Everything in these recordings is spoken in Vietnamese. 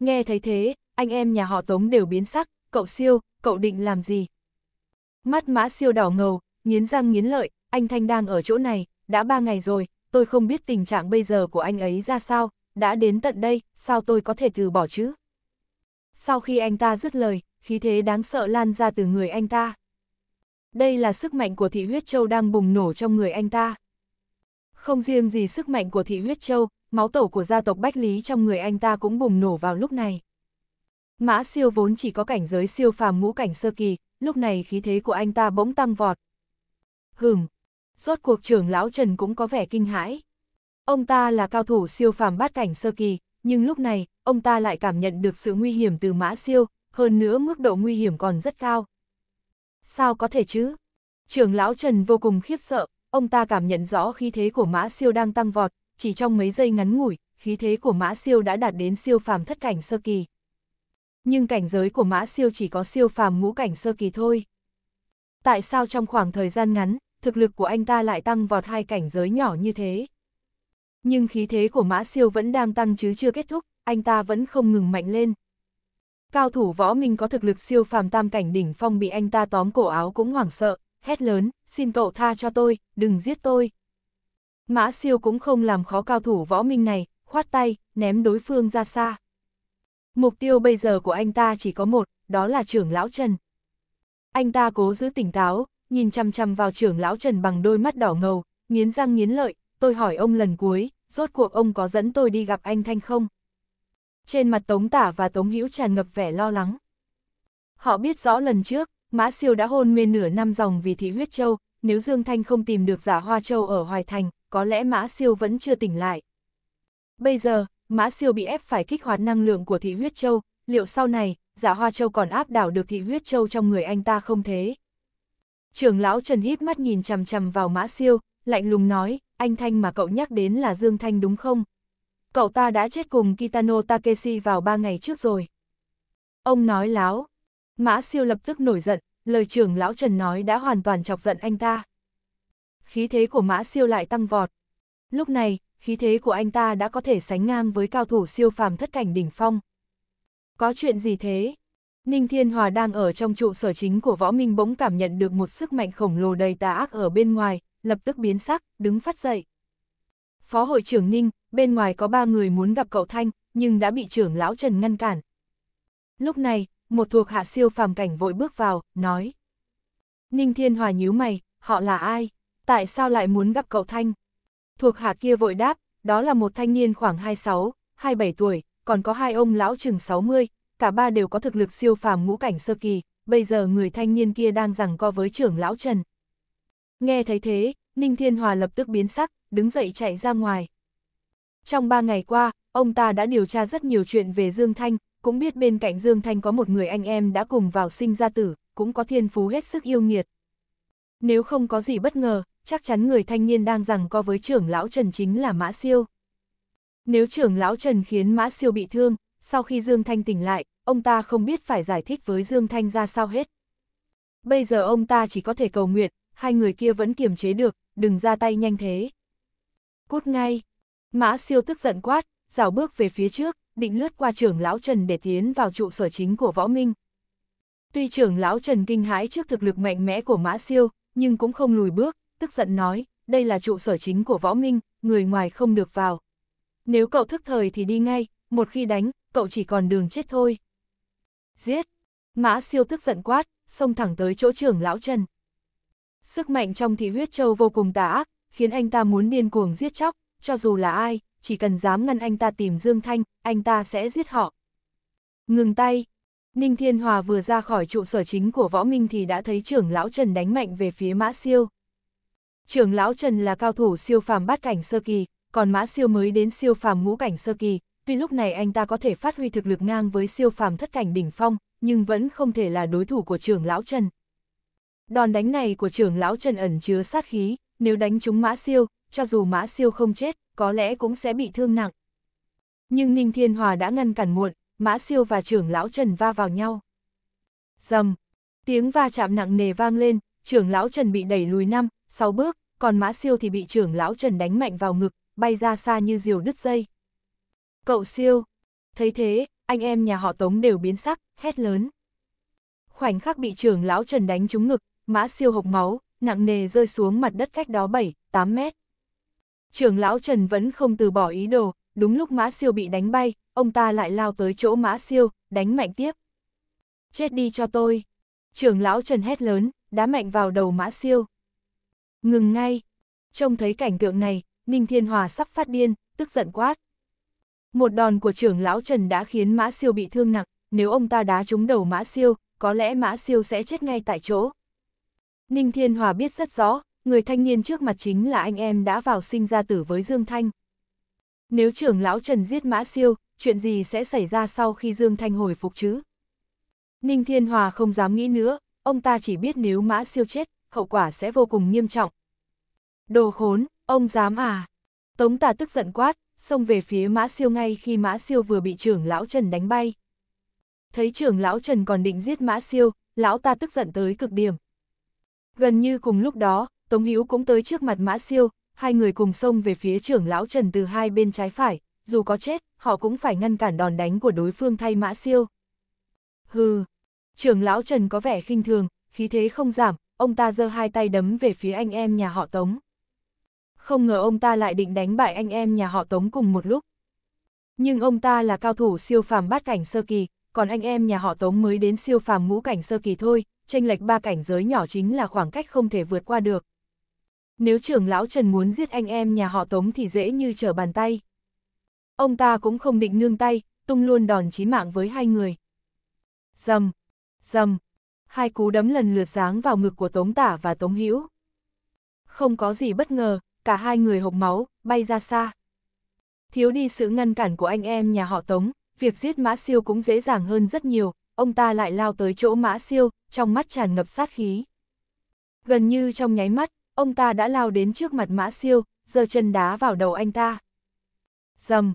Nghe thấy thế, anh em nhà họ Tống đều biến sắc, cậu siêu, cậu định làm gì? Mắt mã siêu đỏ ngầu, nghiến răng nghiến lợi, anh Thanh đang ở chỗ này, đã ba ngày rồi, tôi không biết tình trạng bây giờ của anh ấy ra sao, đã đến tận đây, sao tôi có thể từ bỏ chứ? Sau khi anh ta dứt lời, khí thế đáng sợ lan ra từ người anh ta. Đây là sức mạnh của thị huyết châu đang bùng nổ trong người anh ta. Không riêng gì sức mạnh của thị huyết châu, máu tổ của gia tộc Bách Lý trong người anh ta cũng bùng nổ vào lúc này. Mã siêu vốn chỉ có cảnh giới siêu phàm ngũ cảnh sơ kỳ, lúc này khí thế của anh ta bỗng tăng vọt. Hừm, rốt cuộc trưởng lão Trần cũng có vẻ kinh hãi. Ông ta là cao thủ siêu phàm bát cảnh sơ kỳ, nhưng lúc này, ông ta lại cảm nhận được sự nguy hiểm từ mã siêu, hơn nữa mức độ nguy hiểm còn rất cao. Sao có thể chứ? Trưởng lão Trần vô cùng khiếp sợ, ông ta cảm nhận rõ khí thế của mã siêu đang tăng vọt, chỉ trong mấy giây ngắn ngủi, khí thế của mã siêu đã đạt đến siêu phàm thất cảnh sơ kỳ. Nhưng cảnh giới của mã siêu chỉ có siêu phàm ngũ cảnh sơ kỳ thôi. Tại sao trong khoảng thời gian ngắn, thực lực của anh ta lại tăng vọt hai cảnh giới nhỏ như thế? Nhưng khí thế của mã siêu vẫn đang tăng chứ chưa kết thúc, anh ta vẫn không ngừng mạnh lên. Cao thủ võ minh có thực lực siêu phàm tam cảnh đỉnh phong bị anh ta tóm cổ áo cũng hoảng sợ, hét lớn, xin cậu tha cho tôi, đừng giết tôi, Mã siêu cũng không làm khó cao thủ võ minh này, khoát tay, ném đối phương ra xa. Mục tiêu bây giờ của anh ta chỉ có một, đó là trưởng lão Trần. Anh ta cố giữ tỉnh táo, nhìn chăm chăm vào trưởng lão Trần bằng đôi mắt đỏ ngầu, nghiến răng nghiến lợi, tôi hỏi ông lần cuối, rốt cuộc ông có dẫn tôi đi gặp anh Thanh không? Trên mặt Tống Tả và Tống Hữu tràn ngập vẻ lo lắng. Họ biết rõ lần trước, Mã Siêu đã hôn mê nửa năm dòng vì thị huyết châu, nếu Dương Thanh không tìm được giả Hoa Châu ở Hoài Thành, có lẽ Mã Siêu vẫn chưa tỉnh lại. Bây giờ, Mã Siêu bị ép phải kích hoạt năng lượng của Thị Huyết Châu, liệu sau này, giả Hoa Châu còn áp đảo được Thị Huyết Châu trong người anh ta không thế? Trường lão Trần híp mắt nhìn chằm chằm vào Mã Siêu, lạnh lùng nói, anh Thanh mà cậu nhắc đến là Dương Thanh đúng không? Cậu ta đã chết cùng Kitano Takeshi vào ba ngày trước rồi. Ông nói láo. Mã Siêu lập tức nổi giận, lời trưởng lão Trần nói đã hoàn toàn chọc giận anh ta. Khí thế của mã siêu lại tăng vọt. Lúc này, khí thế của anh ta đã có thể sánh ngang với cao thủ siêu phàm thất cảnh đỉnh phong. Có chuyện gì thế? Ninh Thiên Hòa đang ở trong trụ sở chính của võ minh bỗng cảm nhận được một sức mạnh khổng lồ đầy tà ác ở bên ngoài, lập tức biến sắc, đứng phát dậy. Phó hội trưởng Ninh, bên ngoài có ba người muốn gặp cậu Thanh, nhưng đã bị trưởng lão Trần ngăn cản. Lúc này, một thuộc hạ siêu phàm cảnh vội bước vào, nói. Ninh Thiên Hòa nhíu mày, họ là ai? Tại sao lại muốn gặp cậu Thanh? Thuộc hạ kia vội đáp, đó là một thanh niên khoảng 26, 27 tuổi, còn có hai ông lão chừng 60, cả ba đều có thực lực siêu phàm ngũ cảnh sơ kỳ, bây giờ người thanh niên kia đang rằng co với trưởng lão Trần. Nghe thấy thế, Ninh Thiên Hòa lập tức biến sắc, đứng dậy chạy ra ngoài. Trong ba ngày qua, ông ta đã điều tra rất nhiều chuyện về Dương Thanh, cũng biết bên cạnh Dương Thanh có một người anh em đã cùng vào sinh ra tử, cũng có thiên phú hết sức yêu nghiệt. Nếu không có gì bất ngờ, chắc chắn người thanh niên đang rằng co với trưởng lão Trần chính là Mã Siêu. Nếu trưởng lão Trần khiến Mã Siêu bị thương, sau khi Dương Thanh tỉnh lại, ông ta không biết phải giải thích với Dương Thanh ra sao hết. Bây giờ ông ta chỉ có thể cầu nguyện, hai người kia vẫn kiềm chế được, đừng ra tay nhanh thế. Cút ngay. Mã siêu tức giận quát, rảo bước về phía trước, định lướt qua trưởng lão Trần để tiến vào trụ sở chính của võ minh. Tuy trưởng lão Trần kinh hãi trước thực lực mạnh mẽ của Mã Siêu, nhưng cũng không lùi bước, tức giận nói, đây là trụ sở chính của võ minh, người ngoài không được vào. Nếu cậu thức thời thì đi ngay, một khi đánh, cậu chỉ còn đường chết thôi. Giết! Mã Siêu tức giận quát, xông thẳng tới chỗ trưởng lão Trần. Sức mạnh trong thị huyết châu vô cùng tà ác, khiến anh ta muốn điên cuồng giết chóc, cho dù là ai, chỉ cần dám ngăn anh ta tìm Dương Thanh, anh ta sẽ giết họ. Ngừng tay! Ninh Thiên Hòa vừa ra khỏi trụ sở chính của Võ Minh thì đã thấy trưởng lão Trần đánh mạnh về phía Mã Siêu. Trưởng lão Trần là cao thủ siêu phàm bát cảnh sơ kỳ, còn Mã Siêu mới đến siêu phàm ngũ cảnh sơ kỳ, tuy lúc này anh ta có thể phát huy thực lực ngang với siêu phàm thất cảnh đỉnh phong, nhưng vẫn không thể là đối thủ của trưởng lão Trần. Đòn đánh này của trưởng lão Trần ẩn chứa sát khí, nếu đánh trúng Mã Siêu, cho dù mã siêu không chết, có lẽ cũng sẽ bị thương nặng. Nhưng Ninh Thiên Hòa đã ngăn cản muộn, mã siêu và trưởng lão Trần va vào nhau. Dầm, tiếng va chạm nặng nề vang lên, trưởng lão Trần bị đẩy lùi năm, sáu bước, còn mã siêu thì bị trưởng lão Trần đánh mạnh vào ngực, bay ra xa như diều đứt dây. Cậu siêu, thấy thế, anh em nhà họ Tống đều biến sắc, hét lớn. Khoảnh khắc bị trưởng lão Trần đánh trúng ngực, mã siêu hộc máu, nặng nề rơi xuống mặt đất cách đó 7, 8 mét trưởng lão Trần vẫn không từ bỏ ý đồ, đúng lúc Mã Siêu bị đánh bay, ông ta lại lao tới chỗ Mã Siêu, đánh mạnh tiếp. Chết đi cho tôi. Trưởng lão Trần hét lớn, đá mạnh vào đầu Mã Siêu. Ngừng ngay. Trông thấy cảnh tượng này, Ninh Thiên Hòa sắp phát điên, tức giận quát. Một đòn của trưởng lão Trần đã khiến Mã Siêu bị thương nặng, nếu ông ta đá trúng đầu Mã Siêu, có lẽ Mã Siêu sẽ chết ngay tại chỗ. Ninh Thiên Hòa biết rất rõ, người thanh niên trước mặt chính là anh em đã vào sinh ra tử với Dương Thanh. Nếu trưởng lão Trần giết Mã Siêu, chuyện gì sẽ xảy ra sau khi Dương Thanh hồi phục chứ? Ninh Thiên Hòa không dám nghĩ nữa, ông ta chỉ biết nếu Mã Siêu chết, hậu quả sẽ vô cùng nghiêm trọng. Đồ khốn, ông dám à? Tống tà tức giận quát, xông về phía Mã Siêu ngay khi Mã Siêu vừa bị trưởng lão Trần đánh bay. Thấy trưởng lão Trần còn định giết Mã Siêu, lão ta tức giận tới cực điểm. Gần như cùng lúc đó, Tống Hữu cũng tới trước mặt Mã Siêu, hai người cùng xông về phía trưởng lão Trần từ hai bên trái phải, dù có chết, họ cũng phải ngăn cản đòn đánh của đối phương thay Mã Siêu. Hừ, trưởng lão Trần có vẻ khinh thường, khí thế không giảm, ông ta giơ hai tay đấm về phía anh em nhà họ Tống. Không ngờ ông ta lại định đánh bại anh em nhà họ Tống cùng một lúc. Nhưng ông ta là cao thủ siêu phàm bát cảnh sơ kỳ, còn anh em nhà họ Tống mới đến siêu phàm ngũ cảnh sơ kỳ thôi, Chênh lệch ba cảnh giới nhỏ chính là khoảng cách không thể vượt qua được. Nếu trưởng lão Trần muốn giết anh em nhà họ Tống thì dễ như trở bàn tay. Ông ta cũng không định nương tay, tung luôn đòn chí mạng với hai người. Dầm, dầm, hai cú đấm lần lượt giáng vào ngực của Tống Tả và Tống Hữu. Không có gì bất ngờ, cả hai người hộc máu, bay ra xa. Thiếu đi sự ngăn cản của anh em nhà họ Tống, việc giết Mã Siêu cũng dễ dàng hơn rất nhiều, ông ta lại lao tới chỗ Mã Siêu, trong mắt tràn ngập sát khí. Gần như trong nháy mắt, ông ta đã lao đến trước mặt mã siêu, giơ chân đá vào đầu anh ta. Dầm!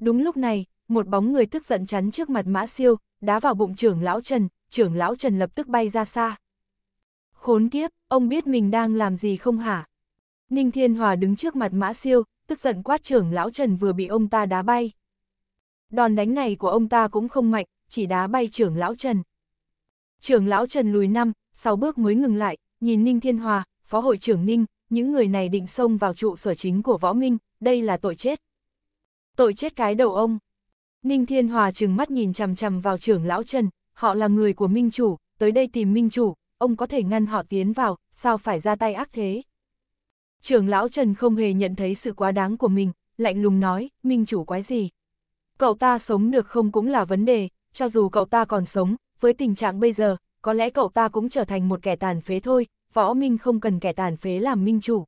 Đúng lúc này, một bóng người tức giận chắn trước mặt mã siêu, đá vào bụng trưởng lão Trần, trưởng lão Trần lập tức bay ra xa. Khốn kiếp, ông biết mình đang làm gì không hả? Ninh Thiên Hòa đứng trước mặt mã siêu, tức giận quát trưởng lão Trần vừa bị ông ta đá bay. Đòn đánh này của ông ta cũng không mạnh, chỉ đá bay trưởng lão Trần. Trưởng lão Trần lùi năm, sáu bước mới ngừng lại, nhìn Ninh Thiên Hòa, Phó Hội trưởng Ninh, những người này định xông vào trụ sở chính của Võ Minh, đây là tội chết. Tội chết cái đầu ông. Ninh Thiên Hòa trừng mắt nhìn chằm chằm vào trưởng lão Trần, họ là người của Minh Chủ, tới đây tìm Minh Chủ, ông có thể ngăn họ tiến vào, sao phải ra tay ác thế? Trưởng lão Trần không hề nhận thấy sự quá đáng của mình, lạnh lùng nói, Minh Chủ quái gì? Cậu ta sống được không cũng là vấn đề, cho dù cậu ta còn sống, với tình trạng bây giờ, có lẽ cậu ta cũng trở thành một kẻ tàn phế thôi, Võ Minh không cần kẻ tàn phế làm minh chủ.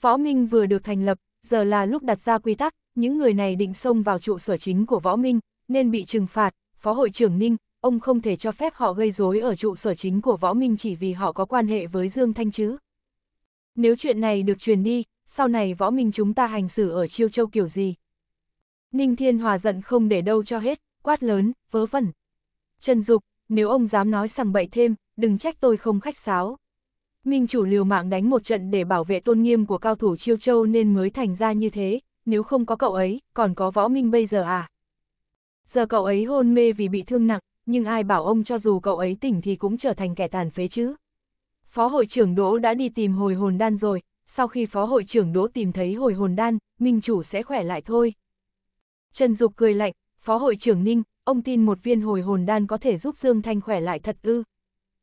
Võ Minh vừa được thành lập, giờ là lúc đặt ra quy tắc, những người này định xông vào trụ sở chính của Võ Minh, nên bị trừng phạt, Phó Hội trưởng Ninh, ông không thể cho phép họ gây rối ở trụ sở chính của Võ Minh chỉ vì họ có quan hệ với Dương Thanh chứ. Nếu chuyện này được truyền đi, sau này Võ Minh chúng ta hành xử ở Chiêu Châu kiểu gì? Ninh Thiên Hòa giận không để đâu cho hết, quát lớn, vớ vẩn. Trần Dục, nếu ông dám nói sằng bậy thêm, đừng trách tôi không khách sáo. Minh chủ liều mạng đánh một trận để bảo vệ tôn nghiêm của cao thủ Chiêu Châu nên mới thành ra như thế, nếu không có cậu ấy, còn có võ minh bây giờ à? Giờ cậu ấy hôn mê vì bị thương nặng, nhưng ai bảo ông cho dù cậu ấy tỉnh thì cũng trở thành kẻ tàn phế chứ? Phó hội trưởng Đỗ đã đi tìm hồi hồn đan rồi, sau khi phó hội trưởng Đỗ tìm thấy hồi hồn đan, minh chủ sẽ khỏe lại thôi. Trần Dục cười lạnh, phó hội trưởng Ninh, ông tin một viên hồi hồn đan có thể giúp Dương Thanh khỏe lại thật ư?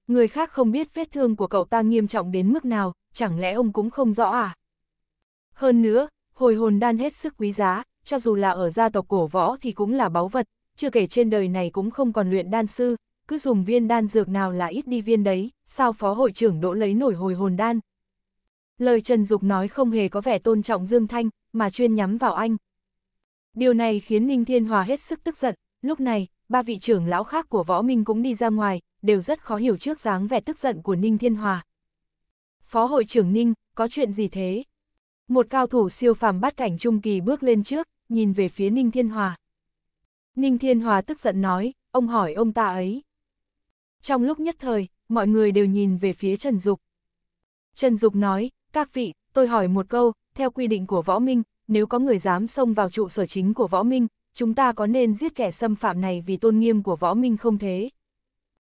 người khác không biết vết thương của cậu ta nghiêm trọng đến mức nào, chẳng lẽ ông cũng không rõ à? Hơn nữa, hồi hồn đan hết sức quý giá, cho dù là ở gia tộc cổ võ thì cũng là báu vật, chưa kể trên đời này cũng không còn luyện đan sư, cứ dùng viên đan dược nào là ít đi viên đấy, sao phó hội trưởng đỗ lấy nổi hồi hồn đan. Lời Trần Dục nói không hề có vẻ tôn trọng Dương Thanh, mà chuyên nhắm vào anh. Điều này khiến Ninh Thiên Hòa hết sức tức giận, lúc này, ba vị trưởng lão khác của võ minh cũng đi ra ngoài, đều rất khó hiểu trước dáng vẻ tức giận của Ninh Thiên Hòa. Phó hội trưởng Ninh, có chuyện gì thế? Một cao thủ siêu phàm bắt cảnh trung kỳ bước lên trước, nhìn về phía Ninh Thiên Hòa. Ninh Thiên Hòa tức giận nói, ông hỏi ông ta ấy. Trong lúc nhất thời, mọi người đều nhìn về phía Trần Dục. Trần Dục nói, các vị, tôi hỏi một câu, theo quy định của võ minh, nếu có người dám xông vào trụ sở chính của võ minh, chúng ta có nên giết kẻ xâm phạm này vì tôn nghiêm của võ minh không thế?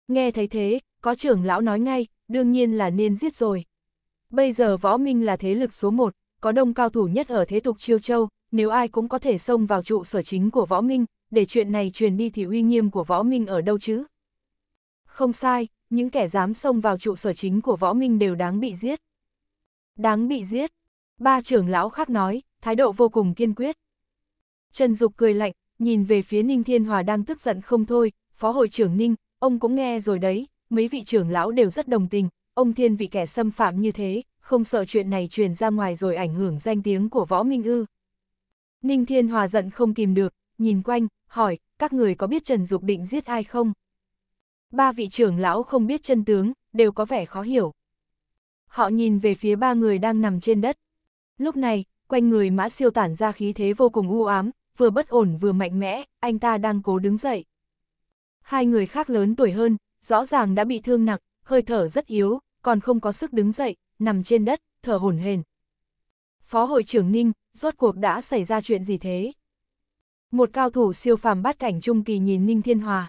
Nghe thấy thế, có trưởng lão nói ngay, đương nhiên là nên giết rồi. Bây giờ võ minh là thế lực số một, có đông cao thủ nhất ở thế tục chiêu châu, nếu ai cũng có thể xông vào trụ sở chính của võ minh, để chuyện này truyền đi thì uy nghiêm của võ minh ở đâu chứ? Không sai, những kẻ dám xông vào trụ sở chính của võ minh đều đáng bị giết. Đáng bị giết. Ba trưởng lão khác nói, thái độ vô cùng kiên quyết. Trần Dục cười lạnh, nhìn về phía Ninh Thiên Hòa đang tức giận không thôi, Phó Hội trưởng Ninh, ông cũng nghe rồi đấy, mấy vị trưởng lão đều rất đồng tình, ông Thiên vị kẻ xâm phạm như thế, không sợ chuyện này truyền ra ngoài rồi ảnh hưởng danh tiếng của Võ Minh Ư. Ninh Thiên Hòa giận không kìm được, nhìn quanh, hỏi, các người có biết Trần Dục định giết ai không? Ba vị trưởng lão không biết chân tướng, đều có vẻ khó hiểu. Họ nhìn về phía ba người đang nằm trên đất. Lúc này, quanh người mã siêu tản ra khí thế vô cùng u ám, vừa bất ổn vừa mạnh mẽ, anh ta đang cố đứng dậy. Hai người khác lớn tuổi hơn, rõ ràng đã bị thương nặng, hơi thở rất yếu, còn không có sức đứng dậy, nằm trên đất, thở hổn hển. Phó hội trưởng Ninh, rốt cuộc đã xảy ra chuyện gì thế? Một cao thủ siêu phàm bát cảnh trung kỳ nhìn Ninh Thiên Hòa.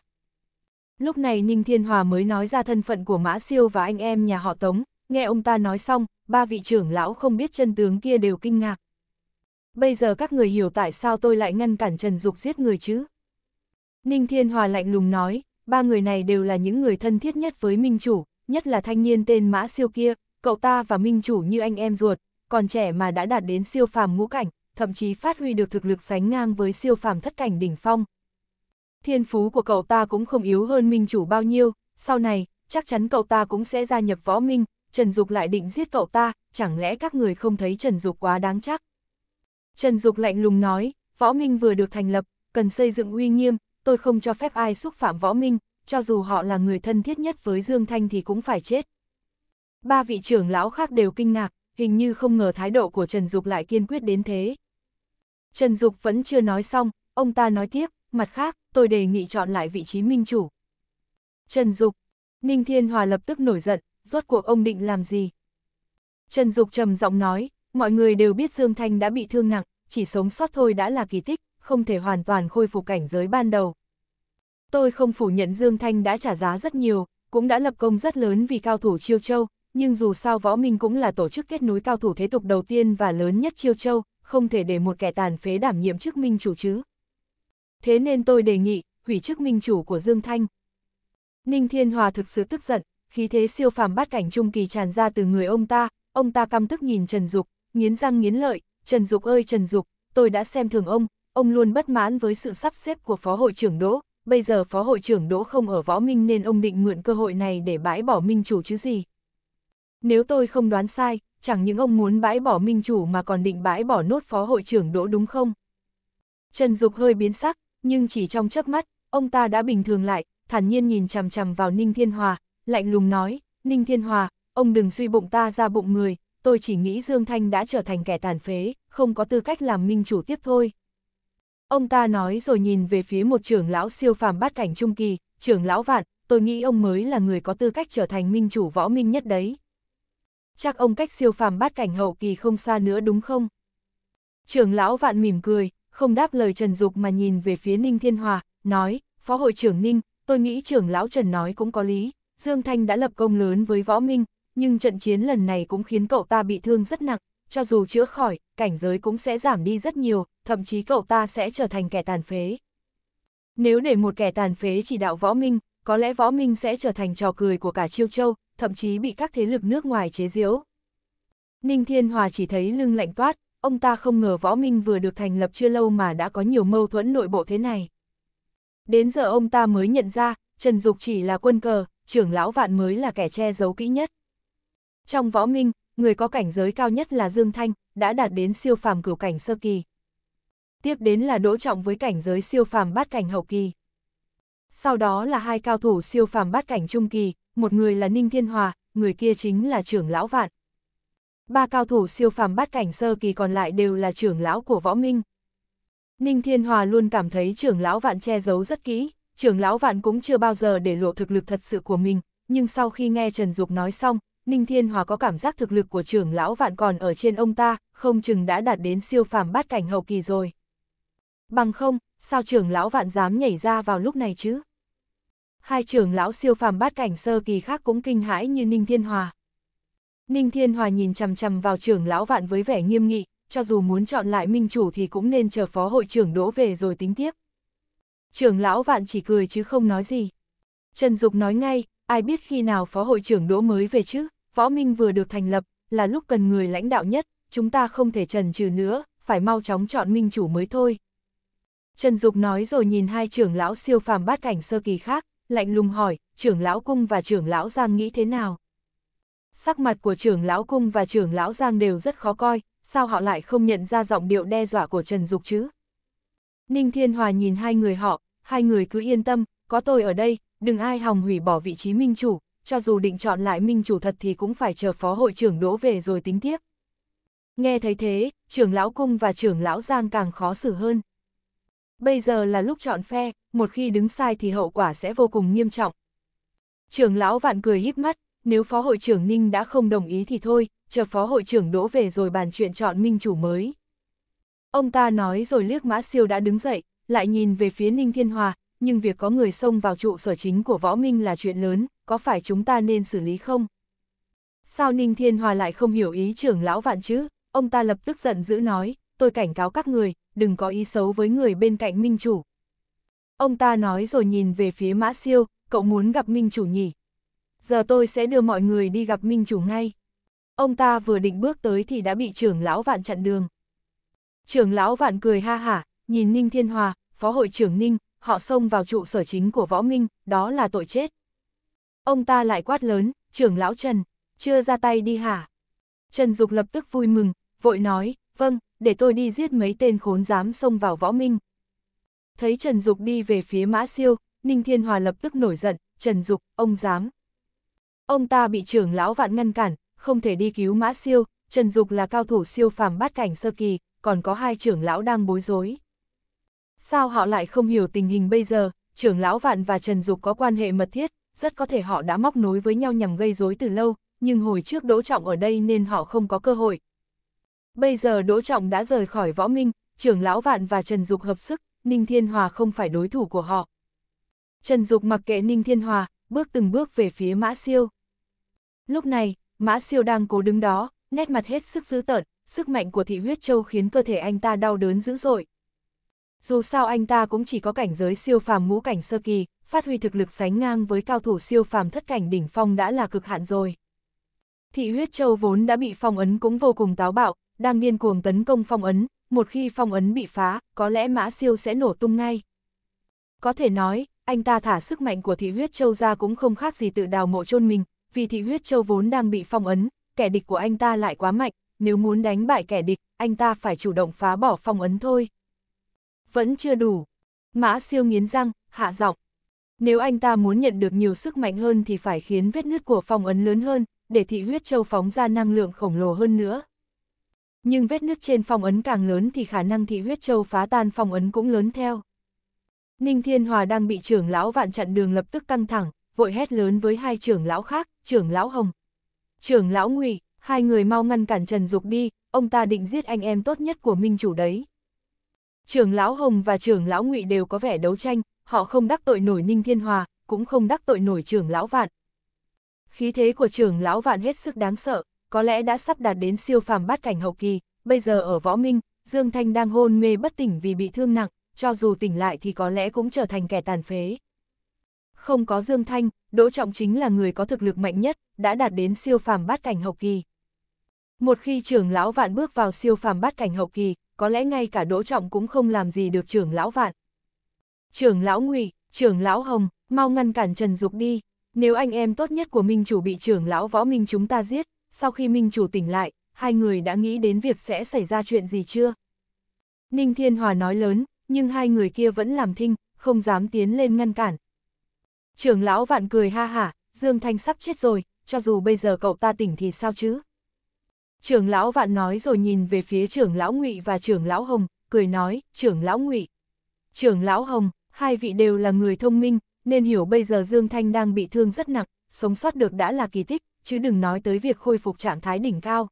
Lúc này Ninh Thiên Hòa mới nói ra thân phận của Mã Siêu và anh em nhà họ Tống, nghe ông ta nói xong, ba vị trưởng lão không biết chân tướng kia đều kinh ngạc, bây giờ các người hiểu tại sao tôi lại ngăn cản Trần Dục giết người chứ? Ninh Thiên Hòa lạnh lùng nói, ba người này đều là những người thân thiết nhất với Minh Chủ, nhất là thanh niên tên Mã Siêu kia, cậu ta và Minh Chủ như anh em ruột, còn trẻ mà đã đạt đến siêu phàm ngũ cảnh, thậm chí phát huy được thực lực sánh ngang với siêu phàm thất cảnh đỉnh phong. Thiên phú của cậu ta cũng không yếu hơn Minh Chủ bao nhiêu, sau này, chắc chắn cậu ta cũng sẽ gia nhập võ minh, Trần Dục lại định giết cậu ta, chẳng lẽ các người không thấy Trần Dục quá đáng chắc? Trần Dục lạnh lùng nói, võ minh vừa được thành lập, cần xây dựng uy nghiêm, tôi không cho phép ai xúc phạm võ minh, cho dù họ là người thân thiết nhất với Dương Thanh thì cũng phải chết. Ba vị trưởng lão khác đều kinh ngạc, hình như không ngờ thái độ của Trần Dục lại kiên quyết đến thế. Trần Dục vẫn chưa nói xong, ông ta nói tiếp, mặt khác, tôi đề nghị chọn lại vị trí minh chủ. Trần Dục, Ninh Thiên Hòa lập tức nổi giận, rốt cuộc ông định làm gì? Trần Dục trầm giọng nói, Mọi người đều biết Dương Thanh đã bị thương nặng, chỉ sống sót thôi đã là kỳ tích, không thể hoàn toàn khôi phục cảnh giới ban đầu. Tôi không phủ nhận Dương Thanh đã trả giá rất nhiều, cũng đã lập công rất lớn vì cao thủ Chiêu Châu, nhưng dù sao Võ Minh cũng là tổ chức kết nối cao thủ thế tục đầu tiên và lớn nhất Chiêu Châu, không thể để một kẻ tàn phế đảm nhiệm chức minh chủ chứ. Thế nên tôi đề nghị, hủy chức minh chủ của Dương Thanh. Ninh Thiên Hòa thực sự tức giận, khí thế siêu phàm bát cảnh trung kỳ tràn ra từ người ông ta, ông ta căm tức nhìn Trần Dục, nghiến răng nghiến lợi, Trần Dục ơi Trần Dục, tôi đã xem thường ông, ông luôn bất mãn với sự sắp xếp của Phó Hội trưởng Đỗ, bây giờ Phó Hội trưởng Đỗ không ở Võ Minh nên ông định mượn cơ hội này để bãi bỏ Minh Chủ chứ gì. Nếu tôi không đoán sai, chẳng những ông muốn bãi bỏ Minh Chủ mà còn định bãi bỏ nốt Phó Hội trưởng Đỗ đúng không? Trần Dục hơi biến sắc, nhưng chỉ trong chớp mắt, ông ta đã bình thường lại, thản nhiên nhìn chằm chằm vào Ninh Thiên Hòa, lạnh lùng nói, Ninh Thiên Hòa, ông đừng suy bụng ta ra bụng người, tôi chỉ nghĩ Dương Thanh đã trở thành kẻ tàn phế, không có tư cách làm minh chủ tiếp thôi. Ông ta nói rồi nhìn về phía một trưởng lão siêu phàm bát cảnh trung kỳ, trưởng lão vạn, tôi nghĩ ông mới là người có tư cách trở thành minh chủ võ minh nhất đấy. Chắc ông cách siêu phàm bát cảnh hậu kỳ không xa nữa đúng không? Trưởng lão vạn mỉm cười, không đáp lời Trần Dục mà nhìn về phía Ninh Thiên Hòa, nói, Phó hội trưởng Ninh, tôi nghĩ trưởng lão Trần nói cũng có lý, Dương Thanh đã lập công lớn với võ minh, nhưng trận chiến lần này cũng khiến cậu ta bị thương rất nặng, cho dù chữa khỏi, cảnh giới cũng sẽ giảm đi rất nhiều, thậm chí cậu ta sẽ trở thành kẻ tàn phế. Nếu để một kẻ tàn phế chỉ đạo võ minh, có lẽ võ minh sẽ trở thành trò cười của cả chiêu châu, thậm chí bị các thế lực nước ngoài chế giễu. Ninh Thiên Hòa chỉ thấy lưng lạnh toát, ông ta không ngờ võ minh vừa được thành lập chưa lâu mà đã có nhiều mâu thuẫn nội bộ thế này. Đến giờ ông ta mới nhận ra, Trần Dục chỉ là quân cờ, trưởng lão vạn mới là kẻ che giấu kỹ nhất. Trong võ minh, người có cảnh giới cao nhất là Dương Thanh, đã đạt đến siêu phàm cửu cảnh sơ kỳ. Tiếp đến là Đỗ Trọng với cảnh giới siêu phàm bát cảnh hậu kỳ. Sau đó là hai cao thủ siêu phàm bát cảnh trung kỳ, một người là Ninh Thiên Hòa, người kia chính là trưởng lão Vạn. Ba cao thủ siêu phàm bát cảnh sơ kỳ còn lại đều là trưởng lão của võ minh. Ninh Thiên Hòa luôn cảm thấy trưởng lão Vạn che giấu rất kỹ, trưởng lão Vạn cũng chưa bao giờ để lộ thực lực thật sự của mình, nhưng sau khi nghe Trần Dục nói xong, Ninh Thiên Hòa có cảm giác thực lực của trưởng lão vạn còn ở trên ông ta, không chừng đã đạt đến siêu phàm bát cảnh hậu kỳ rồi. Bằng không, sao trưởng lão vạn dám nhảy ra vào lúc này chứ? Hai trưởng lão siêu phàm bát cảnh sơ kỳ khác cũng kinh hãi như Ninh Thiên Hòa. Ninh Thiên Hòa nhìn chằm chằm vào trưởng lão vạn với vẻ nghiêm nghị, cho dù muốn chọn lại minh chủ thì cũng nên chờ phó hội trưởng đỗ về rồi tính tiếp. Trưởng lão vạn chỉ cười chứ không nói gì. Trần Dục nói ngay, ai biết khi nào phó hội trưởng đỗ mới về chứ? Võ Minh vừa được thành lập, là lúc cần người lãnh đạo nhất, chúng ta không thể trần trừ nữa, phải mau chóng chọn minh chủ mới thôi. Trần Dục nói rồi nhìn hai trưởng lão siêu phàm bát cảnh sơ kỳ khác, lạnh lùng hỏi, trưởng lão cung và trưởng lão giang nghĩ thế nào? Sắc mặt của trưởng lão cung và trưởng lão giang đều rất khó coi, sao họ lại không nhận ra giọng điệu đe dọa của Trần Dục chứ? Ninh Thiên Hòa nhìn hai người họ, hai người cứ yên tâm, có tôi ở đây, đừng ai hòng hủy bỏ vị trí minh chủ, cho dù định chọn lại minh chủ thật thì cũng phải chờ phó hội trưởng đỗ về rồi tính tiếp. Nghe thấy thế, trưởng lão cung và trưởng lão giang càng khó xử hơn. Bây giờ là lúc chọn phe, một khi đứng sai thì hậu quả sẽ vô cùng nghiêm trọng. Trưởng lão vạn cười híp mắt, nếu phó hội trưởng Ninh đã không đồng ý thì thôi, chờ phó hội trưởng đỗ về rồi bàn chuyện chọn minh chủ mới. Ông ta nói rồi liếc mã siêu đã đứng dậy, lại nhìn về phía Ninh Thiên Hòa, nhưng việc có người xông vào trụ sở chính của võ minh là chuyện lớn, có phải chúng ta nên xử lý không? Sao Ninh Thiên Hòa lại không hiểu ý trưởng lão vạn chứ? Ông ta lập tức giận dữ nói, tôi cảnh cáo các người, đừng có ý xấu với người bên cạnh minh chủ. Ông ta nói rồi nhìn về phía mã siêu, cậu muốn gặp minh chủ nhỉ? Giờ tôi sẽ đưa mọi người đi gặp minh chủ ngay. Ông ta vừa định bước tới thì đã bị trưởng lão vạn chặn đường. Trưởng lão vạn cười ha hả, nhìn Ninh Thiên Hòa, phó hội trưởng Ninh, họ xông vào trụ sở chính của võ minh, đó là tội chết. Ông ta lại quát lớn, trưởng lão Trần, chưa ra tay đi hả? Trần Dục lập tức vui mừng, vội nói, vâng, để tôi đi giết mấy tên khốn dám xông vào võ minh. Thấy Trần Dục đi về phía mã siêu, Ninh Thiên Hòa lập tức nổi giận, Trần Dục, ông dám. Ông ta bị trưởng lão vạn ngăn cản, không thể đi cứu mã siêu, Trần Dục là cao thủ siêu phàm bát cảnh sơ kỳ, còn có hai trưởng lão đang bối rối. Sao họ lại không hiểu tình hình bây giờ, trưởng lão vạn và Trần Dục có quan hệ mật thiết, rất có thể họ đã móc nối với nhau nhằm gây rối từ lâu, nhưng hồi trước Đỗ Trọng ở đây nên họ không có cơ hội. Bây giờ Đỗ Trọng đã rời khỏi võ minh, trưởng lão Vạn và Trần Dục hợp sức, Ninh Thiên Hòa không phải đối thủ của họ. Trần Dục mặc kệ Ninh Thiên Hòa, bước từng bước về phía Mã Siêu. Lúc này, Mã Siêu đang cố đứng đó, nét mặt hết sức dữ tợn, sức mạnh của thị huyết châu khiến cơ thể anh ta đau đớn dữ dội. Dù sao anh ta cũng chỉ có cảnh giới siêu phàm ngũ cảnh sơ kỳ, phát huy thực lực sánh ngang với cao thủ siêu phàm thất cảnh đỉnh phong đã là cực hạn rồi. Thị huyết châu vốn đã bị phong ấn cũng vô cùng táo bạo, đang điên cuồng tấn công phong ấn, một khi phong ấn bị phá, có lẽ mã siêu sẽ nổ tung ngay. Có thể nói, anh ta thả sức mạnh của thị huyết châu ra cũng không khác gì tự đào mộ chôn mình, vì thị huyết châu vốn đang bị phong ấn, kẻ địch của anh ta lại quá mạnh, nếu muốn đánh bại kẻ địch, anh ta phải chủ động phá bỏ phong ấn thôi. Vẫn chưa đủ. Mã siêu nghiến răng, hạ giọng, nếu anh ta muốn nhận được nhiều sức mạnh hơn thì phải khiến vết nứt của phong ấn lớn hơn, để thị huyết châu phóng ra năng lượng khổng lồ hơn nữa. Nhưng vết nứt trên phong ấn càng lớn thì khả năng thị huyết châu phá tan phong ấn cũng lớn theo. Ninh Thiên Hòa đang bị trưởng lão vạn chặn đường lập tức căng thẳng, vội hét lớn với hai trưởng lão khác, trưởng lão Hồng. Trưởng lão Ngụy, hai người mau ngăn cản Trần Dục đi, ông ta định giết anh em tốt nhất của Minh chủ đấy. Trưởng lão Hồng và trưởng lão Ngụy đều có vẻ đấu tranh, họ không đắc tội nổi Ninh Thiên Hòa, cũng không đắc tội nổi trưởng lão vạn. Khí thế của trưởng lão vạn hết sức đáng sợ, có lẽ đã sắp đạt đến siêu phàm bát cảnh hậu kỳ, bây giờ ở Võ Minh, Dương Thanh đang hôn mê bất tỉnh vì bị thương nặng, cho dù tỉnh lại thì có lẽ cũng trở thành kẻ tàn phế. Không có Dương Thanh, Đỗ Trọng chính là người có thực lực mạnh nhất, đã đạt đến siêu phàm bát cảnh hậu kỳ. Một khi trưởng lão vạn bước vào siêu phàm bát cảnh hậu kỳ, có lẽ ngay cả Đỗ Trọng cũng không làm gì được trưởng lão vạn trưởng lão ngụy trưởng lão Hồng, mau ngăn cản Trần Dục đi, nếu anh em tốt nhất của Minh Chủ bị trưởng lão Võ Minh chúng ta giết, sau khi Minh Chủ tỉnh lại, hai người đã nghĩ đến việc sẽ xảy ra chuyện gì chưa? Ninh Thiên Hòa nói lớn, nhưng hai người kia vẫn làm thinh, không dám tiến lên ngăn cản. Trưởng lão vạn cười ha hả, Dương Thanh sắp chết rồi, cho dù bây giờ cậu ta tỉnh thì sao chứ? Trưởng lão vạn nói rồi nhìn về phía trưởng lão Ngụy và trưởng lão Hồng, cười nói, trưởng lão Ngụy. Trưởng lão Hồng, hai vị đều là người thông minh, nên hiểu bây giờ Dương Thanh đang bị thương rất nặng, sống sót được đã là kỳ tích, chứ đừng nói tới việc khôi phục trạng thái đỉnh cao.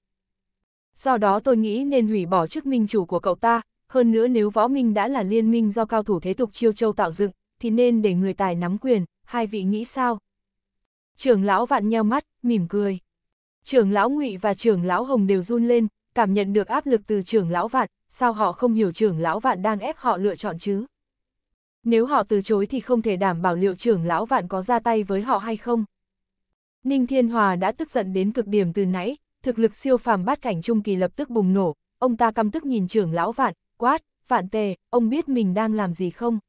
Do đó tôi nghĩ nên hủy bỏ chức minh chủ của cậu ta, hơn nữa nếu võ minh đã là liên minh do cao thủ thế tục chiêu châu tạo dựng, thì nên để người tài nắm quyền, hai vị nghĩ sao? Trưởng lão vạn nheo mắt, mỉm cười. Trưởng lão ngụy và trưởng lão hồng đều run lên, cảm nhận được áp lực từ trưởng lão vạn, sao họ không hiểu trưởng lão vạn đang ép họ lựa chọn chứ? Nếu họ từ chối thì không thể đảm bảo liệu trưởng lão vạn có ra tay với họ hay không. Ninh Thiên Hòa đã tức giận đến cực điểm từ nãy, thực lực siêu phàm bát cảnh trung kỳ lập tức bùng nổ, ông ta căm tức nhìn trưởng lão vạn, quát, vạn tề, ông biết mình đang làm gì không?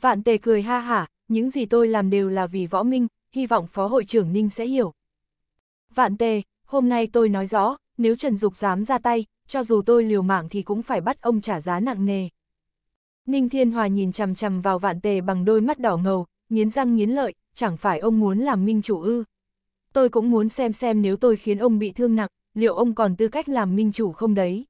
Vạn tề cười ha hả, những gì tôi làm đều là vì võ minh, hy vọng phó hội trưởng Ninh sẽ hiểu. Vạn tề, hôm nay tôi nói rõ, nếu Trần Dục dám ra tay, cho dù tôi liều mạng thì cũng phải bắt ông trả giá nặng nề. Ninh Thiên Hòa nhìn chằm chằm vào vạn tề bằng đôi mắt đỏ ngầu, nghiến răng nghiến lợi, chẳng phải ông muốn làm minh chủ ư. Tôi cũng muốn xem xem nếu tôi khiến ông bị thương nặng, liệu ông còn tư cách làm minh chủ không đấy.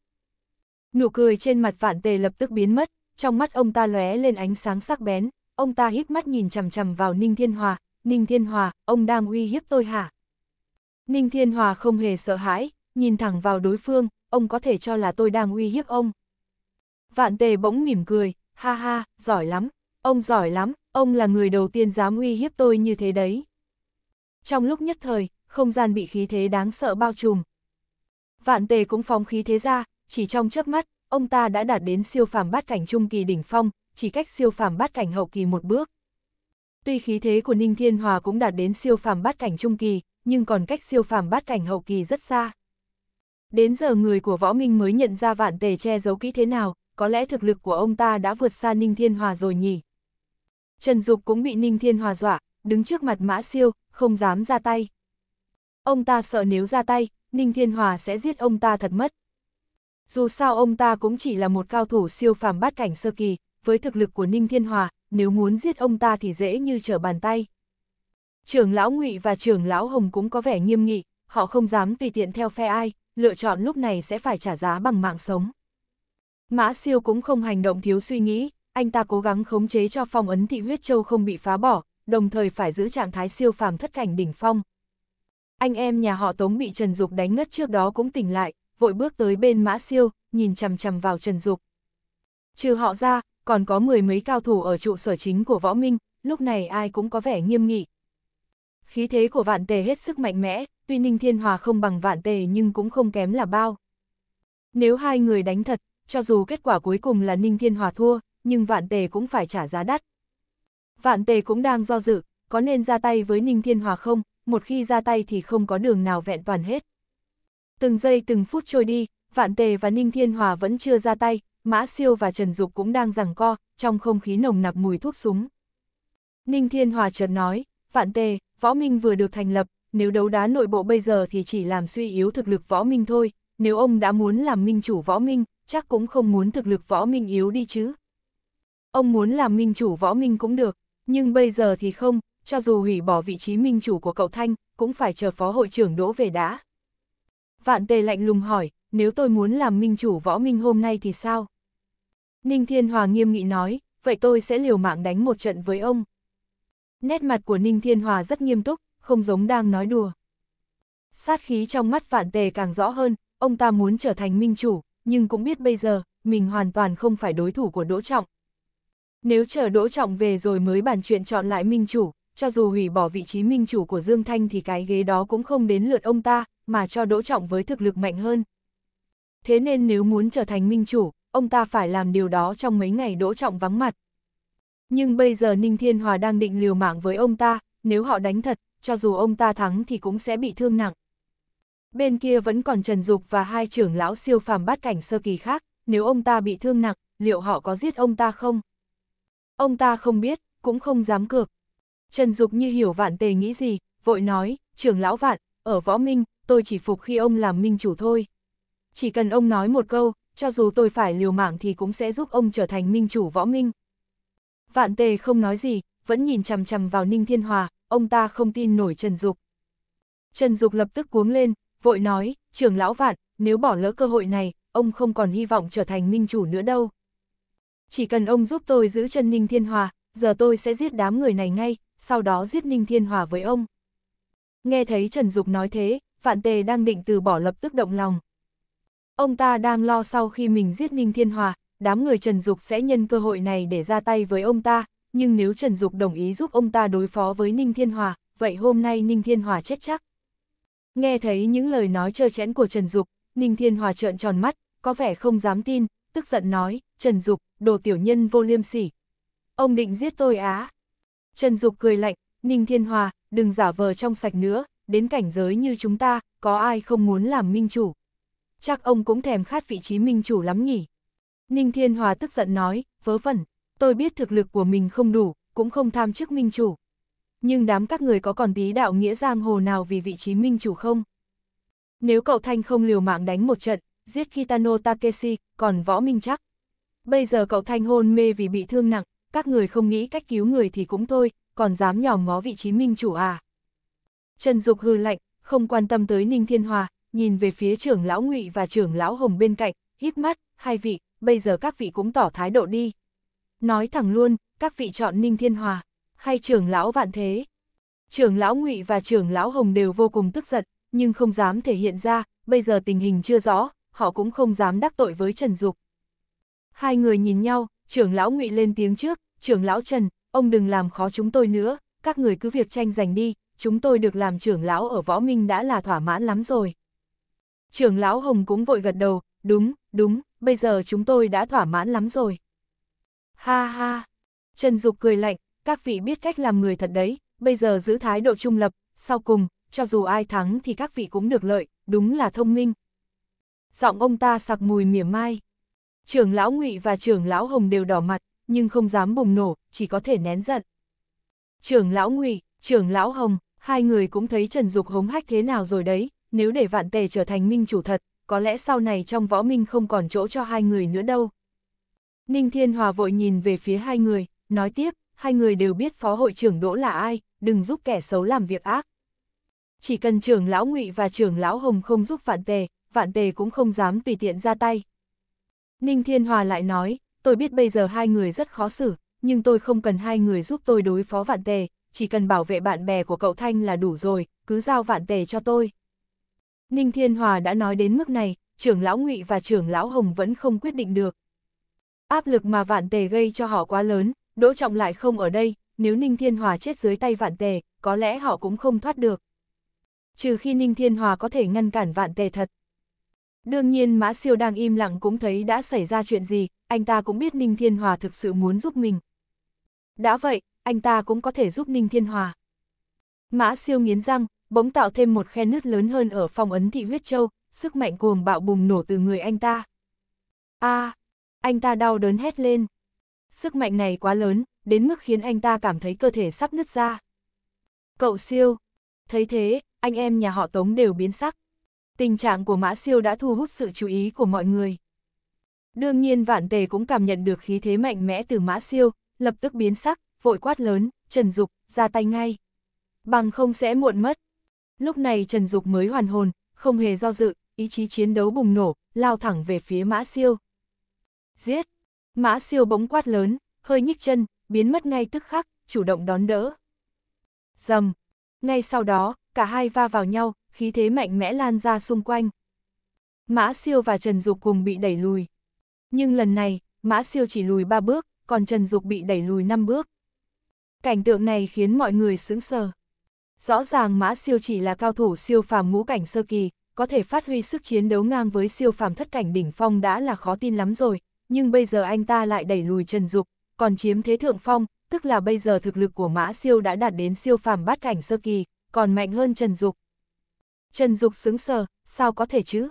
Nụ cười trên mặt vạn tề lập tức biến mất, trong mắt ông ta lóe lên ánh sáng sắc bén, ông ta híp mắt nhìn chằm chằm vào Ninh Thiên Hòa, Ninh Thiên Hòa, ông đang uy hiếp tôi hả? Ninh Thiên Hòa không hề sợ hãi, nhìn thẳng vào đối phương, ông có thể cho là tôi đang uy hiếp ông. Vạn tề bỗng mỉm cười, ha ha, giỏi lắm, ông giỏi lắm, ông là người đầu tiên dám uy hiếp tôi như thế đấy. Trong lúc nhất thời, không gian bị khí thế đáng sợ bao trùm. Vạn tề cũng phóng khí thế ra, chỉ trong chớp mắt, ông ta đã đạt đến siêu phàm bát cảnh trung kỳ đỉnh phong, chỉ cách siêu phàm bát cảnh hậu kỳ một bước. Tuy khí thế của Ninh Thiên Hòa cũng đạt đến siêu phàm bát cảnh trung kỳ, nhưng còn cách siêu phàm bát cảnh hậu kỳ rất xa. Đến giờ người của võ minh mới nhận ra vạn tề che giấu kỹ thế nào, có lẽ thực lực của ông ta đã vượt xa Ninh Thiên Hòa rồi nhỉ. Trần Dục cũng bị Ninh Thiên Hòa dọa, đứng trước mặt Mã Siêu, không dám ra tay. Ông ta sợ nếu ra tay, Ninh Thiên Hòa sẽ giết ông ta thật mất. Dù sao ông ta cũng chỉ là một cao thủ siêu phàm bát cảnh sơ kỳ, với thực lực của Ninh Thiên Hòa, nếu muốn giết ông ta thì dễ như trở bàn tay. Trưởng lão Ngụy và trưởng lão Hồng cũng có vẻ nghiêm nghị, họ không dám tùy tiện theo phe ai, lựa chọn lúc này sẽ phải trả giá bằng mạng sống. Mã siêu cũng không hành động thiếu suy nghĩ, anh ta cố gắng khống chế cho phong ấn thị huyết châu không bị phá bỏ, đồng thời phải giữ trạng thái siêu phàm thất cảnh đỉnh phong. Anh em nhà họ Tống bị Trần Dục đánh ngất trước đó cũng tỉnh lại, vội bước tới bên Mã Siêu, nhìn chằm chằm vào Trần Dục. Trừ họ ra, còn có mười mấy cao thủ ở trụ sở chính của Võ Minh, lúc này ai cũng có vẻ nghiêm nghị. Khí thế của vạn tề hết sức mạnh mẽ, tuy Ninh Thiên Hòa không bằng vạn tề nhưng cũng không kém là bao. Nếu hai người đánh thật, cho dù kết quả cuối cùng là Ninh Thiên Hòa thua, nhưng Vạn Tề cũng phải trả giá đắt. Vạn Tề cũng đang do dự, có nên ra tay với Ninh Thiên Hòa không, một khi ra tay thì không có đường nào vẹn toàn hết. Từng giây từng phút trôi đi, Vạn Tề và Ninh Thiên Hòa vẫn chưa ra tay, Mã Siêu và Trần Dục cũng đang giằng co, trong không khí nồng nặc mùi thuốc súng. Ninh Thiên Hòa chợt nói, Vạn Tề, Võ Minh vừa được thành lập, nếu đấu đá nội bộ bây giờ thì chỉ làm suy yếu thực lực Võ Minh thôi, nếu ông đã muốn làm minh chủ Võ Minh, chắc cũng không muốn thực lực võ minh yếu đi chứ. Ông muốn làm minh chủ võ minh cũng được, nhưng bây giờ thì không, cho dù hủy bỏ vị trí minh chủ của cậu Thanh, cũng phải chờ phó hội trưởng đỗ về đã. Vạn tề lạnh lùng hỏi, nếu tôi muốn làm minh chủ võ minh hôm nay thì sao? Ninh Thiên Hòa nghiêm nghị nói, vậy tôi sẽ liều mạng đánh một trận với ông. Nét mặt của Ninh Thiên Hòa rất nghiêm túc, không giống đang nói đùa. Sát khí trong mắt vạn tề càng rõ hơn, ông ta muốn trở thành minh chủ, nhưng cũng biết bây giờ, mình hoàn toàn không phải đối thủ của Đỗ Trọng. Nếu chờ Đỗ Trọng về rồi mới bàn chuyện chọn lại minh chủ, cho dù hủy bỏ vị trí minh chủ của Dương Thanh thì cái ghế đó cũng không đến lượt ông ta, mà cho Đỗ Trọng với thực lực mạnh hơn. Thế nên nếu muốn trở thành minh chủ, ông ta phải làm điều đó trong mấy ngày Đỗ Trọng vắng mặt. Nhưng bây giờ Ninh Thiên Hòa đang định liều mạng với ông ta, nếu họ đánh thật, cho dù ông ta thắng thì cũng sẽ bị thương nặng. Bên kia vẫn còn Trần Dục và hai trưởng lão siêu phàm bát cảnh sơ kỳ khác, nếu ông ta bị thương nặng, liệu họ có giết ông ta không? Ông ta không biết, cũng không dám cược. Trần Dục như hiểu vạn tề nghĩ gì, vội nói, trưởng lão vạn, ở võ minh, tôi chỉ phục khi ông làm minh chủ thôi. Chỉ cần ông nói một câu, cho dù tôi phải liều mạng thì cũng sẽ giúp ông trở thành minh chủ võ minh. Vạn tề không nói gì, vẫn nhìn chằm chằm vào Ninh Thiên Hòa, ông ta không tin nổi Trần Dục. Trần Dục lập tức cuống lên, vội nói, trường lão vạn, nếu bỏ lỡ cơ hội này, ông không còn hy vọng trở thành minh chủ nữa đâu. Chỉ cần ông giúp tôi giữ chân Ninh Thiên Hòa, giờ tôi sẽ giết đám người này ngay, sau đó giết Ninh Thiên Hòa với ông. Nghe thấy Trần Dục nói thế, Vạn Tề đang định từ bỏ lập tức động lòng. Ông ta đang lo sau khi mình giết Ninh Thiên Hòa, đám người Trần Dục sẽ nhân cơ hội này để ra tay với ông ta, nhưng nếu Trần Dục đồng ý giúp ông ta đối phó với Ninh Thiên Hòa, vậy hôm nay Ninh Thiên Hòa chết chắc. Nghe thấy những lời nói trơ chẽn của Trần Dục, Ninh Thiên Hòa trợn tròn mắt, có vẻ không dám tin, tức giận nói, Trần Dục, đồ tiểu nhân vô liêm sỉ. Ông định giết tôi á. Trần Dục cười lạnh, Ninh Thiên Hòa, đừng giả vờ trong sạch nữa, đến cảnh giới như chúng ta, có ai không muốn làm minh chủ. Chắc ông cũng thèm khát vị trí minh chủ lắm nhỉ. Ninh Thiên Hòa tức giận nói, vớ vẩn, tôi biết thực lực của mình không đủ, cũng không tham chức minh chủ, nhưng đám các người có còn tí đạo nghĩa giang hồ nào vì vị trí minh chủ không? Nếu cậu Thanh không liều mạng đánh một trận, giết Kitano Takeshi, còn võ minh chắc. Bây giờ cậu Thanh hôn mê vì bị thương nặng, các người không nghĩ cách cứu người thì cũng thôi, còn dám nhòm ngó vị trí minh chủ à. Trần Dục hư lạnh, không quan tâm tới Ninh Thiên Hòa, nhìn về phía trưởng lão Ngụy và trưởng lão Hồng bên cạnh, hít mắt, hai vị, bây giờ các vị cũng tỏ thái độ đi. Nói thẳng luôn, các vị chọn Ninh Thiên Hòa hay trưởng lão vạn thế. Trưởng lão ngụy và trưởng lão hồng đều vô cùng tức giận, nhưng không dám thể hiện ra, bây giờ tình hình chưa rõ, họ cũng không dám đắc tội với Trần Dục. Hai người nhìn nhau, trưởng lão ngụy lên tiếng trước, trưởng lão Trần, ông đừng làm khó chúng tôi nữa, các người cứ việc tranh giành đi, chúng tôi được làm trưởng lão ở Võ Minh đã là thỏa mãn lắm rồi. Trưởng lão Hồng cũng vội gật đầu, đúng, đúng, bây giờ chúng tôi đã thỏa mãn lắm rồi. Ha ha, Trần Dục cười lạnh, các vị biết cách làm người thật đấy, bây giờ giữ thái độ trung lập, sau cùng, cho dù ai thắng thì các vị cũng được lợi, đúng là thông minh. Giọng ông ta sặc mùi mỉa mai. Trưởng lão ngụy và trưởng lão Hồng đều đỏ mặt, nhưng không dám bùng nổ, chỉ có thể nén giận. Trưởng lão ngụy, trưởng lão Hồng, hai người cũng thấy Trần Dục hống hách thế nào rồi đấy, nếu để vạn tề trở thành minh chủ thật, có lẽ sau này trong võ minh không còn chỗ cho hai người nữa đâu. Ninh Thiên Hòa vội nhìn về phía hai người, nói tiếp, hai người đều biết phó hội trưởng Đỗ là ai, đừng giúp kẻ xấu làm việc ác. Chỉ cần trưởng lão ngụy và trưởng lão Hồng không giúp vạn tề, vạn tề cũng không dám tùy tiện ra tay. Ninh Thiên Hòa lại nói, tôi biết bây giờ hai người rất khó xử, nhưng tôi không cần hai người giúp tôi đối phó vạn tề, chỉ cần bảo vệ bạn bè của cậu Thanh là đủ rồi, cứ giao vạn tề cho tôi. Ninh Thiên Hòa đã nói đến mức này, trưởng lão ngụy và trưởng lão Hồng vẫn không quyết định được. Áp lực mà vạn tề gây cho họ quá lớn, Đỗ Trọng lại không ở đây, nếu Ninh Thiên Hòa chết dưới tay vạn tề, có lẽ họ cũng không thoát được. Trừ khi Ninh Thiên Hòa có thể ngăn cản vạn tề thật. Đương nhiên Mã Siêu đang im lặng cũng thấy đã xảy ra chuyện gì, anh ta cũng biết Ninh Thiên Hòa thực sự muốn giúp mình. Đã vậy, anh ta cũng có thể giúp Ninh Thiên Hòa. Mã Siêu nghiến răng, bỗng tạo thêm một khe nứt lớn hơn ở phòng ấn thị huyết châu, sức mạnh cuồng bạo bùng nổ từ người anh ta. a à, anh ta đau đớn hét lên. Sức mạnh này quá lớn, đến mức khiến anh ta cảm thấy cơ thể sắp nứt ra. Cậu siêu! Thấy thế, anh em nhà họ Tống đều biến sắc. Tình trạng của Mã Siêu đã thu hút sự chú ý của mọi người. Đương nhiên Vạn Tề cũng cảm nhận được khí thế mạnh mẽ từ Mã Siêu, lập tức biến sắc, vội quát lớn, Trần Dục, ra tay ngay. Bằng không sẽ muộn mất. Lúc này Trần Dục mới hoàn hồn, không hề do dự, ý chí chiến đấu bùng nổ, lao thẳng về phía Mã Siêu. Giết! Mã siêu bỗng quát lớn, hơi nhích chân, biến mất ngay tức khắc, chủ động đón đỡ. Dầm! Ngay sau đó, cả hai va vào nhau, khí thế mạnh mẽ lan ra xung quanh. Mã siêu và Trần Dục cùng bị đẩy lùi. Nhưng lần này, Mã siêu chỉ lùi ba bước, còn Trần Dục bị đẩy lùi năm bước. Cảnh tượng này khiến mọi người sững sờ. Rõ ràng Mã siêu chỉ là cao thủ siêu phàm ngũ cảnh sơ kỳ, có thể phát huy sức chiến đấu ngang với siêu phàm thất cảnh đỉnh phong đã là khó tin lắm rồi, nhưng bây giờ anh ta lại đẩy lùi Trần Dục, còn chiếm thế thượng phong, tức là bây giờ thực lực của Mã Siêu đã đạt đến siêu phàm bát cảnh sơ kỳ, còn mạnh hơn Trần Dục. Trần Dục sững sờ, sao có thể chứ?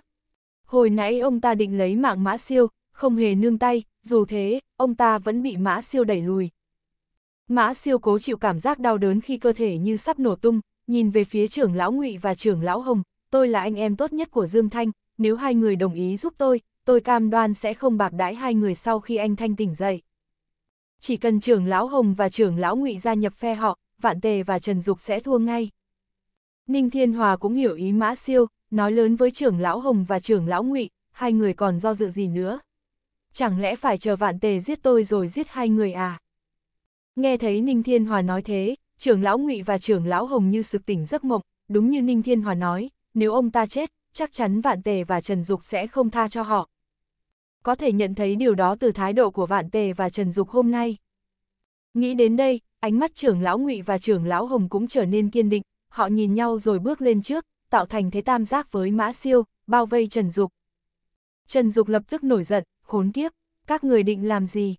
Hồi nãy ông ta định lấy mạng Mã Siêu, không hề nương tay, dù thế, ông ta vẫn bị Mã Siêu đẩy lùi. Mã Siêu cố chịu cảm giác đau đớn khi cơ thể như sắp nổ tung, nhìn về phía trưởng lão Ngụy và trưởng lão Hồng, tôi là anh em tốt nhất của Dương Thanh, nếu hai người đồng ý giúp tôi, tôi cam đoan sẽ không bạc đãi hai người sau khi anh thanh tỉnh dậy. Chỉ cần trưởng lão Hồng và trưởng lão Ngụy gia nhập phe họ, Vạn Tề và Trần Dục sẽ thua ngay. Ninh Thiên Hòa cũng hiểu ý Mã Siêu, nói lớn với trưởng lão Hồng và trưởng lão Ngụy, hai người còn do dự gì nữa. Chẳng lẽ phải chờ Vạn Tề giết tôi rồi giết hai người à? Nghe thấy Ninh Thiên Hòa nói thế, trưởng lão Ngụy và trưởng lão Hồng như sực tỉnh giấc mộng, đúng như Ninh Thiên Hòa nói, nếu ông ta chết, chắc chắn Vạn Tề và Trần Dục sẽ không tha cho họ có thể nhận thấy điều đó từ thái độ của Vạn Tề và Trần Dục hôm nay. Nghĩ đến đây, ánh mắt trưởng lão Ngụy và trưởng lão Hồng cũng trở nên kiên định, họ nhìn nhau rồi bước lên trước, tạo thành thế tam giác với Mã Siêu, bao vây Trần Dục. Trần Dục lập tức nổi giận, khốn kiếp, các người định làm gì?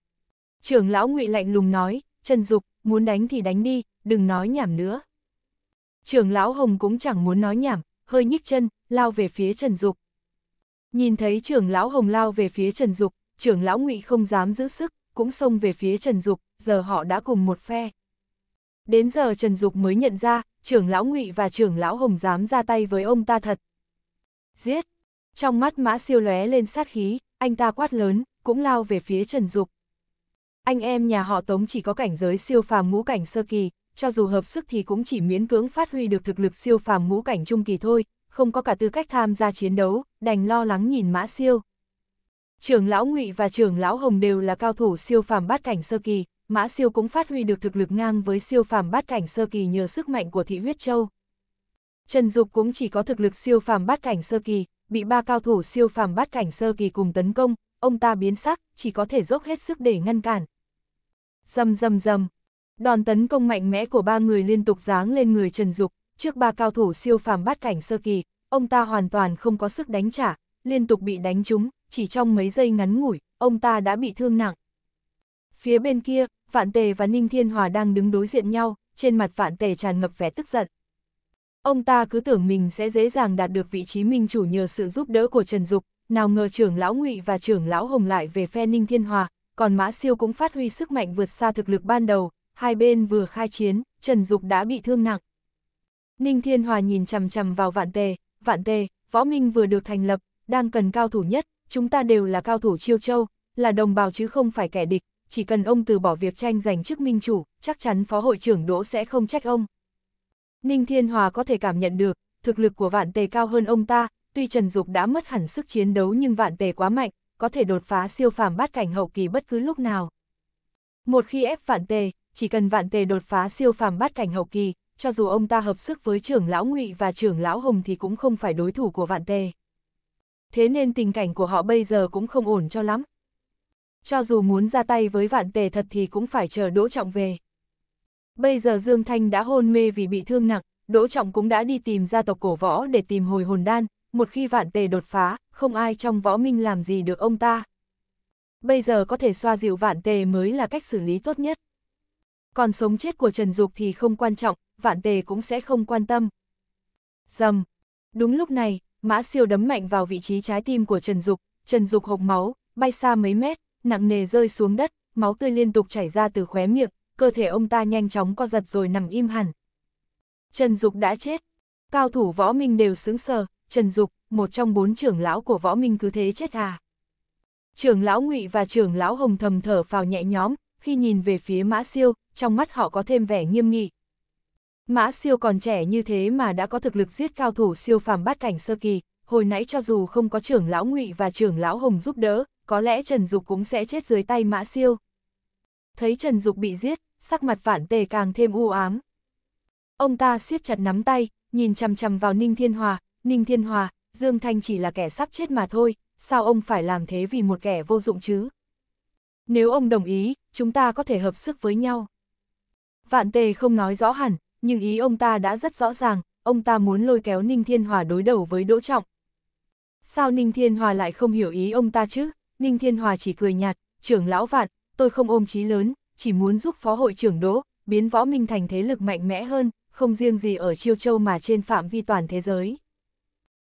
Trưởng lão Ngụy lạnh lùng nói, Trần Dục, muốn đánh thì đánh đi, đừng nói nhảm nữa. Trưởng lão Hồng cũng chẳng muốn nói nhảm, hơi nhích chân, lao về phía Trần Dục. Nhìn thấy trưởng lão hồng lao về phía Trần Dục, trưởng lão ngụy không dám giữ sức, cũng xông về phía Trần Dục, giờ họ đã cùng một phe. Đến giờ Trần Dục mới nhận ra, trưởng lão ngụy và trưởng lão hồng dám ra tay với ông ta thật. Giết! Trong mắt mã siêu lóe lên sát khí, anh ta quát lớn, cũng lao về phía Trần Dục. Anh em nhà họ Tống chỉ có cảnh giới siêu phàm ngũ cảnh sơ kỳ, cho dù hợp sức thì cũng chỉ miễn cưỡng phát huy được thực lực siêu phàm ngũ cảnh trung kỳ thôi, không có cả tư cách tham gia chiến đấu, đành lo lắng nhìn Mã Siêu. Trưởng lão Ngụy và trưởng lão Hồng đều là cao thủ siêu phàm bát cảnh sơ kỳ, Mã Siêu cũng phát huy được thực lực ngang với siêu phàm bát cảnh sơ kỳ nhờ sức mạnh của thị huyết châu. Trần Dục cũng chỉ có thực lực siêu phàm bát cảnh sơ kỳ, bị ba cao thủ siêu phàm bát cảnh sơ kỳ cùng tấn công, ông ta biến sắc, chỉ có thể dốc hết sức để ngăn cản. Dầm dầm dầm, đòn tấn công mạnh mẽ của ba người liên tục giáng lên người Trần Dục, trước ba cao thủ siêu phàm bát cảnh sơ kỳ, ông ta hoàn toàn không có sức đánh trả, liên tục bị đánh trúng, chỉ trong mấy giây ngắn ngủi, ông ta đã bị thương nặng. Phía bên kia, Vạn Tề và Ninh Thiên Hòa đang đứng đối diện nhau, trên mặt Vạn Tề tràn ngập vẻ tức giận. Ông ta cứ tưởng mình sẽ dễ dàng đạt được vị trí minh chủ nhờ sự giúp đỡ của Trần Dục, nào ngờ trưởng lão Ngụy và trưởng lão Hồng lại về phe Ninh Thiên Hòa, còn Mã Siêu cũng phát huy sức mạnh vượt xa thực lực ban đầu, hai bên vừa khai chiến, Trần Dục đã bị thương nặng. Ninh Thiên Hòa nhìn chằm chằm vào vạn tề, vạn tề, võ minh vừa được thành lập, đang cần cao thủ nhất, chúng ta đều là cao thủ chiêu châu, là đồng bào chứ không phải kẻ địch, chỉ cần ông từ bỏ việc tranh giành chức minh chủ, chắc chắn phó hội trưởng Đỗ sẽ không trách ông. Ninh Thiên Hòa có thể cảm nhận được, thực lực của vạn tề cao hơn ông ta, tuy Trần Dục đã mất hẳn sức chiến đấu nhưng vạn tề quá mạnh, có thể đột phá siêu phàm bát cảnh hậu kỳ bất cứ lúc nào. Một khi ép vạn tề, chỉ cần vạn tề đột phá siêu phàm bát cảnh hậu kỳ, cho dù ông ta hợp sức với trưởng lão ngụy và trưởng lão Hồng thì cũng không phải đối thủ của vạn tề. Thế nên tình cảnh của họ bây giờ cũng không ổn cho lắm. Cho dù muốn ra tay với vạn tề thật thì cũng phải chờ Đỗ Trọng về. Bây giờ Dương Thanh đã hôn mê vì bị thương nặng, Đỗ Trọng cũng đã đi tìm gia tộc cổ võ để tìm hồi hồn đan, một khi vạn tề đột phá, không ai trong võ minh làm gì được ông ta. Bây giờ có thể xoa dịu vạn tề mới là cách xử lý tốt nhất còn sống chết của Trần Dục thì không quan trọng, vạn tề cũng sẽ không quan tâm. Dầm! Đúng lúc này, mã siêu đấm mạnh vào vị trí trái tim của Trần Dục, Trần Dục hộc máu, bay xa mấy mét, nặng nề rơi xuống đất, máu tươi liên tục chảy ra từ khóe miệng, cơ thể ông ta nhanh chóng co giật rồi nằm im hẳn. Trần Dục đã chết. Cao thủ võ minh đều sững sờ, Trần Dục, một trong bốn trưởng lão của võ minh cứ thế chết à. Trưởng lão Ngụy và trưởng lão Hồng thầm thở phào nhẹ nhõm, khi nhìn về phía Mã Siêu, trong mắt họ có thêm vẻ nghiêm nghị. Mã Siêu còn trẻ như thế mà đã có thực lực giết cao thủ siêu phàm bát cảnh sơ kỳ, hồi nãy cho dù không có trưởng lão Ngụy và trưởng lão Hồng giúp đỡ, có lẽ Trần Dục cũng sẽ chết dưới tay Mã Siêu. Thấy Trần Dục bị giết, sắc mặt Vạn Tề càng thêm u ám. Ông ta siết chặt nắm tay, nhìn chằm chằm vào Ninh Thiên Hòa, Ninh Thiên Hòa, Dương Thanh chỉ là kẻ sắp chết mà thôi, sao ông phải làm thế vì một kẻ vô dụng chứ? Nếu ông đồng ý, chúng ta có thể hợp sức với nhau. Vạn tề không nói rõ hẳn, nhưng ý ông ta đã rất rõ ràng, ông ta muốn lôi kéo Ninh Thiên Hòa đối đầu với Đỗ Trọng. Sao Ninh Thiên Hòa lại không hiểu ý ông ta chứ? Ninh Thiên Hòa chỉ cười nhạt, trưởng lão vạn, tôi không ôm chí lớn, chỉ muốn giúp phó hội trưởng Đỗ, biến võ minh thành thế lực mạnh mẽ hơn, không riêng gì ở Chiêu Châu mà trên phạm vi toàn thế giới.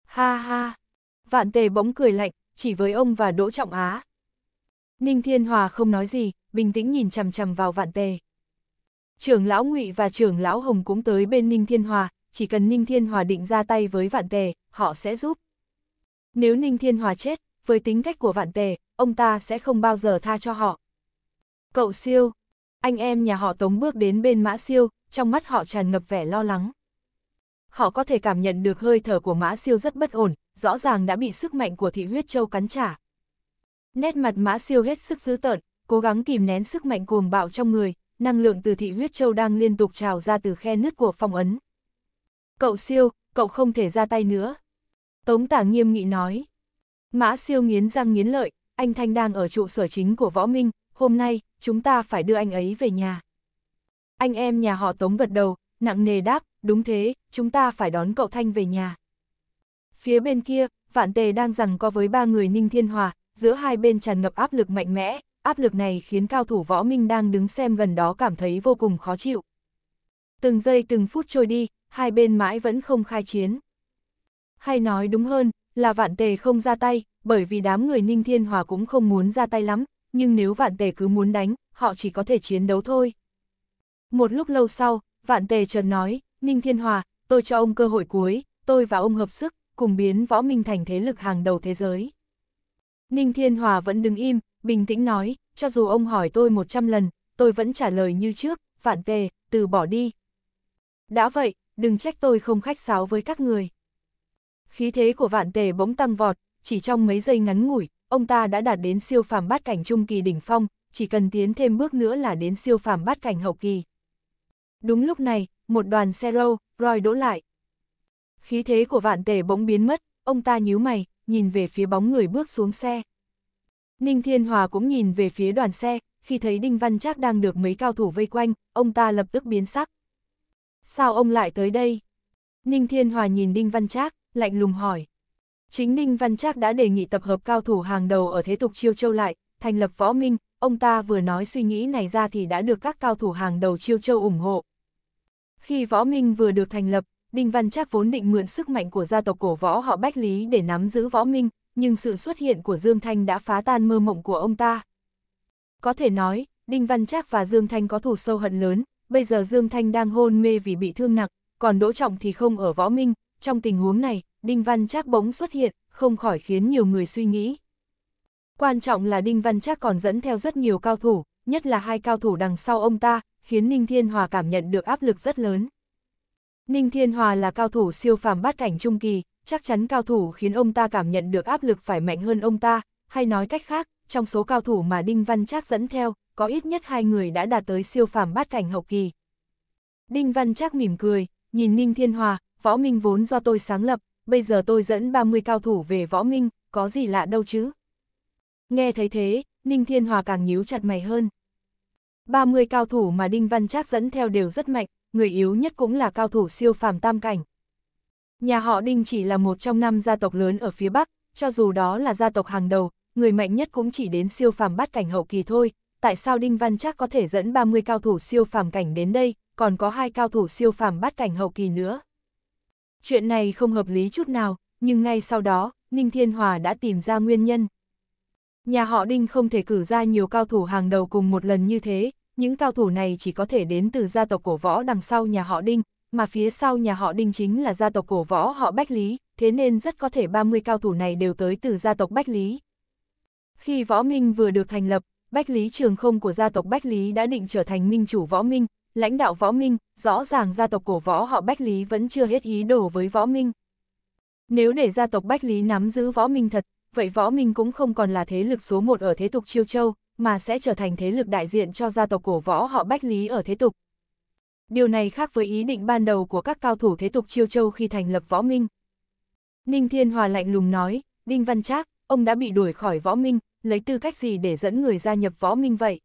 Ha ha! Vạn tề bỗng cười lạnh, chỉ với ông và Đỗ Trọng Á, Ninh Thiên Hòa không nói gì, bình tĩnh nhìn chằm chằm vào vạn tề. Trưởng lão Ngụy và trưởng lão Hồng cũng tới bên Ninh Thiên Hòa, chỉ cần Ninh Thiên Hòa định ra tay với vạn tề, họ sẽ giúp. Nếu Ninh Thiên Hòa chết, với tính cách của vạn tề, ông ta sẽ không bao giờ tha cho họ. Cậu siêu, anh em nhà họ tống bước đến bên mã siêu, trong mắt họ tràn ngập vẻ lo lắng. Họ có thể cảm nhận được hơi thở của mã siêu rất bất ổn, rõ ràng đã bị sức mạnh của thị huyết châu cắn trả. Nét mặt mã siêu hết sức dữ tợn, cố gắng kìm nén sức mạnh cuồng bạo trong người, năng lượng từ thị huyết châu đang liên tục trào ra từ khe nứt của phòng ấn. Cậu siêu, cậu không thể ra tay nữa. Tống tả nghiêm nghị nói. Mã siêu nghiến răng nghiến lợi, anh Thanh đang ở trụ sở chính của Võ Minh, hôm nay, chúng ta phải đưa anh ấy về nhà. Anh em nhà họ Tống gật đầu, nặng nề đáp, đúng thế, chúng ta phải đón cậu Thanh về nhà. Phía bên kia, Vạn Tề đang rằng co với ba người Ninh Thiên Hòa, giữa hai bên tràn ngập áp lực mạnh mẽ, áp lực này khiến cao thủ võ minh đang đứng xem gần đó cảm thấy vô cùng khó chịu. Từng giây từng phút trôi đi, hai bên mãi vẫn không khai chiến. Hay nói đúng hơn, là vạn tề không ra tay, bởi vì đám người Ninh Thiên Hòa cũng không muốn ra tay lắm, nhưng nếu vạn tề cứ muốn đánh, họ chỉ có thể chiến đấu thôi. Một lúc lâu sau, vạn tề chợt nói, Ninh Thiên Hòa, tôi cho ông cơ hội cuối, tôi và ông hợp sức, cùng biến võ minh thành thế lực hàng đầu thế giới. Ninh Thiên Hòa vẫn đứng im, bình tĩnh nói, cho dù ông hỏi tôi 100 lần, tôi vẫn trả lời như trước, vạn tề, từ bỏ đi. Đã vậy, đừng trách tôi không khách sáo với các người. Khí thế của vạn tề bỗng tăng vọt, chỉ trong mấy giây ngắn ngủi, ông ta đã đạt đến siêu phàm bát cảnh trung kỳ đỉnh phong, chỉ cần tiến thêm bước nữa là đến siêu phàm bát cảnh hậu kỳ. Đúng lúc này, một đoàn xe râu, roi đỗ lại. Khí thế của vạn tề bỗng biến mất, ông ta nhíu mày, nhìn về phía bóng người bước xuống xe. Ninh Thiên Hòa cũng nhìn về phía đoàn xe, khi thấy Đinh Văn Trác đang được mấy cao thủ vây quanh, ông ta lập tức biến sắc. Sao ông lại tới đây? Ninh Thiên Hòa nhìn Đinh Văn Trác, lạnh lùng hỏi. Chính Ninh Văn Trác đã đề nghị tập hợp cao thủ hàng đầu ở thế tục chiêu châu lại, thành lập võ minh, ông ta vừa nói suy nghĩ này ra thì đã được các cao thủ hàng đầu chiêu châu ủng hộ. Khi võ minh vừa được thành lập, Đinh Văn Trác vốn định mượn sức mạnh của gia tộc cổ võ họ Bách Lý để nắm giữ võ minh, nhưng sự xuất hiện của Dương Thanh đã phá tan mơ mộng của ông ta. Có thể nói, Đinh Văn Trác và Dương Thanh có thù sâu hận lớn, bây giờ Dương Thanh đang hôn mê vì bị thương nặng, còn Đỗ Trọng thì không ở võ minh, trong tình huống này, Đinh Văn Trác bỗng xuất hiện, không khỏi khiến nhiều người suy nghĩ. Quan trọng là Đinh Văn Trác còn dẫn theo rất nhiều cao thủ, nhất là hai cao thủ đằng sau ông ta, khiến Ninh Thiên Hòa cảm nhận được áp lực rất lớn. Ninh Thiên Hòa là cao thủ siêu phàm bát cảnh trung kỳ, chắc chắn cao thủ khiến ông ta cảm nhận được áp lực phải mạnh hơn ông ta, hay nói cách khác, trong số cao thủ mà Đinh Văn Trác dẫn theo, có ít nhất hai người đã đạt tới siêu phàm bát cảnh hậu kỳ. Đinh Văn Trác mỉm cười, nhìn Ninh Thiên Hòa, võ minh vốn do tôi sáng lập, bây giờ tôi dẫn 30 cao thủ về võ minh, có gì lạ đâu chứ. Nghe thấy thế, Ninh Thiên Hòa càng nhíu chặt mày hơn. 30 cao thủ mà Đinh Văn Trác dẫn theo đều rất mạnh, người yếu nhất cũng là cao thủ siêu phàm tam cảnh. Nhà họ Đinh chỉ là một trong năm gia tộc lớn ở phía Bắc, cho dù đó là gia tộc hàng đầu, người mạnh nhất cũng chỉ đến siêu phàm bát cảnh hậu kỳ thôi. Tại sao Đinh Văn Trác có thể dẫn 30 cao thủ siêu phàm cảnh đến đây, còn có hai cao thủ siêu phàm bát cảnh hậu kỳ nữa? Chuyện này không hợp lý chút nào, nhưng ngay sau đó, Ninh Thiên Hòa đã tìm ra nguyên nhân. Nhà họ Đinh không thể cử ra nhiều cao thủ hàng đầu cùng một lần như thế, những cao thủ này chỉ có thể đến từ gia tộc cổ võ đằng sau nhà họ Đinh, mà phía sau nhà họ Đinh chính là gia tộc cổ võ họ Bách Lý, thế nên rất có thể 30 cao thủ này đều tới từ gia tộc Bách Lý. Khi võ minh vừa được thành lập, Bách Lý trường không của gia tộc Bách Lý đã định trở thành minh chủ võ minh, lãnh đạo võ minh, rõ ràng gia tộc cổ võ họ Bách Lý vẫn chưa hết ý đồ với võ minh. Nếu để gia tộc Bách Lý nắm giữ võ minh thật, vậy võ minh cũng không còn là thế lực số một ở thế tục chiêu châu, mà sẽ trở thành thế lực đại diện cho gia tộc cổ võ họ Bách Lý ở thế tục. Điều này khác với ý định ban đầu của các cao thủ thế tục chiêu châu khi thành lập võ minh. Ninh Thiên Hòa lạnh lùng nói, Đinh Văn Trác, ông đã bị đuổi khỏi võ minh, lấy tư cách gì để dẫn người gia nhập võ minh vậy?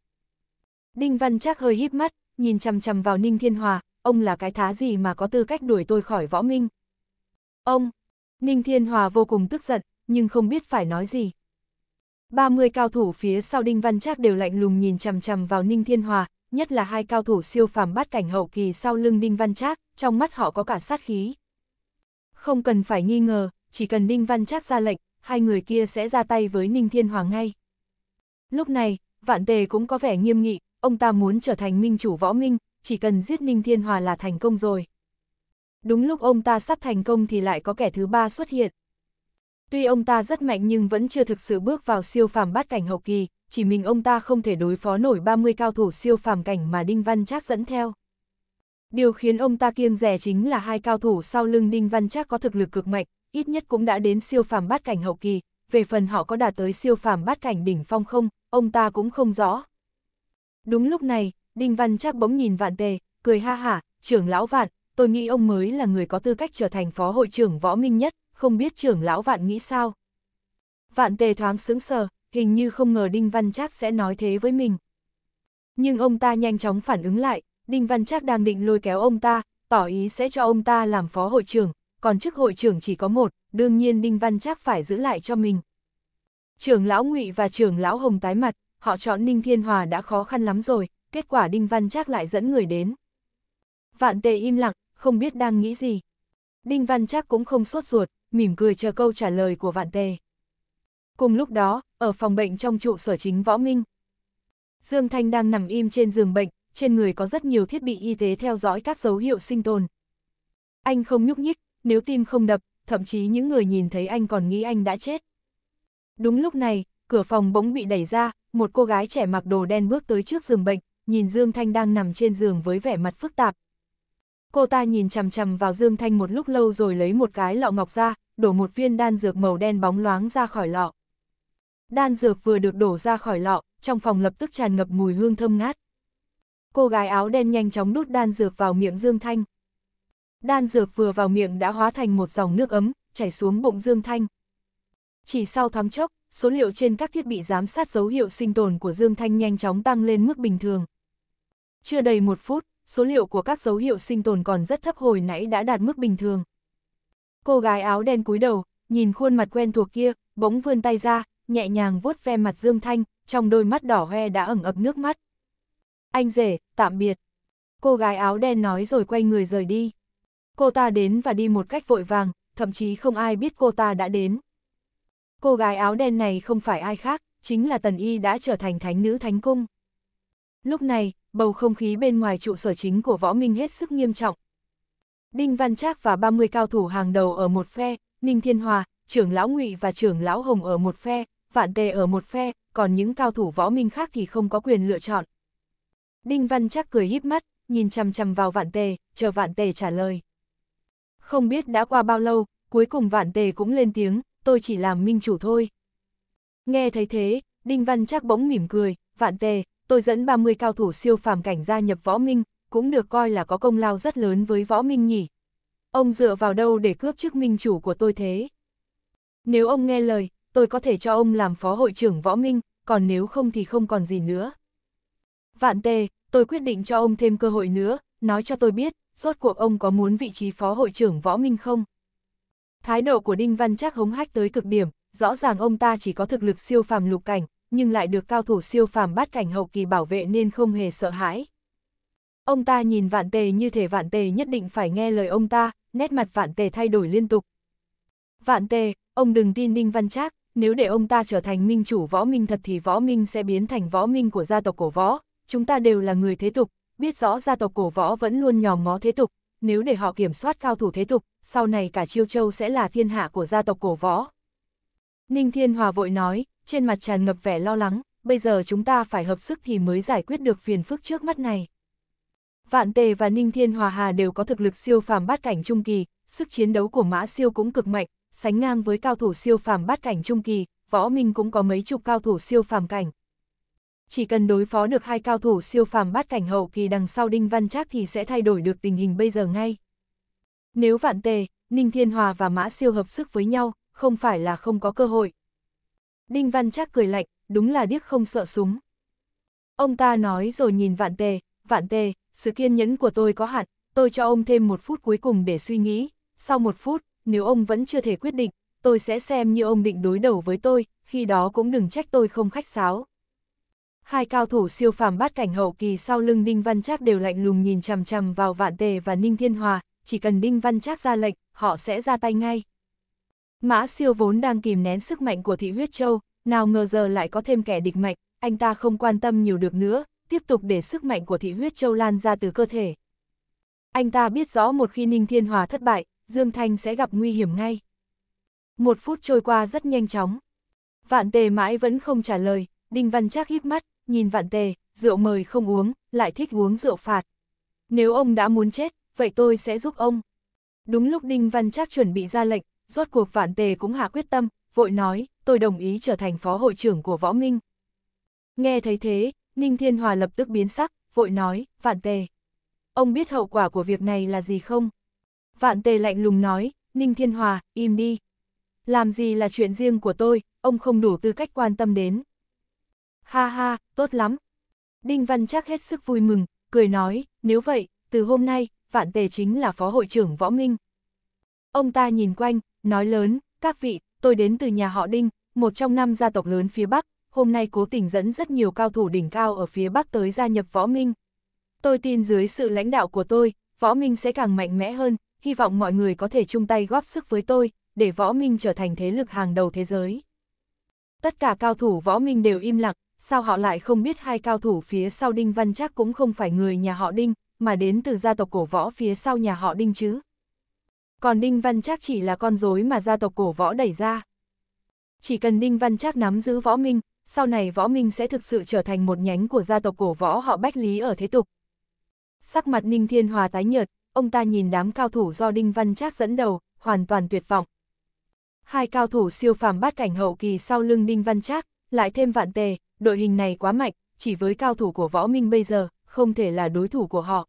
Đinh Văn Trác hơi híp mắt, nhìn chằm chằm vào Ninh Thiên Hòa, ông là cái thá gì mà có tư cách đuổi tôi khỏi võ minh? Ông! Ninh Thiên Hòa vô cùng tức giận, nhưng không biết phải nói gì. 30 cao thủ phía sau Đinh Văn Trác đều lạnh lùng nhìn chằm chằm vào Ninh Thiên Hòa, nhất là hai cao thủ siêu phàm bát cảnh hậu kỳ sau lưng Đinh Văn Trác, trong mắt họ có cả sát khí. Không cần phải nghi ngờ, chỉ cần Đinh Văn Trác ra lệnh, hai người kia sẽ ra tay với Ninh Thiên Hòa ngay. Lúc này, Vạn Tề cũng có vẻ nghiêm nghị, ông ta muốn trở thành minh chủ võ minh, chỉ cần giết Ninh Thiên Hòa là thành công rồi. Đúng lúc ông ta sắp thành công thì lại có kẻ thứ ba xuất hiện. Tuy ông ta rất mạnh nhưng vẫn chưa thực sự bước vào siêu phàm bát cảnh hậu kỳ, chỉ mình ông ta không thể đối phó nổi 30 cao thủ siêu phàm cảnh mà Đinh Văn Trác dẫn theo. Điều khiến ông ta kiêng rẻ chính là hai cao thủ sau lưng Đinh Văn Trác có thực lực cực mạnh, ít nhất cũng đã đến siêu phàm bát cảnh hậu kỳ, về phần họ có đạt tới siêu phàm bát cảnh đỉnh phong không, ông ta cũng không rõ. Đúng lúc này, Đinh Văn Trác bỗng nhìn Vạn Tề, cười ha hả, trưởng lão Vạn, tôi nghĩ ông mới là người có tư cách trở thành phó hội trưởng võ minh nhất, không biết trưởng lão vạn nghĩ sao. Vạn tề thoáng sững sờ, hình như không ngờ Đinh Văn Trác sẽ nói thế với mình. Nhưng ông ta nhanh chóng phản ứng lại, Đinh Văn Trác đang định lôi kéo ông ta, tỏ ý sẽ cho ông ta làm phó hội trưởng, còn chức hội trưởng chỉ có một, đương nhiên Đinh Văn Trác phải giữ lại cho mình. Trưởng lão Ngụy và trưởng lão Hồng tái mặt, họ chọn Ninh Thiên Hòa đã khó khăn lắm rồi, kết quả Đinh Văn Trác lại dẫn người đến. Vạn Tề im lặng, không biết đang nghĩ gì. Đinh Văn Trác cũng không sốt ruột, mỉm cười chờ câu trả lời của vạn tề. Cùng lúc đó, ở phòng bệnh trong trụ sở chính Võ Minh, Dương Thanh đang nằm im trên giường bệnh, trên người có rất nhiều thiết bị y tế theo dõi các dấu hiệu sinh tồn. Anh không nhúc nhích, nếu tim không đập, thậm chí những người nhìn thấy anh còn nghĩ anh đã chết. Đúng lúc này, cửa phòng bỗng bị đẩy ra, một cô gái trẻ mặc đồ đen bước tới trước giường bệnh, nhìn Dương Thanh đang nằm trên giường với vẻ mặt phức tạp, Cô ta nhìn chằm chằm vào Dương Thanh một lúc lâu rồi lấy một cái lọ ngọc ra, đổ một viên đan dược màu đen bóng loáng ra khỏi lọ. Đan dược vừa được đổ ra khỏi lọ, trong phòng lập tức tràn ngập mùi hương thơm ngát. Cô gái áo đen nhanh chóng đút đan dược vào miệng Dương Thanh. Đan dược vừa vào miệng đã hóa thành một dòng nước ấm, chảy xuống bụng Dương Thanh. Chỉ sau thoáng chốc, số liệu trên các thiết bị giám sát dấu hiệu sinh tồn của Dương Thanh nhanh chóng tăng lên mức bình thường. Chưa đầy một phút, số liệu của các dấu hiệu sinh tồn còn rất thấp hồi nãy đã đạt mức bình thường. Cô gái áo đen cúi đầu, nhìn khuôn mặt quen thuộc kia, bỗng vươn tay ra, nhẹ nhàng vuốt ve mặt Dương Thanh, trong đôi mắt đỏ hoe đã ẩn ập nước mắt. Anh rể, tạm biệt. Cô gái áo đen nói rồi quay người rời đi. Cô ta đến và đi một cách vội vàng, thậm chí không ai biết cô ta đã đến. Cô gái áo đen này không phải ai khác, chính là Tần Y đã trở thành thánh nữ thánh cung. Lúc này, bầu không khí bên ngoài trụ sở chính của võ minh hết sức nghiêm trọng. Đinh Văn Trác và 30 cao thủ hàng đầu ở một phe, Ninh Thiên Hòa, trưởng lão Ngụy và trưởng lão Hồng ở một phe, Vạn Tề ở một phe, còn những cao thủ võ minh khác thì không có quyền lựa chọn. Đinh Văn Trác cười híp mắt, nhìn chằm chằm vào Vạn Tề, chờ Vạn Tề trả lời. Không biết đã qua bao lâu, cuối cùng Vạn Tề cũng lên tiếng, tôi chỉ làm minh chủ thôi. Nghe thấy thế, Đinh Văn Trác bỗng mỉm cười, Vạn Tề, tôi dẫn 30 cao thủ siêu phàm cảnh gia nhập võ minh, cũng được coi là có công lao rất lớn với võ minh nhỉ. Ông dựa vào đâu để cướp chức minh chủ của tôi thế? Nếu ông nghe lời, tôi có thể cho ông làm phó hội trưởng võ minh, còn nếu không thì không còn gì nữa. Vạn tề, tôi quyết định cho ông thêm cơ hội nữa, nói cho tôi biết, rốt cuộc ông có muốn vị trí phó hội trưởng võ minh không? Thái độ của Đinh Văn chắc hống hách tới cực điểm, rõ ràng ông ta chỉ có thực lực siêu phàm lục cảnh, nhưng lại được cao thủ siêu phàm bát cảnh hậu kỳ bảo vệ nên không hề sợ hãi. Ông ta nhìn vạn tề như thể vạn tề nhất định phải nghe lời ông ta, nét mặt vạn tề thay đổi liên tục. Vạn tề, ông đừng tin Đinh Văn Trác, nếu để ông ta trở thành minh chủ võ minh thật thì võ minh sẽ biến thành võ minh của gia tộc cổ võ, chúng ta đều là người thế tục, biết rõ gia tộc cổ võ vẫn luôn nhòm ngó thế tục, nếu để họ kiểm soát cao thủ thế tục, sau này cả Chiêu Châu sẽ là thiên hạ của gia tộc cổ võ. Ninh Thiên Hòa vội nói, trên mặt tràn ngập vẻ lo lắng, bây giờ chúng ta phải hợp sức thì mới giải quyết được phiền phức trước mắt này. Vạn Tề và Ninh Thiên Hòa Hà đều có thực lực siêu phàm bát cảnh trung kỳ, sức chiến đấu của Mã Siêu cũng cực mạnh, sánh ngang với cao thủ siêu phàm bát cảnh trung kỳ, Võ Minh cũng có mấy chục cao thủ siêu phàm cảnh. Chỉ cần đối phó được hai cao thủ siêu phàm bát cảnh hậu kỳ đằng sau Đinh Văn Trác thì sẽ thay đổi được tình hình bây giờ ngay. Nếu Vạn Tề, Ninh Thiên Hòa và Mã Siêu hợp sức với nhau, không phải là không có cơ hội, Đinh Văn Trác cười lạnh, đúng là điếc không sợ súng. Ông ta nói rồi nhìn vạn tề, vạn tề, sự kiên nhẫn của tôi có hạn, tôi cho ông thêm một phút cuối cùng để suy nghĩ, sau một phút, nếu ông vẫn chưa thể quyết định, tôi sẽ xem như ông định đối đầu với tôi, khi đó cũng đừng trách tôi không khách sáo. Hai cao thủ siêu phàm bát cảnh hậu kỳ sau lưng Đinh Văn Trác đều lạnh lùng nhìn chằm chằm vào Vạn Tề và Ninh Thiên Hòa, chỉ cần Đinh Văn Trác ra lệnh, họ sẽ ra tay ngay. Mã siêu vốn đang kìm nén sức mạnh của thị huyết châu, nào ngờ giờ lại có thêm kẻ địch mạnh, anh ta không quan tâm nhiều được nữa, tiếp tục để sức mạnh của thị huyết châu lan ra từ cơ thể. Anh ta biết rõ một khi Ninh Thiên Hòa thất bại, Dương Thanh sẽ gặp nguy hiểm ngay. Một phút trôi qua rất nhanh chóng. Vạn tề mãi vẫn không trả lời, Đinh Văn Trác híp mắt, nhìn vạn tề, rượu mời không uống, lại thích uống rượu phạt. Nếu ông đã muốn chết, vậy tôi sẽ giúp ông. Đúng lúc Đinh Văn Trác chuẩn bị ra lệnh, rốt cuộc vạn tề cũng hạ quyết tâm, vội nói, tôi đồng ý trở thành phó hội trưởng của võ minh. Nghe thấy thế, Ninh Thiên Hòa lập tức biến sắc, vội nói, vạn tề. Ông biết hậu quả của việc này là gì không? Vạn tề lạnh lùng nói, Ninh Thiên Hòa, im đi. Làm gì là chuyện riêng của tôi, ông không đủ tư cách quan tâm đến. Ha ha, tốt lắm. Đinh Văn chắc hết sức vui mừng, cười nói, nếu vậy, từ hôm nay, vạn tề chính là phó hội trưởng võ minh. Ông ta nhìn quanh, nói lớn, các vị, tôi đến từ nhà họ Đinh, một trong năm gia tộc lớn phía Bắc, hôm nay cố tình dẫn rất nhiều cao thủ đỉnh cao ở phía Bắc tới gia nhập Võ Minh. Tôi tin dưới sự lãnh đạo của tôi, Võ Minh sẽ càng mạnh mẽ hơn, hy vọng mọi người có thể chung tay góp sức với tôi, để Võ Minh trở thành thế lực hàng đầu thế giới. Tất cả cao thủ Võ Minh đều im lặng, sao họ lại không biết hai cao thủ phía sau Đinh Văn Trác cũng không phải người nhà họ Đinh, mà đến từ gia tộc cổ võ phía sau nhà họ Đinh chứ? còn Đinh Văn Trác chỉ là con rối mà gia tộc cổ võ đẩy ra. Chỉ cần Đinh Văn Trác nắm giữ võ minh, sau này võ minh sẽ thực sự trở thành một nhánh của gia tộc cổ võ họ Bách Lý ở thế tục. Sắc mặt Ninh Thiên Hòa tái nhợt, ông ta nhìn đám cao thủ do Đinh Văn Trác dẫn đầu, hoàn toàn tuyệt vọng. Hai cao thủ siêu phàm bát cảnh hậu kỳ sau lưng Đinh Văn Trác, lại thêm vạn tề, đội hình này quá mạnh, chỉ với cao thủ của võ minh bây giờ, không thể là đối thủ của họ.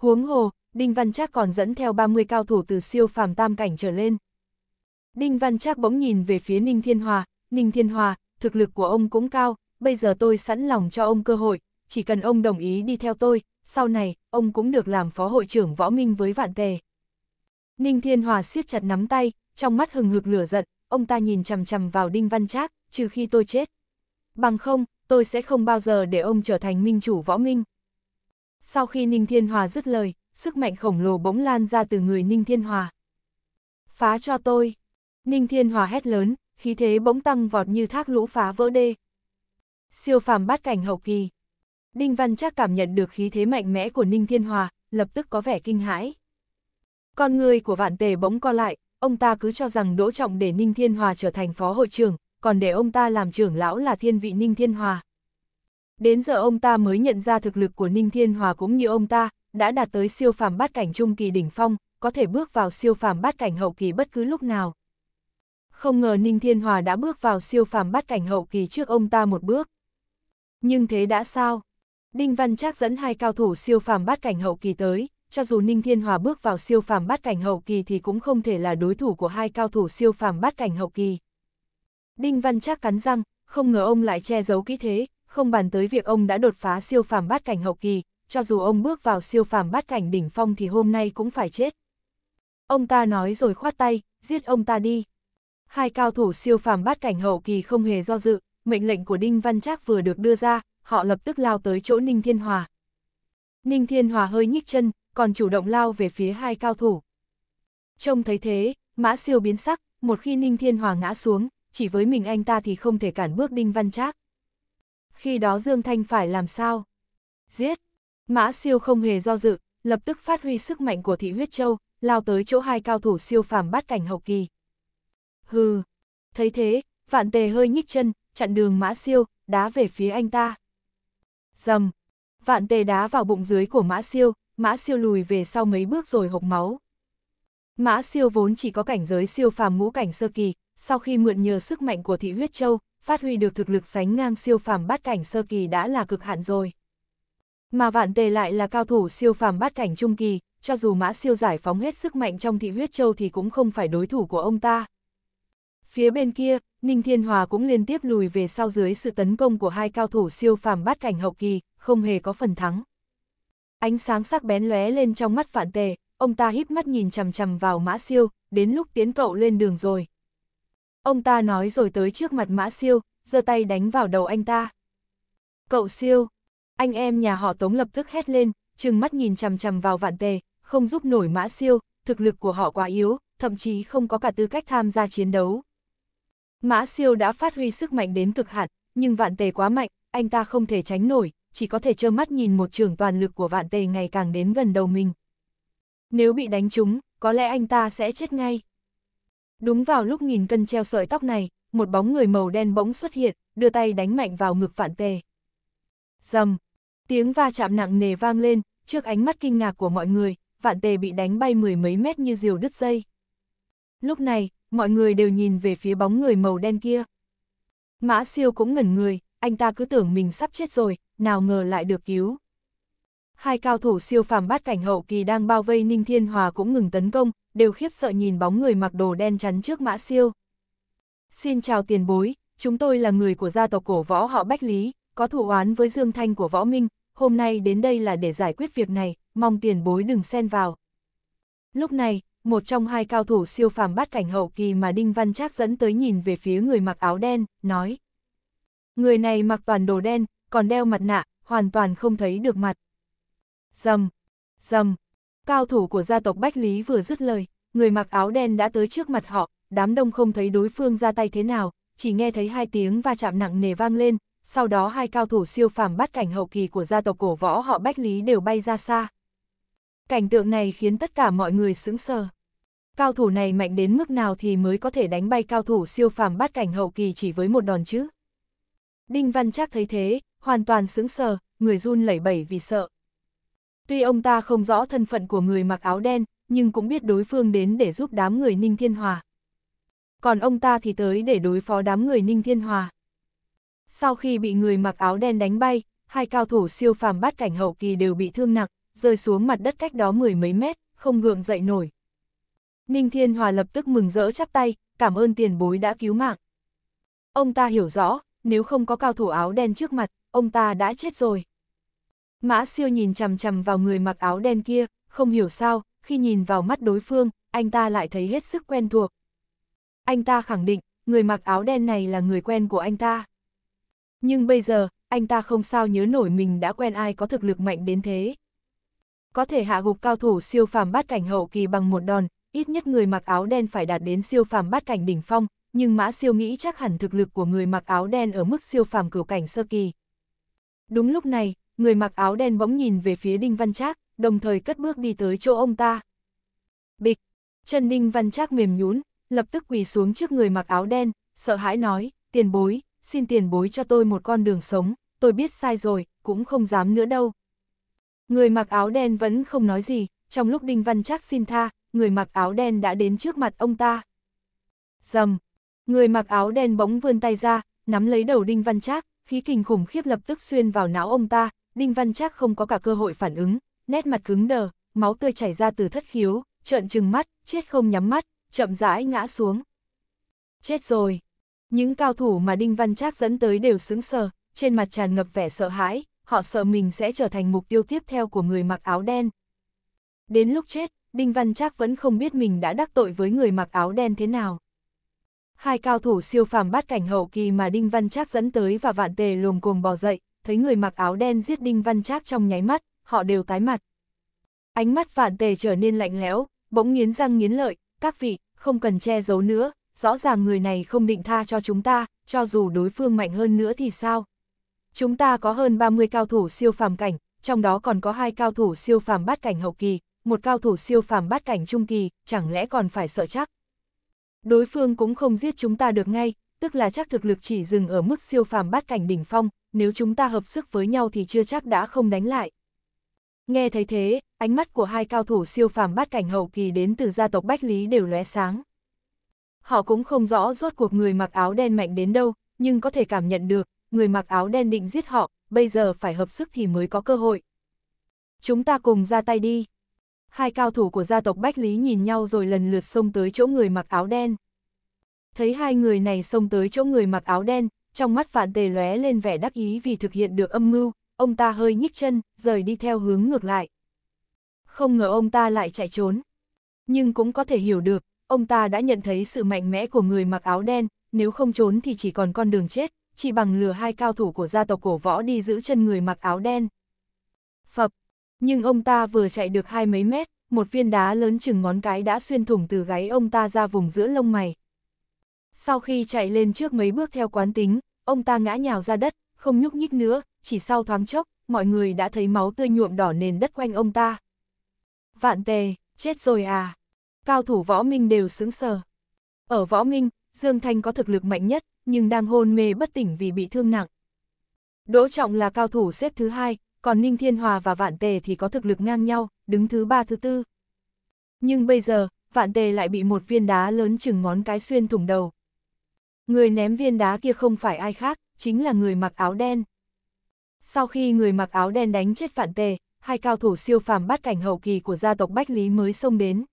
Huống hồ, Đinh Văn Trác còn dẫn theo 30 cao thủ từ siêu phàm tam cảnh trở lên. Đinh Văn Trác bỗng nhìn về phía Ninh Thiên Hòa, Ninh Thiên Hòa, thực lực của ông cũng cao, bây giờ tôi sẵn lòng cho ông cơ hội, chỉ cần ông đồng ý đi theo tôi, sau này, ông cũng được làm phó hội trưởng võ minh với vạn tề. Ninh Thiên Hòa siết chặt nắm tay, trong mắt hừng hực lửa giận, ông ta nhìn chằm chằm vào Đinh Văn Trác, trừ khi tôi chết. Bằng không, tôi sẽ không bao giờ để ông trở thành minh chủ võ minh. Sau khi Ninh Thiên Hòa dứt lời, sức mạnh khổng lồ bỗng lan ra từ người Ninh Thiên Hòa. Phá cho tôi! Ninh Thiên Hòa hét lớn, khí thế bỗng tăng vọt như thác lũ phá vỡ đê. Siêu phàm bát cảnh hậu kỳ. Đinh Văn Trác cảm nhận được khí thế mạnh mẽ của Ninh Thiên Hòa, lập tức có vẻ kinh hãi. Con người của vạn tề bỗng co lại, ông ta cứ cho rằng Đỗ Trọng để Ninh Thiên Hòa trở thành phó hội trưởng, còn để ông ta làm trưởng lão là thiên vị Ninh Thiên Hòa. Đến giờ ông ta mới nhận ra thực lực của Ninh Thiên Hòa cũng như ông ta, đã đạt tới siêu phàm bát cảnh trung kỳ đỉnh phong, có thể bước vào siêu phàm bát cảnh hậu kỳ bất cứ lúc nào. Không ngờ Ninh Thiên Hòa đã bước vào siêu phàm bát cảnh hậu kỳ trước ông ta một bước. Nhưng thế đã sao? Đinh Văn Trác dẫn hai cao thủ siêu phàm bát cảnh hậu kỳ tới, cho dù Ninh Thiên Hòa bước vào siêu phàm bát cảnh hậu kỳ thì cũng không thể là đối thủ của hai cao thủ siêu phàm bát cảnh hậu kỳ. Đinh Văn Trác cắn răng, không ngờ ông lại che giấu kỹ thế, không bàn tới việc ông đã đột phá siêu phàm bát cảnh hậu kỳ, cho dù ông bước vào siêu phàm bát cảnh đỉnh phong thì hôm nay cũng phải chết. Ông ta nói rồi khoát tay, giết ông ta đi. Hai cao thủ siêu phàm bát cảnh hậu kỳ không hề do dự, mệnh lệnh của Đinh Văn Trác vừa được đưa ra, họ lập tức lao tới chỗ Ninh Thiên Hòa. Ninh Thiên Hòa hơi nhích chân, còn chủ động lao về phía hai cao thủ. Trông thấy thế, mã siêu biến sắc, một khi Ninh Thiên Hòa ngã xuống, chỉ với mình anh ta thì không thể cản bước Đinh Văn Trác khi đó Dương Thanh phải làm sao? Giết! Mã siêu không hề do dự, lập tức phát huy sức mạnh của thị huyết châu, lao tới chỗ hai cao thủ siêu phàm bát cảnh hậu kỳ. Hừ! Thấy thế, vạn tề hơi nhích chân, chặn đường mã siêu, đá về phía anh ta. Dầm! Vạn tề đá vào bụng dưới của mã siêu, mã siêu lùi về sau mấy bước rồi hộc máu. Mã siêu vốn chỉ có cảnh giới siêu phàm ngũ cảnh sơ kỳ, sau khi mượn nhờ sức mạnh của thị huyết châu, phát huy được thực lực sánh ngang siêu phàm bát cảnh sơ kỳ đã là cực hạn rồi. Mà vạn tề lại là cao thủ siêu phàm bát cảnh trung kỳ, cho dù mã siêu giải phóng hết sức mạnh trong thị huyết châu thì cũng không phải đối thủ của ông ta. Phía bên kia, Ninh Thiên Hòa cũng liên tiếp lùi về sau dưới sự tấn công của hai cao thủ siêu phàm bát cảnh hậu kỳ, không hề có phần thắng. Ánh sáng sắc bén lóe lên trong mắt vạn tề, ông ta híp mắt nhìn chằm chằm vào mã siêu, đến lúc tiến cậu lên đường rồi. Ông ta nói rồi tới trước mặt Mã Siêu, giơ tay đánh vào đầu anh ta. Cậu Siêu, anh em nhà họ Tống lập tức hét lên, trừng mắt nhìn chằm chằm vào vạn tề, không giúp nổi Mã Siêu, thực lực của họ quá yếu, thậm chí không có cả tư cách tham gia chiến đấu. Mã Siêu đã phát huy sức mạnh đến cực hạn, nhưng vạn tề quá mạnh, anh ta không thể tránh nổi, chỉ có thể trơ mắt nhìn một trường toàn lực của vạn tề ngày càng đến gần đầu mình. Nếu bị đánh trúng, có lẽ anh ta sẽ chết ngay. Đúng vào lúc nghìn cân treo sợi tóc này, một bóng người màu đen bỗng xuất hiện, đưa tay đánh mạnh vào ngực phản tề. Dầm! Tiếng va chạm nặng nề vang lên, trước ánh mắt kinh ngạc của mọi người, vạn tề bị đánh bay mười mấy mét như diều đứt dây. Lúc này, mọi người đều nhìn về phía bóng người màu đen kia. Mã siêu cũng ngẩn người, anh ta cứ tưởng mình sắp chết rồi, nào ngờ lại được cứu hai cao thủ siêu phàm bát cảnh hậu kỳ đang bao vây Ninh Thiên Hòa cũng ngừng tấn công, đều khiếp sợ nhìn bóng người mặc đồ đen chắn trước mã siêu. Xin chào tiền bối, chúng tôi là người của gia tộc cổ võ họ Bách Lý, có thủ oán với Dương Thanh của võ minh, hôm nay đến đây là để giải quyết việc này, mong tiền bối đừng xen vào. Lúc này, một trong hai cao thủ siêu phàm bát cảnh hậu kỳ mà Đinh Văn Trác dẫn tới nhìn về phía người mặc áo đen, nói. Người này mặc toàn đồ đen, còn đeo mặt nạ, hoàn toàn không thấy được mặt. Dầm, dầm, cao thủ của gia tộc Bách Lý vừa dứt lời, người mặc áo đen đã tới trước mặt họ, đám đông không thấy đối phương ra tay thế nào, chỉ nghe thấy hai tiếng va chạm nặng nề vang lên, sau đó hai cao thủ siêu phàm bắt cảnh hậu kỳ của gia tộc cổ võ họ Bách Lý đều bay ra xa. Cảnh tượng này khiến tất cả mọi người sững sờ. Cao thủ này mạnh đến mức nào thì mới có thể đánh bay cao thủ siêu phàm bắt cảnh hậu kỳ chỉ với một đòn chứ? Đinh Văn Trác thấy thế, hoàn toàn sững sờ, người run lẩy bẩy vì sợ. Tuy ông ta không rõ thân phận của người mặc áo đen, nhưng cũng biết đối phương đến để giúp đám người Ninh Thiên Hòa. Còn ông ta thì tới để đối phó đám người Ninh Thiên Hòa. Sau khi bị người mặc áo đen đánh bay, hai cao thủ siêu phàm bát cảnh hậu kỳ đều bị thương nặng, rơi xuống mặt đất cách đó mười mấy mét, không gượng dậy nổi. Ninh Thiên Hòa lập tức mừng rỡ chắp tay, cảm ơn tiền bối đã cứu mạng. Ông ta hiểu rõ, nếu không có cao thủ áo đen trước mặt, ông ta đã chết rồi. Mã siêu nhìn chằm chằm vào người mặc áo đen kia, không hiểu sao, khi nhìn vào mắt đối phương, anh ta lại thấy hết sức quen thuộc. Anh ta khẳng định, người mặc áo đen này là người quen của anh ta. Nhưng bây giờ, anh ta không sao nhớ nổi mình đã quen ai có thực lực mạnh đến thế. Có thể hạ gục cao thủ siêu phàm bát cảnh hậu kỳ bằng một đòn, ít nhất người mặc áo đen phải đạt đến siêu phàm bát cảnh đỉnh phong, nhưng Mã Siêu nghĩ chắc hẳn thực lực của người mặc áo đen ở mức siêu phàm cửu cảnh sơ kỳ. Đúng lúc này, người mặc áo đen bỗng nhìn về phía Đinh Văn Trác, đồng thời cất bước đi tới chỗ ông ta. Bịch, chân Đinh Văn Trác mềm nhún, lập tức quỳ xuống trước người mặc áo đen, sợ hãi nói, tiền bối, xin tiền bối cho tôi một con đường sống, tôi biết sai rồi, cũng không dám nữa đâu. Người mặc áo đen vẫn không nói gì, trong lúc Đinh Văn Trác xin tha, người mặc áo đen đã đến trước mặt ông ta. Dầm, người mặc áo đen bỗng vươn tay ra, nắm lấy đầu Đinh Văn Trác, khí kinh khủng khiếp lập tức xuyên vào não ông ta, Đinh Văn Trác không có cả cơ hội phản ứng, nét mặt cứng đờ, máu tươi chảy ra từ thất khiếu, trợn trừng mắt, chết không nhắm mắt, chậm rãi ngã xuống. Chết rồi. Những cao thủ mà Đinh Văn Trác dẫn tới đều sững sờ, trên mặt tràn ngập vẻ sợ hãi, họ sợ mình sẽ trở thành mục tiêu tiếp theo của người mặc áo đen. Đến lúc chết, Đinh Văn Trác vẫn không biết mình đã đắc tội với người mặc áo đen thế nào. Hai cao thủ siêu phàm bát cảnh hậu kỳ mà Đinh Văn Trác dẫn tới và vạn tề lồm cồm bò dậy, thấy người mặc áo đen giết Đinh Văn Trác trong nháy mắt, họ đều tái mặt. Ánh mắt Vạn Tề trở nên lạnh lẽo, bỗng nghiến răng nghiến lợi, "Các vị, không cần che giấu nữa, rõ ràng người này không định tha cho chúng ta, cho dù đối phương mạnh hơn nữa thì sao? Chúng ta có hơn 30 cao thủ siêu phàm cảnh, trong đó còn có hai cao thủ siêu phàm bát cảnh hậu kỳ, một cao thủ siêu phàm bát cảnh trung kỳ, chẳng lẽ còn phải sợ chắc? Đối phương cũng không giết chúng ta được ngay, tức là chắc thực lực chỉ dừng ở mức siêu phàm bát cảnh đỉnh phong, nếu chúng ta hợp sức với nhau thì chưa chắc đã không đánh lại. Nghe thấy thế, ánh mắt của hai cao thủ siêu phàm bát cảnh hậu kỳ đến từ gia tộc Bách Lý đều lóe sáng. Họ cũng không rõ rốt cuộc người mặc áo đen mạnh đến đâu, nhưng có thể cảm nhận được, người mặc áo đen định giết họ, bây giờ phải hợp sức thì mới có cơ hội. Chúng ta cùng ra tay đi. Hai cao thủ của gia tộc Bách Lý nhìn nhau rồi lần lượt xông tới chỗ người mặc áo đen thấy hai người này xông tới chỗ người mặc áo đen, trong mắt Phạn Tề lóe lên vẻ đắc ý vì thực hiện được âm mưu, ông ta hơi nhích chân, rời đi theo hướng ngược lại. Không ngờ ông ta lại chạy trốn. Nhưng cũng có thể hiểu được, ông ta đã nhận thấy sự mạnh mẽ của người mặc áo đen, nếu không trốn thì chỉ còn con đường chết, chỉ bằng lừa hai cao thủ của gia tộc cổ võ đi giữ chân người mặc áo đen. Phập, nhưng ông ta vừa chạy được hai mấy mét, một viên đá lớn chừng ngón cái đã xuyên thủng từ gáy ông ta ra vùng giữa lông mày, sau khi chạy lên trước mấy bước theo quán tính, ông ta ngã nhào ra đất, không nhúc nhích nữa, chỉ sau thoáng chốc, mọi người đã thấy máu tươi nhuộm đỏ nền đất quanh ông ta. Vạn tề, chết rồi à. Cao thủ võ minh đều sững sờ. Ở võ minh, Dương Thanh có thực lực mạnh nhất, nhưng đang hôn mê bất tỉnh vì bị thương nặng. Đỗ Trọng là cao thủ xếp thứ hai, còn Ninh Thiên Hòa và Vạn Tề thì có thực lực ngang nhau, đứng thứ ba thứ tư. Nhưng bây giờ, Vạn Tề lại bị một viên đá lớn chừng ngón cái xuyên thủng đầu, Người ném viên đá kia không phải ai khác, chính là người mặc áo đen. Sau khi người mặc áo đen đánh chết phản tề, hai cao thủ siêu phàm bắt cảnh hậu kỳ của gia tộc Bách Lý mới xông đến.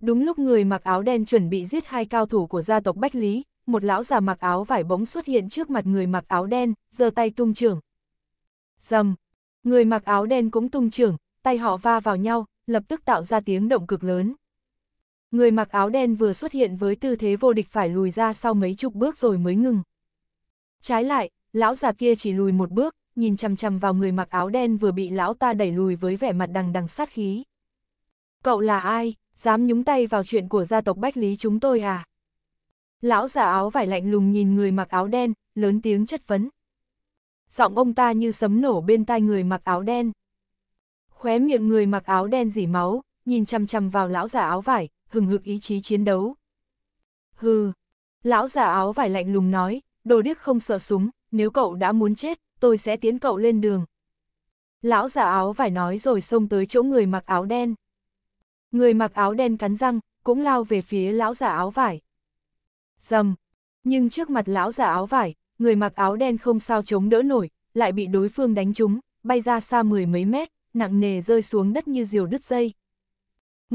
Đúng lúc người mặc áo đen chuẩn bị giết hai cao thủ của gia tộc Bách Lý, một lão già mặc áo vải bóng xuất hiện trước mặt người mặc áo đen, giơ tay tung trưởng. Dầm! Người mặc áo đen cũng tung trưởng, tay họ va vào nhau, lập tức tạo ra tiếng động cực lớn. Người mặc áo đen vừa xuất hiện với tư thế vô địch phải lùi ra sau mấy chục bước rồi mới ngừng. Trái lại, lão già kia chỉ lùi một bước, nhìn chằm chằm vào người mặc áo đen vừa bị lão ta đẩy lùi với vẻ mặt đằng đằng sát khí. Cậu là ai, dám nhúng tay vào chuyện của gia tộc Bách Lý chúng tôi à? Lão già áo vải lạnh lùng nhìn người mặc áo đen, lớn tiếng chất vấn. Giọng ông ta như sấm nổ bên tai người mặc áo đen. Khóe miệng người mặc áo đen dỉ máu, nhìn chằm chằm vào lão già áo vải, hừng hực ý chí chiến đấu. Hừ, lão già áo vải lạnh lùng nói, đồ điếc không sợ súng, nếu cậu đã muốn chết, tôi sẽ tiến cậu lên đường. Lão già áo vải nói rồi xông tới chỗ người mặc áo đen. Người mặc áo đen cắn răng, cũng lao về phía lão già áo vải. Dầm, nhưng trước mặt lão già áo vải, người mặc áo đen không sao chống đỡ nổi, lại bị đối phương đánh trúng, bay ra xa mười mấy mét, nặng nề rơi xuống đất như diều đứt dây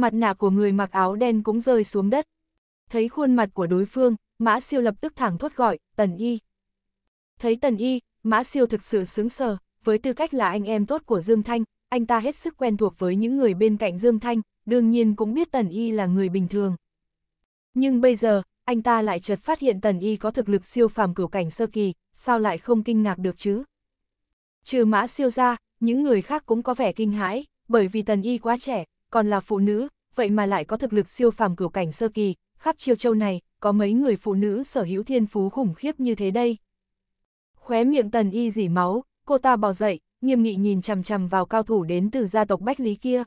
mặt nạ của người mặc áo đen cũng rơi xuống đất. Thấy khuôn mặt của đối phương, Mã Siêu lập tức thẳng thốt gọi, Tần Y. Thấy Tần Y, Mã Siêu thực sự sướng sờ, với tư cách là anh em tốt của Dương Thanh, anh ta hết sức quen thuộc với những người bên cạnh Dương Thanh, đương nhiên cũng biết Tần Y là người bình thường. Nhưng bây giờ, anh ta lại chợt phát hiện Tần Y có thực lực siêu phàm cửu cảnh sơ kỳ, sao lại không kinh ngạc được chứ? Trừ Mã Siêu ra, những người khác cũng có vẻ kinh hãi, bởi vì Tần Y quá trẻ, còn là phụ nữ, vậy mà lại có thực lực siêu phàm cửu cảnh sơ kỳ, khắp chiêu châu này, có mấy người phụ nữ sở hữu thiên phú khủng khiếp như thế đây. Khóe miệng tần y dỉ máu, cô ta bò dậy, nghiêm nghị nhìn chằm chằm vào cao thủ đến từ gia tộc Bách Lý kia.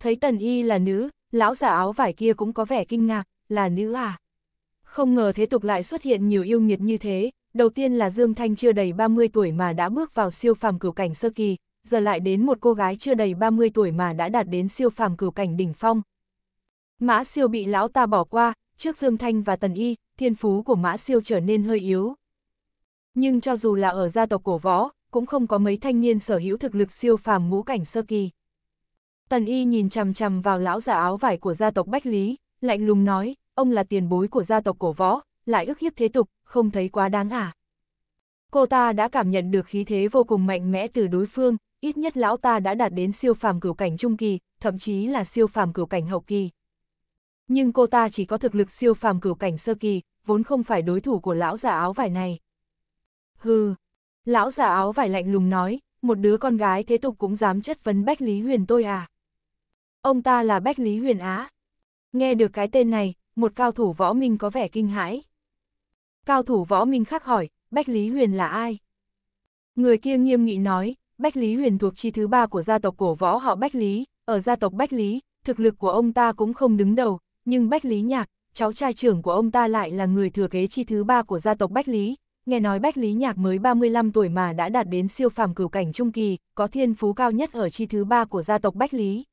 Thấy tần y là nữ, lão giả áo vải kia cũng có vẻ kinh ngạc, là nữ à? Không ngờ thế tục lại xuất hiện nhiều yêu nghiệt như thế, đầu tiên là Dương Thanh chưa đầy 30 tuổi mà đã bước vào siêu phàm cửu cảnh sơ kỳ, giờ lại đến một cô gái chưa đầy 30 tuổi mà đã đạt đến siêu phàm cửu cảnh đỉnh phong. Mã siêu bị lão ta bỏ qua, trước Dương Thanh và Tần Y, thiên phú của mã siêu trở nên hơi yếu. Nhưng cho dù là ở gia tộc cổ võ, cũng không có mấy thanh niên sở hữu thực lực siêu phàm ngũ cảnh sơ kỳ. Tần Y nhìn chằm chằm vào lão già áo vải của gia tộc Bách Lý, lạnh lùng nói, ông là tiền bối của gia tộc cổ võ, lại ức hiếp thế tục, không thấy quá đáng à. Cô ta đã cảm nhận được khí thế vô cùng mạnh mẽ từ đối phương, ít nhất lão ta đã đạt đến siêu phàm cửu cảnh trung kỳ, thậm chí là siêu phàm cửu cảnh hậu kỳ. Nhưng cô ta chỉ có thực lực siêu phàm cửu cảnh sơ kỳ, vốn không phải đối thủ của lão già áo vải này. Hừ, lão già áo vải lạnh lùng nói, một đứa con gái thế tục cũng dám chất vấn Bách Lý Huyền tôi à. Ông ta là Bách Lý Huyền Á. Nghe được cái tên này, một cao thủ võ minh có vẻ kinh hãi. Cao thủ võ minh khắc hỏi, Bách Lý Huyền là ai? Người kia nghiêm nghị nói, Bách Lý Huyền thuộc chi thứ ba của gia tộc cổ võ họ Bách Lý, ở gia tộc Bách Lý, thực lực của ông ta cũng không đứng đầu, nhưng Bách Lý Nhạc, cháu trai trưởng của ông ta lại là người thừa kế chi thứ ba của gia tộc Bách Lý. Nghe nói Bách Lý Nhạc mới 35 tuổi mà đã đạt đến siêu phàm cửu cảnh trung kỳ, có thiên phú cao nhất ở chi thứ ba của gia tộc Bách Lý.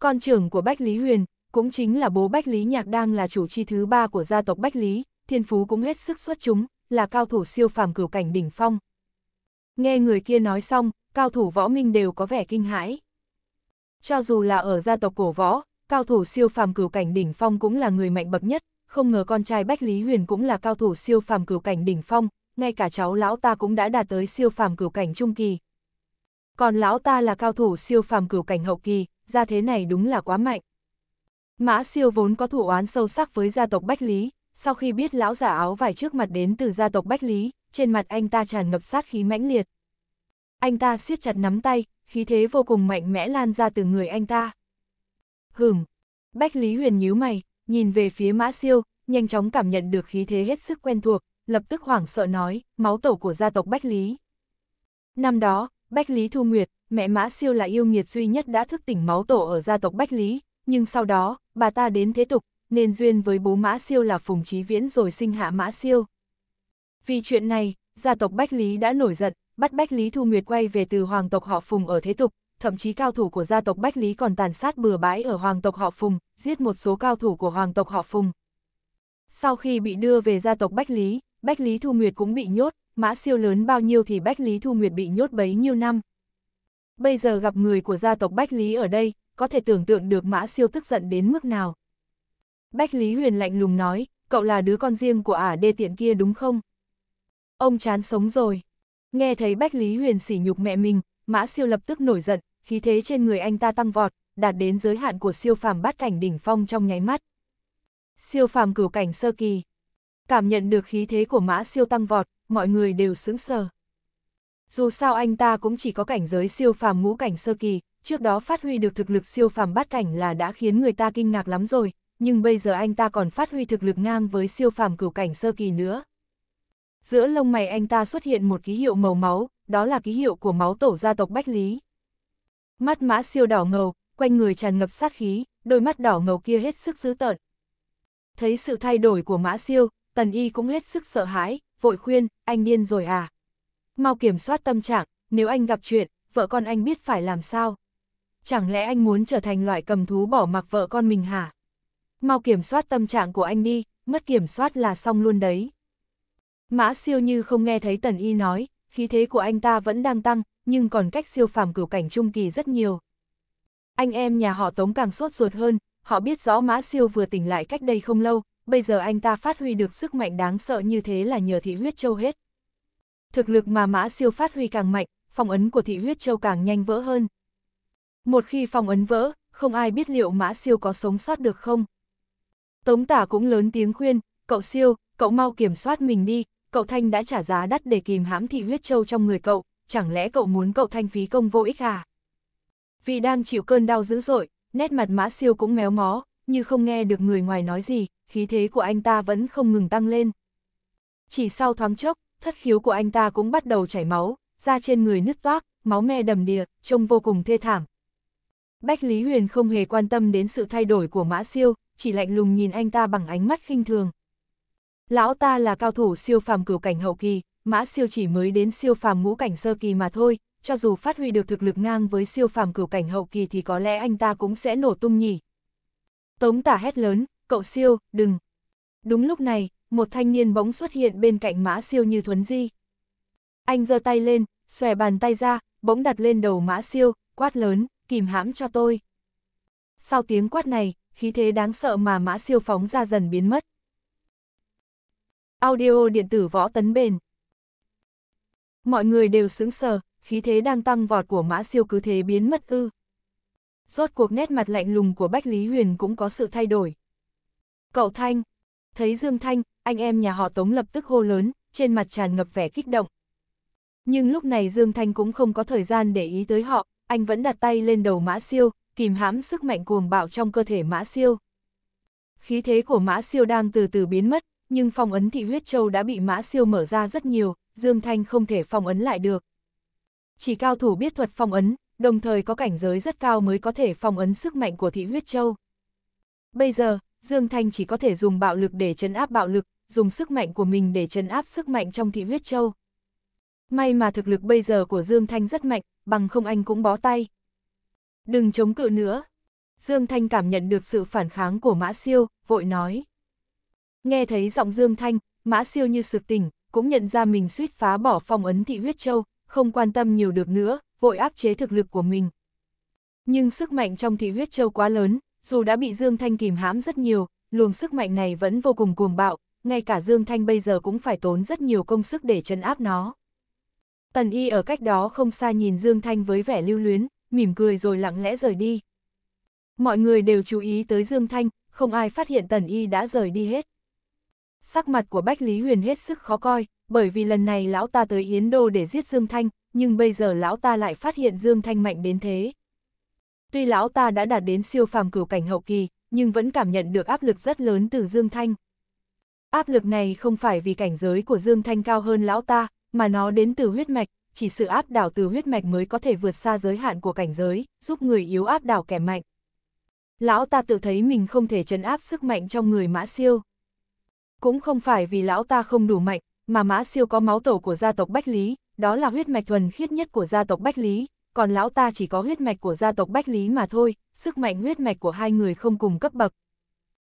Con trưởng của Bách Lý Huyền, cũng chính là bố Bách Lý Nhạc đang là chủ chi thứ ba của gia tộc Bách Lý, thiên phú cũng hết sức xuất chúng, là cao thủ siêu phàm cửu cảnh đỉnh phong, Nghe người kia nói xong, cao thủ võ minh đều có vẻ kinh hãi. Cho dù là ở gia tộc cổ võ, cao thủ siêu phàm cửu cảnh đỉnh phong cũng là người mạnh bậc nhất, không ngờ con trai Bách Lý Huyền cũng là cao thủ siêu phàm cửu cảnh đỉnh phong, ngay cả cháu lão ta cũng đã đạt tới siêu phàm cửu cảnh trung kỳ. Còn lão ta là cao thủ siêu phàm cửu cảnh hậu kỳ, ra thế này đúng là quá mạnh. Mã siêu vốn có thủ oán sâu sắc với gia tộc Bách Lý, sau khi biết lão giả áo vải trước mặt đến từ gia tộc Bách Lý, trên mặt anh ta tràn ngập sát khí mãnh liệt. Anh ta siết chặt nắm tay, khí thế vô cùng mạnh mẽ lan ra từ người anh ta. Hửm, Bách Lý Huyền nhíu mày, nhìn về phía Mã Siêu, nhanh chóng cảm nhận được khí thế hết sức quen thuộc, lập tức hoảng sợ nói, máu tổ của gia tộc Bách Lý. Năm đó, Bách Lý Thu Nguyệt, mẹ Mã Siêu là yêu nghiệt duy nhất đã thức tỉnh máu tổ ở gia tộc Bách Lý, nhưng sau đó, bà ta đến thế tục, nên duyên với bố Mã Siêu là Phùng Chí Viễn rồi sinh hạ Mã Siêu. Vì chuyện này, gia tộc Bách Lý đã nổi giận, bắt Bách Lý Thu Nguyệt quay về từ hoàng tộc họ Phùng ở thế tục, thậm chí cao thủ của gia tộc Bách Lý còn tàn sát bừa bãi ở hoàng tộc họ Phùng, giết một số cao thủ của hoàng tộc họ Phùng. Sau khi bị đưa về gia tộc Bách Lý, Bách Lý Thu Nguyệt cũng bị nhốt, mã siêu lớn bao nhiêu thì Bách Lý Thu Nguyệt bị nhốt bấy nhiêu năm. Bây giờ gặp người của gia tộc Bách Lý ở đây, có thể tưởng tượng được mã siêu tức giận đến mức nào. Bách Lý Huyền lạnh lùng nói, cậu là đứa con riêng của ả đê tiện kia đúng không? Ông chán sống rồi. Nghe thấy Bách Lý Huyền sỉ nhục mẹ mình, Mã Siêu lập tức nổi giận, khí thế trên người anh ta tăng vọt, đạt đến giới hạn của siêu phàm bát cảnh đỉnh phong trong nháy mắt. Siêu phàm cửu cảnh sơ kỳ. Cảm nhận được khí thế của Mã Siêu tăng vọt, mọi người đều sững sờ. Dù sao anh ta cũng chỉ có cảnh giới siêu phàm ngũ cảnh sơ kỳ, trước đó phát huy được thực lực siêu phàm bát cảnh là đã khiến người ta kinh ngạc lắm rồi, nhưng bây giờ anh ta còn phát huy thực lực ngang với siêu phàm cửu cảnh sơ kỳ nữa. Giữa lông mày anh ta xuất hiện một ký hiệu màu máu, đó là ký hiệu của máu tổ gia tộc Bách Lý. Mắt mã siêu đỏ ngầu, quanh người tràn ngập sát khí, đôi mắt đỏ ngầu kia hết sức dữ tợn. Thấy sự thay đổi của mã siêu, tần y cũng hết sức sợ hãi, vội khuyên, anh điên rồi à. Mau kiểm soát tâm trạng, nếu anh gặp chuyện, vợ con anh biết phải làm sao. Chẳng lẽ anh muốn trở thành loại cầm thú bỏ mặc vợ con mình hả? Mau kiểm soát tâm trạng của anh đi, mất kiểm soát là xong luôn đấy. Mã siêu như không nghe thấy tần y nói, khí thế của anh ta vẫn đang tăng, nhưng còn cách siêu phàm cửu cảnh trung kỳ rất nhiều. Anh em nhà họ Tống càng sốt ruột hơn, họ biết rõ Mã Siêu vừa tỉnh lại cách đây không lâu, bây giờ anh ta phát huy được sức mạnh đáng sợ như thế là nhờ thị huyết châu hết. Thực lực mà Mã Siêu phát huy càng mạnh, phong ấn của thị huyết châu càng nhanh vỡ hơn. Một khi phong ấn vỡ, không ai biết liệu Mã Siêu có sống sót được không. Tống tả cũng lớn tiếng khuyên, cậu Siêu, cậu mau kiểm soát mình đi, cậu Thanh đã trả giá đắt để kìm hãm thị huyết châu trong người cậu, chẳng lẽ cậu muốn cậu Thanh phí công vô ích à? Vì đang chịu cơn đau dữ dội, nét mặt mã siêu cũng méo mó, như không nghe được người ngoài nói gì, khí thế của anh ta vẫn không ngừng tăng lên. Chỉ sau thoáng chốc, thất khiếu của anh ta cũng bắt đầu chảy máu, da trên người nứt toác, máu me đầm đìa, trông vô cùng thê thảm. Bách Lý Huyền không hề quan tâm đến sự thay đổi của Mã Siêu, chỉ lạnh lùng nhìn anh ta bằng ánh mắt khinh thường. Lão ta là cao thủ siêu phàm cửu cảnh hậu kỳ, mã siêu chỉ mới đến siêu phàm ngũ cảnh sơ kỳ mà thôi, cho dù phát huy được thực lực ngang với siêu phàm cửu cảnh hậu kỳ thì có lẽ anh ta cũng sẽ nổ tung nhỉ. Tống tả hét lớn, cậu siêu, đừng. Đúng lúc này, một thanh niên bỗng xuất hiện bên cạnh mã siêu như thuấn di. Anh giơ tay lên, xòe bàn tay ra, bỗng đặt lên đầu mã siêu, quát lớn, kìm hãm cho tôi. Sau tiếng quát này, khí thế đáng sợ mà mã siêu phóng ra dần biến mất. Audio điện tử võ tấn bền. Mọi người đều sững sờ, khí thế đang tăng vọt của mã siêu cứ thế biến mất ư. Rốt cuộc nét mặt lạnh lùng của Bách Lý Huyền cũng có sự thay đổi. Cậu Thanh, thấy Dương Thanh, anh em nhà họ Tống lập tức hô lớn, trên mặt tràn ngập vẻ kích động. Nhưng lúc này Dương Thanh cũng không có thời gian để ý tới họ, anh vẫn đặt tay lên đầu mã siêu, kìm hãm sức mạnh cuồng bạo trong cơ thể mã siêu. Khí thế của mã siêu đang từ từ biến mất, nhưng phong ấn thị huyết châu đã bị mã siêu mở ra rất nhiều, Dương Thanh không thể phong ấn lại được. Chỉ cao thủ biết thuật phong ấn, đồng thời có cảnh giới rất cao mới có thể phong ấn sức mạnh của thị huyết châu. Bây giờ, Dương Thanh chỉ có thể dùng bạo lực để chấn áp bạo lực, dùng sức mạnh của mình để chấn áp sức mạnh trong thị huyết châu. May mà thực lực bây giờ của Dương Thanh rất mạnh, bằng không anh cũng bó tay. Đừng chống cự nữa. Dương Thanh cảm nhận được sự phản kháng của Mã Siêu, vội nói. Nghe thấy giọng Dương Thanh, Mã Siêu như sực tỉnh, cũng nhận ra mình suýt phá bỏ phong ấn thị huyết châu, không quan tâm nhiều được nữa, vội áp chế thực lực của mình. Nhưng sức mạnh trong thị huyết châu quá lớn, dù đã bị Dương Thanh kìm hãm rất nhiều, luồng sức mạnh này vẫn vô cùng cuồng bạo, ngay cả Dương Thanh bây giờ cũng phải tốn rất nhiều công sức để chấn áp nó. Tần Y ở cách đó không xa nhìn Dương Thanh với vẻ lưu luyến, mỉm cười rồi lặng lẽ rời đi. Mọi người đều chú ý tới Dương Thanh, không ai phát hiện Tần Y đã rời đi hết sắc mặt của Bách Lý Huyền hết sức khó coi, bởi vì lần này lão ta tới Yến Đô để giết Dương Thanh, nhưng bây giờ lão ta lại phát hiện Dương Thanh mạnh đến thế. Tuy lão ta đã đạt đến siêu phàm cửu cảnh hậu kỳ, nhưng vẫn cảm nhận được áp lực rất lớn từ Dương Thanh. Áp lực này không phải vì cảnh giới của Dương Thanh cao hơn lão ta, mà nó đến từ huyết mạch, chỉ sự áp đảo từ huyết mạch mới có thể vượt xa giới hạn của cảnh giới, giúp người yếu áp đảo kẻ mạnh. Lão ta tự thấy mình không thể trấn áp sức mạnh trong người mã siêu. Cũng không phải vì lão ta không đủ mạnh, mà mã siêu có máu tổ của gia tộc Bách Lý, đó là huyết mạch thuần khiết nhất của gia tộc Bách Lý, còn lão ta chỉ có huyết mạch của gia tộc Bách Lý mà thôi, sức mạnh huyết mạch của hai người không cùng cấp bậc.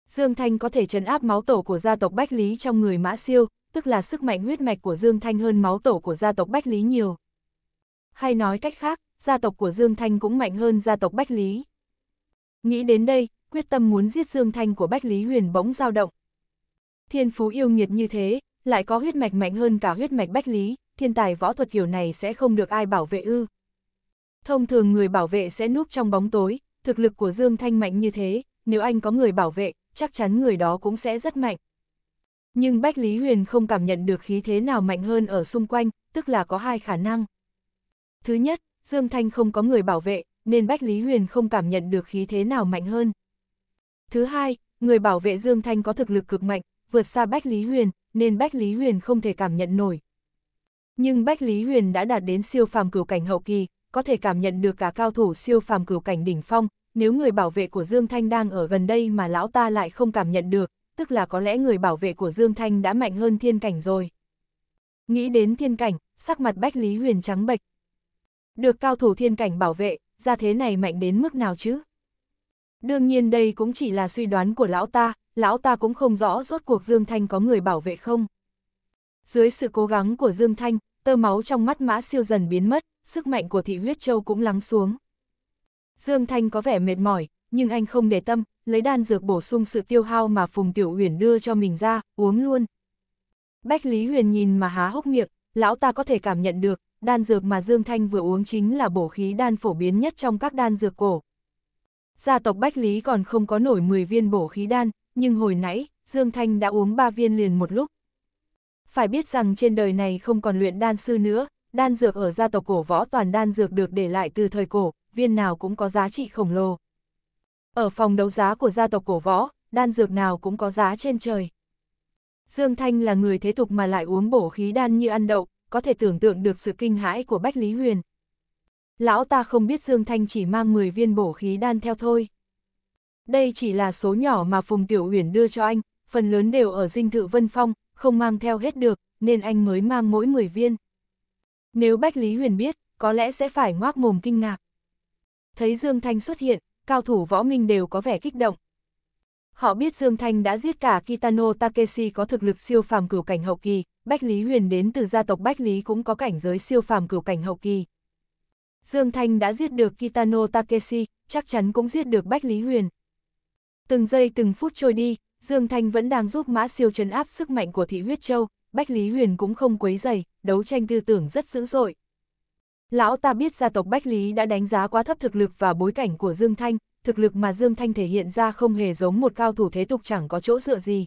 Dương Thanh có thể trấn áp máu tổ của gia tộc Bách Lý trong người mã siêu, tức là sức mạnh huyết mạch của Dương Thanh hơn máu tổ của gia tộc Bách Lý nhiều. Hay nói cách khác, gia tộc của Dương Thanh cũng mạnh hơn gia tộc Bách Lý. Nghĩ đến đây, quyết tâm muốn giết Dương Thanh của Bách Lý Huyền bỗng dao động, Thiên phú yêu nghiệt như thế, lại có huyết mạch mạnh hơn cả huyết mạch bách lý, thiên tài võ thuật kiểu này sẽ không được ai bảo vệ ư. Thông thường người bảo vệ sẽ núp trong bóng tối, thực lực của Dương Thanh mạnh như thế, nếu anh có người bảo vệ, chắc chắn người đó cũng sẽ rất mạnh. Nhưng Bách Lý Huyền không cảm nhận được khí thế nào mạnh hơn ở xung quanh, tức là có hai khả năng. Thứ nhất, Dương Thanh không có người bảo vệ, nên Bách Lý Huyền không cảm nhận được khí thế nào mạnh hơn. Thứ hai, người bảo vệ Dương Thanh có thực lực cực mạnh, vượt xa Bách Lý Huyền, nên Bách Lý Huyền không thể cảm nhận nổi. Nhưng Bách Lý Huyền đã đạt đến siêu phàm cửu cảnh hậu kỳ, có thể cảm nhận được cả cao thủ siêu phàm cửu cảnh đỉnh phong, nếu người bảo vệ của Dương Thanh đang ở gần đây mà lão ta lại không cảm nhận được, tức là có lẽ người bảo vệ của Dương Thanh đã mạnh hơn thiên cảnh rồi. Nghĩ đến thiên cảnh, sắc mặt Bách Lý Huyền trắng bệch. Được cao thủ thiên cảnh bảo vệ, ra thế này mạnh đến mức nào chứ? Đương nhiên đây cũng chỉ là suy đoán của lão ta, lão ta cũng không rõ rốt cuộc Dương Thanh có người bảo vệ không. Dưới sự cố gắng của Dương Thanh, tơ máu trong mắt mã siêu dần biến mất, sức mạnh của thị huyết châu cũng lắng xuống. Dương Thanh có vẻ mệt mỏi, nhưng anh không để tâm, lấy đan dược bổ sung sự tiêu hao mà Phùng Tiểu Huyền đưa cho mình ra, uống luôn. Bách Lý Huyền nhìn mà há hốc miệng, lão ta có thể cảm nhận được, đan dược mà Dương Thanh vừa uống chính là bổ khí đan phổ biến nhất trong các đan dược cổ. Gia tộc Bách Lý còn không có nổi 10 viên bổ khí đan, nhưng hồi nãy, Dương Thanh đã uống ba viên liền một lúc. Phải biết rằng trên đời này không còn luyện đan sư nữa, đan dược ở gia tộc cổ võ toàn đan dược được để lại từ thời cổ, viên nào cũng có giá trị khổng lồ. Ở phòng đấu giá của gia tộc cổ võ, đan dược nào cũng có giá trên trời. Dương Thanh là người thế tục mà lại uống bổ khí đan như ăn đậu, có thể tưởng tượng được sự kinh hãi của Bách Lý Huyền. Lão ta không biết Dương Thanh chỉ mang 10 viên bổ khí đan theo thôi. Đây chỉ là số nhỏ mà Phùng Tiểu Uyển đưa cho anh, phần lớn đều ở dinh thự Vân Phong, không mang theo hết được, nên anh mới mang mỗi 10 viên. Nếu Bách Lý Huyền biết, có lẽ sẽ phải ngoác mồm kinh ngạc. Thấy Dương Thanh xuất hiện, cao thủ võ minh đều có vẻ kích động. Họ biết Dương Thanh đã giết cả Kitano Takeshi có thực lực siêu phàm cửu cảnh hậu kỳ, Bách Lý Huyền đến từ gia tộc Bách Lý cũng có cảnh giới siêu phàm cửu cảnh hậu kỳ. Dương Thanh đã giết được Kitano Takeshi, chắc chắn cũng giết được Bách Lý Huyền, Từng giây từng phút trôi đi, Dương Thanh vẫn đang giúp Mã Siêu trấn áp sức mạnh của thị huyết châu, Bách Lý Huyền cũng không quấy dày, đấu tranh tư tưởng rất dữ dội. Lão ta biết gia tộc Bách Lý đã đánh giá quá thấp thực lực và bối cảnh của Dương Thanh, thực lực mà Dương Thanh thể hiện ra không hề giống một cao thủ thế tục chẳng có chỗ dựa gì.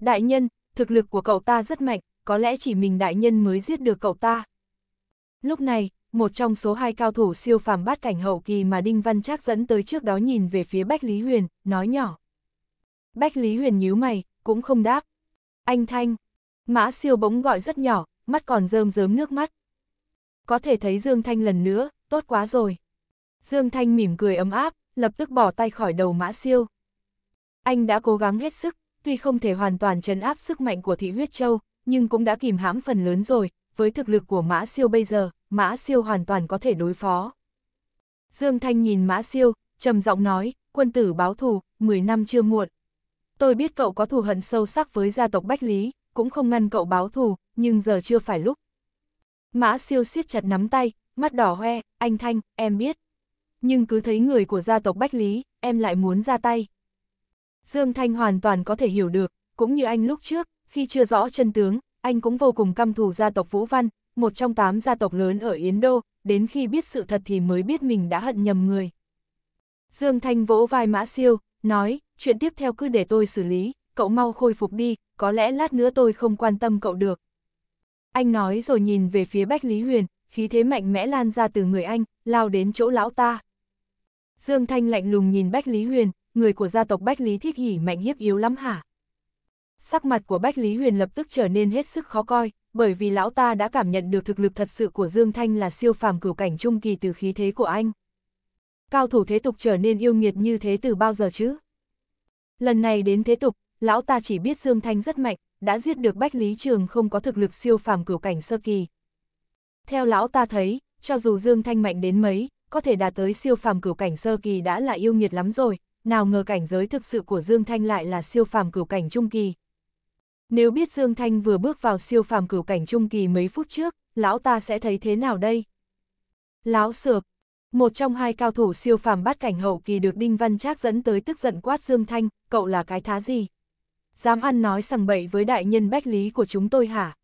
Đại nhân, thực lực của cậu ta rất mạnh, có lẽ chỉ mình đại nhân mới giết được cậu ta. Lúc này, một trong số hai cao thủ siêu phàm bát cảnh hậu kỳ mà Đinh Văn Trác dẫn tới trước đó nhìn về phía Bách Lý Huyền, nói nhỏ. Bách Lý Huyền nhíu mày, cũng không đáp. Anh Thanh, mã siêu bỗng gọi rất nhỏ, mắt còn rơm rớm nước mắt. Có thể thấy Dương Thanh lần nữa, tốt quá rồi. Dương Thanh mỉm cười ấm áp, lập tức bỏ tay khỏi đầu mã siêu. Anh đã cố gắng hết sức, tuy không thể hoàn toàn trấn áp sức mạnh của thị huyết châu, nhưng cũng đã kìm hãm phần lớn rồi, với thực lực của Mã Siêu bây giờ, Mã Siêu hoàn toàn có thể đối phó. Dương Thanh nhìn Mã Siêu, trầm giọng nói, quân tử báo thù, 10 năm chưa muộn. Tôi biết cậu có thù hận sâu sắc với gia tộc Bách Lý, cũng không ngăn cậu báo thù, nhưng giờ chưa phải lúc. Mã Siêu siết chặt nắm tay, mắt đỏ hoe, anh Thanh, em biết. Nhưng cứ thấy người của gia tộc Bách Lý, em lại muốn ra tay. Dương Thanh hoàn toàn có thể hiểu được, cũng như anh lúc trước, khi chưa rõ chân tướng, anh cũng vô cùng căm thù gia tộc Vũ Văn, một trong tám gia tộc lớn ở Yến Đô, đến khi biết sự thật thì mới biết mình đã hận nhầm người. Dương Thanh vỗ vai Mã Siêu, nói, chuyện tiếp theo cứ để tôi xử lý, cậu mau khôi phục đi, có lẽ lát nữa tôi không quan tâm cậu được. Anh nói rồi nhìn về phía Bách Lý Huyền, khí thế mạnh mẽ lan ra từ người anh, lao đến chỗ lão ta. Dương Thanh lạnh lùng nhìn Bách Lý Huyền, người của gia tộc Bách Lý Thiết Hỷ mạnh hiếp yếu lắm hả? Sắc mặt của Bách Lý Huyền lập tức trở nên hết sức khó coi, bởi vì lão ta đã cảm nhận được thực lực thật sự của Dương Thanh là siêu phàm cửu cảnh trung kỳ từ khí thế của anh. Cao thủ thế tục trở nên yêu nghiệt như thế từ bao giờ chứ? Lần này đến thế tục, lão ta chỉ biết Dương Thanh rất mạnh, đã giết được Bách Lý Trường không có thực lực siêu phàm cửu cảnh sơ kỳ. Theo lão ta thấy, cho dù Dương Thanh mạnh đến mấy, có thể đạt tới siêu phàm cửu cảnh sơ kỳ đã là yêu nghiệt lắm rồi, nào ngờ cảnh giới thực sự của Dương Thanh lại là siêu phàm cửu cảnh trung kỳ, nếu biết Dương Thanh vừa bước vào siêu phàm cửu cảnh trung kỳ mấy phút trước, lão ta sẽ thấy thế nào đây? lão Sược, một trong hai cao thủ siêu phàm bát cảnh hậu kỳ được Đinh Văn Trác dẫn tới tức giận quát Dương Thanh, cậu là cái thá gì? Dám ăn nói sằng bậy với đại nhân Bách Lý của chúng tôi hả?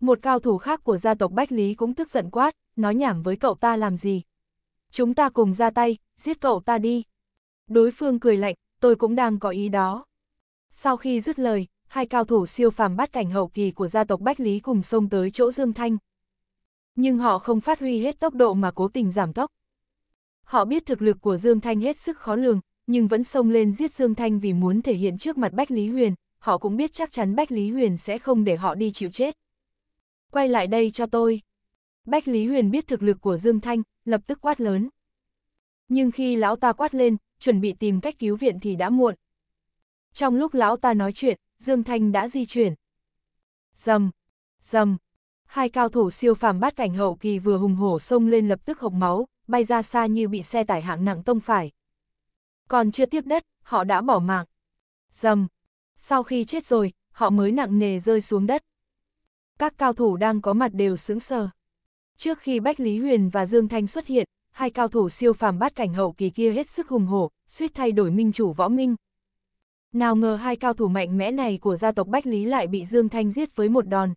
Một cao thủ khác của gia tộc Bách Lý cũng tức giận quát, nói nhảm với cậu ta làm gì? Chúng ta cùng ra tay, giết cậu ta đi. Đối phương cười lạnh, tôi cũng đang có ý đó. Sau khi dứt lời, hai cao thủ siêu phàm bát cảnh hậu kỳ của gia tộc Bách Lý cùng xông tới chỗ Dương Thanh. Nhưng họ không phát huy hết tốc độ mà cố tình giảm tốc. Họ biết thực lực của Dương Thanh hết sức khó lường, nhưng vẫn xông lên giết Dương Thanh vì muốn thể hiện trước mặt Bách Lý Huyền, họ cũng biết chắc chắn Bách Lý Huyền sẽ không để họ đi chịu chết. Quay lại đây cho tôi. Bách Lý Huyền biết thực lực của Dương Thanh, lập tức quát lớn. Nhưng khi lão ta quát lên, chuẩn bị tìm cách cứu viện thì đã muộn. Trong lúc lão ta nói chuyện, Dương Thanh đã di chuyển. Dầm, dầm, hai cao thủ siêu phàm bát cảnh hậu kỳ vừa hùng hổ xông lên lập tức hộc máu, bay ra xa như bị xe tải hạng nặng tông phải. Còn chưa tiếp đất, họ đã bỏ mạng. Dầm, sau khi chết rồi, họ mới nặng nề rơi xuống đất. Các cao thủ đang có mặt đều sững sờ. Trước khi Bách Lý Huyền và Dương Thanh xuất hiện, hai cao thủ siêu phàm bát cảnh hậu kỳ kia hết sức hùng hổ, suýt thay đổi minh chủ võ minh, nào ngờ hai cao thủ mạnh mẽ này của gia tộc Bách Lý lại bị Dương Thanh giết với một đòn.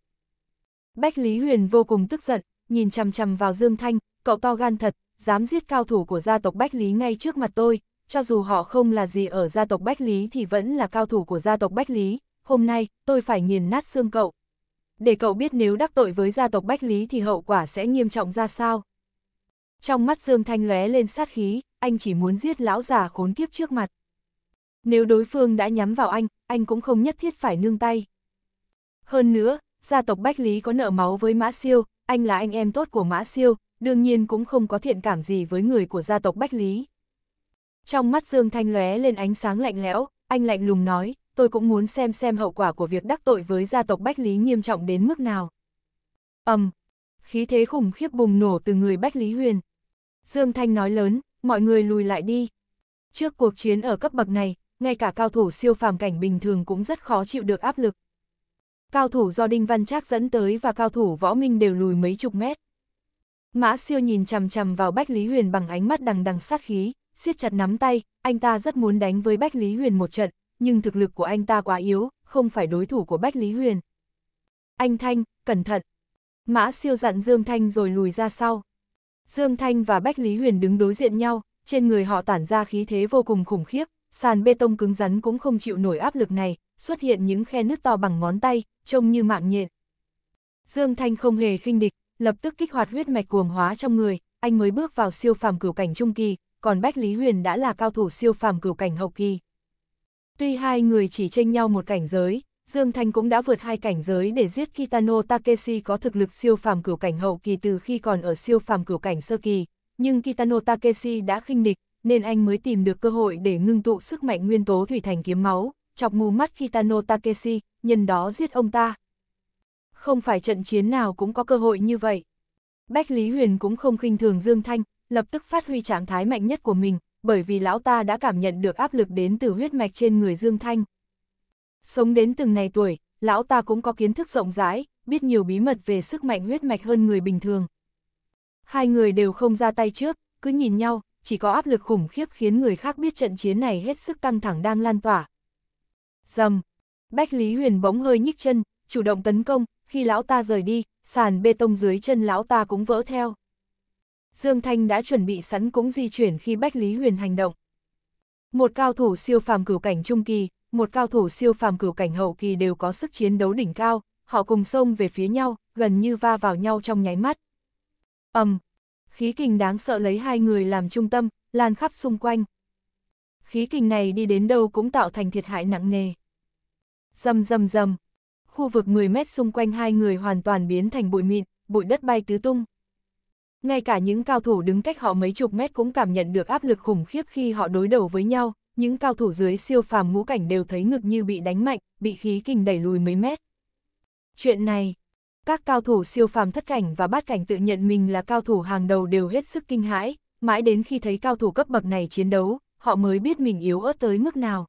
Bách Lý Huyền vô cùng tức giận, nhìn chằm chằm vào Dương Thanh, cậu to gan thật, dám giết cao thủ của gia tộc Bách Lý ngay trước mặt tôi, cho dù họ không là gì ở gia tộc Bách Lý thì vẫn là cao thủ của gia tộc Bách Lý, hôm nay tôi phải nghiền nát xương cậu. Để cậu biết nếu đắc tội với gia tộc Bách Lý thì hậu quả sẽ nghiêm trọng ra sao. Trong mắt Dương Thanh lóe lên sát khí, anh chỉ muốn giết lão già khốn kiếp trước mặt. Nếu đối phương đã nhắm vào anh, anh cũng không nhất thiết phải nương tay. Hơn nữa, gia tộc Bách Lý có nợ máu với Mã Siêu, anh là anh em tốt của Mã Siêu, đương nhiên cũng không có thiện cảm gì với người của gia tộc Bách Lý. Trong mắt Dương Thanh lóe lên ánh sáng lạnh lẽo, anh lạnh lùng nói, tôi cũng muốn xem xem hậu quả của việc đắc tội với gia tộc Bách Lý nghiêm trọng đến mức nào. ầm, khí thế khủng khiếp bùng nổ từ người Bách Lý Huyền. Dương Thanh nói lớn, mọi người lùi lại đi. Trước cuộc chiến ở cấp bậc này, ngay cả cao thủ siêu phàm cảnh bình thường cũng rất khó chịu được áp lực. Cao thủ do Đinh Văn Trác dẫn tới và cao thủ võ minh đều lùi mấy chục mét. Mã siêu nhìn chằm chằm vào Bách Lý Huyền bằng ánh mắt đằng đằng sát khí, siết chặt nắm tay, anh ta rất muốn đánh với Bách Lý Huyền một trận, nhưng thực lực của anh ta quá yếu, không phải đối thủ của Bách Lý Huyền. Anh Thanh, cẩn thận. Mã siêu dặn Dương Thanh rồi lùi ra sau. Dương Thanh và Bách Lý Huyền đứng đối diện nhau, trên người họ tản ra khí thế vô cùng khủng khiếp, sàn bê tông cứng rắn cũng không chịu nổi áp lực này, xuất hiện những khe nứt to bằng ngón tay, trông như mạng nhện. Dương Thanh không hề khinh địch, lập tức kích hoạt huyết mạch cuồng hóa trong người, anh mới bước vào siêu phàm cửu cảnh trung kỳ, còn Bách Lý Huyền đã là cao thủ siêu phàm cửu cảnh hậu kỳ. Tuy hai người chỉ tranh nhau một cảnh giới, Dương Thanh cũng đã vượt hai cảnh giới để giết Kitano Takeshi có thực lực siêu phàm cửu cảnh hậu kỳ từ khi còn ở siêu phàm cửu cảnh sơ kỳ, nhưng Kitano Takeshi đã khinh địch, nên anh mới tìm được cơ hội để ngưng tụ sức mạnh nguyên tố thủy thành kiếm máu, chọc mù mắt Kitano Takeshi, nhân đó giết ông ta. Không phải trận chiến nào cũng có cơ hội như vậy. Bách Lý Huyền cũng không khinh thường Dương Thanh, lập tức phát huy trạng thái mạnh nhất của mình, bởi vì lão ta đã cảm nhận được áp lực đến từ huyết mạch trên người Dương Thanh. Sống đến từng này tuổi, lão ta cũng có kiến thức rộng rãi, biết nhiều bí mật về sức mạnh huyết mạch hơn người bình thường. Hai người đều không ra tay trước, cứ nhìn nhau, chỉ có áp lực khủng khiếp khiến người khác biết trận chiến này hết sức căng thẳng đang lan tỏa. Dầm! Bách Lý Huyền bỗng hơi nhích chân, chủ động tấn công, khi lão ta rời đi, sàn bê tông dưới chân lão ta cũng vỡ theo. Dương Thanh đã chuẩn bị sẵn cũng di chuyển khi Bách Lý Huyền hành động. Một cao thủ siêu phàm cửu cảnh trung kỳ, một cao thủ siêu phàm cửu cảnh hậu kỳ đều có sức chiến đấu đỉnh cao, họ cùng xông về phía nhau, gần như va vào nhau trong nháy mắt. ầm, khí kình đáng sợ lấy hai người làm trung tâm, lan khắp xung quanh. Khí kình này đi đến đâu cũng tạo thành thiệt hại nặng nề. Dầm dầm dầm, khu vực 10 mét xung quanh hai người hoàn toàn biến thành bụi mịn, bụi đất bay tứ tung. Ngay cả những cao thủ đứng cách họ mấy chục mét cũng cảm nhận được áp lực khủng khiếp khi họ đối đầu với nhau, những cao thủ dưới siêu phàm ngũ cảnh đều thấy ngực như bị đánh mạnh, bị khí kình đẩy lùi mấy mét. Chuyện này, các cao thủ siêu phàm thất cảnh và bát cảnh tự nhận mình là cao thủ hàng đầu đều hết sức kinh hãi, mãi đến khi thấy cao thủ cấp bậc này chiến đấu, họ mới biết mình yếu ớt tới mức nào.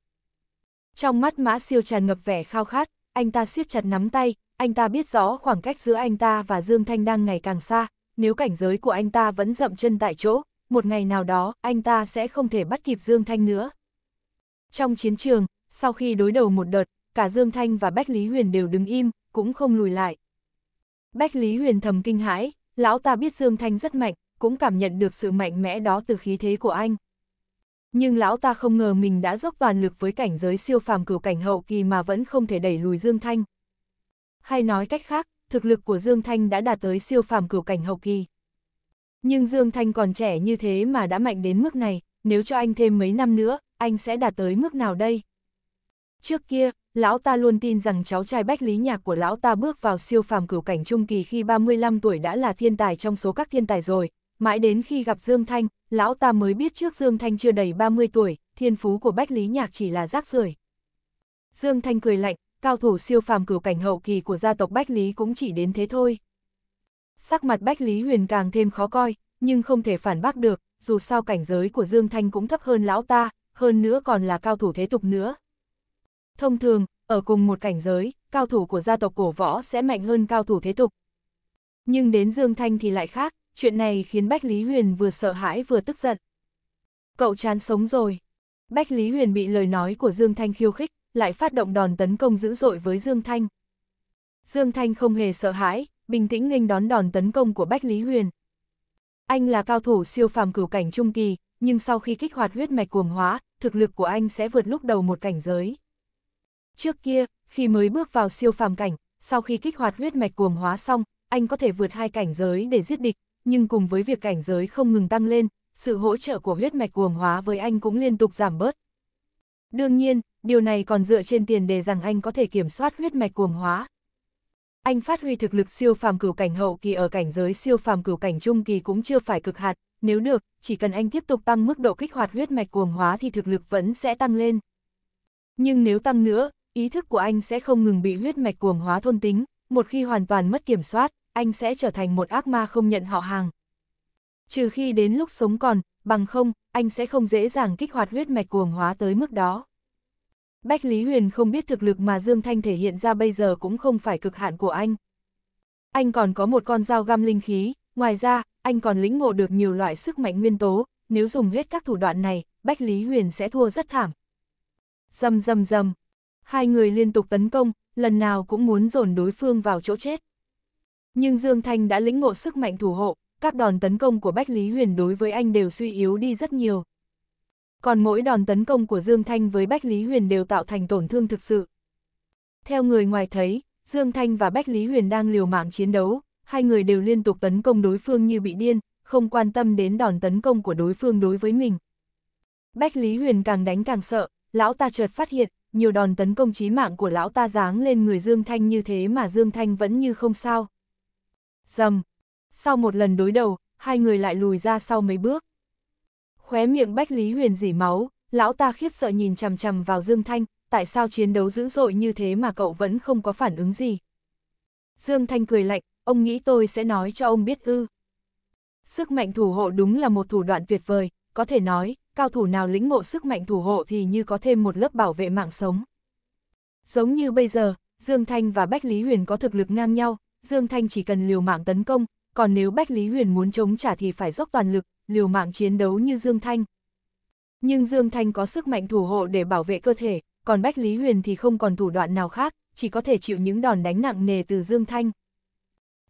Trong mắt Mã Siêu tràn ngập vẻ khao khát, anh ta siết chặt nắm tay, anh ta biết rõ khoảng cách giữa anh ta và Dương Thanh đang ngày càng xa, nếu cảnh giới của anh ta vẫn dậm chân tại chỗ, một ngày nào đó anh ta sẽ không thể bắt kịp Dương Thanh nữa. Trong chiến trường, sau khi đối đầu một đợt, cả Dương Thanh và Bách Lý Huyền đều đứng im, cũng không lùi lại. Bách Lý Huyền thầm kinh hãi, lão ta biết Dương Thanh rất mạnh, cũng cảm nhận được sự mạnh mẽ đó từ khí thế của anh. Nhưng lão ta không ngờ mình đã dốc toàn lực với cảnh giới siêu phàm cửu cảnh hậu kỳ mà vẫn không thể đẩy lùi Dương Thanh. Hay nói cách khác, thực lực của Dương Thanh đã đạt tới siêu phàm cửu cảnh hậu kỳ. Nhưng Dương Thanh còn trẻ như thế mà đã mạnh đến mức này, nếu cho anh thêm mấy năm nữa, anh sẽ đạt tới mức nào đây? Trước kia, lão ta luôn tin rằng cháu trai Bách Lý Nhạc của lão ta bước vào siêu phàm cửu cảnh trung kỳ khi 35 tuổi đã là thiên tài trong số các thiên tài rồi, mãi đến khi gặp Dương Thanh, lão ta mới biết trước Dương Thanh chưa đầy 30 tuổi, thiên phú của Bách Lý Nhạc chỉ là rác rưởi. Dương Thanh cười lạnh, cao thủ siêu phàm cửu cảnh hậu kỳ của gia tộc Bách Lý cũng chỉ đến thế thôi. Sắc mặt Bách Lý Huyền càng thêm khó coi, nhưng không thể phản bác được, dù sao cảnh giới của Dương Thanh cũng thấp hơn lão ta, hơn nữa còn là cao thủ thế tục nữa, Thông thường, ở cùng một cảnh giới, cao thủ của gia tộc cổ võ sẽ mạnh hơn cao thủ thế tục. Nhưng đến Dương Thanh thì lại khác, chuyện này khiến Bách Lý Huyền vừa sợ hãi vừa tức giận. Cậu chán sống rồi. Bách Lý Huyền bị lời nói của Dương Thanh khiêu khích, lại phát động đòn tấn công dữ dội với Dương Thanh. Dương Thanh không hề sợ hãi, bình tĩnh nghênh đón đòn tấn công của Bách Lý Huyền. Anh là cao thủ siêu phàm cửu cảnh trung kỳ, nhưng sau khi kích hoạt huyết mạch cuồng hóa, thực lực của anh sẽ vượt lúc đầu một cảnh giới. Trước kia, khi mới bước vào siêu phàm cảnh, sau khi kích hoạt huyết mạch cuồng hóa xong, anh có thể vượt hai cảnh giới để giết địch, nhưng cùng với việc cảnh giới không ngừng tăng lên, sự hỗ trợ của huyết mạch cuồng hóa với anh cũng liên tục giảm bớt. Đương nhiên, điều này còn dựa trên tiền đề rằng anh có thể kiểm soát huyết mạch cuồng hóa. Anh phát huy thực lực siêu phàm cửu cảnh hậu kỳ ở cảnh giới siêu phàm cửu cảnh trung kỳ cũng chưa phải cực hạn, nếu được, chỉ cần anh tiếp tục tăng mức độ kích hoạt huyết mạch cuồng hóa thì thực lực vẫn sẽ tăng lên. Nhưng nếu tăng nữa, ý thức của anh sẽ không ngừng bị huyết mạch cuồng hóa thôn tính, một khi hoàn toàn mất kiểm soát, anh sẽ trở thành một ác ma không nhận họ hàng. Trừ khi đến lúc sống còn, bằng không, anh sẽ không dễ dàng kích hoạt huyết mạch cuồng hóa tới mức đó. Bách Lý Huyền không biết thực lực mà Dương Thanh thể hiện ra bây giờ cũng không phải cực hạn của anh. Anh còn có một con dao găm linh khí, ngoài ra, anh còn lĩnh ngộ được nhiều loại sức mạnh nguyên tố, nếu dùng hết các thủ đoạn này, Bách Lý Huyền sẽ thua rất thảm. Dầm dầm dầm, Hai người liên tục tấn công, lần nào cũng muốn dồn đối phương vào chỗ chết. Nhưng Dương Thanh đã lĩnh ngộ sức mạnh thủ hộ, các đòn tấn công của Bách Lý Huyền đối với anh đều suy yếu đi rất nhiều. Còn mỗi đòn tấn công của Dương Thanh với Bách Lý Huyền đều tạo thành tổn thương thực sự. Theo người ngoài thấy, Dương Thanh và Bách Lý Huyền đang liều mạng chiến đấu, hai người đều liên tục tấn công đối phương như bị điên, không quan tâm đến đòn tấn công của đối phương đối với mình. Bách Lý Huyền càng đánh càng sợ, lão ta chợt phát hiện, nhiều đòn tấn công chí mạng của lão ta giáng lên người Dương Thanh như thế mà Dương Thanh vẫn như không sao. Dầm! Sau một lần đối đầu, hai người lại lùi ra sau mấy bước. Khóe miệng Bách Lý Huyền dỉ máu, lão ta khiếp sợ nhìn chằm chằm vào Dương Thanh, tại sao chiến đấu dữ dội như thế mà cậu vẫn không có phản ứng gì. Dương Thanh cười lạnh, ông nghĩ tôi sẽ nói cho ông biết ư. Sức mạnh thủ hộ đúng là một thủ đoạn tuyệt vời, có thể nói, cao thủ nào lĩnh ngộ sức mạnh thủ hộ thì như có thêm một lớp bảo vệ mạng sống. Giống như bây giờ, Dương Thanh và Bách Lý Huyền có thực lực ngang nhau, Dương Thanh chỉ cần liều mạng tấn công, còn nếu Bách Lý Huyền muốn chống trả thì phải dốc toàn lực, liều mạng chiến đấu như Dương Thanh. Nhưng Dương Thanh có sức mạnh thủ hộ để bảo vệ cơ thể, còn Bách Lý Huyền thì không còn thủ đoạn nào khác, chỉ có thể chịu những đòn đánh nặng nề từ Dương Thanh.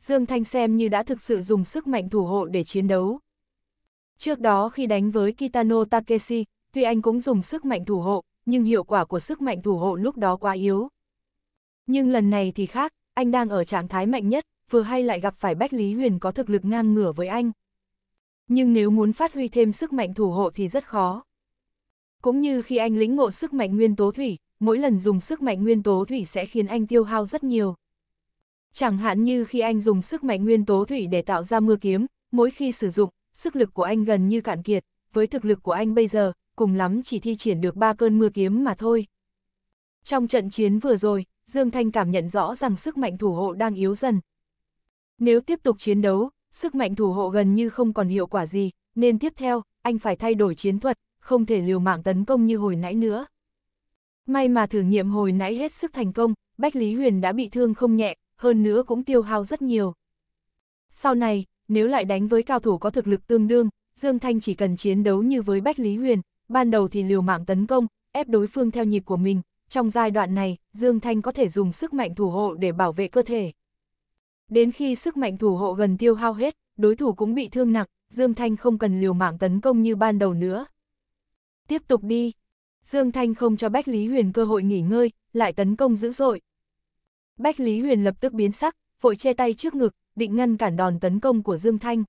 Dương Thanh xem như đã thực sự dùng sức mạnh thủ hộ để chiến đấu, Trước đó khi đánh với Kitano Takeshi, tuy anh cũng dùng sức mạnh thủ hộ, nhưng hiệu quả của sức mạnh thủ hộ lúc đó quá yếu. Nhưng lần này thì khác, anh đang ở trạng thái mạnh nhất, vừa hay lại gặp phải Bách Lý Huyền có thực lực ngang ngửa với anh. Nhưng nếu muốn phát huy thêm sức mạnh thủ hộ thì rất khó. Cũng như khi anh lĩnh ngộ sức mạnh nguyên tố thủy, mỗi lần dùng sức mạnh nguyên tố thủy sẽ khiến anh tiêu hao rất nhiều. Chẳng hạn như khi anh dùng sức mạnh nguyên tố thủy để tạo ra mưa kiếm, mỗi khi sử dụng, sức lực của anh gần như cạn kiệt, với thực lực của anh bây giờ, cùng lắm chỉ thi triển được ba cơn mưa kiếm mà thôi. Trong trận chiến vừa rồi, Dương Thanh cảm nhận rõ rằng sức mạnh thủ hộ đang yếu dần. Nếu tiếp tục chiến đấu, sức mạnh thủ hộ gần như không còn hiệu quả gì, nên tiếp theo, anh phải thay đổi chiến thuật, không thể liều mạng tấn công như hồi nãy nữa. May mà thử nghiệm hồi nãy hết sức thành công, Bách Lý Huyền đã bị thương không nhẹ, hơn nữa cũng tiêu hao rất nhiều. Sau này, nếu lại đánh với cao thủ có thực lực tương đương, Dương Thanh chỉ cần chiến đấu như với Bách Lý Huyền, ban đầu thì liều mạng tấn công, ép đối phương theo nhịp của mình, trong giai đoạn này, Dương Thanh có thể dùng sức mạnh thủ hộ để bảo vệ cơ thể. Đến khi sức mạnh thủ hộ gần tiêu hao hết, đối thủ cũng bị thương nặng, Dương Thanh không cần liều mạng tấn công như ban đầu nữa. Tiếp tục đi. Dương Thanh không cho Bách Lý Huyền cơ hội nghỉ ngơi, lại tấn công dữ dội. Bách Lý Huyền lập tức biến sắc, vội che tay trước ngực, định ngăn cản đòn tấn công của Dương Thanh.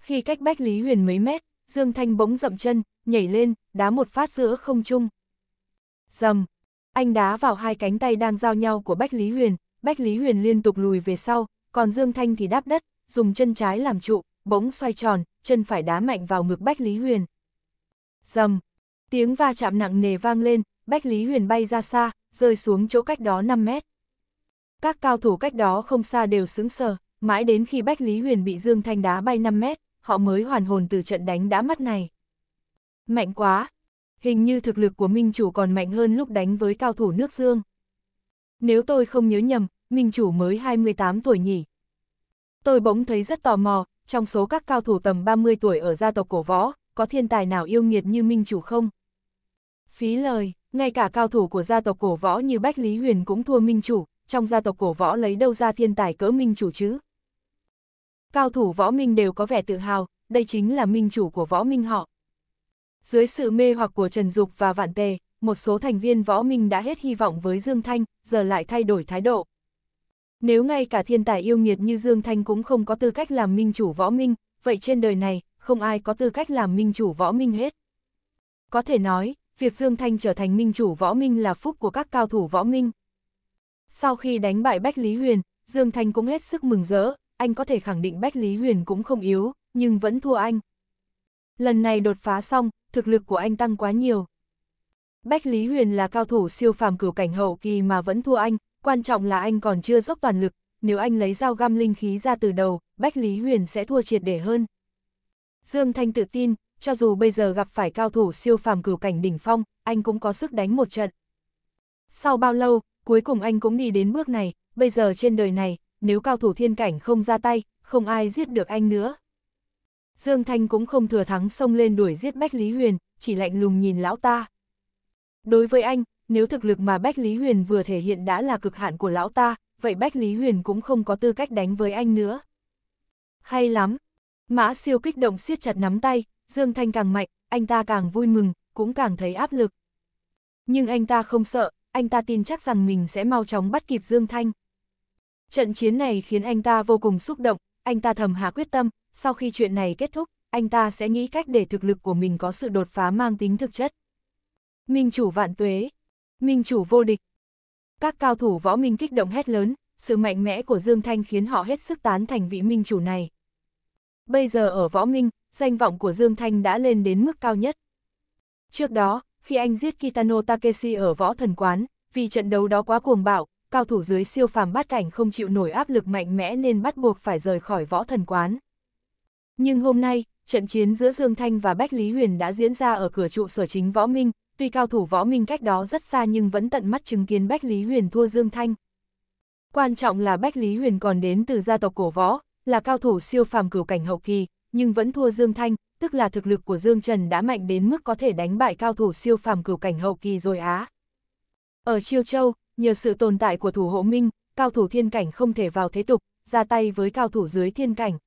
Khi cách Bách Lý Huyền mấy mét, Dương Thanh bỗng dậm chân, nhảy lên, đá một phát giữa không trung. Dầm! Anh đá vào hai cánh tay đang giao nhau của Bách Lý Huyền, Bách Lý Huyền liên tục lùi về sau, còn Dương Thanh thì đáp đất, dùng chân trái làm trụ, bỗng xoay tròn, chân phải đá mạnh vào ngực Bách Lý Huyền. Dầm! Tiếng va chạm nặng nề vang lên, Bách Lý Huyền bay ra xa, rơi xuống chỗ cách đó 5 mét. Các cao thủ cách đó không xa đều sững sờ, mãi đến khi Bách Lý Huyền bị Dương Thanh đá bay 5 mét, họ mới hoàn hồn từ trận đánh đã mắt này. Mạnh quá! Hình như thực lực của Minh Chủ còn mạnh hơn lúc đánh với cao thủ nước Dương. Nếu tôi không nhớ nhầm, Minh Chủ mới 28 tuổi nhỉ. Tôi bỗng thấy rất tò mò, trong số các cao thủ tầm 30 tuổi ở gia tộc cổ võ, có thiên tài nào yêu nghiệt như Minh Chủ không? Phí lời, ngay cả cao thủ của gia tộc cổ võ như Bách Lý Huyền cũng thua Minh Chủ, trong gia tộc cổ võ lấy đâu ra thiên tài cỡ minh chủ chứ? Cao thủ võ minh đều có vẻ tự hào, đây chính là minh chủ của võ minh họ. Dưới sự mê hoặc của Trần Dục và Vạn Tề, một số thành viên võ minh đã hết hy vọng với Dương Thanh, giờ lại thay đổi thái độ. Nếu ngay cả thiên tài yêu nghiệt như Dương Thanh cũng không có tư cách làm minh chủ võ minh, vậy trên đời này, không ai có tư cách làm minh chủ võ minh hết. Có thể nói, việc Dương Thanh trở thành minh chủ võ minh là phúc của các cao thủ võ minh. Sau khi đánh bại Bách Lý Huyền, Dương Thanh cũng hết sức mừng rỡ, anh có thể khẳng định Bách Lý Huyền cũng không yếu, nhưng vẫn thua anh. Lần này đột phá xong, thực lực của anh tăng quá nhiều. Bách Lý Huyền là cao thủ siêu phàm cửu cảnh hậu kỳ mà vẫn thua anh, quan trọng là anh còn chưa dốc toàn lực, nếu anh lấy dao găm linh khí ra từ đầu, Bách Lý Huyền sẽ thua triệt để hơn. Dương Thanh tự tin, cho dù bây giờ gặp phải cao thủ siêu phàm cửu cảnh đỉnh phong, anh cũng có sức đánh một trận. Sau bao lâu, cuối cùng anh cũng đi đến bước này, bây giờ trên đời này, nếu cao thủ thiên cảnh không ra tay, không ai giết được anh nữa. Dương Thanh cũng không thừa thắng xông lên đuổi giết Bách Lý Huyền, chỉ lạnh lùng nhìn lão ta. Đối với anh, nếu thực lực mà Bách Lý Huyền vừa thể hiện đã là cực hạn của lão ta, vậy Bách Lý Huyền cũng không có tư cách đánh với anh nữa. Hay lắm! Mã siêu kích động siết chặt nắm tay, Dương Thanh càng mạnh, anh ta càng vui mừng, cũng càng thấy áp lực. Nhưng anh ta không sợ, anh ta tin chắc rằng mình sẽ mau chóng bắt kịp Dương Thanh. Trận chiến này khiến anh ta vô cùng xúc động, anh ta thầm hạ quyết tâm, sau khi chuyện này kết thúc, anh ta sẽ nghĩ cách để thực lực của mình có sự đột phá mang tính thực chất. Minh chủ vạn tuế, minh chủ vô địch. Các cao thủ võ minh kích động hét lớn, sự mạnh mẽ của Dương Thanh khiến họ hết sức tán thành vị minh chủ này. Bây giờ ở võ minh, danh vọng của Dương Thanh đã lên đến mức cao nhất. Trước đó, khi anh giết Kitano Takeshi ở võ thần quán, vì trận đấu đó quá cuồng bạo, cao thủ dưới siêu phàm bát cảnh không chịu nổi áp lực mạnh mẽ nên bắt buộc phải rời khỏi võ thần quán. Nhưng hôm nay, trận chiến giữa Dương Thanh và Bách Lý Huyền đã diễn ra ở cửa trụ sở chính võ minh, tuy cao thủ võ minh cách đó rất xa nhưng vẫn tận mắt chứng kiến Bách Lý Huyền thua Dương Thanh. Quan trọng là Bách Lý Huyền còn đến từ gia tộc cổ võ, là cao thủ siêu phàm cửu cảnh hậu kỳ, nhưng vẫn thua Dương Thanh, tức là thực lực của Dương Trần đã mạnh đến mức có thể đánh bại cao thủ siêu phàm cửu cảnh hậu kỳ rồi á. Ở Chiêu Châu, nhờ sự tồn tại của thủ hộ minh, cao thủ thiên cảnh không thể vào thế tục, ra tay với cao thủ dưới thiên cảnh.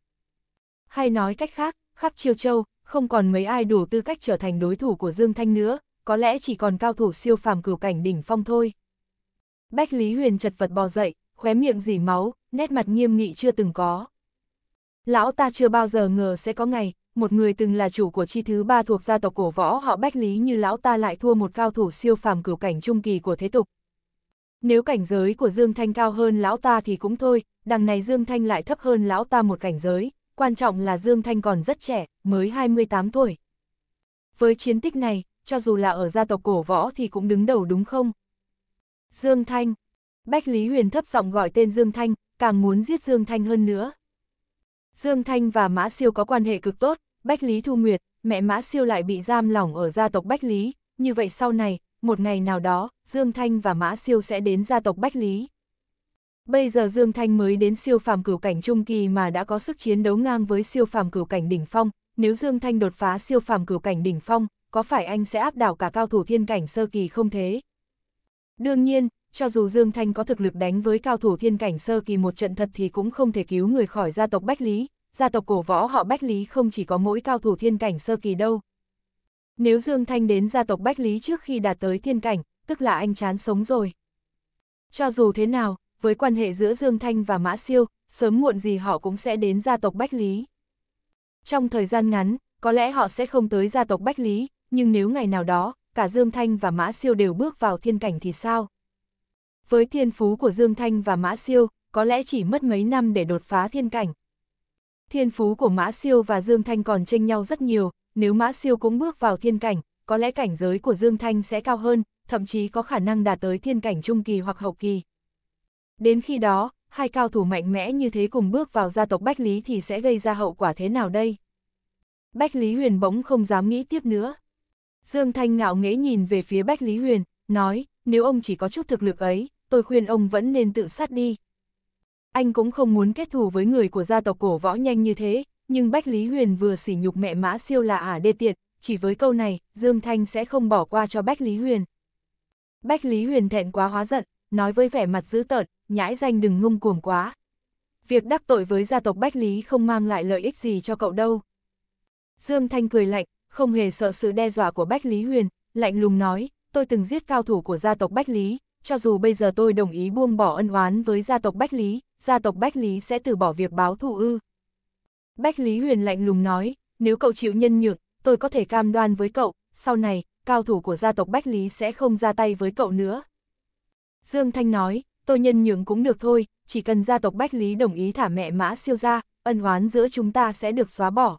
Hay nói cách khác, khắp Chiêu Châu, không còn mấy ai đủ tư cách trở thành đối thủ của Dương Thanh nữa, có lẽ chỉ còn cao thủ siêu phàm cửu cảnh đỉnh phong thôi. Bách Lý Huyền chật vật bò dậy, khóe miệng dỉ máu, nét mặt nghiêm nghị chưa từng có. Lão ta chưa bao giờ ngờ sẽ có ngày, một người từng là chủ của chi thứ ba thuộc gia tộc cổ võ họ Bách Lý như lão ta lại thua một cao thủ siêu phàm cửu cảnh trung kỳ của thế tục. Nếu cảnh giới của Dương Thanh cao hơn lão ta thì cũng thôi, đằng này Dương Thanh lại thấp hơn lão ta một cảnh giới, quan trọng là Dương Thanh còn rất trẻ, mới 28 tuổi. Với chiến tích này, cho dù là ở gia tộc cổ võ thì cũng đứng đầu đúng không? Dương Thanh Bách Lý Huyền thấp giọng gọi tên Dương Thanh, càng muốn giết Dương Thanh hơn nữa. Dương Thanh và Mã Siêu có quan hệ cực tốt, Bách Lý Thu Nguyệt, mẹ Mã Siêu lại bị giam lỏng ở gia tộc Bách Lý, như vậy sau này, một ngày nào đó, Dương Thanh và Mã Siêu sẽ đến gia tộc Bách Lý. Bây giờ Dương Thanh mới đến siêu phàm cửu cảnh trung kỳ mà đã có sức chiến đấu ngang với siêu phàm cửu cảnh đỉnh phong, nếu Dương Thanh đột phá siêu phàm cửu cảnh đỉnh phong, có phải anh sẽ áp đảo cả cao thủ thiên cảnh sơ kỳ không thế? Đương nhiên, cho dù Dương Thanh có thực lực đánh với cao thủ thiên cảnh sơ kỳ một trận thật thì cũng không thể cứu người khỏi gia tộc Bách Lý, gia tộc cổ võ họ Bách Lý không chỉ có mỗi cao thủ thiên cảnh sơ kỳ đâu. Nếu Dương Thanh đến gia tộc Bách Lý trước khi đạt tới thiên cảnh, tức là anh chán sống rồi. Cho dù thế nào, với quan hệ giữa Dương Thanh và Mã Siêu, sớm muộn gì họ cũng sẽ đến gia tộc Bách Lý. Trong thời gian ngắn, có lẽ họ sẽ không tới gia tộc Bách Lý, nhưng nếu ngày nào đó, cả Dương Thanh và Mã Siêu đều bước vào thiên cảnh thì sao? Với thiên phú của Dương Thanh và Mã Siêu, có lẽ chỉ mất mấy năm để đột phá thiên cảnh. Thiên phú của Mã Siêu và Dương Thanh còn tranh nhau rất nhiều, nếu Mã Siêu cũng bước vào thiên cảnh, có lẽ cảnh giới của Dương Thanh sẽ cao hơn, thậm chí có khả năng đạt tới thiên cảnh trung kỳ hoặc hậu kỳ. Đến khi đó, hai cao thủ mạnh mẽ như thế cùng bước vào gia tộc Bách Lý thì sẽ gây ra hậu quả thế nào đây? Bách Lý Huyền bỗng không dám nghĩ tiếp nữa. Dương Thanh ngạo nghễ nhìn về phía Bách Lý Huyền, nói, nếu ông chỉ có chút thực lực ấy, tôi khuyên ông vẫn nên tự sát đi. Anh cũng không muốn kết thù với người của gia tộc cổ võ nhanh như thế, nhưng Bách Lý Huyền vừa sỉ nhục mẹ mã siêu là ả à đê tiện, chỉ với câu này, Dương Thanh sẽ không bỏ qua cho Bách Lý Huyền. Bách Lý Huyền thẹn quá hóa giận, nói với vẻ mặt dữ tợn, nhãi danh đừng ngung cuồng quá. Việc đắc tội với gia tộc Bách Lý không mang lại lợi ích gì cho cậu đâu. Dương Thanh cười lạnh, không hề sợ sự đe dọa của Bách Lý Huyền, lạnh lùng nói, tôi từng giết cao thủ của gia tộc Bách Lý, cho dù bây giờ tôi đồng ý buông bỏ ân oán với gia tộc Bách Lý, gia tộc Bách Lý sẽ từ bỏ việc báo thù ư. Bách Lý Huyền lạnh lùng nói, nếu cậu chịu nhân nhượng, tôi có thể cam đoan với cậu, sau này, cao thủ của gia tộc Bách Lý sẽ không ra tay với cậu nữa. Dương Thanh nói, tôi nhân nhượng cũng được thôi, chỉ cần gia tộc Bách Lý đồng ý thả mẹ mã siêu ra, ân oán giữa chúng ta sẽ được xóa bỏ.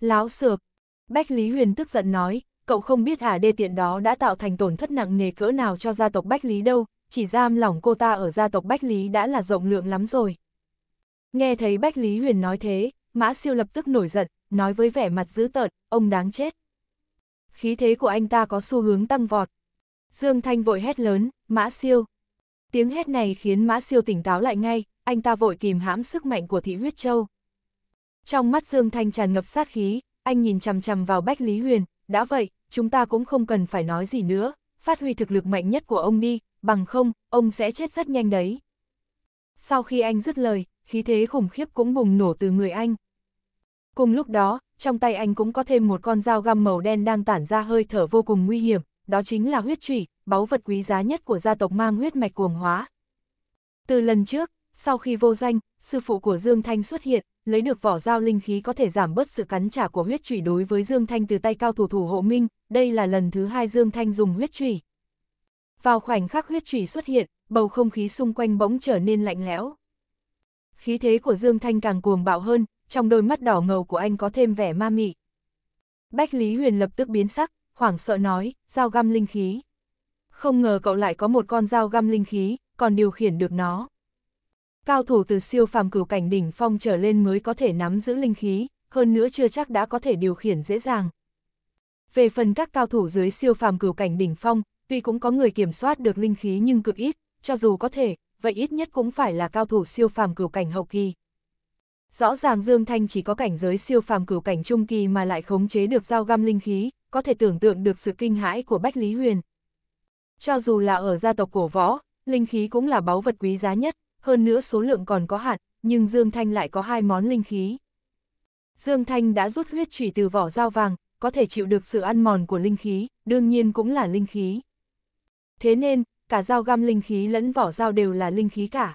Láo xược, Bách Lý Huyền tức giận nói, cậu không biết ả đê tiện đó đã tạo thành tổn thất nặng nề cỡ nào cho gia tộc Bách Lý đâu, chỉ giam lỏng cô ta ở gia tộc Bách Lý đã là rộng lượng lắm rồi. Nghe thấy Bách Lý Huyền nói thế, Mã Siêu lập tức nổi giận, nói với vẻ mặt dữ tợn, ông đáng chết. Khí thế của anh ta có xu hướng tăng vọt. Dương Thanh vội hét lớn, Mã Siêu. Tiếng hét này khiến Mã Siêu tỉnh táo lại ngay, anh ta vội kìm hãm sức mạnh của thị huyết châu. Trong mắt Dương Thanh tràn ngập sát khí, anh nhìn chằm chằm vào Bách Lý Huyền, đã vậy, chúng ta cũng không cần phải nói gì nữa, phát huy thực lực mạnh nhất của ông đi, bằng không, ông sẽ chết rất nhanh đấy. Sau khi anh dứt lời, khí thế khủng khiếp cũng bùng nổ từ người anh. Cùng lúc đó, trong tay anh cũng có thêm một con dao găm màu đen đang tản ra hơi thở vô cùng nguy hiểm, đó chính là huyết trụy, báu vật quý giá nhất của gia tộc mang huyết mạch cuồng hóa. Từ lần trước, sau khi vô danh, sư phụ của Dương Thanh xuất hiện, lấy được vỏ dao linh khí có thể giảm bớt sự cắn trả của huyết chủy đối với Dương Thanh từ tay cao thủ thủ hộ minh, đây là lần thứ hai Dương Thanh dùng huyết chủy. Vào khoảnh khắc huyết chủy xuất hiện, bầu không khí xung quanh bỗng trở nên lạnh lẽo. Khí thế của Dương Thanh càng cuồng bạo hơn, trong đôi mắt đỏ ngầu của anh có thêm vẻ ma mị. Bách Lý Huyền lập tức biến sắc, hoảng sợ nói, dao găm linh khí. Không ngờ cậu lại có một con dao găm linh khí, còn điều khiển được nó. Cao thủ từ siêu phàm cửu cảnh đỉnh phong trở lên mới có thể nắm giữ linh khí, hơn nữa chưa chắc đã có thể điều khiển dễ dàng. Về phần các cao thủ dưới siêu phàm cửu cảnh đỉnh phong, tuy cũng có người kiểm soát được linh khí nhưng cực ít, cho dù có thể, vậy ít nhất cũng phải là cao thủ siêu phàm cửu cảnh hậu kỳ. Rõ ràng Dương Thanh chỉ có cảnh giới siêu phàm cửu cảnh trung kỳ mà lại khống chế được dao găm linh khí, có thể tưởng tượng được sự kinh hãi của Bách Lý Huyền. Cho dù là ở gia tộc cổ võ, linh khí cũng là báu vật quý giá nhất, hơn nữa số lượng còn có hạn, nhưng Dương Thanh lại có hai món linh khí. Dương Thanh đã rút huyết trùy từ vỏ dao vàng, có thể chịu được sự ăn mòn của linh khí, đương nhiên cũng là linh khí. Thế nên, cả dao găm linh khí lẫn vỏ dao đều là linh khí cả.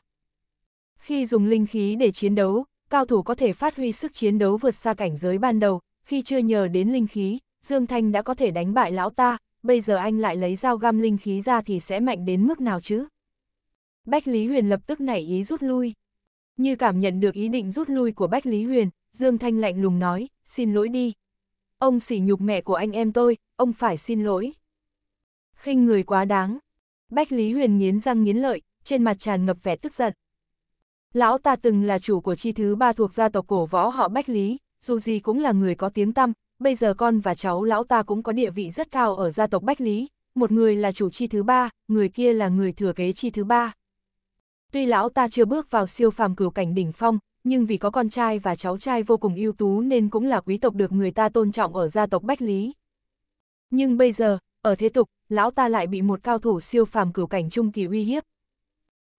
Khi dùng linh khí để chiến đấu, cao thủ có thể phát huy sức chiến đấu vượt xa cảnh giới ban đầu, khi chưa nhờ đến linh khí, Dương Thanh đã có thể đánh bại lão ta, bây giờ anh lại lấy dao găm linh khí ra thì sẽ mạnh đến mức nào chứ? Bách Lý Huyền lập tức nảy ý rút lui. Như cảm nhận được ý định rút lui của Bách Lý Huyền, Dương Thanh lạnh lùng nói, xin lỗi đi. Ông sỉ nhục mẹ của anh em tôi, ông phải xin lỗi. khinh người quá đáng. Bách Lý Huyền nghiến răng nghiến lợi, trên mặt tràn ngập vẻ tức giận. Lão ta từng là chủ của chi thứ ba thuộc gia tộc cổ võ họ Bách Lý, dù gì cũng là người có tiếng tăm, bây giờ con và cháu lão ta cũng có địa vị rất cao ở gia tộc Bách Lý, một người là chủ chi thứ ba, người kia là người thừa kế chi thứ ba. Tuy lão ta chưa bước vào siêu phàm cửu cảnh đỉnh phong, nhưng vì có con trai và cháu trai vô cùng ưu tú nên cũng là quý tộc được người ta tôn trọng ở gia tộc Bách Lý. Nhưng bây giờ, ở thế tục, lão ta lại bị một cao thủ siêu phàm cửu cảnh trung kỳ uy hiếp.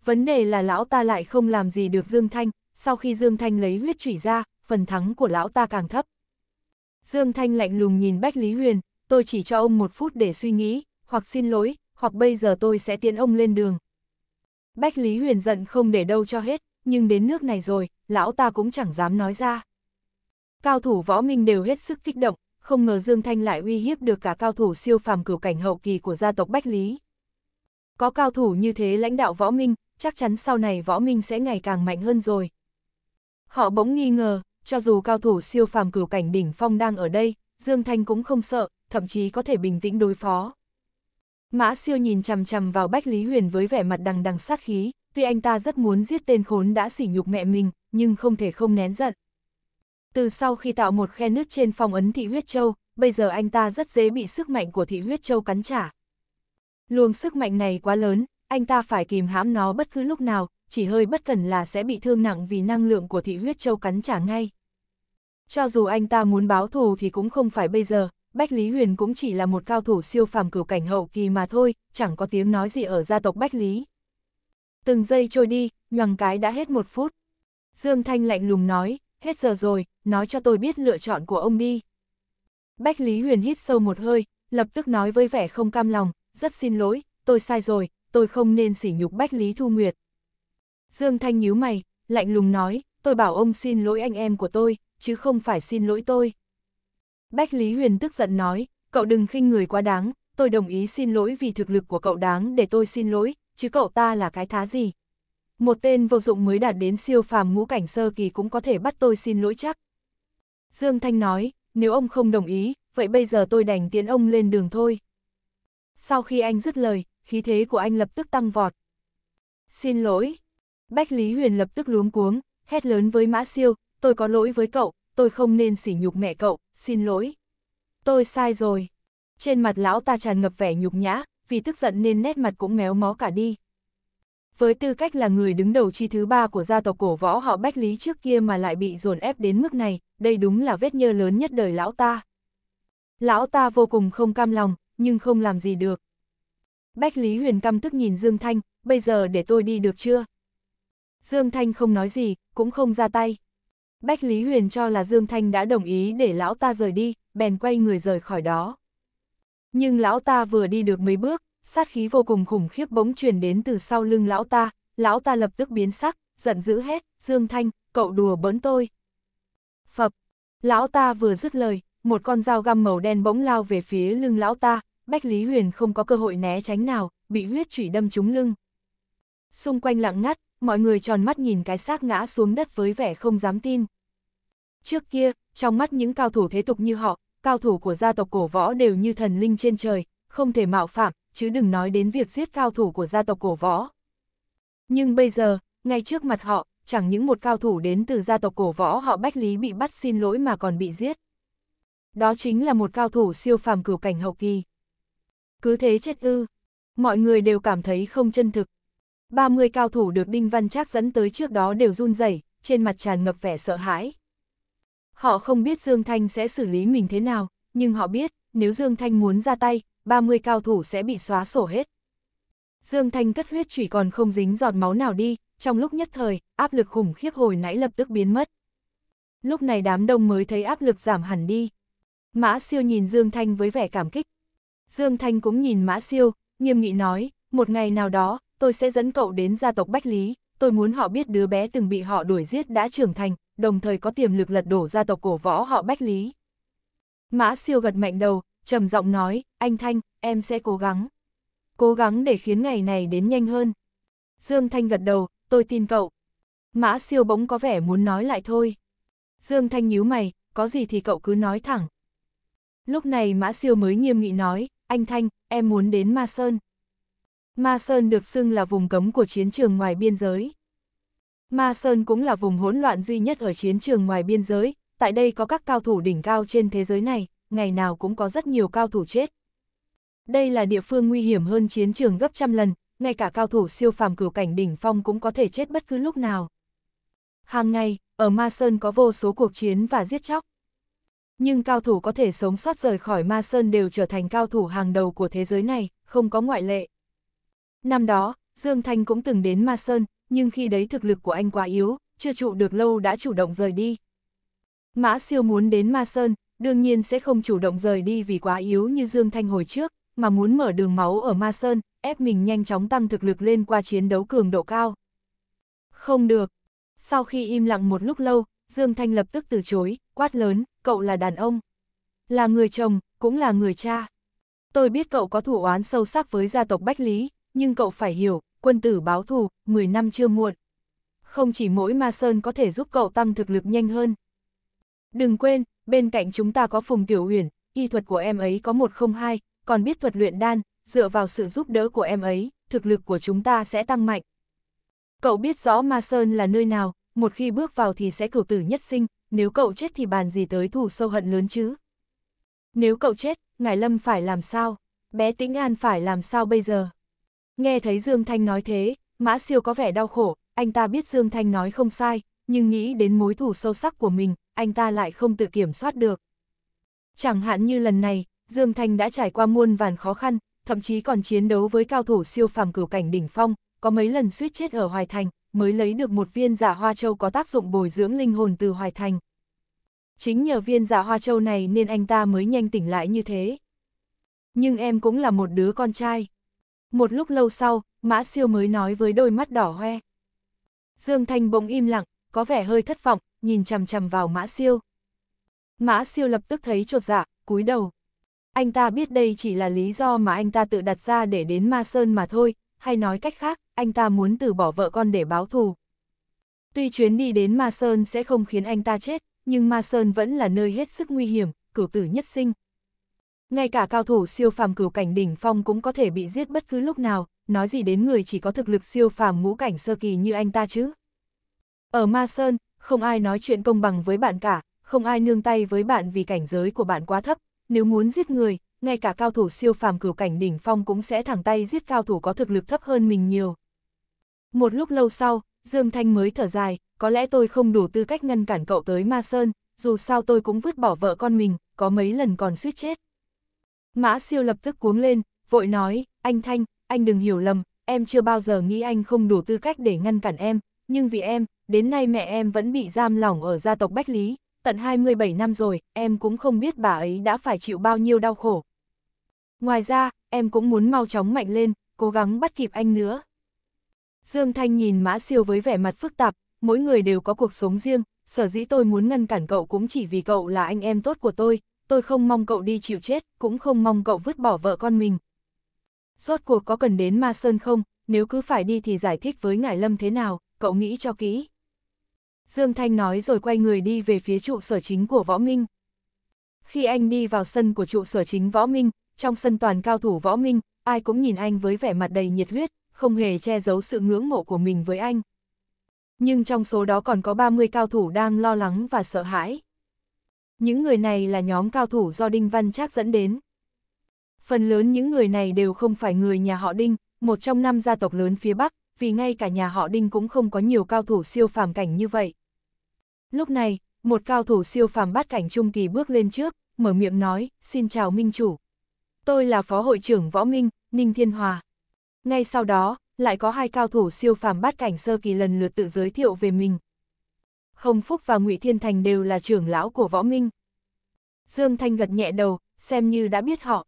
Vấn đề là lão ta lại không làm gì được Dương Thanh, sau khi Dương Thanh lấy huyết chủy ra, phần thắng của lão ta càng thấp. Dương Thanh lạnh lùng nhìn Bách Lý Huyền, tôi chỉ cho ông một phút để suy nghĩ, hoặc xin lỗi, hoặc bây giờ tôi sẽ tiến ông lên đường. Bách Lý Huyền giận không để đâu cho hết, nhưng đến nước này rồi, lão ta cũng chẳng dám nói ra. Cao thủ võ minh đều hết sức kích động, không ngờ Dương Thanh lại uy hiếp được cả cao thủ siêu phàm cửu cảnh hậu kỳ của gia tộc Bách Lý. Có cao thủ như thế lãnh đạo võ minh, chắc chắn sau này võ minh sẽ ngày càng mạnh hơn rồi. Họ bỗng nghi ngờ, cho dù cao thủ siêu phàm cửu cảnh đỉnh phong đang ở đây, Dương Thanh cũng không sợ, thậm chí có thể bình tĩnh đối phó. Mã siêu nhìn chằm chằm vào Bách Lý Huyền với vẻ mặt đằng đằng sát khí, tuy anh ta rất muốn giết tên khốn đã sỉ nhục mẹ mình, nhưng không thể không nén giận. Từ sau khi tạo một khe nứt trên phong ấn thị huyết châu, bây giờ anh ta rất dễ bị sức mạnh của thị huyết châu cắn trả. Luồng sức mạnh này quá lớn, anh ta phải kìm hãm nó bất cứ lúc nào, chỉ hơi bất cẩn là sẽ bị thương nặng vì năng lượng của thị huyết châu cắn trả ngay. Cho dù anh ta muốn báo thù thì cũng không phải bây giờ, Bách Lý Huyền cũng chỉ là một cao thủ siêu phàm cửu cảnh hậu kỳ mà thôi, chẳng có tiếng nói gì ở gia tộc Bách Lý. Từng giây trôi đi, nhoằng cái đã hết một phút. Dương Thanh lạnh lùng nói, hết giờ rồi, nói cho tôi biết lựa chọn của ông đi. Bách Lý Huyền hít sâu một hơi, lập tức nói với vẻ không cam lòng, rất xin lỗi, tôi sai rồi, tôi không nên sỉ nhục Bách Lý Thu Nguyệt. Dương Thanh nhíu mày, lạnh lùng nói, tôi bảo ông xin lỗi anh em của tôi, chứ không phải xin lỗi tôi. Bách Lý Huyền tức giận nói, cậu đừng khinh người quá đáng, tôi đồng ý xin lỗi vì thực lực của cậu đáng để tôi xin lỗi, chứ cậu ta là cái thá gì. Một tên vô dụng mới đạt đến siêu phàm ngũ cảnh sơ kỳ cũng có thể bắt tôi xin lỗi chắc. Dương Thanh nói, nếu ông không đồng ý, vậy bây giờ tôi đành tiến ông lên đường thôi. Sau khi anh dứt lời, khí thế của anh lập tức tăng vọt. Xin lỗi. Bách Lý Huyền lập tức luống cuống, hét lớn với Mã Siêu, tôi có lỗi với cậu, tôi không nên sỉ nhục mẹ cậu, xin lỗi. Tôi sai rồi. Trên mặt lão ta tràn ngập vẻ nhục nhã, vì tức giận nên nét mặt cũng méo mó cả đi. Với tư cách là người đứng đầu chi thứ ba của gia tộc cổ võ họ Bách Lý trước kia mà lại bị dồn ép đến mức này, đây đúng là vết nhơ lớn nhất đời lão ta. Lão ta vô cùng không cam lòng, nhưng không làm gì được. Bách Lý huyền căm tức nhìn Dương Thanh, bây giờ để tôi đi được chưa? Dương Thanh không nói gì, cũng không ra tay. Bách Lý Huyền cho là Dương Thanh đã đồng ý để lão ta rời đi, bèn quay người rời khỏi đó. Nhưng lão ta vừa đi được mấy bước, sát khí vô cùng khủng khiếp bỗng truyền đến từ sau lưng lão ta, lão ta lập tức biến sắc, giận dữ hét, Dương Thanh, cậu đùa bỡn tôi. Phập, lão ta vừa dứt lời, một con dao găm màu đen bỗng lao về phía lưng lão ta, Bách Lý Huyền không có cơ hội né tránh nào, bị huyết chủy đâm trúng lưng. Xung quanh lặng ngắt, mọi người tròn mắt nhìn cái xác ngã xuống đất với vẻ không dám tin. Trước kia, trong mắt những cao thủ thế tục như họ, cao thủ của gia tộc cổ võ đều như thần linh trên trời, không thể mạo phạm, chứ đừng nói đến việc giết cao thủ của gia tộc cổ võ. Nhưng bây giờ, ngay trước mặt họ, chẳng những một cao thủ đến từ gia tộc cổ võ họ Bách Lý bị bắt xin lỗi mà còn bị giết. Đó chính là một cao thủ siêu phàm cửu cảnh hậu kỳ. Cứ thế chết ư, mọi người đều cảm thấy không chân thực, 30 cao thủ được Đinh Văn Trác dẫn tới trước đó đều run rẩy, trên mặt tràn ngập vẻ sợ hãi. Họ không biết Dương Thanh sẽ xử lý mình thế nào, nhưng họ biết, nếu Dương Thanh muốn ra tay, 30 cao thủ sẽ bị xóa sổ hết. Dương Thanh cất huyết chỉ còn không dính giọt máu nào đi, trong lúc nhất thời, áp lực khủng khiếp hồi nãy lập tức biến mất. Lúc này đám đông mới thấy áp lực giảm hẳn đi. Mã siêu nhìn Dương Thanh với vẻ cảm kích. Dương Thanh cũng nhìn Mã siêu, nghiêm nghị nói, một ngày nào đó, tôi sẽ dẫn cậu đến gia tộc Bách Lý, tôi muốn họ biết đứa bé từng bị họ đuổi giết đã trưởng thành, đồng thời có tiềm lực lật đổ gia tộc cổ võ họ Bách Lý. Mã siêu gật mạnh đầu, trầm giọng nói, anh Thanh, em sẽ cố gắng. Cố gắng để khiến ngày này đến nhanh hơn. Dương Thanh gật đầu, tôi tin cậu. Mã siêu bỗng có vẻ muốn nói lại thôi. Dương Thanh nhíu mày, có gì thì cậu cứ nói thẳng. Lúc này Mã siêu mới nghiêm nghị nói, anh Thanh, em muốn đến Ma Sơn. Ma Sơn được xưng là vùng cấm của chiến trường ngoài biên giới. Ma Sơn cũng là vùng hỗn loạn duy nhất ở chiến trường ngoài biên giới, tại đây có các cao thủ đỉnh cao trên thế giới này, ngày nào cũng có rất nhiều cao thủ chết. Đây là địa phương nguy hiểm hơn chiến trường gấp trăm lần, ngay cả cao thủ siêu phàm cửu cảnh đỉnh phong cũng có thể chết bất cứ lúc nào. Hàng ngày, ở Ma Sơn có vô số cuộc chiến và giết chóc. Nhưng cao thủ có thể sống sót rời khỏi Ma Sơn đều trở thành cao thủ hàng đầu của thế giới này, không có ngoại lệ. Năm đó, Dương Thanh cũng từng đến Ma Sơn, nhưng khi đấy thực lực của anh quá yếu, chưa trụ được lâu đã chủ động rời đi. Mã siêu muốn đến Ma Sơn, đương nhiên sẽ không chủ động rời đi vì quá yếu như Dương Thanh hồi trước, mà muốn mở đường máu ở Ma Sơn, ép mình nhanh chóng tăng thực lực lên qua chiến đấu cường độ cao. Không được. Sau khi im lặng một lúc lâu, Dương Thanh lập tức từ chối, quát lớn, cậu là đàn ông. Là người chồng, cũng là người cha. Tôi biết cậu có thủ oán sâu sắc với gia tộc Bách Lý, nhưng cậu phải hiểu, quân tử báo thù, 10 năm chưa muộn. Không chỉ mỗi Ma Sơn có thể giúp cậu tăng thực lực nhanh hơn. Đừng quên, bên cạnh chúng ta có Phùng Tiểu Huyền, y thuật của em ấy có 102, còn biết thuật luyện đan, dựa vào sự giúp đỡ của em ấy, thực lực của chúng ta sẽ tăng mạnh. Cậu biết rõ Ma Sơn là nơi nào, một khi bước vào thì sẽ cửu tử nhất sinh, nếu cậu chết thì bàn gì tới thù sâu hận lớn chứ. Nếu cậu chết, Ngài Lâm phải làm sao? Bé Tĩnh An phải làm sao bây giờ? Nghe thấy Dương Thanh nói thế, Mã Siêu có vẻ đau khổ, anh ta biết Dương Thanh nói không sai, nhưng nghĩ đến mối thù sâu sắc của mình, anh ta lại không tự kiểm soát được. Chẳng hạn như lần này, Dương Thanh đã trải qua muôn vàn khó khăn, thậm chí còn chiến đấu với cao thủ siêu phàm cửu cảnh đỉnh phong, có mấy lần suýt chết ở Hoài Thành, mới lấy được một viên giả dạ hoa châu có tác dụng bồi dưỡng linh hồn từ Hoài Thành. Chính nhờ viên giả dạ hoa châu này nên anh ta mới nhanh tỉnh lại như thế. Nhưng em cũng là một đứa con trai một lúc lâu sau, Mã Siêu mới nói với đôi mắt đỏ hoe. Dương Thanh bỗng im lặng, có vẻ hơi thất vọng, nhìn chằm chằm vào Mã Siêu. Mã Siêu lập tức thấy trột dạ, cúi đầu. Anh ta biết đây chỉ là lý do mà anh ta tự đặt ra để đến Ma Sơn mà thôi, hay nói cách khác, anh ta muốn từ bỏ vợ con để báo thù. Tuy chuyến đi đến Ma Sơn sẽ không khiến anh ta chết, nhưng Ma Sơn vẫn là nơi hết sức nguy hiểm, cửu tử nhất sinh, ngay cả cao thủ siêu phàm cửu cảnh đỉnh phong cũng có thể bị giết bất cứ lúc nào, nói gì đến người chỉ có thực lực siêu phàm ngũ cảnh sơ kỳ như anh ta chứ. Ở Ma Sơn, không ai nói chuyện công bằng với bạn cả, không ai nương tay với bạn vì cảnh giới của bạn quá thấp, nếu muốn giết người, ngay cả cao thủ siêu phàm cửu cảnh đỉnh phong cũng sẽ thẳng tay giết cao thủ có thực lực thấp hơn mình nhiều. Một lúc lâu sau, Dương Thanh mới thở dài, có lẽ tôi không đủ tư cách ngăn cản cậu tới Ma Sơn, dù sao tôi cũng vứt bỏ vợ con mình, có mấy lần còn suýt chết. Mã siêu lập tức cuống lên, vội nói, anh Thanh, anh đừng hiểu lầm, em chưa bao giờ nghĩ anh không đủ tư cách để ngăn cản em, nhưng vì em, đến nay mẹ em vẫn bị giam lỏng ở gia tộc Bách Lý, tận 27 năm rồi, em cũng không biết bà ấy đã phải chịu bao nhiêu đau khổ. Ngoài ra, em cũng muốn mau chóng mạnh lên, cố gắng bắt kịp anh nữa. Dương Thanh nhìn Mã Siêu với vẻ mặt phức tạp, mỗi người đều có cuộc sống riêng, sở dĩ tôi muốn ngăn cản cậu cũng chỉ vì cậu là anh em tốt của tôi, tôi không mong cậu đi chịu chết, cũng không mong cậu vứt bỏ vợ con mình. Rốt cuộc có cần đến Ma Sơn không, nếu cứ phải đi thì giải thích với Ngải Lâm thế nào, cậu nghĩ cho kỹ. Dương Thanh nói rồi quay người đi về phía trụ sở chính của Võ Minh. Khi anh đi vào sân của trụ sở chính Võ Minh, trong sân toàn cao thủ Võ Minh, ai cũng nhìn anh với vẻ mặt đầy nhiệt huyết, không hề che giấu sự ngưỡng mộ của mình với anh. Nhưng trong số đó còn có 30 cao thủ đang lo lắng và sợ hãi. Những người này là nhóm cao thủ do Đinh Văn Trác dẫn đến. Phần lớn những người này đều không phải người nhà họ Đinh, một trong năm gia tộc lớn phía Bắc, vì ngay cả nhà họ Đinh cũng không có nhiều cao thủ siêu phàm cảnh như vậy. Lúc này, một cao thủ siêu phàm bát cảnh trung kỳ bước lên trước, mở miệng nói, xin chào Minh Chủ. Tôi là Phó Hội trưởng Võ Minh, Ninh Thiên Hòa. Ngay sau đó, lại có hai cao thủ siêu phàm bát cảnh sơ kỳ lần lượt tự giới thiệu về mình, Hồng Phúc và Ngụy Thiên Thành đều là trưởng lão của võ minh. Dương Thanh gật nhẹ đầu, xem như đã biết họ.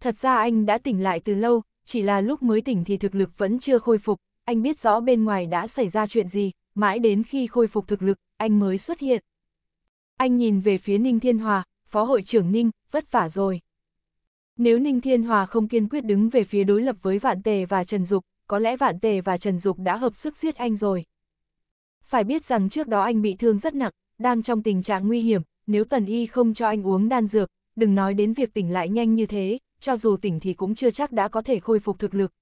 Thật ra anh đã tỉnh lại từ lâu, chỉ là lúc mới tỉnh thì thực lực vẫn chưa khôi phục, anh biết rõ bên ngoài đã xảy ra chuyện gì, mãi đến khi khôi phục thực lực, anh mới xuất hiện. Anh nhìn về phía Ninh Thiên Hòa, Phó hội trưởng Ninh, vất vả rồi. Nếu Ninh Thiên Hòa không kiên quyết đứng về phía đối lập với Vạn Tề và Trần Dục, có lẽ Vạn Tề và Trần Dục đã hợp sức giết anh rồi phải biết rằng trước đó anh bị thương rất nặng, đang trong tình trạng nguy hiểm, nếu tần y không cho anh uống đan dược, đừng nói đến việc tỉnh lại nhanh như thế, cho dù tỉnh thì cũng chưa chắc đã có thể khôi phục thực lực.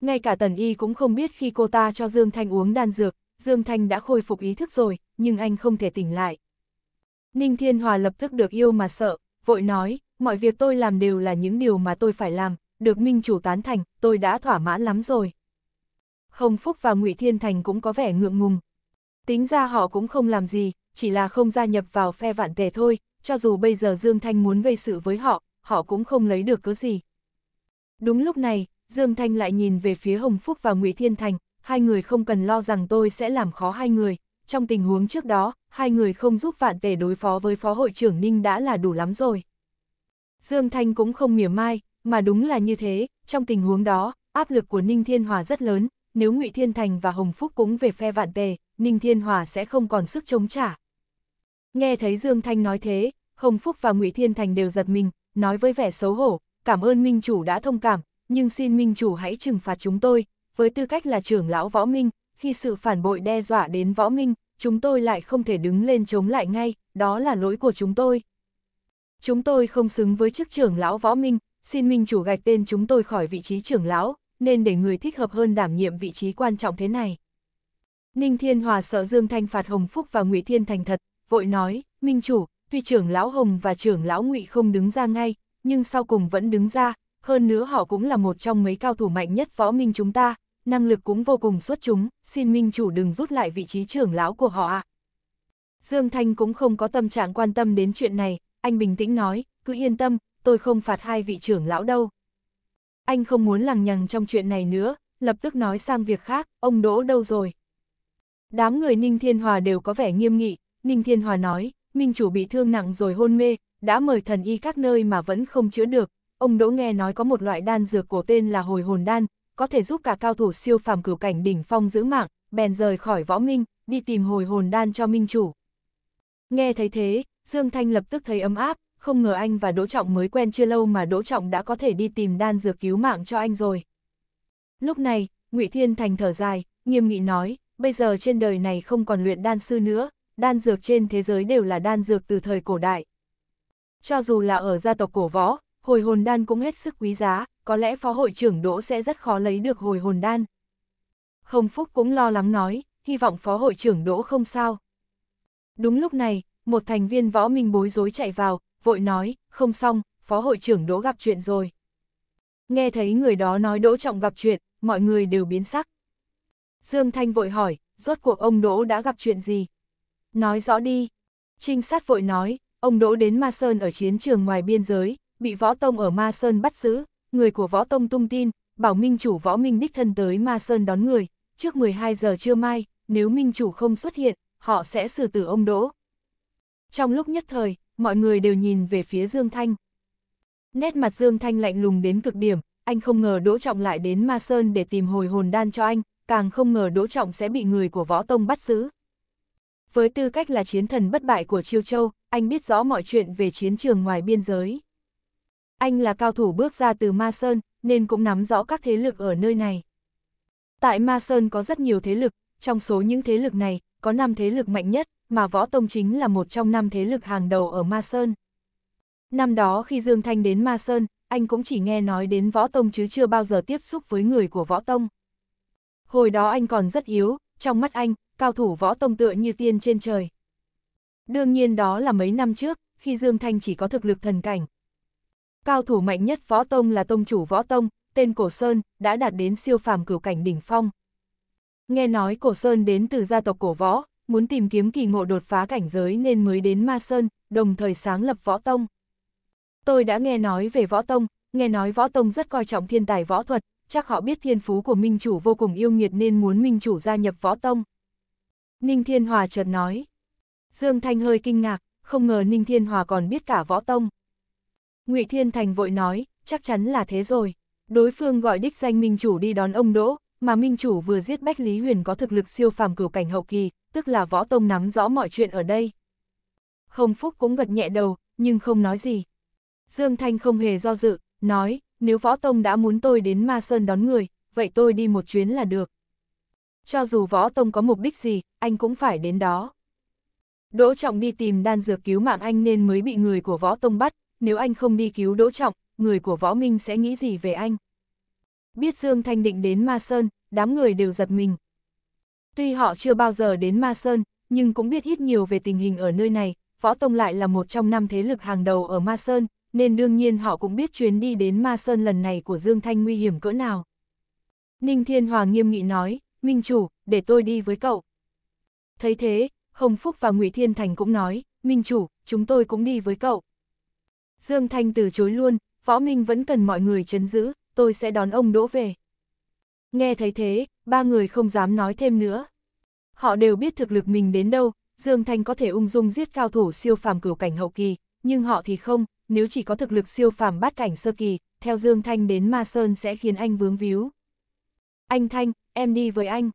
Ngay cả tần y cũng không biết khi cô ta cho Dương Thanh uống đan dược, Dương Thanh đã khôi phục ý thức rồi, nhưng anh không thể tỉnh lại. Ninh Thiên Hòa lập tức được yêu mà sợ, vội nói, mọi việc tôi làm đều là những điều mà tôi phải làm, được minh chủ tán thành, tôi đã thỏa mãn lắm rồi. Hồng Phúc và ngụy Thiên Thành cũng có vẻ ngượng ngùng. Tính ra họ cũng không làm gì, chỉ là không gia nhập vào phe vạn tề thôi, cho dù bây giờ Dương Thanh muốn gây sự với họ, họ cũng không lấy được cớ gì. Đúng lúc này, Dương Thanh lại nhìn về phía Hồng Phúc và Ngụy Thiên Thành, hai người không cần lo rằng tôi sẽ làm khó hai người. Trong tình huống trước đó, hai người không giúp vạn tề đối phó với Phó Hội trưởng Ninh đã là đủ lắm rồi. Dương Thanh cũng không mỉa mai, mà đúng là như thế, trong tình huống đó, áp lực của Ninh Thiên Hòa rất lớn, nếu Ngụy Thiên Thành và Hồng Phúc cũng về phe vạn tề, Ninh Thiên Hòa sẽ không còn sức chống trả. Nghe thấy Dương Thanh nói thế, Hồng Phúc và Ngụy Thiên Thành đều giật mình, nói với vẻ xấu hổ, cảm ơn Minh Chủ đã thông cảm, nhưng xin Minh Chủ hãy trừng phạt chúng tôi, với tư cách là trưởng lão Võ Minh, khi sự phản bội đe dọa đến Võ Minh, chúng tôi lại không thể đứng lên chống lại ngay, đó là lỗi của chúng tôi. Chúng tôi không xứng với chức trưởng lão Võ Minh, xin Minh Chủ gạch tên chúng tôi khỏi vị trí trưởng lão, nên để người thích hợp hơn đảm nhiệm vị trí quan trọng thế này. Ninh Thiên Hòa sợ Dương Thanh phạt Hồng Phúc và Ngụy Thiên thành thật, vội nói, Minh Chủ, tuy trưởng Lão Hồng và trưởng Lão Ngụy không đứng ra ngay, nhưng sau cùng vẫn đứng ra, hơn nữa họ cũng là một trong mấy cao thủ mạnh nhất võ minh chúng ta, năng lực cũng vô cùng xuất chúng, xin Minh Chủ đừng rút lại vị trí trưởng Lão của họ ạ. Dương Thanh cũng không có tâm trạng quan tâm đến chuyện này, anh bình tĩnh nói, cứ yên tâm, tôi không phạt hai vị trưởng Lão đâu anh không muốn lằng nhằng trong chuyện này nữa, lập tức nói sang việc khác, ông Đỗ đâu rồi? Đám người Ninh Thiên Hòa đều có vẻ nghiêm nghị, Ninh Thiên Hòa nói, Minh Chủ bị thương nặng rồi hôn mê, đã mời thần y các nơi mà vẫn không chữa được, ông Đỗ nghe nói có một loại đan dược của tên là hồi hồn đan, có thể giúp cả cao thủ siêu phàm cửu cảnh đỉnh phong giữ mạng, bèn rời khỏi võ minh, đi tìm hồi hồn đan cho Minh Chủ. Nghe thấy thế, Dương Thanh lập tức thấy ấm áp, không ngờ anh và Đỗ Trọng mới quen chưa lâu mà Đỗ Trọng đã có thể đi tìm đan dược cứu mạng cho anh rồi. Lúc này, Ngụy Thiên Thành thở dài, nghiêm nghị nói, bây giờ trên đời này không còn luyện đan sư nữa, đan dược trên thế giới đều là đan dược từ thời cổ đại. Cho dù là ở gia tộc cổ võ, hồi hồn đan cũng hết sức quý giá, có lẽ phó hội trưởng Đỗ sẽ rất khó lấy được hồi hồn đan. Hồng Phúc cũng lo lắng nói, hy vọng phó hội trưởng Đỗ không sao. Đúng lúc này, một thành viên võ minh bối rối chạy vào, vội nói, không xong, phó hội trưởng Đỗ gặp chuyện rồi. Nghe thấy người đó nói Đỗ Trọng gặp chuyện, mọi người đều biến sắc. Dương Thanh vội hỏi, rốt cuộc ông Đỗ đã gặp chuyện gì? Nói rõ đi. Trinh sát vội nói, ông Đỗ đến Ma Sơn ở chiến trường ngoài biên giới, bị Võ Tông ở Ma Sơn bắt giữ, người của Võ Tông tung tin, bảo Minh Chủ Võ Minh đích thân tới Ma Sơn đón người, trước 12 giờ trưa mai, nếu Minh Chủ không xuất hiện, họ sẽ xử tử ông Đỗ. Trong lúc nhất thời, mọi người đều nhìn về phía Dương Thanh. Nét mặt Dương Thanh lạnh lùng đến cực điểm, anh không ngờ Đỗ Trọng lại đến Ma Sơn để tìm hồi hồn đan cho anh, càng không ngờ Đỗ Trọng sẽ bị người của Võ Tông bắt giữ. Với tư cách là chiến thần bất bại của Chiêu Châu, anh biết rõ mọi chuyện về chiến trường ngoài biên giới. Anh là cao thủ bước ra từ Ma Sơn, nên cũng nắm rõ các thế lực ở nơi này. Tại Ma Sơn có rất nhiều thế lực, trong số những thế lực này, có 5 thế lực mạnh nhất, mà Võ Tông chính là một trong 5 thế lực hàng đầu ở Ma Sơn. Năm đó khi Dương Thanh đến Ma Sơn, anh cũng chỉ nghe nói đến Võ Tông chứ chưa bao giờ tiếp xúc với người của Võ Tông. Hồi đó anh còn rất yếu, trong mắt anh, cao thủ Võ Tông tựa như tiên trên trời. Đương nhiên đó là mấy năm trước, khi Dương Thanh chỉ có thực lực thần cảnh. Cao thủ mạnh nhất Võ Tông là Tông chủ Võ Tông, tên Cổ Sơn, đã đạt đến siêu phàm cửu cảnh đỉnh phong. Nghe nói Cổ Sơn đến từ gia tộc Cổ Võ, muốn tìm kiếm kỳ ngộ đột phá cảnh giới nên mới đến Ma Sơn, đồng thời sáng lập Võ Tông. Tôi đã nghe nói về Võ Tông, nghe nói Võ Tông rất coi trọng thiên tài võ thuật, chắc họ biết thiên phú của Minh Chủ vô cùng yêu nghiệt nên muốn Minh Chủ gia nhập Võ Tông. Ninh Thiên Hòa chợt nói. Dương Thanh hơi kinh ngạc, không ngờ Ninh Thiên Hòa còn biết cả Võ Tông. Ngụy Thiên Thành vội nói, chắc chắn là thế rồi. Đối phương gọi đích danh Minh Chủ đi đón ông Đỗ, mà minh chủ vừa giết Bách Lý Huyền có thực lực siêu phàm cửu cảnh hậu kỳ, tức là võ tông nắm rõ mọi chuyện ở đây. Hồng Phúc cũng gật nhẹ đầu, nhưng không nói gì. Dương Thanh không hề do dự, nói, nếu võ tông đã muốn tôi đến Ma Sơn đón người, vậy tôi đi một chuyến là được. Cho dù võ tông có mục đích gì, anh cũng phải đến đó. Đỗ Trọng đi tìm đan dược cứu mạng anh nên mới bị người của võ tông bắt, nếu anh không đi cứu Đỗ Trọng, người của võ minh sẽ nghĩ gì về anh? biết Dương Thanh định đến Ma Sơn, đám người đều giật mình. Tuy họ chưa bao giờ đến Ma Sơn, nhưng cũng biết ít nhiều về tình hình ở nơi này, Võ Tông lại là một trong năm thế lực hàng đầu ở Ma Sơn, nên đương nhiên họ cũng biết chuyến đi đến Ma Sơn lần này của Dương Thanh nguy hiểm cỡ nào. Ninh Thiên Hoàng nghiêm nghị nói, Minh Chủ, để tôi đi với cậu. Thấy thế, Hồng Phúc và ngụy Thiên Thành cũng nói, Minh Chủ, chúng tôi cũng đi với cậu. Dương Thanh từ chối luôn, Võ Minh vẫn cần mọi người chấn giữ, tôi sẽ đón ông Đỗ về. Nghe thấy thế, ba người không dám nói thêm nữa. Họ đều biết thực lực mình đến đâu, Dương Thanh có thể ung dung giết cao thủ siêu phàm cửu cảnh hậu kỳ, nhưng họ thì không, nếu chỉ có thực lực siêu phàm bát cảnh sơ kỳ, theo Dương Thanh đến Ma Sơn sẽ khiến anh vướng víu. Anh Thanh, em đi với anh.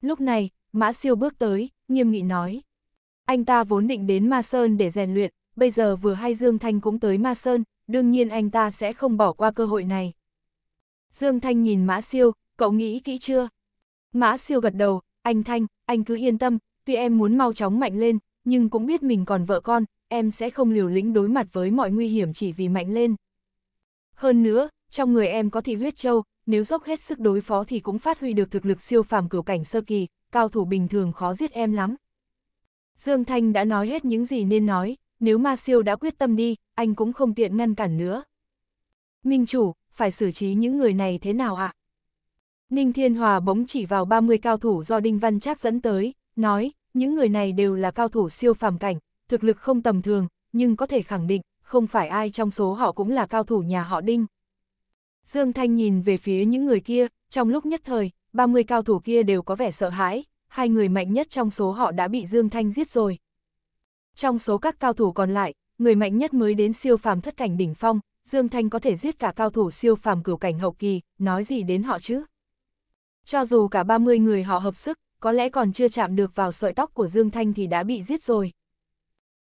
Lúc này, Mã Siêu bước tới, nghiêm nghị nói. Anh ta vốn định đến Ma Sơn để rèn luyện, bây giờ vừa hay Dương Thanh cũng tới Ma Sơn, đương nhiên anh ta sẽ không bỏ qua cơ hội này. Dương Thanh nhìn Mã Siêu, cậu nghĩ kỹ chưa? Mã Siêu gật đầu, anh Thanh, anh cứ yên tâm, tuy em muốn mau chóng mạnh lên, nhưng cũng biết mình còn vợ con, em sẽ không liều lĩnh đối mặt với mọi nguy hiểm chỉ vì mạnh lên. Hơn nữa, trong người em có thị huyết châu, nếu dốc hết sức đối phó thì cũng phát huy được thực lực siêu phàm cửu cảnh sơ kỳ, cao thủ bình thường khó giết em lắm. Dương Thanh đã nói hết những gì nên nói, nếu Ma Siêu đã quyết tâm đi, anh cũng không tiện ngăn cản nữa. Minh chủ, phải xử trí những người này thế nào ạ? À? Ninh Thiên Hòa bỗng chỉ vào 30 cao thủ do Đinh Văn Trác dẫn tới, nói, những người này đều là cao thủ siêu phàm cảnh, thực lực không tầm thường, nhưng có thể khẳng định, không phải ai trong số họ cũng là cao thủ nhà họ Đinh. Dương Thanh nhìn về phía những người kia, trong lúc nhất thời, 30 cao thủ kia đều có vẻ sợ hãi, hai người mạnh nhất trong số họ đã bị Dương Thanh giết rồi. Trong số các cao thủ còn lại, người mạnh nhất mới đến siêu phàm thất cảnh đỉnh phong, Dương Thanh có thể giết cả cao thủ siêu phàm cửu cảnh hậu kỳ, nói gì đến họ chứ? Cho dù cả 30 người họ hợp sức, có lẽ còn chưa chạm được vào sợi tóc của Dương Thanh thì đã bị giết rồi.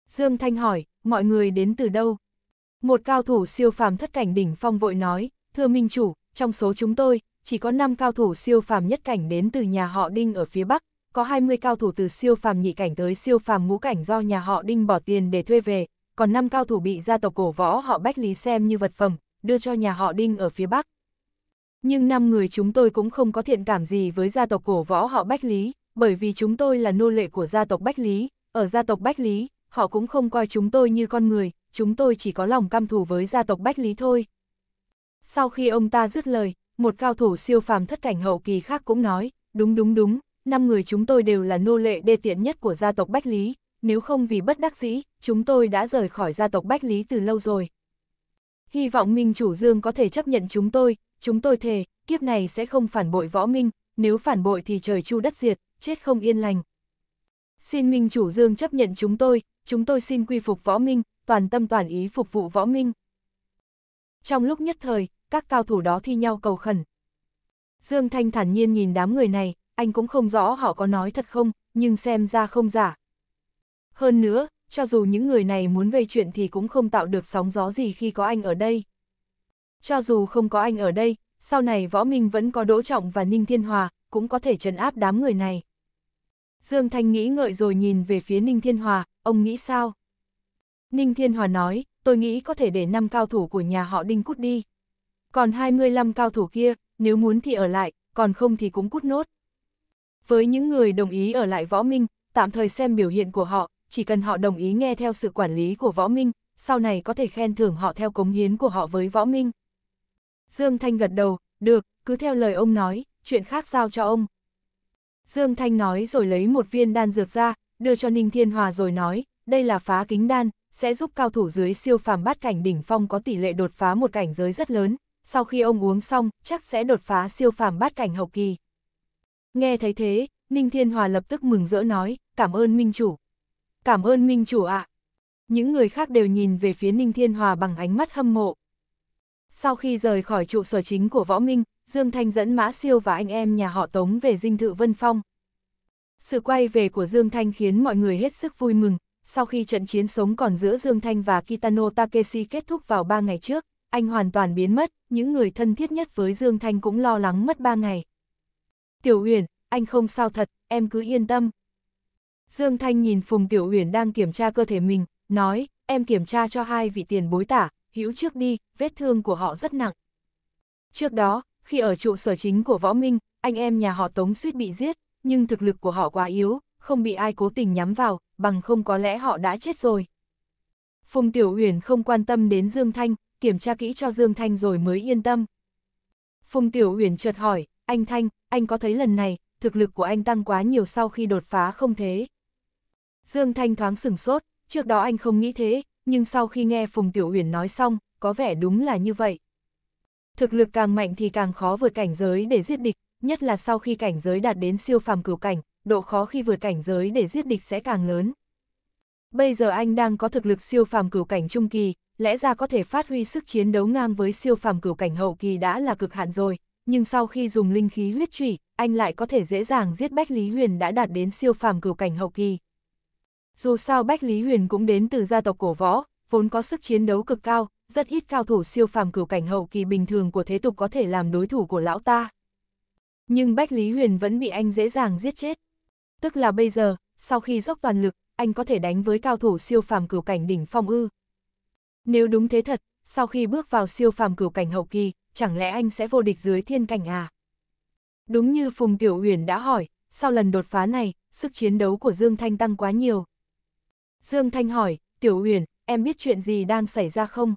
Dương Thanh hỏi, mọi người đến từ đâu? Một cao thủ siêu phàm thất cảnh đỉnh phong vội nói, thưa minh chủ, trong số chúng tôi, chỉ có 5 cao thủ siêu phàm nhất cảnh đến từ nhà họ Đinh ở phía Bắc, có 20 cao thủ từ siêu phàm nhị cảnh tới siêu phàm ngũ cảnh do nhà họ Đinh bỏ tiền để thuê về, còn năm cao thủ bị gia tộc cổ võ họ Bách Lý xem như vật phẩm, đưa cho nhà họ Đinh ở phía Bắc. Nhưng năm người chúng tôi cũng không có thiện cảm gì với gia tộc cổ võ họ Bách Lý, bởi vì chúng tôi là nô lệ của gia tộc Bách Lý, ở gia tộc Bách Lý, họ cũng không coi chúng tôi như con người, chúng tôi chỉ có lòng căm thù với gia tộc Bách Lý thôi. Sau khi ông ta dứt lời, một cao thủ siêu phàm thất cảnh hậu kỳ khác cũng nói, đúng đúng đúng, năm người chúng tôi đều là nô lệ đê tiện nhất của gia tộc Bách Lý, nếu không vì bất đắc dĩ, chúng tôi đã rời khỏi gia tộc Bách Lý từ lâu rồi. Hy vọng Minh Chủ Dương có thể chấp nhận chúng tôi, chúng tôi thề, kiếp này sẽ không phản bội võ Minh, nếu phản bội thì trời chu đất diệt, chết không yên lành. Xin Minh Chủ Dương chấp nhận chúng tôi, chúng tôi xin quy phục võ Minh, toàn tâm toàn ý phục vụ võ Minh. Trong lúc nhất thời, các cao thủ đó thi nhau cầu khẩn. Dương Thanh thản nhiên nhìn đám người này, anh cũng không rõ họ có nói thật không, nhưng xem ra không giả, hơn nữa, cho dù những người này muốn gây chuyện thì cũng không tạo được sóng gió gì khi có anh ở đây. Cho dù không có anh ở đây, sau này Võ Minh vẫn có Đỗ Trọng và Ninh Thiên Hòa, cũng có thể trấn áp đám người này. Dương Thanh nghĩ ngợi rồi nhìn về phía Ninh Thiên Hòa, ông nghĩ sao? Ninh Thiên Hòa nói, tôi nghĩ có thể để 5 cao thủ của nhà họ Đinh cút đi. Còn 25 cao thủ kia, nếu muốn thì ở lại, còn không thì cũng cút nốt. Với những người đồng ý ở lại Võ Minh, tạm thời xem biểu hiện của họ, chỉ cần họ đồng ý nghe theo sự quản lý của võ minh, sau này có thể khen thưởng họ theo cống hiến của họ với võ minh. Dương Thanh gật đầu, được, cứ theo lời ông nói, chuyện khác giao cho ông. Dương Thanh nói rồi lấy một viên đan dược ra, đưa cho Ninh Thiên Hòa rồi nói, đây là phá kính đan, sẽ giúp cao thủ dưới siêu phàm bát cảnh đỉnh phong có tỷ lệ đột phá một cảnh giới rất lớn, sau khi ông uống xong, chắc sẽ đột phá siêu phàm bát cảnh hậu kỳ. Nghe thấy thế, Ninh Thiên Hòa lập tức mừng rỡ nói, cảm ơn minh chủ cảm ơn minh chủ ạ. À. Những người khác đều nhìn về phía Ninh Thiên Hòa bằng ánh mắt hâm mộ. Sau khi rời khỏi trụ sở chính của Võ Minh, Dương Thanh dẫn Mã Siêu và anh em nhà họ Tống về dinh thự Vân Phong. Sự quay về của Dương Thanh khiến mọi người hết sức vui mừng. Sau khi trận chiến sống còn giữa Dương Thanh và Kitano Takeshi kết thúc vào 3 ngày trước, anh hoàn toàn biến mất, những người thân thiết nhất với Dương Thanh cũng lo lắng mất 3 ngày. Tiểu Uyển, anh không sao thật, em cứ yên tâm, Dương Thanh nhìn Phùng Tiểu Uyển đang kiểm tra cơ thể mình, nói, em kiểm tra cho hai vị tiền bối tả, hữu trước đi, vết thương của họ rất nặng. Trước đó, khi ở trụ sở chính của Võ Minh, anh em nhà họ Tống suýt bị giết, nhưng thực lực của họ quá yếu, không bị ai cố tình nhắm vào, bằng không có lẽ họ đã chết rồi. Phùng Tiểu Uyển không quan tâm đến Dương Thanh, kiểm tra kỹ cho Dương Thanh rồi mới yên tâm. Phùng Tiểu Uyển chợt hỏi, anh Thanh, anh có thấy lần này, thực lực của anh tăng quá nhiều sau khi đột phá không thế? Dương Thanh thoáng sửng sốt, trước đó anh không nghĩ thế, nhưng sau khi nghe Phùng Tiểu Uyển nói xong, có vẻ đúng là như vậy. Thực lực càng mạnh thì càng khó vượt cảnh giới để giết địch, nhất là sau khi cảnh giới đạt đến siêu phàm cửu cảnh, độ khó khi vượt cảnh giới để giết địch sẽ càng lớn. Bây giờ anh đang có thực lực siêu phàm cửu cảnh trung kỳ, lẽ ra có thể phát huy sức chiến đấu ngang với siêu phàm cửu cảnh hậu kỳ đã là cực hạn rồi, nhưng sau khi dùng linh khí huyết trụy, anh lại có thể dễ dàng giết Bách Lý Huyền đã đạt đến siêu phàm cửu cảnh hậu kỳ dù sao Bách Lý Huyền cũng đến từ gia tộc cổ võ, vốn có sức chiến đấu cực cao, rất ít cao thủ siêu phàm cửu cảnh hậu kỳ bình thường của thế tục có thể làm đối thủ của lão ta. Nhưng Bách Lý Huyền vẫn bị anh dễ dàng giết chết. Tức là bây giờ, sau khi dốc toàn lực, anh có thể đánh với cao thủ siêu phàm cửu cảnh đỉnh phong ư. Nếu đúng thế thật, sau khi bước vào siêu phàm cửu cảnh hậu kỳ, chẳng lẽ anh sẽ vô địch dưới thiên cảnh à? Đúng như Phùng Tiểu Huyền đã hỏi, sau lần đột phá này, sức chiến đấu của Dương Thanh tăng quá nhiều. Dương Thanh hỏi, Tiểu Uyển, em biết chuyện gì đang xảy ra không?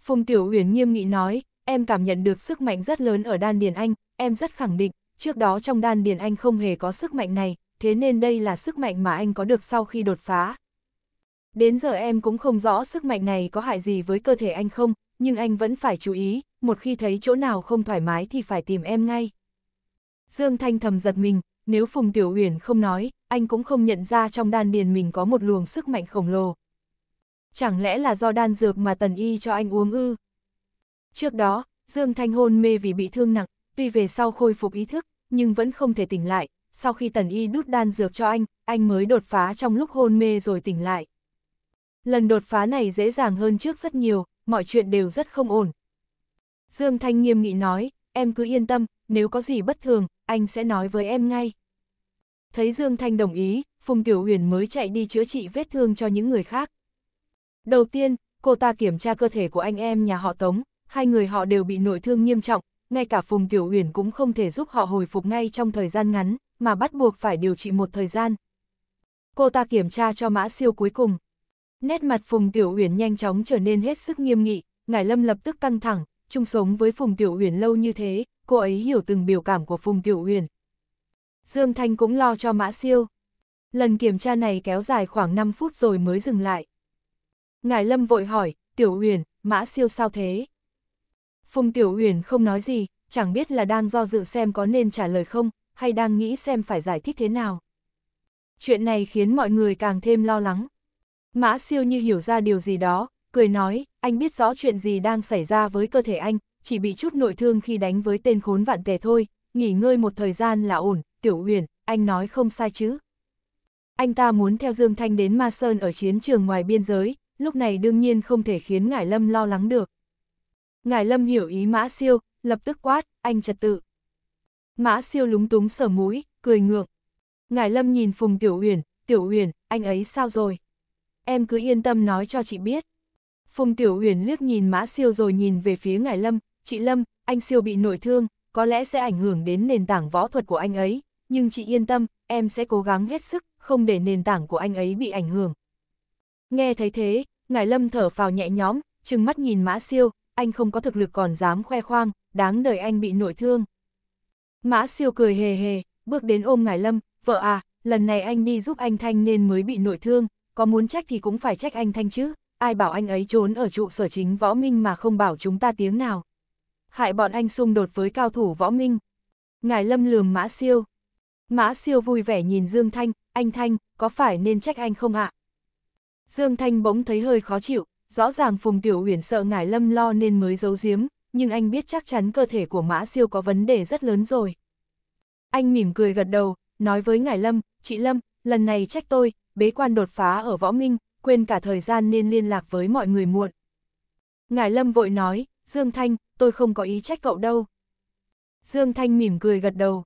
Phùng Tiểu Uyển nghiêm nghị nói, em cảm nhận được sức mạnh rất lớn ở đan điền anh, em rất khẳng định, trước đó trong đan điền anh không hề có sức mạnh này, thế nên đây là sức mạnh mà anh có được sau khi đột phá. Đến giờ em cũng không rõ sức mạnh này có hại gì với cơ thể anh không, nhưng anh vẫn phải chú ý, một khi thấy chỗ nào không thoải mái thì phải tìm em ngay. Dương Thanh thầm giật mình, nếu Phùng Tiểu Uyển không nói, anh cũng không nhận ra trong đan điền mình có một luồng sức mạnh khổng lồ. Chẳng lẽ là do đan dược mà Tần Y cho anh uống ư? Trước đó, Dương Thanh hôn mê vì bị thương nặng, tuy về sau khôi phục ý thức, nhưng vẫn không thể tỉnh lại. Sau khi Tần Y đút đan dược cho anh, anh mới đột phá trong lúc hôn mê rồi tỉnh lại. Lần đột phá này dễ dàng hơn trước rất nhiều, mọi chuyện đều rất không ổn. Dương Thanh nghiêm nghị nói, em cứ yên tâm, nếu có gì bất thường, anh sẽ nói với em ngay. Thấy Dương Thanh đồng ý, Phùng Tiểu Huyền mới chạy đi chữa trị vết thương cho những người khác. Đầu tiên, cô ta kiểm tra cơ thể của anh em nhà họ Tống, hai người họ đều bị nội thương nghiêm trọng, ngay cả Phùng Tiểu Huyền cũng không thể giúp họ hồi phục ngay trong thời gian ngắn, mà bắt buộc phải điều trị một thời gian. Cô ta kiểm tra cho mã siêu cuối cùng. Nét mặt Phùng Tiểu Huyền nhanh chóng trở nên hết sức nghiêm nghị, ngài Lâm lập tức căng thẳng, chung sống với Phùng Tiểu Uyển lâu như thế, cô ấy hiểu từng biểu cảm của Phùng Tiểu Uyển. Dương Thanh cũng lo cho Mã Siêu. Lần kiểm tra này kéo dài khoảng 5 phút rồi mới dừng lại. Ngài Lâm vội hỏi, Tiểu Uyển, Mã Siêu sao thế? Phùng Tiểu Uyển không nói gì, chẳng biết là đang do dự xem có nên trả lời không, hay đang nghĩ xem phải giải thích thế nào. Chuyện này khiến mọi người càng thêm lo lắng. Mã Siêu như hiểu ra điều gì đó, cười nói, anh biết rõ chuyện gì đang xảy ra với cơ thể anh, chỉ bị chút nội thương khi đánh với tên khốn vạn tề thôi, nghỉ ngơi một thời gian là ổn, tiểu huyền, anh nói không sai chứ. Anh ta muốn theo Dương Thanh đến Ma Sơn ở chiến trường ngoài biên giới, lúc này đương nhiên không thể khiến Ngải Lâm lo lắng được. Ngải Lâm hiểu ý Mã Siêu, lập tức quát, anh trật tự. Mã Siêu lúng túng sở mũi, cười ngượng. Ngải Lâm nhìn Phùng Tiểu Uyển, Tiểu Uyển, anh ấy sao rồi? Em cứ yên tâm nói cho chị biết. Phùng Tiểu Huyền liếc nhìn Mã Siêu rồi nhìn về phía Ngài Lâm, chị Lâm, anh Siêu bị nội thương, có lẽ sẽ ảnh hưởng đến nền tảng võ thuật của anh ấy, nhưng chị yên tâm, em sẽ cố gắng hết sức, không để nền tảng của anh ấy bị ảnh hưởng. Nghe thấy thế, Ngài Lâm thở phào nhẹ nhõm, trừng mắt nhìn Mã Siêu, anh không có thực lực còn dám khoe khoang, đáng đời anh bị nội thương. Mã Siêu cười hề hề, bước đến ôm Ngài Lâm, vợ à, lần này anh đi giúp anh Thanh nên mới bị nội thương, có muốn trách thì cũng phải trách anh Thanh chứ, ai bảo anh ấy trốn ở trụ sở chính võ minh mà không bảo chúng ta tiếng nào. Hại bọn anh xung đột với cao thủ võ minh. Ngài lâm lườm mã siêu. Mã siêu vui vẻ nhìn Dương Thanh, anh Thanh, có phải nên trách anh không ạ? Dương Thanh bỗng thấy hơi khó chịu, rõ ràng Phùng Tiểu Uyển sợ ngài lâm lo nên mới giấu giếm, nhưng anh biết chắc chắn cơ thể của mã siêu có vấn đề rất lớn rồi. Anh mỉm cười gật đầu, nói với ngài lâm, chị Lâm, lần này trách tôi, bế quan đột phá ở võ minh, quên cả thời gian nên liên lạc với mọi người muộn. Ngài Lâm vội nói, Dương Thanh, tôi không có ý trách cậu đâu. Dương Thanh mỉm cười gật đầu.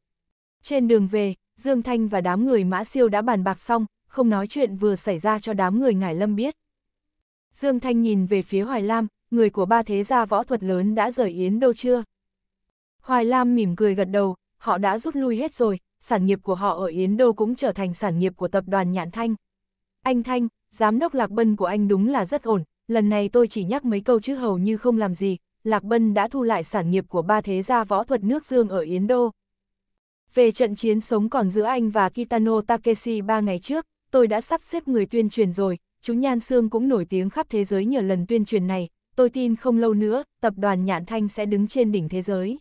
Trên đường về, Dương Thanh và đám người Mã Siêu đã bàn bạc xong, không nói chuyện vừa xảy ra cho đám người ngài Lâm biết. Dương Thanh nhìn về phía Hoài Lam, người của ba thế gia võ thuật lớn đã rời Yến Đô chưa? Hoài Lam mỉm cười gật đầu, họ đã rút lui hết rồi, sản nghiệp của họ ở Yến Đô cũng trở thành sản nghiệp của tập đoàn Nhạn Thanh. Anh Thanh, giám đốc Lạc Bân của anh đúng là rất ổn, lần này tôi chỉ nhắc mấy câu chứ hầu như không làm gì, Lạc Bân đã thu lại sản nghiệp của ba thế gia võ thuật nước Dương ở Yến Đô. Về trận chiến sống còn giữa anh và Kitano Takeshi ba ngày trước, tôi đã sắp xếp người tuyên truyền rồi, chú Nhan Sương cũng nổi tiếng khắp thế giới nhờ lần tuyên truyền này, tôi tin không lâu nữa, tập đoàn Nhạn Thanh sẽ đứng trên đỉnh thế giới.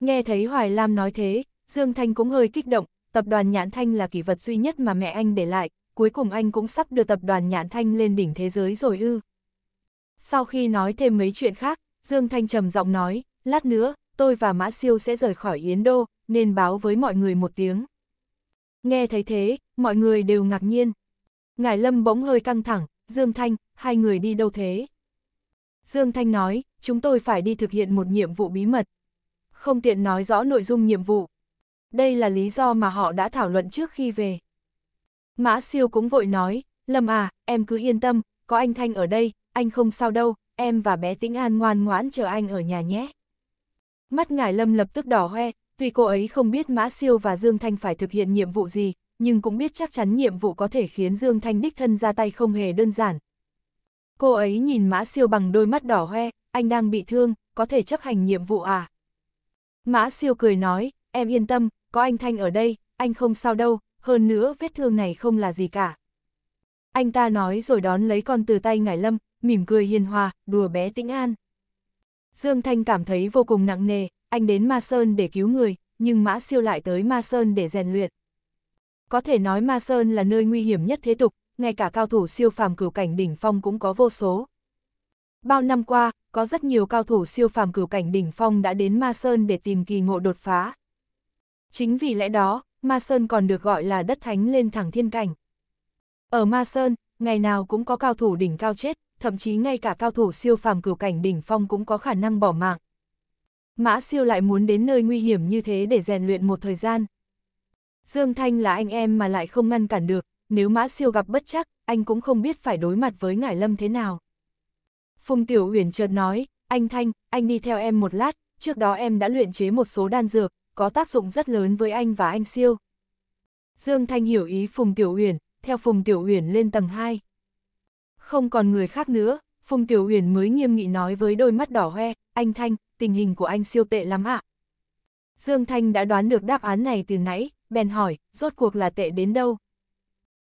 Nghe thấy Hoài Lam nói thế, Dương Thanh cũng hơi kích động, tập đoàn Nhãn Thanh là kỷ vật duy nhất mà mẹ anh để lại, cuối cùng anh cũng sắp đưa tập đoàn nhãn thanh lên đỉnh thế giới rồi ư. Sau khi nói thêm mấy chuyện khác, Dương Thanh trầm giọng nói, lát nữa, tôi và Mã Siêu sẽ rời khỏi Yến Đô, nên báo với mọi người một tiếng. Nghe thấy thế, mọi người đều ngạc nhiên. Ngải Lâm bỗng hơi căng thẳng, Dương Thanh, hai người đi đâu thế? Dương Thanh nói, chúng tôi phải đi thực hiện một nhiệm vụ bí mật. Không tiện nói rõ nội dung nhiệm vụ. Đây là lý do mà họ đã thảo luận trước khi về. Mã siêu cũng vội nói, Lâm à, em cứ yên tâm, có anh Thanh ở đây, anh không sao đâu, em và bé Tĩnh An ngoan ngoãn chờ anh ở nhà nhé. Mắt ngài Lâm lập tức đỏ hoe, tuy cô ấy không biết Mã Siêu và Dương Thanh phải thực hiện nhiệm vụ gì, nhưng cũng biết chắc chắn nhiệm vụ có thể khiến Dương Thanh đích thân ra tay không hề đơn giản. Cô ấy nhìn Mã Siêu bằng đôi mắt đỏ hoe, anh đang bị thương, có thể chấp hành nhiệm vụ à? Mã Siêu cười nói, em yên tâm, có anh Thanh ở đây, anh không sao đâu, hơn nữa vết thương này không là gì cả. Anh ta nói rồi đón lấy con từ tay Ngải Lâm, mỉm cười hiền hòa, đùa bé Tĩnh An. Dương Thanh cảm thấy vô cùng nặng nề, anh đến Ma Sơn để cứu người, nhưng Mã Siêu lại tới Ma Sơn để rèn luyện. Có thể nói Ma Sơn là nơi nguy hiểm nhất thế tục, ngay cả cao thủ siêu phàm cửu cảnh đỉnh phong cũng có vô số. Bao năm qua, có rất nhiều cao thủ siêu phàm cửu cảnh đỉnh phong đã đến Ma Sơn để tìm kỳ ngộ đột phá. Chính vì lẽ đó, Ma Sơn còn được gọi là đất thánh lên thẳng thiên cảnh. Ở Ma Sơn, ngày nào cũng có cao thủ đỉnh cao chết, thậm chí ngay cả cao thủ siêu phàm cửu cảnh đỉnh phong cũng có khả năng bỏ mạng. Mã siêu lại muốn đến nơi nguy hiểm như thế để rèn luyện một thời gian. Dương Thanh là anh em mà lại không ngăn cản được, nếu mã siêu gặp bất chắc, anh cũng không biết phải đối mặt với ngải lâm thế nào. Phùng Tiểu Uyển chợt nói, anh Thanh, anh đi theo em một lát, trước đó em đã luyện chế một số đan dược, có tác dụng rất lớn với anh và anh siêu. Dương Thanh hiểu ý Phùng Tiểu Uyển, theo Phùng Tiểu Uyển lên tầng 2. Không còn người khác nữa, Phùng Tiểu Uyển mới nghiêm nghị nói với đôi mắt đỏ hoe, anh Thanh, tình hình của anh siêu tệ lắm ạ. Dương Thanh đã đoán được đáp án này từ nãy, bèn hỏi, rốt cuộc là tệ đến đâu?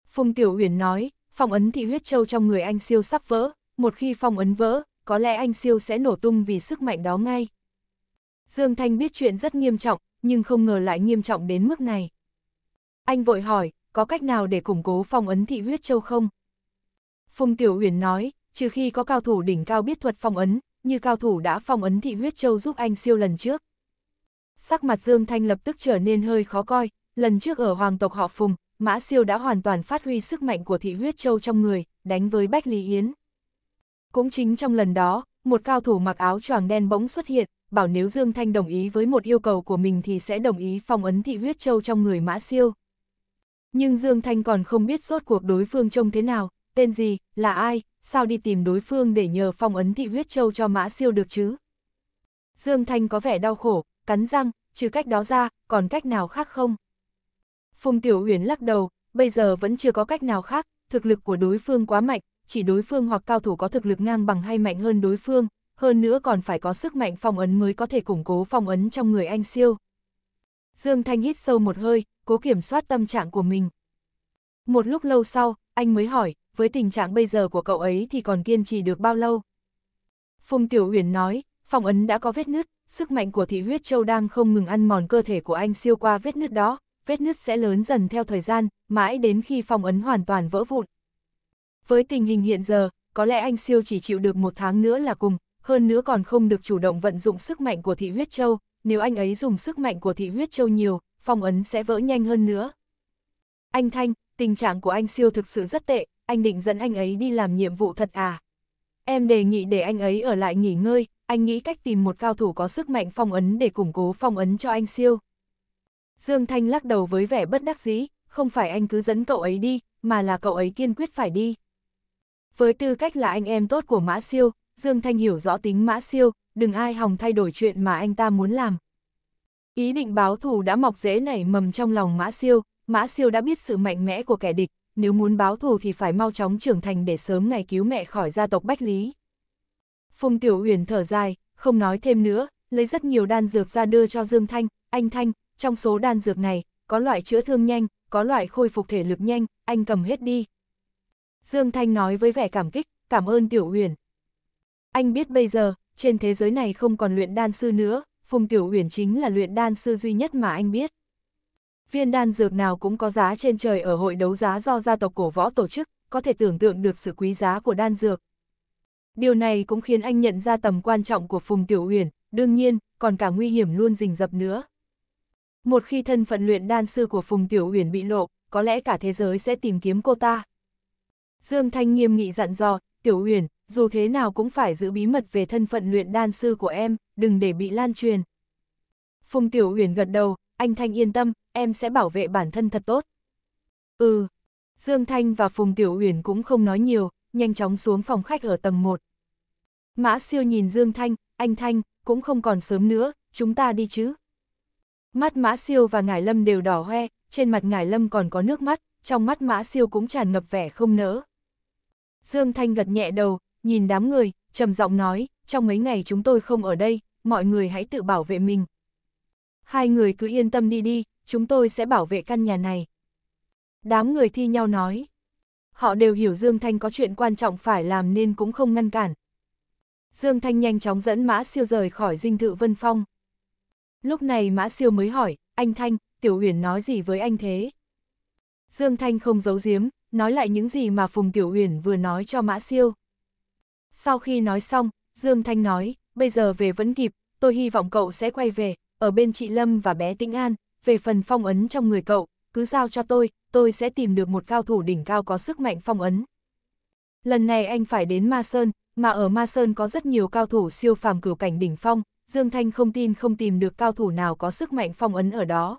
Phùng Tiểu Uyển nói, phong ấn thị huyết châu trong người anh siêu sắp vỡ, một khi phong ấn vỡ, có lẽ anh siêu sẽ nổ tung vì sức mạnh đó ngay. Dương Thanh biết chuyện rất nghiêm trọng, nhưng không ngờ lại nghiêm trọng đến mức này. Anh vội hỏi, có cách nào để củng cố phong ấn thị huyết châu không? Phùng Tiểu Uyển nói, trừ khi có cao thủ đỉnh cao biết thuật phong ấn, như cao thủ đã phong ấn thị huyết châu giúp anh siêu lần trước. Sắc mặt Dương Thanh lập tức trở nên hơi khó coi, lần trước ở hoàng tộc họ Phùng, Mã Siêu đã hoàn toàn phát huy sức mạnh của thị huyết châu trong người, đánh với Bách Lý Yến. Cũng chính trong lần đó, một cao thủ mặc áo choàng đen bỗng xuất hiện, bảo nếu Dương Thanh đồng ý với một yêu cầu của mình thì sẽ đồng ý phong ấn thị huyết châu trong người Mã Siêu. Nhưng Dương Thanh còn không biết rốt cuộc đối phương trông thế nào, tên gì, là ai, sao đi tìm đối phương để nhờ phong ấn thị huyết châu cho Mã Siêu được chứ. Dương Thanh có vẻ đau khổ, cắn răng, trừ cách đó ra, còn cách nào khác không? Phùng Tiểu Uyển lắc đầu, bây giờ vẫn chưa có cách nào khác, thực lực của đối phương quá mạnh, chỉ đối phương hoặc cao thủ có thực lực ngang bằng hay mạnh hơn đối phương, hơn nữa còn phải có sức mạnh phong ấn mới có thể củng cố phong ấn trong người anh siêu. Dương Thanh hít sâu một hơi, cố kiểm soát tâm trạng của mình. Một lúc lâu sau, anh mới hỏi, với tình trạng bây giờ của cậu ấy thì còn kiên trì được bao lâu? Phùng Tiểu Huyền nói, phong ấn đã có vết nứt, sức mạnh của thị huyết châu đang không ngừng ăn mòn cơ thể của anh siêu qua vết nứt đó, vết nứt sẽ lớn dần theo thời gian, mãi đến khi phong ấn hoàn toàn vỡ vụn. Với tình hình hiện giờ, có lẽ anh siêu chỉ chịu được một tháng nữa là cùng, hơn nữa còn không được chủ động vận dụng sức mạnh của thị huyết châu, nếu anh ấy dùng sức mạnh của thị huyết châu nhiều, phong ấn sẽ vỡ nhanh hơn nữa. Anh Thanh, tình trạng của anh siêu thực sự rất tệ, anh định dẫn anh ấy đi làm nhiệm vụ thật à? Em đề nghị để anh ấy ở lại nghỉ ngơi, anh nghĩ cách tìm một cao thủ có sức mạnh phong ấn để củng cố phong ấn cho anh siêu. Dương Thanh lắc đầu với vẻ bất đắc dĩ, không phải anh cứ dẫn cậu ấy đi, mà là cậu ấy kiên quyết phải đi. Với tư cách là anh em tốt của Mã Siêu, Dương Thanh hiểu rõ tính mã siêu, đừng ai hòng thay đổi chuyện mà anh ta muốn làm. Ý định báo thù đã mọc rễ nảy mầm trong lòng mã siêu, mã siêu đã biết sự mạnh mẽ của kẻ địch, nếu muốn báo thù thì phải mau chóng trưởng thành để sớm ngày cứu mẹ khỏi gia tộc Bách Lý. Phùng Tiểu Uyển thở dài, không nói thêm nữa, lấy rất nhiều đan dược ra đưa cho Dương Thanh, anh Thanh, trong số đan dược này, có loại chữa thương nhanh, có loại khôi phục thể lực nhanh, anh cầm hết đi. Dương Thanh nói với vẻ cảm kích, cảm ơn Tiểu Uyển, anh biết bây giờ, trên thế giới này không còn luyện đan sư nữa, Phùng Tiểu Uyển chính là luyện đan sư duy nhất mà anh biết. Viên đan dược nào cũng có giá trên trời ở hội đấu giá do gia tộc cổ võ tổ chức, có thể tưởng tượng được sự quý giá của đan dược. Điều này cũng khiến anh nhận ra tầm quan trọng của Phùng Tiểu Uyển, đương nhiên, còn cả nguy hiểm luôn rình rập nữa. Một khi thân phận luyện đan sư của Phùng Tiểu Uyển bị lộ, có lẽ cả thế giới sẽ tìm kiếm cô ta. Dương Thanh nghiêm nghị dặn dò, Tiểu Uyển, dù thế nào cũng phải giữ bí mật về thân phận luyện đan sư của em, đừng để bị lan truyền. Phùng Tiểu Uyển gật đầu, anh Thanh yên tâm, em sẽ bảo vệ bản thân thật tốt. Ừ, Dương Thanh và Phùng Tiểu Uyển cũng không nói nhiều, nhanh chóng xuống phòng khách ở tầng 1. Mã siêu nhìn Dương Thanh, anh Thanh, cũng không còn sớm nữa, chúng ta đi chứ. Mắt Mã siêu và Ngải Lâm đều đỏ hoe, trên mặt Ngải Lâm còn có nước mắt, trong mắt Mã siêu cũng tràn ngập vẻ không nỡ. Dương Thanh gật nhẹ đầu, nhìn đám người, trầm giọng nói, trong mấy ngày chúng tôi không ở đây, mọi người hãy tự bảo vệ mình. Hai người cứ yên tâm đi đi, chúng tôi sẽ bảo vệ căn nhà này. Đám người thi nhau nói. Họ đều hiểu Dương Thanh có chuyện quan trọng phải làm nên cũng không ngăn cản. Dương Thanh nhanh chóng dẫn Mã Siêu rời khỏi dinh thự Vân Phong. Lúc này Mã Siêu mới hỏi, anh Thanh, Tiểu Uyển nói gì với anh thế? Dương Thanh không giấu giếm, nói lại những gì mà Phùng Tiểu Uyển vừa nói cho Mã Siêu. Sau khi nói xong, Dương Thanh nói, bây giờ về vẫn kịp, tôi hy vọng cậu sẽ quay về, ở bên chị Lâm và bé Tĩnh An, về phần phong ấn trong người cậu, cứ giao cho tôi, tôi sẽ tìm được một cao thủ đỉnh cao có sức mạnh phong ấn. Lần này anh phải đến Ma Sơn, mà ở Ma Sơn có rất nhiều cao thủ siêu phàm cửu cảnh đỉnh phong, Dương Thanh không tin không tìm được cao thủ nào có sức mạnh phong ấn ở đó.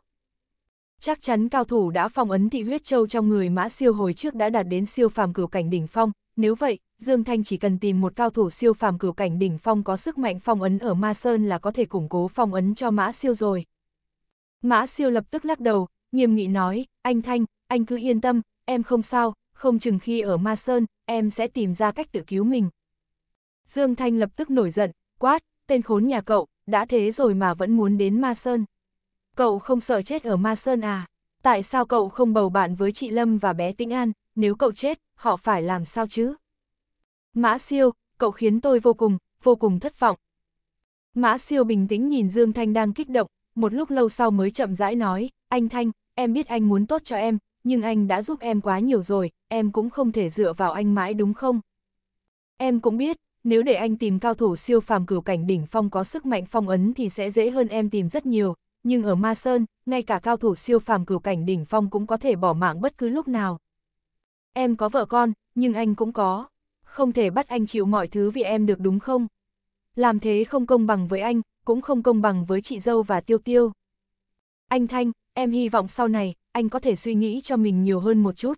Chắc chắn cao thủ đã phong ấn thị huyết châu trong người mã siêu hồi trước đã đạt đến siêu phàm cửu cảnh đỉnh phong, nếu vậy, Dương Thanh chỉ cần tìm một cao thủ siêu phàm cửu cảnh đỉnh phong có sức mạnh phong ấn ở Ma Sơn là có thể củng cố phong ấn cho Mã Siêu rồi. Mã Siêu lập tức lắc đầu, nghiêm nghị nói, anh Thanh, anh cứ yên tâm, em không sao, không chừng khi ở Ma Sơn, em sẽ tìm ra cách tự cứu mình. Dương Thanh lập tức nổi giận, quát, tên khốn nhà cậu, đã thế rồi mà vẫn muốn đến Ma Sơn. Cậu không sợ chết ở Ma Sơn à? Tại sao cậu không bầu bạn với chị Lâm và bé Tĩnh An? nếu cậu chết, họ phải làm sao chứ? Mã siêu, cậu khiến tôi vô cùng, vô cùng thất vọng. Mã siêu bình tĩnh nhìn Dương Thanh đang kích động, một lúc lâu sau mới chậm rãi nói, anh Thanh, em biết anh muốn tốt cho em, nhưng anh đã giúp em quá nhiều rồi, em cũng không thể dựa vào anh mãi đúng không? Em cũng biết, nếu để anh tìm cao thủ siêu phàm cửu cảnh đỉnh phong có sức mạnh phong ấn thì sẽ dễ hơn em tìm rất nhiều, nhưng ở Ma Sơn, ngay cả cao thủ siêu phàm cửu cảnh đỉnh phong cũng có thể bỏ mạng bất cứ lúc nào. Em có vợ con, nhưng anh cũng có. Không thể bắt anh chịu mọi thứ vì em được đúng không? Làm thế không công bằng với anh, cũng không công bằng với chị dâu và tiêu tiêu. Anh Thanh, em hy vọng sau này, anh có thể suy nghĩ cho mình nhiều hơn một chút.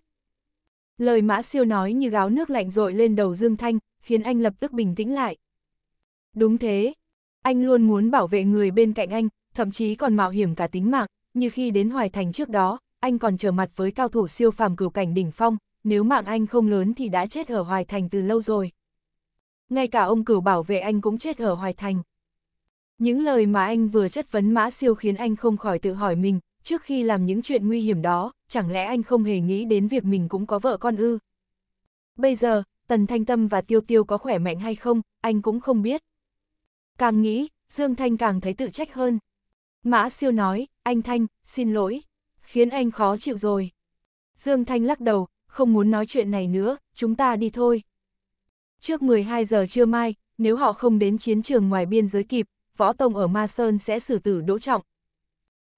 Lời mã siêu nói như gáo nước lạnh rội lên đầu Dương Thanh, khiến anh lập tức bình tĩnh lại. Đúng thế, anh luôn muốn bảo vệ người bên cạnh anh, thậm chí còn mạo hiểm cả tính mạng, như khi đến Hoài Thành trước đó, anh còn trở mặt với cao thủ siêu phàm cửu cảnh đỉnh phong, nếu mạng anh không lớn thì đã chết ở Hoài Thành từ lâu rồi. Ngay cả ông cửu bảo vệ anh cũng chết ở Hoài Thành. Những lời mà anh vừa chất vấn Mã Siêu khiến anh không khỏi tự hỏi mình, trước khi làm những chuyện nguy hiểm đó, chẳng lẽ anh không hề nghĩ đến việc mình cũng có vợ con ư? Bây giờ, Tần Thanh Tâm và Tiêu Tiêu có khỏe mạnh hay không, anh cũng không biết. Càng nghĩ, Dương Thanh càng thấy tự trách hơn. Mã Siêu nói, anh Thanh, xin lỗi, khiến anh khó chịu rồi. Dương Thanh lắc đầu, không muốn nói chuyện này nữa, chúng ta đi thôi. Trước 12 giờ trưa mai, nếu họ không đến chiến trường ngoài biên giới kịp, Võ Tông ở Ma Sơn sẽ xử tử Đỗ Trọng.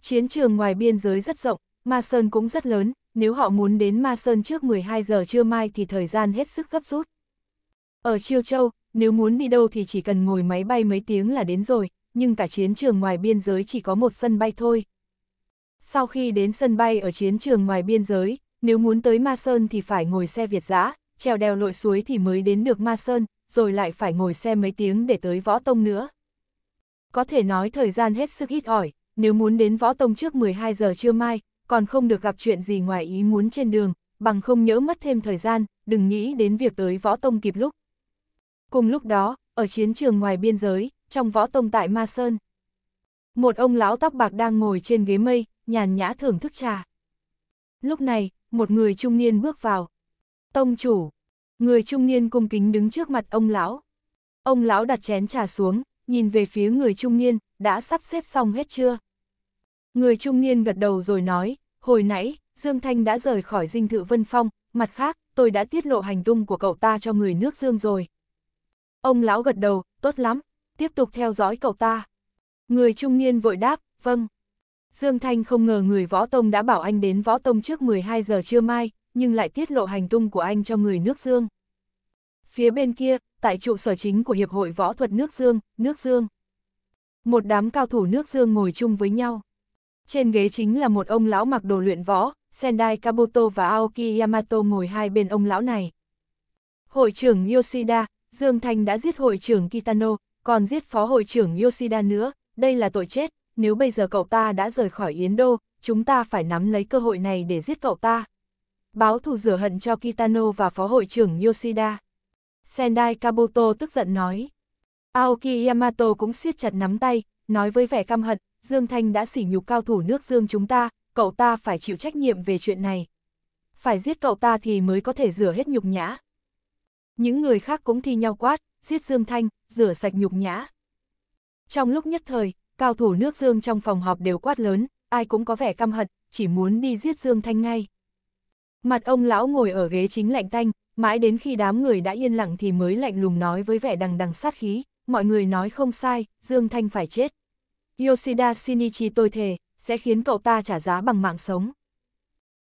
Chiến trường ngoài biên giới rất rộng, Ma Sơn cũng rất lớn, nếu họ muốn đến Ma Sơn trước 12 giờ trưa mai thì thời gian hết sức gấp rút. Ở Chiêu Châu, nếu muốn đi đâu thì chỉ cần ngồi máy bay mấy tiếng là đến rồi, nhưng cả chiến trường ngoài biên giới chỉ có một sân bay thôi. Sau khi đến sân bay ở chiến trường ngoài biên giới, nếu muốn tới Ma Sơn thì phải ngồi xe Việt giã, treo đèo lội suối thì mới đến được Ma Sơn, rồi lại phải ngồi xe mấy tiếng để tới Võ Tông nữa. Có thể nói thời gian hết sức ít ỏi, nếu muốn đến Võ Tông trước 12 giờ trưa mai, còn không được gặp chuyện gì ngoài ý muốn trên đường, bằng không nhớ mất thêm thời gian, đừng nghĩ đến việc tới Võ Tông kịp lúc. Cùng lúc đó, ở chiến trường ngoài biên giới, trong Võ Tông tại Ma Sơn, một ông lão tóc bạc đang ngồi trên ghế mây, nhàn nhã thưởng thức trà. Lúc này, một người trung niên bước vào. Tông chủ, người trung niên cung kính đứng trước mặt ông lão. Ông lão đặt chén trà xuống, nhìn về phía người trung niên, đã sắp xếp xong hết chưa? Người trung niên gật đầu rồi nói, hồi nãy, Dương Thanh đã rời khỏi dinh thự Vân Phong, mặt khác, tôi đã tiết lộ hành tung của cậu ta cho người nước Dương rồi. Ông lão gật đầu, tốt lắm, tiếp tục theo dõi cậu ta. Người trung niên vội đáp, vâng. Dương Thanh không ngờ người võ tông đã bảo anh đến võ tông trước 12 giờ trưa mai, nhưng lại tiết lộ hành tung của anh cho người nước Dương. Phía bên kia, tại trụ sở chính của Hiệp hội Võ thuật nước Dương, nước Dương. Một đám cao thủ nước Dương ngồi chung với nhau. Trên ghế chính là một ông lão mặc đồ luyện võ, Sendai Kabuto và Aoki Yamato ngồi hai bên ông lão này. Hội trưởng Yoshida, Dương Thanh đã giết hội trưởng Kitano, còn giết phó hội trưởng Yoshida nữa, đây là tội chết, nếu bây giờ cậu ta đã rời khỏi Yến Đô, chúng ta phải nắm lấy cơ hội này để giết cậu ta. Báo thù rửa hận cho Kitano và phó hội trưởng Yoshida. Sendai Kabuto tức giận nói. Aoki Yamato cũng siết chặt nắm tay, nói với vẻ căm hận, Dương Thanh đã sỉ nhục cao thủ nước Dương chúng ta, cậu ta phải chịu trách nhiệm về chuyện này. Phải giết cậu ta thì mới có thể rửa hết nhục nhã. Những người khác cũng thi nhau quát, giết Dương Thanh, rửa sạch nhục nhã. Trong lúc nhất thời, cao thủ nước Dương trong phòng họp đều quát lớn, ai cũng có vẻ căm hận, chỉ muốn đi giết Dương Thanh ngay. Mặt ông lão ngồi ở ghế chính lạnh tanh, mãi đến khi đám người đã yên lặng thì mới lạnh lùng nói với vẻ đằng đằng sát khí, mọi người nói không sai, Dương Thanh phải chết. Yoshida Shinichi tôi thề, sẽ khiến cậu ta trả giá bằng mạng sống.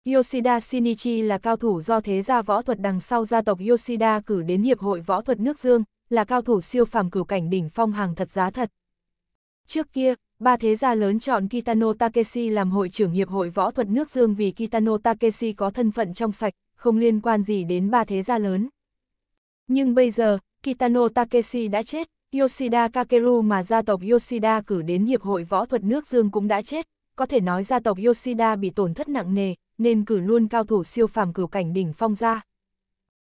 Yoshida Shinichi là cao thủ do thế gia võ thuật đằng sau gia tộc Yoshida cử đến Hiệp hội Võ thuật nước Dương, là cao thủ siêu phàm cửu cảnh đỉnh phong hàng thật giá thật, Trước kia, ba thế gia lớn chọn Kitano Takeshi làm hội trưởng Hiệp hội Võ thuật nước Dương vì Kitano Takeshi có thân phận trong sạch, không liên quan gì đến ba thế gia lớn. Nhưng bây giờ, Kitano Takeshi đã chết, Yoshida Kakeru mà gia tộc Yoshida cử đến Hiệp hội Võ thuật nước Dương cũng đã chết, có thể nói gia tộc Yoshida bị tổn thất nặng nề, nên cử luôn cao thủ siêu phàm cửu cảnh đỉnh phong ra.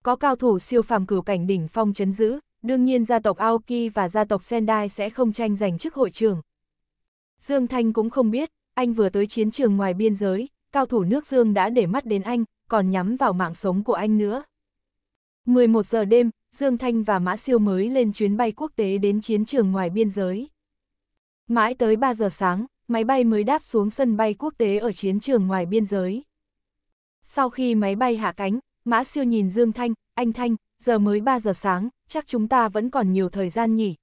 Có cao thủ siêu phàm cửu cảnh đỉnh phong chấn giữ, đương nhiên gia tộc Aoki và gia tộc Sendai sẽ không tranh giành chức hội trưởng. Dương Thanh cũng không biết, anh vừa tới chiến trường ngoài biên giới, cao thủ nước Dương đã để mắt đến anh, còn nhắm vào mạng sống của anh nữa. 11 giờ đêm, Dương Thanh và Mã Siêu mới lên chuyến bay quốc tế đến chiến trường ngoài biên giới. Mãi tới 3 giờ sáng, máy bay mới đáp xuống sân bay quốc tế ở chiến trường ngoài biên giới. Sau khi máy bay hạ cánh, Mã Siêu nhìn Dương Thanh, anh Thanh, giờ mới 3 giờ sáng, chắc chúng ta vẫn còn nhiều thời gian nhỉ.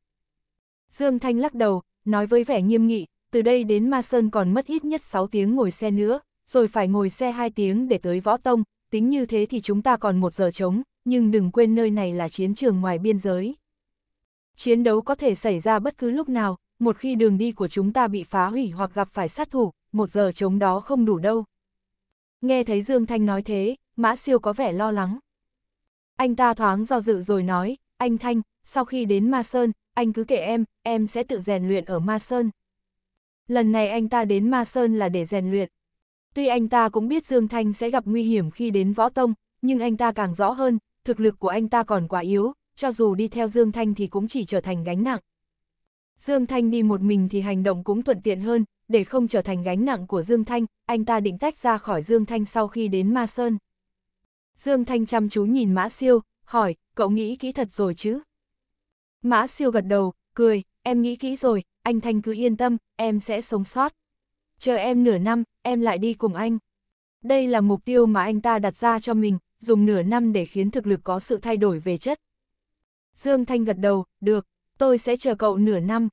Dương Thanh lắc đầu, nói với vẻ nghiêm nghị, từ đây đến Ma Sơn còn mất ít nhất 6 tiếng ngồi xe nữa, rồi phải ngồi xe 2 tiếng để tới Võ Tông, tính như thế thì chúng ta còn một giờ trống, nhưng đừng quên nơi này là chiến trường ngoài biên giới. Chiến đấu có thể xảy ra bất cứ lúc nào, một khi đường đi của chúng ta bị phá hủy hoặc gặp phải sát thủ, một giờ trống đó không đủ đâu. Nghe thấy Dương Thanh nói thế, Mã Siêu có vẻ lo lắng. Anh ta thoáng do dự rồi nói, anh Thanh, sau khi đến Ma Sơn, anh cứ kể em, em sẽ tự rèn luyện ở Ma Sơn. Lần này anh ta đến Ma Sơn là để rèn luyện. Tuy anh ta cũng biết Dương Thanh sẽ gặp nguy hiểm khi đến Võ Tông, nhưng anh ta càng rõ hơn, thực lực của anh ta còn quá yếu, cho dù đi theo Dương Thanh thì cũng chỉ trở thành gánh nặng. Dương Thanh đi một mình thì hành động cũng thuận tiện hơn, để không trở thành gánh nặng của Dương Thanh, anh ta định tách ra khỏi Dương Thanh sau khi đến Ma Sơn. Dương Thanh chăm chú nhìn Mã Siêu, hỏi, cậu nghĩ kỹ thật rồi chứ? Mã siêu gật đầu, cười, em nghĩ kỹ rồi, anh Thanh cứ yên tâm, em sẽ sống sót. Chờ em nửa năm, em lại đi cùng anh. Đây là mục tiêu mà anh ta đặt ra cho mình, dùng nửa năm để khiến thực lực có sự thay đổi về chất. Dương Thanh gật đầu, được, tôi sẽ chờ cậu nửa năm.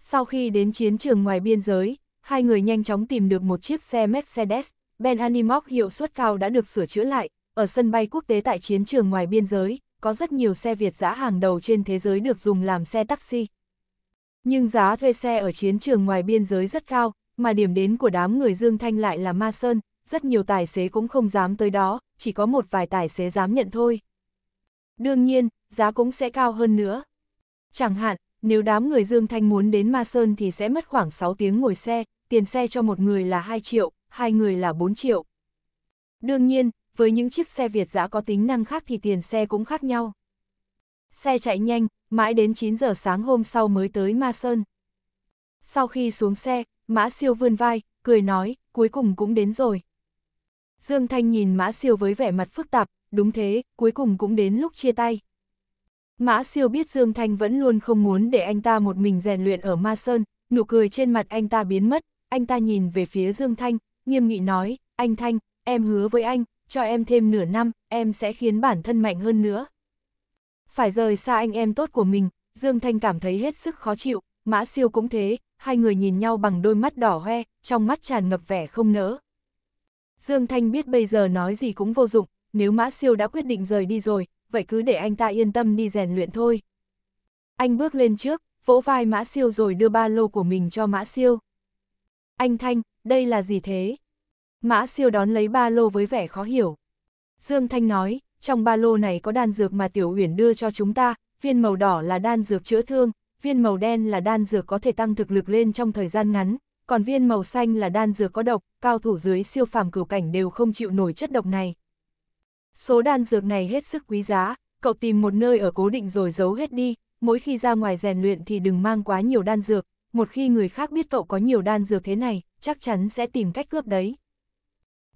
Sau khi đến chiến trường ngoài biên giới, hai người nhanh chóng tìm được một chiếc xe Mercedes, Ben Animoc hiệu suất cao đã được sửa chữa lại, ở sân bay quốc tế tại chiến trường ngoài biên giới, có rất nhiều xe Việt giã hàng đầu trên thế giới được dùng làm xe taxi. Nhưng giá thuê xe ở chiến trường ngoài biên giới rất cao, mà điểm đến của đám người Dương Thanh lại là Ma Sơn, rất nhiều tài xế cũng không dám tới đó, chỉ có một vài tài xế dám nhận thôi. Đương nhiên, giá cũng sẽ cao hơn nữa. Chẳng hạn, nếu đám người Dương Thanh muốn đến Ma Sơn thì sẽ mất khoảng 6 tiếng ngồi xe, tiền xe cho một người là 2 triệu, hai người là 4 triệu. Đương nhiên, với những chiếc xe Việt giã có tính năng khác thì tiền xe cũng khác nhau. Xe chạy nhanh, mãi đến 9 giờ sáng hôm sau mới tới Ma Sơn. Sau khi xuống xe, Mã Siêu vươn vai, cười nói, cuối cùng cũng đến rồi. Dương Thanh nhìn Mã Siêu với vẻ mặt phức tạp, đúng thế, cuối cùng cũng đến lúc chia tay. Mã Siêu biết Dương Thanh vẫn luôn không muốn để anh ta một mình rèn luyện ở Ma Sơn, nụ cười trên mặt anh ta biến mất, anh ta nhìn về phía Dương Thanh, nghiêm nghị nói, anh Thanh, em hứa với anh, cho em thêm nửa năm, em sẽ khiến bản thân mạnh hơn nữa. Phải rời xa anh em tốt của mình, Dương Thanh cảm thấy hết sức khó chịu, Mã Siêu cũng thế, hai người nhìn nhau bằng đôi mắt đỏ hoe, trong mắt tràn ngập vẻ không nỡ. Dương Thanh biết bây giờ nói gì cũng vô dụng, nếu Mã Siêu đã quyết định rời đi rồi, vậy cứ để anh ta yên tâm đi rèn luyện thôi. Anh bước lên trước, vỗ vai Mã Siêu rồi đưa ba lô của mình cho Mã Siêu. Anh Thanh, đây là gì thế? Mã siêu đón lấy ba lô với vẻ khó hiểu. Dương Thanh nói, trong ba lô này có đan dược mà Tiểu Uyển đưa cho chúng ta, viên màu đỏ là đan dược chữa thương, viên màu đen là đan dược có thể tăng thực lực lên trong thời gian ngắn, còn viên màu xanh là đan dược có độc, cao thủ dưới siêu phàm cửu cảnh đều không chịu nổi chất độc này. Số đan dược này hết sức quý giá, cậu tìm một nơi ở cố định rồi giấu hết đi, mỗi khi ra ngoài rèn luyện thì đừng mang quá nhiều đan dược, một khi người khác biết cậu có nhiều đan dược thế này, chắc chắn sẽ tìm cách cướp đấy.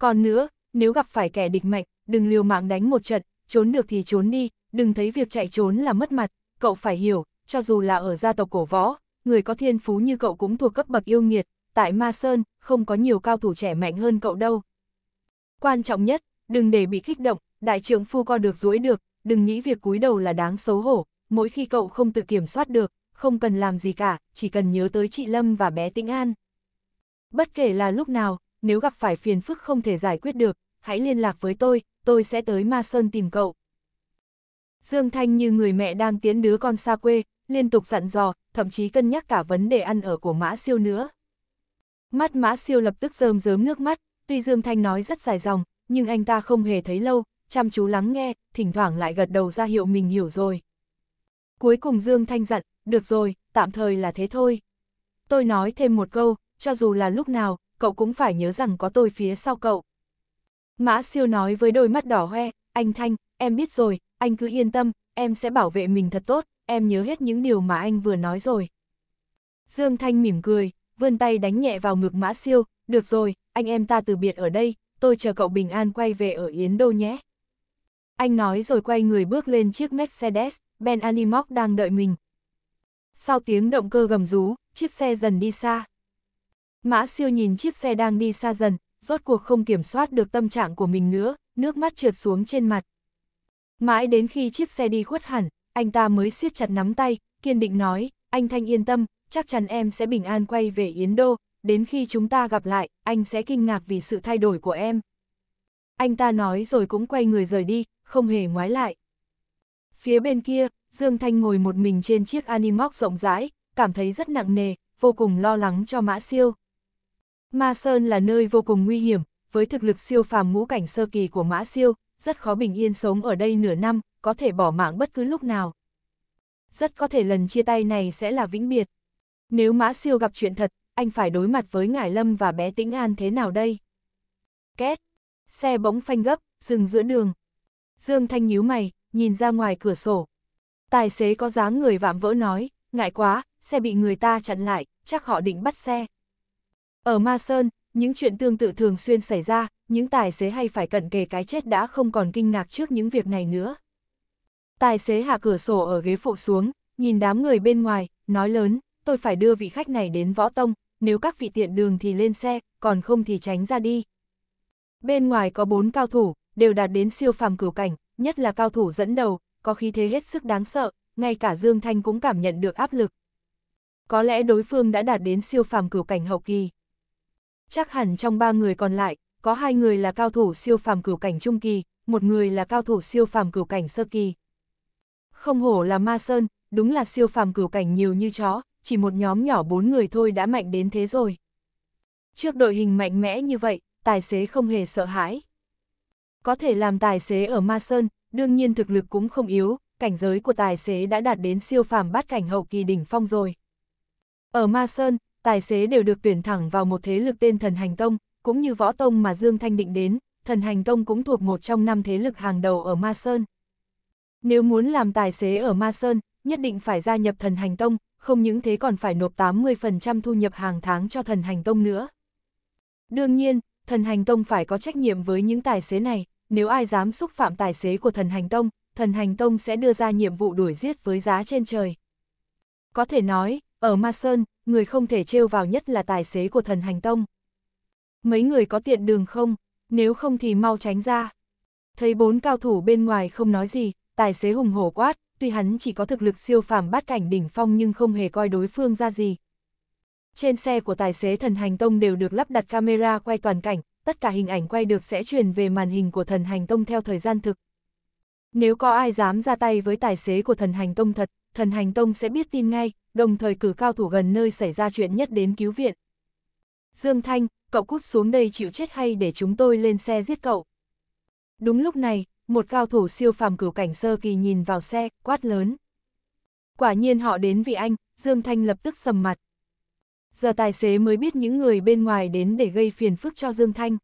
Còn nữa, nếu gặp phải kẻ địch mạnh, đừng liều mạng đánh một trận, trốn được thì trốn đi, đừng thấy việc chạy trốn là mất mặt, cậu phải hiểu, cho dù là ở gia tộc cổ võ, người có thiên phú như cậu cũng thuộc cấp bậc yêu nghiệt, tại Ma Sơn, không có nhiều cao thủ trẻ mạnh hơn cậu đâu. Quan trọng nhất, đừng để bị kích động, đại trưởng phu co được duỗi được, đừng nghĩ việc cúi đầu là đáng xấu hổ, mỗi khi cậu không tự kiểm soát được, không cần làm gì cả, chỉ cần nhớ tới chị Lâm và bé Tĩnh An. Bất kể là lúc nào, nếu gặp phải phiền phức không thể giải quyết được, hãy liên lạc với tôi, tôi sẽ tới Ma Sơn tìm cậu. Dương Thanh như người mẹ đang tiến đứa con xa quê, liên tục dặn dò, thậm chí cân nhắc cả vấn đề ăn ở của Mã Siêu nữa. Mắt Mã Siêu lập tức rơm rớm nước mắt, tuy Dương Thanh nói rất dài dòng, nhưng anh ta không hề thấy lâu, chăm chú lắng nghe, thỉnh thoảng lại gật đầu ra hiệu mình hiểu rồi. Cuối cùng Dương Thanh dặn, được rồi, tạm thời là thế thôi. Tôi nói thêm một câu, cho dù là lúc nào, cậu cũng phải nhớ rằng có tôi phía sau cậu. Mã siêu nói với đôi mắt đỏ hoe, anh Thanh, em biết rồi, anh cứ yên tâm, em sẽ bảo vệ mình thật tốt, em nhớ hết những điều mà anh vừa nói rồi. Dương Thanh mỉm cười, vươn tay đánh nhẹ vào ngực mã siêu, được rồi, anh em ta từ biệt ở đây, tôi chờ cậu bình an quay về ở Yến Đô nhé. Anh nói rồi quay người bước lên chiếc Mercedes, Ben Animoc đang đợi mình. Sau tiếng động cơ gầm rú, chiếc xe dần đi xa. Mã siêu nhìn chiếc xe đang đi xa dần, rốt cuộc không kiểm soát được tâm trạng của mình nữa, nước mắt trượt xuống trên mặt. Mãi đến khi chiếc xe đi khuất hẳn, anh ta mới siết chặt nắm tay, kiên định nói, anh Thanh yên tâm, chắc chắn em sẽ bình an quay về Yến Đô, đến khi chúng ta gặp lại, anh sẽ kinh ngạc vì sự thay đổi của em. Anh ta nói rồi cũng quay người rời đi, không hề ngoái lại. Phía bên kia, Dương Thanh ngồi một mình trên chiếc Animox rộng rãi, cảm thấy rất nặng nề, vô cùng lo lắng cho Mã Siêu. Ma Sơn là nơi vô cùng nguy hiểm, với thực lực siêu phàm ngũ cảnh sơ kỳ của Mã Siêu, rất khó bình yên sống ở đây nửa năm, có thể bỏ mạng bất cứ lúc nào. Rất có thể lần chia tay này sẽ là vĩnh biệt. Nếu Mã Siêu gặp chuyện thật, anh phải đối mặt với Ngải Lâm và bé Tĩnh An thế nào đây? Két! Xe bỗng phanh gấp, dừng giữa đường. Dương Thanh nhíu mày, nhìn ra ngoài cửa sổ. Tài xế có dáng người vạm vỡ nói, ngại quá, xe bị người ta chặn lại, chắc họ định bắt xe, ở Ma Sơn, những chuyện tương tự thường xuyên xảy ra, những tài xế hay phải cận kề cái chết đã không còn kinh ngạc trước những việc này nữa. Tài xế hạ cửa sổ ở ghế phụ xuống, nhìn đám người bên ngoài, nói lớn, tôi phải đưa vị khách này đến võ tông, nếu các vị tiện đường thì lên xe, còn không thì tránh ra đi. Bên ngoài có bốn cao thủ, đều đạt đến siêu phàm cửu cảnh, nhất là cao thủ dẫn đầu, có khí thế hết sức đáng sợ, ngay cả Dương Thanh cũng cảm nhận được áp lực. Có lẽ đối phương đã đạt đến siêu phàm cửu cảnh hậu kỳ. Chắc hẳn trong ba người còn lại, có hai người là cao thủ siêu phàm cửu cảnh trung kỳ, một người là cao thủ siêu phàm cửu cảnh sơ kỳ. Không hổ là Ma Sơn, đúng là siêu phàm cửu cảnh nhiều như chó, chỉ một nhóm nhỏ bốn người thôi đã mạnh đến thế rồi. Trước đội hình mạnh mẽ như vậy, tài xế không hề sợ hãi. Có thể làm tài xế ở Ma Sơn, đương nhiên thực lực cũng không yếu, cảnh giới của tài xế đã đạt đến siêu phàm bát cảnh hậu kỳ đỉnh phong rồi. Ở Ma Sơn, tài xế đều được tuyển thẳng vào một thế lực tên Thần Hành Tông, cũng như Võ Tông mà Dương Thanh định đến, Thần Hành Tông cũng thuộc một trong năm thế lực hàng đầu ở Ma Sơn. Nếu muốn làm tài xế ở Ma Sơn, nhất định phải gia nhập Thần Hành Tông, không những thế còn phải nộp 80% thu nhập hàng tháng cho Thần Hành Tông nữa. Đương nhiên, Thần Hành Tông phải có trách nhiệm với những tài xế này, nếu ai dám xúc phạm tài xế của Thần Hành Tông, Thần Hành Tông sẽ đưa ra nhiệm vụ đuổi giết với giá trên trời. Có thể nói, ở Ma Sơn, người không thể trêu vào nhất là tài xế của thần hành tông. Mấy người có tiện đường không? Nếu không thì mau tránh ra. Thấy bốn cao thủ bên ngoài không nói gì, tài xế hùng hổ quát, tuy hắn chỉ có thực lực siêu phàm bát cảnh đỉnh phong nhưng không hề coi đối phương ra gì. Trên xe của tài xế thần hành tông đều được lắp đặt camera quay toàn cảnh, tất cả hình ảnh quay được sẽ truyền về màn hình của thần hành tông theo thời gian thực. Nếu có ai dám ra tay với tài xế của thần hành tông thật, thần hành tông sẽ biết tin ngay, đồng thời cử cao thủ gần nơi xảy ra chuyện nhất đến cứu viện. Dương Thanh, cậu cút xuống đây chịu chết hay để chúng tôi lên xe giết cậu. Đúng lúc này, một cao thủ siêu phàm cửu cảnh sơ kỳ nhìn vào xe, quát lớn. Quả nhiên họ đến vì anh, Dương Thanh lập tức sầm mặt. Giờ tài xế mới biết những người bên ngoài đến để gây phiền phức cho Dương Thanh.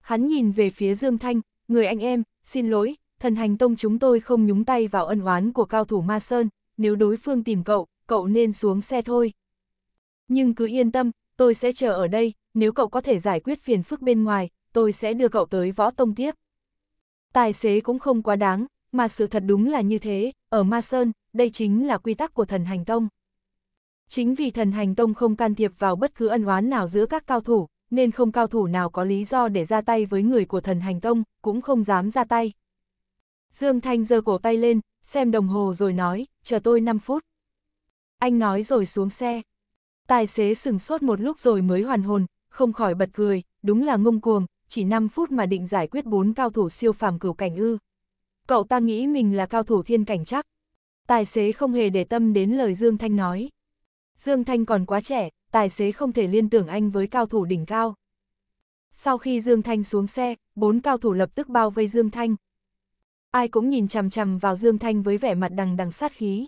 Hắn nhìn về phía Dương Thanh, người anh em, xin lỗi, thần hành tông chúng tôi không nhúng tay vào ân oán của cao thủ Ma Sơn, nếu đối phương tìm cậu, cậu nên xuống xe thôi. Nhưng cứ yên tâm, tôi sẽ chờ ở đây, nếu cậu có thể giải quyết phiền phức bên ngoài, tôi sẽ đưa cậu tới võ tông tiếp. Tài xế cũng không quá đáng, mà sự thật đúng là như thế, ở Ma Sơn, đây chính là quy tắc của thần hành tông. Chính vì thần hành tông không can thiệp vào bất cứ ân oán nào giữa các cao thủ, nên không cao thủ nào có lý do để ra tay với người của thần hành tông, cũng không dám ra tay. Dương Thanh giơ cổ tay lên, xem đồng hồ rồi nói, chờ tôi 5 phút. Anh nói rồi xuống xe. Tài xế sừng sốt một lúc rồi mới hoàn hồn, không khỏi bật cười, đúng là ngông cuồng, chỉ 5 phút mà định giải quyết bốn cao thủ siêu phàm cửu cảnh ư. Cậu ta nghĩ mình là cao thủ thiên cảnh chắc. Tài xế không hề để tâm đến lời Dương Thanh nói. Dương Thanh còn quá trẻ, tài xế không thể liên tưởng anh với cao thủ đỉnh cao. Sau khi Dương Thanh xuống xe, bốn cao thủ lập tức bao vây Dương Thanh, ai cũng nhìn chằm chằm vào Dương Thanh với vẻ mặt đằng đằng sát khí.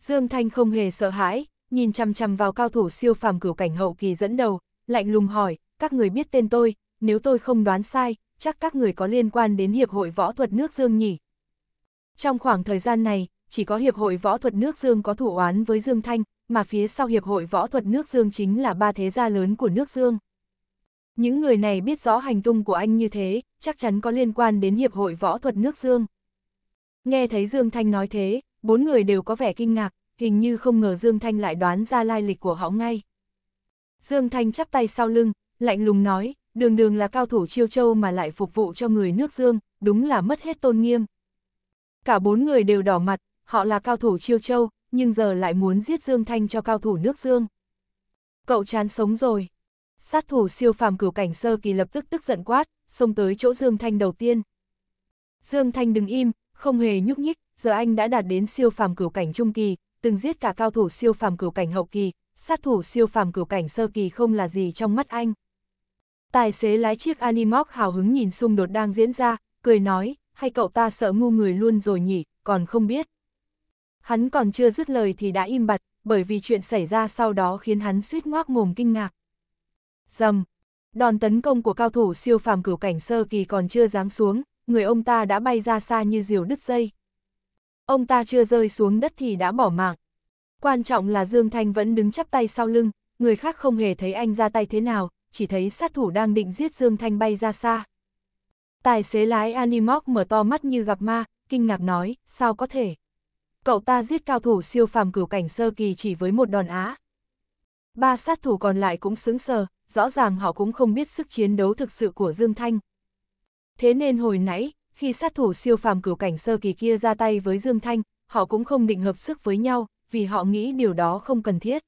Dương Thanh không hề sợ hãi, nhìn chằm chằm vào cao thủ siêu phàm cửu cảnh hậu kỳ dẫn đầu, lạnh lùng hỏi, các người biết tên tôi, nếu tôi không đoán sai, chắc các người có liên quan đến Hiệp hội Võ thuật nước Dương nhỉ. Trong khoảng thời gian này, chỉ có Hiệp hội Võ thuật nước Dương có thủ oán với Dương Thanh, mà phía sau Hiệp hội Võ thuật nước Dương chính là ba thế gia lớn của nước Dương. Những người này biết rõ hành tung của anh như thế, chắc chắn có liên quan đến Hiệp hội Võ thuật nước Dương. Nghe thấy Dương Thanh nói thế, bốn người đều có vẻ kinh ngạc, hình như không ngờ Dương Thanh lại đoán ra lai lịch của họ ngay. Dương Thanh chắp tay sau lưng, lạnh lùng nói, đường đường là cao thủ chiêu châu mà lại phục vụ cho người nước Dương, đúng là mất hết tôn nghiêm. Cả bốn người đều đỏ mặt, họ là cao thủ chiêu châu, nhưng giờ lại muốn giết Dương Thanh cho cao thủ nước Dương. Cậu chán sống rồi sát thủ siêu phàm cửu cảnh sơ kỳ lập tức tức giận quát, xông tới chỗ Dương Thanh đầu tiên. Dương Thanh đừng im, không hề nhúc nhích, giờ anh đã đạt đến siêu phàm cửu cảnh trung kỳ, từng giết cả cao thủ siêu phàm cửu cảnh hậu kỳ, sát thủ siêu phàm cửu cảnh sơ kỳ không là gì trong mắt anh. Tài xế lái chiếc Animoc hào hứng nhìn xung đột đang diễn ra, cười nói, hay cậu ta sợ ngu người luôn rồi nhỉ, còn không biết. Hắn còn chưa dứt lời thì đã im bặt, bởi vì chuyện xảy ra sau đó khiến hắn suýt ngoác mồm kinh ngạc. Dầm! Đòn tấn công của cao thủ siêu phàm cửu cảnh sơ kỳ còn chưa giáng xuống, người ông ta đã bay ra xa như diều đứt dây. Ông ta chưa rơi xuống đất thì đã bỏ mạng. Quan trọng là Dương Thanh vẫn đứng chắp tay sau lưng, người khác không hề thấy anh ra tay thế nào, chỉ thấy sát thủ đang định giết Dương Thanh bay ra xa. Tài xế lái Animoc mở to mắt như gặp ma, kinh ngạc nói, sao có thể? Cậu ta giết cao thủ siêu phàm cửu cảnh sơ kỳ chỉ với một đòn á ba sát thủ còn lại cũng sướng sờ, rõ ràng họ cũng không biết sức chiến đấu thực sự của Dương Thanh. Thế nên hồi nãy, khi sát thủ siêu phàm cửu cảnh sơ kỳ kia ra tay với Dương Thanh, họ cũng không định hợp sức với nhau, vì họ nghĩ điều đó không cần thiết.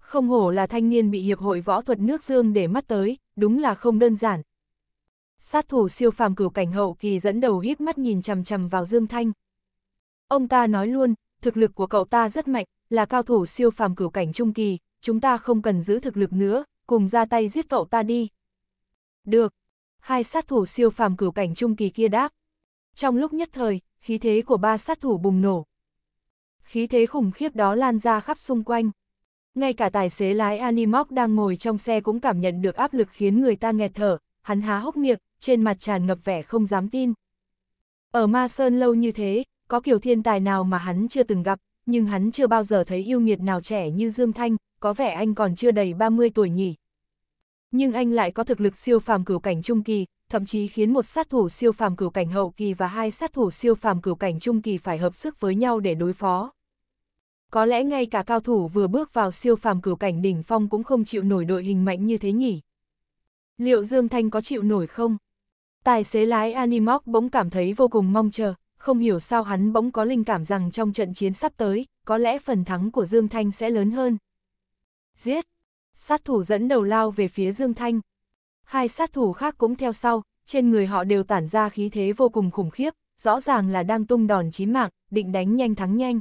Không hổ là thanh niên bị Hiệp hội Võ thuật nước Dương để mắt tới, đúng là không đơn giản. Sát thủ siêu phàm cửu cảnh hậu kỳ dẫn đầu híp mắt nhìn chằm chằm vào Dương Thanh. Ông ta nói luôn, thực lực của cậu ta rất mạnh, là cao thủ siêu phàm cửu cảnh trung kỳ, chúng ta không cần giữ thực lực nữa, cùng ra tay giết cậu ta đi. Được. Hai sát thủ siêu phàm cửu cảnh trung kỳ kia đáp. Trong lúc nhất thời, khí thế của ba sát thủ bùng nổ. Khí thế khủng khiếp đó lan ra khắp xung quanh. Ngay cả tài xế lái Animoc đang ngồi trong xe cũng cảm nhận được áp lực khiến người ta nghẹt thở, hắn há hốc miệng, trên mặt tràn ngập vẻ không dám tin. Ở Ma Sơn lâu như thế, có kiểu thiên tài nào mà hắn chưa từng gặp, nhưng hắn chưa bao giờ thấy yêu nghiệt nào trẻ như Dương Thanh, có vẻ anh còn chưa đầy 30 tuổi nhỉ. Nhưng anh lại có thực lực siêu phàm cửu cảnh trung kỳ, thậm chí khiến một sát thủ siêu phàm cửu cảnh hậu kỳ và hai sát thủ siêu phàm cửu cảnh trung kỳ phải hợp sức với nhau để đối phó. Có lẽ ngay cả cao thủ vừa bước vào siêu phàm cửu cảnh đỉnh phong cũng không chịu nổi đội hình mạnh như thế nhỉ. Liệu Dương Thanh có chịu nổi không? Tài xế lái Animoc bỗng cảm thấy vô cùng mong chờ, không hiểu sao hắn bỗng có linh cảm rằng trong trận chiến sắp tới, có lẽ phần thắng của Dương Thanh sẽ lớn hơn giết. Sát thủ dẫn đầu lao về phía Dương Thanh. Hai sát thủ khác cũng theo sau, trên người họ đều tản ra khí thế vô cùng khủng khiếp, rõ ràng là đang tung đòn chí mạng, định đánh nhanh thắng nhanh.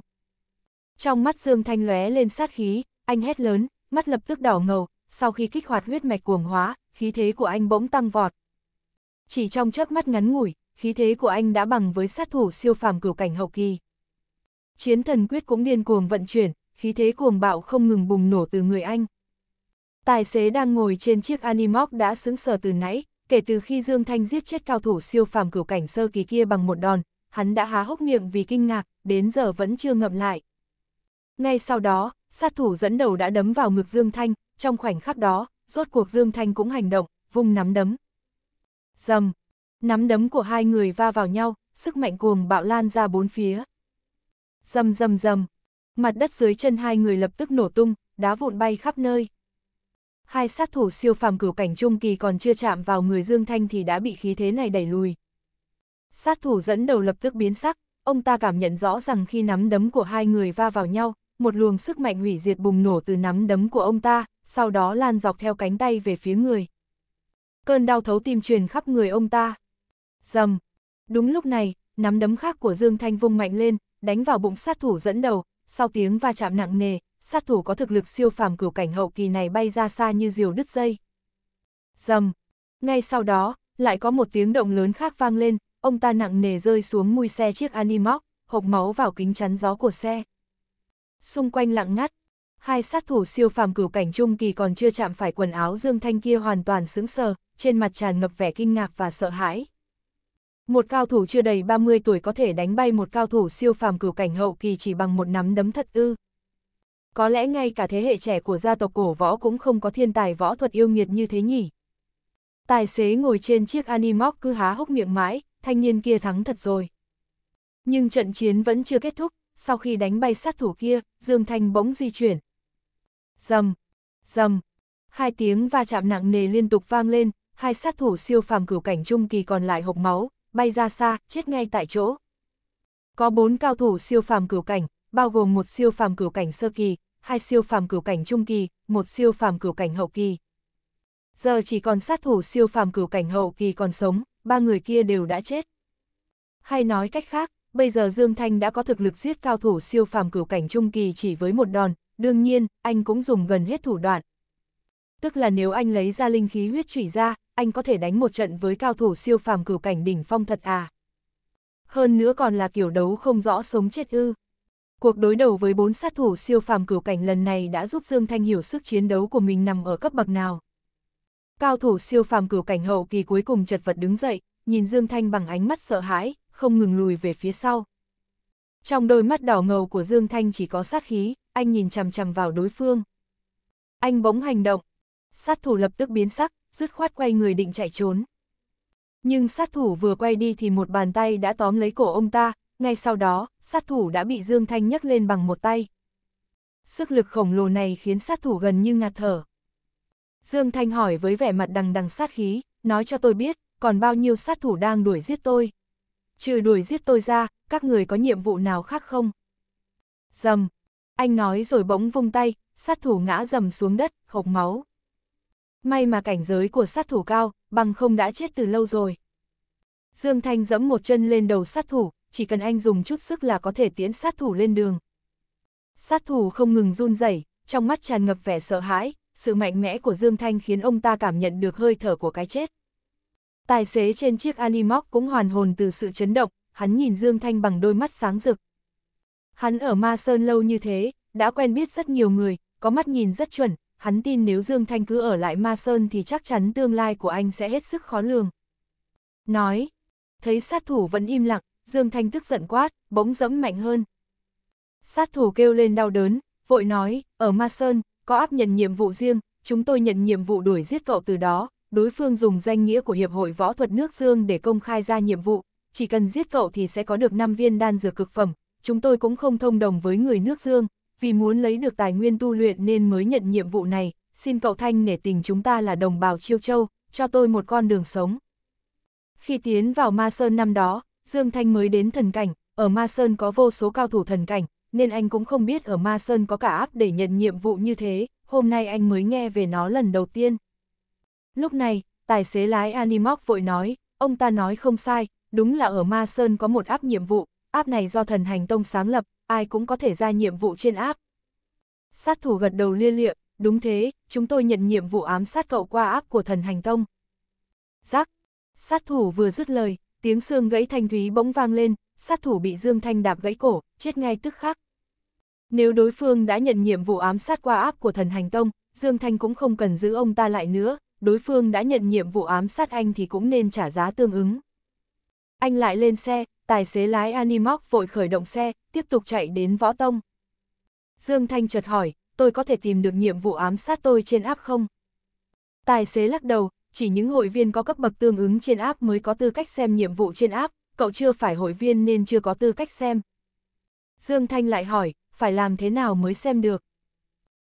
Trong mắt Dương Thanh lóe lên sát khí, anh hét lớn, mắt lập tức đỏ ngầu, sau khi kích hoạt huyết mạch cuồng hóa, khí thế của anh bỗng tăng vọt. Chỉ trong chớp mắt ngắn ngủi, khí thế của anh đã bằng với sát thủ siêu phàm cửu cảnh hậu kỳ. Chiến thần quyết cũng điên cuồng vận chuyển, khí thế cuồng bạo không ngừng bùng nổ từ người anh. Tài xế đang ngồi trên chiếc Animoc đã sững sờ từ nãy, kể từ khi Dương Thanh giết chết cao thủ siêu phàm cửu cảnh sơ kỳ kia bằng một đòn, hắn đã há hốc miệng vì kinh ngạc, đến giờ vẫn chưa ngậm lại. Ngay sau đó, sát thủ dẫn đầu đã đấm vào ngực Dương Thanh, trong khoảnh khắc đó, rốt cuộc Dương Thanh cũng hành động, vung nắm đấm. Dầm, nắm đấm của hai người va vào nhau, sức mạnh cuồng bạo lan ra bốn phía. Dầm dầm dầm, mặt đất dưới chân hai người lập tức nổ tung, đá vụn bay khắp nơi. Hai sát thủ siêu phàm cửu cảnh trung kỳ còn chưa chạm vào người Dương Thanh thì đã bị khí thế này đẩy lùi. Sát thủ dẫn đầu lập tức biến sắc, ông ta cảm nhận rõ rằng khi nắm đấm của hai người va vào nhau, một luồng sức mạnh hủy diệt bùng nổ từ nắm đấm của ông ta, sau đó lan dọc theo cánh tay về phía người. Cơn đau thấu tim truyền khắp người ông ta. Dầm! Đúng lúc này, nắm đấm khác của Dương Thanh vung mạnh lên, đánh vào bụng sát thủ dẫn đầu, sau tiếng va chạm nặng nề, sát thủ có thực lực siêu phàm cửu cảnh hậu kỳ này bay ra xa như diều đứt dây. Dầm! Ngay sau đó, lại có một tiếng động lớn khác vang lên, ông ta nặng nề rơi xuống mui xe chiếc Animoc, hộc máu vào kính chắn gió của xe. Xung quanh lặng ngắt, hai sát thủ siêu phàm cửu cảnh trung kỳ còn chưa chạm phải quần áo Dương Thanh kia hoàn toàn sững sờ, trên mặt tràn ngập vẻ kinh ngạc và sợ hãi. Một cao thủ chưa đầy 30 tuổi có thể đánh bay một cao thủ siêu phàm cửu cảnh hậu kỳ chỉ bằng một nắm đấm thật ư. Có lẽ ngay cả thế hệ trẻ của gia tộc cổ võ cũng không có thiên tài võ thuật yêu nghiệt như thế nhỉ. Tài xế ngồi trên chiếc Animoc cứ há hốc miệng mãi, thanh niên kia thắng thật rồi. Nhưng trận chiến vẫn chưa kết thúc, sau khi đánh bay sát thủ kia, Dương Thanh bỗng di chuyển. Dầm, dầm, hai tiếng va chạm nặng nề liên tục vang lên, hai sát thủ siêu phàm cửu cảnh trung kỳ còn lại hộc máu, bay ra xa, chết ngay tại chỗ. Có bốn cao thủ siêu phàm cửu cảnh, bao gồm một siêu phàm cửu cảnh sơ kỳ, hai siêu phàm cửu cảnh trung kỳ, một siêu phàm cửu cảnh hậu kỳ. Giờ chỉ còn sát thủ siêu phàm cửu cảnh hậu kỳ còn sống, ba người kia đều đã chết. Hay nói cách khác, bây giờ Dương Thanh đã có thực lực giết cao thủ siêu phàm cửu cảnh trung kỳ chỉ với một đòn, đương nhiên, anh cũng dùng gần hết thủ đoạn, tức là nếu anh lấy ra linh khí huyết chủy ra, anh có thể đánh một trận với cao thủ siêu phàm cửu cảnh đỉnh phong thật à. Hơn nữa còn là kiểu đấu không rõ sống chết ư. Cuộc đối đầu với bốn sát thủ siêu phàm cửu cảnh lần này đã giúp Dương Thanh hiểu sức chiến đấu của mình nằm ở cấp bậc nào. Cao thủ siêu phàm cửu cảnh hậu kỳ cuối cùng chật vật đứng dậy, nhìn Dương Thanh bằng ánh mắt sợ hãi, không ngừng lùi về phía sau. Trong đôi mắt đỏ ngầu của Dương Thanh chỉ có sát khí, anh nhìn chằm chằm vào đối phương. Anh bỗng hành động, sát thủ lập tức biến sắc, dứt khoát quay người định chạy trốn. Nhưng sát thủ vừa quay đi thì một bàn tay đã tóm lấy cổ ông ta, ngay sau đó, sát thủ đã bị Dương Thanh nhấc lên bằng một tay. Sức lực khổng lồ này khiến sát thủ gần như ngạt thở. Dương Thanh hỏi với vẻ mặt đằng đằng sát khí, nói cho tôi biết, còn bao nhiêu sát thủ đang đuổi giết tôi. Trừ đuổi giết tôi ra, các người có nhiệm vụ nào khác không? Dầm! Anh nói rồi bỗng vung tay, sát thủ ngã dầm xuống đất, hộc máu. May mà cảnh giới của sát thủ cao, bằng không đã chết từ lâu rồi. Dương Thanh dẫm một chân lên đầu sát thủ, chỉ cần anh dùng chút sức là có thể tiến sát thủ lên đường. Sát thủ không ngừng run rẩy, trong mắt tràn ngập vẻ sợ hãi, sự mạnh mẽ của Dương Thanh khiến ông ta cảm nhận được hơi thở của cái chết. Tài xế trên chiếc Animoc cũng hoàn hồn từ sự chấn động, hắn nhìn Dương Thanh bằng đôi mắt sáng rực. Hắn ở Ma Sơn lâu như thế, đã quen biết rất nhiều người, có mắt nhìn rất chuẩn, hắn tin nếu Dương Thanh cứ ở lại Ma Sơn thì chắc chắn tương lai của anh sẽ hết sức khó lường. Nói, thấy sát thủ vẫn im lặng, Dương Thanh tức giận quát, bỗng dẫm mạnh hơn. Sát thủ kêu lên đau đớn, vội nói, ở Ma Sơn, có áp nhận nhiệm vụ riêng, chúng tôi nhận nhiệm vụ đuổi giết cậu từ đó, đối phương dùng danh nghĩa của Hiệp hội Võ thuật nước Dương để công khai ra nhiệm vụ, chỉ cần giết cậu thì sẽ có được 5 viên đan dược cực phẩm, chúng tôi cũng không thông đồng với người nước Dương, vì muốn lấy được tài nguyên tu luyện nên mới nhận nhiệm vụ này, xin cậu Thanh nể tình chúng ta là đồng bào Chiêu Châu, cho tôi một con đường sống. Khi tiến vào Ma Sơn năm đó, Dương Thanh mới đến thần cảnh, ở Ma Sơn có vô số cao thủ thần cảnh, nên anh cũng không biết ở Ma Sơn có cả áp để nhận nhiệm vụ như thế, hôm nay anh mới nghe về nó lần đầu tiên. Lúc này, tài xế lái Animoc vội nói, ông ta nói không sai, đúng là ở Ma Sơn có một áp nhiệm vụ, áp này do thần hành tông sáng lập, ai cũng có thể ra nhiệm vụ trên áp. Sát thủ gật đầu lia lịa, đúng thế, chúng tôi nhận nhiệm vụ ám sát cậu qua áp của thần hành tông. Giác, sát thủ vừa dứt lời, tiếng xương gãy thanh thúy bỗng vang lên, sát thủ bị Dương Thanh đạp gãy cổ, chết ngay tức khắc. Nếu đối phương đã nhận nhiệm vụ ám sát qua áp của thần hành tông, Dương Thanh cũng không cần giữ ông ta lại nữa, đối phương đã nhận nhiệm vụ ám sát anh thì cũng nên trả giá tương ứng. Anh lại lên xe, tài xế lái Animoc vội khởi động xe, tiếp tục chạy đến võ tông. Dương Thanh chợt hỏi, tôi có thể tìm được nhiệm vụ ám sát tôi trên app không? Tài xế lắc đầu, chỉ những hội viên có cấp bậc tương ứng trên app mới có tư cách xem nhiệm vụ trên app, cậu chưa phải hội viên nên chưa có tư cách xem. Dương Thanh lại hỏi, phải làm thế nào mới xem được?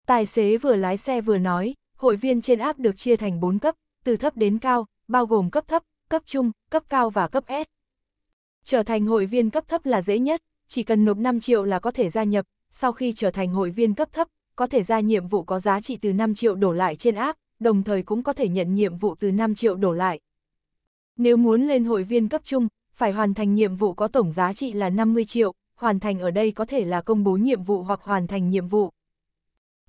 Tài xế vừa lái xe vừa nói, hội viên trên app được chia thành 4 cấp, từ thấp đến cao, bao gồm cấp thấp, cấp trung, cấp cao và cấp S. Trở thành hội viên cấp thấp là dễ nhất, chỉ cần nộp 5 triệu là có thể gia nhập, sau khi trở thành hội viên cấp thấp, có thể ra nhiệm vụ có giá trị từ 5 triệu đổ lại trên app, đồng thời cũng có thể nhận nhiệm vụ từ 5 triệu đổ lại. Nếu muốn lên hội viên cấp trung, phải hoàn thành nhiệm vụ có tổng giá trị là 50 triệu, hoàn thành ở đây có thể là công bố nhiệm vụ hoặc hoàn thành nhiệm vụ.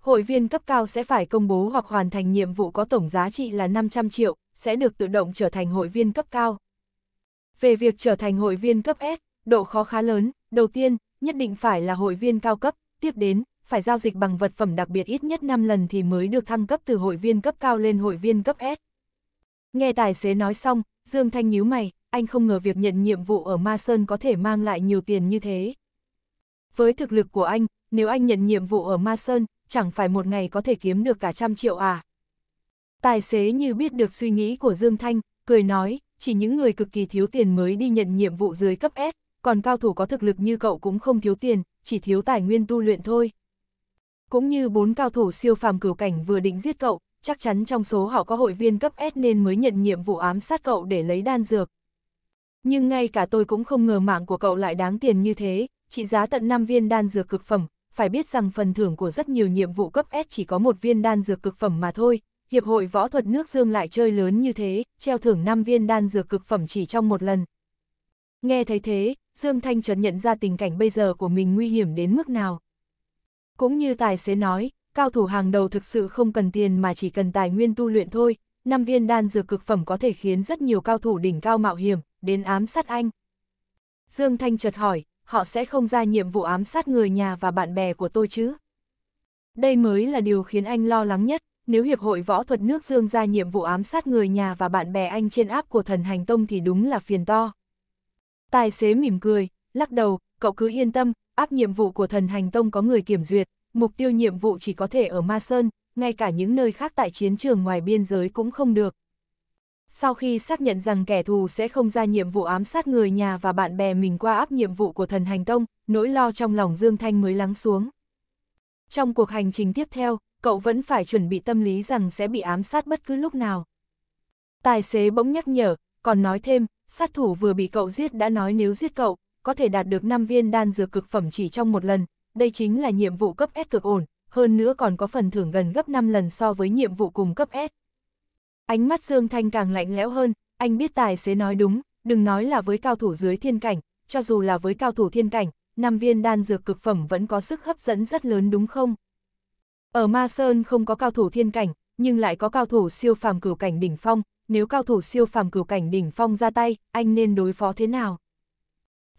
Hội viên cấp cao sẽ phải công bố hoặc hoàn thành nhiệm vụ có tổng giá trị là 500 triệu, sẽ được tự động trở thành hội viên cấp cao. Về việc trở thành hội viên cấp S, độ khó khá lớn, đầu tiên, nhất định phải là hội viên cao cấp, tiếp đến, phải giao dịch bằng vật phẩm đặc biệt ít nhất 5 lần thì mới được thăng cấp từ hội viên cấp cao lên hội viên cấp S. Nghe tài xế nói xong, Dương Thanh nhíu mày, anh không ngờ việc nhận nhiệm vụ ở Ma Sơn có thể mang lại nhiều tiền như thế. Với thực lực của anh, nếu anh nhận nhiệm vụ ở Ma Sơn, chẳng phải một ngày có thể kiếm được cả trăm triệu à. Tài xế như biết được suy nghĩ của Dương Thanh, cười nói, chỉ những người cực kỳ thiếu tiền mới đi nhận nhiệm vụ dưới cấp S, còn cao thủ có thực lực như cậu cũng không thiếu tiền, chỉ thiếu tài nguyên tu luyện thôi. Cũng như bốn cao thủ siêu phàm cửu cảnh vừa định giết cậu, chắc chắn trong số họ có hội viên cấp S nên mới nhận nhiệm vụ ám sát cậu để lấy đan dược. Nhưng ngay cả tôi cũng không ngờ mạng của cậu lại đáng tiền như thế, trị giá tận 5 viên đan dược cực phẩm, phải biết rằng phần thưởng của rất nhiều nhiệm vụ cấp S chỉ có một viên đan dược cực phẩm mà thôi, Hiệp hội Võ thuật nước Dương lại chơi lớn như thế, treo thưởng 5 viên đan dược cực phẩm chỉ trong một lần. Nghe thấy thế, Dương Thanh chợt nhận ra tình cảnh bây giờ của mình nguy hiểm đến mức nào. Cũng như tài xế nói, cao thủ hàng đầu thực sự không cần tiền mà chỉ cần tài nguyên tu luyện thôi, 5 viên đan dược cực phẩm có thể khiến rất nhiều cao thủ đỉnh cao mạo hiểm, đến ám sát anh. Dương Thanh chợt hỏi, họ sẽ không ra nhiệm vụ ám sát người nhà và bạn bè của tôi chứ? Đây mới là điều khiến anh lo lắng nhất, nếu Hiệp hội Võ thuật nước Dương ra nhiệm vụ ám sát người nhà và bạn bè anh trên áp của thần hành tông thì đúng là phiền to. Tài xế mỉm cười, lắc đầu, cậu cứ yên tâm, áp nhiệm vụ của thần hành tông có người kiểm duyệt, mục tiêu nhiệm vụ chỉ có thể ở Ma Sơn, ngay cả những nơi khác tại chiến trường ngoài biên giới cũng không được. Sau khi xác nhận rằng kẻ thù sẽ không ra nhiệm vụ ám sát người nhà và bạn bè mình qua áp nhiệm vụ của thần hành tông, nỗi lo trong lòng Dương Thanh mới lắng xuống. Trong cuộc hành trình tiếp theo, cậu vẫn phải chuẩn bị tâm lý rằng sẽ bị ám sát bất cứ lúc nào. Tài xế bỗng nhắc nhở, còn nói thêm, sát thủ vừa bị cậu giết đã nói nếu giết cậu, có thể đạt được 5 viên đan dược cực phẩm chỉ trong một lần, đây chính là nhiệm vụ cấp S cực ổn, hơn nữa còn có phần thưởng gần gấp 5 lần so với nhiệm vụ cùng cấp S. Ánh mắt Dương Thanh càng lạnh lẽo hơn, anh biết tài xế nói đúng, đừng nói là với cao thủ dưới thiên cảnh, cho dù là với cao thủ thiên cảnh, 5 viên đan dược cực phẩm vẫn có sức hấp dẫn rất lớn đúng không? Ở Ma Sơn không có cao thủ thiên cảnh, nhưng lại có cao thủ siêu phàm cửu cảnh đỉnh phong, nếu cao thủ siêu phàm cửu cảnh đỉnh phong ra tay, anh nên đối phó thế nào?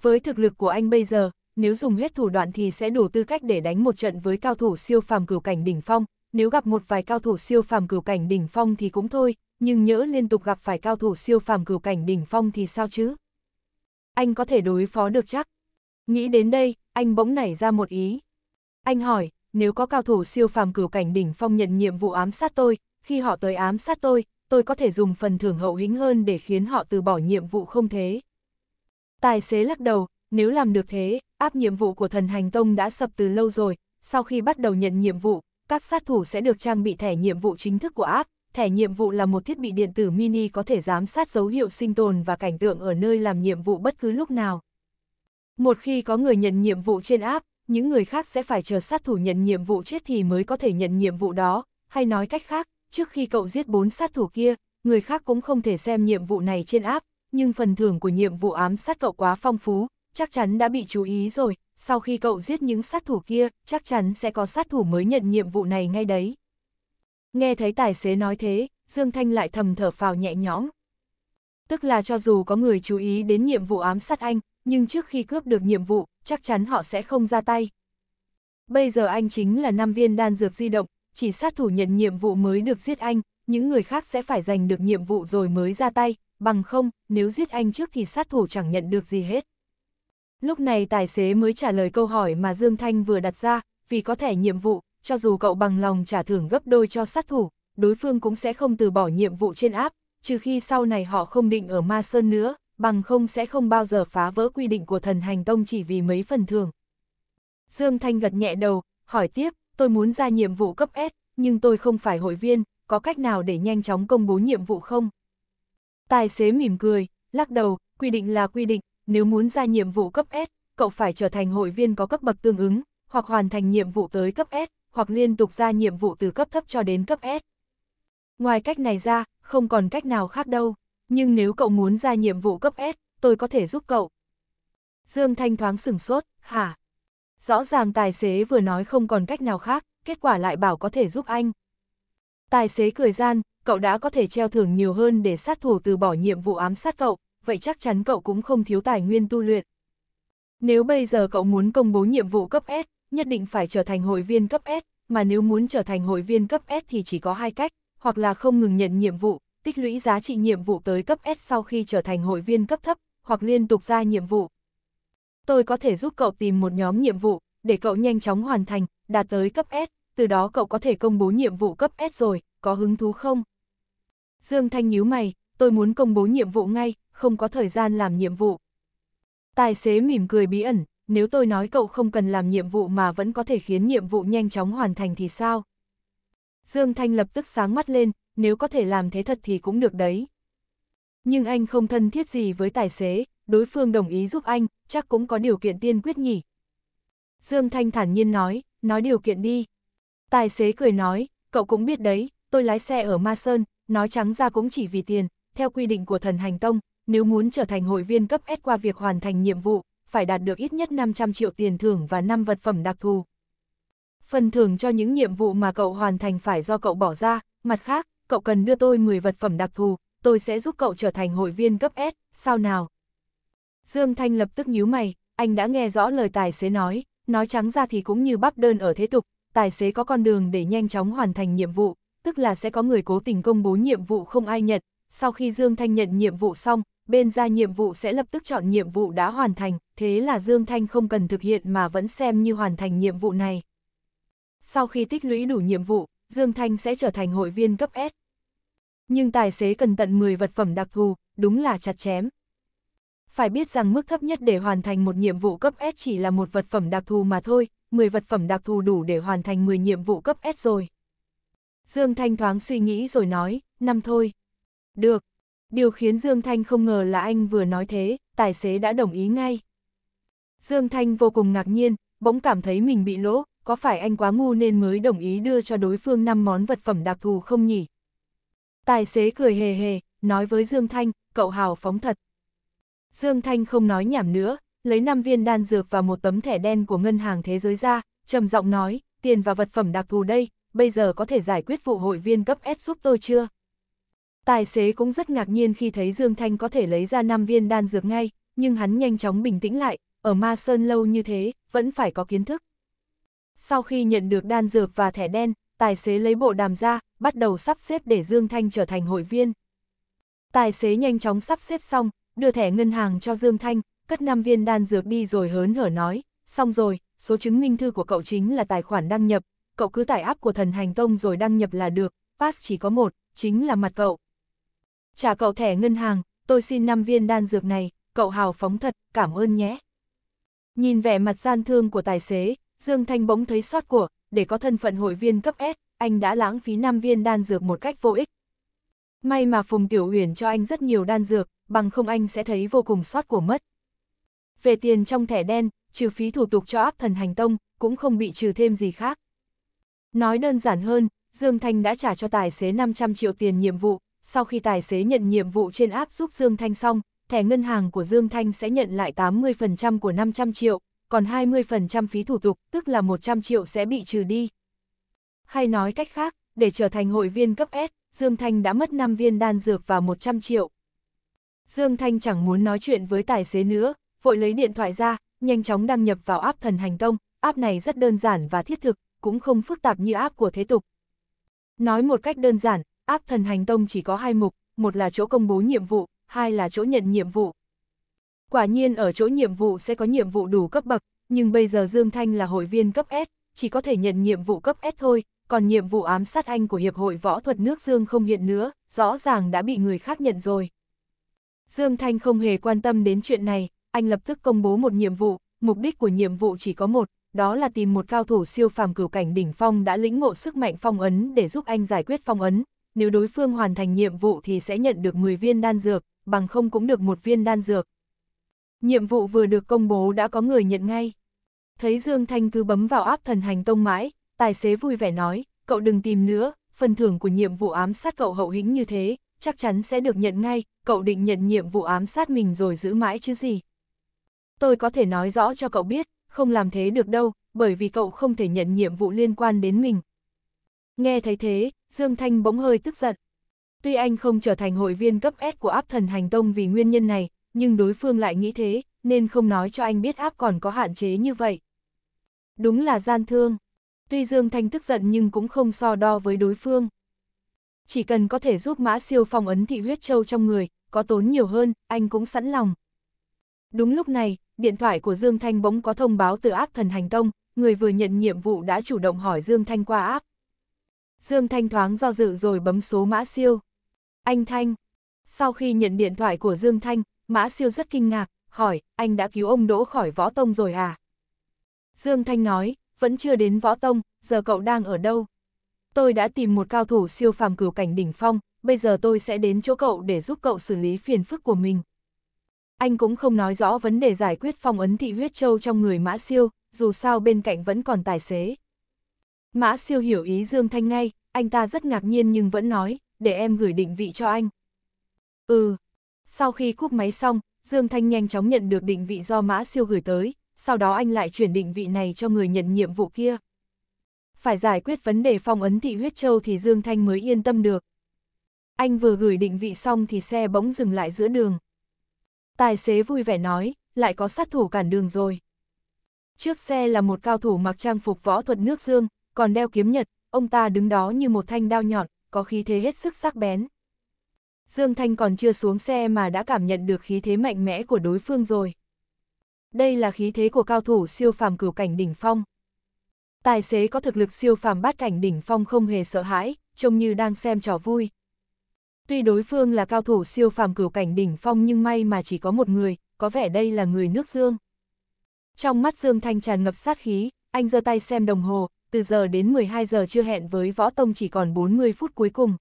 Với thực lực của anh bây giờ, nếu dùng hết thủ đoạn thì sẽ đủ tư cách để đánh một trận với cao thủ siêu phàm cửu cảnh đỉnh phong, nếu gặp một vài cao thủ siêu phàm cửu cảnh đỉnh phong thì cũng thôi, nhưng nhỡ liên tục gặp phải cao thủ siêu phàm cửu cảnh đỉnh phong thì sao chứ? Anh có thể đối phó được chắc. Nghĩ đến đây, anh bỗng nảy ra một ý. Anh hỏi, nếu có cao thủ siêu phàm cửu cảnh đỉnh phong nhận nhiệm vụ ám sát tôi, khi họ tới ám sát tôi, tôi có thể dùng phần thưởng hậu hĩnh hơn để khiến họ từ bỏ nhiệm vụ không thế. Tài xế lắc đầu, nếu làm được thế, áp nhiệm vụ của thần hành tông đã sập từ lâu rồi, sau khi bắt đầu nhận nhiệm vụ, các sát thủ sẽ được trang bị thẻ nhiệm vụ chính thức của áp. Thẻ nhiệm vụ là một thiết bị điện tử mini có thể giám sát dấu hiệu sinh tồn và cảnh tượng ở nơi làm nhiệm vụ bất cứ lúc nào. Một khi có người nhận nhiệm vụ trên áp, những người khác sẽ phải chờ sát thủ nhận nhiệm vụ chết thì mới có thể nhận nhiệm vụ đó, hay nói cách khác, trước khi cậu giết bốn sát thủ kia, người khác cũng không thể xem nhiệm vụ này trên áp, nhưng phần thưởng của nhiệm vụ ám sát cậu quá phong phú, chắc chắn đã bị chú ý rồi, sau khi cậu giết những sát thủ kia, chắc chắn sẽ có sát thủ mới nhận nhiệm vụ này ngay đấy. Nghe thấy tài xế nói thế, Dương Thanh lại thầm thở phào nhẹ nhõm. Tức là cho dù có người chú ý đến nhiệm vụ ám sát anh, nhưng trước khi cướp được nhiệm vụ, chắc chắn họ sẽ không ra tay. Bây giờ anh chính là năm viên đan dược di động, chỉ sát thủ nhận nhiệm vụ mới được giết anh, những người khác sẽ phải giành được nhiệm vụ rồi mới ra tay, bằng không, nếu giết anh trước thì sát thủ chẳng nhận được gì hết. Lúc này tài xế mới trả lời câu hỏi mà Dương Thanh vừa đặt ra, vì có thể nhiệm vụ, cho dù cậu bằng lòng trả thưởng gấp đôi cho sát thủ, đối phương cũng sẽ không từ bỏ nhiệm vụ trên áp, trừ khi sau này họ không định ở Ma Sơn nữa, bằng không sẽ không bao giờ phá vỡ quy định của thần hành tông chỉ vì mấy phần thưởng. Dương Thanh gật nhẹ đầu, hỏi tiếp, tôi muốn ra nhiệm vụ cấp S, nhưng tôi không phải hội viên, có cách nào để nhanh chóng công bố nhiệm vụ không? Tài xế mỉm cười, lắc đầu, quy định là quy định, nếu muốn ra nhiệm vụ cấp S, cậu phải trở thành hội viên có cấp bậc tương ứng, hoặc hoàn thành nhiệm vụ tới cấp S, hoặc liên tục ra nhiệm vụ từ cấp thấp cho đến cấp S. Ngoài cách này ra, không còn cách nào khác đâu nhưng nếu cậu muốn ra nhiệm vụ cấp S, tôi có thể giúp cậu. Dương Thanh thoáng sửng sốt, hả? Rõ ràng tài xế vừa nói không còn cách nào khác, kết quả lại bảo có thể giúp anh. Tài xế cười gian, cậu đã có thể treo thưởng nhiều hơn để sát thủ từ bỏ nhiệm vụ ám sát cậu, vậy chắc chắn cậu cũng không thiếu tài nguyên tu luyện. Nếu bây giờ cậu muốn công bố nhiệm vụ cấp S, nhất định phải trở thành hội viên cấp S, mà nếu muốn trở thành hội viên cấp S thì chỉ có hai cách, hoặc là không ngừng nhận nhiệm vụ, tích lũy giá trị nhiệm vụ tới cấp S sau khi trở thành hội viên cấp thấp, hoặc liên tục ra nhiệm vụ. Tôi có thể giúp cậu tìm một nhóm nhiệm vụ, để cậu nhanh chóng hoàn thành, đạt tới cấp S, từ đó cậu có thể công bố nhiệm vụ cấp S rồi, có hứng thú không? Dương Thanh nhíu mày, tôi muốn công bố nhiệm vụ ngay, không có thời gian làm nhiệm vụ. Tài xế mỉm cười bí ẩn, nếu tôi nói cậu không cần làm nhiệm vụ mà vẫn có thể khiến nhiệm vụ nhanh chóng hoàn thành thì sao? Dương Thanh lập tức sáng mắt lên, nếu có thể làm thế thật thì cũng được đấy. Nhưng anh không thân thiết gì với tài xế, đối phương đồng ý giúp anh, chắc cũng có điều kiện tiên quyết nhỉ. Dương Thanh thản nhiên nói, nói điều kiện đi. Tài xế cười nói, cậu cũng biết đấy, tôi lái xe ở Ma Sơn, nói trắng ra cũng chỉ vì tiền, theo quy định của thần hành tông, nếu muốn trở thành hội viên cấp S qua việc hoàn thành nhiệm vụ, phải đạt được ít nhất 500 triệu tiền thưởng và 5 vật phẩm đặc thù. Phần thưởng cho những nhiệm vụ mà cậu hoàn thành phải do cậu bỏ ra, mặt khác, cậu cần đưa tôi 10 vật phẩm đặc thù, tôi sẽ giúp cậu trở thành hội viên cấp S, sao nào? Dương Thanh lập tức nhíu mày, anh đã nghe rõ lời tài xế nói, nói trắng ra thì cũng như bắp đơn ở thế tục, tài xế có con đường để nhanh chóng hoàn thành nhiệm vụ, tức là sẽ có người cố tình công bố nhiệm vụ không ai nhận, sau khi Dương Thanh nhận nhiệm vụ xong, bên ra nhiệm vụ sẽ lập tức chọn nhiệm vụ đã hoàn thành, thế là Dương Thanh không cần thực hiện mà vẫn xem như hoàn thành nhiệm vụ này. Sau khi tích lũy đủ nhiệm vụ, Dương Thanh sẽ trở thành hội viên cấp S. Nhưng tài xế cần tận 10 vật phẩm đặc thù, đúng là chặt chém. Phải biết rằng mức thấp nhất để hoàn thành một nhiệm vụ cấp S chỉ là một vật phẩm đặc thù mà thôi, 10 vật phẩm đặc thù đủ để hoàn thành 10 nhiệm vụ cấp S rồi. Dương Thanh thoáng suy nghĩ rồi nói, năm thôi. Được. Điều khiến Dương Thanh không ngờ là anh vừa nói thế, tài xế đã đồng ý ngay. Dương Thanh vô cùng ngạc nhiên, bỗng cảm thấy mình bị lỗ, có phải anh quá ngu nên mới đồng ý đưa cho đối phương 5 món vật phẩm đặc thù không nhỉ? Tài xế cười hề hề, nói với Dương Thanh, cậu hào phóng thật. Dương Thanh không nói nhảm nữa, lấy 5 viên đan dược và một tấm thẻ đen của Ngân hàng Thế giới ra, trầm giọng nói, tiền và vật phẩm đặc thù đây, bây giờ có thể giải quyết vụ hội viên cấp S giúp tôi chưa? Tài xế cũng rất ngạc nhiên khi thấy Dương Thanh có thể lấy ra 5 viên đan dược ngay, nhưng hắn nhanh chóng bình tĩnh lại, ở Ma Sơn lâu như thế, vẫn phải có kiến thức. Sau khi nhận được đan dược và thẻ đen, tài xế lấy bộ đàm ra, bắt đầu sắp xếp để Dương Thanh trở thành hội viên. Tài xế nhanh chóng sắp xếp xong, đưa thẻ ngân hàng cho Dương Thanh, cất 5 viên đan dược đi rồi hớn hở nói, xong rồi, số chứng minh thư của cậu chính là tài khoản đăng nhập, cậu cứ tải app của thần hành tông rồi đăng nhập là được, pass chỉ có một, chính là mặt cậu. Trả cậu thẻ ngân hàng, tôi xin 5 viên đan dược này, cậu hào phóng thật, cảm ơn nhé. Nhìn vẻ mặt gian thương của tài xế, Dương Thanh bỗng thấy sót của, để có thân phận hội viên cấp S, anh đã lãng phí 5 viên đan dược một cách vô ích. May mà Phùng Tiểu Uyển cho anh rất nhiều đan dược, bằng không anh sẽ thấy vô cùng sót của mất. Về tiền trong thẻ đen, trừ phí thủ tục cho áp thần hành tông, cũng không bị trừ thêm gì khác. Nói đơn giản hơn, Dương Thanh đã trả cho tài xế 500 triệu tiền nhiệm vụ, sau khi tài xế nhận nhiệm vụ trên áp giúp Dương Thanh xong, thẻ ngân hàng của Dương Thanh sẽ nhận lại 80% của 500 triệu, còn 20% phí thủ tục, tức là 100 triệu sẽ bị trừ đi. Hay nói cách khác, để trở thành hội viên cấp S, Dương Thanh đã mất 5 viên đan dược và 100 triệu. Dương Thanh chẳng muốn nói chuyện với tài xế nữa, vội lấy điện thoại ra, nhanh chóng đăng nhập vào áp thần hành tông, áp này rất đơn giản và thiết thực, cũng không phức tạp như áp của thế tục. Nói một cách đơn giản, áp thần hành tông chỉ có hai mục, một là chỗ công bố nhiệm vụ, hai là chỗ nhận nhiệm vụ. Quả nhiên ở chỗ nhiệm vụ sẽ có nhiệm vụ đủ cấp bậc, nhưng bây giờ Dương Thanh là hội viên cấp S, chỉ có thể nhận nhiệm vụ cấp S thôi, còn nhiệm vụ ám sát anh của Hiệp hội Võ thuật nước Dương không hiện nữa, rõ ràng đã bị người khác nhận rồi. Dương Thanh không hề quan tâm đến chuyện này, anh lập tức công bố một nhiệm vụ, mục đích của nhiệm vụ chỉ có một, đó là tìm một cao thủ siêu phàm cửu cảnh đỉnh phong đã lĩnh ngộ sức mạnh phong ấn để giúp anh giải quyết phong ấn, nếu đối phương hoàn thành nhiệm vụ thì sẽ nhận được 10 viên đan dược, bằng không cũng được một viên đan dược, Nhiệm vụ vừa được công bố đã có người nhận ngay. Thấy Dương Thanh cứ bấm vào áp thần hành tông mãi, tài xế vui vẻ nói, cậu đừng tìm nữa, phần thưởng của nhiệm vụ ám sát cậu hậu hĩnh như thế, chắc chắn sẽ được nhận ngay, cậu định nhận nhiệm vụ ám sát mình rồi giữ mãi chứ gì. Tôi có thể nói rõ cho cậu biết, không làm thế được đâu, bởi vì cậu không thể nhận nhiệm vụ liên quan đến mình. Nghe thấy thế, Dương Thanh bỗng hơi tức giận. Tuy anh không trở thành hội viên cấp S của áp thần hành tông vì nguyên nhân này, nhưng đối phương lại nghĩ thế, nên không nói cho anh biết áp còn có hạn chế như vậy. Đúng là gian thương. Tuy Dương Thanh tức giận nhưng cũng không so đo với đối phương. Chỉ cần có thể giúp Mã Siêu phòng ấn thị huyết châu trong người, có tốn nhiều hơn, anh cũng sẵn lòng. Đúng lúc này, điện thoại của Dương Thanh bỗng có thông báo từ áp thần hành tông, người vừa nhận nhiệm vụ đã chủ động hỏi Dương Thanh qua áp. Dương Thanh thoáng do dự rồi bấm số Mã Siêu. Anh Thanh. Sau khi nhận điện thoại của Dương Thanh, Mã Siêu rất kinh ngạc, hỏi, anh đã cứu ông Đỗ khỏi võ tông rồi à? Dương Thanh nói, vẫn chưa đến võ tông, giờ cậu đang ở đâu? Tôi đã tìm một cao thủ siêu phàm cửu cảnh đỉnh phong, bây giờ tôi sẽ đến chỗ cậu để giúp cậu xử lý phiền phức của mình. Anh cũng không nói rõ vấn đề giải quyết phong ấn thị huyết châu trong người Mã Siêu, dù sao bên cạnh vẫn còn tài xế. Mã Siêu hiểu ý Dương Thanh ngay, anh ta rất ngạc nhiên nhưng vẫn nói, để em gửi định vị cho anh. Ừ, sau khi cúp máy xong, Dương Thanh nhanh chóng nhận được định vị do mã siêu gửi tới, sau đó anh lại chuyển định vị này cho người nhận nhiệm vụ kia. Phải giải quyết vấn đề phong ấn thị huyết châu thì Dương Thanh mới yên tâm được. Anh vừa gửi định vị xong thì xe bỗng dừng lại giữa đường. Tài xế vui vẻ nói, lại có sát thủ cản đường rồi. Trước xe là một cao thủ mặc trang phục võ thuật nước dương, còn đeo kiếm nhật, ông ta đứng đó như một thanh đao nhọn, có khí thế hết sức sắc bén. Dương Thanh còn chưa xuống xe mà đã cảm nhận được khí thế mạnh mẽ của đối phương rồi. Đây là khí thế của cao thủ siêu phàm cửu cảnh đỉnh phong. Tài xế có thực lực siêu phàm bát cảnh đỉnh phong không hề sợ hãi, trông như đang xem trò vui. Tuy đối phương là cao thủ siêu phàm cửu cảnh đỉnh phong nhưng may mà chỉ có một người, có vẻ đây là người nước Dương. Trong mắt Dương Thanh tràn ngập sát khí, anh giơ tay xem đồng hồ, từ giờ đến 12 giờ chưa hẹn với Võ Tông chỉ còn 40 phút cuối cùng,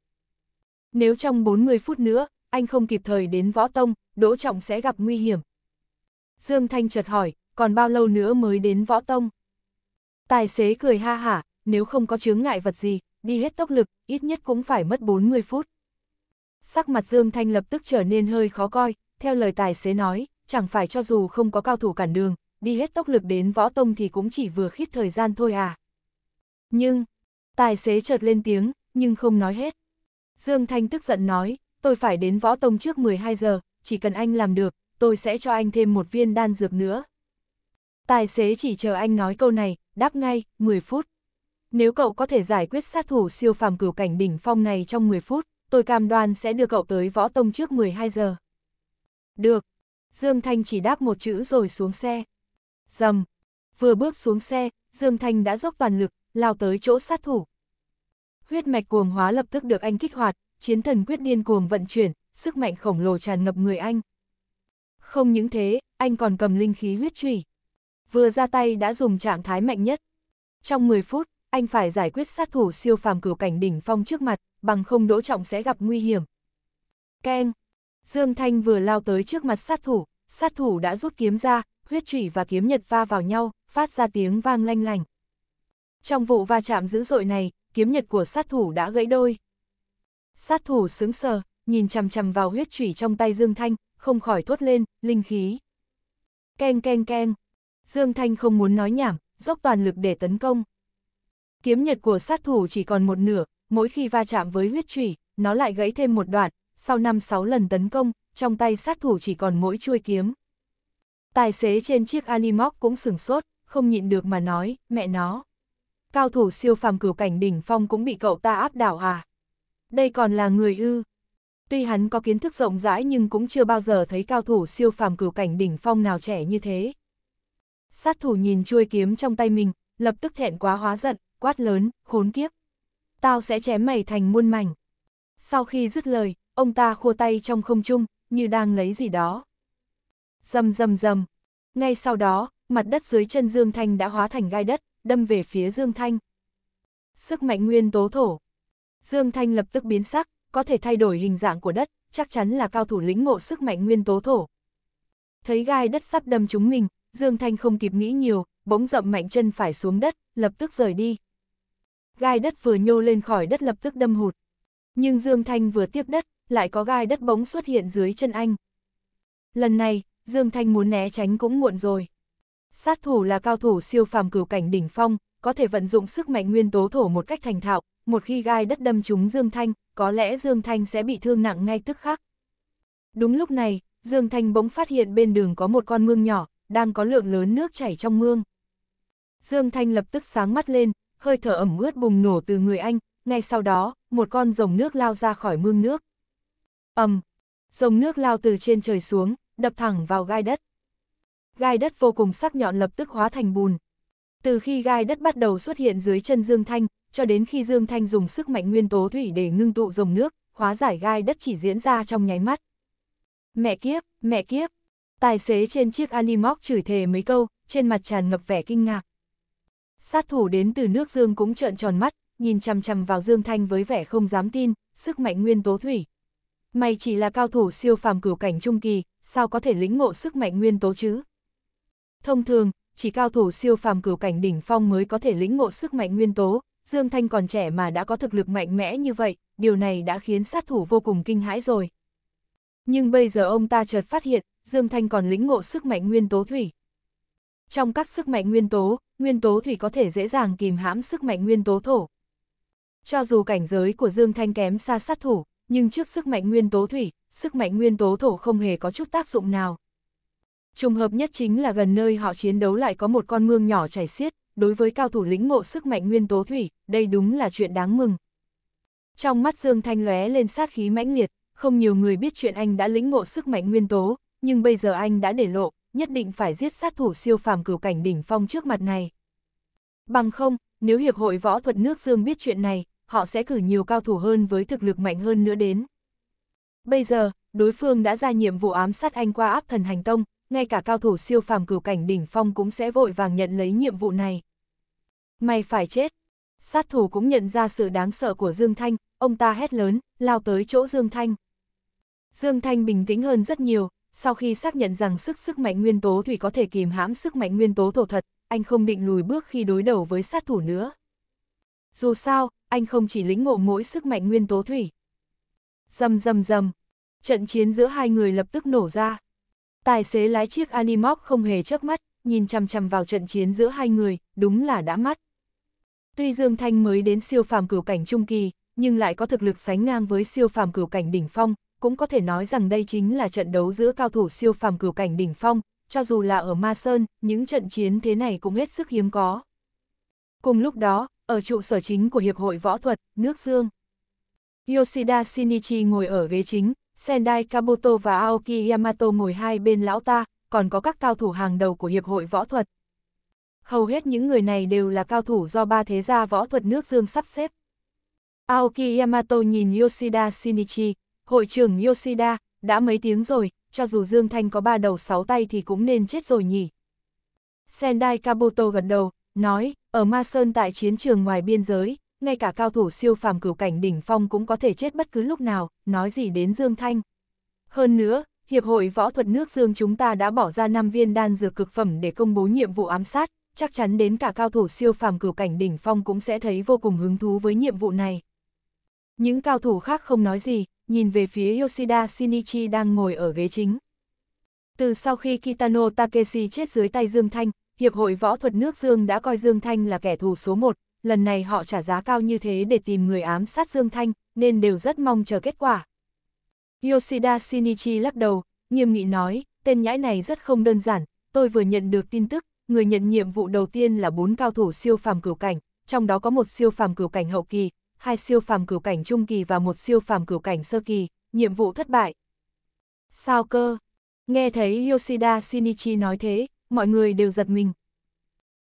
nếu trong 40 phút nữa, anh không kịp thời đến võ tông, Đỗ Trọng sẽ gặp nguy hiểm. Dương Thanh chợt hỏi, còn bao lâu nữa mới đến võ tông? Tài xế cười ha hả, nếu không có chướng ngại vật gì, đi hết tốc lực, ít nhất cũng phải mất 40 phút. Sắc mặt Dương Thanh lập tức trở nên hơi khó coi, theo lời tài xế nói, chẳng phải cho dù không có cao thủ cản đường, đi hết tốc lực đến võ tông thì cũng chỉ vừa khít thời gian thôi à. Nhưng, tài xế chợt lên tiếng, nhưng không nói hết. Dương Thanh tức giận nói, tôi phải đến võ tông trước 12 giờ, chỉ cần anh làm được, tôi sẽ cho anh thêm một viên đan dược nữa. Tài xế chỉ chờ anh nói câu này, đáp ngay, 10 phút. Nếu cậu có thể giải quyết sát thủ siêu phàm cửu cảnh đỉnh phong này trong 10 phút, tôi cam đoan sẽ đưa cậu tới võ tông trước 12 giờ. Được. Dương Thanh chỉ đáp một chữ rồi xuống xe. Dầm. Vừa bước xuống xe, Dương Thanh đã dốc toàn lực, lao tới chỗ sát thủ huyết mạch cuồng hóa lập tức được anh kích hoạt, chiến thần quyết điên cuồng vận chuyển, sức mạnh khổng lồ tràn ngập người anh. Không những thế, anh còn cầm linh khí huyết trùy. Vừa ra tay đã dùng trạng thái mạnh nhất. Trong 10 phút, anh phải giải quyết sát thủ siêu phàm cửu cảnh đỉnh phong trước mặt, bằng không đỗ trọng sẽ gặp nguy hiểm. Keng! Dương Thanh vừa lao tới trước mặt sát thủ, sát thủ đã rút kiếm ra, huyết trùy và kiếm nhật va vào nhau, phát ra tiếng vang lanh lành. Trong vụ va chạm dữ dội này, kiếm nhật của sát thủ đã gãy đôi. Sát thủ sướng sờ, nhìn chằm chằm vào huyết chủy trong tay Dương Thanh, không khỏi thốt lên, linh khí. Keng keng keng. Dương Thanh không muốn nói nhảm, dốc toàn lực để tấn công. Kiếm nhật của sát thủ chỉ còn một nửa, mỗi khi va chạm với huyết chủy, nó lại gãy thêm một đoạn, sau 5-6 lần tấn công, trong tay sát thủ chỉ còn mỗi chuôi kiếm. Tài xế trên chiếc Animoc cũng sửng sốt, không nhịn được mà nói, mẹ nó cao thủ siêu phàm cửu cảnh đỉnh phong cũng bị cậu ta áp đảo à? Đây còn là người ư? Tuy hắn có kiến thức rộng rãi nhưng cũng chưa bao giờ thấy cao thủ siêu phàm cửu cảnh đỉnh phong nào trẻ như thế. Sát thủ nhìn chuôi kiếm trong tay mình, lập tức thẹn quá hóa giận, quát lớn, khốn kiếp. Tao sẽ chém mày thành muôn mảnh. Sau khi dứt lời, ông ta khua tay trong không trung, như đang lấy gì đó. Dầm dầm dầm. Ngay sau đó, mặt đất dưới chân Dương Thanh đã hóa thành gai đất, đâm về phía Dương Thanh. Sức mạnh nguyên tố thổ. Dương Thanh lập tức biến sắc, có thể thay đổi hình dạng của đất, chắc chắn là cao thủ lĩnh ngộ sức mạnh nguyên tố thổ. Thấy gai đất sắp đâm chúng mình, Dương Thanh không kịp nghĩ nhiều, bỗng rậm mạnh chân phải xuống đất, lập tức rời đi. Gai đất vừa nhô lên khỏi đất lập tức đâm hụt. Nhưng Dương Thanh vừa tiếp đất, lại có gai đất bỗng xuất hiện dưới chân anh. Lần này, Dương Thanh muốn né tránh cũng muộn rồi. Sát thủ là cao thủ siêu phàm cửu cảnh đỉnh phong, có thể vận dụng sức mạnh nguyên tố thổ một cách thành thạo, một khi gai đất đâm trúng Dương Thanh, có lẽ Dương Thanh sẽ bị thương nặng ngay tức khắc. Đúng lúc này, Dương Thanh bỗng phát hiện bên đường có một con mương nhỏ, đang có lượng lớn nước chảy trong mương. Dương Thanh lập tức sáng mắt lên, hơi thở ẩm ướt bùng nổ từ người anh, ngay sau đó, một con rồng nước lao ra khỏi mương nước. ầm, rồng nước lao từ trên trời xuống, đập thẳng vào gai đất gai đất vô cùng sắc nhọn lập tức hóa thành bùn. Từ khi gai đất bắt đầu xuất hiện dưới chân Dương Thanh, cho đến khi Dương Thanh dùng sức mạnh nguyên tố thủy để ngưng tụ dòng nước, hóa giải gai đất chỉ diễn ra trong nháy mắt. Mẹ kiếp, mẹ kiếp. Tài xế trên chiếc Animoc chửi thề mấy câu, trên mặt tràn ngập vẻ kinh ngạc. Sát thủ đến từ nước Dương cũng trợn tròn mắt, nhìn chằm chằm vào Dương Thanh với vẻ không dám tin, sức mạnh nguyên tố thủy. Mày chỉ là cao thủ siêu phàm cửu cảnh trung kỳ, sao có thể lĩnh ngộ sức mạnh nguyên tố chứ? Thông thường, chỉ cao thủ siêu phàm cửu cảnh đỉnh phong mới có thể lĩnh ngộ sức mạnh nguyên tố, Dương Thanh còn trẻ mà đã có thực lực mạnh mẽ như vậy, điều này đã khiến sát thủ vô cùng kinh hãi rồi. Nhưng bây giờ ông ta chợt phát hiện, Dương Thanh còn lĩnh ngộ sức mạnh nguyên tố thủy. Trong các sức mạnh nguyên tố, nguyên tố thủy có thể dễ dàng kìm hãm sức mạnh nguyên tố thổ. Cho dù cảnh giới của Dương Thanh kém xa sát thủ, nhưng trước sức mạnh nguyên tố thủy, sức mạnh nguyên tố thổ không hề có chút tác dụng nào. Trùng hợp nhất chính là gần nơi họ chiến đấu lại có một con mương nhỏ chảy xiết, đối với cao thủ lĩnh ngộ sức mạnh nguyên tố thủy, đây đúng là chuyện đáng mừng. Trong mắt Dương Thanh lóe lên sát khí mãnh liệt, không nhiều người biết chuyện anh đã lĩnh ngộ sức mạnh nguyên tố, nhưng bây giờ anh đã để lộ, nhất định phải giết sát thủ siêu phàm cửu cảnh đỉnh phong trước mặt này. Bằng không, nếu Hiệp hội Võ thuật nước Dương biết chuyện này, họ sẽ cử nhiều cao thủ hơn với thực lực mạnh hơn nữa đến. Bây giờ, đối phương đã ra nhiệm vụ ám sát anh qua áp thần hành tông, ngay cả cao thủ siêu phàm cửu cảnh đỉnh phong cũng sẽ vội vàng nhận lấy nhiệm vụ này. May phải chết! Sát thủ cũng nhận ra sự đáng sợ của Dương Thanh, ông ta hét lớn, lao tới chỗ Dương Thanh. Dương Thanh bình tĩnh hơn rất nhiều, sau khi xác nhận rằng sức sức mạnh nguyên tố thủy có thể kìm hãm sức mạnh nguyên tố thổ thật, anh không định lùi bước khi đối đầu với sát thủ nữa. Dù sao, anh không chỉ lĩnh ngộ mỗi sức mạnh nguyên tố thủy. Dầm dầm dầm, trận chiến giữa hai người lập tức nổ ra. Tài xế lái chiếc Animoc không hề chớp mắt, nhìn chằm chằm vào trận chiến giữa hai người, đúng là đã mắt. Tuy Dương Thanh mới đến siêu phàm cửu cảnh trung kỳ, nhưng lại có thực lực sánh ngang với siêu phàm cửu cảnh đỉnh phong, cũng có thể nói rằng đây chính là trận đấu giữa cao thủ siêu phàm cửu cảnh đỉnh phong, cho dù là ở Ma Sơn, những trận chiến thế này cũng hết sức hiếm có. Cùng lúc đó, ở trụ sở chính của Hiệp hội Võ thuật, nước Dương, Yoshida Shinichi ngồi ở ghế chính, Sendai Kabuto và Aoki Yamato ngồi hai bên lão ta, còn có các cao thủ hàng đầu của Hiệp hội Võ thuật. Hầu hết những người này đều là cao thủ do ba thế gia võ thuật nước dương sắp xếp. Aoki Yamato nhìn Yoshida Shinichi, hội trưởng Yoshida, đã mấy tiếng rồi, cho dù Dương Thanh có ba đầu sáu tay thì cũng nên chết rồi nhỉ. Sendai Kabuto gật đầu, nói, ở Ma Sơn tại chiến trường ngoài biên giới, ngay cả cao thủ siêu phàm cửu cảnh đỉnh phong cũng có thể chết bất cứ lúc nào, nói gì đến Dương Thanh. Hơn nữa, Hiệp hội Võ thuật nước Dương chúng ta đã bỏ ra 5 viên đan dược cực phẩm để công bố nhiệm vụ ám sát, chắc chắn đến cả cao thủ siêu phàm cửu cảnh đỉnh phong cũng sẽ thấy vô cùng hứng thú với nhiệm vụ này. Những cao thủ khác không nói gì, nhìn về phía Yoshida Shinichi đang ngồi ở ghế chính. Từ sau khi Kitano Takeshi chết dưới tay Dương Thanh, Hiệp hội Võ thuật nước Dương đã coi Dương Thanh là kẻ thù số một, lần này họ trả giá cao như thế để tìm người ám sát Dương Thanh, nên đều rất mong chờ kết quả. Yoshida Shinichi lắc đầu, nghiêm nghị nói, tên nhãi này rất không đơn giản, tôi vừa nhận được tin tức, người nhận nhiệm vụ đầu tiên là bốn cao thủ siêu phàm cửu cảnh, trong đó có một siêu phàm cửu cảnh hậu kỳ, hai siêu phàm cửu cảnh trung kỳ và một siêu phàm cửu cảnh sơ kỳ, nhiệm vụ thất bại. Sao cơ? Nghe thấy Yoshida Shinichi nói thế, mọi người đều giật mình.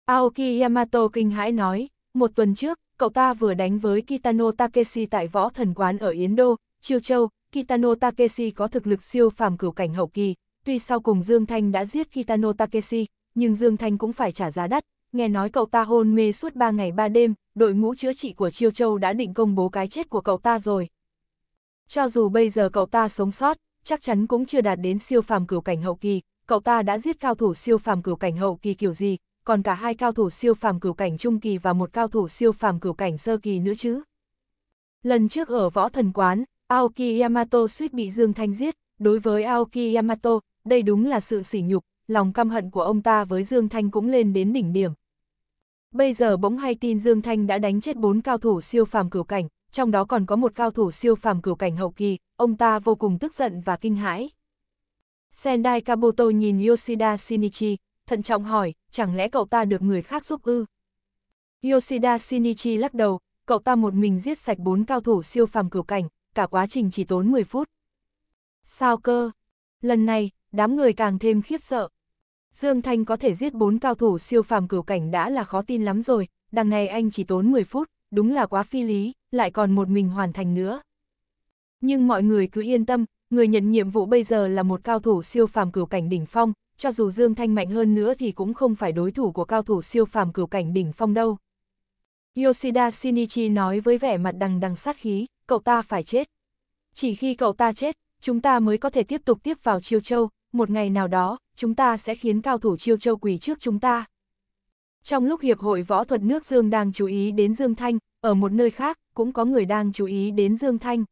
Aoki Yamato kinh hãi nói, một tuần trước, cậu ta vừa đánh với Kitano Takeshi tại võ thần quán ở Yến Đô, Chiêu Châu, Kitano Takeshi có thực lực siêu phàm cửu cảnh hậu kỳ, tuy sau cùng Dương Thanh đã giết Kitano Takeshi, nhưng Dương Thanh cũng phải trả giá đắt, nghe nói cậu ta hôn mê suốt 3 ngày 3 đêm, đội ngũ chữa trị của Chiêu Châu đã định công bố cái chết của cậu ta rồi. Cho dù bây giờ cậu ta sống sót, chắc chắn cũng chưa đạt đến siêu phàm cửu cảnh hậu kỳ, cậu ta đã giết cao thủ siêu phàm cửu cảnh hậu kỳ kiểu gì, còn cả hai cao thủ siêu phàm cửu cảnh trung kỳ và một cao thủ siêu phàm cửu cảnh sơ kỳ nữa chứ. Lần trước ở võ thần quán, Aoki Yamato suýt bị Dương Thanh giết, đối với Aoki Yamato, đây đúng là sự sỉ nhục, lòng căm hận của ông ta với Dương Thanh cũng lên đến đỉnh điểm. Bây giờ bỗng hay tin Dương Thanh đã đánh chết bốn cao thủ siêu phàm cửu cảnh, trong đó còn có một cao thủ siêu phàm cửu cảnh hậu kỳ, ông ta vô cùng tức giận và kinh hãi. Sendai Kabuto nhìn Yoshida Shinichi, thận trọng hỏi, chẳng lẽ cậu ta được người khác giúp ư? Yoshida Shinichi lắc đầu, cậu ta một mình giết sạch bốn cao thủ siêu phàm cửu cảnh, cả quá trình chỉ tốn 10 phút. Sao cơ? Lần này, đám người càng thêm khiếp sợ. Dương Thanh có thể giết bốn cao thủ siêu phàm cửu cảnh đã là khó tin lắm rồi, đằng này anh chỉ tốn 10 phút, đúng là quá phi lý, lại còn một mình hoàn thành nữa. Nhưng mọi người cứ yên tâm, người nhận nhiệm vụ bây giờ là một cao thủ siêu phàm cửu cảnh đỉnh phong, cho dù Dương Thanh mạnh hơn nữa thì cũng không phải đối thủ của cao thủ siêu phàm cửu cảnh đỉnh phong đâu. Yoshida Shinichi nói với vẻ mặt đằng đằng sát khí, cậu ta phải chết. Chỉ khi cậu ta chết, chúng ta mới có thể tiếp tục tiếp vào Chiêu Châu, một ngày nào đó, chúng ta sẽ khiến cao thủ Chiêu Châu quỳ trước chúng ta. Trong lúc Hiệp hội Võ thuật nước Dương đang chú ý đến Dương Thanh, ở một nơi khác, cũng có người đang chú ý đến Dương Thanh.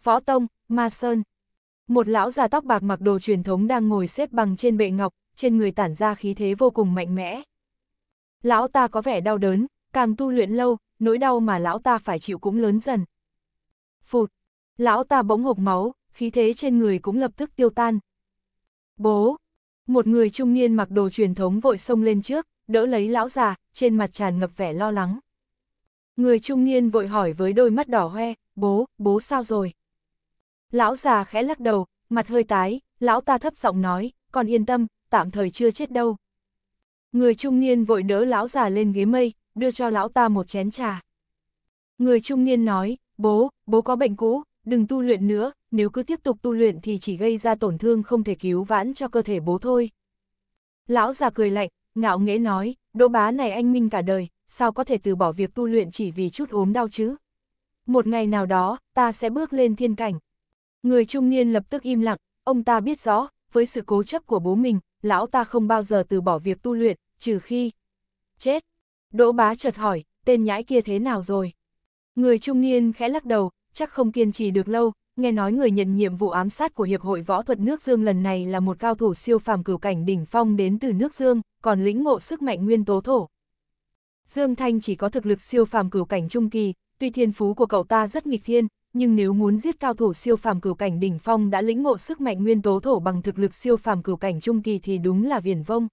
Phó Tông, Ma Sơn một lão già tóc bạc mặc đồ truyền thống đang ngồi xếp bằng trên bệ ngọc, trên người tản ra khí thế vô cùng mạnh mẽ. Lão ta có vẻ đau đớn, càng tu luyện lâu, nỗi đau mà lão ta phải chịu cũng lớn dần. Phụt, lão ta bỗng hộc máu, khí thế trên người cũng lập tức tiêu tan. Bố, một người trung niên mặc đồ truyền thống vội xông lên trước, đỡ lấy lão già, trên mặt tràn ngập vẻ lo lắng. Người trung niên vội hỏi với đôi mắt đỏ hoe, bố, bố sao rồi? Lão già khẽ lắc đầu, mặt hơi tái, lão ta thấp giọng nói, còn yên tâm, tạm thời chưa chết đâu. Người trung niên vội đỡ lão già lên ghế mây, đưa cho lão ta một chén trà. Người trung niên nói, bố, bố có bệnh cũ, đừng tu luyện nữa, nếu cứ tiếp tục tu luyện thì chỉ gây ra tổn thương không thể cứu vãn cho cơ thể bố thôi. Lão già cười lạnh, ngạo nghễ nói, đỗ bá này anh minh cả đời, sao có thể từ bỏ việc tu luyện chỉ vì chút ốm đau chứ? Một ngày nào đó, ta sẽ bước lên thiên cảnh. Người trung niên lập tức im lặng, ông ta biết rõ, với sự cố chấp của bố mình, lão ta không bao giờ từ bỏ việc tu luyện, trừ khi... Chết! Đỗ bá chợt hỏi, tên nhãi kia thế nào rồi? Người trung niên khẽ lắc đầu, chắc không kiên trì được lâu, nghe nói người nhận nhiệm vụ ám sát của Hiệp hội Võ thuật nước Dương lần này là một cao thủ siêu phàm cửu cảnh đỉnh phong đến từ nước Dương, còn lĩnh ngộ sức mạnh nguyên tố thổ. Dương Thanh chỉ có thực lực siêu phàm cửu cảnh trung kỳ, tuy thiên phú của cậu ta rất nghịch thiên, nhưng nếu muốn giết cao thủ siêu phàm cửu cảnh đỉnh phong đã lĩnh ngộ sức mạnh nguyên tố thổ bằng thực lực siêu phàm cửu cảnh trung kỳ thì đúng là viển vông.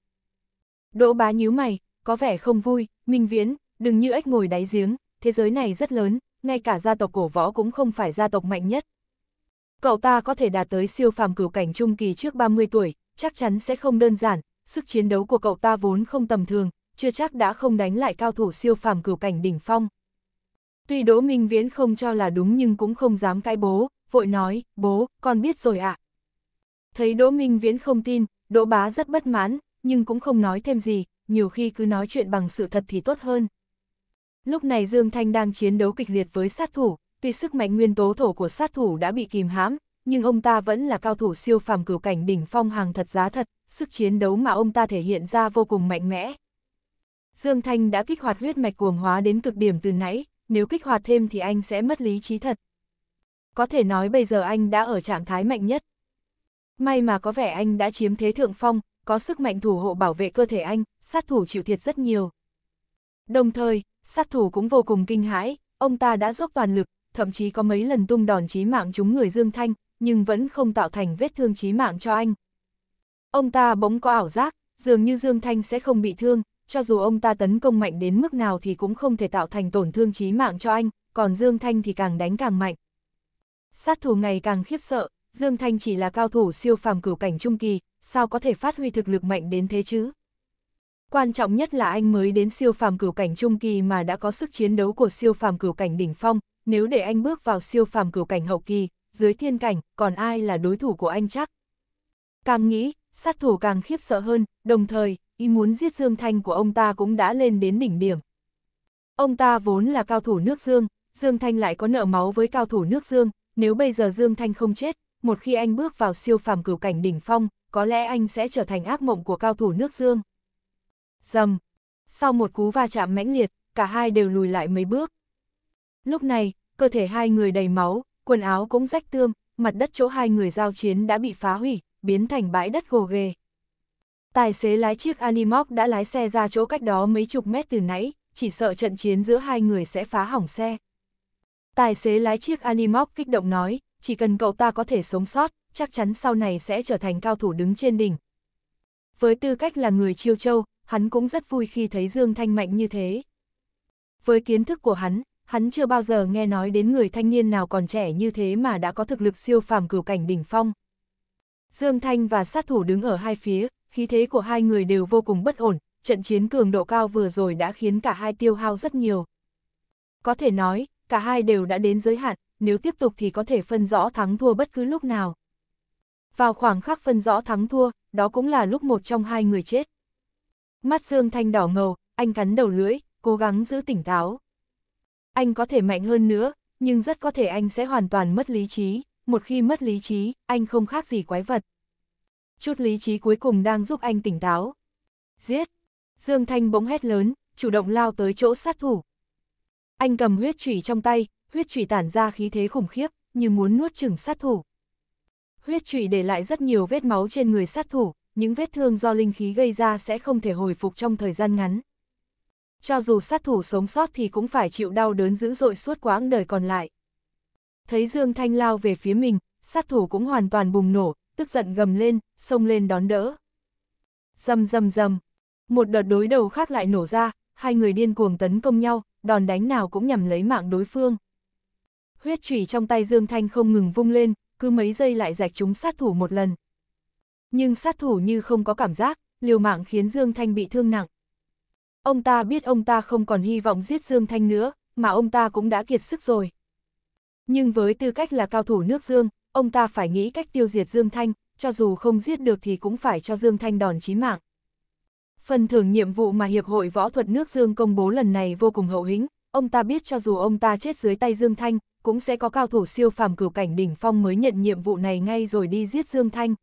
Đỗ bá nhíu mày, có vẻ không vui, Minh Viễn, đừng như ếch ngồi đáy giếng, thế giới này rất lớn, ngay cả gia tộc cổ võ cũng không phải gia tộc mạnh nhất. Cậu ta có thể đạt tới siêu phàm cửu cảnh trung kỳ trước 30 tuổi, chắc chắn sẽ không đơn giản, sức chiến đấu của cậu ta vốn không tầm thường, chưa chắc đã không đánh lại cao thủ siêu phàm cửu cảnh đỉnh phong. Tuy Đỗ Minh Viễn không cho là đúng nhưng cũng không dám cãi bố, vội nói, bố, con biết rồi ạ. À. Thấy Đỗ Minh Viễn không tin, Đỗ Bá rất bất mãn, nhưng cũng không nói thêm gì, nhiều khi cứ nói chuyện bằng sự thật thì tốt hơn. Lúc này Dương Thanh đang chiến đấu kịch liệt với sát thủ, tuy sức mạnh nguyên tố thổ của sát thủ đã bị kìm hãm, nhưng ông ta vẫn là cao thủ siêu phàm cửu cảnh đỉnh phong hàng thật giá thật, sức chiến đấu mà ông ta thể hiện ra vô cùng mạnh mẽ. Dương Thanh đã kích hoạt huyết mạch cuồng hóa đến cực điểm từ nãy, nếu kích hoạt thêm thì anh sẽ mất lý trí thật. Có thể nói bây giờ anh đã ở trạng thái mạnh nhất. May mà có vẻ anh đã chiếm thế thượng phong, có sức mạnh thủ hộ bảo vệ cơ thể anh, sát thủ chịu thiệt rất nhiều. Đồng thời, sát thủ cũng vô cùng kinh hãi, ông ta đã dốc toàn lực, thậm chí có mấy lần tung đòn chí mạng chúng người Dương Thanh, nhưng vẫn không tạo thành vết thương chí mạng cho anh. Ông ta bỗng có ảo giác, dường như Dương Thanh sẽ không bị thương, cho dù ông ta tấn công mạnh đến mức nào thì cũng không thể tạo thành tổn thương chí mạng cho anh, còn Dương Thanh thì càng đánh càng mạnh. Sát thủ ngày càng khiếp sợ, Dương Thanh chỉ là cao thủ siêu phàm cửu cảnh trung kỳ, sao có thể phát huy thực lực mạnh đến thế chứ? Quan trọng nhất là anh mới đến siêu phàm cửu cảnh trung kỳ mà đã có sức chiến đấu của siêu phàm cửu cảnh đỉnh phong, nếu để anh bước vào siêu phàm cửu cảnh hậu kỳ, dưới thiên cảnh, còn ai là đối thủ của anh chắc? Càng nghĩ, sát thủ càng khiếp sợ hơn, đồng thời, ý muốn giết Dương Thanh của ông ta cũng đã lên đến đỉnh điểm. Ông ta vốn là cao thủ nước Dương, Dương Thanh lại có nợ máu với cao thủ nước Dương, nếu bây giờ Dương Thanh không chết, một khi anh bước vào siêu phàm cửu cảnh đỉnh phong, có lẽ anh sẽ trở thành ác mộng của cao thủ nước Dương. Dầm! Sau một cú va chạm mãnh liệt, cả hai đều lùi lại mấy bước. Lúc này, cơ thể hai người đầy máu, quần áo cũng rách tươm, mặt đất chỗ hai người giao chiến đã bị phá hủy, biến thành bãi đất gồ ghề. Tài xế lái chiếc Animoc đã lái xe ra chỗ cách đó mấy chục mét từ nãy, chỉ sợ trận chiến giữa hai người sẽ phá hỏng xe. Tài xế lái chiếc Animoc kích động nói, chỉ cần cậu ta có thể sống sót, chắc chắn sau này sẽ trở thành cao thủ đứng trên đỉnh. Với tư cách là người chiêu châu, hắn cũng rất vui khi thấy Dương Thanh mạnh như thế. Với kiến thức của hắn, hắn chưa bao giờ nghe nói đến người thanh niên nào còn trẻ như thế mà đã có thực lực siêu phàm cửu cảnh đỉnh phong. Dương Thanh và sát thủ đứng ở hai phía, khí thế của hai người đều vô cùng bất ổn, trận chiến cường độ cao vừa rồi đã khiến cả hai tiêu hao rất nhiều. Có thể nói, cả hai đều đã đến giới hạn, nếu tiếp tục thì có thể phân rõ thắng thua bất cứ lúc nào. Vào khoảng khắc phân rõ thắng thua, đó cũng là lúc một trong hai người chết. Mắt Dương Thanh đỏ ngầu, anh cắn đầu lưỡi, cố gắng giữ tỉnh táo. Anh có thể mạnh hơn nữa, nhưng rất có thể anh sẽ hoàn toàn mất lý trí, một khi mất lý trí, anh không khác gì quái vật chút lý trí cuối cùng đang giúp anh tỉnh táo. Giết! Dương Thanh bỗng hét lớn, chủ động lao tới chỗ sát thủ. Anh cầm huyết chủy trong tay, huyết chủy tản ra khí thế khủng khiếp, như muốn nuốt chửng sát thủ. Huyết chủy để lại rất nhiều vết máu trên người sát thủ, những vết thương do linh khí gây ra sẽ không thể hồi phục trong thời gian ngắn. Cho dù sát thủ sống sót thì cũng phải chịu đau đớn dữ dội suốt quãng đời còn lại. Thấy Dương Thanh lao về phía mình, sát thủ cũng hoàn toàn bùng nổ, tức giận gầm lên, xông lên đón đỡ. Dầm dầm dầm, một đợt đối đầu khác lại nổ ra, hai người điên cuồng tấn công nhau, đòn đánh nào cũng nhằm lấy mạng đối phương. Huyết chủy trong tay Dương Thanh không ngừng vung lên, cứ mấy giây lại rạch chúng sát thủ một lần. Nhưng sát thủ như không có cảm giác, liều mạng khiến Dương Thanh bị thương nặng. Ông ta biết ông ta không còn hy vọng giết Dương Thanh nữa, mà ông ta cũng đã kiệt sức rồi. Nhưng với tư cách là cao thủ nước Dương, ông ta phải nghĩ cách tiêu diệt Dương Thanh, cho dù không giết được thì cũng phải cho Dương Thanh đòn chí mạng. Phần thưởng nhiệm vụ mà Hiệp hội Võ thuật nước Dương công bố lần này vô cùng hậu hĩnh, ông ta biết cho dù ông ta chết dưới tay Dương Thanh, cũng sẽ có cao thủ siêu phàm cửu cảnh đỉnh phong mới nhận nhiệm vụ này ngay rồi đi giết Dương Thanh.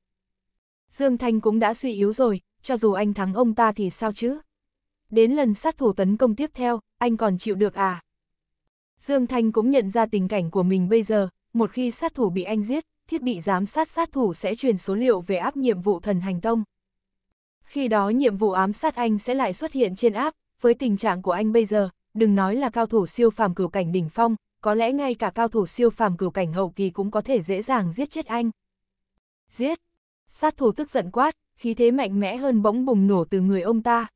Dương Thanh cũng đã suy yếu rồi, cho dù anh thắng ông ta thì sao chứ? Đến lần sát thủ tấn công tiếp theo, anh còn chịu được à? Dương Thanh cũng nhận ra tình cảnh của mình bây giờ, một khi sát thủ bị anh giết, thiết bị giám sát sát thủ sẽ truyền số liệu về áp nhiệm vụ thần hành tông. Khi đó nhiệm vụ ám sát anh sẽ lại xuất hiện trên áp, với tình trạng của anh bây giờ, đừng nói là cao thủ siêu phàm cửu cảnh đỉnh phong, có lẽ ngay cả cao thủ siêu phàm cửu cảnh hậu kỳ cũng có thể dễ dàng giết chết anh. Giết! Sát thủ tức giận quát, khí thế mạnh mẽ hơn bỗng bùng nổ từ người ông ta.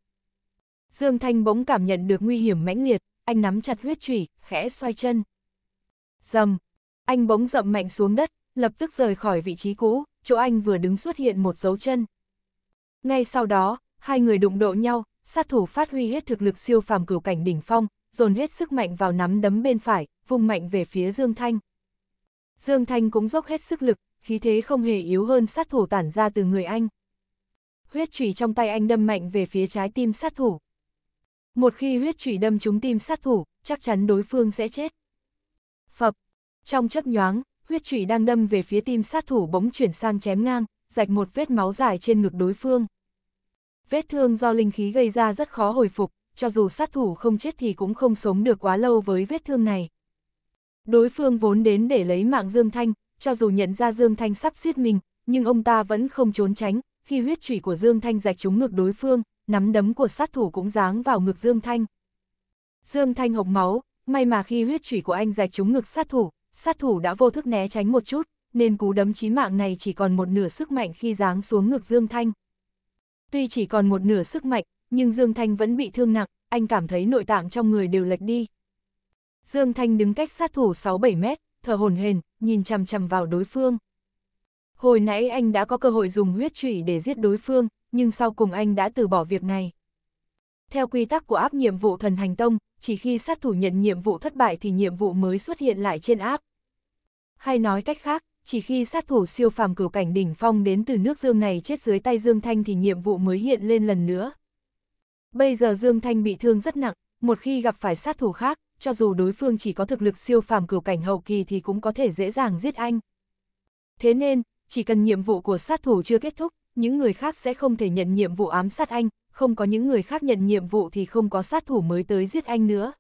Dương Thanh bỗng cảm nhận được nguy hiểm mãnh liệt, anh nắm chặt huyết chủy, khẽ xoay chân. Dầm, anh bỗng dậm mạnh xuống đất, lập tức rời khỏi vị trí cũ, chỗ anh vừa đứng xuất hiện một dấu chân. Ngay sau đó, hai người đụng độ nhau, sát thủ phát huy hết thực lực siêu phàm cửu cảnh đỉnh phong, dồn hết sức mạnh vào nắm đấm bên phải, vùng mạnh về phía Dương Thanh. Dương Thanh cũng dốc hết sức lực, khí thế không hề yếu hơn sát thủ tản ra từ người anh. Huyết chủy trong tay anh đâm mạnh về phía trái tim sát thủ. Một khi huyết chủy đâm trúng tim sát thủ, chắc chắn đối phương sẽ chết. Phập, trong chấp nhoáng, huyết chủy đang đâm về phía tim sát thủ bỗng chuyển sang chém ngang, rạch một vết máu dài trên ngực đối phương. Vết thương do linh khí gây ra rất khó hồi phục, cho dù sát thủ không chết thì cũng không sống được quá lâu với vết thương này. Đối phương vốn đến để lấy mạng Dương Thanh, cho dù nhận ra Dương Thanh sắp giết mình, nhưng ông ta vẫn không trốn tránh, khi huyết chủy của Dương Thanh rạch trúng ngực đối phương, nắm đấm của sát thủ cũng giáng vào ngực Dương Thanh. Dương Thanh hộc máu, may mà khi huyết chủy của anh rạch trúng ngực sát thủ, sát thủ đã vô thức né tránh một chút, nên cú đấm chí mạng này chỉ còn một nửa sức mạnh khi giáng xuống ngực Dương Thanh. Tuy chỉ còn một nửa sức mạnh, nhưng Dương Thanh vẫn bị thương nặng, anh cảm thấy nội tạng trong người đều lệch đi. Dương Thanh đứng cách sát thủ 6-7 mét, thở hổn hển, nhìn chằm chằm vào đối phương. Hồi nãy anh đã có cơ hội dùng huyết trụy để giết đối phương, nhưng sau cùng anh đã từ bỏ việc này. Theo quy tắc của áp nhiệm vụ thần hành tông, chỉ khi sát thủ nhận nhiệm vụ thất bại thì nhiệm vụ mới xuất hiện lại trên áp hay nói cách khác, chỉ khi sát thủ siêu phàm cửu cảnh đỉnh phong đến từ nước Dương này chết dưới tay Dương Thanh thì nhiệm vụ mới hiện lên lần nữa. Bây giờ Dương Thanh bị thương rất nặng, một khi gặp phải sát thủ khác, cho dù đối phương chỉ có thực lực siêu phàm cửu cảnh hậu kỳ thì cũng có thể dễ dàng giết anh. Thế nên, chỉ cần nhiệm vụ của sát thủ chưa kết thúc, những người khác sẽ không thể nhận nhiệm vụ ám sát anh, không có những người khác nhận nhiệm vụ thì không có sát thủ mới tới giết anh nữa.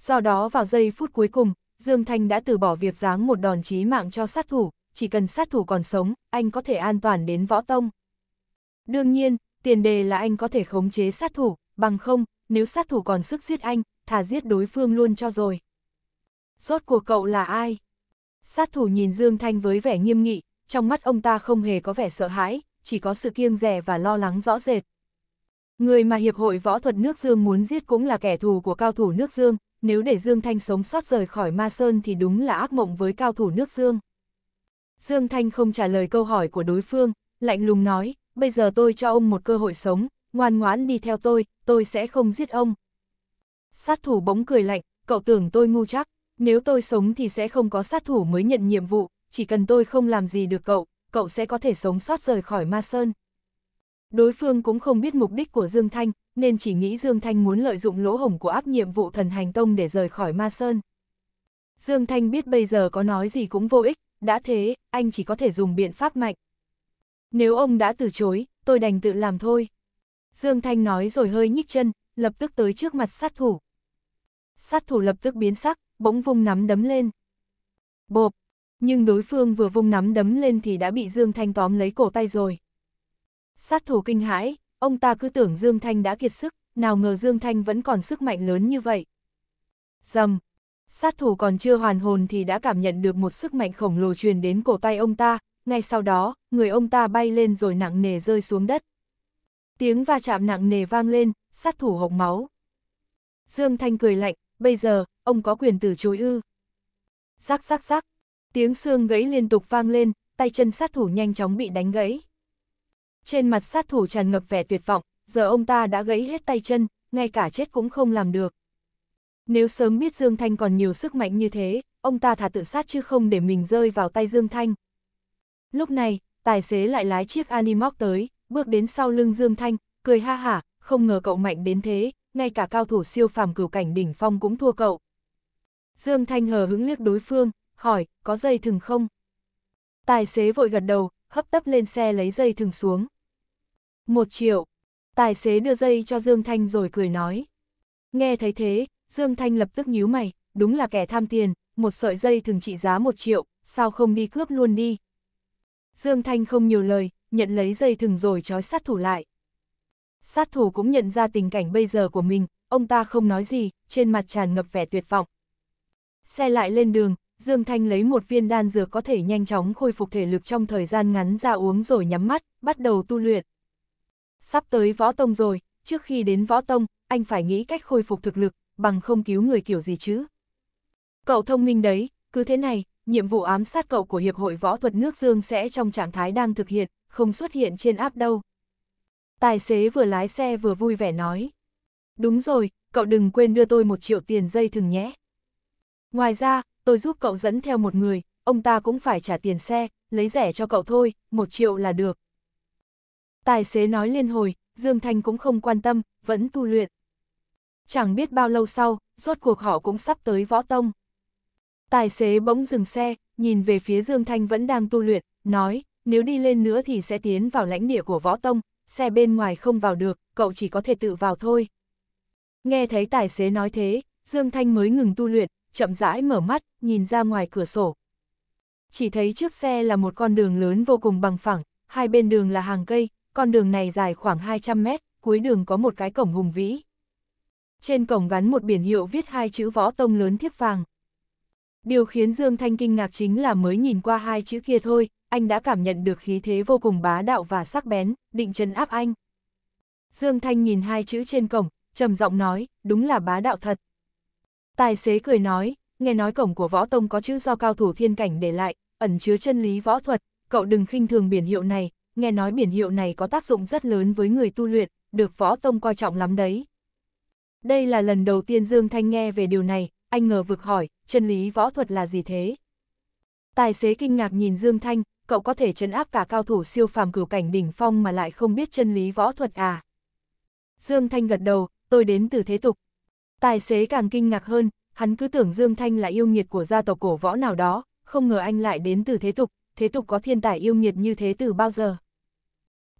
Do đó vào giây phút cuối cùng, Dương Thanh đã từ bỏ việc giáng một đòn chí mạng cho sát thủ, chỉ cần sát thủ còn sống, anh có thể an toàn đến võ tông. Đương nhiên, tiền đề là anh có thể khống chế sát thủ, bằng không, nếu sát thủ còn sức giết anh, thà giết đối phương luôn cho rồi. Rốt của cậu là ai? Sát thủ nhìn Dương Thanh với vẻ nghiêm nghị, trong mắt ông ta không hề có vẻ sợ hãi, chỉ có sự kiêng rẻ và lo lắng rõ rệt. Người mà Hiệp hội Võ thuật nước Dương muốn giết cũng là kẻ thù của cao thủ nước Dương, nếu để Dương Thanh sống sót rời khỏi Ma Sơn thì đúng là ác mộng với cao thủ nước Dương. Dương Thanh không trả lời câu hỏi của đối phương, lạnh lùng nói, bây giờ tôi cho ông một cơ hội sống, ngoan ngoãn đi theo tôi, tôi sẽ không giết ông. Sát thủ bỗng cười lạnh, cậu tưởng tôi ngu chắc, nếu tôi sống thì sẽ không có sát thủ mới nhận nhiệm vụ, chỉ cần tôi không làm gì được cậu, cậu sẽ có thể sống sót rời khỏi Ma Sơn. Đối phương cũng không biết mục đích của Dương Thanh, nên chỉ nghĩ Dương Thanh muốn lợi dụng lỗ hổng của áp nhiệm vụ thần hành tông để rời khỏi Ma Sơn. Dương Thanh biết bây giờ có nói gì cũng vô ích, đã thế, anh chỉ có thể dùng biện pháp mạnh. Nếu ông đã từ chối, tôi đành tự làm thôi. Dương Thanh nói rồi hơi nhích chân, lập tức tới trước mặt sát thủ. Sát thủ lập tức biến sắc, bỗng vung nắm đấm lên. Bộp, nhưng đối phương vừa vung nắm đấm lên thì đã bị Dương Thanh tóm lấy cổ tay rồi. Sát thủ kinh hãi, ông ta cứ tưởng Dương Thanh đã kiệt sức, nào ngờ Dương Thanh vẫn còn sức mạnh lớn như vậy. Dầm! Sát thủ còn chưa hoàn hồn thì đã cảm nhận được một sức mạnh khổng lồ truyền đến cổ tay ông ta, ngay sau đó, người ông ta bay lên rồi nặng nề rơi xuống đất. Tiếng va chạm nặng nề vang lên, sát thủ hộc máu. Dương Thanh cười lạnh, bây giờ, ông có quyền từ chối ư. Rắc rắc rắc, tiếng xương gãy liên tục vang lên, tay chân sát thủ nhanh chóng bị đánh gãy. Trên mặt sát thủ tràn ngập vẻ tuyệt vọng, giờ ông ta đã gãy hết tay chân, ngay cả chết cũng không làm được. Nếu sớm biết Dương Thanh còn nhiều sức mạnh như thế, ông ta thả tự sát chứ không để mình rơi vào tay Dương Thanh. Lúc này, tài xế lại lái chiếc Animoc tới, bước đến sau lưng Dương Thanh, cười ha hả, không ngờ cậu mạnh đến thế, ngay cả cao thủ siêu phàm cửu cảnh đỉnh phong cũng thua cậu. Dương Thanh hờ hứng liếc đối phương, hỏi, có dây thừng không? Tài xế vội gật đầu, hấp tấp lên xe lấy dây thừng xuống, một triệu. Tài xế đưa dây cho Dương Thanh rồi cười nói. Nghe thấy thế, Dương Thanh lập tức nhíu mày, đúng là kẻ tham tiền, một sợi dây thường trị giá một triệu, sao không đi cướp luôn đi. Dương Thanh không nhiều lời, nhận lấy dây thừng rồi trói sát thủ lại. Sát thủ cũng nhận ra tình cảnh bây giờ của mình, ông ta không nói gì, trên mặt tràn ngập vẻ tuyệt vọng. Xe lại lên đường, Dương Thanh lấy một viên đan dược có thể nhanh chóng khôi phục thể lực trong thời gian ngắn ra uống rồi nhắm mắt, bắt đầu tu luyện. Sắp tới võ tông rồi, trước khi đến võ tông, anh phải nghĩ cách khôi phục thực lực, bằng không cứu người kiểu gì chứ. Cậu thông minh đấy, cứ thế này, nhiệm vụ ám sát cậu của Hiệp hội Võ thuật nước Dương sẽ trong trạng thái đang thực hiện, không xuất hiện trên áp đâu. Tài xế vừa lái xe vừa vui vẻ nói. Đúng rồi, cậu đừng quên đưa tôi một triệu tiền dây thừng nhé. Ngoài ra, tôi giúp cậu dẫn theo một người, ông ta cũng phải trả tiền xe, lấy rẻ cho cậu thôi, một triệu là được. Tài xế nói liên hồi, Dương Thanh cũng không quan tâm, vẫn tu luyện. Chẳng biết bao lâu sau, rốt cuộc họ cũng sắp tới võ tông. Tài xế bỗng dừng xe, nhìn về phía Dương Thanh vẫn đang tu luyện, nói, nếu đi lên nữa thì sẽ tiến vào lãnh địa của võ tông, xe bên ngoài không vào được, cậu chỉ có thể tự vào thôi. Nghe thấy tài xế nói thế, Dương Thanh mới ngừng tu luyện, chậm rãi mở mắt, nhìn ra ngoài cửa sổ. Chỉ thấy trước xe là một con đường lớn vô cùng bằng phẳng, hai bên đường là hàng cây, con đường này dài khoảng 200 mét, cuối đường có một cái cổng hùng vĩ. Trên cổng gắn một biển hiệu viết hai chữ võ tông lớn thiếp vàng. Điều khiến Dương Thanh kinh ngạc chính là mới nhìn qua hai chữ kia thôi, anh đã cảm nhận được khí thế vô cùng bá đạo và sắc bén, định chân áp anh. Dương Thanh nhìn hai chữ trên cổng, trầm giọng nói, đúng là bá đạo thật. Tài xế cười nói, nghe nói cổng của võ tông có chữ do cao thủ thiên cảnh để lại, ẩn chứa chân lý võ thuật, cậu đừng khinh thường biển hiệu này, nghe nói biển hiệu này có tác dụng rất lớn với người tu luyện, được võ tông coi trọng lắm đấy. Đây là lần đầu tiên Dương Thanh nghe về điều này, anh ngờ vực hỏi, chân lý võ thuật là gì thế? Tài xế kinh ngạc nhìn Dương Thanh, cậu có thể chấn áp cả cao thủ siêu phàm cửu cảnh đỉnh phong mà lại không biết chân lý võ thuật à? Dương Thanh gật đầu, tôi đến từ thế tục. Tài xế càng kinh ngạc hơn, hắn cứ tưởng Dương Thanh là yêu nghiệt của gia tộc cổ võ nào đó, không ngờ anh lại đến từ thế tục, thế tục có thiên tài yêu nghiệt như thế từ bao giờ.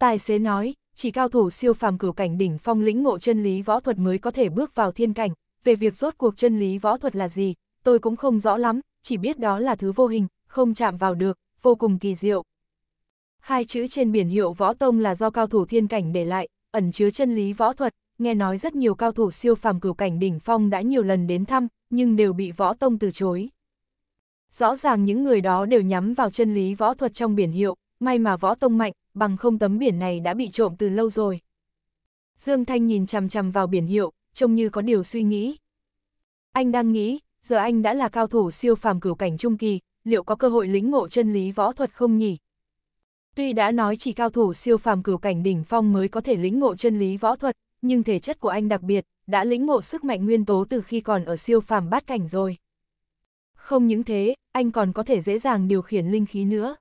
Tài xế nói, chỉ cao thủ siêu phàm cửu cảnh đỉnh phong lĩnh ngộ chân lý võ thuật mới có thể bước vào thiên cảnh, về việc rốt cuộc chân lý võ thuật là gì, tôi cũng không rõ lắm, chỉ biết đó là thứ vô hình, không chạm vào được, vô cùng kỳ diệu. Hai chữ trên biển hiệu võ tông là do cao thủ thiên cảnh để lại, ẩn chứa chân lý võ thuật, nghe nói rất nhiều cao thủ siêu phàm cửu cảnh đỉnh phong đã nhiều lần đến thăm, nhưng đều bị võ tông từ chối. Rõ ràng những người đó đều nhắm vào chân lý võ thuật trong biển hiệu, may mà võ tông mạnh, bằng không tấm biển này đã bị trộm từ lâu rồi. Dương Thanh nhìn chằm chằm vào biển hiệu, trông như có điều suy nghĩ. Anh đang nghĩ, giờ anh đã là cao thủ siêu phàm cửu cảnh trung kỳ, liệu có cơ hội lĩnh ngộ chân lý võ thuật không nhỉ? Tuy đã nói chỉ cao thủ siêu phàm cửu cảnh đỉnh phong mới có thể lĩnh ngộ chân lý võ thuật, nhưng thể chất của anh đặc biệt, đã lĩnh ngộ sức mạnh nguyên tố từ khi còn ở siêu phàm bát cảnh rồi. Không những thế, anh còn có thể dễ dàng điều khiển linh khí nữa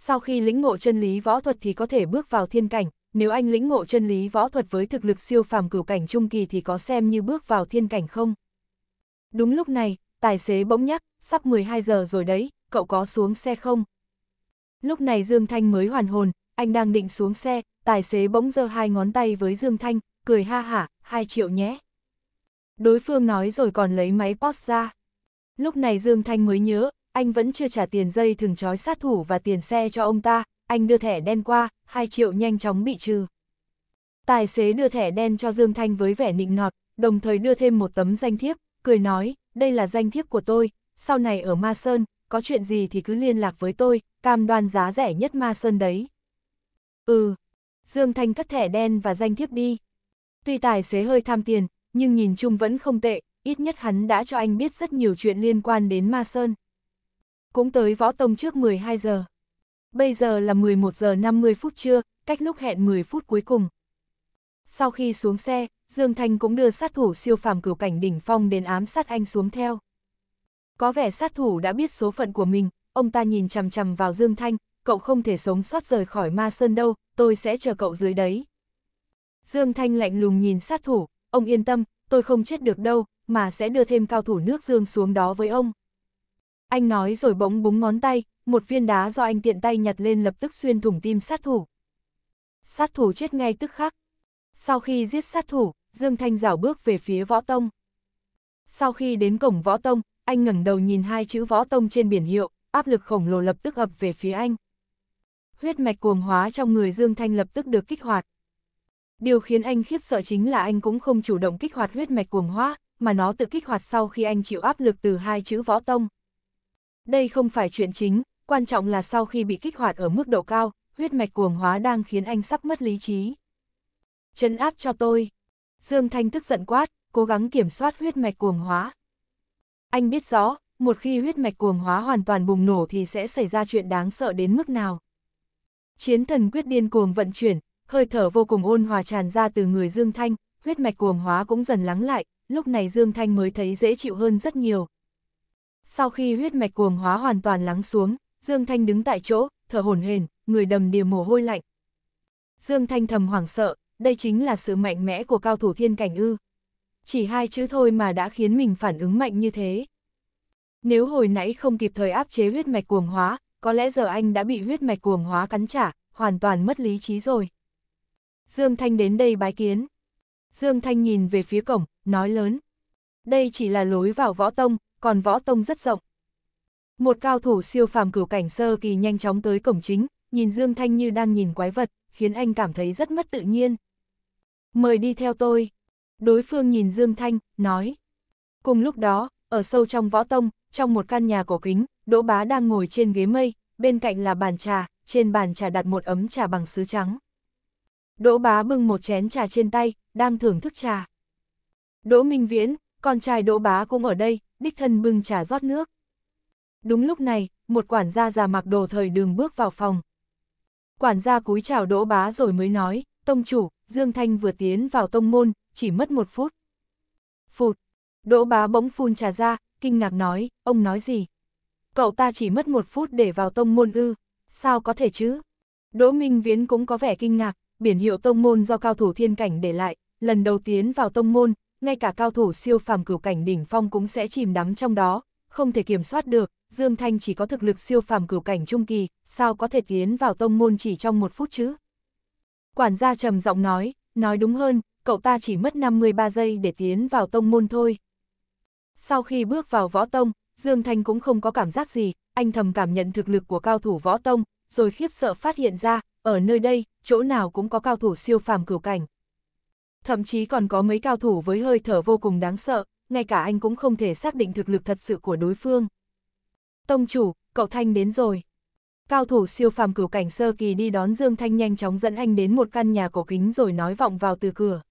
sau khi lĩnh ngộ chân lý võ thuật thì có thể bước vào thiên cảnh, nếu anh lĩnh ngộ chân lý võ thuật với thực lực siêu phàm cửu cảnh trung kỳ thì có xem như bước vào thiên cảnh không? Đúng lúc này, tài xế bỗng nhắc, sắp 12 giờ rồi đấy, cậu có xuống xe không? Lúc này Dương Thanh mới hoàn hồn, anh đang định xuống xe, tài xế bỗng giơ hai ngón tay với Dương Thanh, cười ha hả, 2 triệu nhé. Đối phương nói rồi còn lấy máy post ra. Lúc này Dương Thanh mới nhớ, anh vẫn chưa trả tiền dây thường trói sát thủ và tiền xe cho ông ta, anh đưa thẻ đen qua, 2 triệu nhanh chóng bị trừ. Tài xế đưa thẻ đen cho Dương Thanh với vẻ nịnh nọt, đồng thời đưa thêm một tấm danh thiếp, cười nói, đây là danh thiếp của tôi, sau này ở Ma Sơn, có chuyện gì thì cứ liên lạc với tôi, cam đoan giá rẻ nhất Ma Sơn đấy. Ừ, Dương Thanh cất thẻ đen và danh thiếp đi. Tuy tài xế hơi tham tiền, nhưng nhìn chung vẫn không tệ, ít nhất hắn đã cho anh biết rất nhiều chuyện liên quan đến Ma Sơn cũng tới võ tông trước 12 giờ. Bây giờ là 11 giờ 50 phút trưa, cách lúc hẹn 10 phút cuối cùng. Sau khi xuống xe, Dương Thanh cũng đưa sát thủ siêu phàm cửu cảnh đỉnh phong đến ám sát anh xuống theo. Có vẻ sát thủ đã biết số phận của mình, ông ta nhìn chằm chằm vào Dương Thanh, cậu không thể sống sót rời khỏi ma sơn đâu, tôi sẽ chờ cậu dưới đấy. Dương Thanh lạnh lùng nhìn sát thủ, ông yên tâm, tôi không chết được đâu, mà sẽ đưa thêm cao thủ nước Dương xuống đó với ông. Anh nói rồi bỗng búng ngón tay, một viên đá do anh tiện tay nhặt lên lập tức xuyên thủng tim sát thủ. Sát thủ chết ngay tức khắc. Sau khi giết sát thủ, Dương Thanh rảo bước về phía võ tông. Sau khi đến cổng võ tông, anh ngẩng đầu nhìn hai chữ võ tông trên biển hiệu, áp lực khổng lồ lập tức ập về phía anh. Huyết mạch cuồng hóa trong người Dương Thanh lập tức được kích hoạt. Điều khiến anh khiếp sợ chính là anh cũng không chủ động kích hoạt huyết mạch cuồng hóa, mà nó tự kích hoạt sau khi anh chịu áp lực từ hai chữ võ tông. Đây không phải chuyện chính, quan trọng là sau khi bị kích hoạt ở mức độ cao, huyết mạch cuồng hóa đang khiến anh sắp mất lý trí. chân áp cho tôi. Dương Thanh tức giận quát, cố gắng kiểm soát huyết mạch cuồng hóa. Anh biết rõ, một khi huyết mạch cuồng hóa hoàn toàn bùng nổ thì sẽ xảy ra chuyện đáng sợ đến mức nào. Chiến thần quyết điên cuồng vận chuyển, hơi thở vô cùng ôn hòa tràn ra từ người Dương Thanh, huyết mạch cuồng hóa cũng dần lắng lại, lúc này Dương Thanh mới thấy dễ chịu hơn rất nhiều. Sau khi huyết mạch cuồng hóa hoàn toàn lắng xuống, Dương Thanh đứng tại chỗ, thở hổn hển, người đầm đìa mồ hôi lạnh. Dương Thanh thầm hoảng sợ, đây chính là sự mạnh mẽ của cao thủ thiên cảnh ư. Chỉ hai chữ thôi mà đã khiến mình phản ứng mạnh như thế. Nếu hồi nãy không kịp thời áp chế huyết mạch cuồng hóa, có lẽ giờ anh đã bị huyết mạch cuồng hóa cắn trả, hoàn toàn mất lý trí rồi. Dương Thanh đến đây bái kiến. Dương Thanh nhìn về phía cổng, nói lớn. Đây chỉ là lối vào võ tông, còn võ tông rất rộng. Một cao thủ siêu phàm cửu cảnh sơ kỳ nhanh chóng tới cổng chính, nhìn Dương Thanh như đang nhìn quái vật, khiến anh cảm thấy rất mất tự nhiên. Mời đi theo tôi. Đối phương nhìn Dương Thanh, nói. Cùng lúc đó, ở sâu trong võ tông, trong một căn nhà cổ kính, Đỗ Bá đang ngồi trên ghế mây, bên cạnh là bàn trà, trên bàn trà đặt một ấm trà bằng sứ trắng. Đỗ Bá bưng một chén trà trên tay, đang thưởng thức trà. Đỗ Minh Viễn, con trai Đỗ Bá cũng ở đây, đích thân bưng trà rót nước. Đúng lúc này, một quản gia già mặc đồ thời đường bước vào phòng. Quản gia cúi chào đỗ bá rồi mới nói, tông chủ, Dương Thanh vừa tiến vào tông môn, chỉ mất một phút. Phụt, đỗ bá bỗng phun trà ra, kinh ngạc nói, ông nói gì? Cậu ta chỉ mất một phút để vào tông môn ư, sao có thể chứ? Đỗ Minh Viễn cũng có vẻ kinh ngạc, biển hiệu tông môn do cao thủ thiên cảnh để lại, lần đầu tiến vào tông môn, ngay cả cao thủ siêu phàm cửu cảnh đỉnh phong cũng sẽ chìm đắm trong đó, không thể kiểm soát được, Dương Thanh chỉ có thực lực siêu phàm cửu cảnh trung kỳ, sao có thể tiến vào tông môn chỉ trong một phút chứ? Quản gia trầm giọng nói, nói đúng hơn, cậu ta chỉ mất 53 giây để tiến vào tông môn thôi. Sau khi bước vào võ tông, Dương Thanh cũng không có cảm giác gì, anh thầm cảm nhận thực lực của cao thủ võ tông, rồi khiếp sợ phát hiện ra, ở nơi đây, chỗ nào cũng có cao thủ siêu phàm cửu cảnh thậm chí còn có mấy cao thủ với hơi thở vô cùng đáng sợ, ngay cả anh cũng không thể xác định thực lực thật sự của đối phương. Tông chủ, cậu Thanh đến rồi. Cao thủ siêu phàm cửu cảnh sơ kỳ đi đón Dương Thanh nhanh chóng dẫn anh đến một căn nhà cổ kính rồi nói vọng vào từ cửa.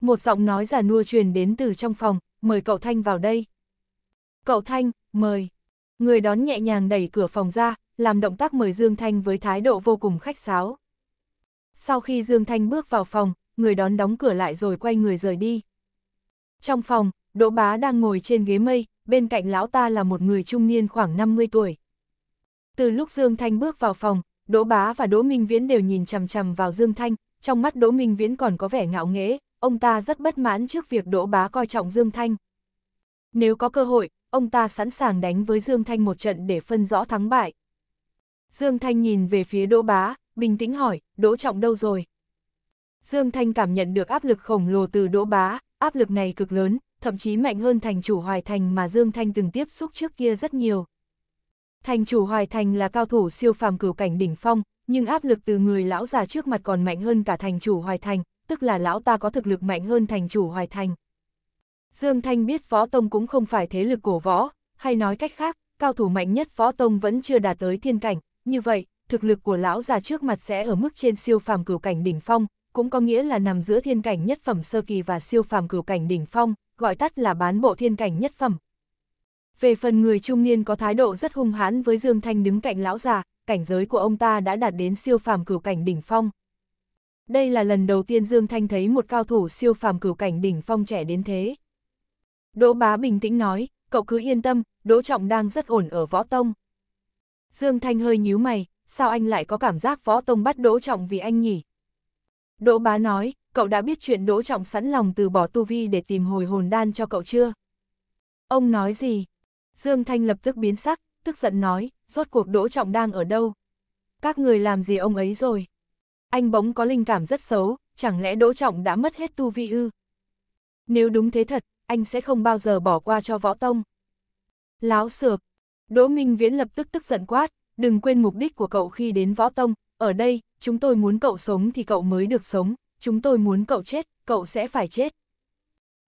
Một giọng nói già nua truyền đến từ trong phòng, mời cậu Thanh vào đây. Cậu Thanh, mời. Người đón nhẹ nhàng đẩy cửa phòng ra, làm động tác mời Dương Thanh với thái độ vô cùng khách sáo. Sau khi Dương Thanh bước vào phòng, người đón đóng cửa lại rồi quay người rời đi. Trong phòng, Đỗ Bá đang ngồi trên ghế mây, bên cạnh lão ta là một người trung niên khoảng 50 tuổi. Từ lúc Dương Thanh bước vào phòng, Đỗ Bá và Đỗ Minh Viễn đều nhìn chằm chằm vào Dương Thanh, trong mắt Đỗ Minh Viễn còn có vẻ ngạo nghễ, ông ta rất bất mãn trước việc Đỗ Bá coi trọng Dương Thanh. Nếu có cơ hội, ông ta sẵn sàng đánh với Dương Thanh một trận để phân rõ thắng bại. Dương Thanh nhìn về phía Đỗ Bá, bình tĩnh hỏi, Đỗ Trọng đâu rồi? Dương Thanh cảm nhận được áp lực khổng lồ từ đỗ bá, áp lực này cực lớn, thậm chí mạnh hơn thành chủ Hoài Thành mà Dương Thanh từng tiếp xúc trước kia rất nhiều. Thành chủ Hoài Thành là cao thủ siêu phàm cửu cảnh đỉnh phong, nhưng áp lực từ người lão già trước mặt còn mạnh hơn cả thành chủ Hoài Thành, tức là lão ta có thực lực mạnh hơn thành chủ Hoài Thành. Dương Thanh biết Võ Tông cũng không phải thế lực cổ võ, hay nói cách khác, cao thủ mạnh nhất Võ Tông vẫn chưa đạt tới thiên cảnh, như vậy, thực lực của lão già trước mặt sẽ ở mức trên siêu phàm cửu cảnh đỉnh phong, cũng có nghĩa là nằm giữa thiên cảnh nhất phẩm sơ kỳ và siêu phàm cửu cảnh đỉnh phong, gọi tắt là bán bộ thiên cảnh nhất phẩm. Về phần người trung niên có thái độ rất hung hãn với Dương Thanh đứng cạnh lão già, cảnh giới của ông ta đã đạt đến siêu phàm cửu cảnh đỉnh phong. Đây là lần đầu tiên Dương Thanh thấy một cao thủ siêu phàm cửu cảnh đỉnh phong trẻ đến thế. Đỗ Bá bình tĩnh nói, cậu cứ yên tâm, Đỗ Trọng đang rất ổn ở võ tông. Dương Thanh hơi nhíu mày, sao anh lại có cảm giác võ tông bắt Đỗ Trọng vì anh nhỉ? Đỗ bá nói, cậu đã biết chuyện Đỗ Trọng sẵn lòng từ bỏ tu vi để tìm hồi hồn đan cho cậu chưa? Ông nói gì? Dương Thanh lập tức biến sắc, tức giận nói, rốt cuộc Đỗ Trọng đang ở đâu? Các người làm gì ông ấy rồi? Anh bỗng có linh cảm rất xấu, chẳng lẽ Đỗ Trọng đã mất hết tu vi ư? Nếu đúng thế thật, anh sẽ không bao giờ bỏ qua cho võ tông. Láo sược, Đỗ Minh Viễn lập tức tức giận quát, đừng quên mục đích của cậu khi đến võ tông, ở đây, chúng tôi muốn cậu sống thì cậu mới được sống, chúng tôi muốn cậu chết, cậu sẽ phải chết.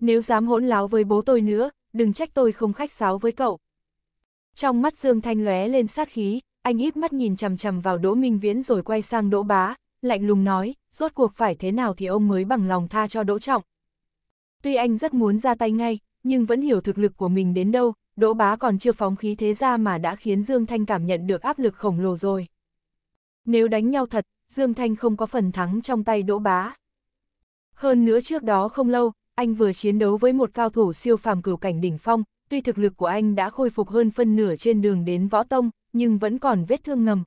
Nếu dám hỗn láo với bố tôi nữa, đừng trách tôi không khách sáo với cậu. Trong mắt Dương Thanh lóe lên sát khí, anh híp mắt nhìn chằm chằm vào Đỗ Minh Viễn rồi quay sang Đỗ Bá, lạnh lùng nói, rốt cuộc phải thế nào thì ông mới bằng lòng tha cho Đỗ Trọng. Tuy anh rất muốn ra tay ngay, nhưng vẫn hiểu thực lực của mình đến đâu, Đỗ Bá còn chưa phóng khí thế ra mà đã khiến Dương Thanh cảm nhận được áp lực khổng lồ rồi. Nếu đánh nhau thật, Dương Thanh không có phần thắng trong tay Đỗ Bá. Hơn nữa trước đó không lâu, anh vừa chiến đấu với một cao thủ siêu phàm cửu cảnh đỉnh phong, tuy thực lực của anh đã khôi phục hơn phân nửa trên đường đến võ tông, nhưng vẫn còn vết thương ngầm.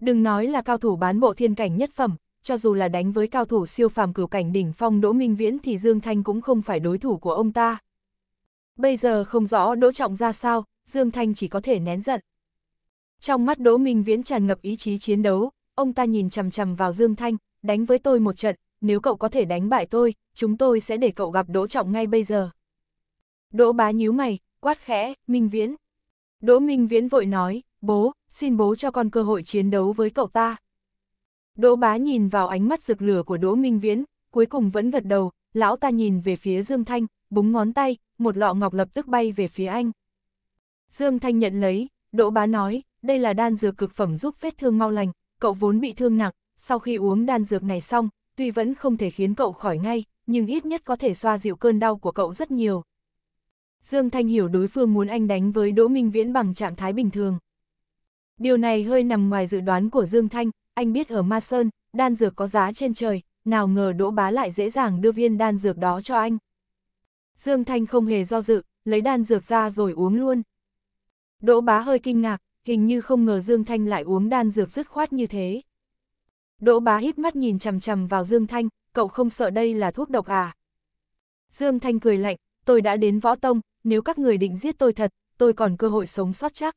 Đừng nói là cao thủ bán bộ thiên cảnh nhất phẩm, cho dù là đánh với cao thủ siêu phàm cửu cảnh đỉnh phong Đỗ Minh Viễn thì Dương Thanh cũng không phải đối thủ của ông ta. Bây giờ không rõ Đỗ Trọng ra sao, Dương Thanh chỉ có thể nén giận. Trong mắt Đỗ Minh Viễn tràn ngập ý chí chiến đấu, ông ta nhìn chằm chằm vào Dương Thanh, đánh với tôi một trận, nếu cậu có thể đánh bại tôi, chúng tôi sẽ để cậu gặp Đỗ Trọng ngay bây giờ. Đỗ bá nhíu mày, quát khẽ, Minh Viễn. Đỗ Minh Viễn vội nói, bố, xin bố cho con cơ hội chiến đấu với cậu ta. Đỗ bá nhìn vào ánh mắt rực lửa của Đỗ Minh Viễn, cuối cùng vẫn gật đầu, lão ta nhìn về phía Dương Thanh, búng ngón tay, một lọ ngọc lập tức bay về phía anh. Dương Thanh nhận lấy, Đỗ bá nói, đây là đan dược cực phẩm giúp vết thương mau lành, cậu vốn bị thương nặng, sau khi uống đan dược này xong, tuy vẫn không thể khiến cậu khỏi ngay, nhưng ít nhất có thể xoa dịu cơn đau của cậu rất nhiều. Dương Thanh hiểu đối phương muốn anh đánh với Đỗ Minh Viễn bằng trạng thái bình thường. Điều này hơi nằm ngoài dự đoán của Dương Thanh, anh biết ở Ma Sơn, đan dược có giá trên trời, nào ngờ Đỗ Bá lại dễ dàng đưa viên đan dược đó cho anh. Dương Thanh không hề do dự, lấy đan dược ra rồi uống luôn. Đỗ Bá hơi kinh ngạc, hình như không ngờ Dương Thanh lại uống đan dược dứt khoát như thế. Đỗ bá hít mắt nhìn chằm chằm vào Dương Thanh, cậu không sợ đây là thuốc độc à? Dương Thanh cười lạnh, tôi đã đến võ tông, nếu các người định giết tôi thật, tôi còn cơ hội sống sót chắc.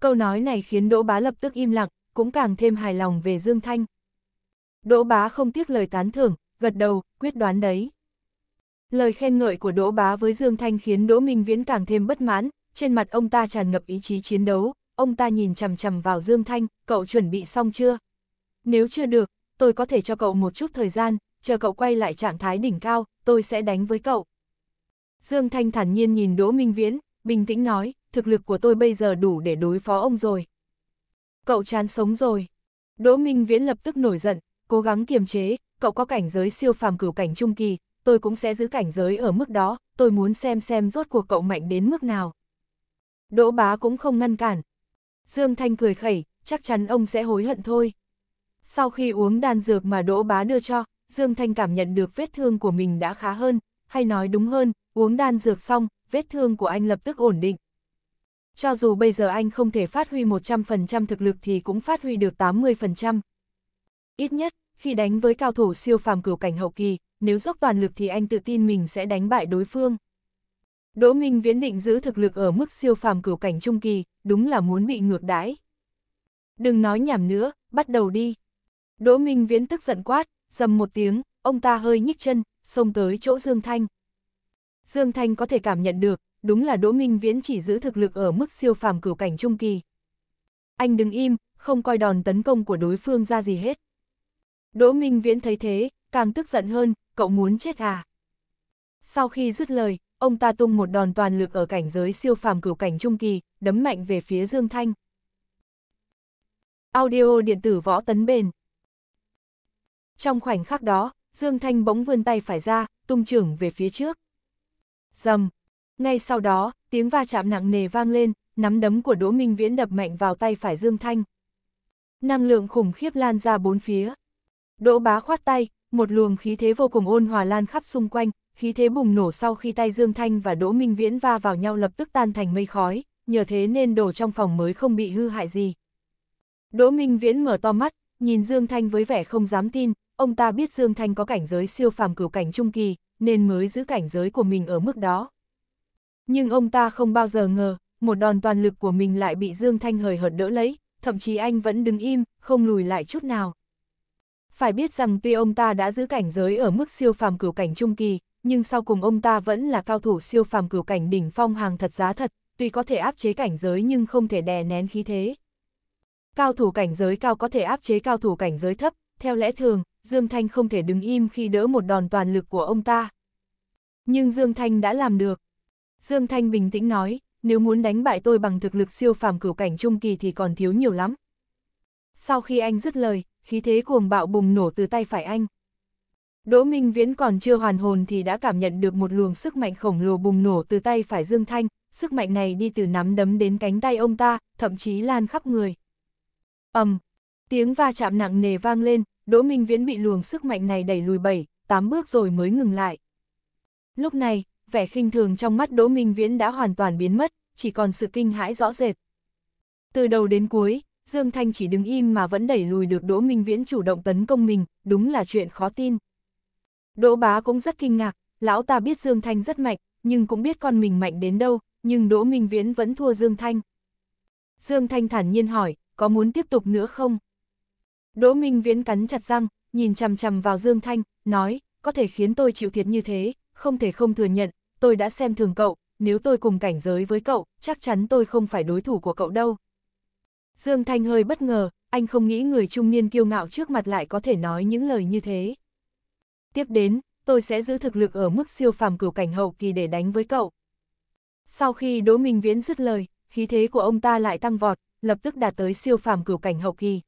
Câu nói này khiến Đỗ Bá lập tức im lặng, cũng càng thêm hài lòng về Dương Thanh. Đỗ Bá không tiếc lời tán thưởng, gật đầu, quyết đoán đấy. Lời khen ngợi của Đỗ Bá với Dương Thanh khiến Đỗ Minh Viễn càng thêm bất mãn, trên mặt ông ta tràn ngập ý chí chiến đấu, ông ta nhìn chầm chầm vào Dương Thanh, cậu chuẩn bị xong chưa? Nếu chưa được, tôi có thể cho cậu một chút thời gian, chờ cậu quay lại trạng thái đỉnh cao, tôi sẽ đánh với cậu. Dương Thanh thản nhiên nhìn Đỗ Minh Viễn, bình tĩnh nói, thực lực của tôi bây giờ đủ để đối phó ông rồi. Cậu chán sống rồi. Đỗ Minh Viễn lập tức nổi giận, cố gắng kiềm chế, cậu có cảnh giới siêu phàm cửu cảnh trung kỳ, tôi cũng sẽ giữ cảnh giới ở mức đó, tôi muốn xem xem rốt cuộc cậu mạnh đến mức nào. Đỗ Bá cũng không ngăn cản, Dương Thanh cười khẩy, chắc chắn ông sẽ hối hận thôi. Sau khi uống đan dược mà Đỗ Bá đưa cho, Dương Thanh cảm nhận được vết thương của mình đã khá hơn, hay nói đúng hơn, uống đan dược xong, vết thương của anh lập tức ổn định. Cho dù bây giờ anh không thể phát huy 100% thực lực thì cũng phát huy được 80%. Ít nhất, khi đánh với cao thủ siêu phàm cửu cảnh hậu kỳ, nếu dốc toàn lực thì anh tự tin mình sẽ đánh bại đối phương. Đỗ Minh Viễn định giữ thực lực ở mức siêu phàm cửu cảnh trung kỳ, đúng là muốn bị ngược đãi. Đừng nói nhảm nữa, bắt đầu đi. Đỗ Minh Viễn tức giận quát, dầm một tiếng, ông ta hơi nhích chân, xông tới chỗ Dương Thanh. Dương Thanh có thể cảm nhận được, đúng là Đỗ Minh Viễn chỉ giữ thực lực ở mức siêu phàm cửu cảnh trung kỳ. Anh đừng im, không coi đòn tấn công của đối phương ra gì hết. Đỗ Minh Viễn thấy thế, càng tức giận hơn, cậu muốn chết à? Sau khi dứt lời, ông ta tung một đòn toàn lực ở cảnh giới siêu phàm cửu cảnh trung kỳ, đấm mạnh về phía Dương Thanh. Audio điện tử võ tấn bền. Trong khoảnh khắc đó, Dương Thanh bỗng vươn tay phải ra, tung trưởng về phía trước. Dầm. Ngay sau đó, tiếng va chạm nặng nề vang lên, nắm đấm của Đỗ Minh Viễn đập mạnh vào tay phải Dương Thanh. Năng lượng khủng khiếp lan ra bốn phía. Đỗ bá khoát tay, một luồng khí thế vô cùng ôn hòa lan khắp xung quanh, khí thế bùng nổ sau khi tay Dương Thanh và Đỗ Minh Viễn va vào nhau lập tức tan thành mây khói, nhờ thế nên đồ trong phòng mới không bị hư hại gì. Đỗ Minh Viễn mở to mắt, nhìn Dương Thanh với vẻ không dám tin, ông ta biết Dương Thanh có cảnh giới siêu phàm cửu cảnh trung kỳ, nên mới giữ cảnh giới của mình ở mức đó. Nhưng ông ta không bao giờ ngờ, một đòn toàn lực của mình lại bị Dương Thanh hời hợt đỡ lấy, thậm chí anh vẫn đứng im, không lùi lại chút nào. Phải biết rằng tuy ông ta đã giữ cảnh giới ở mức siêu phàm cửu cảnh trung kỳ, nhưng sau cùng ông ta vẫn là cao thủ siêu phàm cửu cảnh đỉnh phong hàng thật giá thật, tuy có thể áp chế cảnh giới nhưng không thể đè nén khí thế. Cao thủ cảnh giới cao có thể áp chế cao thủ cảnh giới thấp, theo lẽ thường, Dương Thanh không thể đứng im khi đỡ một đòn toàn lực của ông ta. Nhưng Dương Thanh đã làm được. Dương Thanh bình tĩnh nói, nếu muốn đánh bại tôi bằng thực lực siêu phàm cửu cảnh trung kỳ thì còn thiếu nhiều lắm. Sau khi anh dứt lời, khí thế cuồng bạo bùng nổ từ tay phải anh. Đỗ Minh Viễn còn chưa hoàn hồn thì đã cảm nhận được một luồng sức mạnh khổng lồ bùng nổ từ tay phải Dương Thanh, sức mạnh này đi từ nắm đấm đến cánh tay ông ta, thậm chí lan khắp người. ầm, tiếng va chạm nặng nề vang lên, Đỗ Minh Viễn bị luồng sức mạnh này đẩy lùi bảy, tám bước rồi mới ngừng lại. Lúc này, vẻ khinh thường trong mắt Đỗ Minh Viễn đã hoàn toàn biến mất, chỉ còn sự kinh hãi rõ rệt. Từ đầu đến cuối, Dương Thanh chỉ đứng im mà vẫn đẩy lùi được Đỗ Minh Viễn chủ động tấn công mình, đúng là chuyện khó tin. Đỗ bá cũng rất kinh ngạc, lão ta biết Dương Thanh rất mạnh, nhưng cũng biết con mình mạnh đến đâu, nhưng Đỗ Minh Viễn vẫn thua Dương Thanh. Dương Thanh thản nhiên hỏi, có muốn tiếp tục nữa không? Đỗ Minh Viễn cắn chặt răng, nhìn chằm chằm vào Dương Thanh, nói, có thể khiến tôi chịu thiệt như thế, không thể không thừa nhận, tôi đã xem thường cậu, nếu tôi cùng cảnh giới với cậu, chắc chắn tôi không phải đối thủ của cậu đâu. Dương Thanh hơi bất ngờ, anh không nghĩ người trung niên kiêu ngạo trước mặt lại có thể nói những lời như thế tiếp đến, tôi sẽ giữ thực lực ở mức siêu phàm cửu cảnh hậu kỳ để đánh với cậu. Sau khi Đỗ Minh Viễn dứt lời, khí thế của ông ta lại tăng vọt, lập tức đạt tới siêu phàm cửu cảnh hậu kỳ.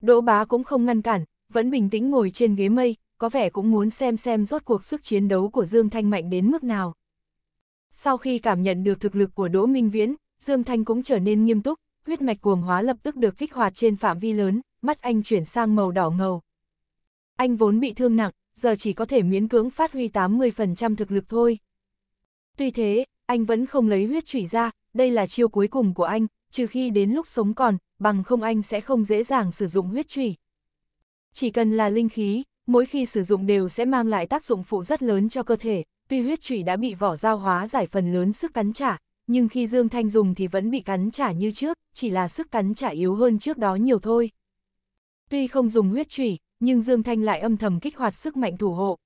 Đỗ Bá cũng không ngăn cản, vẫn bình tĩnh ngồi trên ghế mây, có vẻ cũng muốn xem xem rốt cuộc sức chiến đấu của Dương Thanh mạnh đến mức nào. Sau khi cảm nhận được thực lực của Đỗ Minh Viễn, Dương Thanh cũng trở nên nghiêm túc, huyết mạch cuồng hóa lập tức được kích hoạt trên phạm vi lớn, mắt anh chuyển sang màu đỏ ngầu, anh vốn bị thương nặng, giờ chỉ có thể miễn cưỡng phát huy 80% thực lực thôi. Tuy thế, anh vẫn không lấy huyết chủy ra, đây là chiêu cuối cùng của anh, trừ khi đến lúc sống còn, bằng không anh sẽ không dễ dàng sử dụng huyết chủy. Chỉ cần là linh khí, mỗi khi sử dụng đều sẽ mang lại tác dụng phụ rất lớn cho cơ thể, tuy huyết chủy đã bị vỏ dao hóa giải phần lớn sức cắn trả, nhưng khi Dương Thanh dùng thì vẫn bị cắn trả như trước, chỉ là sức cắn trả yếu hơn trước đó nhiều thôi. Tuy không dùng huyết chủy, nhưng Dương Thanh lại âm thầm kích hoạt sức mạnh thủ hộ.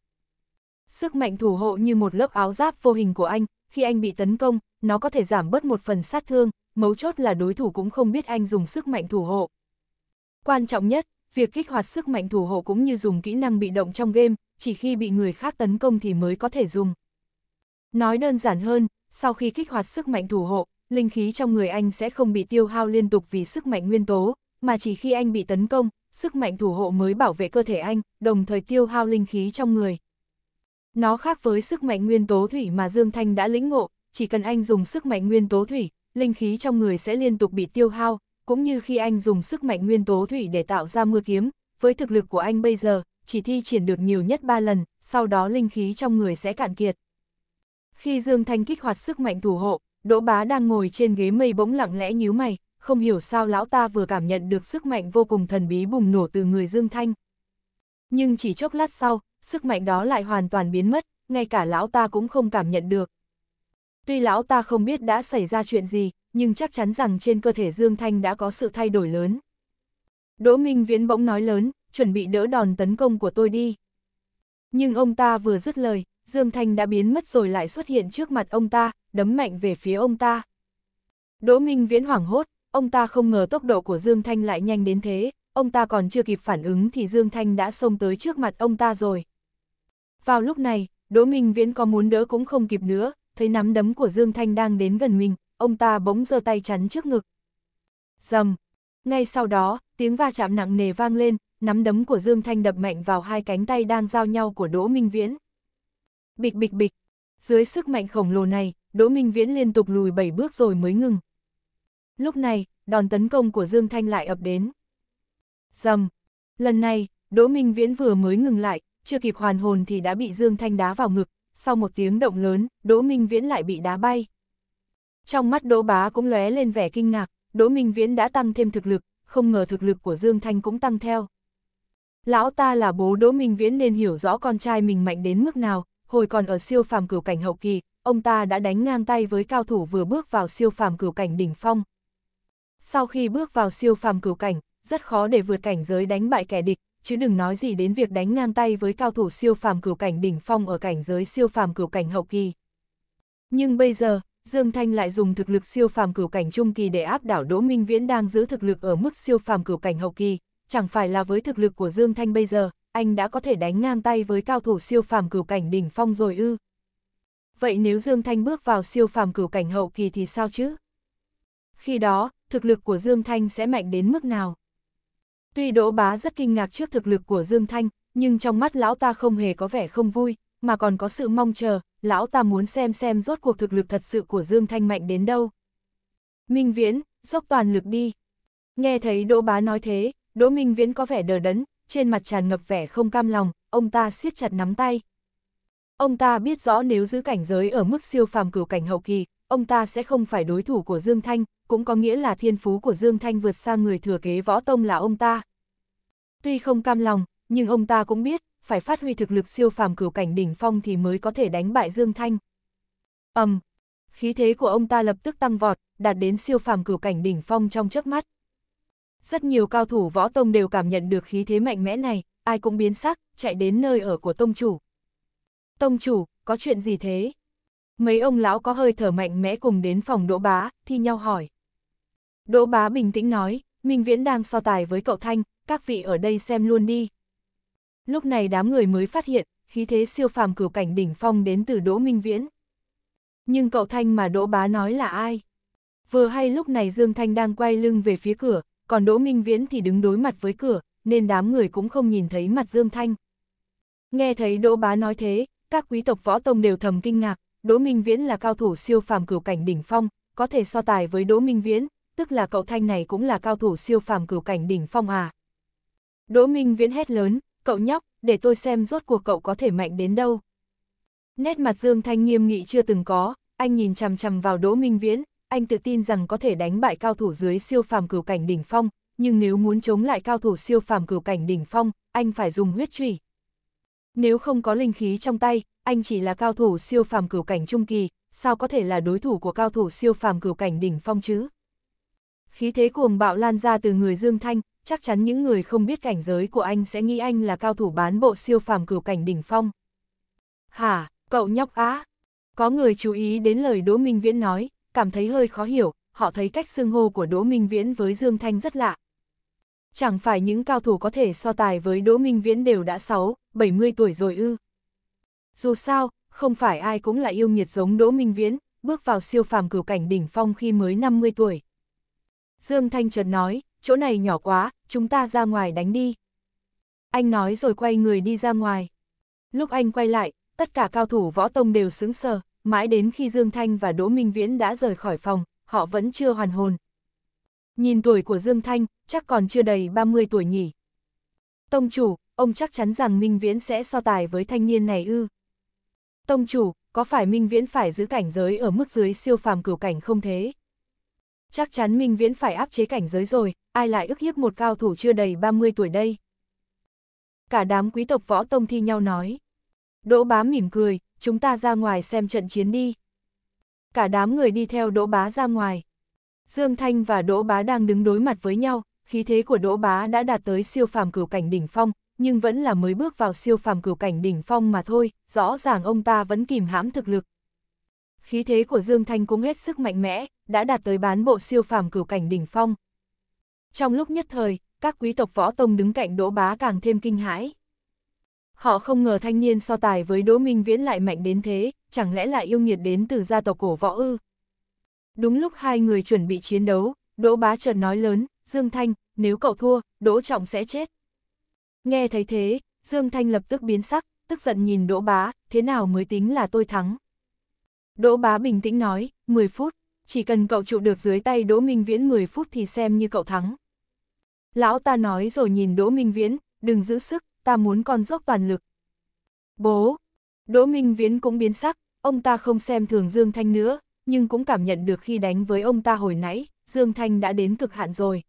Sức mạnh thủ hộ như một lớp áo giáp vô hình của anh, khi anh bị tấn công, nó có thể giảm bớt một phần sát thương, mấu chốt là đối thủ cũng không biết anh dùng sức mạnh thủ hộ. Quan trọng nhất, việc kích hoạt sức mạnh thủ hộ cũng như dùng kỹ năng bị động trong game, chỉ khi bị người khác tấn công thì mới có thể dùng. Nói đơn giản hơn, sau khi kích hoạt sức mạnh thủ hộ, linh khí trong người anh sẽ không bị tiêu hao liên tục vì sức mạnh nguyên tố, mà chỉ khi anh bị tấn công, sức mạnh thủ hộ mới bảo vệ cơ thể anh, đồng thời tiêu hao linh khí trong người. Nó khác với sức mạnh nguyên tố thủy mà Dương Thanh đã lĩnh ngộ, chỉ cần anh dùng sức mạnh nguyên tố thủy, linh khí trong người sẽ liên tục bị tiêu hao, cũng như khi anh dùng sức mạnh nguyên tố thủy để tạo ra mưa kiếm, với thực lực của anh bây giờ, chỉ thi triển được nhiều nhất 3 lần, sau đó linh khí trong người sẽ cạn kiệt. Khi Dương Thanh kích hoạt sức mạnh thủ hộ, Đỗ Bá đang ngồi trên ghế mây bỗng lặng lẽ nhíu mày, không hiểu sao lão ta vừa cảm nhận được sức mạnh vô cùng thần bí bùng nổ từ người Dương Thanh. Nhưng chỉ chốc lát sau, sức mạnh đó lại hoàn toàn biến mất, ngay cả lão ta cũng không cảm nhận được. Tuy lão ta không biết đã xảy ra chuyện gì, nhưng chắc chắn rằng trên cơ thể Dương Thanh đã có sự thay đổi lớn. Đỗ Minh Viễn bỗng nói lớn, chuẩn bị đỡ đòn tấn công của tôi đi. Nhưng ông ta vừa dứt lời, Dương Thanh đã biến mất rồi lại xuất hiện trước mặt ông ta, đấm mạnh về phía ông ta. Đỗ Minh Viễn hoảng hốt, Ông ta không ngờ tốc độ của Dương Thanh lại nhanh đến thế, ông ta còn chưa kịp phản ứng thì Dương Thanh đã xông tới trước mặt ông ta rồi. Vào lúc này, Đỗ Minh Viễn có muốn đỡ cũng không kịp nữa, thấy nắm đấm của Dương Thanh đang đến gần mình, ông ta bỗng giơ tay chắn trước ngực. Dầm! Ngay sau đó, tiếng va chạm nặng nề vang lên, nắm đấm của Dương Thanh đập mạnh vào hai cánh tay đang giao nhau của Đỗ Minh Viễn. Bịch bịch bịch! Dưới sức mạnh khổng lồ này, Đỗ Minh Viễn liên tục lùi 7 bước rồi mới ngừng. Lúc này, đòn tấn công của Dương Thanh lại ập đến. Dầm! Lần này, Đỗ Minh Viễn vừa mới ngừng lại, chưa kịp hoàn hồn thì đã bị Dương Thanh đá vào ngực, sau một tiếng động lớn, Đỗ Minh Viễn lại bị đá bay. Trong mắt Đỗ Bá cũng lóe lên vẻ kinh ngạc, Đỗ Minh Viễn đã tăng thêm thực lực, không ngờ thực lực của Dương Thanh cũng tăng theo. Lão ta là bố Đỗ Minh Viễn nên hiểu rõ con trai mình mạnh đến mức nào, hồi còn ở siêu phàm cửu cảnh hậu kỳ, ông ta đã đánh ngang tay với cao thủ vừa bước vào siêu phàm cửu cảnh đỉnh phong. Sau khi bước vào siêu phàm cửu cảnh, rất khó để vượt cảnh giới đánh bại kẻ địch, chứ đừng nói gì đến việc đánh ngang tay với cao thủ siêu phàm cửu cảnh đỉnh phong ở cảnh giới siêu phàm cửu cảnh hậu kỳ. Nhưng bây giờ, Dương Thanh lại dùng thực lực siêu phàm cửu cảnh trung kỳ để áp đảo Đỗ Minh Viễn đang giữ thực lực ở mức siêu phàm cửu cảnh hậu kỳ, chẳng phải là với thực lực của Dương Thanh bây giờ, anh đã có thể đánh ngang tay với cao thủ siêu phàm cửu cảnh đỉnh phong rồi ư? Vậy nếu Dương Thanh bước vào siêu phàm cửu cảnh hậu kỳ thì sao chứ? Khi đó, thực lực của Dương Thanh sẽ mạnh đến mức nào. Tuy Đỗ Bá rất kinh ngạc trước thực lực của Dương Thanh, nhưng trong mắt lão ta không hề có vẻ không vui, mà còn có sự mong chờ, lão ta muốn xem xem rốt cuộc thực lực thật sự của Dương Thanh mạnh đến đâu. Minh Viễn, dốc toàn lực đi. Nghe thấy Đỗ Bá nói thế, Đỗ Minh Viễn có vẻ đờ đẫn, trên mặt tràn ngập vẻ không cam lòng, ông ta siết chặt nắm tay. Ông ta biết rõ nếu giữ cảnh giới ở mức siêu phàm cửu cảnh hậu kỳ, ông ta sẽ không phải đối thủ của Dương Thanh, cũng có nghĩa là thiên phú của Dương Thanh vượt xa người thừa kế võ tông là ông ta. Tuy không cam lòng, nhưng ông ta cũng biết, phải phát huy thực lực siêu phàm cửu cảnh đỉnh phong thì mới có thể đánh bại Dương Thanh. Ầm, um, khí thế của ông ta lập tức tăng vọt, đạt đến siêu phàm cửu cảnh đỉnh phong trong chớp mắt. Rất nhiều cao thủ võ tông đều cảm nhận được khí thế mạnh mẽ này, ai cũng biến sắc, chạy đến nơi ở của tông chủ. Tông chủ, có chuyện gì thế? Mấy ông lão có hơi thở mạnh mẽ cùng đến phòng đỗ bá, thi nhau hỏi. Đỗ bá bình tĩnh nói, Minh Viễn đang so tài với cậu Thanh, các vị ở đây xem luôn đi. Lúc này đám người mới phát hiện, khí thế siêu phàm cửu cảnh đỉnh phong đến từ Đỗ Minh Viễn. Nhưng cậu Thanh mà Đỗ Bá nói là ai? Vừa hay lúc này Dương Thanh đang quay lưng về phía cửa, còn Đỗ Minh Viễn thì đứng đối mặt với cửa, nên đám người cũng không nhìn thấy mặt Dương Thanh. Nghe thấy Đỗ Bá nói thế, các quý tộc võ tông đều thầm kinh ngạc, Đỗ Minh Viễn là cao thủ siêu phàm cửu cảnh đỉnh phong, có thể so tài với Đỗ Minh Viễn, tức là cậu thanh này cũng là cao thủ siêu phàm cửu cảnh đỉnh phong à. Đỗ Minh Viễn hét lớn, cậu nhóc, để tôi xem rốt cuộc cậu có thể mạnh đến đâu. Nét mặt Dương Thanh nghiêm nghị chưa từng có, anh nhìn chằm chằm vào Đỗ Minh Viễn, anh tự tin rằng có thể đánh bại cao thủ dưới siêu phàm cửu cảnh đỉnh phong, nhưng nếu muốn chống lại cao thủ siêu phàm cửu cảnh đỉnh phong, anh phải dùng huyết trùy. Nếu không có linh khí trong tay, anh chỉ là cao thủ siêu phàm cửu cảnh trung kỳ, sao có thể là đối thủ của cao thủ siêu phàm cửu cảnh đỉnh phong chứ? khí thế cuồng bạo lan ra từ người Dương Thanh, chắc chắn những người không biết cảnh giới của anh sẽ nghĩ anh là cao thủ bán bộ siêu phàm cửu cảnh đỉnh phong. Hả, cậu nhóc á? Có người chú ý đến lời Đỗ Minh Viễn nói, cảm thấy hơi khó hiểu, họ thấy cách xưng hô của Đỗ Minh Viễn với Dương Thanh rất lạ. Chẳng phải những cao thủ có thể so tài với Đỗ Minh Viễn đều đã 6, 70 tuổi rồi ư. Dù sao, không phải ai cũng là yêu nghiệt giống Đỗ Minh Viễn, bước vào siêu phàm cửu cảnh đỉnh phong khi mới 50 tuổi. Dương Thanh chợt nói, chỗ này nhỏ quá, chúng ta ra ngoài đánh đi. Anh nói rồi quay người đi ra ngoài. Lúc anh quay lại, tất cả cao thủ võ tông đều sững sờ, mãi đến khi Dương Thanh và Đỗ Minh Viễn đã rời khỏi phòng, họ vẫn chưa hoàn hồn. Nhìn tuổi của Dương Thanh, chắc còn chưa đầy 30 tuổi nhỉ. Tông chủ, ông chắc chắn rằng Minh Viễn sẽ so tài với thanh niên này ư. Tông chủ, có phải Minh Viễn phải giữ cảnh giới ở mức dưới siêu phàm cửu cảnh không thế? chắc chắn Minh Viễn phải áp chế cảnh giới rồi, ai lại ức hiếp một cao thủ chưa đầy 30 tuổi đây. Cả đám quý tộc võ tông thi nhau nói. Đỗ bá mỉm cười, chúng ta ra ngoài xem trận chiến đi. Cả đám người đi theo đỗ bá ra ngoài. Dương Thanh và đỗ bá đang đứng đối mặt với nhau, khí thế của đỗ bá đã đạt tới siêu phàm cửu cảnh đỉnh phong, nhưng vẫn là mới bước vào siêu phàm cửu cảnh đỉnh phong mà thôi, rõ ràng ông ta vẫn kìm hãm thực lực, khí thế của Dương Thanh cũng hết sức mạnh mẽ, đã đạt tới bán bộ siêu phàm cửu cảnh đỉnh phong. Trong lúc nhất thời, các quý tộc võ tông đứng cạnh Đỗ Bá càng thêm kinh hãi. Họ không ngờ thanh niên so tài với Đỗ Minh Viễn lại mạnh đến thế, chẳng lẽ lại yêu nghiệt đến từ gia tộc cổ võ ư? Đúng lúc hai người chuẩn bị chiến đấu, Đỗ Bá chợt nói lớn, Dương Thanh, nếu cậu thua, Đỗ Trọng sẽ chết. Nghe thấy thế, Dương Thanh lập tức biến sắc, tức giận nhìn Đỗ Bá, thế nào mới tính là tôi thắng? Đỗ bá bình tĩnh nói, 10 phút, chỉ cần cậu trụ được dưới tay Đỗ Minh Viễn 10 phút thì xem như cậu thắng. Lão ta nói rồi nhìn Đỗ Minh Viễn, đừng giữ sức, ta muốn con dốc toàn lực. Bố, Đỗ Minh Viễn cũng biến sắc, ông ta không xem thường Dương Thanh nữa, nhưng cũng cảm nhận được khi đánh với ông ta hồi nãy, Dương Thanh đã đến cực hạn rồi.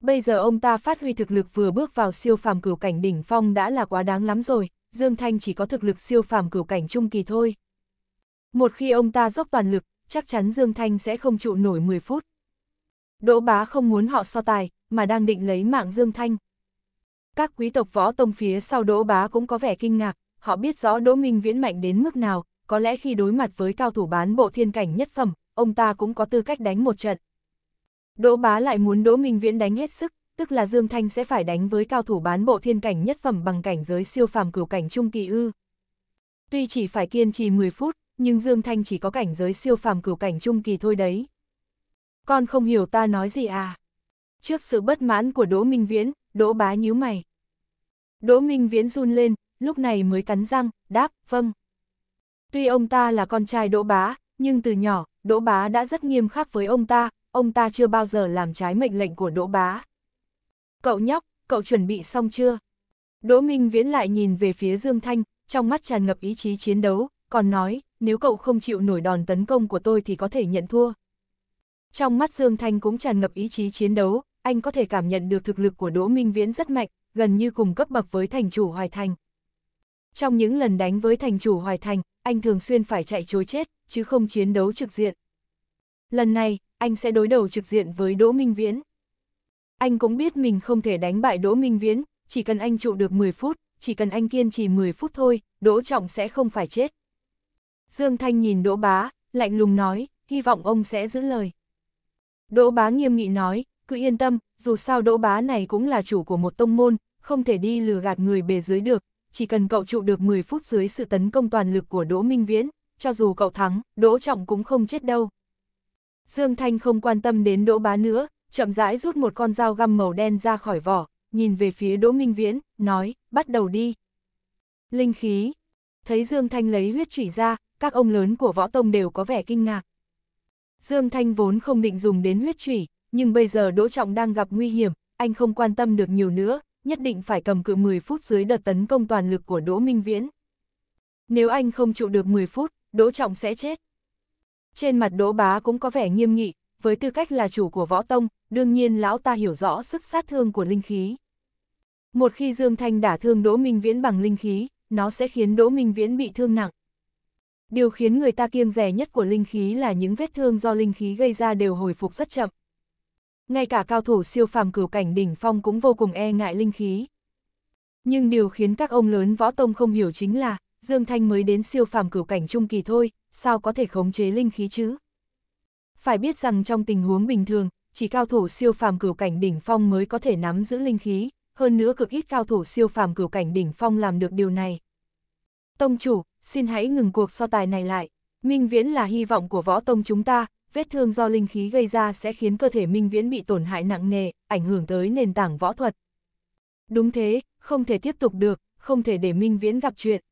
Bây giờ ông ta phát huy thực lực vừa bước vào siêu phàm cửu cảnh đỉnh phong đã là quá đáng lắm rồi, Dương Thanh chỉ có thực lực siêu phàm cửu cảnh trung kỳ thôi. Một khi ông ta dốc toàn lực, chắc chắn Dương Thanh sẽ không trụ nổi 10 phút. Đỗ bá không muốn họ so tài, mà đang định lấy mạng Dương Thanh. Các quý tộc võ tông phía sau Đỗ bá cũng có vẻ kinh ngạc, họ biết rõ Đỗ Minh Viễn mạnh đến mức nào, có lẽ khi đối mặt với cao thủ bán bộ thiên cảnh nhất phẩm, ông ta cũng có tư cách đánh một trận. Đỗ bá lại muốn Đỗ Minh Viễn đánh hết sức, tức là Dương Thanh sẽ phải đánh với cao thủ bán bộ thiên cảnh nhất phẩm bằng cảnh giới siêu phàm cửu cảnh trung kỳ ư. Tuy chỉ phải kiên trì 10 phút, nhưng Dương Thanh chỉ có cảnh giới siêu phàm cửu cảnh trung kỳ thôi đấy. Con không hiểu ta nói gì à? Trước sự bất mãn của Đỗ Minh Viễn, Đỗ Bá nhíu mày. Đỗ Minh Viễn run lên, lúc này mới cắn răng, đáp, vâng. Tuy ông ta là con trai Đỗ Bá, nhưng từ nhỏ, Đỗ Bá đã rất nghiêm khắc với ông ta, ông ta chưa bao giờ làm trái mệnh lệnh của Đỗ Bá. Cậu nhóc, cậu chuẩn bị xong chưa? Đỗ Minh Viễn lại nhìn về phía Dương Thanh, trong mắt tràn ngập ý chí chiến đấu, còn nói, nếu cậu không chịu nổi đòn tấn công của tôi thì có thể nhận thua. Trong mắt Dương Thanh cũng tràn ngập ý chí chiến đấu, anh có thể cảm nhận được thực lực của Đỗ Minh Viễn rất mạnh, gần như cùng cấp bậc với thành chủ Hoài Thành. Trong những lần đánh với thành chủ Hoài Thành, anh thường xuyên phải chạy chối chết, chứ không chiến đấu trực diện. Lần này, anh sẽ đối đầu trực diện với Đỗ Minh Viễn. Anh cũng biết mình không thể đánh bại Đỗ Minh Viễn, chỉ cần anh trụ được 10 phút, chỉ cần anh kiên trì 10 phút thôi, Đỗ Trọng sẽ không phải chết. Dương Thanh nhìn Đỗ Bá, lạnh lùng nói, hy vọng ông sẽ giữ lời. Đỗ Bá nghiêm nghị nói, cứ yên tâm, dù sao Đỗ Bá này cũng là chủ của một tông môn, không thể đi lừa gạt người bề dưới được, chỉ cần cậu trụ được 10 phút dưới sự tấn công toàn lực của Đỗ Minh Viễn, cho dù cậu thắng, Đỗ Trọng cũng không chết đâu. Dương Thanh không quan tâm đến Đỗ Bá nữa, chậm rãi rút một con dao găm màu đen ra khỏi vỏ, nhìn về phía Đỗ Minh Viễn, nói, bắt đầu đi. Linh khí. Thấy Dương Thanh lấy huyết chủy ra, các ông lớn của võ tông đều có vẻ kinh ngạc. Dương Thanh vốn không định dùng đến huyết trủy, nhưng bây giờ Đỗ Trọng đang gặp nguy hiểm, anh không quan tâm được nhiều nữa, nhất định phải cầm cự 10 phút dưới đợt tấn công toàn lực của Đỗ Minh Viễn. Nếu anh không trụ được 10 phút, Đỗ Trọng sẽ chết. Trên mặt Đỗ Bá cũng có vẻ nghiêm nghị, với tư cách là chủ của võ tông, đương nhiên lão ta hiểu rõ sức sát thương của linh khí. Một khi Dương Thanh đả thương Đỗ Minh Viễn bằng linh khí, nó sẽ khiến Đỗ Minh Viễn bị thương nặng. Điều khiến người ta kiêng rẻ nhất của linh khí là những vết thương do linh khí gây ra đều hồi phục rất chậm. Ngay cả cao thủ siêu phàm cửu cảnh đỉnh phong cũng vô cùng e ngại linh khí. Nhưng điều khiến các ông lớn võ tông không hiểu chính là, Dương Thanh mới đến siêu phàm cửu cảnh trung kỳ thôi, sao có thể khống chế linh khí chứ? Phải biết rằng trong tình huống bình thường, chỉ cao thủ siêu phàm cửu cảnh đỉnh phong mới có thể nắm giữ linh khí, hơn nữa cực ít cao thủ siêu phàm cửu cảnh đỉnh phong làm được điều này. Tông chủ, xin hãy ngừng cuộc so tài này lại. Minh Viễn là hy vọng của võ tông chúng ta, vết thương do linh khí gây ra sẽ khiến cơ thể Minh Viễn bị tổn hại nặng nề, ảnh hưởng tới nền tảng võ thuật. Đúng thế, không thể tiếp tục được, không thể để Minh Viễn gặp chuyện.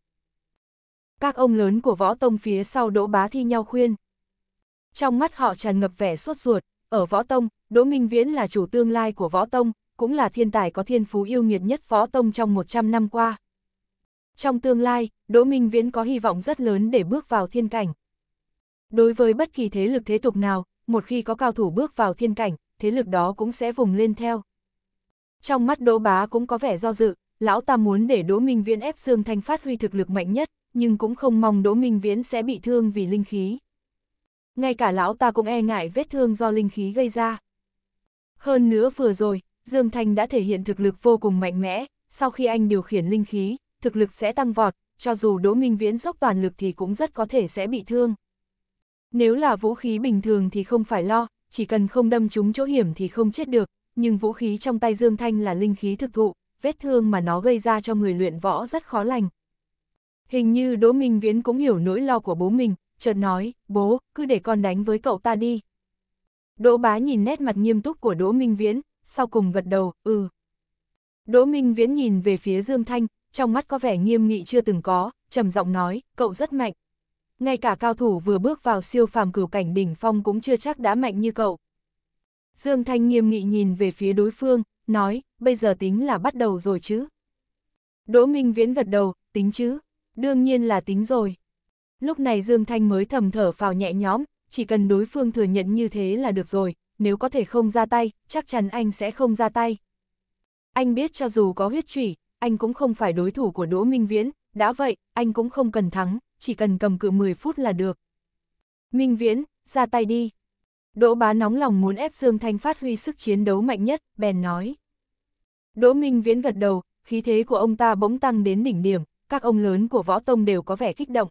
Các ông lớn của võ tông phía sau đỗ bá thi nhau khuyên. Trong mắt họ tràn ngập vẻ sốt ruột, ở võ tông, Đỗ Minh Viễn là chủ tương lai của võ tông, cũng là thiên tài có thiên phú yêu nghiệt nhất võ tông trong 100 năm qua. Trong tương lai, Đỗ Minh Viễn có hy vọng rất lớn để bước vào thiên cảnh. Đối với bất kỳ thế lực thế tục nào, một khi có cao thủ bước vào thiên cảnh, thế lực đó cũng sẽ vùng lên theo. Trong mắt Đỗ Bá cũng có vẻ do dự, lão ta muốn để Đỗ Minh Viễn ép Dương Thanh phát huy thực lực mạnh nhất, nhưng cũng không mong Đỗ Minh Viễn sẽ bị thương vì linh khí. Ngay cả lão ta cũng e ngại vết thương do linh khí gây ra. Hơn nữa vừa rồi, Dương Thanh đã thể hiện thực lực vô cùng mạnh mẽ, sau khi anh điều khiển linh khí, thực lực sẽ tăng vọt, cho dù Đỗ Minh Viễn dốc toàn lực thì cũng rất có thể sẽ bị thương. Nếu là vũ khí bình thường thì không phải lo, chỉ cần không đâm trúng chỗ hiểm thì không chết được, nhưng vũ khí trong tay Dương Thanh là linh khí thực thụ, vết thương mà nó gây ra cho người luyện võ rất khó lành. Hình như Đỗ Minh Viễn cũng hiểu nỗi lo của bố mình, chợt nói, bố, cứ để con đánh với cậu ta đi. Đỗ bá nhìn nét mặt nghiêm túc của Đỗ Minh Viễn, sau cùng gật đầu, ừ. Đỗ Minh Viễn nhìn về phía Dương Thanh, trong mắt có vẻ nghiêm nghị chưa từng có, trầm giọng nói, cậu rất mạnh. Ngay cả cao thủ vừa bước vào siêu phàm cửu cảnh đỉnh phong cũng chưa chắc đã mạnh như cậu. Dương Thanh nghiêm nghị nhìn về phía đối phương, nói, bây giờ tính là bắt đầu rồi chứ. Đỗ Minh Viễn gật đầu, tính chứ, đương nhiên là tính rồi. Lúc này Dương Thanh mới thầm thở phào nhẹ nhõm, chỉ cần đối phương thừa nhận như thế là được rồi, nếu có thể không ra tay, chắc chắn anh sẽ không ra tay. Anh biết cho dù có huyết trủy, anh cũng không phải đối thủ của Đỗ Minh Viễn, đã vậy, anh cũng không cần thắng, chỉ cần cầm cự 10 phút là được. Minh Viễn, ra tay đi. Đỗ bá nóng lòng muốn ép Dương Thanh phát huy sức chiến đấu mạnh nhất, bèn nói. Đỗ Minh Viễn gật đầu, khí thế của ông ta bỗng tăng đến đỉnh điểm, các ông lớn của võ tông đều có vẻ kích động.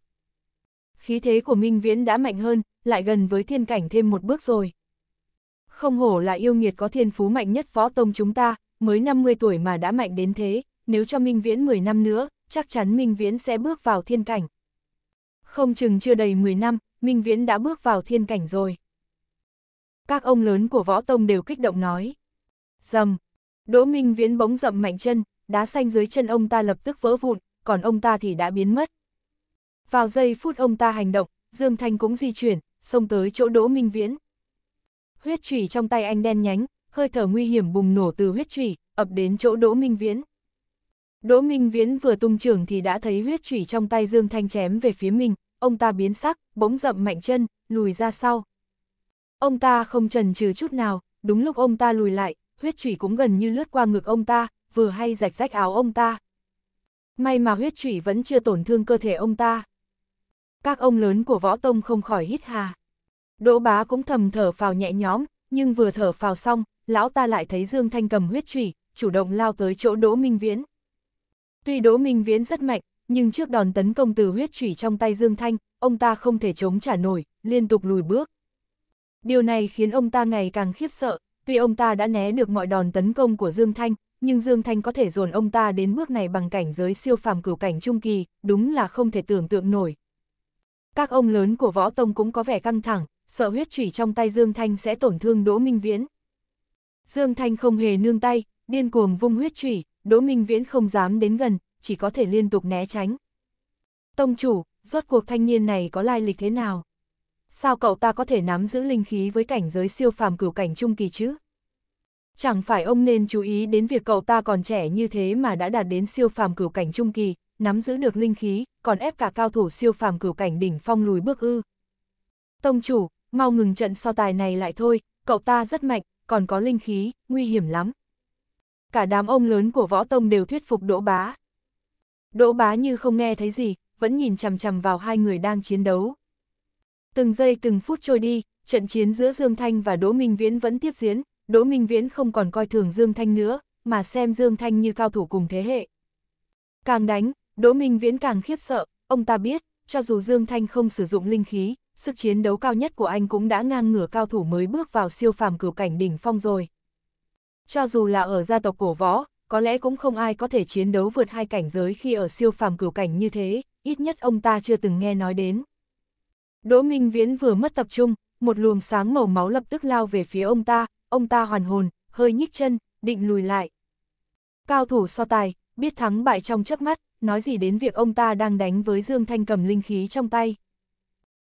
Khí thế của Minh Viễn đã mạnh hơn, lại gần với thiên cảnh thêm một bước rồi. Không hổ là yêu nghiệt có thiên phú mạnh nhất võ tông chúng ta, mới 50 tuổi mà đã mạnh đến thế, nếu cho Minh Viễn 10 năm nữa, chắc chắn Minh Viễn sẽ bước vào thiên cảnh. Không chừng chưa đầy 10 năm, Minh Viễn đã bước vào thiên cảnh rồi. Các ông lớn của võ tông đều kích động nói. Dầm! Đỗ Minh Viễn bỗng rậm mạnh chân, đá xanh dưới chân ông ta lập tức vỡ vụn, còn ông ta thì đã biến mất. Vào giây phút ông ta hành động, Dương Thanh cũng di chuyển, xông tới chỗ Đỗ Minh Viễn. Huyết chủy trong tay anh đen nhánh, hơi thở nguy hiểm bùng nổ từ huyết chủy, ập đến chỗ Đỗ Minh Viễn. Đỗ Minh Viễn vừa tung trưởng thì đã thấy huyết chủy trong tay Dương Thanh chém về phía mình, ông ta biến sắc, bỗng dậm mạnh chân, lùi ra sau. Ông ta không chần chừ chút nào, đúng lúc ông ta lùi lại, huyết chủy cũng gần như lướt qua ngực ông ta, vừa hay rạch rách áo ông ta. May mà huyết chủy vẫn chưa tổn thương cơ thể ông ta. Các ông lớn của võ tông không khỏi hít hà. Đỗ bá cũng thầm thở phào nhẹ nhõm, nhưng vừa thở phào xong, lão ta lại thấy Dương Thanh cầm huyết chủy, chủ động lao tới chỗ Đỗ Minh Viễn. Tuy Đỗ Minh Viễn rất mạnh, nhưng trước đòn tấn công từ huyết chủy trong tay Dương Thanh, ông ta không thể chống trả nổi, liên tục lùi bước. Điều này khiến ông ta ngày càng khiếp sợ, tuy ông ta đã né được mọi đòn tấn công của Dương Thanh, nhưng Dương Thanh có thể dồn ông ta đến bước này bằng cảnh giới siêu phàm cửu cảnh trung kỳ, đúng là không thể tưởng tượng nổi. Các ông lớn của võ tông cũng có vẻ căng thẳng, sợ huyết chủy trong tay Dương Thanh sẽ tổn thương Đỗ Minh Viễn. Dương Thanh không hề nương tay, điên cuồng vung huyết chủy, Đỗ Minh Viễn không dám đến gần, chỉ có thể liên tục né tránh. Tông chủ, rốt cuộc thanh niên này có lai lịch thế nào? Sao cậu ta có thể nắm giữ linh khí với cảnh giới siêu phàm cửu cảnh trung kỳ chứ? Chẳng phải ông nên chú ý đến việc cậu ta còn trẻ như thế mà đã đạt đến siêu phàm cửu cảnh trung kỳ, nắm giữ được linh khí, còn ép cả cao thủ siêu phàm cửu cảnh đỉnh phong lùi bước ư. Tông chủ, mau ngừng trận so tài này lại thôi, cậu ta rất mạnh, còn có linh khí, nguy hiểm lắm cả đám ông lớn của võ tông đều thuyết phục Đỗ Bá. Đỗ Bá như không nghe thấy gì, vẫn nhìn chằm chằm vào hai người đang chiến đấu. Từng giây từng phút trôi đi, trận chiến giữa Dương Thanh và Đỗ Minh Viễn vẫn tiếp diễn, Đỗ Minh Viễn không còn coi thường Dương Thanh nữa, mà xem Dương Thanh như cao thủ cùng thế hệ. Càng đánh, Đỗ Minh Viễn càng khiếp sợ, ông ta biết, cho dù Dương Thanh không sử dụng linh khí, sức chiến đấu cao nhất của anh cũng đã ngang ngửa cao thủ mới bước vào siêu phàm cửu cảnh đỉnh phong rồi. Cho dù là ở gia tộc cổ võ, có lẽ cũng không ai có thể chiến đấu vượt hai cảnh giới khi ở siêu phàm cửu cảnh như thế, ít nhất ông ta chưa từng nghe nói đến. Đỗ Minh Viễn vừa mất tập trung, một luồng sáng màu máu lập tức lao về phía ông ta, ông ta hoàn hồn, hơi nhích chân, định lùi lại. Cao thủ so tài, biết thắng bại trong chớp mắt, nói gì đến việc ông ta đang đánh với Dương Thanh cầm linh khí trong tay.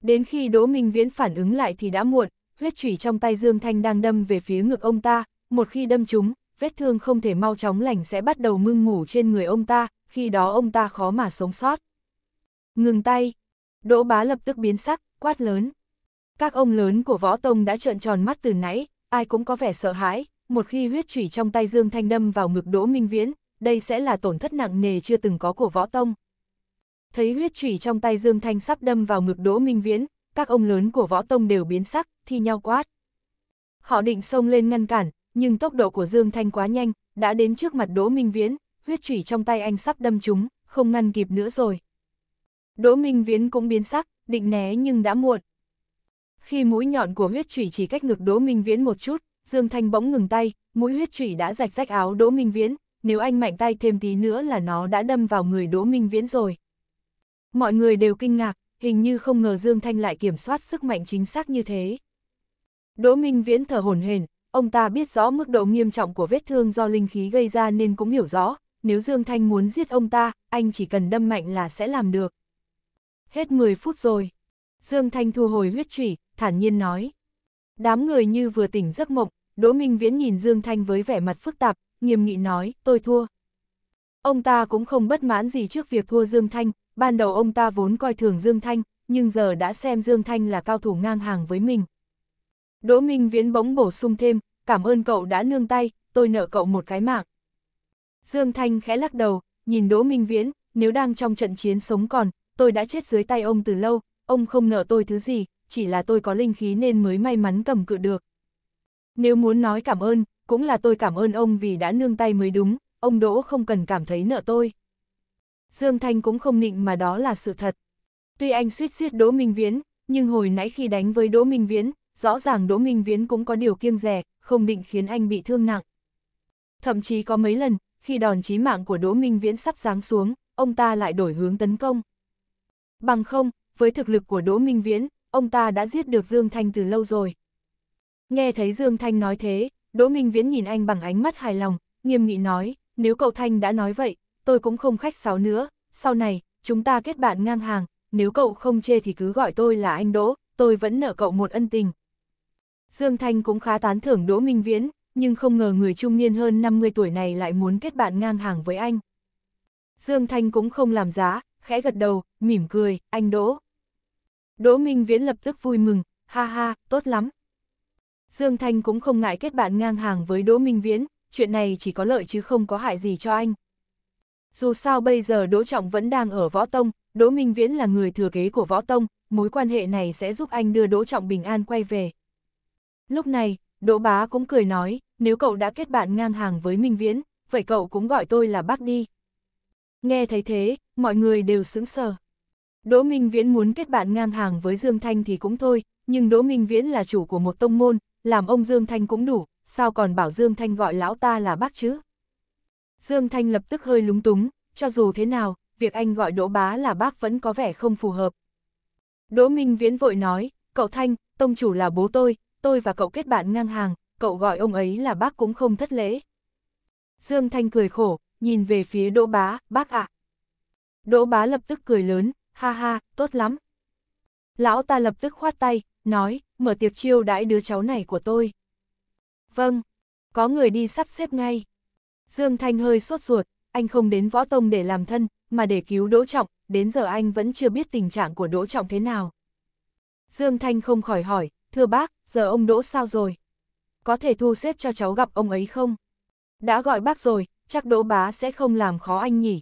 Đến khi Đỗ Minh Viễn phản ứng lại thì đã muộn, huyết chủy trong tay Dương Thanh đang đâm về phía ngực ông ta, một khi đâm chúng vết thương không thể mau chóng lành sẽ bắt đầu mưng mủ trên người ông ta, khi đó ông ta khó mà sống sót. Ngừng tay, Đỗ Bá lập tức biến sắc, quát lớn. Các ông lớn của võ tông đã trợn tròn mắt từ nãy, ai cũng có vẻ sợ hãi, một khi huyết chủy trong tay Dương Thanh đâm vào ngực Đỗ Minh Viễn, đây sẽ là tổn thất nặng nề chưa từng có của võ tông. Thấy huyết chủy trong tay Dương Thanh sắp đâm vào ngực Đỗ Minh Viễn, các ông lớn của võ tông đều biến sắc, thi nhau quát. Họ định xông lên ngăn cản, nhưng tốc độ của Dương Thanh quá nhanh, đã đến trước mặt Đỗ Minh Viễn, huyết chủy trong tay anh sắp đâm trúng, không ngăn kịp nữa rồi. Đỗ Minh Viễn cũng biến sắc, định né nhưng đã muộn. Khi mũi nhọn của huyết chủy chỉ cách ngực Đỗ Minh Viễn một chút, Dương Thanh bỗng ngừng tay, mũi huyết chủy đã rạch rách áo Đỗ Minh Viễn, nếu anh mạnh tay thêm tí nữa là nó đã đâm vào người Đỗ Minh Viễn rồi. Mọi người đều kinh ngạc, hình như không ngờ Dương Thanh lại kiểm soát sức mạnh chính xác như thế. Đỗ Minh Viễn thở hổn hển, Ông ta biết rõ mức độ nghiêm trọng của vết thương do linh khí gây ra nên cũng hiểu rõ, nếu Dương Thanh muốn giết ông ta, anh chỉ cần đâm mạnh là sẽ làm được. Hết 10 phút rồi. Dương Thanh thu hồi huyết trụy, thản nhiên nói. Đám người như vừa tỉnh giấc mộng, Đỗ Minh Viễn nhìn Dương Thanh với vẻ mặt phức tạp, nghiêm nghị nói, tôi thua. Ông ta cũng không bất mãn gì trước việc thua Dương Thanh, ban đầu ông ta vốn coi thường Dương Thanh, nhưng giờ đã xem Dương Thanh là cao thủ ngang hàng với mình, Đỗ Minh Viễn bỗng bổ sung thêm, cảm ơn cậu đã nương tay, tôi nợ cậu một cái mạng. Dương Thanh khẽ lắc đầu, nhìn Đỗ Minh Viễn, nếu đang trong trận chiến sống còn, tôi đã chết dưới tay ông từ lâu, ông không nợ tôi thứ gì, chỉ là tôi có linh khí nên mới may mắn cầm cự được. Nếu muốn nói cảm ơn, cũng là tôi cảm ơn ông vì đã nương tay mới đúng, ông Đỗ không cần cảm thấy nợ tôi. Dương Thanh cũng không nịnh mà đó là sự thật. Tuy anh suýt giết Đỗ Minh Viễn, nhưng hồi nãy khi đánh với Đỗ Minh Viễn, rõ ràng Đỗ Minh Viễn cũng có điều kiêng rẻ, không định khiến anh bị thương nặng. Thậm chí có mấy lần, khi đòn chí mạng của Đỗ Minh Viễn sắp giáng xuống, ông ta lại đổi hướng tấn công. Bằng không, với thực lực của Đỗ Minh Viễn, ông ta đã giết được Dương Thanh từ lâu rồi. Nghe thấy Dương Thanh nói thế, Đỗ Minh Viễn nhìn anh bằng ánh mắt hài lòng, nghiêm nghị nói, nếu cậu Thanh đã nói vậy, tôi cũng không khách sáo nữa, sau này, chúng ta kết bạn ngang hàng, nếu cậu không chê thì cứ gọi tôi là anh Đỗ, tôi vẫn nợ cậu một ân tình. Dương Thanh cũng khá tán thưởng Đỗ Minh Viễn, nhưng không ngờ người trung niên hơn 50 tuổi này lại muốn kết bạn ngang hàng với anh. Dương Thanh cũng không làm giá, khẽ gật đầu, mỉm cười, anh Đỗ. Đỗ Minh Viễn lập tức vui mừng, ha ha, tốt lắm. Dương Thanh cũng không ngại kết bạn ngang hàng với Đỗ Minh Viễn, chuyện này chỉ có lợi chứ không có hại gì cho anh. Dù sao bây giờ Đỗ Trọng vẫn đang ở Võ Tông, Đỗ Minh Viễn là người thừa kế của Võ Tông, mối quan hệ này sẽ giúp anh đưa Đỗ Trọng bình an quay về. Lúc này, Đỗ Bá cũng cười nói, nếu cậu đã kết bạn ngang hàng với Minh Viễn, vậy cậu cũng gọi tôi là bác đi. Nghe thấy thế, mọi người đều sững sờ. Đỗ Minh Viễn muốn kết bạn ngang hàng với Dương Thanh thì cũng thôi, nhưng Đỗ Minh Viễn là chủ của một tông môn, làm ông Dương Thanh cũng đủ, sao còn bảo Dương Thanh gọi lão ta là bác chứ? Dương Thanh lập tức hơi lúng túng, cho dù thế nào, việc anh gọi Đỗ Bá là bác vẫn có vẻ không phù hợp. Đỗ Minh Viễn vội nói, cậu Thanh, tông chủ là bố tôi, tôi và cậu kết bạn ngang hàng, cậu gọi ông ấy là bác cũng không thất lễ. Dương Thanh cười khổ, nhìn về phía Đỗ Bá, bác ạ. À. Đỗ Bá lập tức cười lớn, ha ha, tốt lắm. Lão ta lập tức khoát tay, nói, mở tiệc chiêu đãi đứa cháu này của tôi. Vâng, có người đi sắp xếp ngay. Dương Thanh hơi sốt ruột, anh không đến võ tông để làm thân, mà để cứu Đỗ Trọng, đến giờ anh vẫn chưa biết tình trạng của Đỗ Trọng thế nào. Dương Thanh không khỏi hỏi, thưa bác, giờ ông Đỗ sao rồi? Có thể thu xếp cho cháu gặp ông ấy không? Đã gọi bác rồi, chắc Đỗ bá sẽ không làm khó anh nhỉ?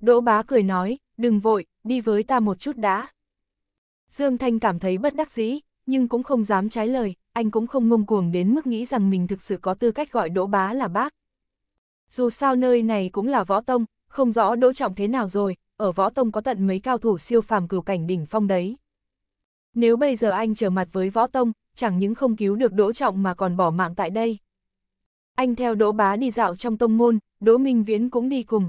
Đỗ bá cười nói, đừng vội, đi với ta một chút đã. Dương Thanh cảm thấy bất đắc dĩ, nhưng cũng không dám trái lời, anh cũng không ngông cuồng đến mức nghĩ rằng mình thực sự có tư cách gọi Đỗ Bá là bác. Dù sao nơi này cũng là võ tông, không rõ Đỗ Trọng thế nào rồi, ở võ tông có tận mấy cao thủ siêu phàm cửu cảnh đỉnh phong đấy. Nếu bây giờ anh trở mặt với Võ Tông, chẳng những không cứu được Đỗ Trọng mà còn bỏ mạng tại đây. Anh theo Đỗ Bá đi dạo trong tông môn, Đỗ Minh Viễn cũng đi cùng.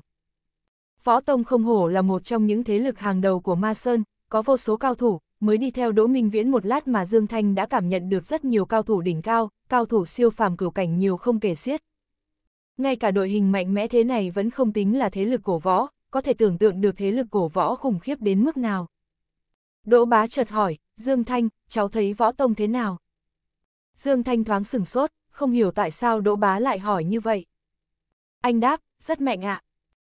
Võ Tông không hổ là một trong những thế lực hàng đầu của Ma Sơn, có vô số cao thủ, mới đi theo Đỗ Minh Viễn một lát mà Dương Thanh đã cảm nhận được rất nhiều cao thủ đỉnh cao, cao thủ siêu phàm cửu cảnh nhiều không kể xiết. Ngay cả đội hình mạnh mẽ thế này vẫn không tính là thế lực cổ võ, có thể tưởng tượng được thế lực cổ võ khủng khiếp đến mức nào. Đỗ bá chợt hỏi, Dương Thanh, cháu thấy võ tông thế nào? Dương Thanh thoáng sửng sốt, không hiểu tại sao Đỗ bá lại hỏi như vậy. Anh đáp, rất mạnh ạ.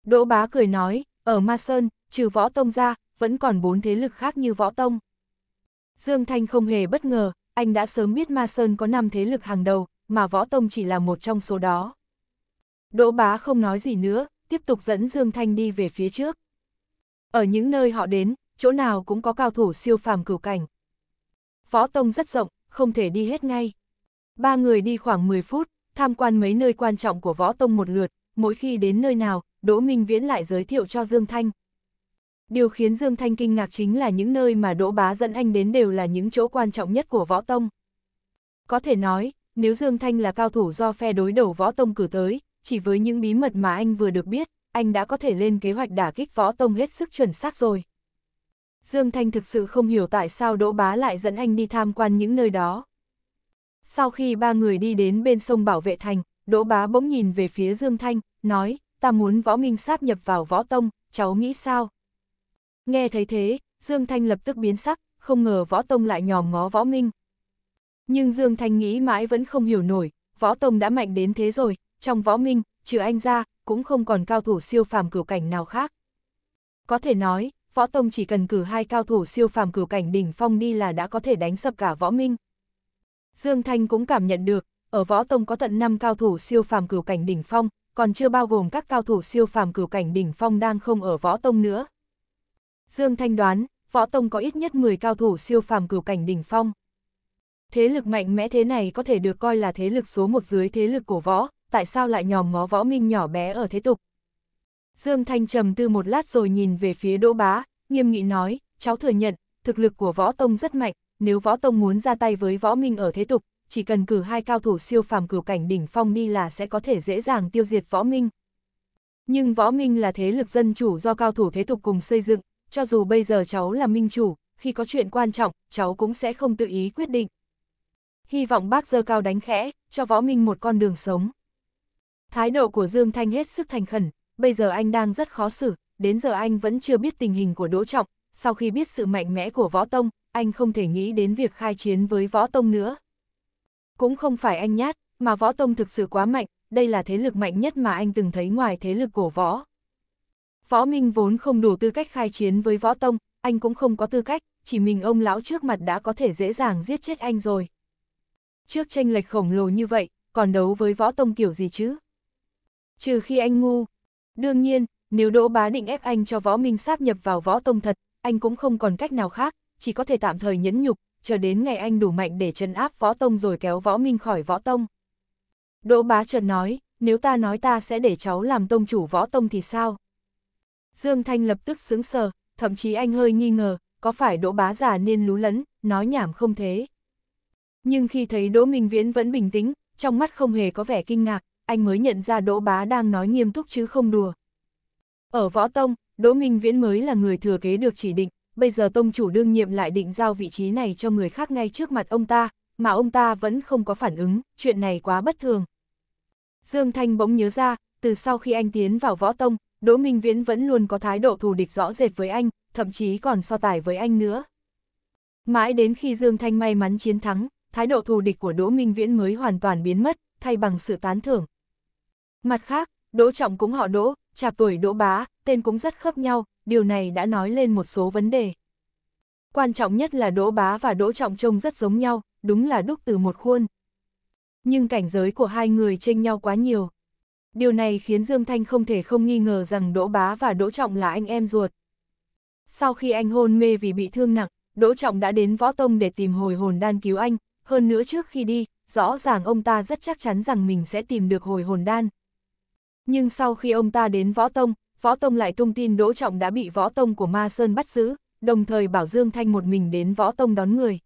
Đỗ bá cười nói, ở Ma Sơn, trừ võ tông ra, vẫn còn bốn thế lực khác như võ tông. Dương Thanh không hề bất ngờ, anh đã sớm biết Ma Sơn có năm thế lực hàng đầu, mà võ tông chỉ là một trong số đó. Đỗ bá không nói gì nữa, tiếp tục dẫn Dương Thanh đi về phía trước. Ở những nơi họ đến, chỗ nào cũng có cao thủ siêu phàm cửu cảnh. Võ Tông rất rộng, không thể đi hết ngay. Ba người đi khoảng 10 phút, tham quan mấy nơi quan trọng của Võ Tông một lượt, mỗi khi đến nơi nào, Đỗ Minh Viễn lại giới thiệu cho Dương Thanh. Điều khiến Dương Thanh kinh ngạc chính là những nơi mà Đỗ Bá dẫn anh đến đều là những chỗ quan trọng nhất của Võ Tông. Có thể nói, nếu Dương Thanh là cao thủ do phe đối đầu Võ Tông cử tới, chỉ với những bí mật mà anh vừa được biết, anh đã có thể lên kế hoạch đả kích Võ Tông hết sức chuẩn xác rồi. Dương Thanh thực sự không hiểu tại sao Đỗ Bá lại dẫn anh đi tham quan những nơi đó. Sau khi ba người đi đến bên sông Bảo Vệ Thành, Đỗ Bá bỗng nhìn về phía Dương Thanh, nói, ta muốn võ minh sáp nhập vào võ tông, cháu nghĩ sao? Nghe thấy thế, Dương Thanh lập tức biến sắc, không ngờ võ tông lại nhòm ngó võ minh. Nhưng Dương Thanh nghĩ mãi vẫn không hiểu nổi, võ tông đã mạnh đến thế rồi, trong võ minh, trừ anh ra, cũng không còn cao thủ siêu phàm cửu cảnh nào khác. Có thể nói, võ tông chỉ cần cử hai cao thủ siêu phàm cửu cảnh đỉnh phong đi là đã có thể đánh sập cả võ minh. Dương Thanh cũng cảm nhận được, ở võ tông có tận 5 cao thủ siêu phàm cửu cảnh đỉnh phong, còn chưa bao gồm các cao thủ siêu phàm cửu cảnh đỉnh phong đang không ở võ tông nữa. Dương Thanh đoán, võ tông có ít nhất 10 cao thủ siêu phàm cửu cảnh đỉnh phong. Thế lực mạnh mẽ thế này có thể được coi là thế lực số một dưới thế lực của võ, tại sao lại nhòm ngó võ minh nhỏ bé ở thế tục, Dương Thanh trầm tư một lát rồi nhìn về phía Đỗ Bá, nghiêm nghị nói, cháu thừa nhận, thực lực của Võ Tông rất mạnh, nếu Võ Tông muốn ra tay với Võ Minh ở thế tục, chỉ cần cử hai cao thủ siêu phàm cửu cảnh đỉnh phong đi là sẽ có thể dễ dàng tiêu diệt Võ Minh. Nhưng Võ Minh là thế lực dân chủ do cao thủ thế tục cùng xây dựng, cho dù bây giờ cháu là minh chủ, khi có chuyện quan trọng, cháu cũng sẽ không tự ý quyết định. Hy vọng bác dơ cao đánh khẽ, cho Võ Minh một con đường sống. Thái độ của Dương Thanh hết sức thành khẩn, bây giờ anh đang rất khó xử, đến giờ anh vẫn chưa biết tình hình của Đỗ Trọng, sau khi biết sự mạnh mẽ của Võ Tông, anh không thể nghĩ đến việc khai chiến với Võ Tông nữa. Cũng không phải anh nhát, mà Võ Tông thực sự quá mạnh, đây là thế lực mạnh nhất mà anh từng thấy ngoài thế lực của Võ. Võ Minh vốn không đủ tư cách khai chiến với Võ Tông, anh cũng không có tư cách, chỉ mình ông lão trước mặt đã có thể dễ dàng giết chết anh rồi. Trước tranh lệch khổng lồ như vậy, còn đấu với Võ Tông kiểu gì chứ? Trừ khi anh ngu, Đương nhiên, nếu Đỗ Bá Định ép anh cho võ minh sáp nhập vào võ tông thật, anh cũng không còn cách nào khác, chỉ có thể tạm thời nhẫn nhục, chờ đến ngày anh đủ mạnh để trấn áp võ tông rồi kéo võ minh khỏi võ tông. Đỗ Bá chợt nói, nếu ta nói ta sẽ để cháu làm tông chủ võ tông thì sao? Dương Thanh lập tức sướng sờ, thậm chí anh hơi nghi ngờ, có phải Đỗ Bá già nên lú lẫn, nói nhảm không thế. Nhưng khi thấy Đỗ Minh Viễn vẫn bình tĩnh, trong mắt không hề có vẻ kinh ngạc, anh mới nhận ra Đỗ Bá đang nói nghiêm túc chứ không đùa. Ở Võ Tông, Đỗ Minh Viễn mới là người thừa kế được chỉ định, bây giờ Tông chủ đương nhiệm lại định giao vị trí này cho người khác ngay trước mặt ông ta, mà ông ta vẫn không có phản ứng, chuyện này quá bất thường. Dương Thanh bỗng nhớ ra, từ sau khi anh tiến vào Võ Tông, Đỗ Minh Viễn vẫn luôn có thái độ thù địch rõ rệt với anh, thậm chí còn so tài với anh nữa. Mãi đến khi Dương Thanh may mắn chiến thắng, thái độ thù địch của Đỗ Minh Viễn mới hoàn toàn biến mất, thay bằng sự tán thưởng, Mặt khác, Đỗ Trọng cũng họ Đỗ, chạp tuổi Đỗ Bá, tên cũng rất khớp nhau, điều này đã nói lên một số vấn đề. Quan trọng nhất là Đỗ Bá và Đỗ Trọng trông rất giống nhau, đúng là đúc từ một khuôn. Nhưng cảnh giới của hai người chênh nhau quá nhiều. Điều này khiến Dương Thanh không thể không nghi ngờ rằng Đỗ Bá và Đỗ Trọng là anh em ruột. Sau khi anh hôn mê vì bị thương nặng, Đỗ Trọng đã đến Võ Tông để tìm hồi hồn đan cứu anh, hơn nữa trước khi đi, rõ ràng ông ta rất chắc chắn rằng mình sẽ tìm được hồi hồn đan, nhưng sau khi ông ta đến Võ Tông, Võ Tông lại tung tin Đỗ Trọng đã bị Võ Tông của Ma Sơn bắt giữ, đồng thời bảo Dương Thanh một mình đến Võ Tông đón người.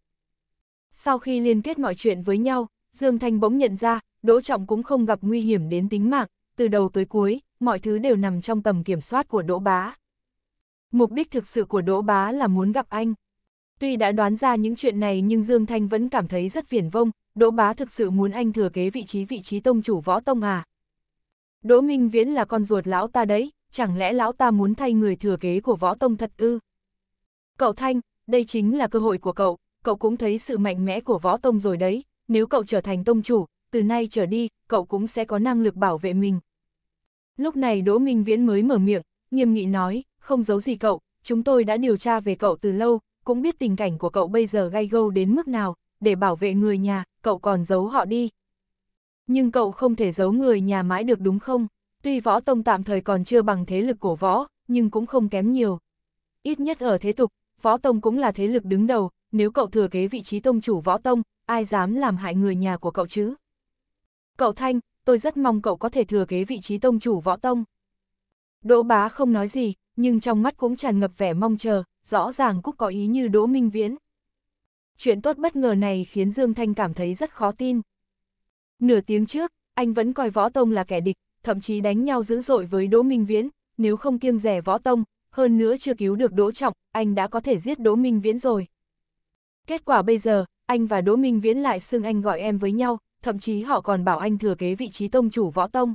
Sau khi liên kết mọi chuyện với nhau, Dương Thanh bỗng nhận ra, Đỗ Trọng cũng không gặp nguy hiểm đến tính mạng, từ đầu tới cuối, mọi thứ đều nằm trong tầm kiểm soát của Đỗ Bá. Mục đích thực sự của Đỗ Bá là muốn gặp anh. Tuy đã đoán ra những chuyện này nhưng Dương Thanh vẫn cảm thấy rất phiền vông, Đỗ Bá thực sự muốn anh thừa kế vị trí vị trí tông chủ võ tông à, Đỗ Minh Viễn là con ruột lão ta đấy, chẳng lẽ lão ta muốn thay người thừa kế của võ tông thật ư? Cậu Thanh, đây chính là cơ hội của cậu, cậu cũng thấy sự mạnh mẽ của võ tông rồi đấy, nếu cậu trở thành tông chủ, từ nay trở đi, cậu cũng sẽ có năng lực bảo vệ mình. Lúc này Đỗ Minh Viễn mới mở miệng, nghiêm nghị nói, không giấu gì cậu, chúng tôi đã điều tra về cậu từ lâu, cũng biết tình cảnh của cậu bây giờ gay gâu đến mức nào, để bảo vệ người nhà, cậu còn giấu họ đi, nhưng cậu không thể giấu người nhà mãi được đúng không? Tuy võ tông tạm thời còn chưa bằng thế lực cổ võ, nhưng cũng không kém nhiều. Ít nhất ở thế tục, võ tông cũng là thế lực đứng đầu, nếu cậu thừa kế vị trí tông chủ võ tông, ai dám làm hại người nhà của cậu chứ? Cậu Thanh, tôi rất mong cậu có thể thừa kế vị trí tông chủ võ tông. Đỗ bá không nói gì, nhưng trong mắt cũng tràn ngập vẻ mong chờ, rõ ràng cũng có ý như Đỗ Minh Viễn. Chuyện tốt bất ngờ này khiến Dương Thanh cảm thấy rất khó tin. Nửa tiếng trước, anh vẫn coi Võ Tông là kẻ địch, thậm chí đánh nhau dữ dội với Đỗ Minh Viễn, nếu không kiêng rẻ Võ Tông, hơn nữa chưa cứu được Đỗ Trọng, anh đã có thể giết Đỗ Minh Viễn rồi. Kết quả bây giờ, anh và Đỗ Minh Viễn lại xưng anh gọi em với nhau, thậm chí họ còn bảo anh thừa kế vị trí tông chủ Võ Tông.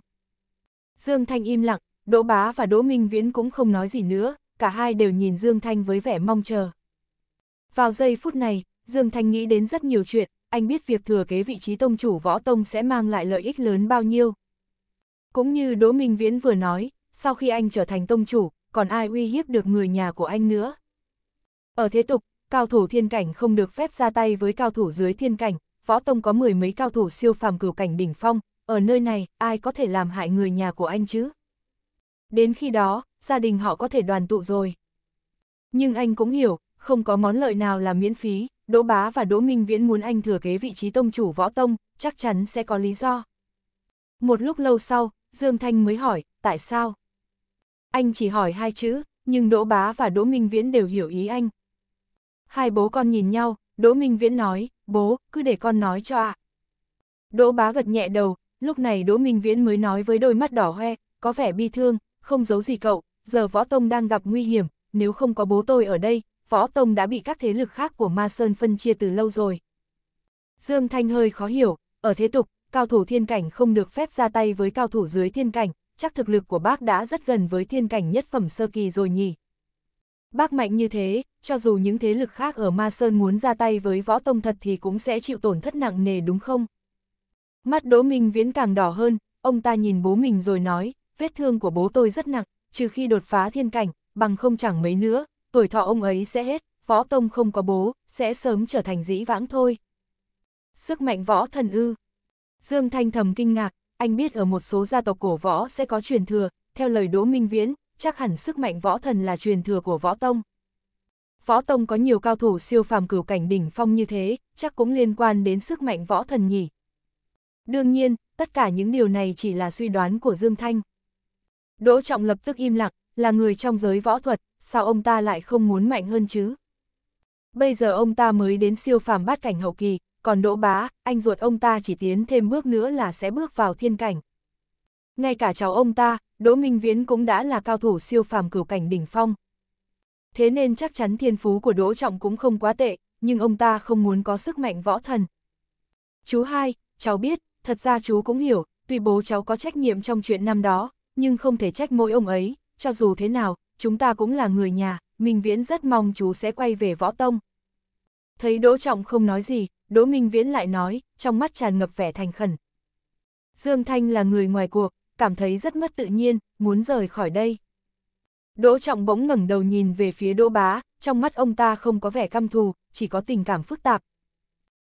Dương Thanh im lặng, Đỗ Bá và Đỗ Minh Viễn cũng không nói gì nữa, cả hai đều nhìn Dương Thanh với vẻ mong chờ. Vào giây phút này, Dương Thanh nghĩ đến rất nhiều chuyện, anh biết việc thừa kế vị trí tông chủ võ tông sẽ mang lại lợi ích lớn bao nhiêu. Cũng như Đỗ Minh Viễn vừa nói, sau khi anh trở thành tông chủ, còn ai uy hiếp được người nhà của anh nữa. Ở thế tục, cao thủ thiên cảnh không được phép ra tay với cao thủ dưới thiên cảnh, võ tông có mười mấy cao thủ siêu phàm cửu cảnh đỉnh phong, ở nơi này ai có thể làm hại người nhà của anh chứ? Đến khi đó, gia đình họ có thể đoàn tụ rồi. Nhưng anh cũng hiểu, không có món lợi nào là miễn phí, Đỗ Bá và Đỗ Minh Viễn muốn anh thừa kế vị trí tông chủ võ tông, chắc chắn sẽ có lý do. Một lúc lâu sau, Dương Thanh mới hỏi, tại sao? Anh chỉ hỏi hai chữ, nhưng Đỗ Bá và Đỗ Minh Viễn đều hiểu ý anh. Hai bố con nhìn nhau, Đỗ Minh Viễn nói, bố, cứ để con nói cho ạ. À. Đỗ Bá gật nhẹ đầu, lúc này Đỗ Minh Viễn mới nói với đôi mắt đỏ hoe, có vẻ bi thương, không giấu gì cậu, giờ võ tông đang gặp nguy hiểm, nếu không có bố tôi ở đây, Võ Tông đã bị các thế lực khác của Ma Sơn phân chia từ lâu rồi. Dương Thanh hơi khó hiểu, ở thế tục, cao thủ thiên cảnh không được phép ra tay với cao thủ dưới thiên cảnh, chắc thực lực của bác đã rất gần với thiên cảnh nhất phẩm sơ kỳ rồi nhỉ. Bác mạnh như thế, cho dù những thế lực khác ở Ma Sơn muốn ra tay với võ tông thật thì cũng sẽ chịu tổn thất nặng nề đúng không? Mắt Đỗ Minh Viễn càng đỏ hơn, ông ta nhìn bố mình rồi nói, vết thương của bố tôi rất nặng, trừ khi đột phá thiên cảnh, bằng không chẳng mấy nữa, tuổi thọ ông ấy sẽ hết, võ tông không có bố, sẽ sớm trở thành dĩ vãng thôi. Sức mạnh võ thần ư. Dương Thanh thầm kinh ngạc, anh biết ở một số gia tộc cổ võ sẽ có truyền thừa, theo lời Đỗ Minh Viễn, chắc hẳn sức mạnh võ thần là truyền thừa của võ tông. Võ tông có nhiều cao thủ siêu phàm cửu cảnh đỉnh phong như thế, chắc cũng liên quan đến sức mạnh võ thần nhỉ. Đương nhiên, tất cả những điều này chỉ là suy đoán của Dương Thanh. Đỗ Trọng lập tức im lặng, là người trong giới võ thuật, sao ông ta lại không muốn mạnh hơn chứ? Bây giờ ông ta mới đến siêu phàm bát cảnh hậu kỳ, còn đỗ bá, anh ruột ông ta chỉ tiến thêm bước nữa là sẽ bước vào thiên cảnh. Ngay cả cháu ông ta, Đỗ Minh Viễn cũng đã là cao thủ siêu phàm cửu cảnh đỉnh phong. Thế nên chắc chắn thiên phú của Đỗ Trọng cũng không quá tệ, nhưng ông ta không muốn có sức mạnh võ thần. Chú hai, cháu biết, thật ra chú cũng hiểu, tuy bố cháu có trách nhiệm trong chuyện năm đó, nhưng không thể trách mỗi ông ấy, cho dù thế nào, chúng ta cũng là người nhà, Minh Viễn rất mong chú sẽ quay về võ tông. Thấy Đỗ Trọng không nói gì, Đỗ Minh Viễn lại nói, trong mắt tràn ngập vẻ thành khẩn. Dương Thanh là người ngoài cuộc, cảm thấy rất mất tự nhiên, muốn rời khỏi đây. Đỗ Trọng bỗng ngẩng đầu nhìn về phía Đỗ Bá, trong mắt ông ta không có vẻ căm thù, chỉ có tình cảm phức tạp.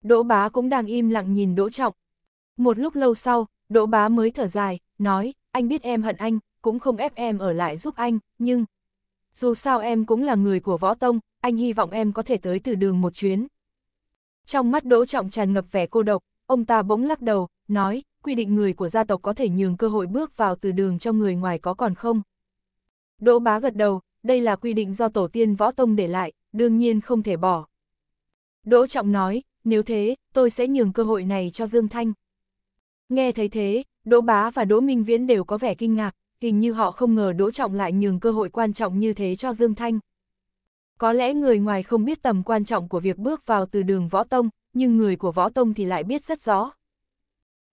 Đỗ Bá cũng đang im lặng nhìn Đỗ Trọng. Một lúc lâu sau, Đỗ Bá mới thở dài, nói, anh biết em hận anh, cũng không ép em ở lại giúp anh, nhưng... Dù sao em cũng là người của võ tông, anh hy vọng em có thể tới từ đường một chuyến. Trong mắt Đỗ Trọng tràn ngập vẻ cô độc, ông ta bỗng lắc đầu, nói, quy định người của gia tộc có thể nhường cơ hội bước vào từ đường cho người ngoài có còn không? Đỗ bá gật đầu, đây là quy định do tổ tiên võ tông để lại, đương nhiên không thể bỏ. Đỗ Trọng nói, nếu thế, tôi sẽ nhường cơ hội này cho Dương Thanh. Nghe thấy thế, Đỗ Bá và Đỗ Minh Viễn đều có vẻ kinh ngạc, hình như họ không ngờ Đỗ Trọng lại nhường cơ hội quan trọng như thế cho Dương Thanh. Có lẽ người ngoài không biết tầm quan trọng của việc bước vào từ đường Võ Tông, nhưng người của Võ Tông thì lại biết rất rõ.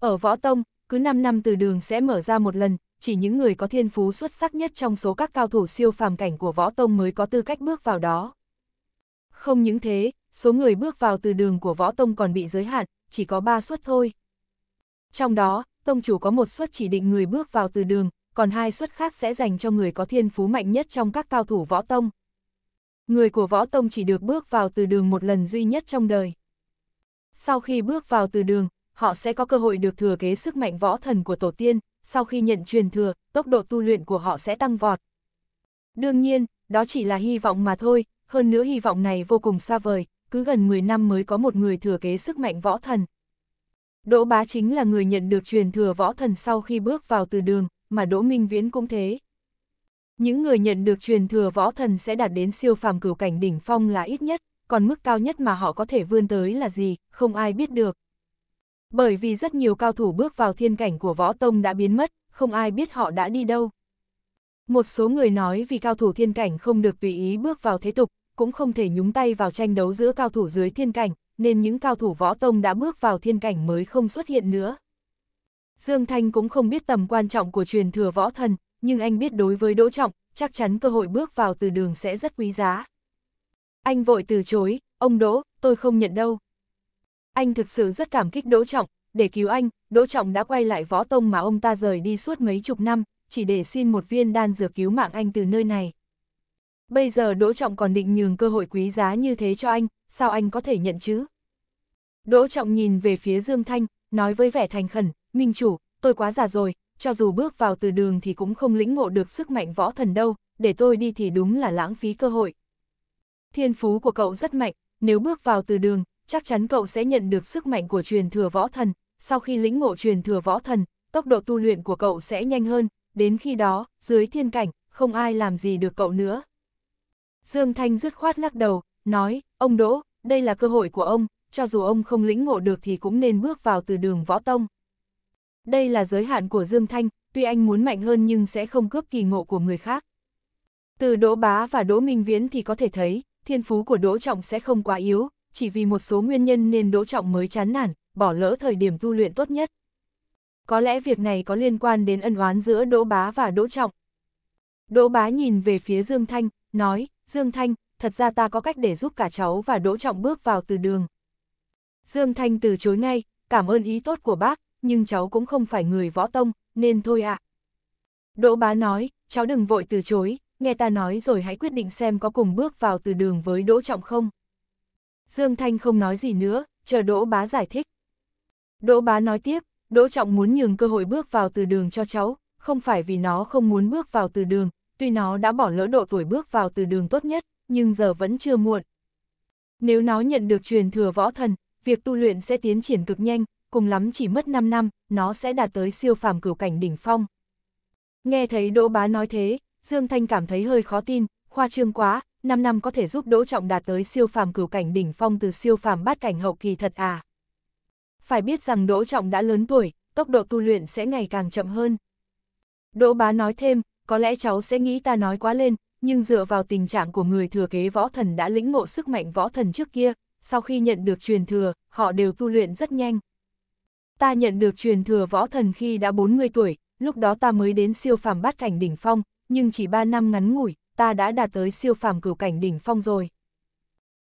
Ở Võ Tông, cứ 5 năm từ đường sẽ mở ra một lần, chỉ những người có thiên phú xuất sắc nhất trong số các cao thủ siêu phàm cảnh của Võ Tông mới có tư cách bước vào đó. Không những thế, số người bước vào từ đường của Võ Tông còn bị giới hạn, chỉ có 3 suất thôi. Trong đó, Tông chủ có một suất chỉ định người bước vào từ đường, còn hai suất khác sẽ dành cho người có thiên phú mạnh nhất trong các cao thủ võ tông. Người của võ tông chỉ được bước vào từ đường một lần duy nhất trong đời. Sau khi bước vào từ đường, họ sẽ có cơ hội được thừa kế sức mạnh võ thần của tổ tiên, sau khi nhận truyền thừa, tốc độ tu luyện của họ sẽ tăng vọt. Đương nhiên, đó chỉ là hy vọng mà thôi, hơn nữa hy vọng này vô cùng xa vời, cứ gần 10 năm mới có một người thừa kế sức mạnh võ thần. Đỗ Bá chính là người nhận được truyền thừa võ thần sau khi bước vào từ đường, mà Đỗ Minh Viễn cũng thế. Những người nhận được truyền thừa võ thần sẽ đạt đến siêu phàm cửu cảnh đỉnh phong là ít nhất, còn mức cao nhất mà họ có thể vươn tới là gì, không ai biết được. Bởi vì rất nhiều cao thủ bước vào thiên cảnh của võ tông đã biến mất, không ai biết họ đã đi đâu. Một số người nói vì cao thủ thiên cảnh không được tùy ý bước vào thế tục, cũng không thể nhúng tay vào tranh đấu giữa cao thủ dưới thiên cảnh, nên những cao thủ võ tông đã bước vào thiên cảnh mới không xuất hiện nữa. Dương Thanh cũng không biết tầm quan trọng của truyền thừa võ thần, nhưng anh biết đối với Đỗ Trọng, chắc chắn cơ hội bước vào từ đường sẽ rất quý giá. Anh vội từ chối, ông Đỗ, tôi không nhận đâu. Anh thực sự rất cảm kích Đỗ Trọng, để cứu anh, Đỗ Trọng đã quay lại võ tông mà ông ta rời đi suốt mấy chục năm, chỉ để xin một viên đan dược cứu mạng anh từ nơi này. Bây giờ Đỗ Trọng còn định nhường cơ hội quý giá như thế cho anh, sao anh có thể nhận chứ? Đỗ Trọng nhìn về phía Dương Thanh, nói với vẻ thành khẩn, Minh chủ, tôi quá già rồi, cho dù bước vào từ đường thì cũng không lĩnh ngộ được sức mạnh võ thần đâu, để tôi đi thì đúng là lãng phí cơ hội. Thiên phú của cậu rất mạnh, nếu bước vào từ đường, chắc chắn cậu sẽ nhận được sức mạnh của truyền thừa võ thần, sau khi lĩnh ngộ truyền thừa võ thần, tốc độ tu luyện của cậu sẽ nhanh hơn, đến khi đó, dưới thiên cảnh, không ai làm gì được cậu nữa. Dương Thanh dứt khoát lắc đầu, nói, ông Đỗ, đây là cơ hội của ông, cho dù ông không lĩnh ngộ được thì cũng nên bước vào từ đường võ tông. Đây là giới hạn của Dương Thanh, tuy anh muốn mạnh hơn nhưng sẽ không cướp kỳ ngộ của người khác. Từ Đỗ Bá và Đỗ Minh Viễn thì có thể thấy, thiên phú của Đỗ Trọng sẽ không quá yếu, chỉ vì một số nguyên nhân nên Đỗ Trọng mới chán nản, bỏ lỡ thời điểm tu luyện tốt nhất. Có lẽ việc này có liên quan đến ân oán giữa Đỗ Bá và Đỗ Trọng. Đỗ Bá nhìn về phía Dương Thanh, nói, Dương Thanh, thật ra ta có cách để giúp cả cháu và Đỗ Trọng bước vào từ đường. Dương Thanh từ chối ngay, cảm ơn ý tốt của bác, nhưng cháu cũng không phải người võ tông, nên thôi ạ. À. Đỗ bá nói, cháu đừng vội từ chối, nghe ta nói rồi hãy quyết định xem có cùng bước vào từ đường với Đỗ Trọng không. Dương Thanh không nói gì nữa, chờ Đỗ bá giải thích. Đỗ bá nói tiếp, Đỗ Trọng muốn nhường cơ hội bước vào từ đường cho cháu, không phải vì nó không muốn bước vào từ đường, tuy nó đã bỏ lỡ độ tuổi bước vào từ đường tốt nhất, nhưng giờ vẫn chưa muộn. Nếu nó nhận được truyền thừa võ thần, việc tu luyện sẽ tiến triển cực nhanh, cùng lắm chỉ mất 5 năm, nó sẽ đạt tới siêu phàm cửu cảnh đỉnh phong. Nghe thấy Đỗ Bá nói thế, Dương Thanh cảm thấy hơi khó tin, khoa trương quá, 5 năm có thể giúp Đỗ Trọng đạt tới siêu phàm cửu cảnh đỉnh phong từ siêu phàm bát cảnh hậu kỳ thật à. Phải biết rằng Đỗ Trọng đã lớn tuổi, tốc độ tu luyện sẽ ngày càng chậm hơn. Đỗ Bá nói thêm, có lẽ cháu sẽ nghĩ ta nói quá lên, nhưng dựa vào tình trạng của người thừa kế võ thần đã lĩnh ngộ sức mạnh võ thần trước kia, sau khi nhận được truyền thừa, họ đều tu luyện rất nhanh. Ta nhận được truyền thừa võ thần khi đã 40 tuổi, lúc đó ta mới đến siêu phàm bát cảnh đỉnh phong, nhưng chỉ 3 năm ngắn ngủi, ta đã đạt tới siêu phàm cửu cảnh đỉnh phong rồi.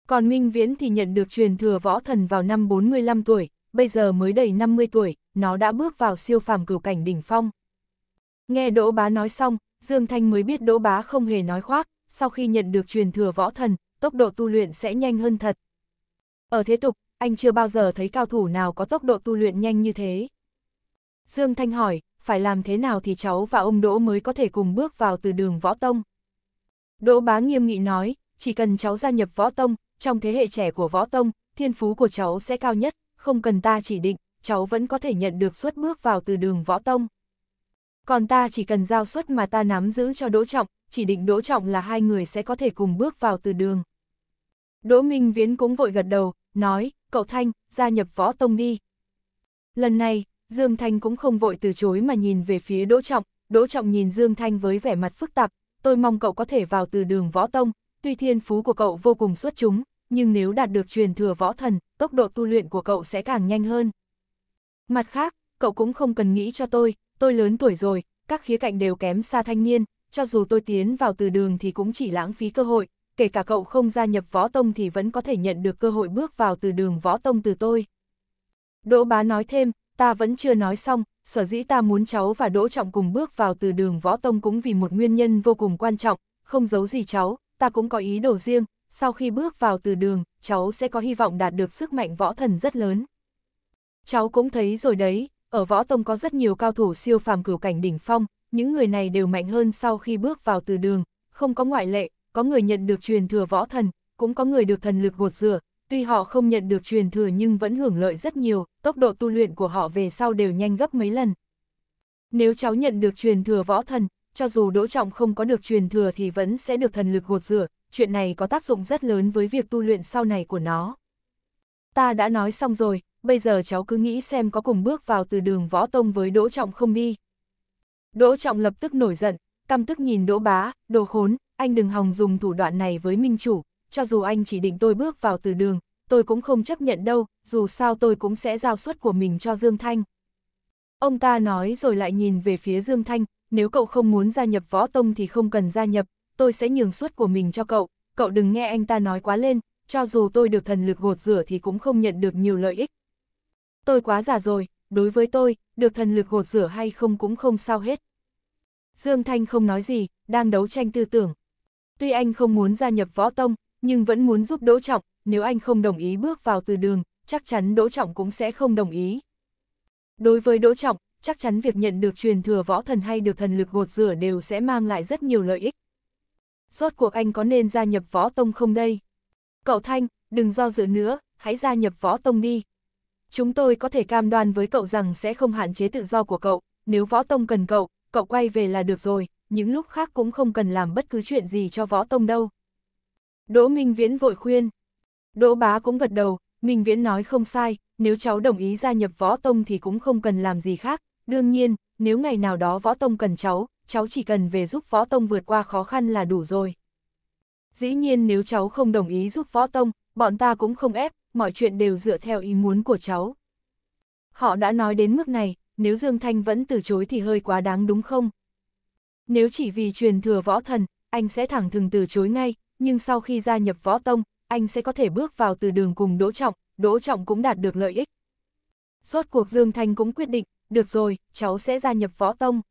Còn Minh Viễn thì nhận được truyền thừa võ thần vào năm 45 tuổi, bây giờ mới đầy 50 tuổi, nó đã bước vào siêu phàm cửu cảnh đỉnh phong. Nghe Đỗ Bá nói xong, Dương Thanh mới biết Đỗ Bá không hề nói khoác, sau khi nhận được truyền thừa võ thần, tốc độ tu luyện sẽ nhanh hơn thật. Ở thế tục, anh chưa bao giờ thấy cao thủ nào có tốc độ tu luyện nhanh như thế. Dương Thanh hỏi, phải làm thế nào thì cháu và ông Đỗ mới có thể cùng bước vào từ đường võ tông? Đỗ bá nghiêm nghị nói, chỉ cần cháu gia nhập võ tông, trong thế hệ trẻ của võ tông, thiên phú của cháu sẽ cao nhất, không cần ta chỉ định, cháu vẫn có thể nhận được suất bước vào từ đường võ tông. Còn ta chỉ cần giao suất mà ta nắm giữ cho Đỗ Trọng, chỉ định Đỗ Trọng là hai người sẽ có thể cùng bước vào từ đường. Đỗ Minh Viễn cũng vội gật đầu, nói, cậu Thanh, gia nhập võ tông đi. Lần này, Dương Thanh cũng không vội từ chối mà nhìn về phía Đỗ Trọng, Đỗ Trọng nhìn Dương Thanh với vẻ mặt phức tạp, tôi mong cậu có thể vào từ đường võ tông, tuy thiên phú của cậu vô cùng xuất chúng, nhưng nếu đạt được truyền thừa võ thần, tốc độ tu luyện của cậu sẽ càng nhanh hơn. Mặt khác, cậu cũng không cần nghĩ cho tôi, tôi lớn tuổi rồi, các khía cạnh đều kém xa thanh niên, cho dù tôi tiến vào từ đường thì cũng chỉ lãng phí cơ hội, kể cả cậu không gia nhập võ tông thì vẫn có thể nhận được cơ hội bước vào từ đường võ tông từ tôi. Đỗ bá nói thêm, ta vẫn chưa nói xong, sở dĩ ta muốn cháu và Đỗ Trọng cùng bước vào từ đường võ tông cũng vì một nguyên nhân vô cùng quan trọng, không giấu gì cháu, ta cũng có ý đồ riêng, sau khi bước vào từ đường, cháu sẽ có hy vọng đạt được sức mạnh võ thần rất lớn. Cháu cũng thấy rồi đấy, ở võ tông có rất nhiều cao thủ siêu phàm cửu cảnh đỉnh phong, những người này đều mạnh hơn sau khi bước vào từ đường, không có ngoại lệ, có người nhận được truyền thừa võ thần, cũng có người được thần lực gột rửa, tuy họ không nhận được truyền thừa nhưng vẫn hưởng lợi rất nhiều, tốc độ tu luyện của họ về sau đều nhanh gấp mấy lần. Nếu cháu nhận được truyền thừa võ thần, cho dù Đỗ Trọng không có được truyền thừa thì vẫn sẽ được thần lực gột rửa, chuyện này có tác dụng rất lớn với việc tu luyện sau này của nó. Ta đã nói xong rồi, bây giờ cháu cứ nghĩ xem có cùng bước vào từ đường võ tông với Đỗ Trọng không đi. Đỗ Trọng lập tức nổi giận, căm tức nhìn đỗ bá, đồ khốn, anh đừng hòng dùng thủ đoạn này với minh chủ, cho dù anh chỉ định tôi bước vào từ đường, tôi cũng không chấp nhận đâu, dù sao tôi cũng sẽ giao suất của mình cho Dương Thanh. Ông ta nói rồi lại nhìn về phía Dương Thanh, nếu cậu không muốn gia nhập võ tông thì không cần gia nhập, tôi sẽ nhường suất của mình cho cậu, cậu đừng nghe anh ta nói quá lên, cho dù tôi được thần lực gột rửa thì cũng không nhận được nhiều lợi ích. Tôi quá già rồi, đối với tôi, được thần lực gột rửa hay không cũng không sao hết. Dương Thanh không nói gì, đang đấu tranh tư tưởng. Tuy anh không muốn gia nhập võ tông, nhưng vẫn muốn giúp Đỗ Trọng, nếu anh không đồng ý bước vào từ đường, chắc chắn Đỗ Trọng cũng sẽ không đồng ý. Đối với Đỗ Trọng, chắc chắn việc nhận được truyền thừa võ thần hay được thần lực gột rửa đều sẽ mang lại rất nhiều lợi ích. Rốt cuộc anh có nên gia nhập võ tông không đây? Cậu Thanh, đừng do dự nữa, hãy gia nhập võ tông đi. Chúng tôi có thể cam đoan với cậu rằng sẽ không hạn chế tự do của cậu, nếu võ tông cần cậu, cậu quay về là được rồi, những lúc khác cũng không cần làm bất cứ chuyện gì cho võ tông đâu. Đỗ Minh Viễn vội khuyên. Đỗ bá cũng gật đầu, Minh Viễn nói không sai, nếu cháu đồng ý gia nhập võ tông thì cũng không cần làm gì khác, đương nhiên, nếu ngày nào đó võ tông cần cháu, cháu chỉ cần về giúp võ tông vượt qua khó khăn là đủ rồi. Dĩ nhiên nếu cháu không đồng ý giúp võ tông, bọn ta cũng không ép, mọi chuyện đều dựa theo ý muốn của cháu. Họ đã nói đến mức này, nếu Dương Thanh vẫn từ chối thì hơi quá đáng đúng không? Nếu chỉ vì truyền thừa võ thần, anh sẽ thẳng thừng từ chối ngay, nhưng sau khi gia nhập võ tông, anh sẽ có thể bước vào từ đường cùng Đỗ Trọng, Đỗ Trọng cũng đạt được lợi ích. suốt cuộc Dương Thanh cũng quyết định, được rồi, cháu sẽ gia nhập võ tông.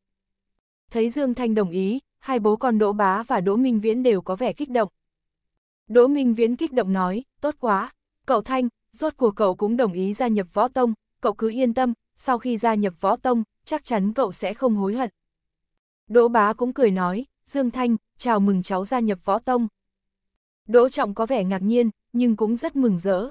Thấy Dương Thanh đồng ý, hai bố con Đỗ Bá và Đỗ Minh Viễn đều có vẻ kích động. Đỗ Minh Viễn kích động nói, tốt quá, cậu Thanh, rốt cuộc cậu cũng đồng ý gia nhập võ tông, cậu cứ yên tâm, sau khi gia nhập võ tông, chắc chắn cậu sẽ không hối hận. Đỗ bá cũng cười nói, Dương Thanh, chào mừng cháu gia nhập võ tông. Đỗ trọng có vẻ ngạc nhiên, nhưng cũng rất mừng rỡ.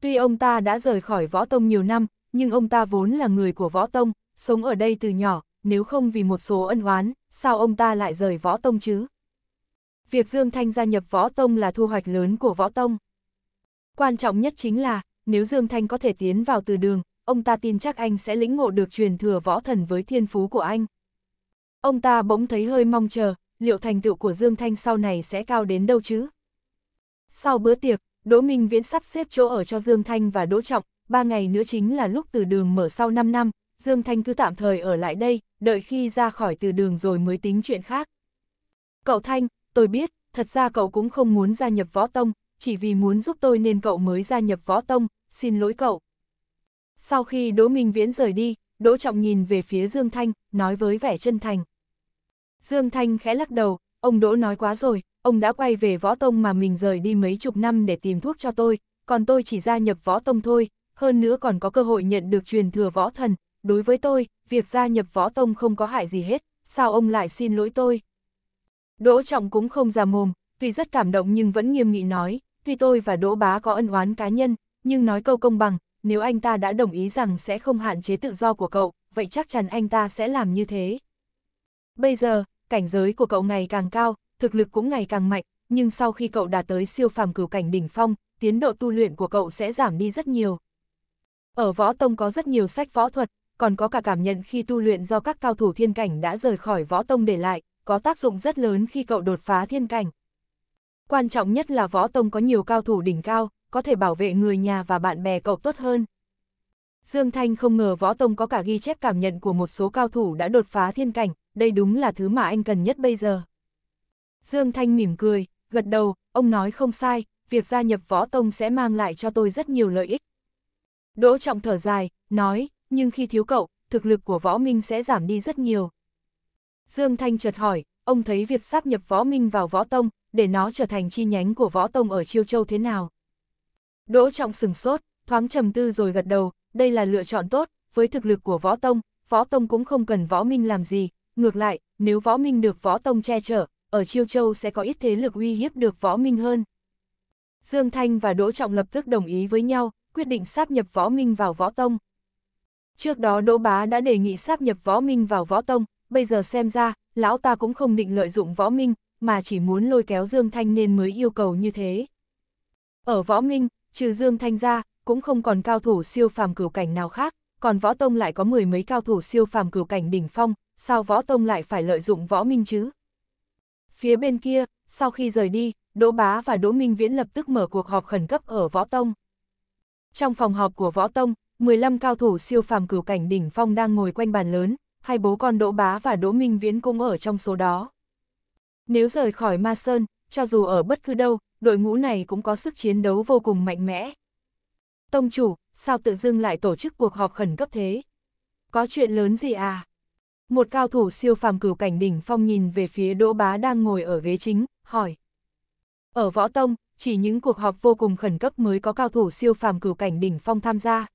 Tuy ông ta đã rời khỏi võ tông nhiều năm, nhưng ông ta vốn là người của võ tông, sống ở đây từ nhỏ, nếu không vì một số ân oán, sao ông ta lại rời võ tông chứ? Việc Dương Thanh gia nhập võ tông là thu hoạch lớn của võ tông. Quan trọng nhất chính là, nếu Dương Thanh có thể tiến vào từ đường, ông ta tin chắc anh sẽ lĩnh ngộ được truyền thừa võ thần với thiên phú của anh. Ông ta bỗng thấy hơi mong chờ, liệu thành tựu của Dương Thanh sau này sẽ cao đến đâu chứ? Sau bữa tiệc, Đỗ Minh Viễn sắp xếp chỗ ở cho Dương Thanh và Đỗ Trọng, ba ngày nữa chính là lúc từ đường mở sau 5 năm, Dương Thanh cứ tạm thời ở lại đây, đợi khi ra khỏi từ đường rồi mới tính chuyện khác. Cậu Thanh, tôi biết, thật ra cậu cũng không muốn gia nhập võ tông, chỉ vì muốn giúp tôi nên cậu mới gia nhập võ tông, xin lỗi cậu, sau khi Đỗ Minh Viễn rời đi, Đỗ Trọng nhìn về phía Dương Thanh, nói với vẻ chân thành. Dương Thanh khẽ lắc đầu, ông Đỗ nói quá rồi, ông đã quay về võ tông mà mình rời đi mấy chục năm để tìm thuốc cho tôi, còn tôi chỉ gia nhập võ tông thôi, hơn nữa còn có cơ hội nhận được truyền thừa võ thần. Đối với tôi, việc gia nhập võ tông không có hại gì hết, sao ông lại xin lỗi tôi? Đỗ Trọng cũng không già mồm, tuy rất cảm động nhưng vẫn nghiêm nghị nói, tuy tôi và Đỗ Bá có ân oán cá nhân, nhưng nói câu công bằng, nếu anh ta đã đồng ý rằng sẽ không hạn chế tự do của cậu, vậy chắc chắn anh ta sẽ làm như thế. Bây giờ, cảnh giới của cậu ngày càng cao, thực lực cũng ngày càng mạnh, nhưng sau khi cậu đạt tới siêu phàm cửu cảnh đỉnh phong, tiến độ tu luyện của cậu sẽ giảm đi rất nhiều. Ở võ tông có rất nhiều sách võ thuật, còn có cả cảm nhận khi tu luyện do các cao thủ thiên cảnh đã rời khỏi võ tông để lại, có tác dụng rất lớn khi cậu đột phá thiên cảnh. Quan trọng nhất là võ tông có nhiều cao thủ đỉnh cao, có thể bảo vệ người nhà và bạn bè cậu tốt hơn. Dương Thanh không ngờ võ tông có cả ghi chép cảm nhận của một số cao thủ đã đột phá thiên cảnh, đây đúng là thứ mà anh cần nhất bây giờ. Dương Thanh mỉm cười, gật đầu, ông nói không sai, việc gia nhập võ tông sẽ mang lại cho tôi rất nhiều lợi ích. Đỗ Trọng thở dài, nói, nhưng khi thiếu cậu, thực lực của võ minh sẽ giảm đi rất nhiều. Dương Thanh chợt hỏi, ông thấy việc sáp nhập võ minh vào võ tông, để nó trở thành chi nhánh của võ tông ở Chiêu Châu thế nào? Đỗ Trọng sừng sốt, thoáng trầm tư rồi gật đầu, đây là lựa chọn tốt, với thực lực của Võ Tông, Võ Tông cũng không cần Võ Minh làm gì, ngược lại, nếu Võ Minh được Võ Tông che chở, ở Chiêu Châu sẽ có ít thế lực uy hiếp được Võ Minh hơn. Dương Thanh và Đỗ Trọng lập tức đồng ý với nhau, quyết định sáp nhập Võ Minh vào Võ Tông. Trước đó Đỗ Bá đã đề nghị sáp nhập Võ Minh vào Võ Tông, bây giờ xem ra, lão ta cũng không định lợi dụng Võ Minh, mà chỉ muốn lôi kéo Dương Thanh nên mới yêu cầu như thế. Ở Võ Minh, trừ Dương Thanh ra, cũng không còn cao thủ siêu phàm cửu cảnh nào khác, còn Võ Tông lại có mười mấy cao thủ siêu phàm cửu cảnh đỉnh phong, sao Võ Tông lại phải lợi dụng Võ Minh chứ? Phía bên kia, sau khi rời đi, Đỗ Bá và Đỗ Minh Viễn lập tức mở cuộc họp khẩn cấp ở Võ Tông. Trong phòng họp của Võ Tông, 15 cao thủ siêu phàm cửu cảnh đỉnh phong đang ngồi quanh bàn lớn, hai bố con Đỗ Bá và Đỗ Minh Viễn cũng ở trong số đó. Nếu rời khỏi Ma Sơn, cho dù ở bất cứ đâu, đội ngũ này cũng có sức chiến đấu vô cùng mạnh mẽ. Tông chủ, sao tự dưng lại tổ chức cuộc họp khẩn cấp thế? Có chuyện lớn gì à? Một cao thủ siêu phàm cửu cảnh đỉnh phong nhìn về phía Đỗ Bá đang ngồi ở ghế chính, hỏi. Ở Võ Tông, chỉ những cuộc họp vô cùng khẩn cấp mới có cao thủ siêu phàm cửu cảnh đỉnh phong tham gia.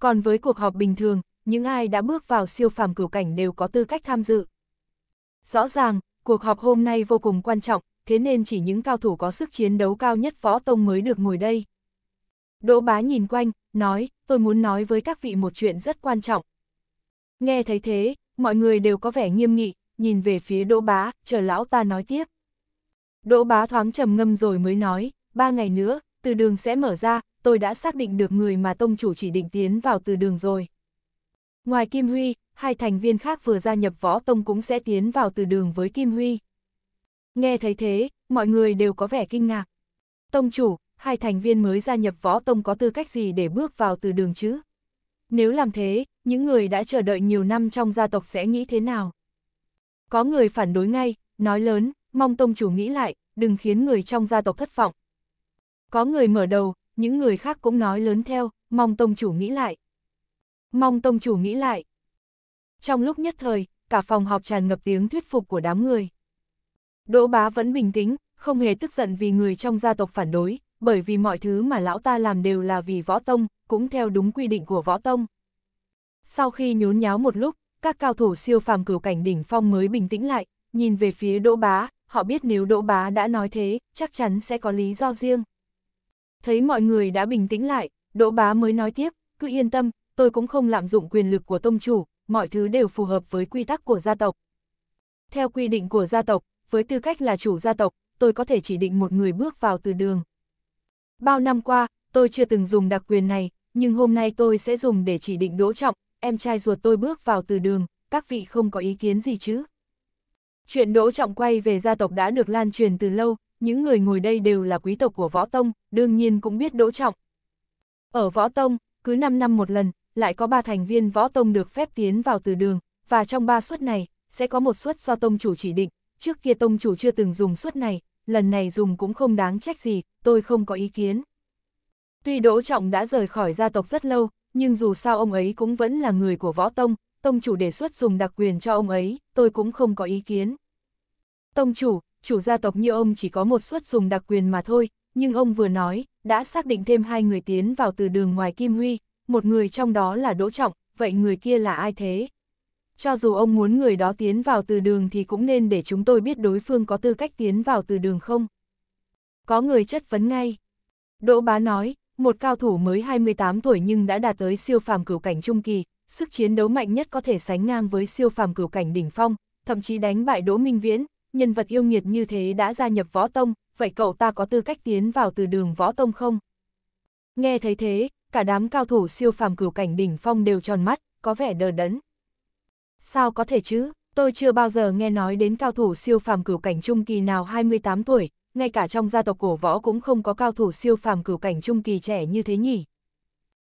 Còn với cuộc họp bình thường, những ai đã bước vào siêu phàm cửu cảnh đều có tư cách tham dự. Rõ ràng, cuộc họp hôm nay vô cùng quan trọng, thế nên chỉ những cao thủ có sức chiến đấu cao nhất võ tông mới được ngồi đây. Đỗ bá nhìn quanh, nói, tôi muốn nói với các vị một chuyện rất quan trọng. Nghe thấy thế, mọi người đều có vẻ nghiêm nghị, nhìn về phía đỗ bá, chờ lão ta nói tiếp. Đỗ bá thoáng trầm ngâm rồi mới nói, ba ngày nữa, từ đường sẽ mở ra, tôi đã xác định được người mà tông chủ chỉ định tiến vào từ đường rồi. Ngoài Kim Huy, hai thành viên khác vừa gia nhập võ tông cũng sẽ tiến vào từ đường với Kim Huy. Nghe thấy thế, mọi người đều có vẻ kinh ngạc. Tông chủ, hai thành viên mới gia nhập võ tông có tư cách gì để bước vào từ đường chứ? Nếu làm thế, những người đã chờ đợi nhiều năm trong gia tộc sẽ nghĩ thế nào? Có người phản đối ngay, nói lớn, mong tông chủ nghĩ lại, đừng khiến người trong gia tộc thất vọng. Có người mở đầu, những người khác cũng nói lớn theo, mong tông chủ nghĩ lại. Mong tông chủ nghĩ lại. Trong lúc nhất thời, cả phòng họp tràn ngập tiếng thuyết phục của đám người. Đỗ bá vẫn bình tĩnh, không hề tức giận vì người trong gia tộc phản đối, bởi vì mọi thứ mà lão ta làm đều là vì võ tông, cũng theo đúng quy định của võ tông. Sau khi nhốn nháo một lúc, các cao thủ siêu phàm cửu cảnh đỉnh phong mới bình tĩnh lại, nhìn về phía đỗ bá, họ biết nếu đỗ bá đã nói thế, chắc chắn sẽ có lý do riêng. Thấy mọi người đã bình tĩnh lại, đỗ bá mới nói tiếp, cứ yên tâm, tôi cũng không lạm dụng quyền lực của tông chủ, mọi thứ đều phù hợp với quy tắc của gia tộc. Theo quy định của gia tộc, với tư cách là chủ gia tộc, tôi có thể chỉ định một người bước vào từ đường. Bao năm qua, tôi chưa từng dùng đặc quyền này, nhưng hôm nay tôi sẽ dùng để chỉ định Đỗ Trọng, em trai ruột tôi bước vào từ đường, các vị không có ý kiến gì chứ. Chuyện Đỗ Trọng quay về gia tộc đã được lan truyền từ lâu, những người ngồi đây đều là quý tộc của Võ Tông, đương nhiên cũng biết Đỗ Trọng. Ở Võ Tông, cứ 5 năm một lần, lại có 3 thành viên Võ Tông được phép tiến vào từ đường, và trong 3 suất này, sẽ có một suất do Tông chủ chỉ định, trước kia tông chủ chưa từng dùng suất này, lần này dùng cũng không đáng trách gì, tôi không có ý kiến. Tuy Đỗ Trọng đã rời khỏi gia tộc rất lâu, nhưng dù sao ông ấy cũng vẫn là người của võ tông, tông chủ đề xuất dùng đặc quyền cho ông ấy, tôi cũng không có ý kiến. Tông chủ, chủ gia tộc như ông chỉ có một suất dùng đặc quyền mà thôi, nhưng ông vừa nói, đã xác định thêm hai người tiến vào từ đường ngoài Kim Huy, một người trong đó là Đỗ Trọng, vậy người kia là ai thế? cho dù ông muốn người đó tiến vào từ đường thì cũng nên để chúng tôi biết đối phương có tư cách tiến vào từ đường không. Có người chất vấn ngay. Đỗ Bá nói, một cao thủ mới 28 tuổi nhưng đã đạt tới siêu phàm cửu cảnh trung kỳ, sức chiến đấu mạnh nhất có thể sánh ngang với siêu phàm cửu cảnh đỉnh phong, thậm chí đánh bại Đỗ Minh Viễn, nhân vật yêu nghiệt như thế đã gia nhập võ tông, vậy cậu ta có tư cách tiến vào từ đường võ tông không? Nghe thấy thế, cả đám cao thủ siêu phàm cửu cảnh đỉnh phong đều tròn mắt, có vẻ đờ đẫn. Sao có thể chứ, tôi chưa bao giờ nghe nói đến cao thủ siêu phàm cửu cảnh trung kỳ nào 28 tuổi, ngay cả trong gia tộc cổ võ cũng không có cao thủ siêu phàm cửu cảnh trung kỳ trẻ như thế nhỉ.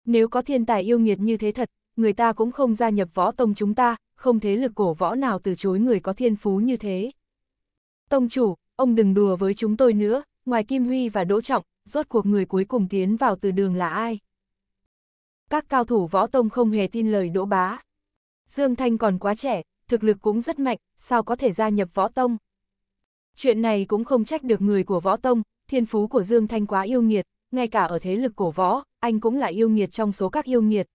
Nếu có thiên tài yêu nghiệt như thế thật, người ta cũng không gia nhập võ tông chúng ta, không thế lực cổ võ nào từ chối người có thiên phú như thế. Tông chủ, ông đừng đùa với chúng tôi nữa, ngoài Kim Huy và Đỗ Trọng, rốt cuộc người cuối cùng tiến vào từ đường là ai? Các cao thủ võ tông không hề tin lời Đỗ Bá, Dương Thanh còn quá trẻ, thực lực cũng rất mạnh, sao có thể gia nhập võ tông. Chuyện này cũng không trách được người của võ tông, thiên phú của Dương Thanh quá yêu nghiệt, ngay cả ở thế lực cổ võ, anh cũng là yêu nghiệt trong số các yêu nghiệt.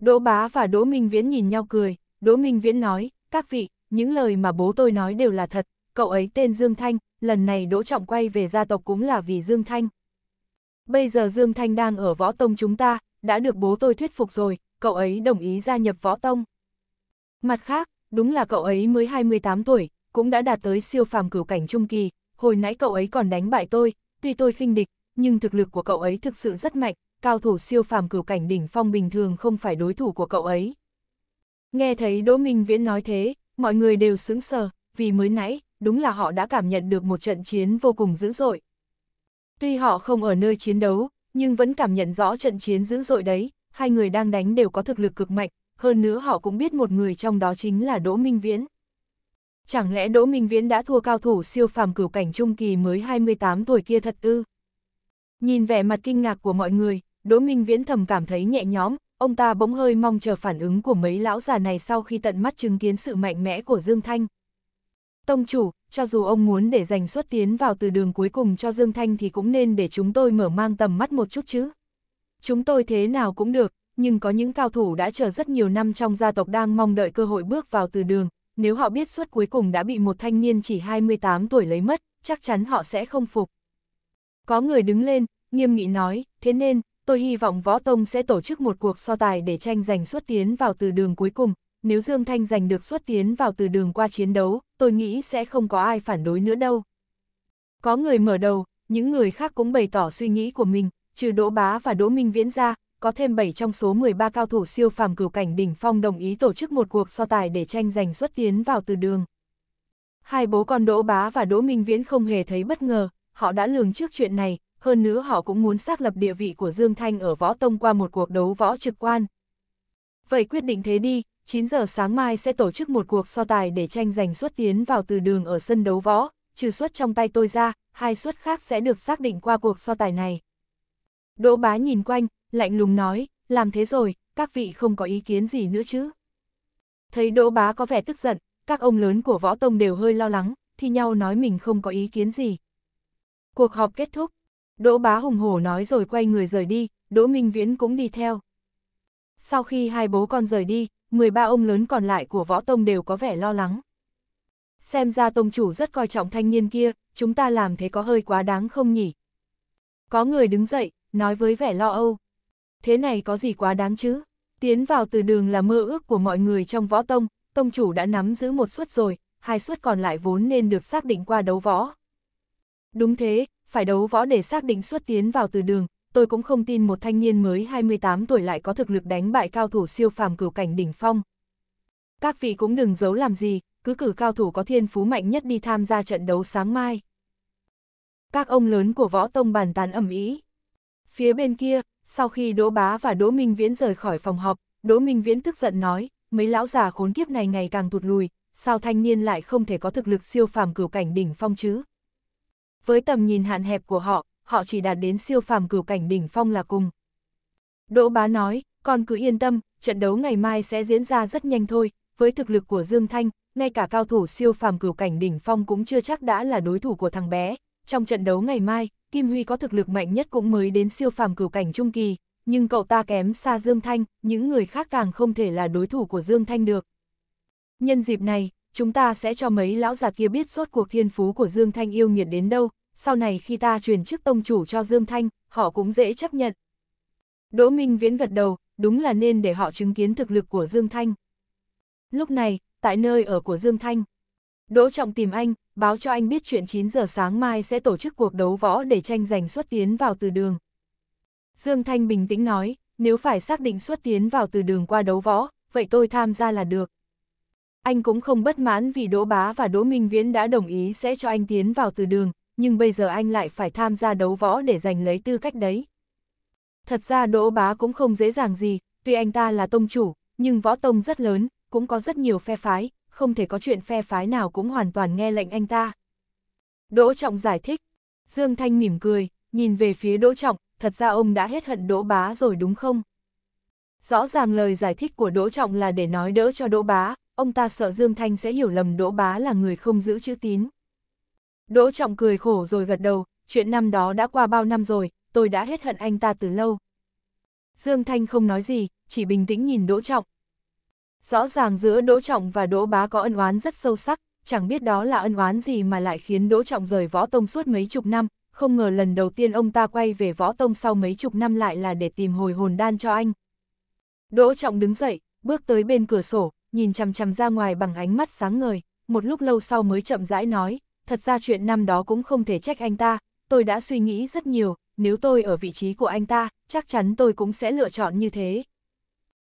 Đỗ Bá và Đỗ Minh Viễn nhìn nhau cười, Đỗ Minh Viễn nói, các vị, những lời mà bố tôi nói đều là thật, cậu ấy tên Dương Thanh, lần này Đỗ Trọng quay về gia tộc cũng là vì Dương Thanh. Bây giờ Dương Thanh đang ở võ tông chúng ta, đã được bố tôi thuyết phục rồi, cậu ấy đồng ý gia nhập võ tông. Mặt khác, đúng là cậu ấy mới 28 tuổi, cũng đã đạt tới siêu phàm cửu cảnh trung kỳ, hồi nãy cậu ấy còn đánh bại tôi, tuy tôi khinh địch, nhưng thực lực của cậu ấy thực sự rất mạnh, cao thủ siêu phàm cửu cảnh đỉnh phong bình thường không phải đối thủ của cậu ấy. Nghe thấy Đỗ Minh Viễn nói thế, mọi người đều sững sờ, vì mới nãy, đúng là họ đã cảm nhận được một trận chiến vô cùng dữ dội. Tuy họ không ở nơi chiến đấu, nhưng vẫn cảm nhận rõ trận chiến dữ dội đấy, hai người đang đánh đều có thực lực cực mạnh, hơn nữa họ cũng biết một người trong đó chính là Đỗ Minh Viễn. Chẳng lẽ Đỗ Minh Viễn đã thua cao thủ siêu phàm cửu cảnh trung kỳ mới 28 tuổi kia thật ư? Nhìn vẻ mặt kinh ngạc của mọi người, Đỗ Minh Viễn thầm cảm thấy nhẹ nhõm, ông ta bỗng hơi mong chờ phản ứng của mấy lão già này sau khi tận mắt chứng kiến sự mạnh mẽ của Dương Thanh. Tông chủ, cho dù ông muốn để giành xuất tiến vào từ đường cuối cùng cho Dương Thanh thì cũng nên để chúng tôi mở mang tầm mắt một chút chứ. Chúng tôi thế nào cũng được, nhưng có những cao thủ đã chờ rất nhiều năm trong gia tộc đang mong đợi cơ hội bước vào từ đường, nếu họ biết suốt cuối cùng đã bị một thanh niên chỉ 28 tuổi lấy mất, chắc chắn họ sẽ không phục. Có người đứng lên, nghiêm nghị nói, thế nên, tôi hy vọng Võ Tông sẽ tổ chức một cuộc so tài để tranh giành xuất tiến vào từ đường cuối cùng, nếu Dương Thanh giành được xuất tiến vào từ đường qua chiến đấu, tôi nghĩ sẽ không có ai phản đối nữa đâu. Có người mở đầu, những người khác cũng bày tỏ suy nghĩ của mình, trừ Đỗ Bá và Đỗ Minh Viễn ra, có thêm 7 trong số 13 cao thủ siêu phàm cửu cảnh đỉnh phong đồng ý tổ chức một cuộc so tài để tranh giành xuất tiến vào từ đường. Hai bố con Đỗ Bá và Đỗ Minh Viễn không hề thấy bất ngờ, họ đã lường trước chuyện này, hơn nữa họ cũng muốn xác lập địa vị của Dương Thanh ở võ tông qua một cuộc đấu võ trực quan. Vậy quyết định thế đi, 9 giờ sáng mai sẽ tổ chức một cuộc so tài để tranh giành xuất tiến vào từ đường ở sân đấu võ, trừ suất trong tay tôi ra, hai suất khác sẽ được xác định qua cuộc so tài này. Đỗ bá nhìn quanh, lạnh lùng nói, làm thế rồi, các vị không có ý kiến gì nữa chứ. Thấy Đỗ Bá có vẻ tức giận, các ông lớn của võ tông đều hơi lo lắng, thì nhau nói mình không có ý kiến gì. Cuộc họp kết thúc, Đỗ Bá hùng hổ nói rồi quay người rời đi, Đỗ Minh Viễn cũng đi theo. Sau khi hai bố con rời đi, 13 ông lớn còn lại của võ tông đều có vẻ lo lắng. Xem ra tông chủ rất coi trọng thanh niên kia, chúng ta làm thế có hơi quá đáng không nhỉ? Có người đứng dậy, nói với vẻ lo âu thế này có gì quá đáng chứ? Tiến vào từ đường là mơ ước của mọi người trong võ tông, tông chủ đã nắm giữ một suất rồi, hai suất còn lại vốn nên được xác định qua đấu võ. Đúng thế, phải đấu võ để xác định suất tiến vào từ đường, tôi cũng không tin một thanh niên mới 28 tuổi lại có thực lực đánh bại cao thủ siêu phàm cửu cảnh đỉnh phong. Các vị cũng đừng giấu làm gì, cứ cử cao thủ có thiên phú mạnh nhất đi tham gia trận đấu sáng mai. Các ông lớn của võ tông bàn tán ẩm ý. Phía bên kia, sau khi Đỗ Bá và Đỗ Minh Viễn rời khỏi phòng họp, Đỗ Minh Viễn tức giận nói, mấy lão già khốn kiếp này ngày càng tụt lùi, sao thanh niên lại không thể có thực lực siêu phàm cửu cảnh đỉnh phong chứ? Với tầm nhìn hạn hẹp của họ, họ chỉ đạt đến siêu phàm cửu cảnh đỉnh phong là cùng. Đỗ Bá nói, con cứ yên tâm, trận đấu ngày mai sẽ diễn ra rất nhanh thôi, với thực lực của Dương Thanh, ngay cả cao thủ siêu phàm cửu cảnh đỉnh phong cũng chưa chắc đã là đối thủ của thằng bé. Trong trận đấu ngày mai, Kim Huy có thực lực mạnh nhất cũng mới đến siêu phàm cửu cảnh trung kỳ, nhưng cậu ta kém xa Dương Thanh, những người khác càng không thể là đối thủ của Dương Thanh được. Nhân dịp này, chúng ta sẽ cho mấy lão già kia biết suốt cuộc thiên phú của Dương Thanh yêu nghiệt đến đâu, sau này khi ta truyền chức tông chủ cho Dương Thanh, họ cũng dễ chấp nhận. Đỗ Minh Viễn gật đầu, đúng là nên để họ chứng kiến thực lực của Dương Thanh. Lúc này, tại nơi ở của Dương Thanh, Đỗ Trọng tìm anh, báo cho anh biết chuyện 9 giờ sáng mai sẽ tổ chức cuộc đấu võ để tranh giành xuất tiến vào từ đường. Dương Thanh bình tĩnh nói, nếu phải xác định xuất tiến vào từ đường qua đấu võ, vậy tôi tham gia là được. Anh cũng không bất mãn vì Đỗ Bá và Đỗ Minh Viễn đã đồng ý sẽ cho anh tiến vào từ đường, nhưng bây giờ anh lại phải tham gia đấu võ để giành lấy tư cách đấy. Thật ra Đỗ Bá cũng không dễ dàng gì, tuy anh ta là tông chủ, nhưng võ tông rất lớn, cũng có rất nhiều phe phái, không thể có chuyện phe phái nào cũng hoàn toàn nghe lệnh anh ta. Đỗ Trọng giải thích, Dương Thanh mỉm cười, nhìn về phía Đỗ Trọng, thật ra ông đã hết hận Đỗ Bá rồi đúng không? Rõ ràng lời giải thích của Đỗ Trọng là để nói đỡ cho Đỗ Bá, ông ta sợ Dương Thanh sẽ hiểu lầm Đỗ Bá là người không giữ chữ tín. Đỗ Trọng cười khổ rồi gật đầu, chuyện năm đó đã qua bao năm rồi, tôi đã hết hận anh ta từ lâu. Dương Thanh không nói gì, chỉ bình tĩnh nhìn Đỗ Trọng, Rõ ràng giữa Đỗ Trọng và Đỗ Bá có ân oán rất sâu sắc, chẳng biết đó là ân oán gì mà lại khiến Đỗ Trọng rời võ tông suốt mấy chục năm, không ngờ lần đầu tiên ông ta quay về võ tông sau mấy chục năm lại là để tìm hồi hồn đan cho anh. Đỗ Trọng đứng dậy, bước tới bên cửa sổ, nhìn chằm chằm ra ngoài bằng ánh mắt sáng ngời, một lúc lâu sau mới chậm rãi nói, thật ra chuyện năm đó cũng không thể trách anh ta, tôi đã suy nghĩ rất nhiều, nếu tôi ở vị trí của anh ta, chắc chắn tôi cũng sẽ lựa chọn như thế.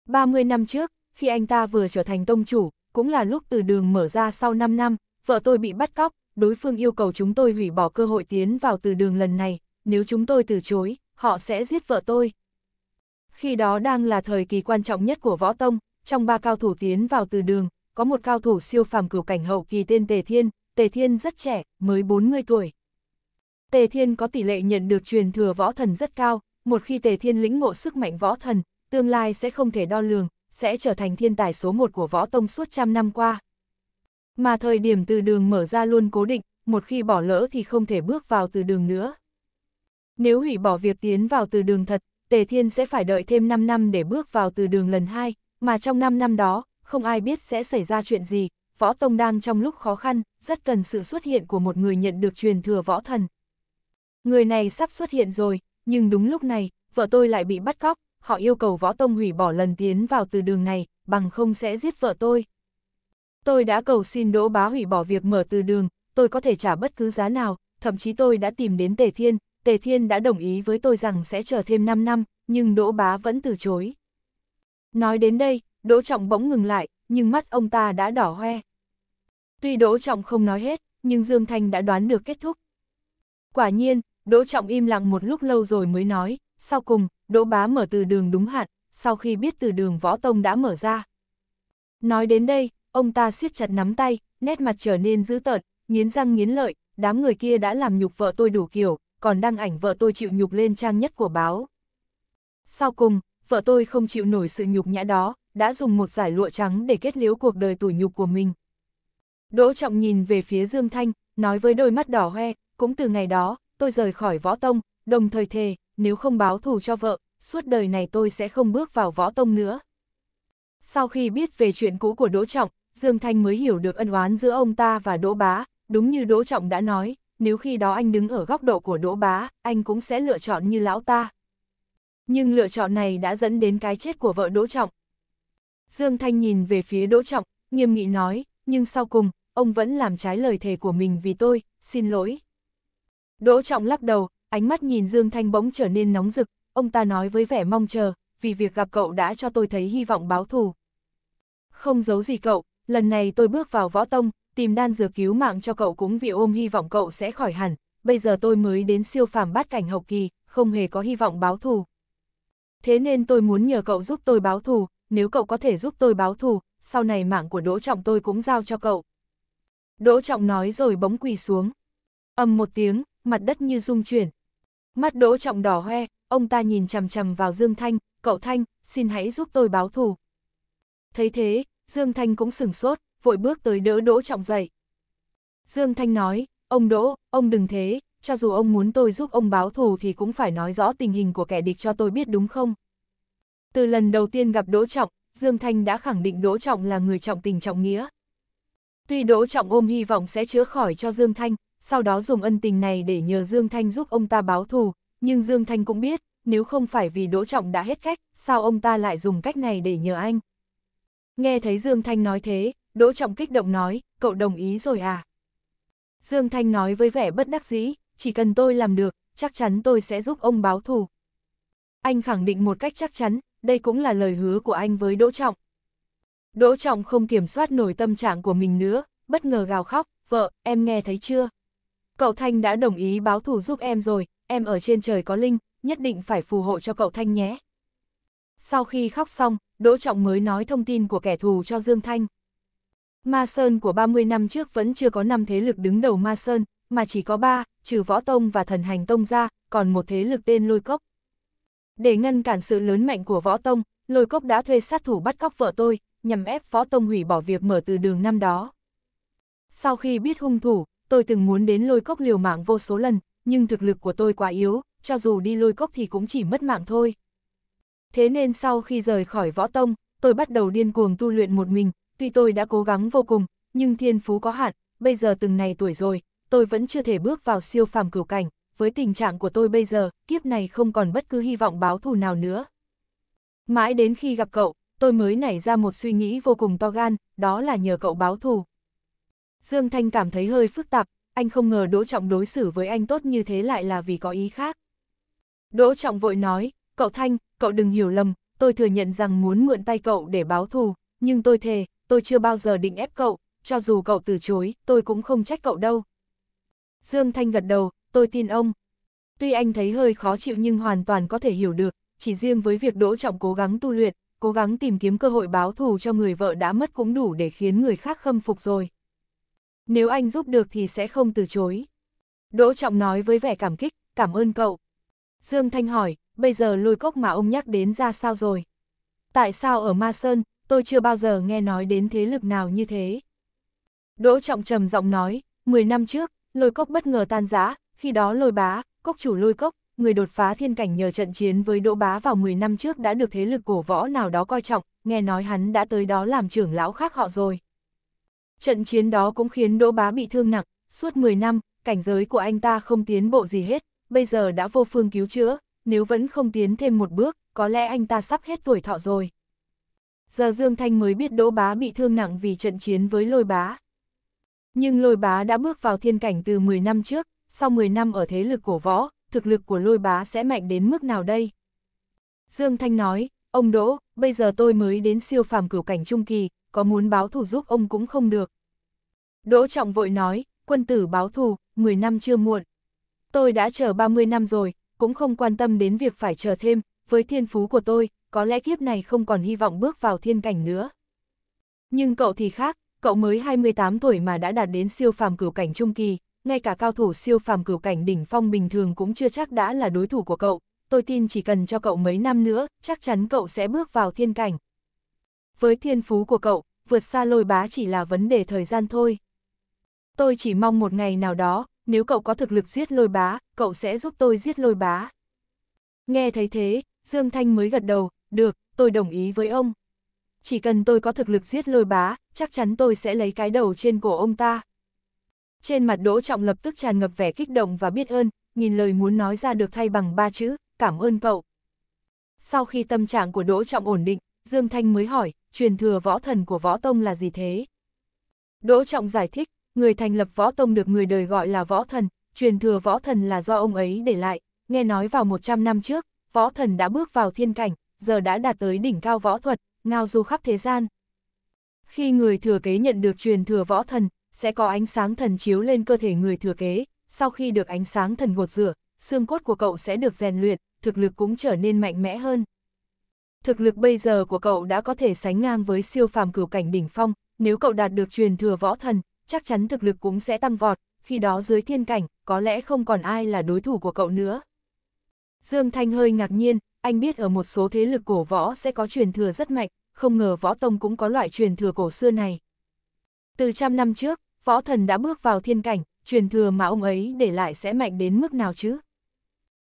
30 năm trước, khi anh ta vừa trở thành tông chủ, cũng là lúc từ đường mở ra sau 5 năm, vợ tôi bị bắt cóc, đối phương yêu cầu chúng tôi hủy bỏ cơ hội tiến vào từ đường lần này, nếu chúng tôi từ chối, họ sẽ giết vợ tôi. Khi đó đang là thời kỳ quan trọng nhất của võ tông, trong ba cao thủ tiến vào từ đường, có một cao thủ siêu phàm cửu cảnh hậu kỳ tên Tề Thiên, Tề Thiên rất trẻ, mới 40 tuổi. Tề Thiên có tỷ lệ nhận được truyền thừa võ thần rất cao, một khi Tề Thiên lĩnh ngộ sức mạnh võ thần, tương lai sẽ không thể đo lường, sẽ trở thành thiên tài số một của võ tông suốt trăm năm qua. Mà thời điểm từ đường mở ra luôn cố định, một khi bỏ lỡ thì không thể bước vào từ đường nữa. Nếu hủy bỏ việc tiến vào từ đường thật, Tề Thiên sẽ phải đợi thêm 5 năm để bước vào từ đường lần hai, mà trong 5 năm đó, không ai biết sẽ xảy ra chuyện gì, võ tông đang trong lúc khó khăn, rất cần sự xuất hiện của một người nhận được truyền thừa võ thần. Người này sắp xuất hiện rồi, nhưng đúng lúc này, vợ tôi lại bị bắt cóc, họ yêu cầu võ tông hủy bỏ lần tiến vào từ đường này, bằng không sẽ giết vợ tôi. Tôi đã cầu xin đỗ bá hủy bỏ việc mở từ đường, tôi có thể trả bất cứ giá nào, thậm chí tôi đã tìm đến Tề Thiên, Tề Thiên đã đồng ý với tôi rằng sẽ chờ thêm 5 năm, nhưng đỗ bá vẫn từ chối. Nói đến đây, đỗ trọng bỗng ngừng lại, nhưng mắt ông ta đã đỏ hoe. Tuy đỗ trọng không nói hết, nhưng Dương Thanh đã đoán được kết thúc. Quả nhiên, đỗ trọng im lặng một lúc lâu rồi mới nói, sau cùng, Đỗ Bá mở từ đường đúng hạn, sau khi biết từ đường Võ Tông đã mở ra. Nói đến đây, ông ta siết chặt nắm tay, nét mặt trở nên dữ tợn, nghiến răng nghiến lợi, đám người kia đã làm nhục vợ tôi đủ kiểu, còn đăng ảnh vợ tôi chịu nhục lên trang nhất của báo. Sau cùng, vợ tôi không chịu nổi sự nhục nhã đó, đã dùng một giải lụa trắng để kết liễu cuộc đời tủi nhục của mình. Đỗ Trọng nhìn về phía Dương Thanh, nói với đôi mắt đỏ hoe, cũng từ ngày đó, tôi rời khỏi võ tông, đồng thời thề, nếu không báo thù cho vợ, suốt đời này tôi sẽ không bước vào võ tông nữa. Sau khi biết về chuyện cũ của Đỗ Trọng, Dương Thanh mới hiểu được ân oán giữa ông ta và Đỗ Bá, đúng như Đỗ Trọng đã nói, nếu khi đó anh đứng ở góc độ của Đỗ Bá, anh cũng sẽ lựa chọn như lão ta. Nhưng lựa chọn này đã dẫn đến cái chết của vợ Đỗ Trọng. Dương Thanh nhìn về phía Đỗ Trọng, nghiêm nghị nói, nhưng sau cùng, ông vẫn làm trái lời thề của mình vì tôi, xin lỗi. Đỗ Trọng lắc đầu, ánh mắt nhìn Dương Thanh bỗng trở nên nóng rực, ông ta nói với vẻ mong chờ, vì việc gặp cậu đã cho tôi thấy hy vọng báo thù. Không giấu gì cậu, lần này tôi bước vào võ tông, tìm đan dược cứu mạng cho cậu cũng vì ôm hy vọng cậu sẽ khỏi hẳn, bây giờ tôi mới đến siêu phàm bát cảnh hậu kỳ, không hề có hy vọng báo thù. Thế nên tôi muốn nhờ cậu giúp tôi báo thù, nếu cậu có thể giúp tôi báo thù, sau này mạng của Đỗ Trọng tôi cũng giao cho cậu. Đỗ Trọng nói rồi bóng quỳ xuống. ầm một tiếng, mặt đất như rung chuyển, Mắt đỗ trọng đỏ hoe, ông ta nhìn chầm chầm vào Dương Thanh, cậu Thanh, xin hãy giúp tôi báo thù. Thấy thế, Dương Thanh cũng sửng sốt, vội bước tới đỡ đỗ trọng dậy. Dương Thanh nói, ông đỗ, ông đừng thế, cho dù ông muốn tôi giúp ông báo thù thì cũng phải nói rõ tình hình của kẻ địch cho tôi biết đúng không? Từ lần đầu tiên gặp Đỗ Trọng, Dương Thanh đã khẳng định Đỗ Trọng là người trọng tình trọng nghĩa. Tuy Đỗ Trọng ôm hy vọng sẽ chữa khỏi cho Dương Thanh, sau đó dùng ân tình này để nhờ Dương Thanh giúp ông ta báo thù, nhưng Dương Thanh cũng biết, nếu không phải vì Đỗ Trọng đã hết cách, sao ông ta lại dùng cách này để nhờ anh. Nghe thấy Dương Thanh nói thế, Đỗ Trọng kích động nói, cậu đồng ý rồi à? Dương Thanh nói với vẻ bất đắc dĩ, chỉ cần tôi làm được, chắc chắn tôi sẽ giúp ông báo thù. Anh khẳng định một cách chắc chắn, đây cũng là lời hứa của anh với Đỗ Trọng. Đỗ Trọng không kiểm soát nổi tâm trạng của mình nữa, bất ngờ gào khóc, vợ, em nghe thấy chưa? Cậu Thanh đã đồng ý báo thù giúp em rồi, em ở trên trời có linh, nhất định phải phù hộ cho cậu Thanh nhé. Sau khi khóc xong, Đỗ Trọng mới nói thông tin của kẻ thù cho Dương Thanh. Ma Sơn của 30 năm trước vẫn chưa có 5 thế lực đứng đầu Ma Sơn, mà chỉ có 3, trừ Võ Tông và Thần Hành Tông ra, còn một thế lực tên Lôi Cốc. Để ngăn cản sự lớn mạnh của Võ Tông, Lôi Cốc đã thuê sát thủ bắt cóc vợ tôi, nhằm ép Võ Tông hủy bỏ việc mở từ đường năm đó. Sau khi biết hung thủ, tôi từng muốn đến lôi cốc liều mạng vô số lần, nhưng thực lực của tôi quá yếu, cho dù đi lôi cốc thì cũng chỉ mất mạng thôi. Thế nên sau khi rời khỏi võ tông, tôi bắt đầu điên cuồng tu luyện một mình, tuy tôi đã cố gắng vô cùng, nhưng thiên phú có hạn, bây giờ từng này tuổi rồi, tôi vẫn chưa thể bước vào siêu phàm cửu cảnh, với tình trạng của tôi bây giờ, kiếp này không còn bất cứ hy vọng báo thù nào nữa. Mãi đến khi gặp cậu, tôi mới nảy ra một suy nghĩ vô cùng to gan, đó là nhờ cậu báo thù, Dương Thanh cảm thấy hơi phức tạp, anh không ngờ Đỗ Trọng đối xử với anh tốt như thế lại là vì có ý khác. Đỗ Trọng vội nói, cậu Thanh, cậu đừng hiểu lầm, tôi thừa nhận rằng muốn mượn tay cậu để báo thù, nhưng tôi thề, tôi chưa bao giờ định ép cậu, cho dù cậu từ chối, tôi cũng không trách cậu đâu. Dương Thanh gật đầu, tôi tin ông. Tuy anh thấy hơi khó chịu nhưng hoàn toàn có thể hiểu được, chỉ riêng với việc Đỗ Trọng cố gắng tu luyện, cố gắng tìm kiếm cơ hội báo thù cho người vợ đã mất cũng đủ để khiến người khác khâm phục rồi nếu anh giúp được thì sẽ không từ chối. Đỗ Trọng nói với vẻ cảm kích, cảm ơn cậu. Dương Thanh hỏi, bây giờ lôi cốc mà ông nhắc đến ra sao rồi? Tại sao ở Ma Sơn, tôi chưa bao giờ nghe nói đến thế lực nào như thế? Đỗ Trọng trầm giọng nói, 10 năm trước, lôi cốc bất ngờ tan rã, khi đó lôi bá, cốc chủ lôi cốc, người đột phá thiên cảnh nhờ trận chiến với Đỗ Bá vào 10 năm trước đã được thế lực cổ võ nào đó coi trọng, nghe nói hắn đã tới đó làm trưởng lão khác họ rồi. Trận chiến đó cũng khiến Đỗ Bá bị thương nặng, suốt 10 năm, cảnh giới của anh ta không tiến bộ gì hết, bây giờ đã vô phương cứu chữa, nếu vẫn không tiến thêm một bước, có lẽ anh ta sắp hết tuổi thọ rồi. Giờ Dương Thanh mới biết Đỗ Bá bị thương nặng vì trận chiến với Lôi Bá. Nhưng Lôi Bá đã bước vào thiên cảnh từ 10 năm trước, sau 10 năm ở thế lực của võ, thực lực của Lôi Bá sẽ mạnh đến mức nào đây? Dương Thanh nói, ông Đỗ, bây giờ tôi mới đến siêu phàm cửu cảnh trung kỳ, có muốn báo thù giúp ông cũng không được. Đỗ Trọng vội nói, quân tử báo thù, 10 năm chưa muộn. Tôi đã chờ 30 năm rồi, cũng không quan tâm đến việc phải chờ thêm, với thiên phú của tôi, có lẽ kiếp này không còn hy vọng bước vào thiên cảnh nữa. Nhưng cậu thì khác, cậu mới 28 tuổi mà đã đạt đến siêu phàm cửu cảnh trung kỳ, ngay cả cao thủ siêu phàm cửu cảnh đỉnh phong bình thường cũng chưa chắc đã là đối thủ của cậu, tôi tin chỉ cần cho cậu mấy năm nữa, chắc chắn cậu sẽ bước vào thiên cảnh. Với thiên phú của cậu, vượt xa lôi bá chỉ là vấn đề thời gian thôi. Tôi chỉ mong một ngày nào đó, nếu cậu có thực lực giết lôi bá, cậu sẽ giúp tôi giết lôi bá. Nghe thấy thế, Dương Thanh mới gật đầu, được, tôi đồng ý với ông. Chỉ cần tôi có thực lực giết lôi bá, chắc chắn tôi sẽ lấy cái đầu trên cổ ông ta. Trên mặt Đỗ Trọng lập tức tràn ngập vẻ kích động và biết ơn, nghìn lời muốn nói ra được thay bằng ba chữ, cảm ơn cậu. Sau khi tâm trạng của Đỗ Trọng ổn định, Dương Thanh mới hỏi, truyền thừa võ thần của võ tông là gì thế? Đỗ Trọng giải thích, người thành lập võ tông được người đời gọi là võ thần, truyền thừa võ thần là do ông ấy để lại, nghe nói vào 100 năm trước, võ thần đã bước vào thiên cảnh, giờ đã đạt tới đỉnh cao võ thuật, ngao du khắp thế gian. Khi người thừa kế nhận được truyền thừa võ thần, sẽ có ánh sáng thần chiếu lên cơ thể người thừa kế, sau khi được ánh sáng thần gột rửa, xương cốt của cậu sẽ được rèn luyện, thực lực cũng trở nên mạnh mẽ hơn thực lực bây giờ của cậu đã có thể sánh ngang với siêu phàm cửu cảnh đỉnh phong, nếu cậu đạt được truyền thừa võ thần, chắc chắn thực lực cũng sẽ tăng vọt, khi đó dưới thiên cảnh, có lẽ không còn ai là đối thủ của cậu nữa. Dương Thanh hơi ngạc nhiên, anh biết ở một số thế lực cổ võ sẽ có truyền thừa rất mạnh, không ngờ võ tông cũng có loại truyền thừa cổ xưa này. Từ trăm năm trước, võ thần đã bước vào thiên cảnh, truyền thừa mà ông ấy để lại sẽ mạnh đến mức nào chứ?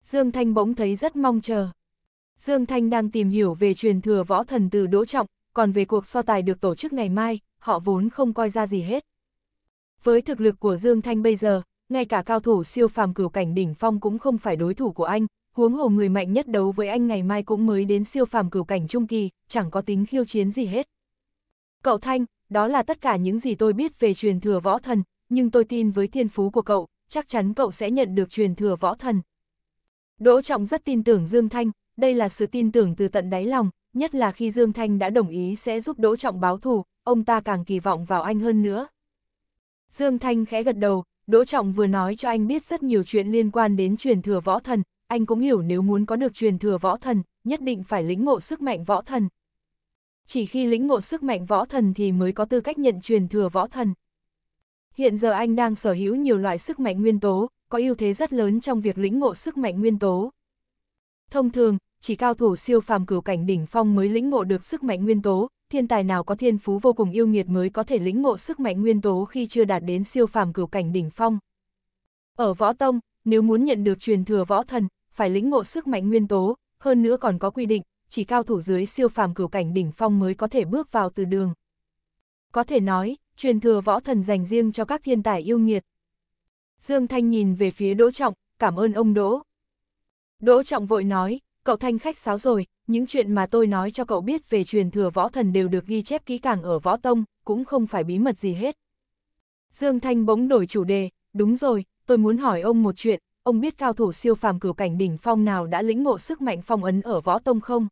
Dương Thanh bỗng thấy rất mong chờ. Dương Thanh đang tìm hiểu về truyền thừa võ thần từ Đỗ Trọng, còn về cuộc so tài được tổ chức ngày mai, họ vốn không coi ra gì hết. Với thực lực của Dương Thanh bây giờ, ngay cả cao thủ siêu phàm cửu cảnh đỉnh phong cũng không phải đối thủ của anh, huống hồ người mạnh nhất đấu với anh ngày mai cũng mới đến siêu phàm cửu cảnh trung kỳ, chẳng có tính khiêu chiến gì hết. Cậu Thanh, đó là tất cả những gì tôi biết về truyền thừa võ thần, nhưng tôi tin với thiên phú của cậu, chắc chắn cậu sẽ nhận được truyền thừa võ thần. Đỗ Trọng rất tin tưởng Dương Thanh, đây là sự tin tưởng từ tận đáy lòng, nhất là khi Dương Thanh đã đồng ý sẽ giúp Đỗ Trọng báo thù, ông ta càng kỳ vọng vào anh hơn nữa. Dương Thanh khẽ gật đầu, Đỗ Trọng vừa nói cho anh biết rất nhiều chuyện liên quan đến truyền thừa võ thần, anh cũng hiểu nếu muốn có được truyền thừa võ thần, nhất định phải lĩnh ngộ sức mạnh võ thần. Chỉ khi lĩnh ngộ sức mạnh võ thần thì mới có tư cách nhận truyền thừa võ thần. Hiện giờ anh đang sở hữu nhiều loại sức mạnh nguyên tố, có ưu thế rất lớn trong việc lĩnh ngộ sức mạnh nguyên tố. Thông thường, chỉ cao thủ siêu phàm cửu cảnh đỉnh phong mới lĩnh ngộ được sức mạnh nguyên tố, thiên tài nào có thiên phú vô cùng yêu nghiệt mới có thể lĩnh ngộ sức mạnh nguyên tố khi chưa đạt đến siêu phàm cửu cảnh đỉnh phong. Ở võ tông, nếu muốn nhận được truyền thừa võ thần, phải lĩnh ngộ sức mạnh nguyên tố, hơn nữa còn có quy định, chỉ cao thủ dưới siêu phàm cửu cảnh đỉnh phong mới có thể bước vào từ đường. Có thể nói, truyền thừa võ thần dành riêng cho các thiên tài yêu nghiệt. Dương Thanh nhìn về phía Đỗ Trọng, cảm ơn ông Đỗ, Đỗ Trọng vội nói, cậu Thanh khách sáo rồi, những chuyện mà tôi nói cho cậu biết về truyền thừa võ thần đều được ghi chép kỹ càng ở võ tông, cũng không phải bí mật gì hết. Dương Thanh bỗng đổi chủ đề, đúng rồi, tôi muốn hỏi ông một chuyện, ông biết cao thủ siêu phàm cửu cảnh đỉnh phong nào đã lĩnh ngộ sức mạnh phong ấn ở võ tông không?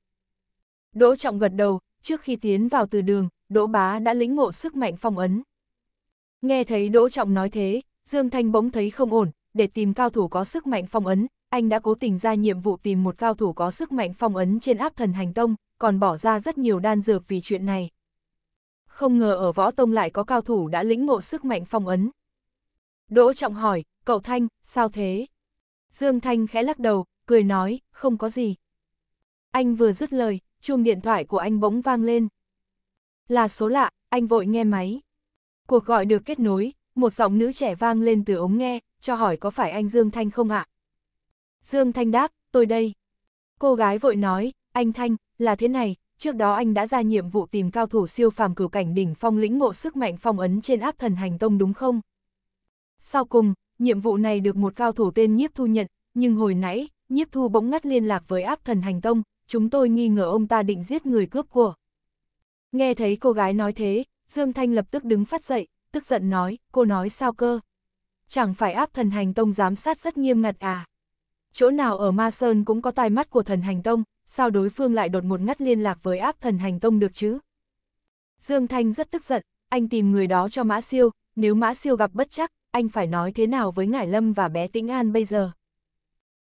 Đỗ Trọng gật đầu, trước khi tiến vào từ đường, Đỗ Bá đã lĩnh ngộ sức mạnh phong ấn. Nghe thấy Đỗ Trọng nói thế, Dương Thanh bỗng thấy không ổn, để tìm cao thủ có sức mạnh phong ấn, anh đã cố tình ra nhiệm vụ tìm một cao thủ có sức mạnh phong ấn trên áp thần hành tông, còn bỏ ra rất nhiều đan dược vì chuyện này. Không ngờ ở võ tông lại có cao thủ đã lĩnh ngộ sức mạnh phong ấn. Đỗ Trọng hỏi, cậu Thanh, sao thế? Dương Thanh khẽ lắc đầu, cười nói, không có gì. Anh vừa dứt lời, chuông điện thoại của anh bỗng vang lên. Là số lạ, anh vội nghe máy. Cuộc gọi được kết nối, một giọng nữ trẻ vang lên từ ống nghe, cho hỏi có phải anh Dương Thanh không ạ? À? Dương Thanh đáp, tôi đây. Cô gái vội nói, anh Thanh, là thế này, trước đó anh đã ra nhiệm vụ tìm cao thủ siêu phàm cửu cảnh đỉnh phong lĩnh ngộ sức mạnh phong ấn trên áp thần hành tông đúng không? Sau cùng, nhiệm vụ này được một cao thủ tên Nhiếp Thu nhận, nhưng hồi nãy, Nhiếp Thu bỗng ngắt liên lạc với áp thần hành tông, chúng tôi nghi ngờ ông ta định giết người cướp của. Nghe thấy cô gái nói thế, Dương Thanh lập tức đứng phát dậy, tức giận nói, cô nói sao cơ? Chẳng phải áp thần hành tông giám sát rất nghiêm ngặt à? chỗ nào ở Ma Sơn cũng có tai mắt của thần hành tông, sao đối phương lại đột ngột ngắt liên lạc với áp thần hành tông được chứ? Dương Thanh rất tức giận, anh tìm người đó cho Mã Siêu, nếu Mã Siêu gặp bất chắc, anh phải nói thế nào với Ngải Lâm và bé Tĩnh An bây giờ?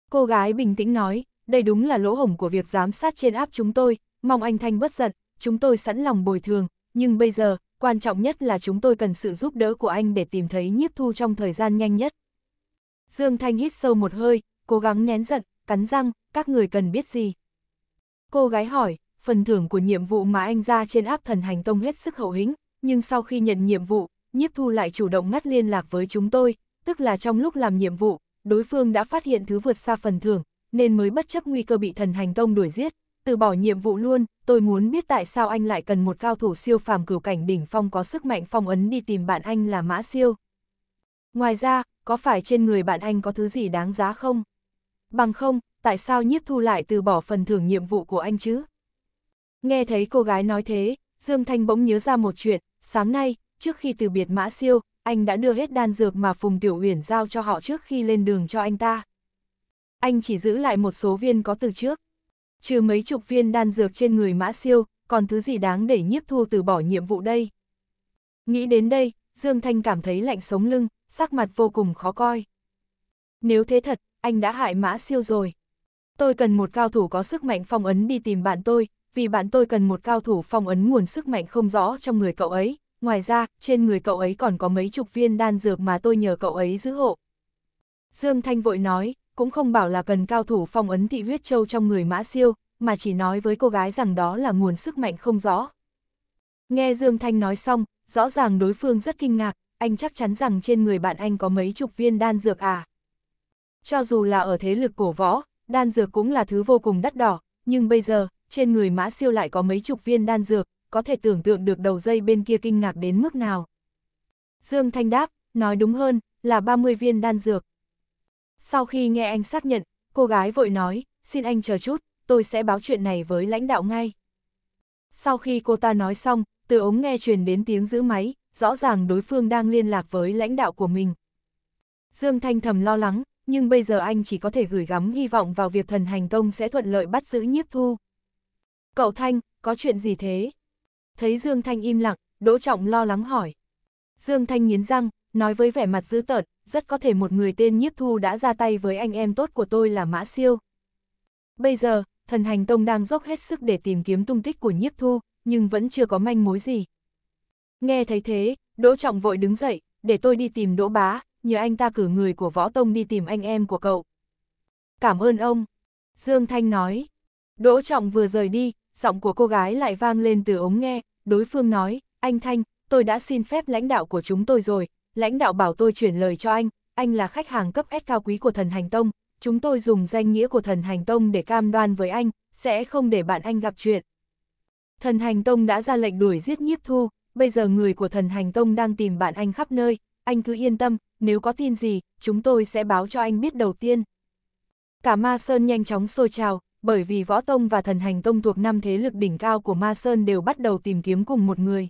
Cô gái bình tĩnh nói, đây đúng là lỗ hổng của việc giám sát trên áp chúng tôi, mong anh Thanh bất giận, chúng tôi sẵn lòng bồi thường, nhưng bây giờ, quan trọng nhất là chúng tôi cần sự giúp đỡ của anh để tìm thấy nhiếp thu trong thời gian nhanh nhất. Dương Thanh hít sâu một hơi, cố gắng nén giận, cắn răng, các người cần biết gì. Cô gái hỏi, phần thưởng của nhiệm vụ mà anh ra trên áp thần hành tông hết sức hậu hĩnh, nhưng sau khi nhận nhiệm vụ, nhiếp thu lại chủ động ngắt liên lạc với chúng tôi, tức là trong lúc làm nhiệm vụ, đối phương đã phát hiện thứ vượt xa phần thưởng, nên mới bất chấp nguy cơ bị thần hành tông đuổi giết, từ bỏ nhiệm vụ luôn, tôi muốn biết tại sao anh lại cần một cao thủ siêu phàm cửu cảnh đỉnh phong có sức mạnh phong ấn đi tìm bạn anh là Mã Siêu. Ngoài ra, có phải trên người bạn anh có thứ gì đáng giá không? bằng không, tại sao nhiếp thu lại từ bỏ phần thưởng nhiệm vụ của anh chứ? Nghe thấy cô gái nói thế, Dương Thanh bỗng nhớ ra một chuyện, sáng nay, trước khi từ biệt Mã Siêu, anh đã đưa hết đan dược mà Phùng Tiểu Uyển giao cho họ trước khi lên đường cho anh ta. Anh chỉ giữ lại một số viên có từ trước. Trừ mấy chục viên đan dược trên người Mã Siêu, còn thứ gì đáng để nhiếp thu từ bỏ nhiệm vụ đây? Nghĩ đến đây, Dương Thanh cảm thấy lạnh sống lưng, sắc mặt vô cùng khó coi. Nếu thế thật, anh đã hại mã siêu rồi. Tôi cần một cao thủ có sức mạnh phong ấn đi tìm bạn tôi, vì bạn tôi cần một cao thủ phong ấn nguồn sức mạnh không rõ trong người cậu ấy. Ngoài ra, trên người cậu ấy còn có mấy chục viên đan dược mà tôi nhờ cậu ấy giữ hộ. Dương Thanh vội nói, cũng không bảo là cần cao thủ phong ấn thị huyết châu trong người mã siêu, mà chỉ nói với cô gái rằng đó là nguồn sức mạnh không rõ. Nghe Dương Thanh nói xong, rõ ràng đối phương rất kinh ngạc, anh chắc chắn rằng trên người bạn anh có mấy chục viên đan dược à cho dù là ở thế lực cổ võ, đan dược cũng là thứ vô cùng đắt đỏ, nhưng bây giờ, trên người mã siêu lại có mấy chục viên đan dược, có thể tưởng tượng được đầu dây bên kia kinh ngạc đến mức nào. Dương Thanh đáp, nói đúng hơn, là 30 viên đan dược. Sau khi nghe anh xác nhận, cô gái vội nói, xin anh chờ chút, tôi sẽ báo chuyện này với lãnh đạo ngay. Sau khi cô ta nói xong, từ ống nghe truyền đến tiếng giữ máy, rõ ràng đối phương đang liên lạc với lãnh đạo của mình. Dương Thanh thầm lo lắng, nhưng bây giờ anh chỉ có thể gửi gắm hy vọng vào việc thần hành tông sẽ thuận lợi bắt giữ nhiếp thu. Cậu Thanh, có chuyện gì thế? Thấy Dương Thanh im lặng, Đỗ Trọng lo lắng hỏi. Dương Thanh nghiến răng, nói với vẻ mặt dữ tợn, rất có thể một người tên nhiếp thu đã ra tay với anh em tốt của tôi là Mã Siêu. Bây giờ, thần hành tông đang dốc hết sức để tìm kiếm tung tích của nhiếp thu, nhưng vẫn chưa có manh mối gì. Nghe thấy thế, Đỗ Trọng vội đứng dậy, để tôi đi tìm Đỗ Bá, nhờ anh ta cử người của Võ Tông đi tìm anh em của cậu. Cảm ơn ông. Dương Thanh nói. Đỗ Trọng vừa rời đi, giọng của cô gái lại vang lên từ ống nghe, đối phương nói, anh Thanh, tôi đã xin phép lãnh đạo của chúng tôi rồi, lãnh đạo bảo tôi chuyển lời cho anh, anh là khách hàng cấp S cao quý của thần hành tông, chúng tôi dùng danh nghĩa của thần hành tông để cam đoan với anh, sẽ không để bạn anh gặp chuyện. Thần hành tông đã ra lệnh đuổi giết nhiếp thu, bây giờ người của thần hành tông đang tìm bạn anh khắp nơi, anh cứ yên tâm, nếu có tin gì, chúng tôi sẽ báo cho anh biết đầu tiên. Cả Ma Sơn nhanh chóng sôi trào, bởi vì Võ Tông và Thần Hành Tông thuộc năm thế lực đỉnh cao của Ma Sơn đều bắt đầu tìm kiếm cùng một người.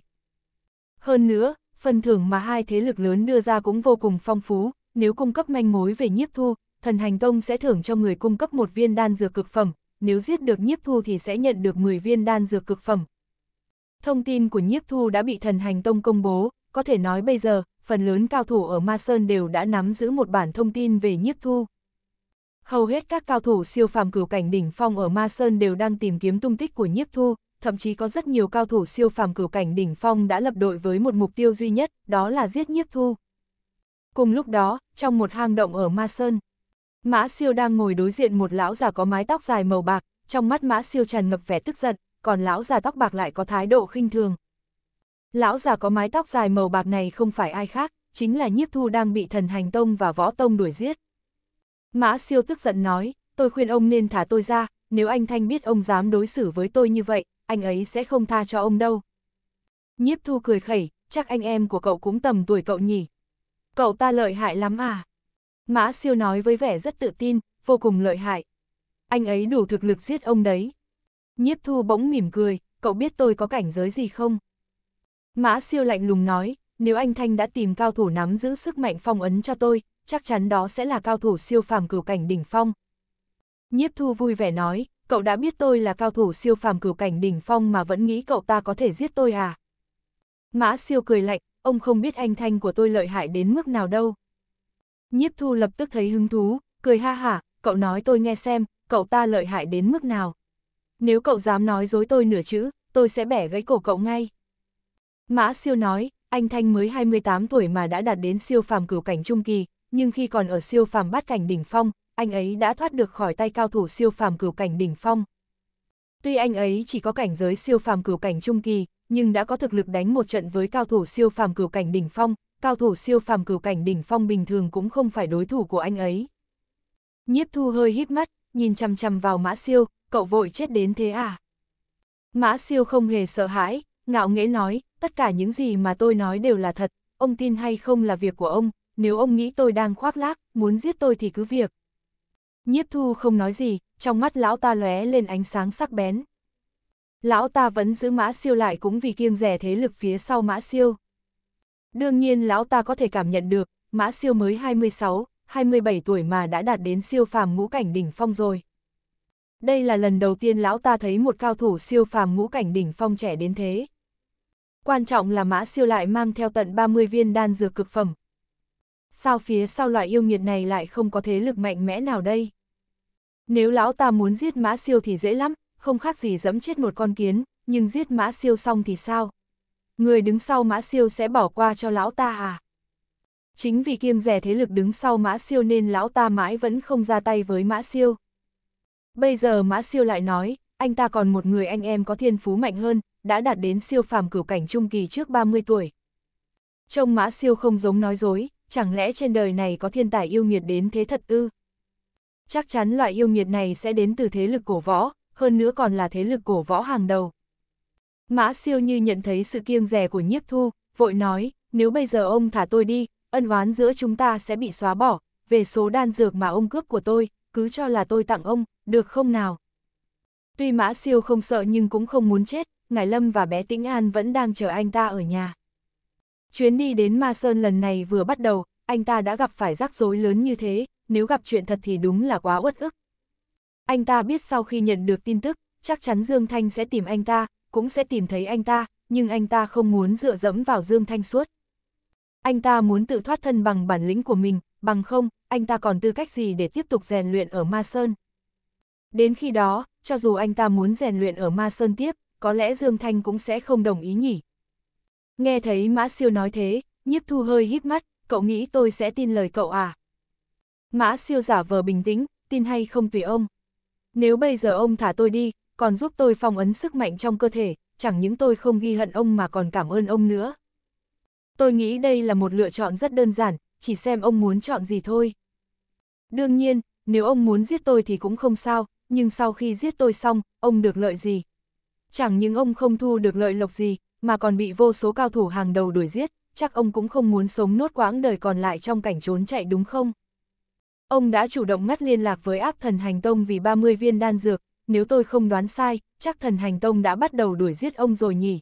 Hơn nữa, phần thưởng mà hai thế lực lớn đưa ra cũng vô cùng phong phú, nếu cung cấp manh mối về nhiếp thu, Thần Hành Tông sẽ thưởng cho người cung cấp một viên đan dược cực phẩm, nếu giết được nhiếp thu thì sẽ nhận được 10 viên đan dược cực phẩm. Thông tin của nhiếp thu đã bị Thần Hành Tông công bố, có thể nói bây giờ, phần lớn cao thủ ở Ma Sơn đều đã nắm giữ một bản thông tin về nhiếp thu. Hầu hết các cao thủ siêu phàm cửu cảnh đỉnh phong ở Ma Sơn đều đang tìm kiếm tung tích của nhiếp thu, thậm chí có rất nhiều cao thủ siêu phàm cửu cảnh đỉnh phong đã lập đội với một mục tiêu duy nhất, đó là giết nhiếp thu. Cùng lúc đó, trong một hang động ở Ma Sơn, Mã Siêu đang ngồi đối diện một lão già có mái tóc dài màu bạc, trong mắt Mã Siêu tràn ngập vẻ tức giận, còn lão già tóc bạc lại có thái độ khinh thường, Lão già có mái tóc dài màu bạc này không phải ai khác, chính là nhiếp thu đang bị thần hành tông và võ tông đuổi giết. Mã siêu tức giận nói, tôi khuyên ông nên thả tôi ra, nếu anh Thanh biết ông dám đối xử với tôi như vậy, anh ấy sẽ không tha cho ông đâu. Nhiếp thu cười khẩy, chắc anh em của cậu cũng tầm tuổi cậu nhỉ. Cậu ta lợi hại lắm à? Mã siêu nói với vẻ rất tự tin, vô cùng lợi hại. Anh ấy đủ thực lực giết ông đấy. Nhiếp thu bỗng mỉm cười, cậu biết tôi có cảnh giới gì không? Mã siêu lạnh lùng nói, nếu anh Thanh đã tìm cao thủ nắm giữ sức mạnh phong ấn cho tôi, chắc chắn đó sẽ là cao thủ siêu phàm cửu cảnh đỉnh phong. Nhiếp thu vui vẻ nói, cậu đã biết tôi là cao thủ siêu phàm cửu cảnh đỉnh phong mà vẫn nghĩ cậu ta có thể giết tôi à? Mã siêu cười lạnh, ông không biết anh Thanh của tôi lợi hại đến mức nào đâu. Nhiếp thu lập tức thấy hứng thú, cười ha hả, cậu nói tôi nghe xem, cậu ta lợi hại đến mức nào. Nếu cậu dám nói dối tôi nửa chữ, tôi sẽ bẻ gãy cổ cậu ngay. Mã siêu nói, anh Thanh mới 28 tuổi mà đã đạt đến siêu phàm cửu cảnh trung kỳ, nhưng khi còn ở siêu phàm bát cảnh đỉnh phong, anh ấy đã thoát được khỏi tay cao thủ siêu phàm cửu cảnh đỉnh phong. Tuy anh ấy chỉ có cảnh giới siêu phàm cửu cảnh trung kỳ, nhưng đã có thực lực đánh một trận với cao thủ siêu phàm cửu cảnh đỉnh phong, cao thủ siêu phàm cửu cảnh đỉnh phong bình thường cũng không phải đối thủ của anh ấy. Nhiếp thu hơi hít mắt, nhìn chằm chằm vào mã siêu, cậu vội chết đến thế à? Mã siêu không hề sợ hãi, ngạo nghễ nói, tất cả những gì mà tôi nói đều là thật, ông tin hay không là việc của ông, nếu ông nghĩ tôi đang khoác lác, muốn giết tôi thì cứ việc. Nhiếp thu không nói gì, trong mắt lão ta lóe lên ánh sáng sắc bén. Lão ta vẫn giữ mã siêu lại cũng vì kiêng rẻ thế lực phía sau mã siêu. Đương nhiên lão ta có thể cảm nhận được, mã siêu mới 26, 27 tuổi mà đã đạt đến siêu phàm ngũ cảnh đỉnh phong rồi. Đây là lần đầu tiên lão ta thấy một cao thủ siêu phàm ngũ cảnh đỉnh phong trẻ đến thế quan trọng là mã siêu lại mang theo tận 30 viên đan dược cực phẩm. Sao phía sau loại yêu nghiệt này lại không có thế lực mạnh mẽ nào đây? Nếu lão ta muốn giết mã siêu thì dễ lắm, không khác gì dẫm chết một con kiến, nhưng giết mã siêu xong thì sao? Người đứng sau mã siêu sẽ bỏ qua cho lão ta à? Chính vì kiêng rẻ thế lực đứng sau mã siêu nên lão ta mãi vẫn không ra tay với mã siêu. Bây giờ mã siêu lại nói, anh ta còn một người anh em có thiên phú mạnh hơn, đã đạt đến siêu phàm cửu cảnh trung kỳ trước 30 tuổi. Trông mã siêu không giống nói dối, chẳng lẽ trên đời này có thiên tài yêu nghiệt đến thế thật ư? Chắc chắn loại yêu nghiệt này sẽ đến từ thế lực cổ võ, hơn nữa còn là thế lực cổ võ hàng đầu. Mã siêu như nhận thấy sự kiêng rẻ của nhiếp thu, vội nói, nếu bây giờ ông thả tôi đi, ân oán giữa chúng ta sẽ bị xóa bỏ, về số đan dược mà ông cướp của tôi, cứ cho là tôi tặng ông, được không nào? Tuy mã siêu không sợ nhưng cũng không muốn chết, ngài Lâm và bé Tĩnh An vẫn đang chờ anh ta ở nhà. Chuyến đi đến Ma Sơn lần này vừa bắt đầu, anh ta đã gặp phải rắc rối lớn như thế, nếu gặp chuyện thật thì đúng là quá uất ức. Anh ta biết sau khi nhận được tin tức, chắc chắn Dương Thanh sẽ tìm anh ta, cũng sẽ tìm thấy anh ta, nhưng anh ta không muốn dựa dẫm vào Dương Thanh suốt. Anh ta muốn tự thoát thân bằng bản lĩnh của mình, bằng không, anh ta còn tư cách gì để tiếp tục rèn luyện ở Ma Sơn. Đến khi đó, cho dù anh ta muốn rèn luyện ở Ma Sơn tiếp, có lẽ Dương Thanh cũng sẽ không đồng ý nhỉ. Nghe thấy Mã Siêu nói thế, nhiếp thu hơi híp mắt, cậu nghĩ tôi sẽ tin lời cậu à? Mã Siêu giả vờ bình tĩnh, tin hay không tùy ông. Nếu bây giờ ông thả tôi đi, còn giúp tôi phong ấn sức mạnh trong cơ thể, chẳng những tôi không ghi hận ông mà còn cảm ơn ông nữa. Tôi nghĩ đây là một lựa chọn rất đơn giản, chỉ xem ông muốn chọn gì thôi. Đương nhiên, nếu ông muốn giết tôi thì cũng không sao, nhưng sau khi giết tôi xong, ông được lợi gì? chẳng những ông không thu được lợi lộc gì, mà còn bị vô số cao thủ hàng đầu đuổi giết, chắc ông cũng không muốn sống nốt quãng đời còn lại trong cảnh trốn chạy đúng không? Ông đã chủ động ngắt liên lạc với áp thần hành tông vì 30 viên đan dược, nếu tôi không đoán sai, chắc thần hành tông đã bắt đầu đuổi giết ông rồi nhỉ?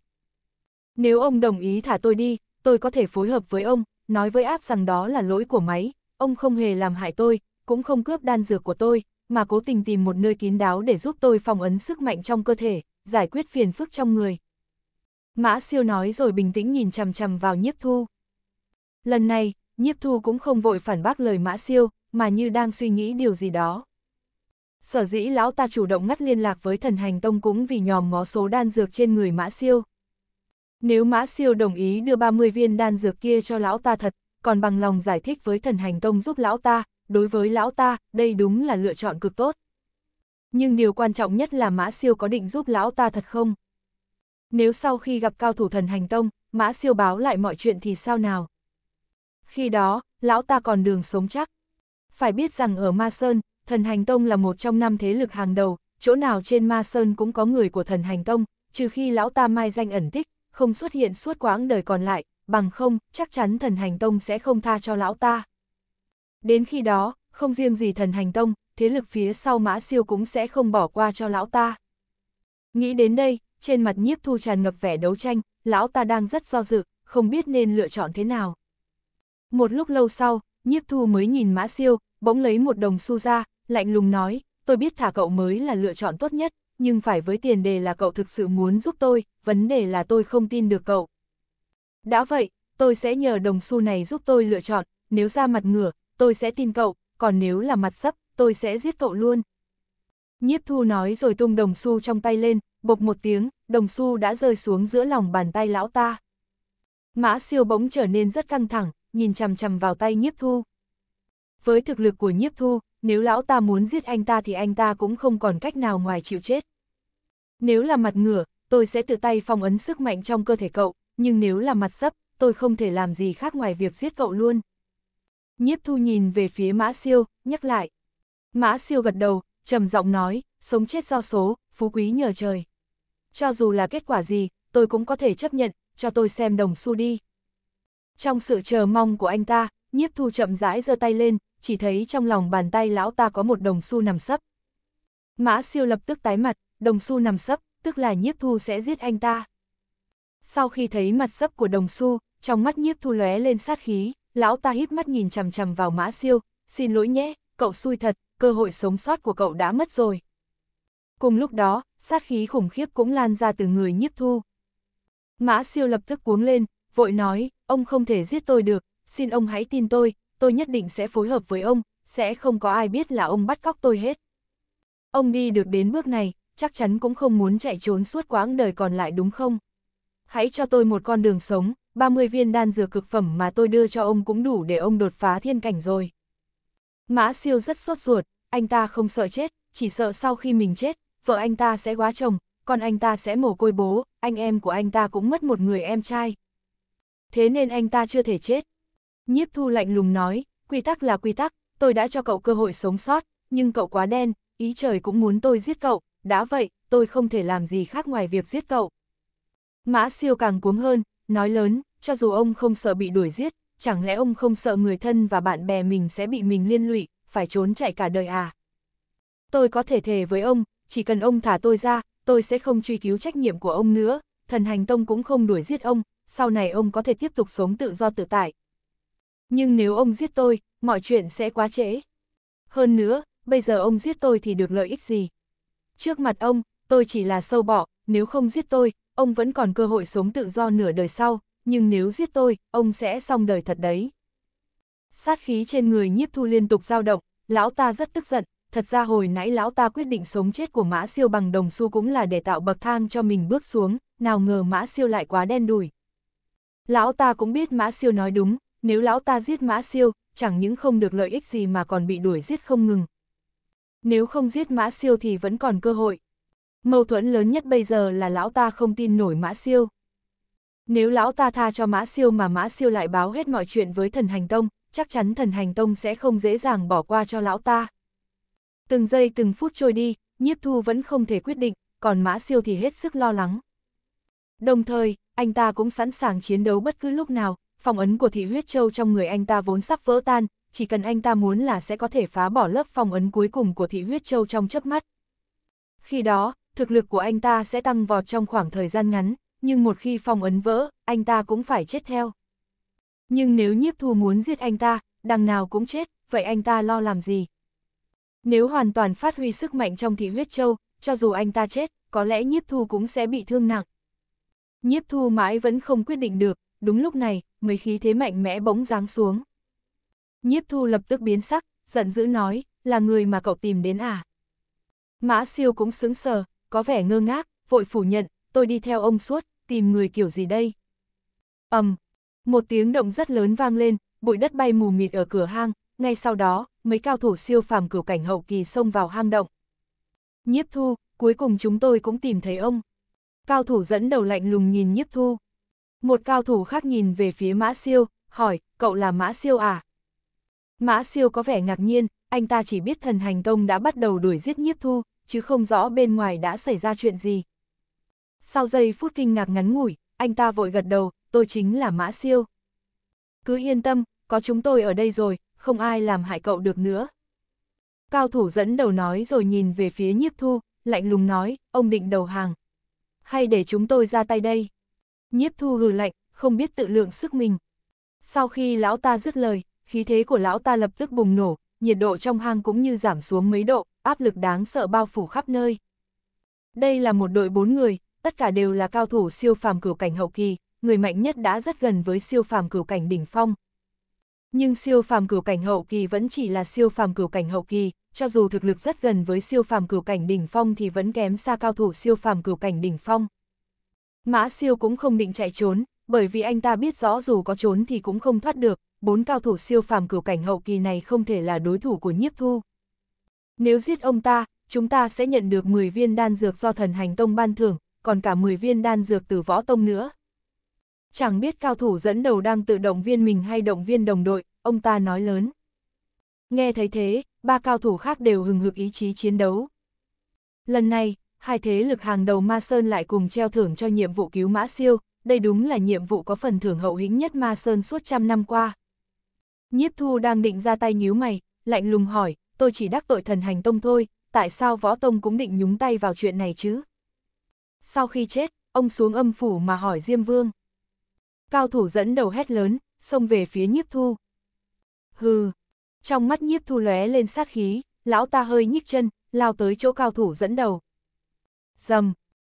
Nếu ông đồng ý thả tôi đi, tôi có thể phối hợp với ông, nói với áp rằng đó là lỗi của máy, ông không hề làm hại tôi, cũng không cướp đan dược của tôi, mà cố tình tìm một nơi kín đáo để giúp tôi phòng ấn sức mạnh trong cơ thể, giải quyết phiền phức trong người. Mã siêu nói rồi bình tĩnh nhìn chằm chằm vào nhiếp thu. Lần này, nhiếp thu cũng không vội phản bác lời mã siêu, mà như đang suy nghĩ điều gì đó. Sở dĩ lão ta chủ động ngắt liên lạc với thần hành tông cũng vì nhòm ngó số đan dược trên người mã siêu. Nếu mã siêu đồng ý đưa 30 viên đan dược kia cho lão ta thật, còn bằng lòng giải thích với thần hành tông giúp lão ta, đối với lão ta, đây đúng là lựa chọn cực tốt. Nhưng điều quan trọng nhất là Mã Siêu có định giúp lão ta thật không? Nếu sau khi gặp cao thủ thần hành tông, Mã Siêu báo lại mọi chuyện thì sao nào? Khi đó, lão ta còn đường sống chắc. Phải biết rằng ở Ma Sơn, thần hành tông là một trong năm thế lực hàng đầu, chỗ nào trên Ma Sơn cũng có người của thần hành tông, trừ khi lão ta mai danh ẩn tích, không xuất hiện suốt quãng đời còn lại, bằng không, chắc chắn thần hành tông sẽ không tha cho lão ta. Đến khi đó, không riêng gì thần hành tông, thế lực phía sau mã siêu cũng sẽ không bỏ qua cho lão ta. Nghĩ đến đây, trên mặt nhiếp thu tràn ngập vẻ đấu tranh, lão ta đang rất do dự, không biết nên lựa chọn thế nào. Một lúc lâu sau, nhiếp thu mới nhìn mã siêu, bỗng lấy một đồng xu ra, lạnh lùng nói, tôi biết thả cậu mới là lựa chọn tốt nhất, nhưng phải với tiền đề là cậu thực sự muốn giúp tôi, vấn đề là tôi không tin được cậu. Đã vậy, tôi sẽ nhờ đồng xu này giúp tôi lựa chọn, nếu ra mặt ngửa, tôi sẽ tin cậu, còn nếu là mặt sấp, tôi sẽ giết cậu luôn. Nhiếp thu nói rồi tung đồng xu trong tay lên, bộc một tiếng, đồng xu đã rơi xuống giữa lòng bàn tay lão ta. Mã siêu bỗng trở nên rất căng thẳng, nhìn chằm chằm vào tay nhiếp thu. Với thực lực của nhiếp thu, nếu lão ta muốn giết anh ta thì anh ta cũng không còn cách nào ngoài chịu chết. Nếu là mặt ngửa, tôi sẽ tự tay phong ấn sức mạnh trong cơ thể cậu, nhưng nếu là mặt sấp, tôi không thể làm gì khác ngoài việc giết cậu luôn. Nhiếp thu nhìn về phía mã siêu, nhắc lại. Mã siêu gật đầu, trầm giọng nói, sống chết do số, phú quý nhờ trời. Cho dù là kết quả gì, tôi cũng có thể chấp nhận, cho tôi xem đồng xu đi. Trong sự chờ mong của anh ta, nhiếp thu chậm rãi giơ tay lên, chỉ thấy trong lòng bàn tay lão ta có một đồng xu nằm sấp. Mã siêu lập tức tái mặt, đồng xu nằm sấp, tức là nhiếp thu sẽ giết anh ta. Sau khi thấy mặt sấp của đồng xu, trong mắt nhiếp thu lóe lên sát khí, lão ta híp mắt nhìn chằm chằm vào mã siêu, xin lỗi nhé, cậu xui thật, cơ hội sống sót của cậu đã mất rồi. Cùng lúc đó, sát khí khủng khiếp cũng lan ra từ người nhiếp thu. Mã siêu lập tức cuống lên, vội nói, ông không thể giết tôi được, xin ông hãy tin tôi, tôi nhất định sẽ phối hợp với ông, sẽ không có ai biết là ông bắt cóc tôi hết. Ông đi được đến bước này, chắc chắn cũng không muốn chạy trốn suốt quãng đời còn lại đúng không? Hãy cho tôi một con đường sống, 30 viên đan dược cực phẩm mà tôi đưa cho ông cũng đủ để ông đột phá thiên cảnh rồi. Mã siêu rất sốt ruột, anh ta không sợ chết, chỉ sợ sau khi mình chết, vợ anh ta sẽ quá chồng, còn anh ta sẽ mồ côi bố, anh em của anh ta cũng mất một người em trai. Thế nên anh ta chưa thể chết. Nhiếp thu lạnh lùng nói, quy tắc là quy tắc, tôi đã cho cậu cơ hội sống sót, nhưng cậu quá đen, ý trời cũng muốn tôi giết cậu, đã vậy, tôi không thể làm gì khác ngoài việc giết cậu. Mã siêu càng cuống hơn, nói lớn, cho dù ông không sợ bị đuổi giết, chẳng lẽ ông không sợ người thân và bạn bè mình sẽ bị mình liên lụy, phải trốn chạy cả đời à? Tôi có thể thề với ông, chỉ cần ông thả tôi ra, tôi sẽ không truy cứu trách nhiệm của ông nữa, thần hành tông cũng không đuổi giết ông, sau này ông có thể tiếp tục sống tự do tự tại. Nhưng nếu ông giết tôi, mọi chuyện sẽ quá trễ. Hơn nữa, bây giờ ông giết tôi thì được lợi ích gì? Trước mặt ông, tôi chỉ là sâu bọ, nếu không giết tôi, ông vẫn còn cơ hội sống tự do nửa đời sau, nhưng nếu giết tôi, ông sẽ xong đời thật đấy. Sát khí trên người nhiếp thu liên tục dao động, lão ta rất tức giận, thật ra hồi nãy lão ta quyết định sống chết của mã siêu bằng đồng xu cũng là để tạo bậc thang cho mình bước xuống, nào ngờ mã siêu lại quá đen đủi. Lão ta cũng biết mã siêu nói đúng, nếu lão ta giết mã siêu, chẳng những không được lợi ích gì mà còn bị đuổi giết không ngừng. Nếu không giết mã siêu thì vẫn còn cơ hội. Mâu thuẫn lớn nhất bây giờ là lão ta không tin nổi mã siêu. Nếu lão ta tha cho Mã Siêu mà Mã Siêu lại báo hết mọi chuyện với thần hành tông, chắc chắn thần hành tông sẽ không dễ dàng bỏ qua cho lão ta. Từng giây từng phút trôi đi, nhiếp thu vẫn không thể quyết định, còn Mã Siêu thì hết sức lo lắng. Đồng thời, anh ta cũng sẵn sàng chiến đấu bất cứ lúc nào, phòng ấn của thị huyết châu trong người anh ta vốn sắp vỡ tan, chỉ cần anh ta muốn là sẽ có thể phá bỏ lớp phòng ấn cuối cùng của thị huyết châu trong chớp mắt. Khi đó, thực lực của anh ta sẽ tăng vọt trong khoảng thời gian ngắn, nhưng một khi phong ấn vỡ, anh ta cũng phải chết theo. Nhưng nếu nhiếp thu muốn giết anh ta, đằng nào cũng chết, vậy anh ta lo làm gì? Nếu hoàn toàn phát huy sức mạnh trong thị huyết châu, cho dù anh ta chết, có lẽ nhiếp thu cũng sẽ bị thương nặng. Nhiếp thu mãi vẫn không quyết định được, đúng lúc này, mấy khí thế mạnh mẽ bỗng giáng xuống. Nhiếp thu lập tức biến sắc, giận dữ nói, là người mà cậu tìm đến à? Mã siêu cũng sướng sờ, có vẻ ngơ ngác, vội phủ nhận, tôi đi theo ông suốt, tìm người kiểu gì đây? ầm, um, một tiếng động rất lớn vang lên, bụi đất bay mù mịt ở cửa hang, ngay sau đó, mấy cao thủ siêu phàm cửu cảnh hậu kỳ xông vào hang động. Nhiếp thu, cuối cùng chúng tôi cũng tìm thấy ông. Cao thủ dẫn đầu lạnh lùng nhìn nhiếp thu. Một cao thủ khác nhìn về phía mã siêu, hỏi, cậu là mã siêu à? Mã siêu có vẻ ngạc nhiên, anh ta chỉ biết thần hành tông đã bắt đầu đuổi giết nhiếp thu, chứ không rõ bên ngoài đã xảy ra chuyện gì. Sau giây phút kinh ngạc ngắn ngủi, anh ta vội gật đầu, tôi chính là Mã Siêu. Cứ yên tâm, có chúng tôi ở đây rồi, không ai làm hại cậu được nữa. Cao thủ dẫn đầu nói rồi nhìn về phía nhiếp thu, lạnh lùng nói, ông định đầu hàng. Hay để chúng tôi ra tay đây. Nhiếp thu hừ lạnh, không biết tự lượng sức mình. Sau khi lão ta dứt lời, khí thế của lão ta lập tức bùng nổ, nhiệt độ trong hang cũng như giảm xuống mấy độ, áp lực đáng sợ bao phủ khắp nơi. Đây là một đội bốn người, tất cả đều là cao thủ siêu phàm cửu cảnh hậu kỳ, người mạnh nhất đã rất gần với siêu phàm cửu cảnh đỉnh phong. Nhưng siêu phàm cửu cảnh hậu kỳ vẫn chỉ là siêu phàm cửu cảnh hậu kỳ, cho dù thực lực rất gần với siêu phàm cửu cảnh đỉnh phong thì vẫn kém xa cao thủ siêu phàm cửu cảnh đỉnh phong. Mã siêu cũng không định chạy trốn, bởi vì anh ta biết rõ dù có trốn thì cũng không thoát được, bốn cao thủ siêu phàm cửu cảnh hậu kỳ này không thể là đối thủ của nhiếp thu. Nếu giết ông ta, chúng ta sẽ nhận được 10 viên đan dược do thần hành tông ban thưởng, còn cả 10 viên đan dược từ võ tông nữa. Chẳng biết cao thủ dẫn đầu đang tự động viên mình hay động viên đồng đội, ông ta nói lớn. Nghe thấy thế, ba cao thủ khác đều hừng hực ý chí chiến đấu. Lần này, hai thế lực hàng đầu Ma Sơn lại cùng treo thưởng cho nhiệm vụ cứu Mã Siêu, đây đúng là nhiệm vụ có phần thưởng hậu hĩnh nhất Ma Sơn suốt trăm năm qua. Nhiếp Thu đang định ra tay nhíu mày, lạnh lùng hỏi, tôi chỉ đắc tội thần hành tông thôi, tại sao võ tông cũng định nhúng tay vào chuyện này chứ? sau khi chết, ông xuống âm phủ mà hỏi Diêm Vương. Cao thủ dẫn đầu hét lớn, xông về phía nhiếp thu. Hừ, trong mắt nhiếp thu lóe lên sát khí, lão ta hơi nhích chân, lao tới chỗ cao thủ dẫn đầu. Dầm,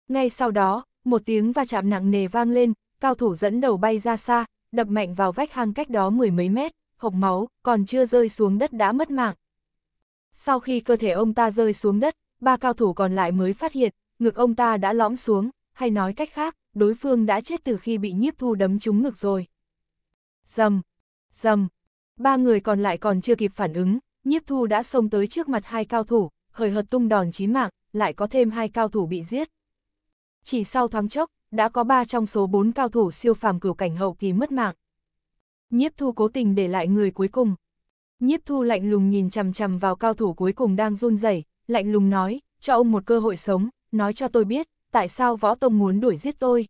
ngay sau đó, một tiếng va chạm nặng nề vang lên, cao thủ dẫn đầu bay ra xa, đập mạnh vào vách hang cách đó mười mấy mét, hộc máu, còn chưa rơi xuống đất đã mất mạng. Sau khi cơ thể ông ta rơi xuống đất, ba cao thủ còn lại mới phát hiện, ngực ông ta đã lõm xuống, hay nói cách khác, đối phương đã chết từ khi bị nhiếp thu đấm trúng ngực rồi. Dầm, dầm, ba người còn lại còn chưa kịp phản ứng, nhiếp thu đã xông tới trước mặt hai cao thủ, hời hợt tung đòn chí mạng, lại có thêm hai cao thủ bị giết. Chỉ sau thoáng chốc, đã có ba trong số bốn cao thủ siêu phàm cửu cảnh hậu kỳ mất mạng. Nhiếp thu cố tình để lại người cuối cùng. Nhiếp thu lạnh lùng nhìn chằm chằm vào cao thủ cuối cùng đang run rẩy, lạnh lùng nói, cho ông một cơ hội sống, nói cho tôi biết, tại sao võ tông muốn đuổi giết tôi.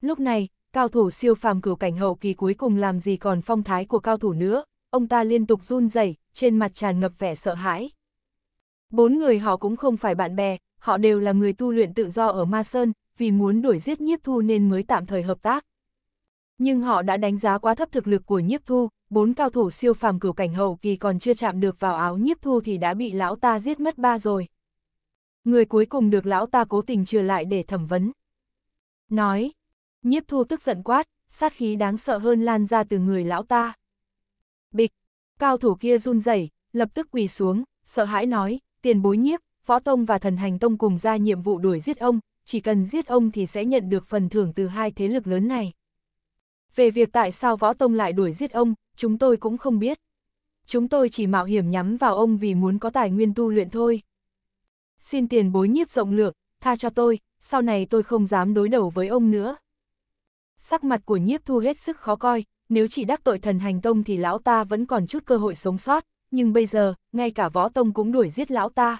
Lúc này, cao thủ siêu phàm cửu cảnh hậu kỳ cuối cùng làm gì còn phong thái của cao thủ nữa, ông ta liên tục run rẩy, trên mặt tràn ngập vẻ sợ hãi. Bốn người họ cũng không phải bạn bè, họ đều là người tu luyện tự do ở Ma Sơn, vì muốn đuổi giết Nhiếp Thu nên mới tạm thời hợp tác. Nhưng họ đã đánh giá quá thấp thực lực của Nhiếp Thu, bốn cao thủ siêu phàm cửu cảnh hậu kỳ còn chưa chạm được vào áo Nhiếp Thu thì đã bị lão ta giết mất ba rồi. Người cuối cùng được lão ta cố tình trừ lại để thẩm vấn. Nói, nhiếp thu tức giận quát, sát khí đáng sợ hơn lan ra từ người lão ta. Bịch, cao thủ kia run rẩy, lập tức quỳ xuống, sợ hãi nói, tiền bối nhiếp, võ tông và thần hành tông cùng ra nhiệm vụ đuổi giết ông, chỉ cần giết ông thì sẽ nhận được phần thưởng từ hai thế lực lớn này. Về việc tại sao võ tông lại đuổi giết ông, chúng tôi cũng không biết. Chúng tôi chỉ mạo hiểm nhắm vào ông vì muốn có tài nguyên tu luyện thôi xin tiền bối nhiếp rộng lượng, tha cho tôi, sau này tôi không dám đối đầu với ông nữa. Sắc mặt của nhiếp thu hết sức khó coi, nếu chỉ đắc tội thần hành tông thì lão ta vẫn còn chút cơ hội sống sót, nhưng bây giờ, ngay cả võ tông cũng đuổi giết lão ta.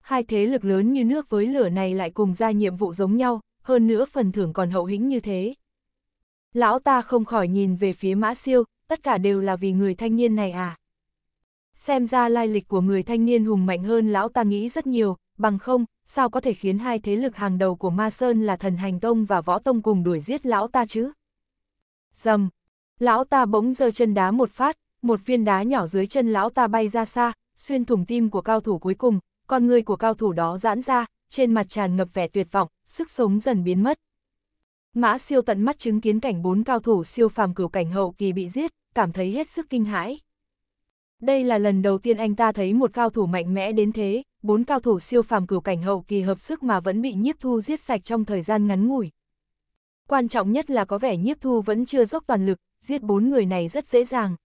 Hai thế lực lớn như nước với lửa này lại cùng ra nhiệm vụ giống nhau, hơn nữa phần thưởng còn hậu hĩnh như thế. Lão ta không khỏi nhìn về phía mã siêu, tất cả đều là vì người thanh niên này à xem ra lai lịch của người thanh niên hùng mạnh hơn lão ta nghĩ rất nhiều, bằng không, sao có thể khiến hai thế lực hàng đầu của Ma Sơn là thần hành tông và võ tông cùng đuổi giết lão ta chứ? Dầm! Lão ta bỗng giơ chân đá một phát, một viên đá nhỏ dưới chân lão ta bay ra xa, xuyên thủng tim của cao thủ cuối cùng, con người của cao thủ đó giãn ra, trên mặt tràn ngập vẻ tuyệt vọng, sức sống dần biến mất. Mã siêu tận mắt chứng kiến cảnh bốn cao thủ siêu phàm cửu cảnh hậu kỳ bị giết, cảm thấy hết sức kinh hãi. Đây là lần đầu tiên anh ta thấy một cao thủ mạnh mẽ đến thế, bốn cao thủ siêu phàm cửu cảnh hậu kỳ hợp sức mà vẫn bị nhiếp thu giết sạch trong thời gian ngắn ngủi. Quan trọng nhất là có vẻ nhiếp thu vẫn chưa dốc toàn lực, giết bốn người này rất dễ dàng.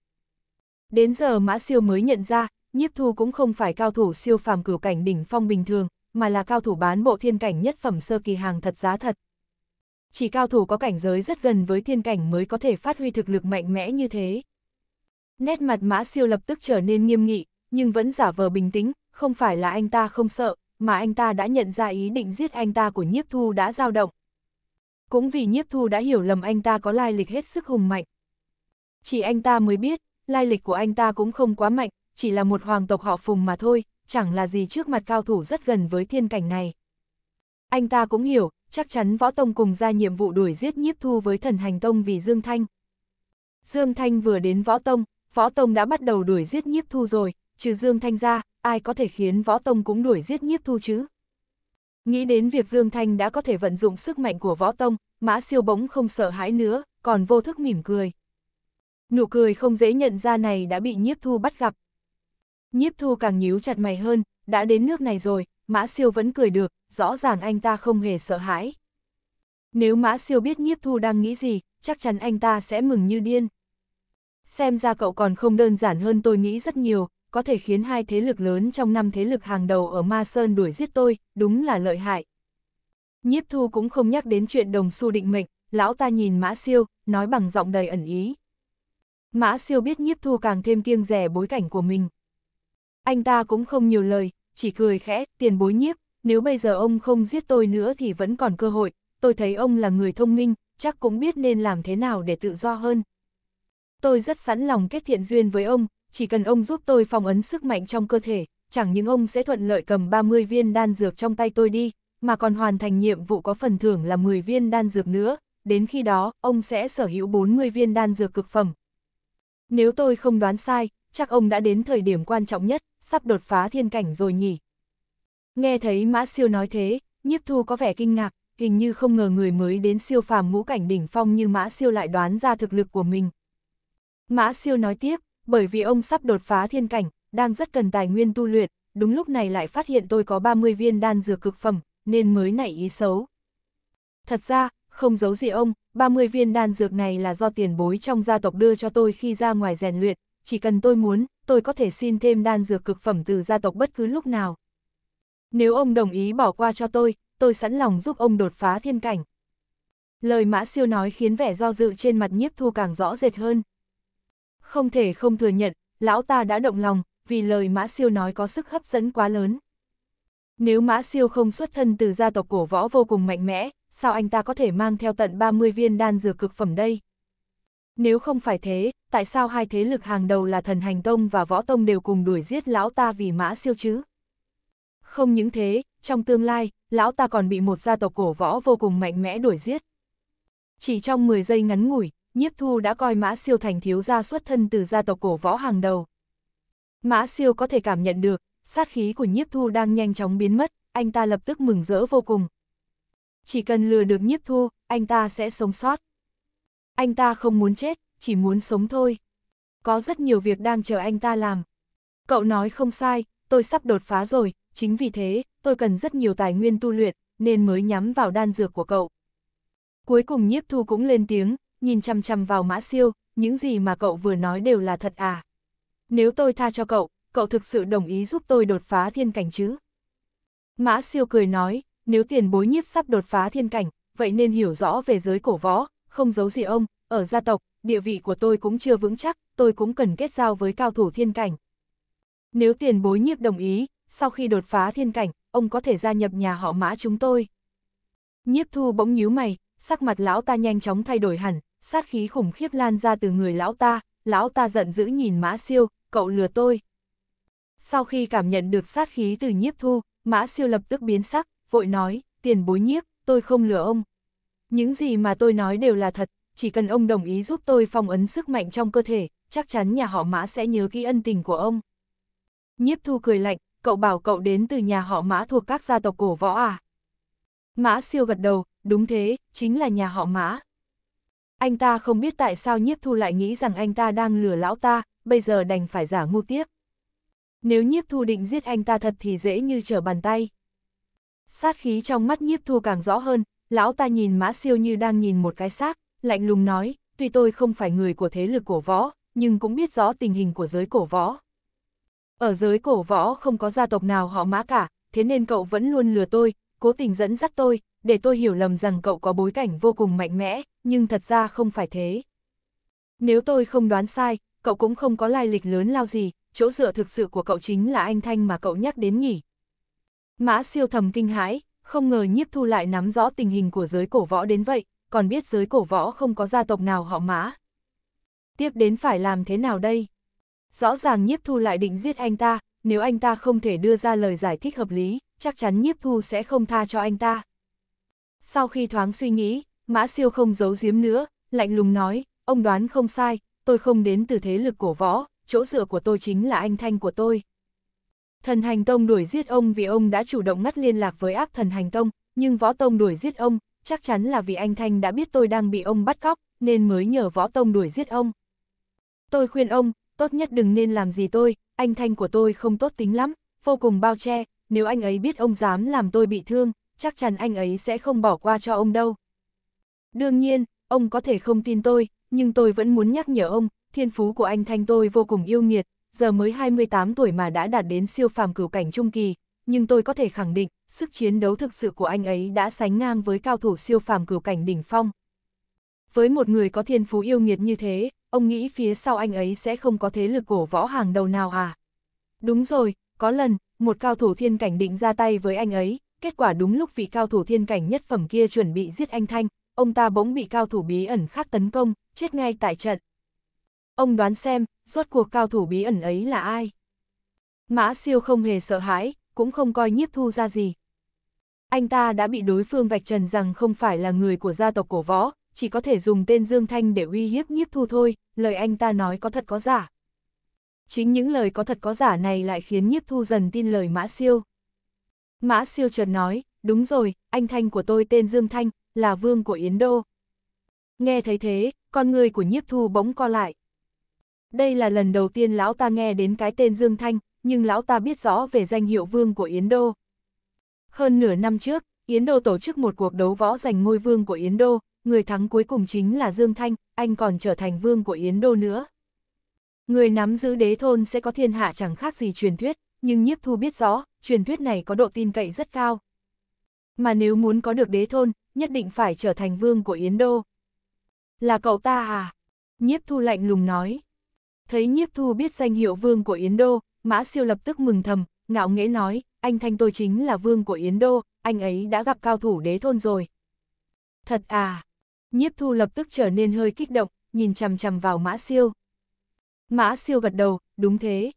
Đến giờ Mã Siêu mới nhận ra, nhiếp thu cũng không phải cao thủ siêu phàm cửu cảnh đỉnh phong bình thường, mà là cao thủ bán bộ thiên cảnh nhất phẩm sơ kỳ hàng thật giá thật. Chỉ cao thủ có cảnh giới rất gần với thiên cảnh mới có thể phát huy thực lực mạnh mẽ như thế. Nét mặt mã siêu lập tức trở nên nghiêm nghị, nhưng vẫn giả vờ bình tĩnh, không phải là anh ta không sợ, mà anh ta đã nhận ra ý định giết anh ta của nhiếp thu đã dao động. Cũng vì nhiếp thu đã hiểu lầm anh ta có lai lịch hết sức hùng mạnh. Chỉ anh ta mới biết, lai lịch của anh ta cũng không quá mạnh, chỉ là một hoàng tộc họ phùng mà thôi, chẳng là gì trước mặt cao thủ rất gần với thiên cảnh này. Anh ta cũng hiểu, chắc chắn Võ Tông cùng ra nhiệm vụ đuổi giết nhiếp thu với thần hành tông vì Dương Thanh. Dương Thanh vừa đến Võ Tông, Võ Tông đã bắt đầu đuổi giết nhiếp thu rồi, trừ Dương Thanh ra, ai có thể khiến Võ Tông cũng đuổi giết nhiếp thu chứ? Nghĩ đến việc Dương Thanh đã có thể vận dụng sức mạnh của Võ Tông, Mã Siêu bỗng không sợ hãi nữa, còn vô thức mỉm cười. Nụ cười không dễ nhận ra này đã bị nhiếp thu bắt gặp. Nhiếp thu càng nhíu chặt mày hơn, đã đến nước này rồi, Mã Siêu vẫn cười được, rõ ràng anh ta không hề sợ hãi. Nếu Mã Siêu biết nhiếp thu đang nghĩ gì, chắc chắn anh ta sẽ mừng như điên. Xem ra cậu còn không đơn giản hơn tôi nghĩ rất nhiều, có thể khiến hai thế lực lớn trong năm thế lực hàng đầu ở Ma Sơn đuổi giết tôi, đúng là lợi hại. Nhiếp thu cũng không nhắc đến chuyện đồng xu định mệnh, lão ta nhìn Mã Siêu, nói bằng giọng đầy ẩn ý. Mã Siêu biết nhiếp thu càng thêm kiêng rẻ bối cảnh của mình. Anh ta cũng không nhiều lời, chỉ cười khẽ, tiền bối nhiếp, nếu bây giờ ông không giết tôi nữa thì vẫn còn cơ hội, tôi thấy ông là người thông minh, chắc cũng biết nên làm thế nào để tự do hơn tôi rất sẵn lòng kết thiện duyên với ông, chỉ cần ông giúp tôi phong ấn sức mạnh trong cơ thể, chẳng những ông sẽ thuận lợi cầm 30 viên đan dược trong tay tôi đi, mà còn hoàn thành nhiệm vụ có phần thưởng là 10 viên đan dược nữa, đến khi đó, ông sẽ sở hữu 40 viên đan dược cực phẩm. Nếu tôi không đoán sai, chắc ông đã đến thời điểm quan trọng nhất, sắp đột phá thiên cảnh rồi nhỉ. Nghe thấy Mã Siêu nói thế, Nhiếp Thu có vẻ kinh ngạc, hình như không ngờ người mới đến siêu phàm ngũ cảnh đỉnh phong như Mã Siêu lại đoán ra thực lực của mình, Mã siêu nói tiếp, bởi vì ông sắp đột phá thiên cảnh, đang rất cần tài nguyên tu luyện, đúng lúc này lại phát hiện tôi có 30 viên đan dược cực phẩm, nên mới nảy ý xấu. Thật ra, không giấu gì ông, 30 viên đan dược này là do tiền bối trong gia tộc đưa cho tôi khi ra ngoài rèn luyện, chỉ cần tôi muốn, tôi có thể xin thêm đan dược cực phẩm từ gia tộc bất cứ lúc nào. Nếu ông đồng ý bỏ qua cho tôi, tôi sẵn lòng giúp ông đột phá thiên cảnh. Lời mã siêu nói khiến vẻ do dự trên mặt nhiếp thu càng rõ rệt hơn, không thể không thừa nhận, lão ta đã động lòng, vì lời Mã Siêu nói có sức hấp dẫn quá lớn. Nếu Mã Siêu không xuất thân từ gia tộc cổ võ vô cùng mạnh mẽ, sao anh ta có thể mang theo tận 30 viên đan dược cực phẩm đây? Nếu không phải thế, tại sao hai thế lực hàng đầu là thần hành tông và võ tông đều cùng đuổi giết lão ta vì Mã Siêu chứ? Không những thế, trong tương lai, lão ta còn bị một gia tộc cổ võ vô cùng mạnh mẽ đuổi giết. Chỉ trong 10 giây ngắn ngủi, nhiếp thu đã coi Mã Siêu thành thiếu gia xuất thân từ gia tộc cổ võ hàng đầu. Mã Siêu có thể cảm nhận được, sát khí của nhiếp thu đang nhanh chóng biến mất, anh ta lập tức mừng rỡ vô cùng. Chỉ cần lừa được nhiếp thu, anh ta sẽ sống sót. Anh ta không muốn chết, chỉ muốn sống thôi. Có rất nhiều việc đang chờ anh ta làm. Cậu nói không sai, tôi sắp đột phá rồi, chính vì thế, tôi cần rất nhiều tài nguyên tu luyện, nên mới nhắm vào đan dược của cậu. Cuối cùng nhiếp thu cũng lên tiếng, nhìn chằm chằm vào mã siêu, những gì mà cậu vừa nói đều là thật à. Nếu tôi tha cho cậu, cậu thực sự đồng ý giúp tôi đột phá thiên cảnh chứ? Mã siêu cười nói, nếu tiền bối nhiếp sắp đột phá thiên cảnh, vậy nên hiểu rõ về giới cổ võ, không giấu gì ông, ở gia tộc, địa vị của tôi cũng chưa vững chắc, tôi cũng cần kết giao với cao thủ thiên cảnh. Nếu tiền bối nhiếp đồng ý, sau khi đột phá thiên cảnh, ông có thể gia nhập nhà họ mã chúng tôi. Nhiếp thu bỗng nhíu mày, sắc mặt lão ta nhanh chóng thay đổi hẳn, sát khí khủng khiếp lan ra từ người lão ta, lão ta giận dữ nhìn mã siêu, cậu lừa tôi. Sau khi cảm nhận được sát khí từ nhiếp thu, mã siêu lập tức biến sắc, vội nói, tiền bối nhiếp, tôi không lừa ông. Những gì mà tôi nói đều là thật, chỉ cần ông đồng ý giúp tôi phong ấn sức mạnh trong cơ thể, chắc chắn nhà họ mã sẽ nhớ kỹ ân tình của ông. Nhiếp thu cười lạnh, cậu bảo cậu đến từ nhà họ mã thuộc các gia tộc cổ võ à? Mã siêu gật đầu, đúng thế, chính là nhà họ mã. Anh ta không biết tại sao nhiếp thu lại nghĩ rằng anh ta đang lừa lão ta, bây giờ đành phải giả ngu tiếp. Nếu nhiếp thu định giết anh ta thật thì dễ như trở bàn tay. Sát khí trong mắt nhiếp thu càng rõ hơn, lão ta nhìn mã siêu như đang nhìn một cái xác, lạnh lùng nói, tuy tôi không phải người của thế lực cổ võ, nhưng cũng biết rõ tình hình của giới cổ võ. Ở giới cổ võ không có gia tộc nào họ mã cả, thế nên cậu vẫn luôn lừa tôi, cố tình dẫn dắt tôi, để tôi hiểu lầm rằng cậu có bối cảnh vô cùng mạnh mẽ, nhưng thật ra không phải thế. Nếu tôi không đoán sai, cậu cũng không có lai lịch lớn lao gì, chỗ dựa thực sự của cậu chính là anh Thanh mà cậu nhắc đến nhỉ. Mã siêu thầm kinh hãi, không ngờ nhiếp thu lại nắm rõ tình hình của giới cổ võ đến vậy, còn biết giới cổ võ không có gia tộc nào họ mã. Tiếp đến phải làm thế nào đây? Rõ ràng nhiếp thu lại định giết anh ta, nếu anh ta không thể đưa ra lời giải thích hợp lý, chắc chắn nhiếp thu sẽ không tha cho anh ta. Sau khi thoáng suy nghĩ, Mã Siêu không giấu giếm nữa, lạnh lùng nói, ông đoán không sai, tôi không đến từ thế lực cổ võ, chỗ dựa của tôi chính là anh thanh của tôi. Thần hành tông đuổi giết ông vì ông đã chủ động ngắt liên lạc với áp thần hành tông, nhưng võ tông đuổi giết ông, chắc chắn là vì anh thanh đã biết tôi đang bị ông bắt cóc, nên mới nhờ võ tông đuổi giết ông. Tôi khuyên ông, tốt nhất đừng nên làm gì tôi, anh thanh của tôi không tốt tính lắm, vô cùng bao che, nếu anh ấy biết ông dám làm tôi bị thương, chắc chắn anh ấy sẽ không bỏ qua cho ông đâu. Đương nhiên, ông có thể không tin tôi, nhưng tôi vẫn muốn nhắc nhở ông, thiên phú của anh Thanh tôi vô cùng yêu nghiệt, giờ mới 28 tuổi mà đã đạt đến siêu phàm cửu cảnh trung kỳ, nhưng tôi có thể khẳng định, sức chiến đấu thực sự của anh ấy đã sánh ngang với cao thủ siêu phàm cửu cảnh đỉnh phong. Với một người có thiên phú yêu nghiệt như thế, ông nghĩ phía sau anh ấy sẽ không có thế lực cổ võ hàng đầu nào à? Đúng rồi, có lần, một cao thủ thiên cảnh định ra tay với anh ấy, kết quả đúng lúc vị cao thủ thiên cảnh nhất phẩm kia chuẩn bị giết anh Thanh, ông ta bỗng bị cao thủ bí ẩn khác tấn công, chết ngay tại trận. Ông đoán xem, rốt cuộc cao thủ bí ẩn ấy là ai? Mã siêu không hề sợ hãi, cũng không coi nhiếp thu ra gì. Anh ta đã bị đối phương vạch trần rằng không phải là người của gia tộc cổ võ, chỉ có thể dùng tên Dương Thanh để uy hiếp nhiếp thu thôi, lời anh ta nói có thật có giả. Chính những lời có thật có giả này lại khiến nhiếp thu dần tin lời mã siêu. Mã siêu chợt nói, đúng rồi, anh Thanh của tôi tên Dương Thanh, là vương của Yến Đô. Nghe thấy thế, con người của nhiếp thu bỗng co lại. Đây là lần đầu tiên lão ta nghe đến cái tên Dương Thanh, nhưng lão ta biết rõ về danh hiệu vương của Yến Đô. Hơn nửa năm trước, Yến Đô tổ chức một cuộc đấu võ giành ngôi vương của Yến Đô, người thắng cuối cùng chính là Dương Thanh, anh còn trở thành vương của Yến Đô nữa. Người nắm giữ đế thôn sẽ có thiên hạ chẳng khác gì truyền thuyết, nhưng Nhiếp Thu biết rõ, truyền thuyết này có độ tin cậy rất cao. Mà nếu muốn có được đế thôn, nhất định phải trở thành vương của Yến Đô. Là cậu ta à? Nhiếp thu lạnh lùng nói. Thấy nhiếp thu biết danh hiệu vương của Yến Đô, mã siêu lập tức mừng thầm, ngạo nghễ nói, anh Thanh tôi chính là vương của Yến Đô, anh ấy đã gặp cao thủ đế thôn rồi. Thật à! Nhiếp thu lập tức trở nên hơi kích động, nhìn chằm chằm vào mã siêu. Mã siêu gật đầu, đúng thế.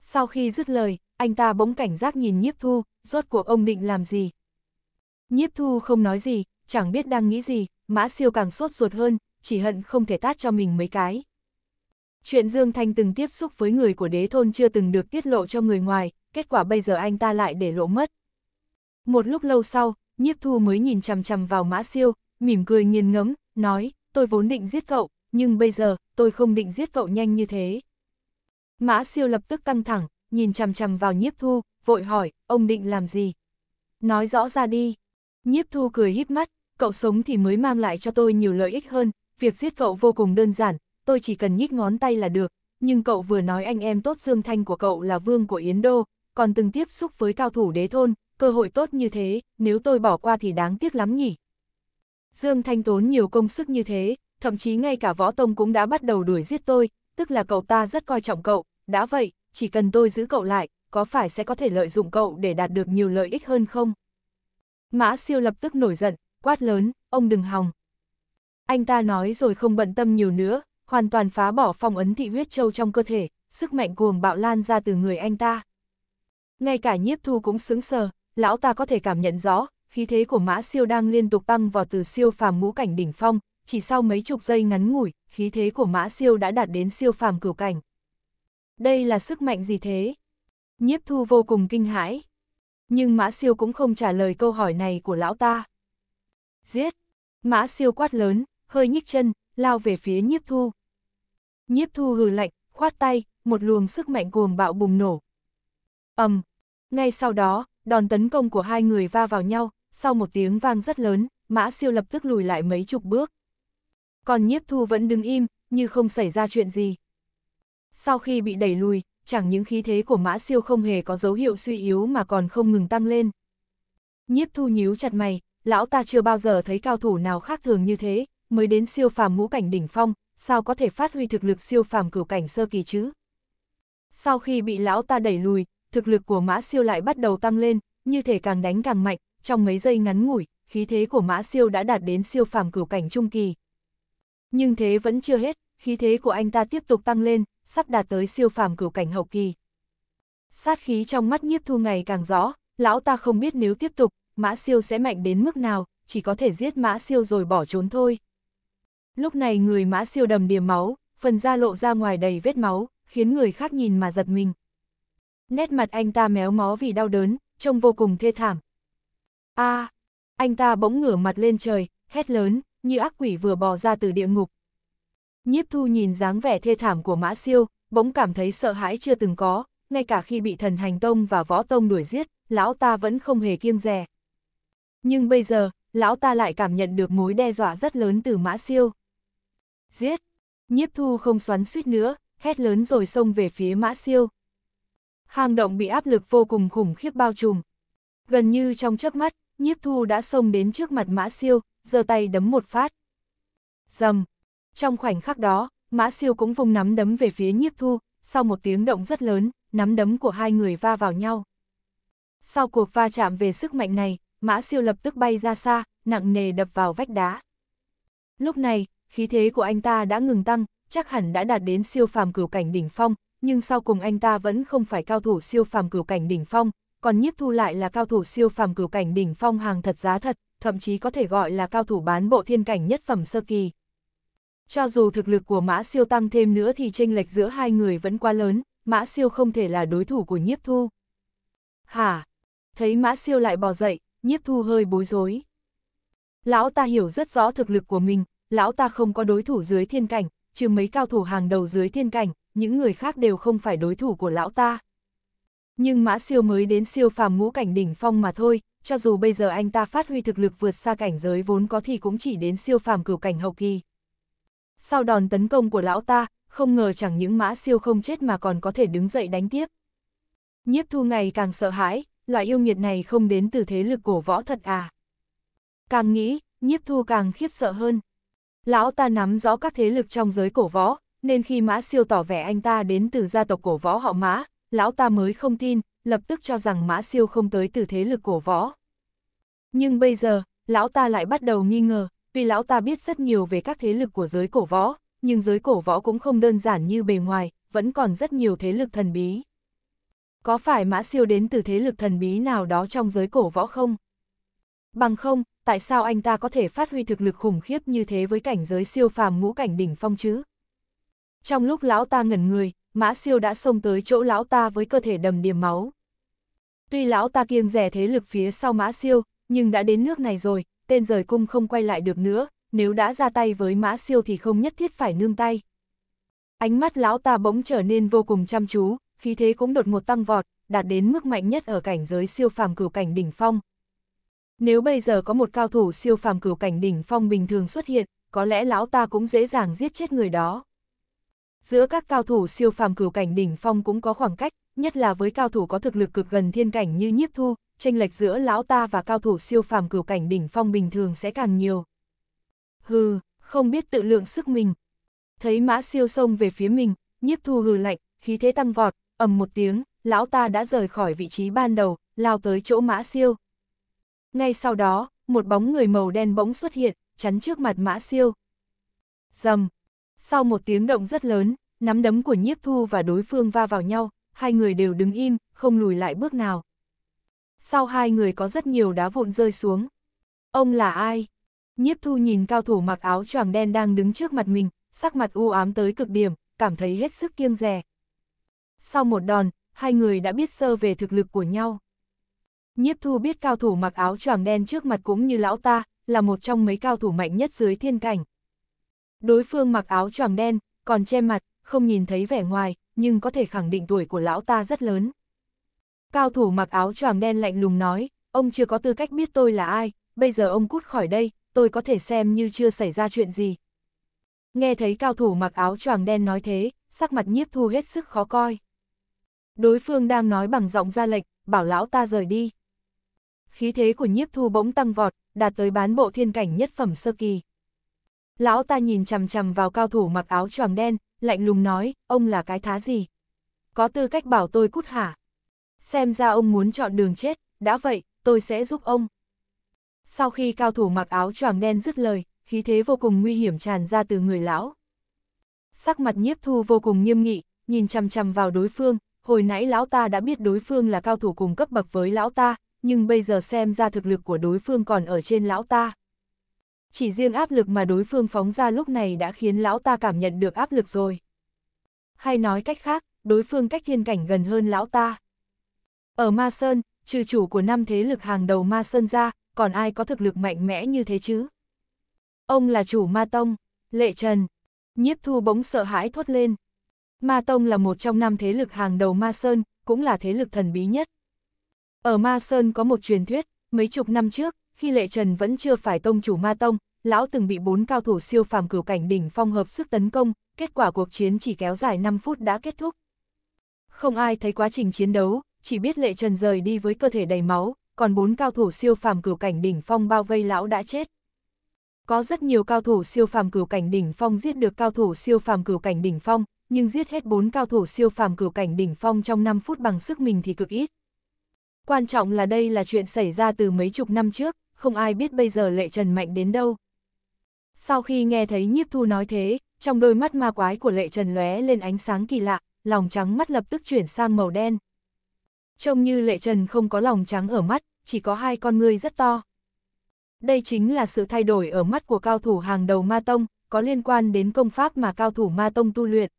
Sau khi dứt lời, anh ta bỗng cảnh giác nhìn nhiếp thu, rốt cuộc ông định làm gì. Nhiếp thu không nói gì, chẳng biết đang nghĩ gì, mã siêu càng sốt ruột hơn, chỉ hận không thể tát cho mình mấy cái. Chuyện Dương Thanh từng tiếp xúc với người của đế thôn chưa từng được tiết lộ cho người ngoài, kết quả bây giờ anh ta lại để lộ mất. Một lúc lâu sau, nhiếp thu mới nhìn chằm chằm vào mã siêu, mỉm cười nghiền ngẫm, nói, tôi vốn định giết cậu, nhưng bây giờ, tôi không định giết cậu nhanh như thế. Mã siêu lập tức căng thẳng, nhìn chằm chằm vào nhiếp thu, vội hỏi, ông định làm gì? Nói rõ ra đi. Nhiếp thu cười híp mắt, cậu sống thì mới mang lại cho tôi nhiều lợi ích hơn, việc giết cậu vô cùng đơn giản, tôi chỉ cần nhích ngón tay là được, nhưng cậu vừa nói anh em tốt Dương Thanh của cậu là vương của Yến Đô, còn từng tiếp xúc với cao thủ đế thôn, cơ hội tốt như thế, nếu tôi bỏ qua thì đáng tiếc lắm nhỉ. Dương Thanh tốn nhiều công sức như thế, thậm chí ngay cả võ tông cũng đã bắt đầu đuổi giết tôi, tức là cậu ta rất coi trọng cậu, đã vậy, chỉ cần tôi giữ cậu lại, có phải sẽ có thể lợi dụng cậu để đạt được nhiều lợi ích hơn không? Mã siêu lập tức nổi giận, quát lớn, ông đừng hòng. Anh ta nói rồi không bận tâm nhiều nữa, hoàn toàn phá bỏ phong ấn thị huyết châu trong cơ thể, sức mạnh cuồng bạo lan ra từ người anh ta. Ngay cả nhiếp thu cũng sướng sờ, lão ta có thể cảm nhận rõ, khí thế của mã siêu đang liên tục tăng vào từ siêu phàm ngũ cảnh đỉnh phong, chỉ sau mấy chục giây ngắn ngủi, khí thế của mã siêu đã đạt đến siêu phàm cửu cảnh. Đây là sức mạnh gì thế? Nhiếp thu vô cùng kinh hãi. Nhưng Mã Siêu cũng không trả lời câu hỏi này của lão ta. Giết! Mã Siêu quát lớn, hơi nhích chân, lao về phía nhiếp thu. Nhiếp thu hừ lạnh, khoát tay, một luồng sức mạnh cuồng bạo bùng nổ. ầm Ngay sau đó, đòn tấn công của hai người va vào nhau, sau một tiếng vang rất lớn, Mã Siêu lập tức lùi lại mấy chục bước. Còn nhiếp thu vẫn đứng im, như không xảy ra chuyện gì. Sau khi bị đẩy lùi, chẳng những khí thế của mã siêu không hề có dấu hiệu suy yếu mà còn không ngừng tăng lên. Nhiếp thu nhíu chặt mày, lão ta chưa bao giờ thấy cao thủ nào khác thường như thế, mới đến siêu phàm ngũ cảnh đỉnh phong, sao có thể phát huy thực lực siêu phàm cửu cảnh sơ kỳ chứ? Sau khi bị lão ta đẩy lùi, thực lực của mã siêu lại bắt đầu tăng lên, như thể càng đánh càng mạnh, trong mấy giây ngắn ngủi, khí thế của mã siêu đã đạt đến siêu phàm cửu cảnh trung kỳ. Nhưng thế vẫn chưa hết, khí thế của anh ta tiếp tục tăng lên, sắp đạt tới siêu phàm cửu cảnh hậu kỳ. Sát khí trong mắt nhiếp thu ngày càng rõ, lão ta không biết nếu tiếp tục, mã siêu sẽ mạnh đến mức nào, chỉ có thể giết mã siêu rồi bỏ trốn thôi. Lúc này người mã siêu đầm đìa máu, phần da lộ ra ngoài đầy vết máu, khiến người khác nhìn mà giật mình. Nét mặt anh ta méo mó vì đau đớn, trông vô cùng thê thảm. a anh ta bỗng ngửa mặt lên trời, hét lớn, như ác quỷ vừa bò ra từ địa ngục, Nhiếp thu nhìn dáng vẻ thê thảm của mã siêu, bỗng cảm thấy sợ hãi chưa từng có, ngay cả khi bị thần hành tông và võ tông đuổi giết, lão ta vẫn không hề kiêng rè. Nhưng bây giờ, lão ta lại cảm nhận được mối đe dọa rất lớn từ mã siêu. Giết! Nhiếp thu không xoắn suýt nữa, hét lớn rồi xông về phía mã siêu. Hang động bị áp lực vô cùng khủng khiếp bao trùm. Gần như trong chớp mắt, nhiếp thu đã xông đến trước mặt mã siêu, giơ tay đấm một phát. Dầm! Trong khoảnh khắc đó, Mã Siêu cũng vung nắm đấm về phía nhiếp thu, sau một tiếng động rất lớn, nắm đấm của hai người va vào nhau. Sau cuộc va chạm về sức mạnh này, Mã Siêu lập tức bay ra xa, nặng nề đập vào vách đá. Lúc này, khí thế của anh ta đã ngừng tăng, chắc hẳn đã đạt đến siêu phàm cửu cảnh đỉnh phong, nhưng sau cùng anh ta vẫn không phải cao thủ siêu phàm cửu cảnh đỉnh phong, còn nhiếp thu lại là cao thủ siêu phàm cửu cảnh đỉnh phong hàng thật giá thật, thậm chí có thể gọi là cao thủ bán bộ thiên cảnh nhất phẩm sơ kỳ, cho dù thực lực của Mã Siêu tăng thêm nữa thì chênh lệch giữa hai người vẫn quá lớn, Mã Siêu không thể là đối thủ của Nhiếp Thu. Hả? Thấy Mã Siêu lại bò dậy, Nhiếp Thu hơi bối rối. Lão ta hiểu rất rõ thực lực của mình, lão ta không có đối thủ dưới thiên cảnh, trừ mấy cao thủ hàng đầu dưới thiên cảnh, những người khác đều không phải đối thủ của lão ta. Nhưng Mã Siêu mới đến siêu phàm ngũ cảnh đỉnh phong mà thôi, cho dù bây giờ anh ta phát huy thực lực vượt xa cảnh giới vốn có thì cũng chỉ đến siêu phàm cửu cảnh hậu kỳ. Sau đòn tấn công của lão ta, không ngờ chẳng những mã siêu không chết mà còn có thể đứng dậy đánh tiếp. Nhiếp thu ngày càng sợ hãi, loại yêu nghiệt này không đến từ thế lực cổ võ thật à. Càng nghĩ, nhiếp thu càng khiếp sợ hơn. Lão ta nắm rõ các thế lực trong giới cổ võ, nên khi mã siêu tỏ vẻ anh ta đến từ gia tộc cổ võ họ mã, lão ta mới không tin, lập tức cho rằng mã siêu không tới từ thế lực cổ võ. Nhưng bây giờ, lão ta lại bắt đầu nghi ngờ, Tuy lão ta biết rất nhiều về các thế lực của giới cổ võ, nhưng giới cổ võ cũng không đơn giản như bề ngoài, vẫn còn rất nhiều thế lực thần bí. Có phải Mã Siêu đến từ thế lực thần bí nào đó trong giới cổ võ không? Bằng không, tại sao anh ta có thể phát huy thực lực khủng khiếp như thế với cảnh giới siêu phàm ngũ cảnh đỉnh phong chứ? Trong lúc lão ta ngẩn người, Mã Siêu đã xông tới chỗ lão ta với cơ thể đầm điểm máu. Tuy lão ta kiêng rẻ thế lực phía sau Mã Siêu, nhưng đã đến nước này rồi, tên rời cung không quay lại được nữa, nếu đã ra tay với mã siêu thì không nhất thiết phải nương tay. Ánh mắt lão ta bỗng trở nên vô cùng chăm chú, khí thế cũng đột ngột tăng vọt, đạt đến mức mạnh nhất ở cảnh giới siêu phàm cửu cảnh đỉnh phong. Nếu bây giờ có một cao thủ siêu phàm cửu cảnh đỉnh phong bình thường xuất hiện, có lẽ lão ta cũng dễ dàng giết chết người đó. Giữa các cao thủ siêu phàm cửu cảnh đỉnh phong cũng có khoảng cách, nhất là với cao thủ có thực lực cực gần thiên cảnh như Nhiếp Thu, tranh lệch giữa lão ta và cao thủ siêu phàm cửu cảnh đỉnh phong bình thường sẽ càng nhiều. Hừ, không biết tự lượng sức mình. Thấy mã siêu xông về phía mình, nhiếp thu hừ lạnh, khí thế tăng vọt, ầm một tiếng, lão ta đã rời khỏi vị trí ban đầu, lao tới chỗ mã siêu. Ngay sau đó, một bóng người màu đen bỗng xuất hiện, chắn trước mặt mã siêu. Dầm! Sau một tiếng động rất lớn, nắm đấm của nhiếp thu và đối phương va vào nhau, hai người đều đứng im, không lùi lại bước nào. Sau hai người có rất nhiều đá vụn rơi xuống. Ông là ai? Nhiếp thu nhìn cao thủ mặc áo choàng đen đang đứng trước mặt mình, sắc mặt u ám tới cực điểm, cảm thấy hết sức kiêng rè. Sau một đòn, hai người đã biết sơ về thực lực của nhau. Nhiếp thu biết cao thủ mặc áo choàng đen trước mặt cũng như lão ta, là một trong mấy cao thủ mạnh nhất dưới thiên cảnh. Đối phương mặc áo choàng đen, còn che mặt, không nhìn thấy vẻ ngoài, nhưng có thể khẳng định tuổi của lão ta rất lớn. Cao thủ mặc áo choàng đen lạnh lùng nói, ông chưa có tư cách biết tôi là ai, bây giờ ông cút khỏi đây, tôi có thể xem như chưa xảy ra chuyện gì. Nghe thấy cao thủ mặc áo choàng đen nói thế, sắc mặt nhiếp thu hết sức khó coi. Đối phương đang nói bằng giọng ra lệch, bảo lão ta rời đi. Khí thế của nhiếp thu bỗng tăng vọt, đạt tới bán bộ thiên cảnh nhất phẩm sơ kỳ. Lão ta nhìn chằm chằm vào cao thủ mặc áo choàng đen, lạnh lùng nói, ông là cái thá gì? Có tư cách bảo tôi cút hả? Xem ra ông muốn chọn đường chết, đã vậy, tôi sẽ giúp ông. Sau khi cao thủ mặc áo choàng đen dứt lời, khí thế vô cùng nguy hiểm tràn ra từ người lão. Sắc mặt nhiếp thu vô cùng nghiêm nghị, nhìn chằm chằm vào đối phương, hồi nãy lão ta đã biết đối phương là cao thủ cùng cấp bậc với lão ta, nhưng bây giờ xem ra thực lực của đối phương còn ở trên lão ta. Chỉ riêng áp lực mà đối phương phóng ra lúc này đã khiến lão ta cảm nhận được áp lực rồi. Hay nói cách khác, đối phương cách thiên cảnh gần hơn lão ta. Ở Ma Sơn, trừ chủ của năm thế lực hàng đầu Ma Sơn ra, còn ai có thực lực mạnh mẽ như thế chứ? Ông là chủ Ma Tông, Lệ Trần. Nhiếp thu bỗng sợ hãi thốt lên. Ma Tông là một trong năm thế lực hàng đầu Ma Sơn, cũng là thế lực thần bí nhất. Ở Ma Sơn có một truyền thuyết, mấy chục năm trước, khi Lệ Trần vẫn chưa phải tông chủ Ma Tông, lão từng bị bốn cao thủ siêu phàm cửu cảnh đỉnh phong hợp sức tấn công, kết quả cuộc chiến chỉ kéo dài 5 phút đã kết thúc. Không ai thấy quá trình chiến đấu, chỉ biết lệ trần rời đi với cơ thể đầy máu, còn bốn cao thủ siêu phàm cửu cảnh đỉnh phong bao vây lão đã chết. Có rất nhiều cao thủ siêu phàm cửu cảnh đỉnh phong giết được cao thủ siêu phàm cửu cảnh đỉnh phong, nhưng giết hết bốn cao thủ siêu phàm cửu cảnh đỉnh phong trong 5 phút bằng sức mình thì cực ít. Quan trọng là đây là chuyện xảy ra từ mấy chục năm trước, không ai biết bây giờ lệ trần mạnh đến đâu. Sau khi nghe thấy nhiếp thu nói thế, trong đôi mắt ma quái của lệ trần lóe lên ánh sáng kỳ lạ, lòng trắng mắt lập tức chuyển sang màu đen, Trông như lệ trần không có lòng trắng ở mắt, chỉ có hai con ngươi rất to. Đây chính là sự thay đổi ở mắt của cao thủ hàng đầu ma tông, có liên quan đến công pháp mà cao thủ ma tông tu luyện.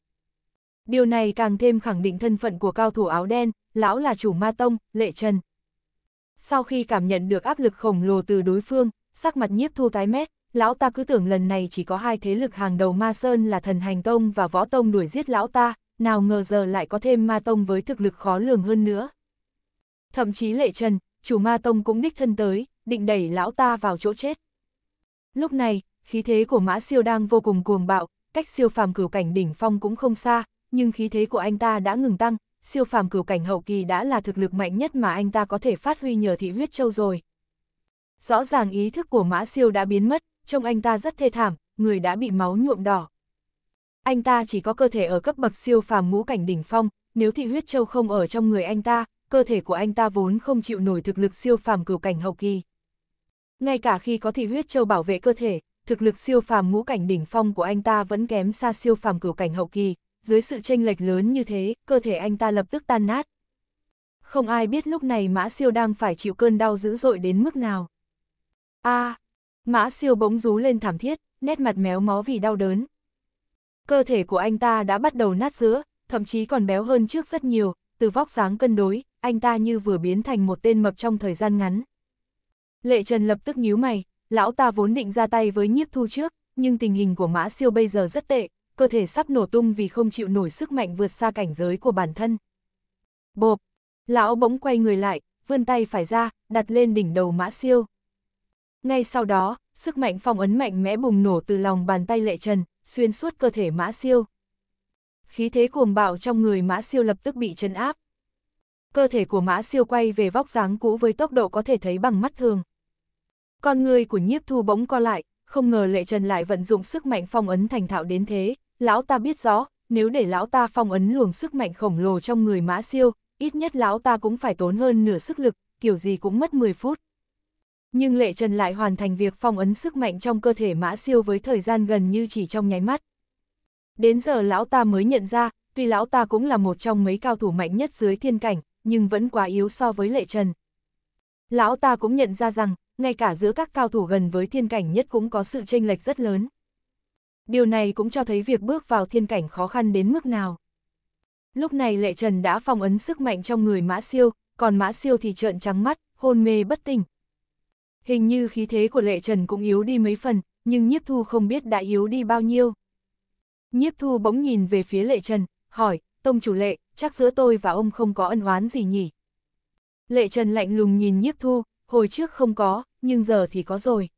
Điều này càng thêm khẳng định thân phận của cao thủ áo đen, lão là chủ ma tông, lệ trần. Sau khi cảm nhận được áp lực khổng lồ từ đối phương, sắc mặt nhiếp thu tái mét, lão ta cứ tưởng lần này chỉ có hai thế lực hàng đầu ma sơn là thần hành tông và võ tông đuổi giết lão ta, nào ngờ giờ lại có thêm ma tông với thực lực khó lường hơn nữa thậm chí lệ trần, chủ ma tông cũng đích thân tới, định đẩy lão ta vào chỗ chết. Lúc này, khí thế của mã siêu đang vô cùng cuồng bạo, cách siêu phàm cửu cảnh đỉnh phong cũng không xa, nhưng khí thế của anh ta đã ngừng tăng, siêu phàm cửu cảnh hậu kỳ đã là thực lực mạnh nhất mà anh ta có thể phát huy nhờ thị huyết châu rồi. Rõ ràng ý thức của mã siêu đã biến mất, trông anh ta rất thê thảm, người đã bị máu nhuộm đỏ. Anh ta chỉ có cơ thể ở cấp bậc siêu phàm ngũ cảnh đỉnh phong, nếu thị huyết châu không ở trong người anh ta, cơ thể của anh ta vốn không chịu nổi thực lực siêu phàm cửu cảnh hậu kỳ. Ngay cả khi có thị huyết châu bảo vệ cơ thể, thực lực siêu phàm ngũ cảnh đỉnh phong của anh ta vẫn kém xa siêu phàm cửu cảnh hậu kỳ, dưới sự chênh lệch lớn như thế, cơ thể anh ta lập tức tan nát. Không ai biết lúc này Mã Siêu đang phải chịu cơn đau dữ dội đến mức nào. A, à, Mã Siêu bỗng rú lên thảm thiết, nét mặt méo mó vì đau đớn. Cơ thể của anh ta đã bắt đầu nát giữa, thậm chí còn béo hơn trước rất nhiều, từ vóc dáng cân đối, anh ta như vừa biến thành một tên mập trong thời gian ngắn. Lệ Trần lập tức nhíu mày, lão ta vốn định ra tay với nhiếp thu trước, nhưng tình hình của mã siêu bây giờ rất tệ, cơ thể sắp nổ tung vì không chịu nổi sức mạnh vượt xa cảnh giới của bản thân. Bộp, lão bỗng quay người lại, vươn tay phải ra, đặt lên đỉnh đầu mã siêu. Ngay sau đó, sức mạnh phong ấn mạnh mẽ bùng nổ từ lòng bàn tay lệ trần, xuyên suốt cơ thể mã siêu. Khí thế cuồng bạo trong người mã siêu lập tức bị trấn áp cơ thể của mã siêu quay về vóc dáng cũ với tốc độ có thể thấy bằng mắt thường. Con người của nhiếp thu bỗng co lại, không ngờ lệ trần lại vận dụng sức mạnh phong ấn thành thạo đến thế, lão ta biết rõ, nếu để lão ta phong ấn luồng sức mạnh khổng lồ trong người mã siêu, ít nhất lão ta cũng phải tốn hơn nửa sức lực, kiểu gì cũng mất 10 phút. Nhưng lệ trần lại hoàn thành việc phong ấn sức mạnh trong cơ thể mã siêu với thời gian gần như chỉ trong nháy mắt. Đến giờ lão ta mới nhận ra, tuy lão ta cũng là một trong mấy cao thủ mạnh nhất dưới thiên cảnh, nhưng vẫn quá yếu so với lệ trần. Lão ta cũng nhận ra rằng, ngay cả giữa các cao thủ gần với thiên cảnh nhất cũng có sự chênh lệch rất lớn. Điều này cũng cho thấy việc bước vào thiên cảnh khó khăn đến mức nào. Lúc này lệ trần đã phong ấn sức mạnh trong người mã siêu, còn mã siêu thì trợn trắng mắt, hôn mê bất tỉnh. Hình như khí thế của lệ trần cũng yếu đi mấy phần, nhưng nhiếp thu không biết đã yếu đi bao nhiêu. Nhiếp thu bỗng nhìn về phía lệ trần, hỏi, tông chủ lệ, chắc giữa tôi và ông không có ân oán gì nhỉ. Lệ Trần lạnh lùng nhìn nhiếp thu, hồi trước không có, nhưng giờ thì có rồi.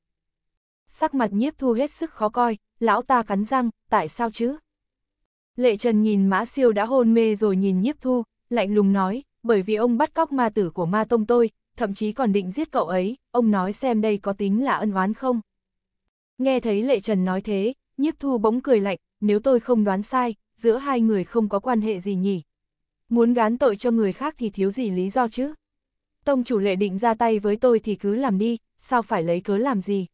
Sắc mặt nhiếp thu hết sức khó coi, lão ta cắn răng, tại sao chứ? Lệ Trần nhìn mã siêu đã hôn mê rồi nhìn nhiếp thu, lạnh lùng nói, bởi vì ông bắt cóc ma tử của ma tông tôi, thậm chí còn định giết cậu ấy, ông nói xem đây có tính là ân oán không? Nghe thấy Lệ Trần nói thế, nhiếp thu bỗng cười lạnh, nếu tôi không đoán sai, giữa hai người không có quan hệ gì nhỉ? Muốn gán tội cho người khác thì thiếu gì lý do chứ? Tông chủ lệ định ra tay với tôi thì cứ làm đi, sao phải lấy cớ làm gì?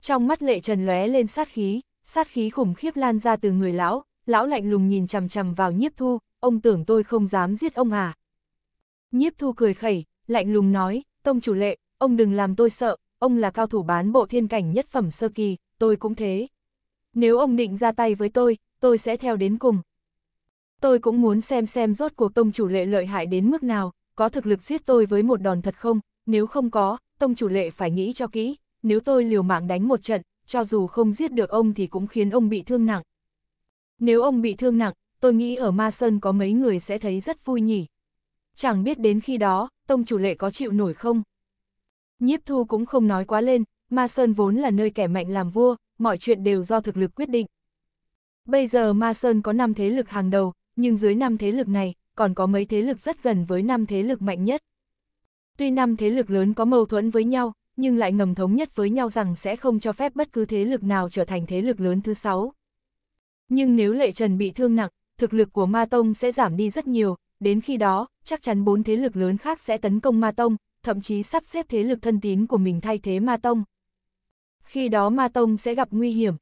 Trong mắt lệ trần lóe lên sát khí, sát khí khủng khiếp lan ra từ người lão, lão lạnh lùng nhìn chằm chằm vào nhiếp thu, ông tưởng tôi không dám giết ông à? Nhiếp thu cười khẩy, lạnh lùng nói, tông chủ lệ, ông đừng làm tôi sợ, ông là cao thủ bán bộ thiên cảnh nhất phẩm sơ kỳ, tôi cũng thế. Nếu ông định ra tay với tôi, tôi sẽ theo đến cùng tôi cũng muốn xem xem rốt cuộc tông chủ lệ lợi hại đến mức nào, có thực lực giết tôi với một đòn thật không, nếu không có, tông chủ lệ phải nghĩ cho kỹ, nếu tôi liều mạng đánh một trận, cho dù không giết được ông thì cũng khiến ông bị thương nặng. Nếu ông bị thương nặng, tôi nghĩ ở Ma Sơn có mấy người sẽ thấy rất vui nhỉ. Chẳng biết đến khi đó, tông chủ lệ có chịu nổi không? Nhiếp thu cũng không nói quá lên, Ma Sơn vốn là nơi kẻ mạnh làm vua, mọi chuyện đều do thực lực quyết định. Bây giờ Ma Sơn có 5 thế lực hàng đầu, nhưng dưới năm thế lực này, còn có mấy thế lực rất gần với năm thế lực mạnh nhất. Tuy năm thế lực lớn có mâu thuẫn với nhau, nhưng lại ngầm thống nhất với nhau rằng sẽ không cho phép bất cứ thế lực nào trở thành thế lực lớn thứ sáu. Nhưng nếu Lệ Trần bị thương nặng, thực lực của Ma Tông sẽ giảm đi rất nhiều, đến khi đó, chắc chắn bốn thế lực lớn khác sẽ tấn công Ma Tông, thậm chí sắp xếp thế lực thân tín của mình thay thế Ma Tông. Khi đó Ma Tông sẽ gặp nguy hiểm.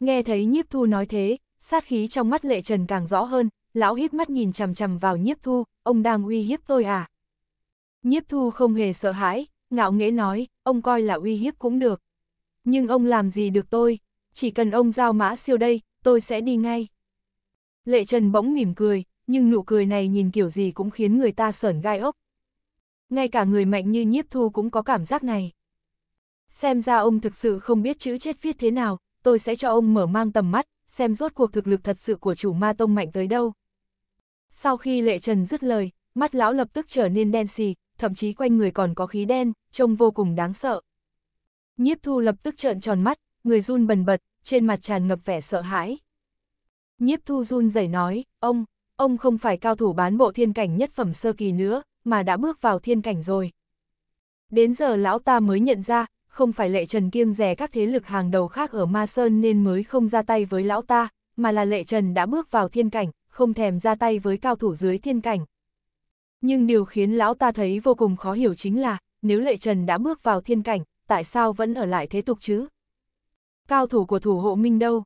Nghe thấy Nhiếp Thu nói thế, sát khí trong mắt Lệ Trần càng rõ hơn, lão hít mắt nhìn chằm chằm vào nhiếp thu, ông đang uy hiếp tôi à? Nhiếp thu không hề sợ hãi, ngạo nghễ nói, ông coi là uy hiếp cũng được. Nhưng ông làm gì được tôi, chỉ cần ông giao mã siêu đây, tôi sẽ đi ngay. Lệ Trần bỗng mỉm cười, nhưng nụ cười này nhìn kiểu gì cũng khiến người ta sởn gai ốc. Ngay cả người mạnh như nhiếp thu cũng có cảm giác này. Xem ra ông thực sự không biết chữ chết viết thế nào, tôi sẽ cho ông mở mang tầm mắt, xem rốt cuộc thực lực thật sự của chủ ma tông mạnh tới đâu. Sau khi lệ trần dứt lời, mắt lão lập tức trở nên đen xì, thậm chí quanh người còn có khí đen, trông vô cùng đáng sợ. Nhiếp thu lập tức trợn tròn mắt, người run bần bật, trên mặt tràn ngập vẻ sợ hãi. Nhiếp thu run rẩy nói, ông, ông không phải cao thủ bán bộ thiên cảnh nhất phẩm sơ kỳ nữa, mà đã bước vào thiên cảnh rồi. Đến giờ lão ta mới nhận ra, không phải lệ trần kiêng rè các thế lực hàng đầu khác ở Ma Sơn nên mới không ra tay với lão ta, mà là lệ trần đã bước vào thiên cảnh, không thèm ra tay với cao thủ dưới thiên cảnh. Nhưng điều khiến lão ta thấy vô cùng khó hiểu chính là, nếu lệ trần đã bước vào thiên cảnh, tại sao vẫn ở lại thế tục chứ? Cao thủ của thủ hộ minh đâu?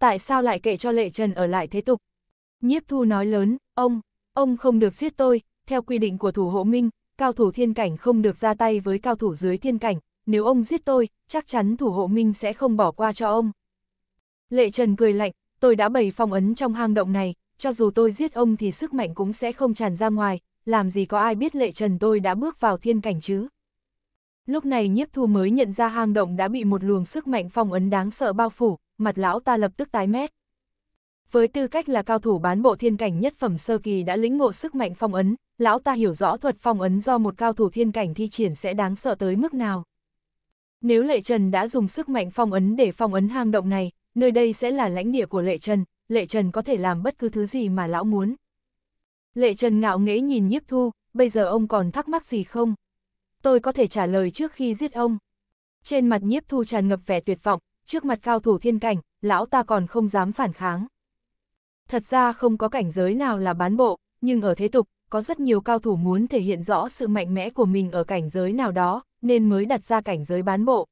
Tại sao lại kệ cho lệ trần ở lại thế tục? Nhiếp thu nói lớn, ông, ông không được giết tôi, theo quy định của thủ hộ minh, cao thủ thiên cảnh không được ra tay với cao thủ dưới thiên cảnh, nếu ông giết tôi, chắc chắn thủ hộ minh sẽ không bỏ qua cho ông. Lệ Trần cười lạnh, tôi đã bày phong ấn trong hang động này, cho dù tôi giết ông thì sức mạnh cũng sẽ không tràn ra ngoài, làm gì có ai biết lệ trần tôi đã bước vào thiên cảnh chứ. Lúc này nhiếp thu mới nhận ra hang động đã bị một luồng sức mạnh phong ấn đáng sợ bao phủ, mặt lão ta lập tức tái mét. Với tư cách là cao thủ bán bộ thiên cảnh nhất phẩm sơ kỳ đã lĩnh ngộ sức mạnh phong ấn, lão ta hiểu rõ thuật phong ấn do một cao thủ thiên cảnh thi triển sẽ đáng sợ tới mức nào. Nếu Lệ Trần đã dùng sức mạnh phong ấn để phong ấn hang động này, nơi đây sẽ là lãnh địa của Lệ Trần, Lệ Trần có thể làm bất cứ thứ gì mà lão muốn. Lệ Trần ngạo nghễ nhìn nhiếp thu, bây giờ ông còn thắc mắc gì không? Tôi có thể trả lời trước khi giết ông. Trên mặt nhiếp thu tràn ngập vẻ tuyệt vọng, trước mặt cao thủ thiên cảnh, lão ta còn không dám phản kháng. Thật ra không có cảnh giới nào là bán bộ, nhưng ở thế tục, có rất nhiều cao thủ muốn thể hiện rõ sự mạnh mẽ của mình ở cảnh giới nào đó, nên mới đặt ra cảnh giới bán bộ.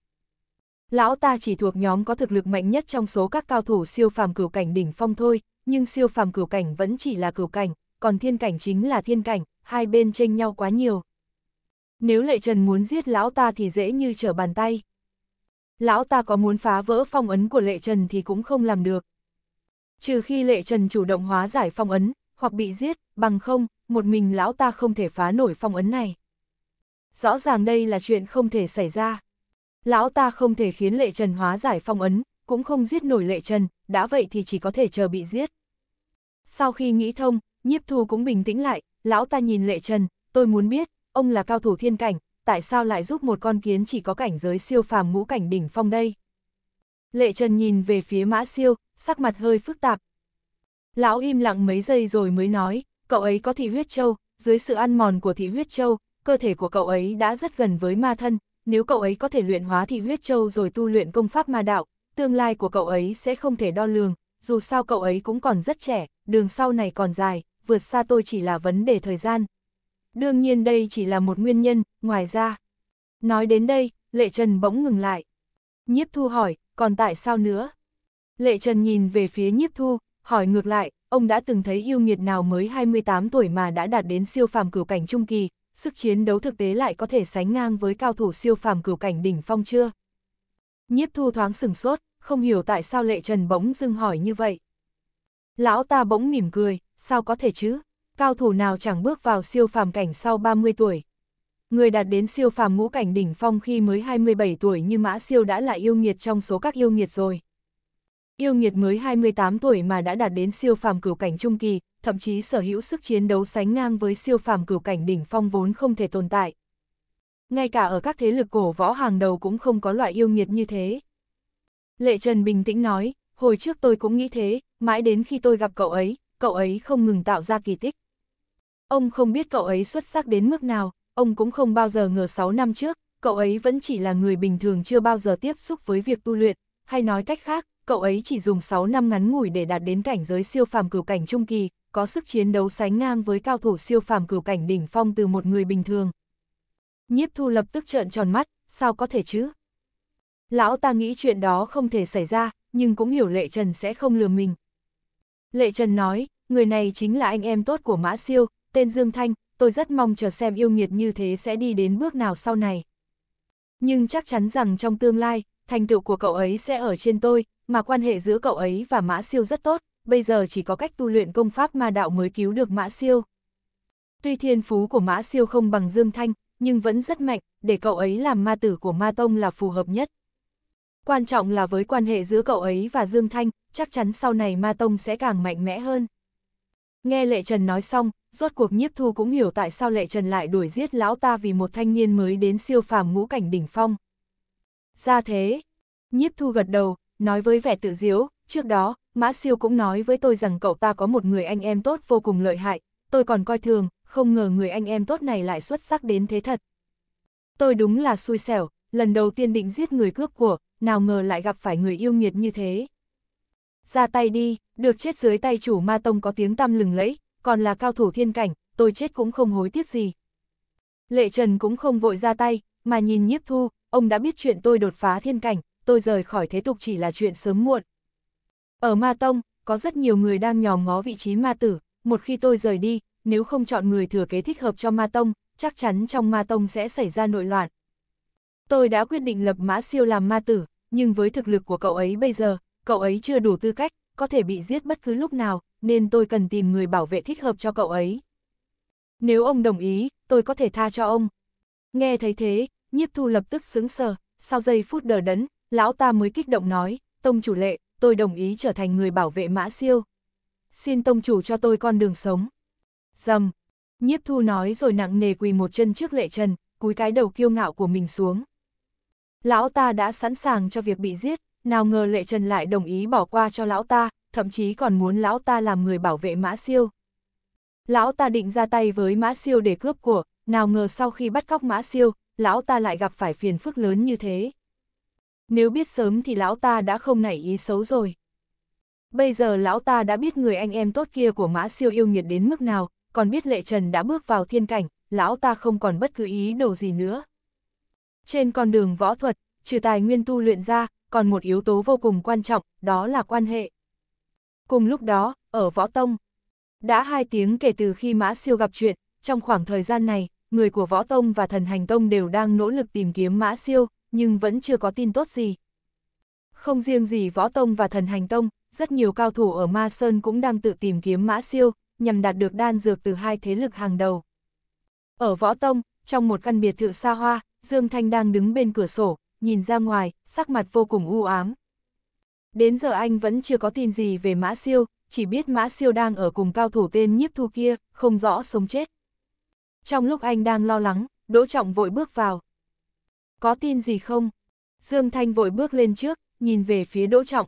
Lão ta chỉ thuộc nhóm có thực lực mạnh nhất trong số các cao thủ siêu phàm cửu cảnh đỉnh phong thôi, nhưng siêu phàm cửu cảnh vẫn chỉ là cửu cảnh, còn thiên cảnh chính là thiên cảnh, hai bên tranh nhau quá nhiều. Nếu lệ trần muốn giết lão ta thì dễ như trở bàn tay. Lão ta có muốn phá vỡ phong ấn của lệ trần thì cũng không làm được. Trừ khi lệ trần chủ động hóa giải phong ấn, hoặc bị giết, bằng không, một mình lão ta không thể phá nổi phong ấn này. Rõ ràng đây là chuyện không thể xảy ra. Lão ta không thể khiến lệ trần hóa giải phong ấn, cũng không giết nổi lệ trần, đã vậy thì chỉ có thể chờ bị giết. Sau khi nghĩ thông, nhiếp thu cũng bình tĩnh lại, lão ta nhìn lệ trần, tôi muốn biết, ông là cao thủ thiên cảnh, tại sao lại giúp một con kiến chỉ có cảnh giới siêu phàm ngũ cảnh đỉnh phong đây? Lệ trần nhìn về phía mã siêu, sắc mặt hơi phức tạp. Lão im lặng mấy giây rồi mới nói, cậu ấy có thị huyết châu, dưới sự ăn mòn của thị huyết châu, cơ thể của cậu ấy đã rất gần với ma thân, nếu cậu ấy có thể luyện hóa thị huyết châu rồi tu luyện công pháp ma đạo, tương lai của cậu ấy sẽ không thể đo lường, dù sao cậu ấy cũng còn rất trẻ, đường sau này còn dài, vượt xa tôi chỉ là vấn đề thời gian. Đương nhiên đây chỉ là một nguyên nhân, ngoài ra. Nói đến đây, Lệ Trần bỗng ngừng lại. Nhiếp Thu hỏi, còn tại sao nữa? Lệ Trần nhìn về phía Nhiếp Thu, hỏi ngược lại, ông đã từng thấy yêu nghiệt nào mới 28 tuổi mà đã đạt đến siêu phàm cửu cảnh trung kỳ, sức chiến đấu thực tế lại có thể sánh ngang với cao thủ siêu phàm cửu cảnh đỉnh phong chưa? Nhiếp thu thoáng sừng sốt, không hiểu tại sao lệ trần bỗng dưng hỏi như vậy. Lão ta bỗng mỉm cười, sao có thể chứ? Cao thủ nào chẳng bước vào siêu phàm cảnh sau 30 tuổi. Người đạt đến siêu phàm ngũ cảnh đỉnh phong khi mới 27 tuổi như mã siêu đã là yêu nghiệt trong số các yêu nghiệt rồi. Yêu nghiệt mới 28 tuổi mà đã đạt đến siêu phàm cửu cảnh trung kỳ, thậm chí sở hữu sức chiến đấu sánh ngang với siêu phàm cửu cảnh đỉnh phong vốn không thể tồn tại. Ngay cả ở các thế lực cổ võ hàng đầu cũng không có loại yêu nghiệt như thế. Lệ Trần bình tĩnh nói, hồi trước tôi cũng nghĩ thế, mãi đến khi tôi gặp cậu ấy, cậu ấy không ngừng tạo ra kỳ tích. Ông không biết cậu ấy xuất sắc đến mức nào, ông cũng không bao giờ ngờ 6 năm trước, cậu ấy vẫn chỉ là người bình thường chưa bao giờ tiếp xúc với việc tu luyện, hay nói cách khác, cậu ấy chỉ dùng 6 năm ngắn ngủi để đạt đến cảnh giới siêu phàm cửu cảnh trung kỳ, có sức chiến đấu sánh ngang với cao thủ siêu phàm cửu cảnh đỉnh phong từ một người bình thường. Nhiếp thu lập tức trợn tròn mắt, sao có thể chứ? Lão ta nghĩ chuyện đó không thể xảy ra, nhưng cũng hiểu Lệ Trần sẽ không lừa mình. Lệ Trần nói, người này chính là anh em tốt của Mã Siêu, tên Dương Thanh, tôi rất mong chờ xem yêu nghiệt như thế sẽ đi đến bước nào sau này. Nhưng chắc chắn rằng trong tương lai, thành tựu của cậu ấy sẽ ở trên tôi, mà quan hệ giữa cậu ấy và Mã Siêu rất tốt, bây giờ chỉ có cách tu luyện công pháp ma đạo mới cứu được Mã Siêu. Tuy thiên phú của Mã Siêu không bằng Dương Thanh, nhưng vẫn rất mạnh, để cậu ấy làm ma tử của Ma Tông là phù hợp nhất. Quan trọng là với quan hệ giữa cậu ấy và Dương Thanh, chắc chắn sau này Ma Tông sẽ càng mạnh mẽ hơn. Nghe Lệ Trần nói xong, rốt cuộc nhiếp thu cũng hiểu tại sao Lệ Trần lại đuổi giết lão ta vì một thanh niên mới đến siêu phàm ngũ cảnh đỉnh phong. Ra thế. Nhiếp thu gật đầu, nói với vẻ tự diếu, trước đó, Mã Siêu cũng nói với tôi rằng cậu ta có một người anh em tốt vô cùng lợi hại, tôi còn coi thường, không ngờ người anh em tốt này lại xuất sắc đến thế thật. Tôi đúng là xui xẻo, lần đầu tiên định giết người cướp của, nào ngờ lại gặp phải người yêu nghiệt như thế. Ra tay đi, được chết dưới tay chủ ma tông có tiếng tăm lừng lẫy, còn là cao thủ thiên cảnh, tôi chết cũng không hối tiếc gì. Lệ Trần cũng không vội ra tay, mà nhìn nhiếp thu, ông đã biết chuyện tôi đột phá thiên cảnh, tôi rời khỏi thế tục chỉ là chuyện sớm muộn. Ở Ma Tông, có rất nhiều người đang nhòm ngó vị trí ma tử, một khi tôi rời đi, nếu không chọn người thừa kế thích hợp cho Ma Tông, chắc chắn trong Ma Tông sẽ xảy ra nội loạn. Tôi đã quyết định lập mã siêu làm ma tử, nhưng với thực lực của cậu ấy bây giờ, cậu ấy chưa đủ tư cách, có thể bị giết bất cứ lúc nào, nên tôi cần tìm người bảo vệ thích hợp cho cậu ấy. Nếu ông đồng ý, tôi có thể tha cho ông. Nghe thấy thế, nhiếp thu lập tức sững sờ, sau giây phút đờ đẫn, lão ta mới kích động nói, tông chủ lệ, tôi đồng ý trở thành người bảo vệ mã siêu. Xin tông chủ cho tôi con đường sống. Dầm, nhiếp thu nói rồi nặng nề quỳ một chân trước lệ trần, cúi cái đầu kiêu ngạo của mình xuống. Lão ta đã sẵn sàng cho việc bị giết, nào ngờ lệ trần lại đồng ý bỏ qua cho lão ta, thậm chí còn muốn lão ta làm người bảo vệ mã siêu. Lão ta định ra tay với mã siêu để cướp của, nào ngờ sau khi bắt cóc mã siêu, lão ta lại gặp phải phiền phức lớn như thế. Nếu biết sớm thì lão ta đã không nảy ý xấu rồi. Bây giờ lão ta đã biết người anh em tốt kia của mã siêu yêu nghiệt đến mức nào, còn biết lệ trần đã bước vào thiên cảnh, lão ta không còn bất cứ ý đồ gì nữa. Trên con đường võ thuật, trừ tài nguyên tu luyện ra, còn một yếu tố vô cùng quan trọng, đó là quan hệ. Cùng lúc đó, ở Võ Tông, đã hai tiếng kể từ khi Mã Siêu gặp chuyện, trong khoảng thời gian này, người của Võ Tông và Thần Hành Tông đều đang nỗ lực tìm kiếm Mã Siêu, nhưng vẫn chưa có tin tốt gì. Không riêng gì Võ Tông và Thần Hành Tông, rất nhiều cao thủ ở Ma Sơn cũng đang tự tìm kiếm Mã Siêu, nhằm đạt được đan dược từ hai thế lực hàng đầu. Ở Võ Tông, trong một căn biệt thự xa hoa, Dương Thanh đang đứng bên cửa sổ, nhìn ra ngoài, sắc mặt vô cùng u ám. Đến giờ anh vẫn chưa có tin gì về Mã Siêu, chỉ biết Mã Siêu đang ở cùng cao thủ tên nhiếp thu kia, không rõ sống chết. Trong lúc anh đang lo lắng, Đỗ Trọng vội bước vào. Có tin gì không? Dương Thanh vội bước lên trước, nhìn về phía Đỗ Trọng.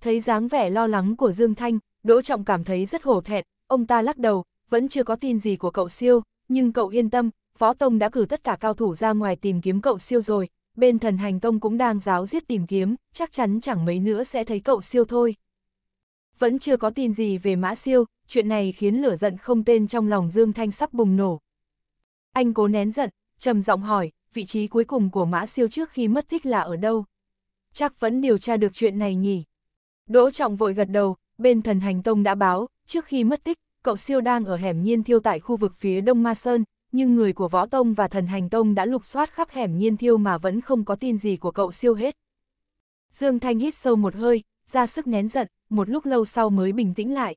Thấy dáng vẻ lo lắng của Dương Thanh, Đỗ Trọng cảm thấy rất hổ thẹn, ông ta lắc đầu, vẫn chưa có tin gì của cậu siêu, nhưng cậu yên tâm, phó Tông đã cử tất cả cao thủ ra ngoài tìm kiếm cậu siêu rồi, bên thần hành tông cũng đang giáo giết tìm kiếm, chắc chắn chẳng mấy nữa sẽ thấy cậu siêu thôi vẫn chưa có tin gì về Mã Siêu, chuyện này khiến lửa giận không tên trong lòng Dương Thanh sắp bùng nổ. Anh cố nén giận, trầm giọng hỏi, vị trí cuối cùng của Mã Siêu trước khi mất thích là ở đâu? Chắc vẫn điều tra được chuyện này nhỉ? Đỗ Trọng vội gật đầu, bên thần hành tông đã báo, trước khi mất tích, cậu Siêu đang ở hẻm nhiên thiêu tại khu vực phía Đông Ma Sơn, nhưng người của Võ Tông và thần hành tông đã lục soát khắp hẻm nhiên thiêu mà vẫn không có tin gì của cậu Siêu hết. Dương Thanh hít sâu một hơi, ra sức nén giận, một lúc lâu sau mới bình tĩnh lại.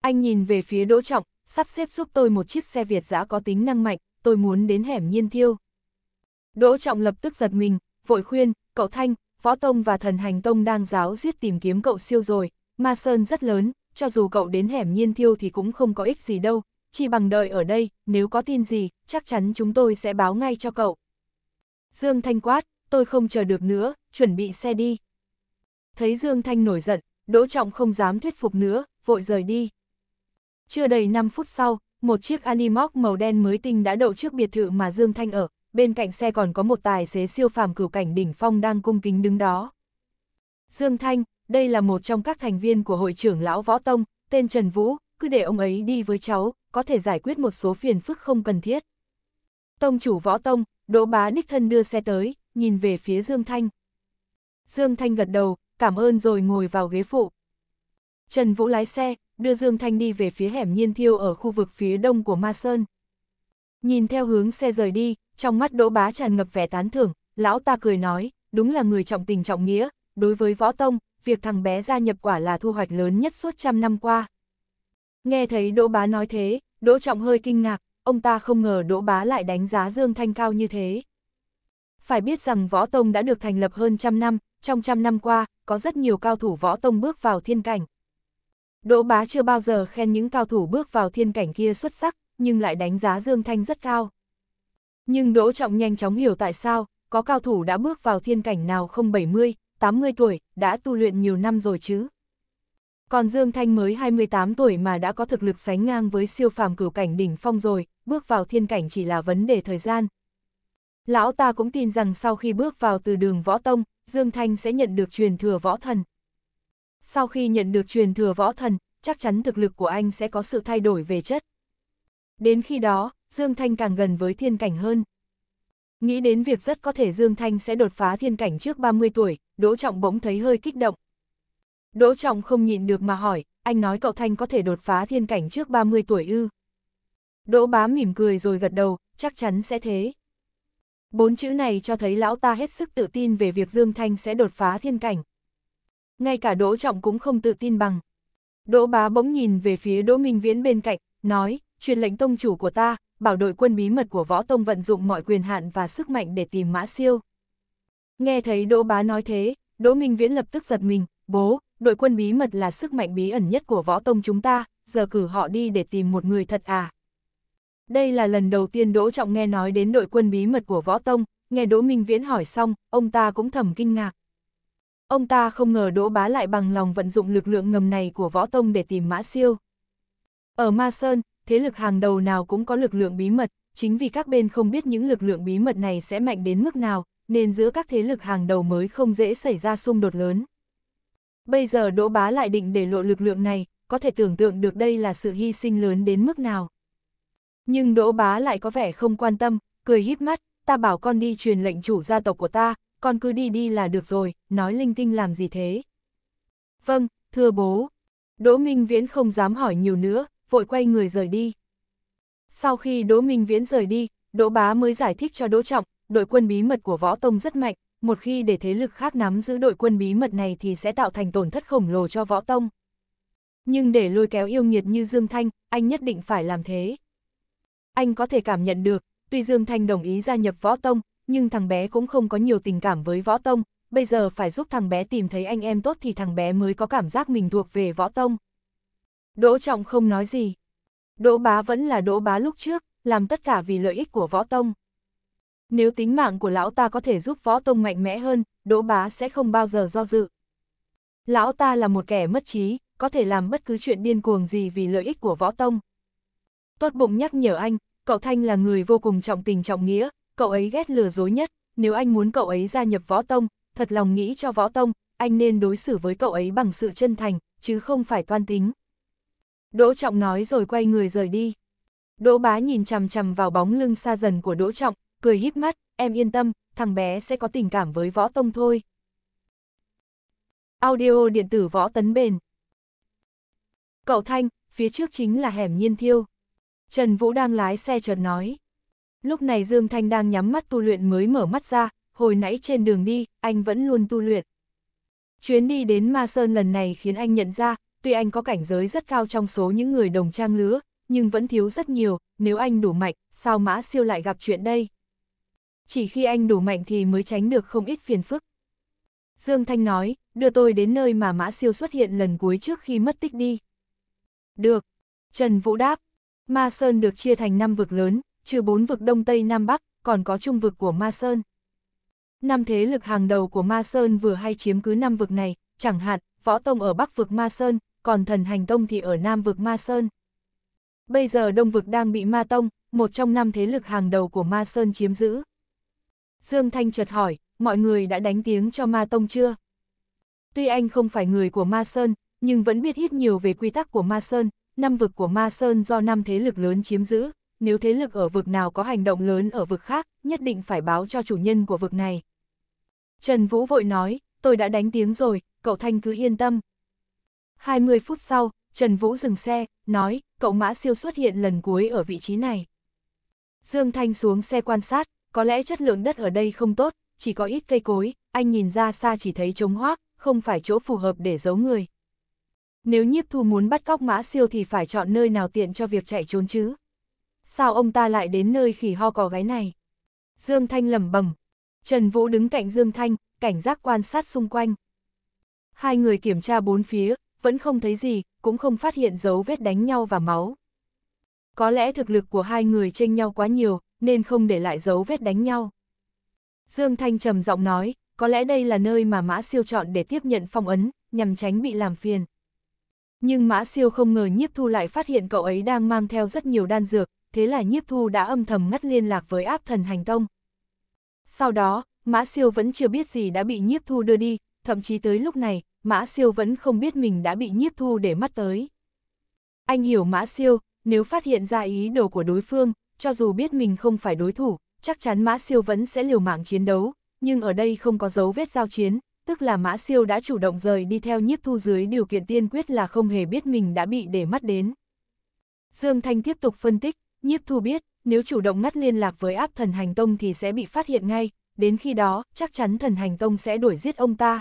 Anh nhìn về phía Đỗ Trọng, sắp xếp giúp tôi một chiếc xe Việt giã có tính năng mạnh, tôi muốn đến hẻm nhiên thiêu. Đỗ Trọng lập tức giật mình, vội khuyên, cậu Thanh, Võ Tông và Thần Hành Tông đang giáo giết tìm kiếm cậu siêu rồi, Ma Sơn rất lớn, cho dù cậu đến hẻm nhiên thiêu thì cũng không có ích gì đâu, chỉ bằng đợi ở đây, nếu có tin gì, chắc chắn chúng tôi sẽ báo ngay cho cậu. Dương Thanh quát, tôi không chờ được nữa, chuẩn bị xe đi. Thấy Dương Thanh nổi giận, Đỗ Trọng không dám thuyết phục nữa, vội rời đi. Chưa đầy 5 phút sau, một chiếc Animoc màu đen mới tinh đã đậu trước biệt thự mà Dương Thanh ở, bên cạnh xe còn có một tài xế siêu phàm cửu cảnh đỉnh phong đang cung kính đứng đó. Dương Thanh, đây là một trong các thành viên của hội trưởng lão Võ Tông, tên Trần Vũ, cứ để ông ấy đi với cháu, có thể giải quyết một số phiền phức không cần thiết. Tông chủ Võ Tông, Đỗ Bá đích thân đưa xe tới, nhìn về phía Dương Thanh. Dương Thanh gật đầu, cảm ơn rồi ngồi vào ghế phụ. Trần Vũ lái xe, đưa Dương Thanh đi về phía hẻm nhiên thiêu ở khu vực phía đông của Ma Sơn. Nhìn theo hướng xe rời đi, trong mắt Đỗ Bá tràn ngập vẻ tán thưởng, lão ta cười nói, đúng là người trọng tình trọng nghĩa, đối với võ tông, việc thằng bé gia nhập quả là thu hoạch lớn nhất suốt trăm năm qua. Nghe thấy Đỗ Bá nói thế, Đỗ Trọng hơi kinh ngạc, ông ta không ngờ Đỗ Bá lại đánh giá Dương Thanh cao như thế. Phải biết rằng Võ Tông đã được thành lập hơn trăm năm, trong trăm năm qua, có rất nhiều cao thủ võ tông bước vào thiên cảnh. Đỗ Bá chưa bao giờ khen những cao thủ bước vào thiên cảnh kia xuất sắc, nhưng lại đánh giá Dương Thanh rất cao. Nhưng Đỗ Trọng nhanh chóng hiểu tại sao, có cao thủ đã bước vào thiên cảnh nào không 70, 80 tuổi, đã tu luyện nhiều năm rồi chứ. Còn Dương Thanh mới 28 tuổi mà đã có thực lực sánh ngang với siêu phàm cửu cảnh đỉnh phong rồi, bước vào thiên cảnh chỉ là vấn đề thời gian, Lão ta cũng tin rằng sau khi bước vào từ đường võ tông, Dương Thanh sẽ nhận được truyền thừa võ thần. Sau khi nhận được truyền thừa võ thần, chắc chắn thực lực của anh sẽ có sự thay đổi về chất. Đến khi đó, Dương Thanh càng gần với thiên cảnh hơn. Nghĩ đến việc rất có thể Dương Thanh sẽ đột phá thiên cảnh trước 30 tuổi, Đỗ Trọng bỗng thấy hơi kích động. Đỗ Trọng không nhịn được mà hỏi, anh nói cậu Thanh có thể đột phá thiên cảnh trước 30 tuổi ư. Đỗ bá mỉm cười rồi gật đầu, chắc chắn sẽ thế. Bốn chữ này cho thấy lão ta hết sức tự tin về việc Dương Thanh sẽ đột phá thiên cảnh. Ngay cả Đỗ Trọng cũng không tự tin bằng. Đỗ bá bỗng nhìn về phía Đỗ Minh Viễn bên cạnh, nói, truyền lệnh tông chủ của ta, bảo đội quân bí mật của võ tông vận dụng mọi quyền hạn và sức mạnh để tìm mã siêu. Nghe thấy Đỗ bá nói thế, Đỗ Minh Viễn lập tức giật mình, bố, đội quân bí mật là sức mạnh bí ẩn nhất của võ tông chúng ta, giờ cử họ đi để tìm một người thật à. Đây là lần đầu tiên Đỗ Trọng nghe nói đến đội quân bí mật của Võ Tông, nghe Đỗ Minh Viễn hỏi xong, ông ta cũng thầm kinh ngạc. Ông ta không ngờ Đỗ Bá lại bằng lòng vận dụng lực lượng ngầm này của Võ Tông để tìm Mã Siêu. Ở Ma Sơn, thế lực hàng đầu nào cũng có lực lượng bí mật, chính vì các bên không biết những lực lượng bí mật này sẽ mạnh đến mức nào, nên giữa các thế lực hàng đầu mới không dễ xảy ra xung đột lớn. Bây giờ Đỗ Bá lại định để lộ lực lượng này, có thể tưởng tượng được đây là sự hy sinh lớn đến mức nào. Nhưng Đỗ Bá lại có vẻ không quan tâm, cười híp mắt, ta bảo con đi truyền lệnh chủ gia tộc của ta, con cứ đi đi là được rồi, nói linh tinh làm gì thế. Vâng, thưa bố. Đỗ Minh Viễn không dám hỏi nhiều nữa, vội quay người rời đi. Sau khi Đỗ Minh Viễn rời đi, Đỗ Bá mới giải thích cho Đỗ Trọng, đội quân bí mật của Võ Tông rất mạnh, một khi để thế lực khác nắm giữ đội quân bí mật này thì sẽ tạo thành tổn thất khổng lồ cho Võ Tông. Nhưng để lôi kéo yêu nghiệt như Dương Thanh, anh nhất định phải làm thế. Anh có thể cảm nhận được, tuy Dương Thanh đồng ý gia nhập võ tông, nhưng thằng bé cũng không có nhiều tình cảm với võ tông, bây giờ phải giúp thằng bé tìm thấy anh em tốt thì thằng bé mới có cảm giác mình thuộc về võ tông. Đỗ Trọng không nói gì. Đỗ Bá vẫn là Đỗ Bá lúc trước, làm tất cả vì lợi ích của võ tông. Nếu tính mạng của lão ta có thể giúp võ tông mạnh mẽ hơn, Đỗ Bá sẽ không bao giờ do dự. Lão ta là một kẻ mất trí, có thể làm bất cứ chuyện điên cuồng gì vì lợi ích của võ tông. Tốt bụng nhắc nhở anh, cậu Thanh là người vô cùng trọng tình trọng nghĩa, cậu ấy ghét lừa dối nhất, nếu anh muốn cậu ấy gia nhập võ tông, thật lòng nghĩ cho võ tông, anh nên đối xử với cậu ấy bằng sự chân thành, chứ không phải toan tính. Đỗ Trọng nói rồi quay người rời đi. Đỗ Bá nhìn chằm chằm vào bóng lưng xa dần của Đỗ Trọng, cười híp mắt, em yên tâm, thằng bé sẽ có tình cảm với võ tông thôi. Audio điện tử võ tấn bền. Cậu Thanh, phía trước chính là hẻm nhiên thiêu. Trần Vũ đang lái xe chợt nói. Lúc này Dương Thanh đang nhắm mắt tu luyện mới mở mắt ra, hồi nãy trên đường đi, anh vẫn luôn tu luyện. Chuyến đi đến Ma Sơn lần này khiến anh nhận ra, tuy anh có cảnh giới rất cao trong số những người đồng trang lứa, nhưng vẫn thiếu rất nhiều, nếu anh đủ mạnh, sao mã siêu lại gặp chuyện đây? Chỉ khi anh đủ mạnh thì mới tránh được không ít phiền phức. Dương Thanh nói, đưa tôi đến nơi mà mã siêu xuất hiện lần cuối trước khi mất tích đi. Được. Trần Vũ đáp, Ma Sơn được chia thành 5 vực lớn, trừ 4 vực Đông Tây Nam Bắc, còn có trung vực của Ma Sơn. Năm thế lực hàng đầu của Ma Sơn vừa hay chiếm cứ năm vực này, chẳng hạn, Võ Tông ở Bắc vực Ma Sơn, còn Thần Hành Tông thì ở Nam vực Ma Sơn. Bây giờ Đông vực đang bị Ma Tông, một trong năm thế lực hàng đầu của Ma Sơn chiếm giữ. Dương Thanh chợt hỏi, mọi người đã đánh tiếng cho Ma Tông chưa? Tuy anh không phải người của Ma Sơn, nhưng vẫn biết ít nhiều về quy tắc của Ma Sơn, năm vực của Ma Sơn do năm thế lực lớn chiếm giữ, nếu thế lực ở vực nào có hành động lớn ở vực khác, nhất định phải báo cho chủ nhân của vực này. Trần Vũ vội nói, tôi đã đánh tiếng rồi, cậu Thanh cứ yên tâm. 20 phút sau, Trần Vũ dừng xe, nói, cậu Mã Siêu xuất hiện lần cuối ở vị trí này. Dương Thanh xuống xe quan sát, có lẽ chất lượng đất ở đây không tốt, chỉ có ít cây cối, anh nhìn ra xa chỉ thấy trống hoác, không phải chỗ phù hợp để giấu người. Nếu nhiếp thu muốn bắt cóc mã siêu thì phải chọn nơi nào tiện cho việc chạy trốn chứ. Sao ông ta lại đến nơi khỉ ho cò gái này? Dương Thanh lẩm bẩm Trần Vũ đứng cạnh Dương Thanh, cảnh giác quan sát xung quanh. Hai người kiểm tra bốn phía, vẫn không thấy gì, cũng không phát hiện dấu vết đánh nhau và máu. Có lẽ thực lực của hai người tranh nhau quá nhiều, nên không để lại dấu vết đánh nhau. Dương Thanh trầm giọng nói, có lẽ đây là nơi mà Mã Siêu chọn để tiếp nhận phong ấn, nhằm tránh bị làm phiền. Nhưng Mã Siêu không ngờ Nhiếp Thu lại phát hiện cậu ấy đang mang theo rất nhiều đan dược, thế là Nhiếp Thu đã âm thầm ngắt liên lạc với áp thần hành tông. Sau đó, Mã Siêu vẫn chưa biết gì đã bị Nhiếp Thu đưa đi, thậm chí tới lúc này, Mã Siêu vẫn không biết mình đã bị Nhiếp Thu để mắt tới. Anh hiểu Mã Siêu, nếu phát hiện ra ý đồ của đối phương, cho dù biết mình không phải đối thủ, chắc chắn Mã Siêu vẫn sẽ liều mạng chiến đấu, nhưng ở đây không có dấu vết giao chiến, tức là Mã Siêu đã chủ động rời đi theo nhiếp thu dưới điều kiện tiên quyết là không hề biết mình đã bị để mắt đến. Dương Thanh tiếp tục phân tích, nhiếp thu biết, nếu chủ động ngắt liên lạc với áp thần hành tông thì sẽ bị phát hiện ngay, đến khi đó, chắc chắn thần hành tông sẽ đuổi giết ông ta.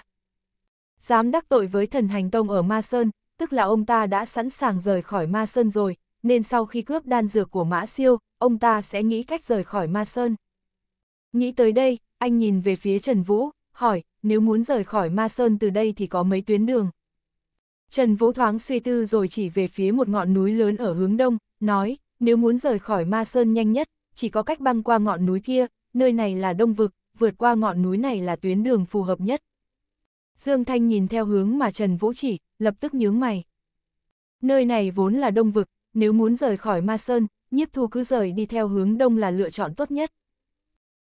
Dám đắc tội với thần hành tông ở Ma Sơn, tức là ông ta đã sẵn sàng rời khỏi Ma Sơn rồi, nên sau khi cướp đan dược của Mã Siêu, ông ta sẽ nghĩ cách rời khỏi Ma Sơn. Nghĩ tới đây, anh nhìn về phía Trần Vũ, hỏi, nếu muốn rời khỏi Ma Sơn từ đây thì có mấy tuyến đường. Trần Vũ thoáng suy tư rồi chỉ về phía một ngọn núi lớn ở hướng đông, nói, nếu muốn rời khỏi Ma Sơn nhanh nhất, chỉ có cách băng qua ngọn núi kia, nơi này là đông vực, vượt qua ngọn núi này là tuyến đường phù hợp nhất. Dương Thanh nhìn theo hướng mà Trần Vũ chỉ, lập tức nhướng mày. Nơi này vốn là đông vực, nếu muốn rời khỏi Ma Sơn, nhiếp thu cứ rời đi theo hướng đông là lựa chọn tốt nhất.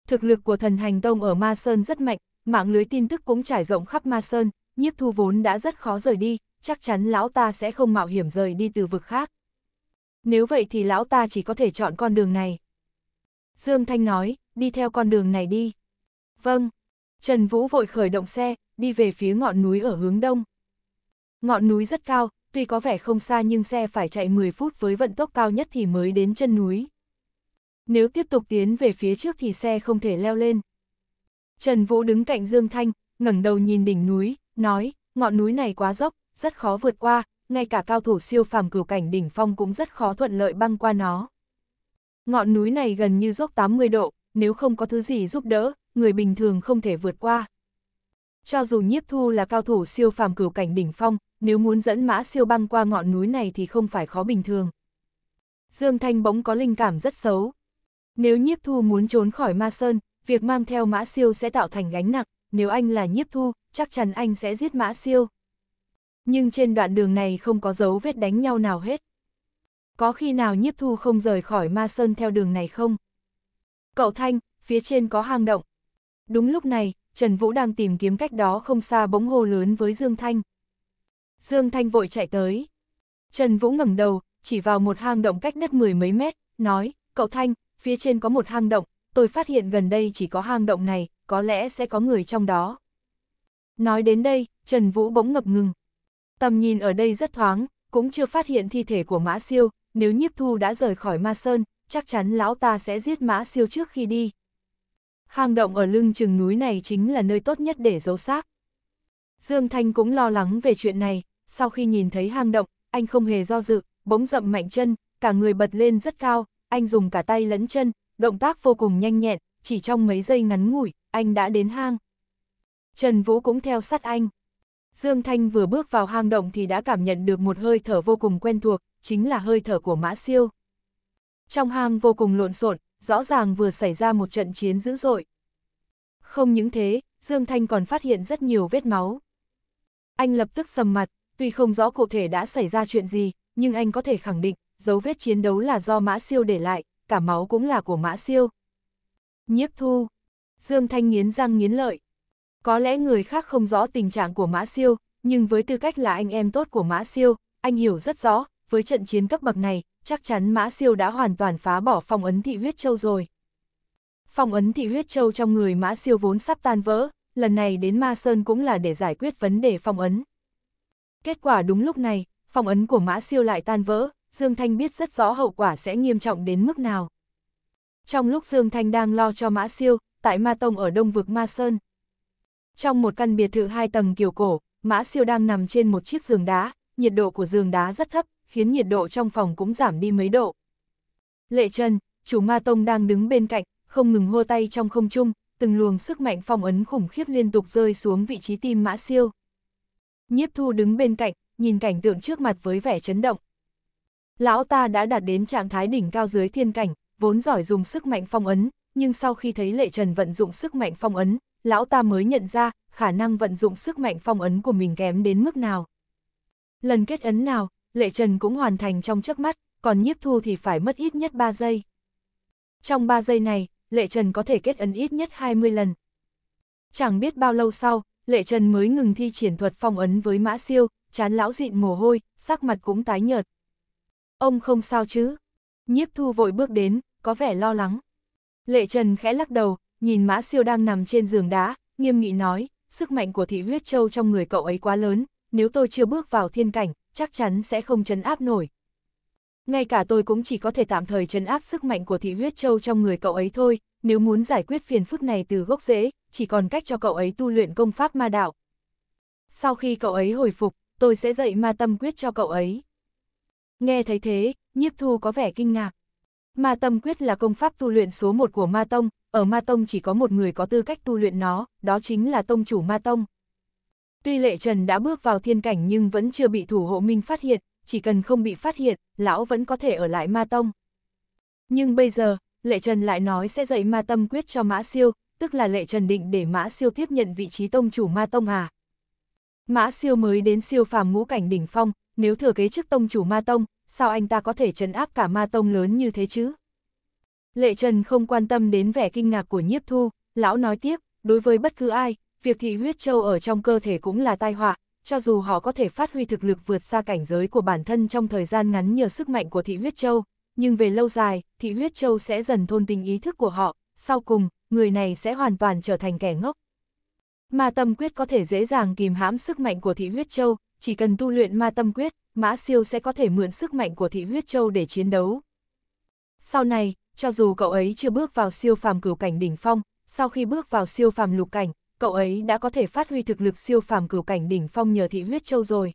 Thực lực của thần hành tông ở Ma Sơn rất mạnh, mạng lưới tin tức cũng trải rộng khắp Ma Sơn, nhiếp thu vốn đã rất khó rời đi, chắc chắn lão ta sẽ không mạo hiểm rời đi từ vực khác. Nếu vậy thì lão ta chỉ có thể chọn con đường này. Dương Thanh nói, đi theo con đường này đi. Vâng. Trần Vũ vội khởi động xe, đi về phía ngọn núi ở hướng đông. Ngọn núi rất cao, tuy có vẻ không xa nhưng xe phải chạy 10 phút với vận tốc cao nhất thì mới đến chân núi. Nếu tiếp tục tiến về phía trước thì xe không thể leo lên. Trần Vũ đứng cạnh Dương Thanh, ngẩng đầu nhìn đỉnh núi, nói, ngọn núi này quá dốc, rất khó vượt qua, ngay cả cao thủ siêu phàm cửu cảnh đỉnh phong cũng rất khó thuận lợi băng qua nó. Ngọn núi này gần như dốc 80 độ, nếu không có thứ gì giúp đỡ, người bình thường không thể vượt qua. Cho dù nhiếp thu là cao thủ siêu phàm cửu cảnh đỉnh phong, nếu muốn dẫn mã siêu băng qua ngọn núi này thì không phải khó bình thường. Dương Thanh bỗng có linh cảm rất xấu. Nếu nhiếp thu muốn trốn khỏi ma sơn, việc mang theo Mã Siêu sẽ tạo thành gánh nặng, nếu anh là nhiếp thu, chắc chắn anh sẽ giết Mã Siêu. Nhưng trên đoạn đường này không có dấu vết đánh nhau nào hết. Có khi nào nhiếp thu không rời khỏi Ma Sơn theo đường này không? Cậu Thanh, phía trên có hang động. Đúng lúc này, Trần Vũ đang tìm kiếm cách đó không xa bỗng hô lớn với Dương Thanh. Dương Thanh vội chạy tới. Trần Vũ ngẩng đầu, chỉ vào một hang động cách đất mười mấy mét, nói, cậu Thanh, phía trên có một hang động, tôi phát hiện gần đây chỉ có hang động này, có lẽ sẽ có người trong đó. Nói đến đây, Trần Vũ bỗng ngập ngừng. Tầm nhìn ở đây rất thoáng, cũng chưa phát hiện thi thể của Mã Siêu, nếu Nhiếp Thu đã rời khỏi Ma Sơn, chắc chắn lão ta sẽ giết Mã Siêu trước khi đi. Hang động ở lưng chừng núi này chính là nơi tốt nhất để giấu xác. Dương Thanh cũng lo lắng về chuyện này, sau khi nhìn thấy hang động, anh không hề do dự, bỗng dậm mạnh chân, cả người bật lên rất cao, anh dùng cả tay lẫn chân, động tác vô cùng nhanh nhẹn, chỉ trong mấy giây ngắn ngủi, anh đã đến hang. Trần Vũ cũng theo sát anh. Dương Thanh vừa bước vào hang động thì đã cảm nhận được một hơi thở vô cùng quen thuộc, chính là hơi thở của Mã Siêu. Trong hang vô cùng lộn xộn, rõ ràng vừa xảy ra một trận chiến dữ dội. Không những thế, Dương Thanh còn phát hiện rất nhiều vết máu. Anh lập tức sầm mặt, tuy không rõ cụ thể đã xảy ra chuyện gì, nhưng anh có thể khẳng định, dấu vết chiến đấu là do Mã Siêu để lại, cả máu cũng là của mã siêu. Nhiếp thu. Dương Thanh nghiến răng nghiến lợi. Có lẽ người khác không rõ tình trạng của mã siêu, nhưng với tư cách là anh em tốt của mã siêu, anh hiểu rất rõ, với trận chiến cấp bậc này, chắc chắn mã siêu đã hoàn toàn phá bỏ phong ấn thị huyết châu rồi. Phong ấn thị huyết châu trong người mã siêu vốn sắp tan vỡ, lần này đến Ma Sơn cũng là để giải quyết vấn đề phong ấn. Kết quả đúng lúc này, phong ấn của Mã Siêu lại tan vỡ, Dương Thanh biết rất rõ hậu quả sẽ nghiêm trọng đến mức nào. Trong lúc Dương Thanh đang lo cho Mã Siêu, tại Ma Tông ở đông vực Ma Sơn. Trong một căn biệt thự hai tầng kiểu cổ, Mã Siêu đang nằm trên một chiếc giường đá, nhiệt độ của giường đá rất thấp, khiến nhiệt độ trong phòng cũng giảm đi mấy độ. Lệ Trần, chủ Ma Tông đang đứng bên cạnh, không ngừng hô tay trong không trung, từng luồng sức mạnh phong ấn khủng khiếp liên tục rơi xuống vị trí tim Mã Siêu. Nhiếp Thu đứng bên cạnh, nhìn cảnh tượng trước mặt với vẻ chấn động, Lão ta đã đạt đến trạng thái đỉnh cao dưới thiên cảnh, vốn giỏi dùng sức mạnh phong ấn, nhưng sau khi thấy Lệ Trần vận dụng sức mạnh phong ấn, lão ta mới nhận ra khả năng vận dụng sức mạnh phong ấn của mình kém đến mức nào. Lần kết ấn nào, Lệ Trần cũng hoàn thành trong chớp mắt, còn nhiếp thu thì phải mất ít nhất 3 giây. Trong 3 giây này, Lệ Trần có thể kết ấn ít nhất 20 lần. Chẳng biết bao lâu sau, Lệ Trần mới ngừng thi triển thuật phong ấn với mã siêu, chán lão dịn mồ hôi, sắc mặt cũng tái nhợt. Ông không sao chứ? Nhiếp thu vội bước đến, có vẻ lo lắng. Lệ Trần khẽ lắc đầu, nhìn Mã Siêu đang nằm trên giường đá, nghiêm nghị nói, sức mạnh của thị huyết châu trong người cậu ấy quá lớn, nếu tôi chưa bước vào thiên cảnh, chắc chắn sẽ không chấn áp nổi. Ngay cả tôi cũng chỉ có thể tạm thời chấn áp sức mạnh của thị huyết châu trong người cậu ấy thôi, nếu muốn giải quyết phiền phức này từ gốc rễ, chỉ còn cách cho cậu ấy tu luyện công pháp ma đạo. Sau khi cậu ấy hồi phục, tôi sẽ dạy ma tâm quyết cho cậu ấy. Nghe thấy thế, nhiếp thu có vẻ kinh ngạc. Ma tâm quyết là công pháp tu luyện số một của ma tông, ở ma tông chỉ có một người có tư cách tu luyện nó, đó chính là tông chủ ma tông. Tuy lệ trần đã bước vào thiên cảnh nhưng vẫn chưa bị thủ hộ minh phát hiện, chỉ cần không bị phát hiện, lão vẫn có thể ở lại ma tông. Nhưng bây giờ, lệ trần lại nói sẽ dạy ma tâm quyết cho mã siêu, tức là lệ trần định để mã siêu tiếp nhận vị trí tông chủ ma tông à. Mã siêu mới đến siêu phàm ngũ cảnh đỉnh phong, nếu thừa kế chức tông chủ ma tông, sao anh ta có thể trấn áp cả ma tông lớn như thế chứ? Lệ Trần không quan tâm đến vẻ kinh ngạc của nhiếp thu, lão nói tiếp, đối với bất cứ ai, việc thị huyết châu ở trong cơ thể cũng là tai họa, cho dù họ có thể phát huy thực lực vượt xa cảnh giới của bản thân trong thời gian ngắn nhờ sức mạnh của thị huyết châu, nhưng về lâu dài, thị huyết châu sẽ dần thôn tình ý thức của họ, sau cùng, người này sẽ hoàn toàn trở thành kẻ ngốc. Ma tâm quyết có thể dễ dàng kìm hãm sức mạnh của thị huyết châu, chỉ cần tu luyện ma tâm quyết, Mã Siêu sẽ có thể mượn sức mạnh của thị huyết châu để chiến đấu. Sau này, cho dù cậu ấy chưa bước vào siêu phàm cửu cảnh đỉnh phong, sau khi bước vào siêu phàm lục cảnh, cậu ấy đã có thể phát huy thực lực siêu phàm cửu cảnh đỉnh phong nhờ thị huyết châu rồi.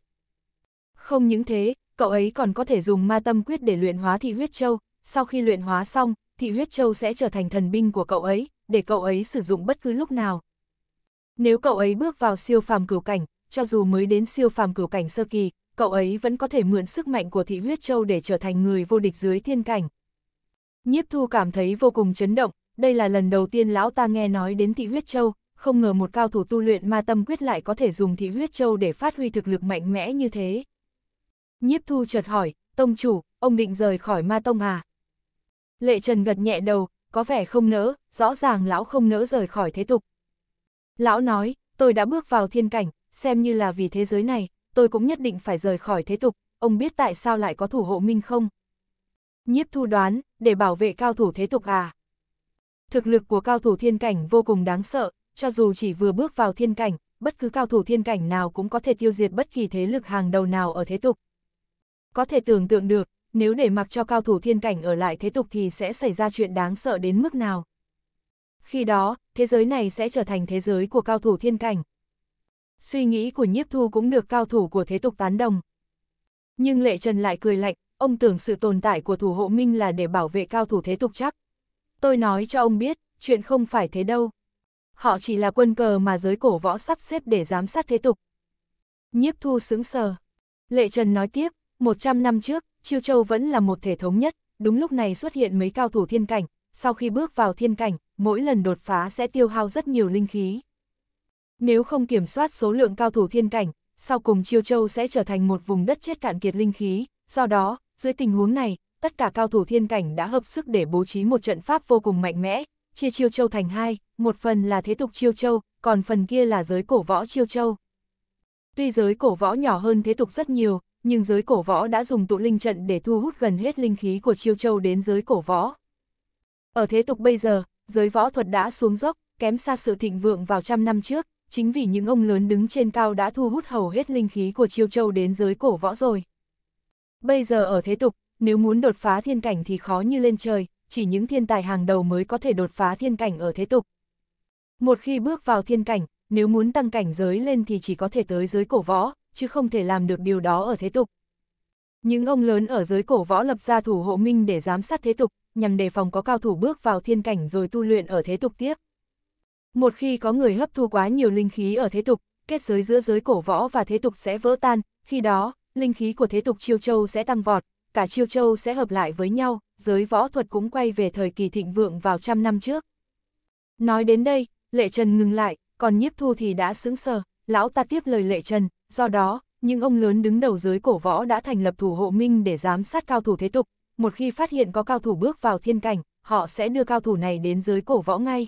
Không những thế, cậu ấy còn có thể dùng ma tâm quyết để luyện hóa thị huyết châu, sau khi luyện hóa xong, thị huyết châu sẽ trở thành thần binh của cậu ấy, để cậu ấy sử dụng bất cứ lúc nào. Nếu cậu ấy bước vào siêu phàm cửu cảnh, cho dù mới đến siêu phàm cửu cảnh sơ kỳ, cậu ấy vẫn có thể mượn sức mạnh của thị huyết châu để trở thành người vô địch dưới thiên cảnh. Nhiếp thu cảm thấy vô cùng chấn động, đây là lần đầu tiên lão ta nghe nói đến thị huyết châu, không ngờ một cao thủ tu luyện ma tâm quyết lại có thể dùng thị huyết châu để phát huy thực lực mạnh mẽ như thế. Nhiếp thu chợt hỏi, tông chủ, ông định rời khỏi ma tông à? Lệ Trần gật nhẹ đầu, có vẻ không nỡ, rõ ràng lão không nỡ rời khỏi thế tục. Lão nói, tôi đã bước vào thiên cảnh, xem như là vì thế giới này, tôi cũng nhất định phải rời khỏi thế tục, ông biết tại sao lại có thủ hộ minh không? Nhiếp thu đoán, để bảo vệ cao thủ thế tục à? Thực lực của cao thủ thiên cảnh vô cùng đáng sợ, cho dù chỉ vừa bước vào thiên cảnh, bất cứ cao thủ thiên cảnh nào cũng có thể tiêu diệt bất kỳ thế lực hàng đầu nào ở thế tục. Có thể tưởng tượng được, nếu để mặc cho cao thủ thiên cảnh ở lại thế tục thì sẽ xảy ra chuyện đáng sợ đến mức nào. Khi đó, thế giới này sẽ trở thành thế giới của cao thủ thiên cảnh, Suy nghĩ của nhiếp thu cũng được cao thủ của thế tục tán đồng. Nhưng lệ trần lại cười lạnh, ông tưởng sự tồn tại của thủ hộ minh là để bảo vệ cao thủ thế tục chắc. Tôi nói cho ông biết, chuyện không phải thế đâu. Họ chỉ là quân cờ mà giới cổ võ sắp xếp để giám sát thế tục. Nhiếp thu sững sờ. Lệ Trần nói tiếp, 100 năm trước, Chiêu Châu vẫn là một thể thống nhất, đúng lúc này xuất hiện mấy cao thủ thiên cảnh, sau khi bước vào thiên cảnh, mỗi lần đột phá sẽ tiêu hao rất nhiều linh khí. Nếu không kiểm soát số lượng cao thủ thiên cảnh, sau cùng Chiêu Châu sẽ trở thành một vùng đất chết cạn kiệt linh khí, do đó, dưới tình huống này, tất cả cao thủ thiên cảnh đã hợp sức để bố trí một trận pháp vô cùng mạnh mẽ, chia Chiêu Châu thành hai, một phần là thế tục Chiêu Châu, còn phần kia là giới cổ võ Chiêu Châu. Tuy giới cổ võ nhỏ hơn thế tục rất nhiều, nhưng giới cổ võ đã dùng tụ linh trận để thu hút gần hết linh khí của Chiêu Châu đến giới cổ võ. Ở thế tục bây giờ, giới võ thuật đã xuống dốc, kém xa sự thịnh vượng vào trăm năm trước, chính vì những ông lớn đứng trên cao đã thu hút hầu hết linh khí của chiêu châu đến giới cổ võ rồi. Bây giờ ở thế tục, nếu muốn đột phá thiên cảnh thì khó như lên trời, chỉ những thiên tài hàng đầu mới có thể đột phá thiên cảnh ở thế tục. Một khi bước vào thiên cảnh, nếu muốn tăng cảnh giới lên thì chỉ có thể tới giới cổ võ, chứ không thể làm được điều đó ở thế tục. Những ông lớn ở giới cổ võ lập ra thủ hộ minh để giám sát thế tục, nhằm đề phòng có cao thủ bước vào thiên cảnh rồi tu luyện ở thế tục tiếp. Một khi có người hấp thu quá nhiều linh khí ở thế tục, kết giới giữa giới cổ võ và thế tục sẽ vỡ tan, khi đó, linh khí của thế tục chiêu châu sẽ tăng vọt, cả chiêu châu sẽ hợp lại với nhau, giới võ thuật cũng quay về thời kỳ thịnh vượng vào trăm năm trước. Nói đến đây, Lệ Trần ngừng lại, còn nhiếp thu thì đã sững sờ, lão ta tiếp lời Lệ Trần, do đó, những ông lớn đứng đầu giới cổ võ đã thành lập thủ hộ minh để giám sát cao thủ thế tục, một khi phát hiện có cao thủ bước vào thiên cảnh, họ sẽ đưa cao thủ này đến giới cổ võ ngay.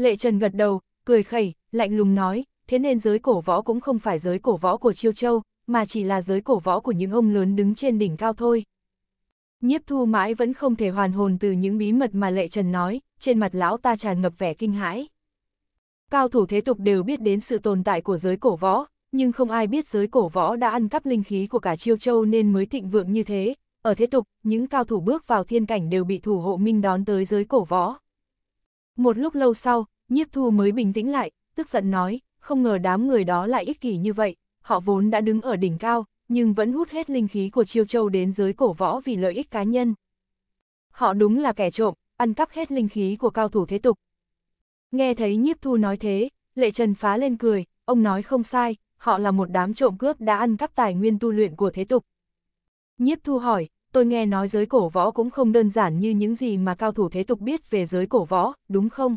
Lệ Trần gật đầu, cười khẩy, lạnh lùng nói, thế nên giới cổ võ cũng không phải giới cổ võ của Chiêu Châu, mà chỉ là giới cổ võ của những ông lớn đứng trên đỉnh cao thôi. Nhiếp thu mãi vẫn không thể hoàn hồn từ những bí mật mà Lệ Trần nói, trên mặt lão ta tràn ngập vẻ kinh hãi. Cao thủ thế tục đều biết đến sự tồn tại của giới cổ võ, nhưng không ai biết giới cổ võ đã ăn cắp linh khí của cả Chiêu Châu nên mới thịnh vượng như thế. Ở thế tục, những cao thủ bước vào thiên cảnh đều bị thủ hộ minh đón tới giới cổ võ. Một lúc lâu sau, nhiếp thu mới bình tĩnh lại, tức giận nói, không ngờ đám người đó lại ích kỷ như vậy, họ vốn đã đứng ở đỉnh cao, nhưng vẫn hút hết linh khí của chiêu châu đến dưới cổ võ vì lợi ích cá nhân. Họ đúng là kẻ trộm, ăn cắp hết linh khí của cao thủ thế tục. Nghe thấy nhiếp thu nói thế, lệ trần phá lên cười, ông nói không sai, họ là một đám trộm cướp đã ăn cắp tài nguyên tu luyện của thế tục. Nhiếp thu hỏi, tôi nghe nói giới cổ võ cũng không đơn giản như những gì mà cao thủ thế tục biết về giới cổ võ, đúng không?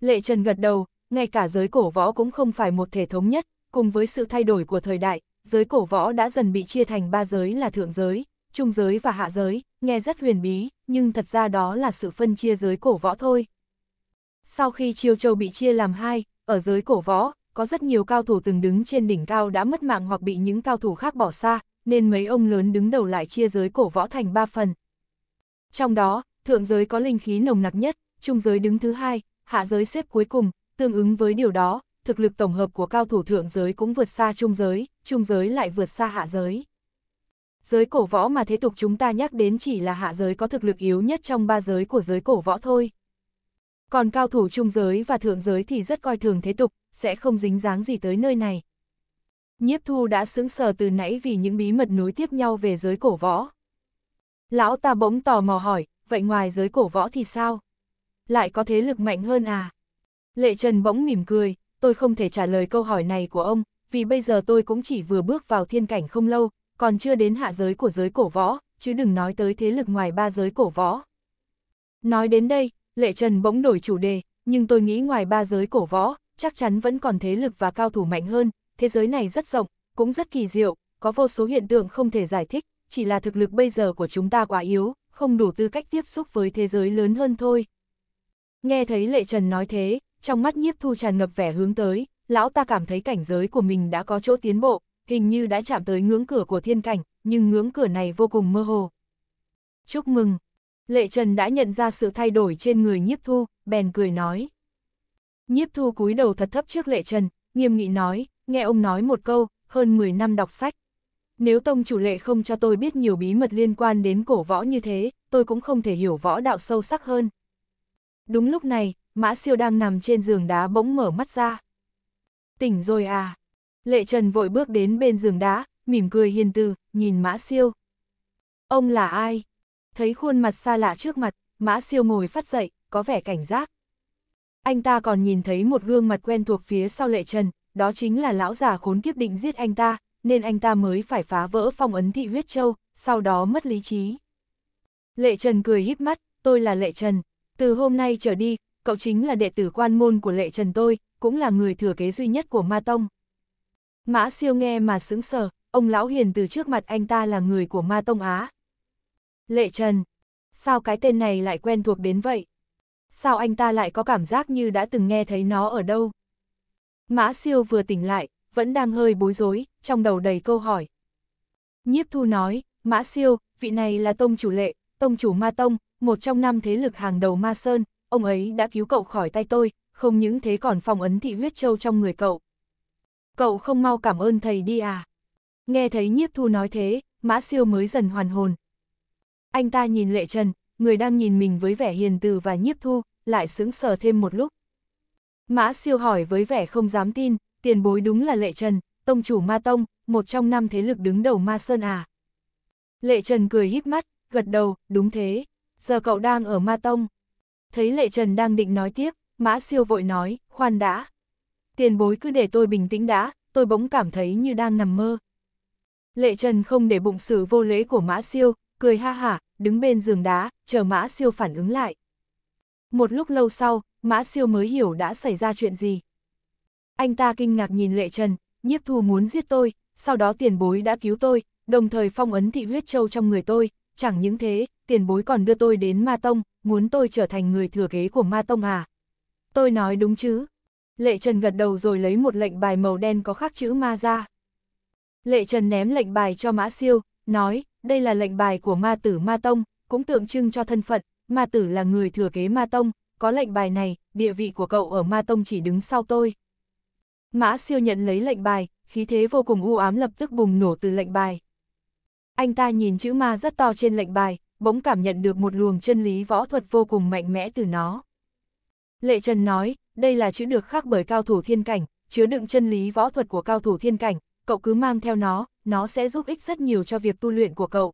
Lệ Trần gật đầu, ngay cả giới cổ võ cũng không phải một thể thống nhất, cùng với sự thay đổi của thời đại, giới cổ võ đã dần bị chia thành ba giới là thượng giới, trung giới và hạ giới, nghe rất huyền bí, nhưng thật ra đó là sự phân chia giới cổ võ thôi. Sau khi Chiêu Châu bị chia làm hai, ở giới cổ võ, có rất nhiều cao thủ từng đứng trên đỉnh cao đã mất mạng hoặc bị những cao thủ khác bỏ xa, nên mấy ông lớn đứng đầu lại chia giới cổ võ thành ba phần. Trong đó, thượng giới có linh khí nồng nặc nhất, trung giới đứng thứ hai, hạ giới xếp cuối cùng, tương ứng với điều đó, thực lực tổng hợp của cao thủ thượng giới cũng vượt xa trung giới, trung giới lại vượt xa hạ giới. Giới cổ võ mà thế tục chúng ta nhắc đến chỉ là hạ giới có thực lực yếu nhất trong ba giới của giới cổ võ thôi. Còn cao thủ trung giới và thượng giới thì rất coi thường thế tục, sẽ không dính dáng gì tới nơi này. Nhiếp thu đã sững sờ từ nãy vì những bí mật nối tiếp nhau về giới cổ võ. Lão ta bỗng tò mò hỏi, vậy ngoài giới cổ võ thì sao? Lại có thế lực mạnh hơn à? Lệ Trần bỗng mỉm cười, tôi không thể trả lời câu hỏi này của ông, vì bây giờ tôi cũng chỉ vừa bước vào thiên cảnh không lâu, còn chưa đến hạ giới của giới cổ võ, chứ đừng nói tới thế lực ngoài ba giới cổ võ. Nói đến đây, Lệ Trần bỗng đổi chủ đề, nhưng tôi nghĩ ngoài ba giới cổ võ, chắc chắn vẫn còn thế lực và cao thủ mạnh hơn, thế giới này rất rộng, cũng rất kỳ diệu, có vô số hiện tượng không thể giải thích, chỉ là thực lực bây giờ của chúng ta quá yếu, không đủ tư cách tiếp xúc với thế giới lớn hơn thôi. Nghe thấy Lệ Trần nói thế, trong mắt nhiếp thu tràn ngập vẻ hướng tới, lão ta cảm thấy cảnh giới của mình đã có chỗ tiến bộ, hình như đã chạm tới ngưỡng cửa của thiên cảnh, nhưng ngưỡng cửa này vô cùng mơ hồ. Chúc mừng! Lệ Trần đã nhận ra sự thay đổi trên người nhiếp thu, bèn cười nói. Nhiếp thu cúi đầu thật thấp trước Lệ Trần, nghiêm nghị nói, nghe ông nói một câu, hơn 10 năm đọc sách. Nếu tông chủ lệ không cho tôi biết nhiều bí mật liên quan đến cổ võ như thế, tôi cũng không thể hiểu võ đạo sâu sắc hơn. Đúng lúc này, Mã Siêu đang nằm trên giường đá bỗng mở mắt ra. Tỉnh rồi à? Lệ Trần vội bước đến bên giường đá, mỉm cười hiền từ, nhìn Mã Siêu. Ông là ai? Thấy khuôn mặt xa lạ trước mặt, Mã Siêu ngồi phát dậy, có vẻ cảnh giác. Anh ta còn nhìn thấy một gương mặt quen thuộc phía sau Lệ Trần, đó chính là lão già khốn kiếp định giết anh ta, nên anh ta mới phải phá vỡ phong ấn thị huyết châu, sau đó mất lý trí. Lệ Trần cười híp mắt, tôi là Lệ Trần, từ hôm nay trở đi, cậu chính là đệ tử quan môn của Lệ Trần tôi, cũng là người thừa kế duy nhất của Ma Tông. Mã siêu nghe mà sững sờ, ông lão hiền từ trước mặt anh ta là người của Ma Tông Á. Lệ Trần, sao cái tên này lại quen thuộc đến vậy? Sao anh ta lại có cảm giác như đã từng nghe thấy nó ở đâu? Mã siêu vừa tỉnh lại, vẫn đang hơi bối rối, trong đầu đầy câu hỏi. Nhiếp thu nói, Mã siêu, vị này là tông chủ lệ, tông chủ ma tông, một trong năm thế lực hàng đầu ma sơn, ông ấy đã cứu cậu khỏi tay tôi, không những thế còn phòng ấn thị huyết châu trong người cậu. Cậu không mau cảm ơn thầy đi à? Nghe thấy nhiếp thu nói thế, mã siêu mới dần hoàn hồn. Anh ta nhìn lệ trần, người đang nhìn mình với vẻ hiền từ và nhiếp thu, lại sững sờ thêm một lúc. Mã siêu hỏi với vẻ không dám tin, tiền bối đúng là lệ trần, tông chủ ma tông, một trong năm thế lực đứng đầu ma sơn à. Lệ trần cười híp mắt, gật đầu, đúng thế, giờ cậu đang ở ma tông. Thấy lệ trần đang định nói tiếp, mã siêu vội nói, khoan đã. Tiền bối cứ để tôi bình tĩnh đã, tôi bỗng cảm thấy như đang nằm mơ. Lệ trần không để bụng sự vô lễ của mã siêu, cười ha hả, đứng bên giường đá, chờ mã siêu phản ứng lại một lúc lâu sau, Mã Siêu mới hiểu đã xảy ra chuyện gì. Anh ta kinh ngạc nhìn Lệ Trần, nhiếp thu muốn giết tôi, sau đó tiền bối đã cứu tôi, đồng thời phong ấn thị huyết châu trong người tôi, chẳng những thế, tiền bối còn đưa tôi đến Ma Tông, muốn tôi trở thành người thừa kế của Ma Tông à. Tôi nói đúng chứ. Lệ Trần gật đầu rồi lấy một lệnh bài màu đen có khắc chữ Ma ra. Lệ Trần ném lệnh bài cho Mã Siêu, nói, đây là lệnh bài của Ma Tử Ma Tông, cũng tượng trưng cho thân phận, Ma Tử là người thừa kế Ma Tông, có lệnh bài này, địa vị của cậu ở Ma Tông chỉ đứng sau tôi. Mã siêu nhận lấy lệnh bài, khí thế vô cùng u ám lập tức bùng nổ từ lệnh bài. Anh ta nhìn chữ ma rất to trên lệnh bài, bỗng cảm nhận được một luồng chân lý võ thuật vô cùng mạnh mẽ từ nó. Lệ Trần nói, đây là chữ được khắc bởi cao thủ thiên cảnh, chứa đựng chân lý võ thuật của cao thủ thiên cảnh, cậu cứ mang theo nó, nó sẽ giúp ích rất nhiều cho việc tu luyện của cậu.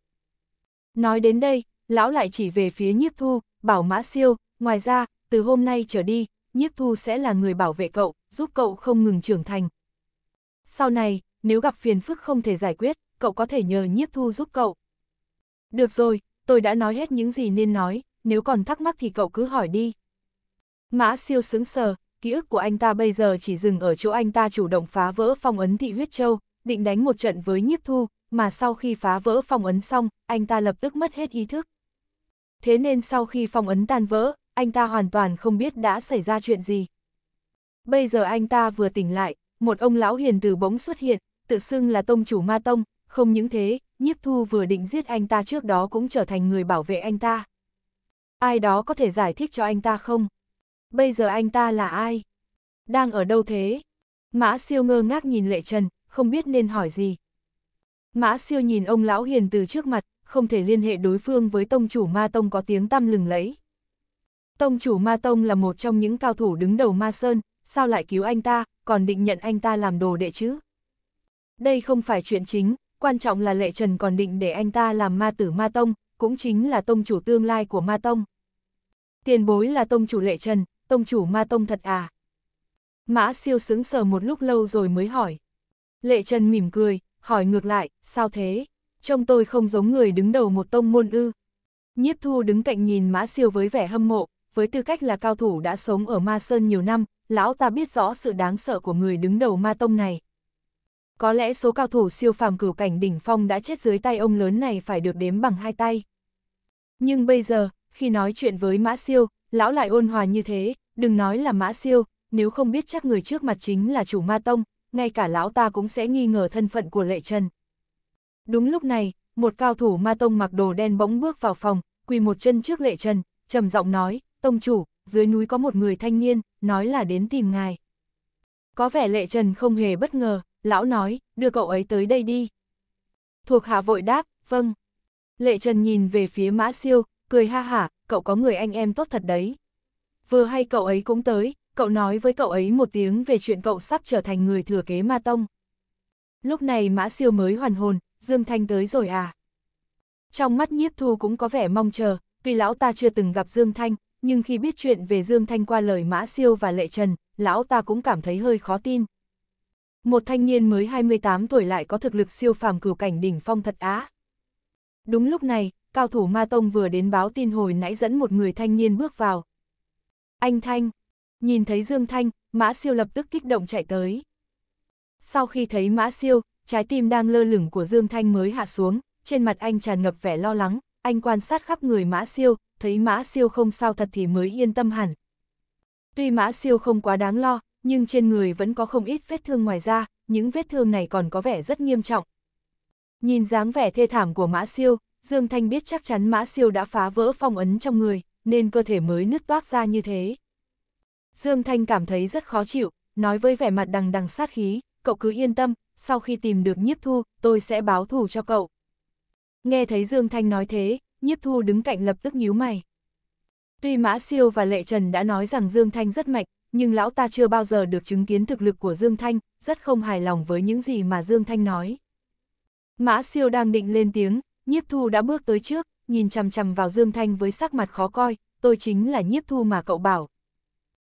Nói đến đây, lão lại chỉ về phía nhiếp thu, bảo mã siêu, ngoài ra, từ hôm nay trở đi, nhiếp thu sẽ là người bảo vệ cậu, giúp cậu không ngừng trưởng thành. Sau này, nếu gặp phiền phức không thể giải quyết, cậu có thể nhờ nhiếp thu giúp cậu. Được rồi, tôi đã nói hết những gì nên nói, nếu còn thắc mắc thì cậu cứ hỏi đi. Mã siêu sững sờ, ký ức của anh ta bây giờ chỉ dừng ở chỗ anh ta chủ động phá vỡ phong ấn thị huyết châu, định đánh một trận với nhiếp thu, mà sau khi phá vỡ phong ấn xong, anh ta lập tức mất hết ý thức thế nên sau khi phong ấn tan vỡ, anh ta hoàn toàn không biết đã xảy ra chuyện gì. Bây giờ anh ta vừa tỉnh lại, một ông lão hiền từ bỗng xuất hiện, tự xưng là tông chủ ma tông, không những thế, nhiếp thu vừa định giết anh ta trước đó cũng trở thành người bảo vệ anh ta. Ai đó có thể giải thích cho anh ta không? Bây giờ anh ta là ai? Đang ở đâu thế? Mã siêu ngơ ngác nhìn lệ trần, không biết nên hỏi gì. Mã siêu nhìn ông lão hiền từ trước mặt, không thể liên hệ đối phương với tông chủ ma tông có tiếng tăm lừng lẫy. Tông chủ ma tông là một trong những cao thủ đứng đầu ma sơn, sao lại cứu anh ta, còn định nhận anh ta làm đồ đệ chứ? Đây không phải chuyện chính, quan trọng là lệ trần còn định để anh ta làm ma tử ma tông, cũng chính là tông chủ tương lai của ma tông. Tiền bối là tông chủ lệ trần, tông chủ ma tông thật à? Mã siêu sững sờ một lúc lâu rồi mới hỏi. Lệ trần mỉm cười, hỏi ngược lại, sao thế? trông tôi không giống người đứng đầu một tông môn ư. Nhiếp thu đứng cạnh nhìn mã siêu với vẻ hâm mộ, với tư cách là cao thủ đã sống ở ma sơn nhiều năm, lão ta biết rõ sự đáng sợ của người đứng đầu ma tông này. Có lẽ số cao thủ siêu phàm cửu cảnh đỉnh phong đã chết dưới tay ông lớn này phải được đếm bằng hai tay. Nhưng bây giờ, khi nói chuyện với mã siêu, lão lại ôn hòa như thế, đừng nói là mã siêu, nếu không biết chắc người trước mặt chính là chủ ma tông, ngay cả lão ta cũng sẽ nghi ngờ thân phận của lệ trần. Đúng lúc này, một cao thủ ma tông mặc đồ đen bỗng bước vào phòng, quỳ một chân trước lệ trần, trầm giọng nói, tông chủ, dưới núi có một người thanh niên, nói là đến tìm ngài. Có vẻ lệ trần không hề bất ngờ, lão nói, đưa cậu ấy tới đây đi. Thuộc hạ vội đáp, vâng. Lệ trần nhìn về phía mã siêu, cười ha hả, cậu có người anh em tốt thật đấy. Vừa hay cậu ấy cũng tới, cậu nói với cậu ấy một tiếng về chuyện cậu sắp trở thành người thừa kế ma tông. Lúc này mã siêu mới hoàn hồn, Dương Thanh tới rồi à? Trong mắt nhiếp thu cũng có vẻ mong chờ, tuy lão ta chưa từng gặp Dương Thanh, nhưng khi biết chuyện về Dương Thanh qua lời Mã Siêu và Lệ Trần, lão ta cũng cảm thấy hơi khó tin. Một thanh niên mới 28 tuổi lại có thực lực siêu phàm cửu cảnh đỉnh phong thật á. Đúng lúc này, cao thủ Ma Tông vừa đến báo tin hồi nãy dẫn một người thanh niên bước vào. Anh Thanh, nhìn thấy Dương Thanh, Mã Siêu lập tức kích động chạy tới. Sau khi thấy Mã Siêu, Trái tim đang lơ lửng của Dương Thanh mới hạ xuống, trên mặt anh tràn ngập vẻ lo lắng, anh quan sát khắp người Mã Siêu, thấy Mã Siêu không sao thật thì mới yên tâm hẳn. Tuy Mã Siêu không quá đáng lo, nhưng trên người vẫn có không ít vết thương ngoài ra, những vết thương này còn có vẻ rất nghiêm trọng. Nhìn dáng vẻ thê thảm của Mã Siêu, Dương Thanh biết chắc chắn Mã Siêu đã phá vỡ phong ấn trong người, nên cơ thể mới nứt toát ra như thế. Dương Thanh cảm thấy rất khó chịu, nói với vẻ mặt đằng đằng sát khí, cậu cứ yên tâm, sau khi tìm được nhiếp thu, tôi sẽ báo thù cho cậu. Nghe thấy Dương Thanh nói thế, nhiếp thu đứng cạnh lập tức nhíu mày. Tuy Mã Siêu và Lệ Trần đã nói rằng Dương Thanh rất mạnh, nhưng lão ta chưa bao giờ được chứng kiến thực lực của Dương Thanh, rất không hài lòng với những gì mà Dương Thanh nói. Mã Siêu đang định lên tiếng, nhiếp thu đã bước tới trước, nhìn chằm chằm vào Dương Thanh với sắc mặt khó coi, tôi chính là nhiếp thu mà cậu bảo.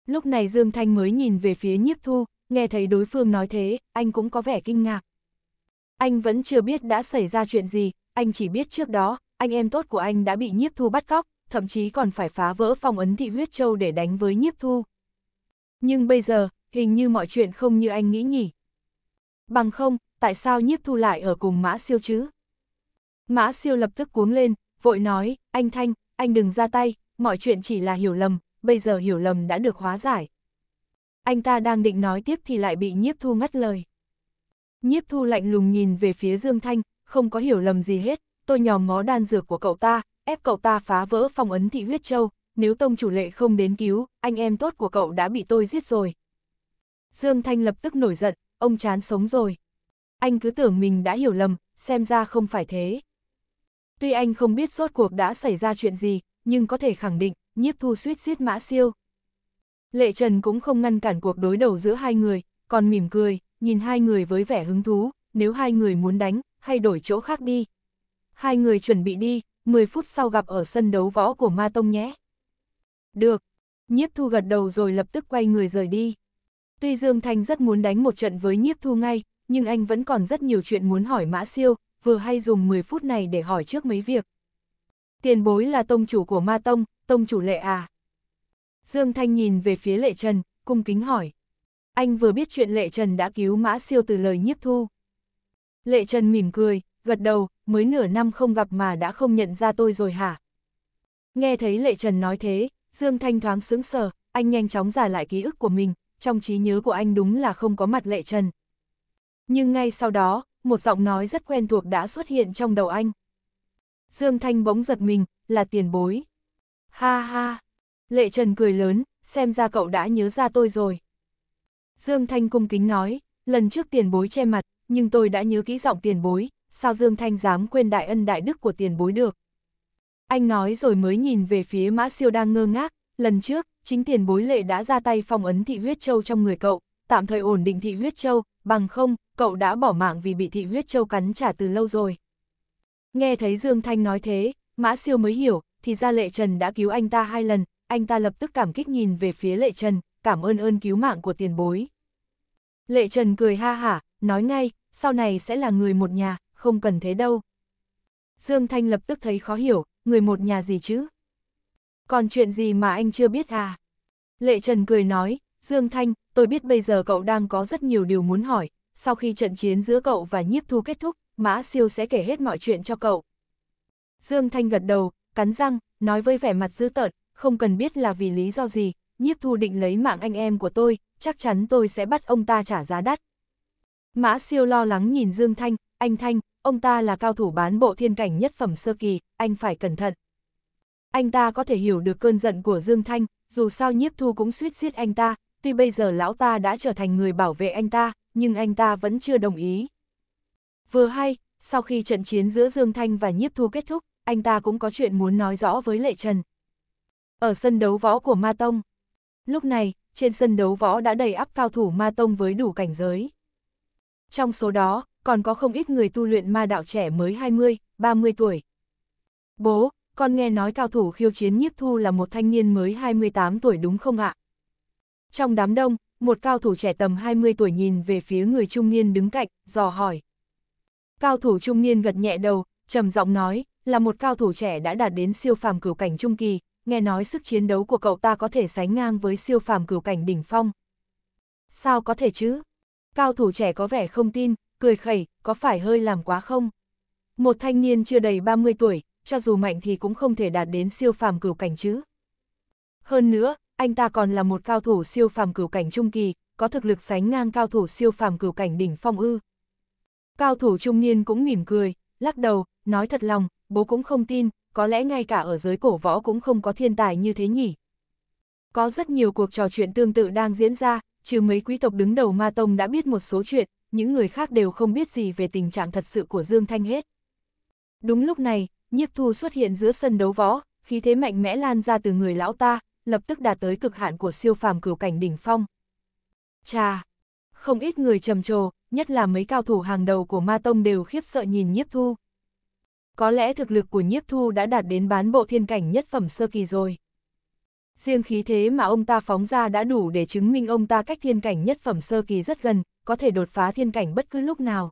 Lúc này Dương Thanh mới nhìn về phía nhiếp thu, nghe thấy đối phương nói thế, anh cũng có vẻ kinh ngạc. Anh vẫn chưa biết đã xảy ra chuyện gì, anh chỉ biết trước đó, anh em tốt của anh đã bị nhiếp thu bắt cóc, thậm chí còn phải phá vỡ phòng ấn thị huyết châu để đánh với nhiếp thu. Nhưng bây giờ, hình như mọi chuyện không như anh nghĩ nhỉ. Bằng không, tại sao nhiếp thu lại ở cùng mã siêu chứ? Mã siêu lập tức cuống lên, vội nói, anh Thanh, anh đừng ra tay, mọi chuyện chỉ là hiểu lầm, bây giờ hiểu lầm đã được hóa giải anh ta đang định nói tiếp thì lại bị nhiếp thu ngắt lời. Nhiếp thu lạnh lùng nhìn về phía Dương Thanh, không có hiểu lầm gì hết, tôi nhòm ngó đan dược của cậu ta, ép cậu ta phá vỡ phong ấn thị huyết châu, nếu tông chủ lệ không đến cứu, anh em tốt của cậu đã bị tôi giết rồi. Dương Thanh lập tức nổi giận, ông chán sống rồi. Anh cứ tưởng mình đã hiểu lầm, xem ra không phải thế. Tuy anh không biết rốt cuộc đã xảy ra chuyện gì, nhưng có thể khẳng định, nhiếp thu suýt giết mã siêu. Lệ Trần cũng không ngăn cản cuộc đối đầu giữa hai người, còn mỉm cười, nhìn hai người với vẻ hứng thú, nếu hai người muốn đánh, hay đổi chỗ khác đi. Hai người chuẩn bị đi, 10 phút sau gặp ở sân đấu võ của Ma Tông nhé. Được, Nhiếp Thu gật đầu rồi lập tức quay người rời đi. Tuy Dương Thanh rất muốn đánh một trận với Nhiếp Thu ngay, nhưng anh vẫn còn rất nhiều chuyện muốn hỏi Mã Siêu, vừa hay dùng 10 phút này để hỏi trước mấy việc. Tiền bối là tông chủ của Ma Tông, tông chủ lệ à. Dương Thanh nhìn về phía Lệ Trần, cung kính hỏi. Anh vừa biết chuyện Lệ Trần đã cứu Mã Siêu từ lời nhiếp thu. Lệ Trần mỉm cười, gật đầu, mới nửa năm không gặp mà đã không nhận ra tôi rồi hả? Nghe thấy Lệ Trần nói thế, Dương Thanh thoáng sững sờ, anh nhanh chóng giả lại ký ức của mình, trong trí nhớ của anh đúng là không có mặt Lệ Trần. Nhưng ngay sau đó, một giọng nói rất quen thuộc đã xuất hiện trong đầu anh. Dương Thanh bỗng giật mình, là tiền bối. Ha ha, Lệ Trần cười lớn, xem ra cậu đã nhớ ra tôi rồi. Dương Thanh cung kính nói, lần trước tiền bối che mặt, nhưng tôi đã nhớ kỹ giọng tiền bối, sao Dương Thanh dám quên đại ân đại đức của tiền bối được. Anh nói rồi mới nhìn về phía Mã Siêu đang ngơ ngác, lần trước, chính tiền bối lệ đã ra tay phong ấn thị huyết châu trong người cậu, tạm thời ổn định thị huyết châu, bằng không, cậu đã bỏ mạng vì bị thị huyết châu cắn trả từ lâu rồi. Nghe thấy Dương Thanh nói thế, Mã Siêu mới hiểu, thì ra lệ Trần đã cứu anh ta hai lần, anh ta lập tức cảm kích nhìn về phía Lệ Trần, cảm ơn ơn cứu mạng của tiền bối. Lệ Trần cười ha hả, nói ngay, sau này sẽ là người một nhà, không cần thế đâu. Dương Thanh lập tức thấy khó hiểu, người một nhà gì chứ? Còn chuyện gì mà anh chưa biết à? Lệ Trần cười nói, Dương Thanh, tôi biết bây giờ cậu đang có rất nhiều điều muốn hỏi, sau khi trận chiến giữa cậu và nhiếp thu kết thúc, Mã Siêu sẽ kể hết mọi chuyện cho cậu. Dương Thanh gật đầu, cắn răng, nói với vẻ mặt dư tợn, không cần biết là vì lý do gì, nhiếp thu định lấy mạng anh em của tôi, chắc chắn tôi sẽ bắt ông ta trả giá đắt. Mã siêu lo lắng nhìn Dương Thanh, anh Thanh, ông ta là cao thủ bán bộ thiên cảnh nhất phẩm sơ kỳ, anh phải cẩn thận. Anh ta có thể hiểu được cơn giận của Dương Thanh, dù sao nhiếp thu cũng suýt giết anh ta, tuy bây giờ lão ta đã trở thành người bảo vệ anh ta, nhưng anh ta vẫn chưa đồng ý. Vừa hay, sau khi trận chiến giữa Dương Thanh và nhiếp thu kết thúc, anh ta cũng có chuyện muốn nói rõ với Lệ Trần ở sân đấu võ của Ma Tông. Lúc này, trên sân đấu võ đã đầy ắp cao thủ Ma Tông với đủ cảnh giới. Trong số đó, còn có không ít người tu luyện ma đạo trẻ mới 20, 30 tuổi. Bố, con nghe nói cao thủ khiêu chiến nhiếp thu là một thanh niên mới 28 tuổi đúng không ạ? Trong đám đông, một cao thủ trẻ tầm 20 tuổi nhìn về phía người trung niên đứng cạnh, dò hỏi. Cao thủ trung niên gật nhẹ đầu, trầm giọng nói, là một cao thủ trẻ đã đạt đến siêu phàm cửu cảnh trung kỳ, nghe nói sức chiến đấu của cậu ta có thể sánh ngang với siêu phàm cửu cảnh đỉnh phong. Sao có thể chứ? Cao thủ trẻ có vẻ không tin, cười khẩy, có phải hơi làm quá không? Một thanh niên chưa đầy 30 tuổi, cho dù mạnh thì cũng không thể đạt đến siêu phàm cửu cảnh chứ. Hơn nữa, anh ta còn là một cao thủ siêu phàm cửu cảnh trung kỳ, có thực lực sánh ngang cao thủ siêu phàm cửu cảnh đỉnh phong ư. Cao thủ trung niên cũng mỉm cười, lắc đầu, nói thật lòng, bố cũng không tin, có lẽ ngay cả ở giới cổ võ cũng không có thiên tài như thế nhỉ. Có rất nhiều cuộc trò chuyện tương tự đang diễn ra, trừ mấy quý tộc đứng đầu Ma Tông đã biết một số chuyện, những người khác đều không biết gì về tình trạng thật sự của Dương Thanh hết. Đúng lúc này, Nhiếp Thu xuất hiện giữa sân đấu võ, khí thế mạnh mẽ lan ra từ người lão ta, lập tức đạt tới cực hạn của siêu phàm cửu cảnh đỉnh phong. Chà! Không ít người trầm trồ, nhất là mấy cao thủ hàng đầu của Ma Tông đều khiếp sợ nhìn Nhiếp Thu. Có lẽ thực lực của nhiếp thu đã đạt đến bán bộ thiên cảnh nhất phẩm sơ kỳ rồi. Riêng khí thế mà ông ta phóng ra đã đủ để chứng minh ông ta cách thiên cảnh nhất phẩm sơ kỳ rất gần, có thể đột phá thiên cảnh bất cứ lúc nào.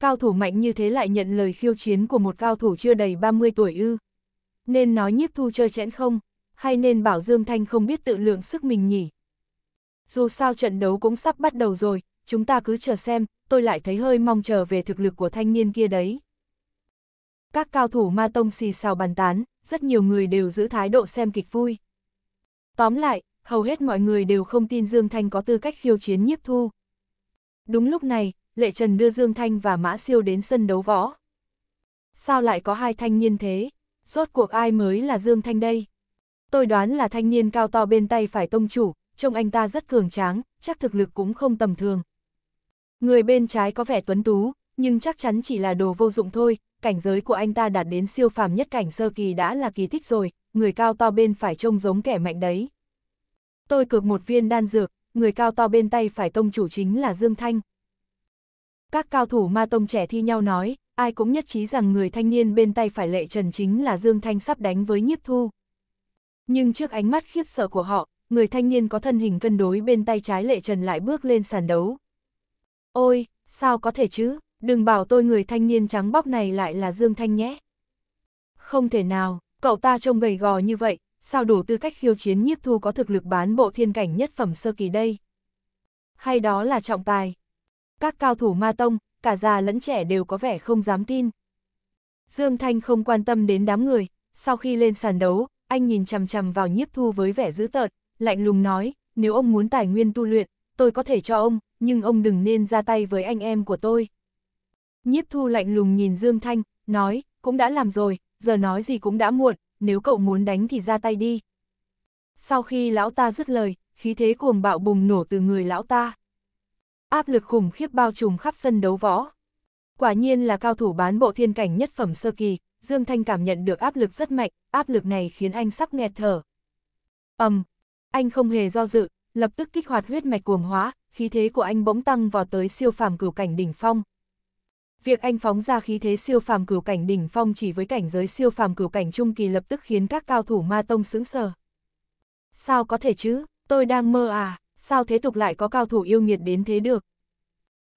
Cao thủ mạnh như thế lại nhận lời khiêu chiến của một cao thủ chưa đầy 30 tuổi ư. Nên nói nhiếp thu chơi chẽn không, hay nên bảo Dương Thanh không biết tự lượng sức mình nhỉ? Dù sao trận đấu cũng sắp bắt đầu rồi, chúng ta cứ chờ xem, tôi lại thấy hơi mong chờ về thực lực của thanh niên kia đấy các cao thủ ma tông xì xào bàn tán, rất nhiều người đều giữ thái độ xem kịch vui. Tóm lại, hầu hết mọi người đều không tin Dương Thanh có tư cách khiêu chiến nhiếp thu. Đúng lúc này, Lệ Trần đưa Dương Thanh và Mã Siêu đến sân đấu võ. Sao lại có hai thanh niên thế? Rốt cuộc ai mới là Dương Thanh đây? Tôi đoán là thanh niên cao to bên tay phải tông chủ, trông anh ta rất cường tráng, chắc thực lực cũng không tầm thường. Người bên trái có vẻ tuấn tú, nhưng chắc chắn chỉ là đồ vô dụng thôi, cảnh giới của anh ta đạt đến siêu phàm nhất cảnh sơ kỳ đã là kỳ tích rồi, người cao to bên phải trông giống kẻ mạnh đấy. Tôi cược một viên đan dược, người cao to bên tay phải tông chủ chính là Dương Thanh. Các cao thủ ma tông trẻ thi nhau nói, ai cũng nhất trí rằng người thanh niên bên tay phải lệ trần chính là Dương Thanh sắp đánh với nhiếp thu. Nhưng trước ánh mắt khiếp sợ của họ, người thanh niên có thân hình cân đối bên tay trái lệ trần lại bước lên sàn đấu. Ôi, sao có thể chứ? đừng bảo tôi người thanh niên trắng bóc này lại là Dương Thanh nhé. Không thể nào, cậu ta trông gầy gò như vậy, sao đủ tư cách khiêu chiến nhiếp thu có thực lực bán bộ thiên cảnh nhất phẩm sơ kỳ đây? Hay đó là trọng tài? Các cao thủ ma tông, cả già lẫn trẻ đều có vẻ không dám tin. Dương Thanh không quan tâm đến đám người, sau khi lên sàn đấu, anh nhìn chằm chằm vào nhiếp thu với vẻ dữ tợn, lạnh lùng nói, nếu ông muốn tài nguyên tu luyện, tôi có thể cho ông, nhưng ông đừng nên ra tay với anh em của tôi. Nhiếp thu lạnh lùng nhìn Dương Thanh, nói, cũng đã làm rồi, giờ nói gì cũng đã muộn, nếu cậu muốn đánh thì ra tay đi. Sau khi lão ta dứt lời, khí thế cuồng bạo bùng nổ từ người lão ta. Áp lực khủng khiếp bao trùm khắp sân đấu võ. Quả nhiên là cao thủ bán bộ thiên cảnh nhất phẩm sơ kỳ, Dương Thanh cảm nhận được áp lực rất mạnh, áp lực này khiến anh sắp nghẹt thở. ầm, um, anh không hề do dự, lập tức kích hoạt huyết mạch cuồng hóa, khí thế của anh bỗng tăng vào tới siêu phàm cửu cảnh đỉnh phong. Việc anh phóng ra khí thế siêu phàm cửu cảnh đỉnh phong chỉ với cảnh giới siêu phàm cửu cảnh trung kỳ lập tức khiến các cao thủ ma tông sững sờ. Sao có thể chứ, tôi đang mơ à, sao thế tục lại có cao thủ yêu nghiệt đến thế được?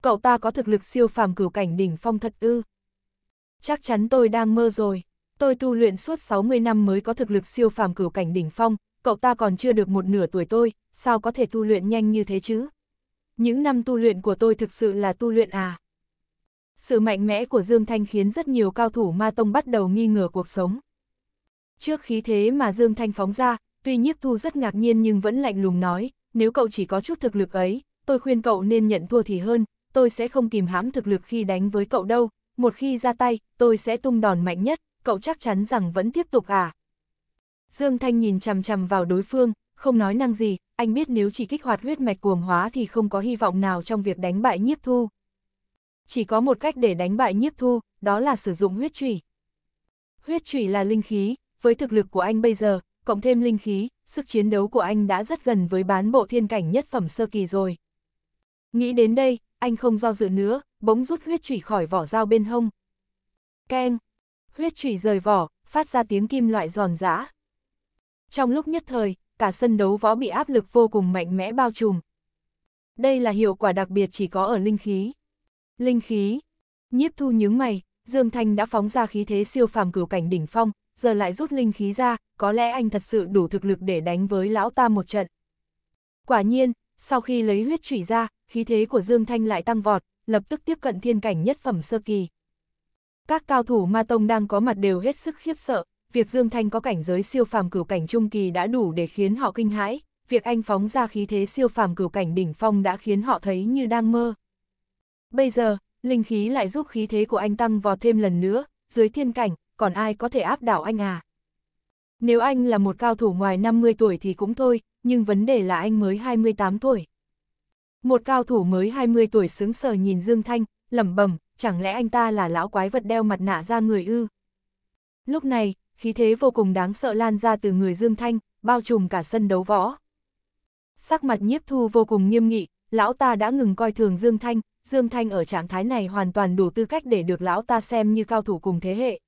Cậu ta có thực lực siêu phàm cửu cảnh đỉnh phong thật ư? Chắc chắn tôi đang mơ rồi, tôi tu luyện suốt 60 năm mới có thực lực siêu phàm cửu cảnh đỉnh phong, cậu ta còn chưa được một nửa tuổi tôi, sao có thể tu luyện nhanh như thế chứ? Những năm tu luyện của tôi thực sự là tu luyện à? Sự mạnh mẽ của Dương Thanh khiến rất nhiều cao thủ ma tông bắt đầu nghi ngờ cuộc sống. Trước khí thế mà Dương Thanh phóng ra, tuy nhiếp thu rất ngạc nhiên nhưng vẫn lạnh lùng nói, nếu cậu chỉ có chút thực lực ấy, tôi khuyên cậu nên nhận thua thì hơn, tôi sẽ không kìm hãm thực lực khi đánh với cậu đâu, một khi ra tay, tôi sẽ tung đòn mạnh nhất, cậu chắc chắn rằng vẫn tiếp tục à. Dương Thanh nhìn chằm chằm vào đối phương, không nói năng gì, anh biết nếu chỉ kích hoạt huyết mạch cuồng hóa thì không có hy vọng nào trong việc đánh bại nhiếp thu. Chỉ có một cách để đánh bại nhiếp thu, đó là sử dụng huyết trùy. Huyết trùy là linh khí, với thực lực của anh bây giờ, cộng thêm linh khí, sức chiến đấu của anh đã rất gần với bán bộ thiên cảnh nhất phẩm sơ kỳ rồi. Nghĩ đến đây, anh không do dự nữa, bỗng rút huyết trùy khỏi vỏ dao bên hông. Keng! Huyết trùy rời vỏ, phát ra tiếng kim loại giòn giã. Trong lúc nhất thời, cả sân đấu võ bị áp lực vô cùng mạnh mẽ bao trùm. Đây là hiệu quả đặc biệt chỉ có ở linh khí. Linh khí. Nhiếp thu nhướng mày, Dương Thanh đã phóng ra khí thế siêu phàm cửu cảnh đỉnh phong, giờ lại rút linh khí ra, có lẽ anh thật sự đủ thực lực để đánh với lão ta một trận. Quả nhiên, sau khi lấy huyết chủy ra, khí thế của Dương Thanh lại tăng vọt, lập tức tiếp cận thiên cảnh nhất phẩm sơ kỳ. Các cao thủ ma tông đang có mặt đều hết sức khiếp sợ, việc Dương Thanh có cảnh giới siêu phàm cửu cảnh trung kỳ đã đủ để khiến họ kinh hãi, việc anh phóng ra khí thế siêu phàm cửu cảnh đỉnh phong đã khiến họ thấy như đang mơ. Bây giờ, linh khí lại giúp khí thế của anh tăng vọt thêm lần nữa, dưới thiên cảnh, còn ai có thể áp đảo anh à? Nếu anh là một cao thủ ngoài 50 tuổi thì cũng thôi, nhưng vấn đề là anh mới 28 tuổi. Một cao thủ mới 20 tuổi sướng sờ nhìn Dương Thanh, lẩm bẩm, chẳng lẽ anh ta là lão quái vật đeo mặt nạ ra người ư? Lúc này, khí thế vô cùng đáng sợ lan ra từ người Dương Thanh, bao trùm cả sân đấu võ. Sắc mặt nhiếp thu vô cùng nghiêm nghị, lão ta đã ngừng coi thường Dương Thanh, Dương Thanh ở trạng thái này hoàn toàn đủ tư cách để được lão ta xem như cao thủ cùng thế hệ.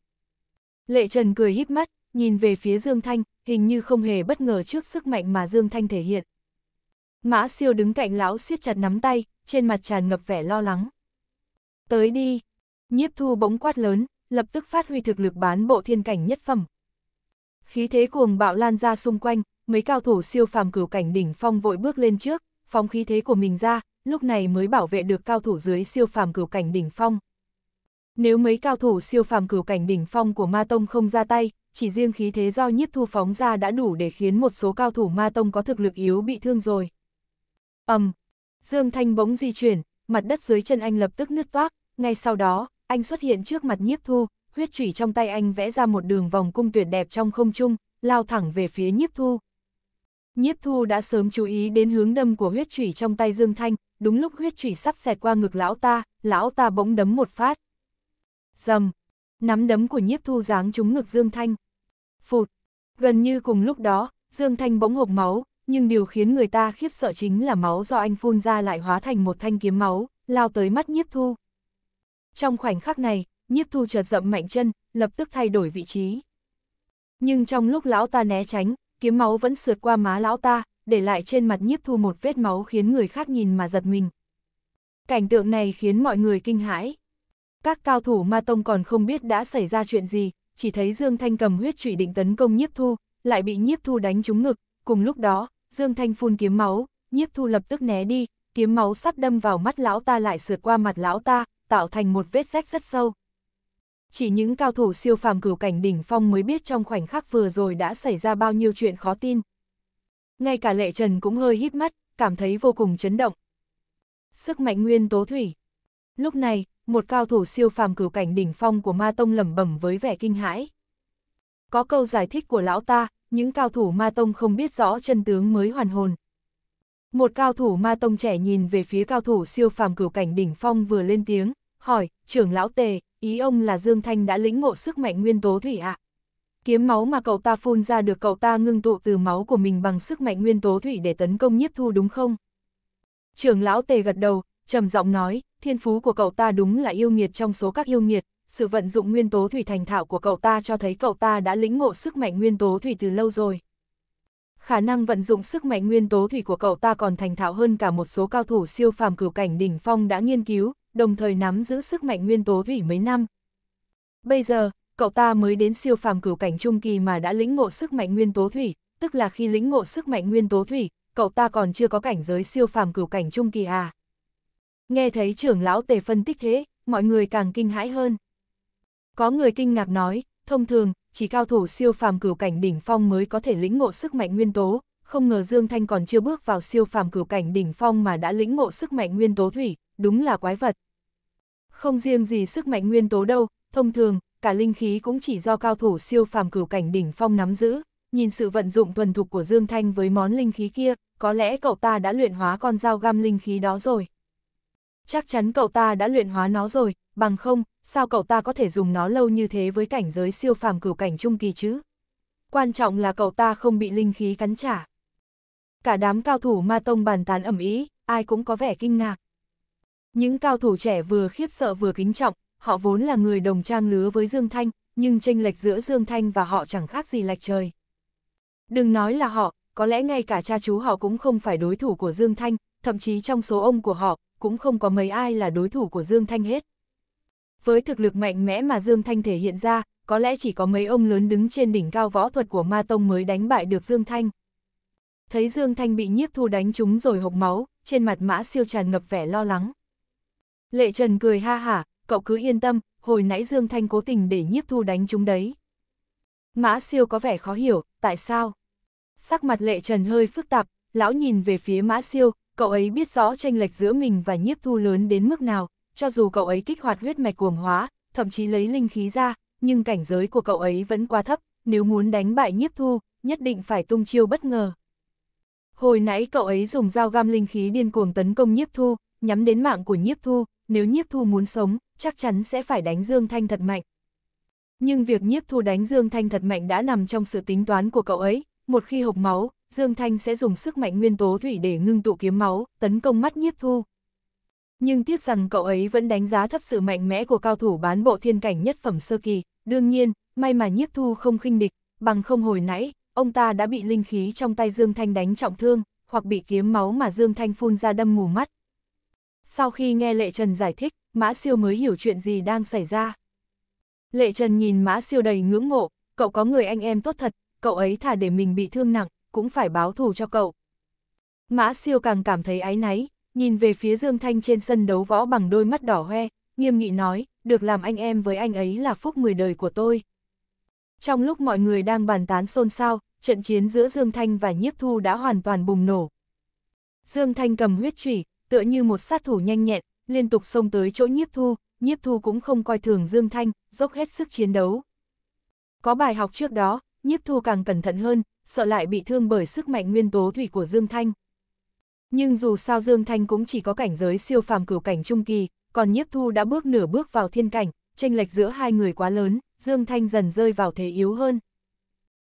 Lệ Trần cười híp mắt, nhìn về phía Dương Thanh, hình như không hề bất ngờ trước sức mạnh mà Dương Thanh thể hiện. Mã siêu đứng cạnh lão siết chặt nắm tay, trên mặt tràn ngập vẻ lo lắng. Tới đi, nhiếp thu bỗng quát lớn, lập tức phát huy thực lực bán bộ thiên cảnh nhất phẩm. Khí thế cuồng bạo lan ra xung quanh, mấy cao thủ siêu phàm cửu cảnh đỉnh phong vội bước lên trước, phóng khí thế của mình ra, lúc này mới bảo vệ được cao thủ dưới siêu phàm cửu cảnh đỉnh phong. Nếu mấy cao thủ siêu phàm cửu cảnh đỉnh phong của Ma Tông không ra tay, chỉ riêng khí thế do nhiếp thu phóng ra đã đủ để khiến một số cao thủ Ma Tông có thực lực yếu bị thương rồi. ầm um, Dương Thanh bỗng di chuyển, mặt đất dưới chân anh lập tức nứt toác, ngay sau đó, anh xuất hiện trước mặt nhiếp thu, huyết chủy trong tay anh vẽ ra một đường vòng cung tuyệt đẹp trong không trung, lao thẳng về phía nhiếp thu. Nhiếp thu đã sớm chú ý đến hướng đâm của huyết chủy trong tay Dương Thanh, đúng lúc huyết chủy sắp xẹt qua ngực lão ta, lão ta bỗng đấm một phát. Dầm, nắm đấm của nhiếp thu giáng trúng ngực Dương Thanh. Phụt, gần như cùng lúc đó, Dương Thanh bỗng hộp máu, nhưng điều khiến người ta khiếp sợ chính là máu do anh phun ra lại hóa thành một thanh kiếm máu, lao tới mắt nhiếp thu. Trong khoảnh khắc này, nhiếp thu chợt rậm mạnh chân, lập tức thay đổi vị trí. Nhưng trong lúc lão ta né tránh, kiếm máu vẫn sượt qua má lão ta, để lại trên mặt nhiếp thu một vết máu khiến người khác nhìn mà giật mình. Cảnh tượng này khiến mọi người kinh hãi. Các cao thủ ma tông còn không biết đã xảy ra chuyện gì, chỉ thấy Dương Thanh cầm huyết trụy định tấn công nhiếp thu, lại bị nhiếp thu đánh trúng ngực, cùng lúc đó, Dương Thanh phun kiếm máu, nhiếp thu lập tức né đi, kiếm máu sắp đâm vào mắt lão ta lại sượt qua mặt lão ta, tạo thành một vết rách rất sâu. Chỉ những cao thủ siêu phàm cửu cảnh đỉnh phong mới biết trong khoảnh khắc vừa rồi đã xảy ra bao nhiêu chuyện khó tin. Ngay cả lệ trần cũng hơi hít mắt, cảm thấy vô cùng chấn động. Sức mạnh nguyên tố thủy. Lúc này, một cao thủ siêu phàm cửu cảnh đỉnh phong của ma tông lẩm bẩm với vẻ kinh hãi. Có câu giải thích của lão ta, những cao thủ ma tông không biết rõ chân tướng mới hoàn hồn. Một cao thủ ma tông trẻ nhìn về phía cao thủ siêu phàm cửu cảnh đỉnh phong vừa lên tiếng, hỏi, trưởng lão tề, ý ông là Dương Thanh đã lĩnh ngộ sức mạnh nguyên tố thủy ạ. À? Kiếm máu mà cậu ta phun ra được cậu ta ngưng tụ từ máu của mình bằng sức mạnh nguyên tố thủy để tấn công nhiếp thu đúng không? Trưởng lão tề gật đầu, trầm giọng nói, thiên phú của cậu ta đúng là yêu nghiệt trong số các yêu nghiệt, sự vận dụng nguyên tố thủy thành thạo của cậu ta cho thấy cậu ta đã lĩnh ngộ sức mạnh nguyên tố thủy từ lâu rồi. Khả năng vận dụng sức mạnh nguyên tố thủy của cậu ta còn thành thạo hơn cả một số cao thủ siêu phàm cửu cảnh đỉnh phong đã nghiên cứu, đồng thời nắm giữ sức mạnh nguyên tố thủy mấy năm. Bây giờ, cậu ta mới đến siêu phàm cửu cảnh trung kỳ mà đã lĩnh ngộ sức mạnh nguyên tố thủy, tức là khi lĩnh ngộ sức mạnh nguyên tố thủy, cậu ta còn chưa có cảnh giới siêu phàm cửu cảnh trung kỳ à. Nghe thấy trưởng lão tề phân tích thế, mọi người càng kinh hãi hơn. Có người kinh ngạc nói, thông thường, chỉ cao thủ siêu phàm cửu cảnh đỉnh phong mới có thể lĩnh ngộ sức mạnh nguyên tố, không ngờ Dương Thanh còn chưa bước vào siêu phàm cửu cảnh đỉnh phong mà đã lĩnh ngộ sức mạnh nguyên tố thủy, đúng là quái vật. Không riêng gì sức mạnh nguyên tố đâu, thông thường, cả linh khí cũng chỉ do cao thủ siêu phàm cửu cảnh đỉnh phong nắm giữ, nhìn sự vận dụng thuần thục của Dương Thanh với món linh khí kia, có lẽ cậu ta đã luyện hóa con dao găm linh khí đó rồi. Chắc chắn cậu ta đã luyện hóa nó rồi, bằng không, sao cậu ta có thể dùng nó lâu như thế với cảnh giới siêu phàm cửu cảnh trung kỳ chứ? Quan trọng là cậu ta không bị linh khí cắn trả. Cả đám cao thủ ma tông bàn tán ẩm ý, ai cũng có vẻ kinh ngạc. Những cao thủ trẻ vừa khiếp sợ vừa kính trọng, họ vốn là người đồng trang lứa với Dương Thanh, nhưng tranh lệch giữa Dương Thanh và họ chẳng khác gì lệch trời. Đừng nói là họ, có lẽ ngay cả cha chú họ cũng không phải đối thủ của Dương Thanh, thậm chí trong số ông của họ, cũng không có mấy ai là đối thủ của Dương Thanh hết. Với thực lực mạnh mẽ mà Dương Thanh thể hiện ra, có lẽ chỉ có mấy ông lớn đứng trên đỉnh cao võ thuật của Ma Tông mới đánh bại được Dương Thanh. Thấy Dương Thanh bị nhiếp thu đánh trúng rồi hộc máu, trên mặt mã siêu tràn ngập vẻ lo lắng. Lệ Trần cười ha hả, cậu cứ yên tâm, hồi nãy Dương Thanh cố tình để nhiếp thu đánh chúng đấy. Mã siêu có vẻ khó hiểu, tại sao? Sắc mặt lệ trần hơi phức tạp, lão nhìn về phía mã siêu, cậu ấy biết rõ tranh lệch giữa mình và nhiếp thu lớn đến mức nào, cho dù cậu ấy kích hoạt huyết mạch cuồng hóa, thậm chí lấy linh khí ra, nhưng cảnh giới của cậu ấy vẫn quá thấp, nếu muốn đánh bại nhiếp thu, nhất định phải tung chiêu bất ngờ. Hồi nãy cậu ấy dùng dao gam linh khí điên cuồng tấn công nhiếp thu, nhắm đến mạng của nhiếp thu, nếu nhiếp thu muốn sống, chắc chắn sẽ phải đánh Dương Thanh thật mạnh. Nhưng việc nhiếp thu đánh Dương Thanh thật mạnh đã nằm trong sự tính toán của cậu ấy, một khi hộc máu, Dương Thanh sẽ dùng sức mạnh nguyên tố thủy để ngưng tụ kiếm máu, tấn công mắt nhiếp thu. Nhưng tiếc rằng cậu ấy vẫn đánh giá thấp sự mạnh mẽ của cao thủ bán bộ thiên cảnh nhất phẩm sơ kỳ, đương nhiên, may mà nhiếp thu không khinh địch, bằng không hồi nãy, ông ta đã bị linh khí trong tay Dương Thanh đánh trọng thương, hoặc bị kiếm máu mà Dương Thanh phun ra đâm mù mắt. Sau khi nghe Lệ Trần giải thích, Mã Siêu mới hiểu chuyện gì đang xảy ra. Lệ Trần nhìn Mã Siêu đầy ngưỡng mộ, cậu có người anh em tốt thật, cậu ấy thả để mình bị thương nặng, cũng phải báo thù cho cậu. Mã Siêu càng cảm thấy áy náy, nhìn về phía Dương Thanh trên sân đấu võ bằng đôi mắt đỏ hoe, nghiêm nghị nói, được làm anh em với anh ấy là phúc người đời của tôi. Trong lúc mọi người đang bàn tán xôn xao, trận chiến giữa Dương Thanh và Nhiếp Thu đã hoàn toàn bùng nổ. Dương Thanh cầm huyết chủy, tựa như một sát thủ nhanh nhẹn, liên tục xông tới chỗ nhiếp thu, nhiếp thu cũng không coi thường Dương Thanh, dốc hết sức chiến đấu. Có bài học trước đó, nhiếp thu càng cẩn thận hơn, sợ lại bị thương bởi sức mạnh nguyên tố thủy của Dương Thanh. Nhưng dù sao Dương Thanh cũng chỉ có cảnh giới siêu phàm cửu cảnh trung kỳ, còn nhiếp thu đã bước nửa bước vào thiên cảnh, tranh lệch giữa hai người quá lớn, Dương Thanh dần rơi vào thế yếu hơn.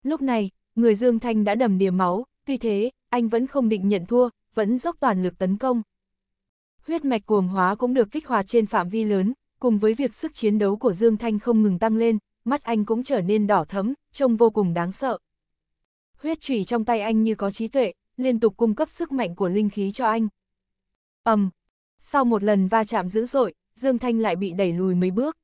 Lúc này, người Dương Thanh đã đầm đìa máu, tuy thế, anh vẫn không định nhận thua, vẫn dốc toàn lực tấn công huyết mạch cuồng hóa cũng được kích hoạt trên phạm vi lớn, cùng với việc sức chiến đấu của Dương Thanh không ngừng tăng lên, mắt anh cũng trở nên đỏ thấm, trông vô cùng đáng sợ. Huyết chủy trong tay anh như có trí tuệ, liên tục cung cấp sức mạnh của linh khí cho anh. ầm, um, sau một lần va chạm dữ dội, Dương Thanh lại bị đẩy lùi mấy bước.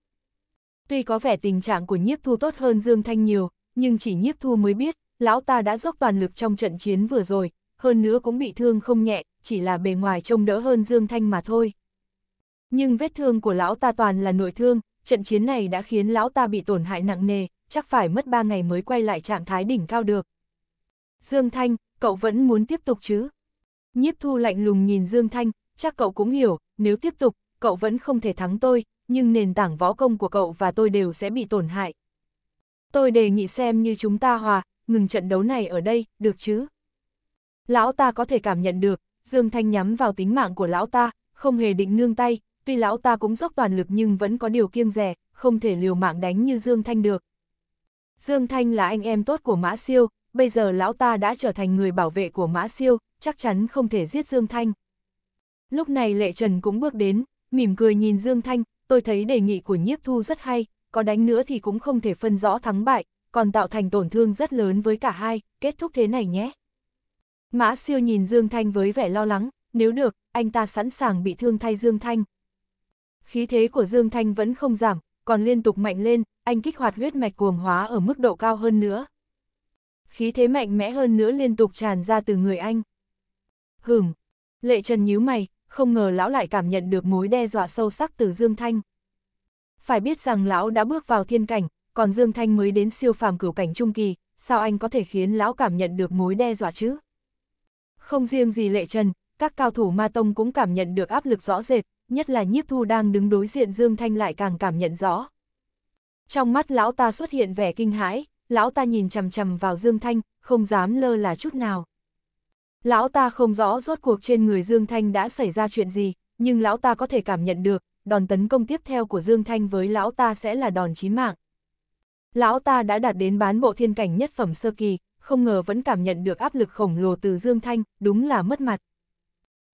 Tuy có vẻ tình trạng của nhiếp thu tốt hơn Dương Thanh nhiều, nhưng chỉ nhiếp thu mới biết, lão ta đã dốc toàn lực trong trận chiến vừa rồi, hơn nữa cũng bị thương không nhẹ, chỉ là bề ngoài trông đỡ hơn Dương Thanh mà thôi. Nhưng vết thương của lão ta toàn là nội thương, trận chiến này đã khiến lão ta bị tổn hại nặng nề, chắc phải mất 3 ngày mới quay lại trạng thái đỉnh cao được. Dương Thanh, cậu vẫn muốn tiếp tục chứ? Nhiếp thu lạnh lùng nhìn Dương Thanh, chắc cậu cũng hiểu, nếu tiếp tục, cậu vẫn không thể thắng tôi, nhưng nền tảng võ công của cậu và tôi đều sẽ bị tổn hại. Tôi đề nghị xem như chúng ta hòa, ngừng trận đấu này ở đây, được chứ? Lão ta có thể cảm nhận được, Dương Thanh nhắm vào tính mạng của lão ta, không hề định nương tay, tuy lão ta cũng dốc toàn lực nhưng vẫn có điều kiêng rẻ, không thể liều mạng đánh như Dương Thanh được. Dương Thanh là anh em tốt của Mã Siêu, bây giờ lão ta đã trở thành người bảo vệ của Mã Siêu, chắc chắn không thể giết Dương Thanh. Lúc này Lệ Trần cũng bước đến, mỉm cười nhìn Dương Thanh, tôi thấy đề nghị của Nhiếp Thu rất hay, có đánh nữa thì cũng không thể phân rõ thắng bại, còn tạo thành tổn thương rất lớn với cả hai, kết thúc thế này nhé. Mã siêu nhìn Dương Thanh với vẻ lo lắng, nếu được, anh ta sẵn sàng bị thương thay Dương Thanh. Khí thế của Dương Thanh vẫn không giảm, còn liên tục mạnh lên, anh kích hoạt huyết mạch cuồng hóa ở mức độ cao hơn nữa. Khí thế mạnh mẽ hơn nữa liên tục tràn ra từ người anh. Hửm, lệ trần nhíu mày, không ngờ lão lại cảm nhận được mối đe dọa sâu sắc từ Dương Thanh. Phải biết rằng lão đã bước vào thiên cảnh, còn Dương Thanh mới đến siêu phàm cửu cảnh trung kỳ, sao anh có thể khiến lão cảm nhận được mối đe dọa chứ? Không riêng gì lệ trần, các cao thủ ma tông cũng cảm nhận được áp lực rõ rệt, nhất là nhiếp thu đang đứng đối diện Dương Thanh lại càng cảm nhận rõ. Trong mắt lão ta xuất hiện vẻ kinh hãi, lão ta nhìn chầm chầm vào Dương Thanh, không dám lơ là chút nào. Lão ta không rõ rốt cuộc trên người Dương Thanh đã xảy ra chuyện gì, nhưng lão ta có thể cảm nhận được, đòn tấn công tiếp theo của Dương Thanh với lão ta sẽ là đòn chí mạng. Lão ta đã đạt đến bán bộ thiên cảnh nhất phẩm sơ kỳ, không ngờ vẫn cảm nhận được áp lực khổng lồ từ Dương Thanh, đúng là mất mặt.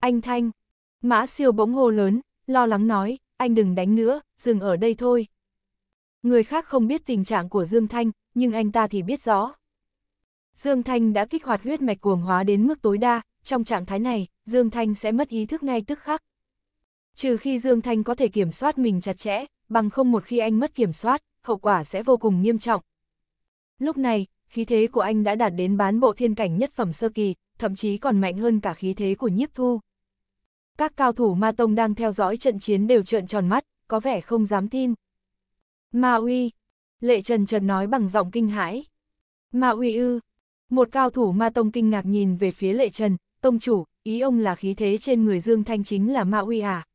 Anh Thanh, mã siêu bỗng hô lớn, lo lắng nói, anh đừng đánh nữa, dừng ở đây thôi. Người khác không biết tình trạng của Dương Thanh, nhưng anh ta thì biết rõ. Dương Thanh đã kích hoạt huyết mạch cuồng hóa đến mức tối đa, trong trạng thái này, Dương Thanh sẽ mất ý thức ngay tức khắc. Trừ khi Dương Thanh có thể kiểm soát mình chặt chẽ, bằng không một khi anh mất kiểm soát, hậu quả sẽ vô cùng nghiêm trọng. Lúc này, khí thế của anh đã đạt đến bán bộ thiên cảnh nhất phẩm sơ kỳ, thậm chí còn mạnh hơn cả khí thế của nhiếp thu. Các cao thủ ma tông đang theo dõi trận chiến đều trợn tròn mắt, có vẻ không dám tin. Ma uy, lệ trần trần nói bằng giọng kinh hãi. Ma uy ư, một cao thủ ma tông kinh ngạc nhìn về phía lệ trần, tông chủ, ý ông là khí thế trên người Dương Thanh chính là ma uy à.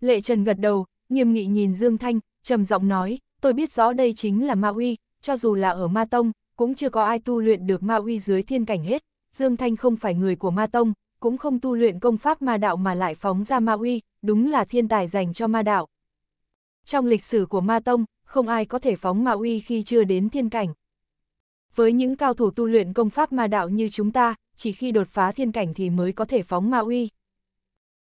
Lệ trần gật đầu, nghiêm nghị nhìn Dương Thanh, trầm giọng nói, tôi biết rõ đây chính là ma uy, cho dù là ở ma tông, cũng chưa có ai tu luyện được ma uy dưới thiên cảnh hết, Dương Thanh không phải người của ma tông, cũng không tu luyện công pháp ma đạo mà lại phóng ra ma uy, đúng là thiên tài dành cho ma đạo. Trong lịch sử của ma tông, không ai có thể phóng ma uy khi chưa đến thiên cảnh. Với những cao thủ tu luyện công pháp ma đạo như chúng ta, chỉ khi đột phá thiên cảnh thì mới có thể phóng ma uy.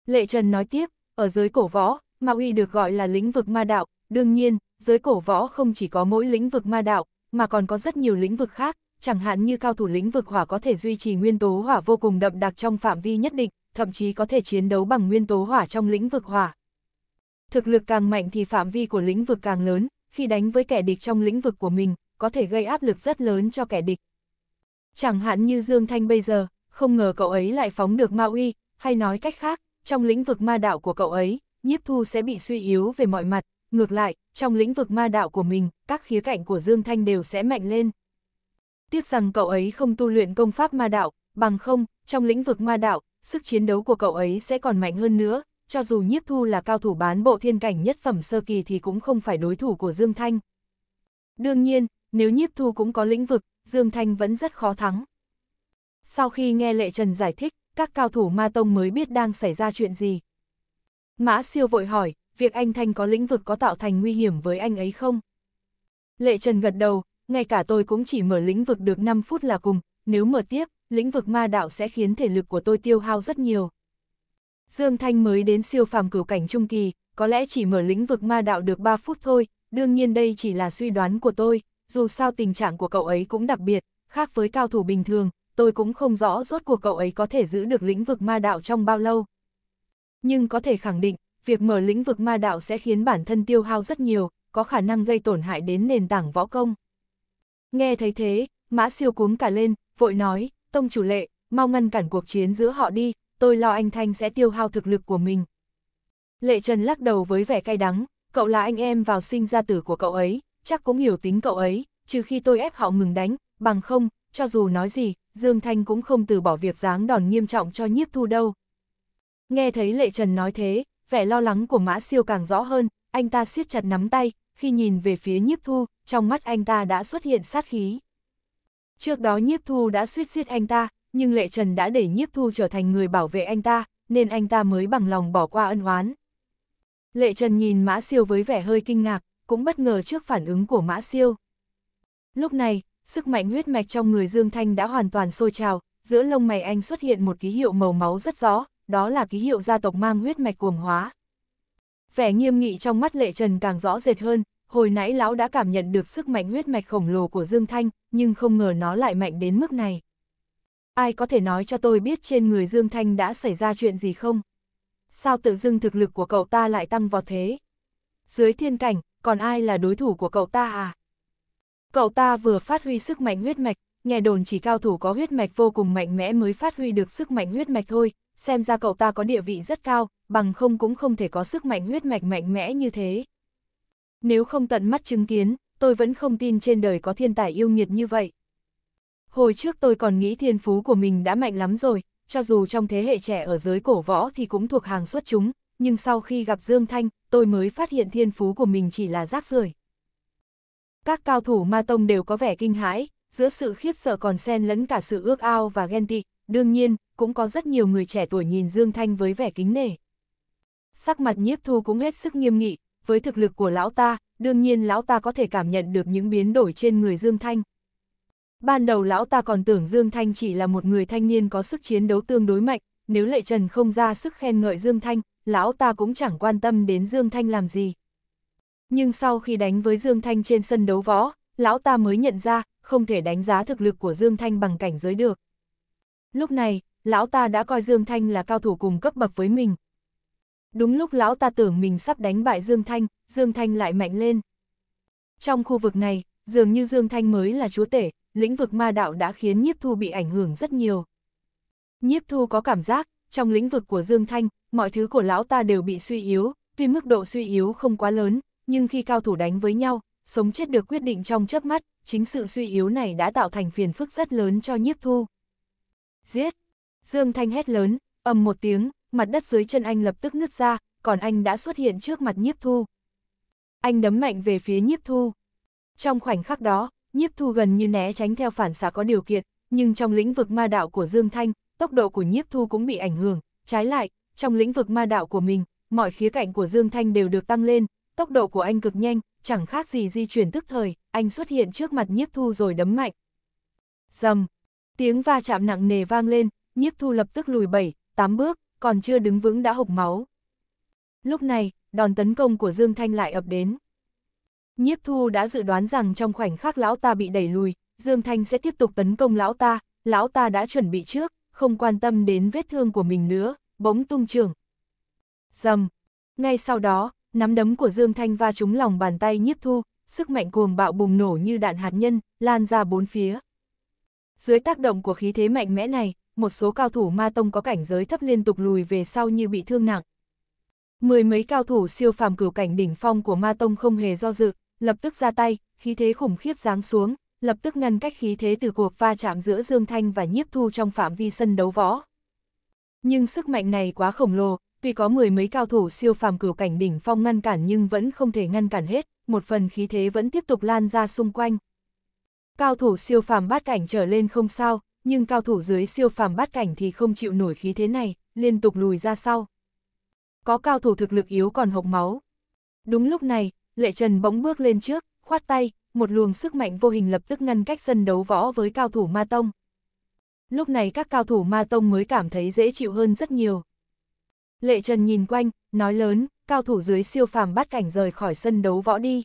Lệ Trần nói tiếp, ở giới cổ võ, ma uy được gọi là lĩnh vực ma đạo, đương nhiên, giới cổ võ không chỉ có mỗi lĩnh vực ma đạo, mà còn có rất nhiều lĩnh vực khác, chẳng hạn như cao thủ lĩnh vực hỏa có thể duy trì nguyên tố hỏa vô cùng đậm đặc trong phạm vi nhất định, thậm chí có thể chiến đấu bằng nguyên tố hỏa trong lĩnh vực hỏa. Thực lực càng mạnh thì phạm vi của lĩnh vực càng lớn, khi đánh với kẻ địch trong lĩnh vực của mình, có thể gây áp lực rất lớn cho kẻ địch. Chẳng hạn như Dương Thanh bây giờ, không ngờ cậu ấy lại phóng được ma uy, hay nói cách khác, trong lĩnh vực ma đạo của cậu ấy, nhiếp thu sẽ bị suy yếu về mọi mặt, Ngược lại, trong lĩnh vực ma đạo của mình, các khía cạnh của Dương Thanh đều sẽ mạnh lên. Tiếc rằng cậu ấy không tu luyện công pháp ma đạo, bằng không, trong lĩnh vực ma đạo, sức chiến đấu của cậu ấy sẽ còn mạnh hơn nữa, cho dù Nhiếp Thu là cao thủ bán bộ thiên cảnh nhất phẩm sơ kỳ thì cũng không phải đối thủ của Dương Thanh. Đương nhiên, nếu Nhiếp Thu cũng có lĩnh vực, Dương Thanh vẫn rất khó thắng. Sau khi nghe Lệ Trần giải thích, các cao thủ ma tông mới biết đang xảy ra chuyện gì. Mã siêu vội hỏi, việc anh Thanh có lĩnh vực có tạo thành nguy hiểm với anh ấy không? Lệ Trần gật đầu, ngay cả tôi cũng chỉ mở lĩnh vực được 5 phút là cùng, nếu mở tiếp, lĩnh vực ma đạo sẽ khiến thể lực của tôi tiêu hao rất nhiều. Dương Thanh mới đến siêu phàm cửu cảnh trung kỳ, có lẽ chỉ mở lĩnh vực ma đạo được 3 phút thôi, đương nhiên đây chỉ là suy đoán của tôi, dù sao tình trạng của cậu ấy cũng đặc biệt, khác với cao thủ bình thường, tôi cũng không rõ rốt cuộc cậu ấy có thể giữ được lĩnh vực ma đạo trong bao lâu. Nhưng có thể khẳng định, việc mở lĩnh vực ma đạo sẽ khiến bản thân tiêu hao rất nhiều, có khả năng gây tổn hại đến nền tảng võ công. Nghe thấy thế, mã siêu cuống cả lên, vội nói, tông chủ lệ, mau ngăn cản cuộc chiến giữa họ đi, tôi lo anh Thanh sẽ tiêu hao thực lực của mình. Lệ Trần lắc đầu với vẻ cay đắng, cậu là anh em vào sinh ra tử của cậu ấy, chắc cũng hiểu tính cậu ấy, trừ khi tôi ép họ ngừng đánh, bằng không, cho dù nói gì, Dương Thanh cũng không từ bỏ việc giáng đòn nghiêm trọng cho nhiếp thu đâu. Nghe thấy Lệ Trần nói thế, vẻ lo lắng của Mã Siêu càng rõ hơn, anh ta siết chặt nắm tay, khi nhìn về phía nhiếp thu, trong mắt anh ta đã xuất hiện sát khí. Trước đó nhiếp thu đã suýt giết anh ta, nhưng Lệ Trần đã để nhiếp thu trở thành người bảo vệ anh ta, nên anh ta mới bằng lòng bỏ qua ân oán. Lệ Trần nhìn Mã Siêu với vẻ hơi kinh ngạc, cũng bất ngờ trước phản ứng của Mã Siêu. Lúc này, sức mạnh huyết mạch trong người Dương Thanh đã hoàn toàn sôi trào, giữa lông mày anh xuất hiện một ký hiệu màu máu rất rõ, đó là ký hiệu gia tộc mang huyết mạch cuồng hóa. Vẻ nghiêm nghị trong mắt lệ trần càng rõ rệt hơn, hồi nãy lão đã cảm nhận được sức mạnh huyết mạch khổng lồ của Dương Thanh, nhưng không ngờ nó lại mạnh đến mức này. Ai có thể nói cho tôi biết trên người Dương Thanh đã xảy ra chuyện gì không? Sao tự dưng thực lực của cậu ta lại tăng vào thế? Dưới thiên cảnh, còn ai là đối thủ của cậu ta à? Cậu ta vừa phát huy sức mạnh huyết mạch, nghe đồn chỉ cao thủ có huyết mạch vô cùng mạnh mẽ mới phát huy được sức mạnh huyết mạch thôi, xem ra cậu ta có địa vị rất cao, bằng không cũng không thể có sức mạnh huyết mạch mạnh mẽ như thế. Nếu không tận mắt chứng kiến, tôi vẫn không tin trên đời có thiên tài yêu nghiệt như vậy. Hồi trước tôi còn nghĩ thiên phú của mình đã mạnh lắm rồi, cho dù trong thế hệ trẻ ở giới cổ võ thì cũng thuộc hàng xuất chúng, nhưng sau khi gặp Dương Thanh, tôi mới phát hiện thiên phú của mình chỉ là rác rưởi. Các cao thủ ma tông đều có vẻ kinh hãi, giữa sự khiếp sợ còn xen lẫn cả sự ước ao và ghen tị, đương nhiên, cũng có rất nhiều người trẻ tuổi nhìn Dương Thanh với vẻ kính nể. Sắc mặt nhiếp thu cũng hết sức nghiêm nghị, với thực lực của lão ta, đương nhiên lão ta có thể cảm nhận được những biến đổi trên người Dương Thanh. Ban đầu lão ta còn tưởng Dương Thanh chỉ là một người thanh niên có sức chiến đấu tương đối mạnh, nếu lệ trần không ra sức khen ngợi Dương Thanh, lão ta cũng chẳng quan tâm đến Dương Thanh làm gì. Nhưng sau khi đánh với Dương Thanh trên sân đấu võ, lão ta mới nhận ra, không thể đánh giá thực lực của Dương Thanh bằng cảnh giới được. Lúc này, lão ta đã coi Dương Thanh là cao thủ cùng cấp bậc với mình. Đúng lúc lão ta tưởng mình sắp đánh bại Dương Thanh, Dương Thanh lại mạnh lên. Trong khu vực này, dường như Dương Thanh mới là chúa tể, lĩnh vực ma đạo đã khiến Nhiếp Thu bị ảnh hưởng rất nhiều. Nhiếp Thu có cảm giác, trong lĩnh vực của Dương Thanh, mọi thứ của lão ta đều bị suy yếu, tuy mức độ suy yếu không quá lớn, nhưng khi cao thủ đánh với nhau, sống chết được quyết định trong chớp mắt, chính sự suy yếu này đã tạo thành phiền phức rất lớn cho nhiếp thu. Giết! Dương Thanh hét lớn, ầm một tiếng, mặt đất dưới chân anh lập tức nứt ra, còn anh đã xuất hiện trước mặt nhiếp thu. Anh đấm mạnh về phía nhiếp thu. Trong khoảnh khắc đó, nhiếp thu gần như né tránh theo phản xạ có điều kiện, nhưng trong lĩnh vực ma đạo của Dương Thanh, tốc độ của nhiếp thu cũng bị ảnh hưởng. Trái lại, trong lĩnh vực ma đạo của mình, mọi khía cạnh của Dương Thanh đều được tăng lên, tốc độ của anh cực nhanh, chẳng khác gì di chuyển tức thời, anh xuất hiện trước mặt nhiếp thu rồi đấm mạnh. Dầm, tiếng va chạm nặng nề vang lên, nhiếp thu lập tức lùi bảy, tám bước, còn chưa đứng vững đã hộc máu. Lúc này, đòn tấn công của Dương Thanh lại ập đến. Nhiếp thu đã dự đoán rằng trong khoảnh khắc lão ta bị đẩy lùi, Dương Thanh sẽ tiếp tục tấn công lão ta, lão ta đã chuẩn bị trước, không quan tâm đến vết thương của mình nữa, bỗng tung trường. Dầm, ngay sau đó, nắm đấm của Dương Thanh va trúng lòng bàn tay nhiếp thu, sức mạnh cuồng bạo bùng nổ như đạn hạt nhân, lan ra bốn phía. Dưới tác động của khí thế mạnh mẽ này, một số cao thủ ma tông có cảnh giới thấp liên tục lùi về sau như bị thương nặng. Mười mấy cao thủ siêu phàm cửu cảnh đỉnh phong của ma tông không hề do dự, lập tức ra tay, khí thế khủng khiếp giáng xuống, lập tức ngăn cách khí thế từ cuộc va chạm giữa Dương Thanh và Nhiếp Thu trong phạm vi sân đấu võ. Nhưng sức mạnh này quá khổng lồ, tuy có mười mấy cao thủ siêu phàm cửu cảnh đỉnh phong ngăn cản nhưng vẫn không thể ngăn cản hết, một phần khí thế vẫn tiếp tục lan ra xung quanh. Cao thủ siêu phàm bát cảnh trở lên không sao, nhưng cao thủ dưới siêu phàm bát cảnh thì không chịu nổi khí thế này, liên tục lùi ra sau. Có cao thủ thực lực yếu còn hộc máu. Đúng lúc này, Lệ Trần bỗng bước lên trước, khoát tay, một luồng sức mạnh vô hình lập tức ngăn cách sân đấu võ với cao thủ ma tông. Lúc này các cao thủ ma tông mới cảm thấy dễ chịu hơn rất nhiều. Lệ Trần nhìn quanh, nói lớn, cao thủ dưới siêu phàm bắt cảnh rời khỏi sân đấu võ đi.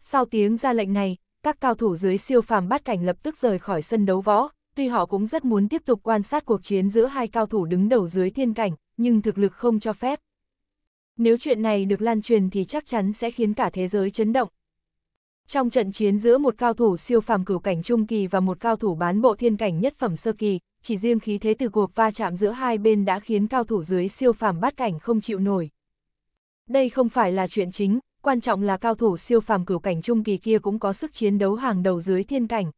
Sau tiếng ra lệnh này, các cao thủ dưới siêu phàm bắt cảnh lập tức rời khỏi sân đấu võ, tuy họ cũng rất muốn tiếp tục quan sát cuộc chiến giữa hai cao thủ đứng đầu dưới thiên cảnh, nhưng thực lực không cho phép. Nếu chuyện này được lan truyền thì chắc chắn sẽ khiến cả thế giới chấn động, trong trận chiến giữa một cao thủ siêu phàm cửu cảnh trung kỳ và một cao thủ bán bộ thiên cảnh nhất phẩm sơ kỳ, chỉ riêng khí thế từ cuộc va chạm giữa hai bên đã khiến cao thủ dưới siêu phàm bát cảnh không chịu nổi. Đây không phải là chuyện chính, quan trọng là cao thủ siêu phàm cửu cảnh trung kỳ kia cũng có sức chiến đấu hàng đầu dưới thiên cảnh.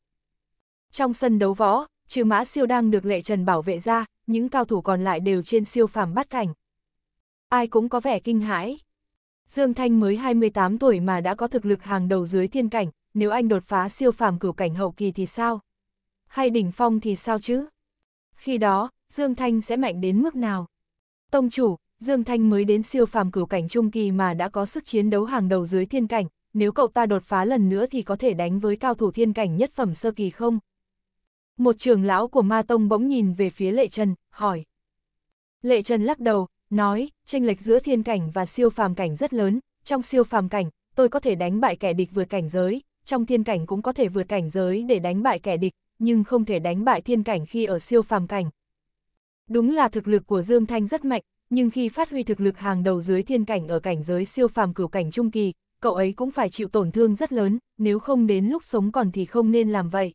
Trong sân đấu võ, trừ mã siêu đang được lệ trần bảo vệ ra, những cao thủ còn lại đều trên siêu phàm bát cảnh. Ai cũng có vẻ kinh hãi. Dương Thanh mới 28 tuổi mà đã có thực lực hàng đầu dưới thiên cảnh, nếu anh đột phá siêu phàm cửu cảnh hậu kỳ thì sao? Hay đỉnh phong thì sao chứ? Khi đó, Dương Thanh sẽ mạnh đến mức nào? Tông chủ, Dương Thanh mới đến siêu phàm cửu cảnh trung kỳ mà đã có sức chiến đấu hàng đầu dưới thiên cảnh, nếu cậu ta đột phá lần nữa thì có thể đánh với cao thủ thiên cảnh nhất phẩm sơ kỳ không? Một trường lão của Ma Tông bỗng nhìn về phía Lệ Trần, hỏi. Lệ Trần lắc đầu, nói, tranh lệch giữa thiên cảnh và siêu phàm cảnh rất lớn, trong siêu phàm cảnh, tôi có thể đánh bại kẻ địch vượt cảnh giới, trong thiên cảnh cũng có thể vượt cảnh giới để đánh bại kẻ địch, nhưng không thể đánh bại thiên cảnh khi ở siêu phàm cảnh. Đúng là thực lực của Dương Thanh rất mạnh, nhưng khi phát huy thực lực hàng đầu dưới thiên cảnh ở cảnh giới siêu phàm cửu cảnh trung kỳ, cậu ấy cũng phải chịu tổn thương rất lớn, nếu không đến lúc sống còn thì không nên làm vậy.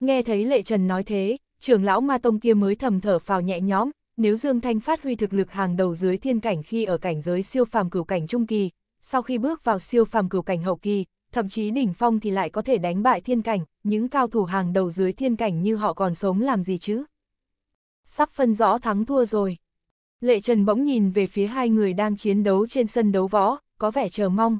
Nghe thấy Lệ Trần nói thế, trưởng lão Ma Tông kia mới thầm thở phào nhẹ nhõm, nếu Dương Thanh phát huy thực lực hàng đầu dưới thiên cảnh khi ở cảnh giới siêu phàm cửu cảnh trung kỳ, sau khi bước vào siêu phàm cửu cảnh hậu kỳ, thậm chí đỉnh phong thì lại có thể đánh bại thiên cảnh, những cao thủ hàng đầu dưới thiên cảnh như họ còn sống làm gì chứ? Sắp phân rõ thắng thua rồi. Lệ Trần bỗng nhìn về phía hai người đang chiến đấu trên sân đấu võ, có vẻ chờ mong.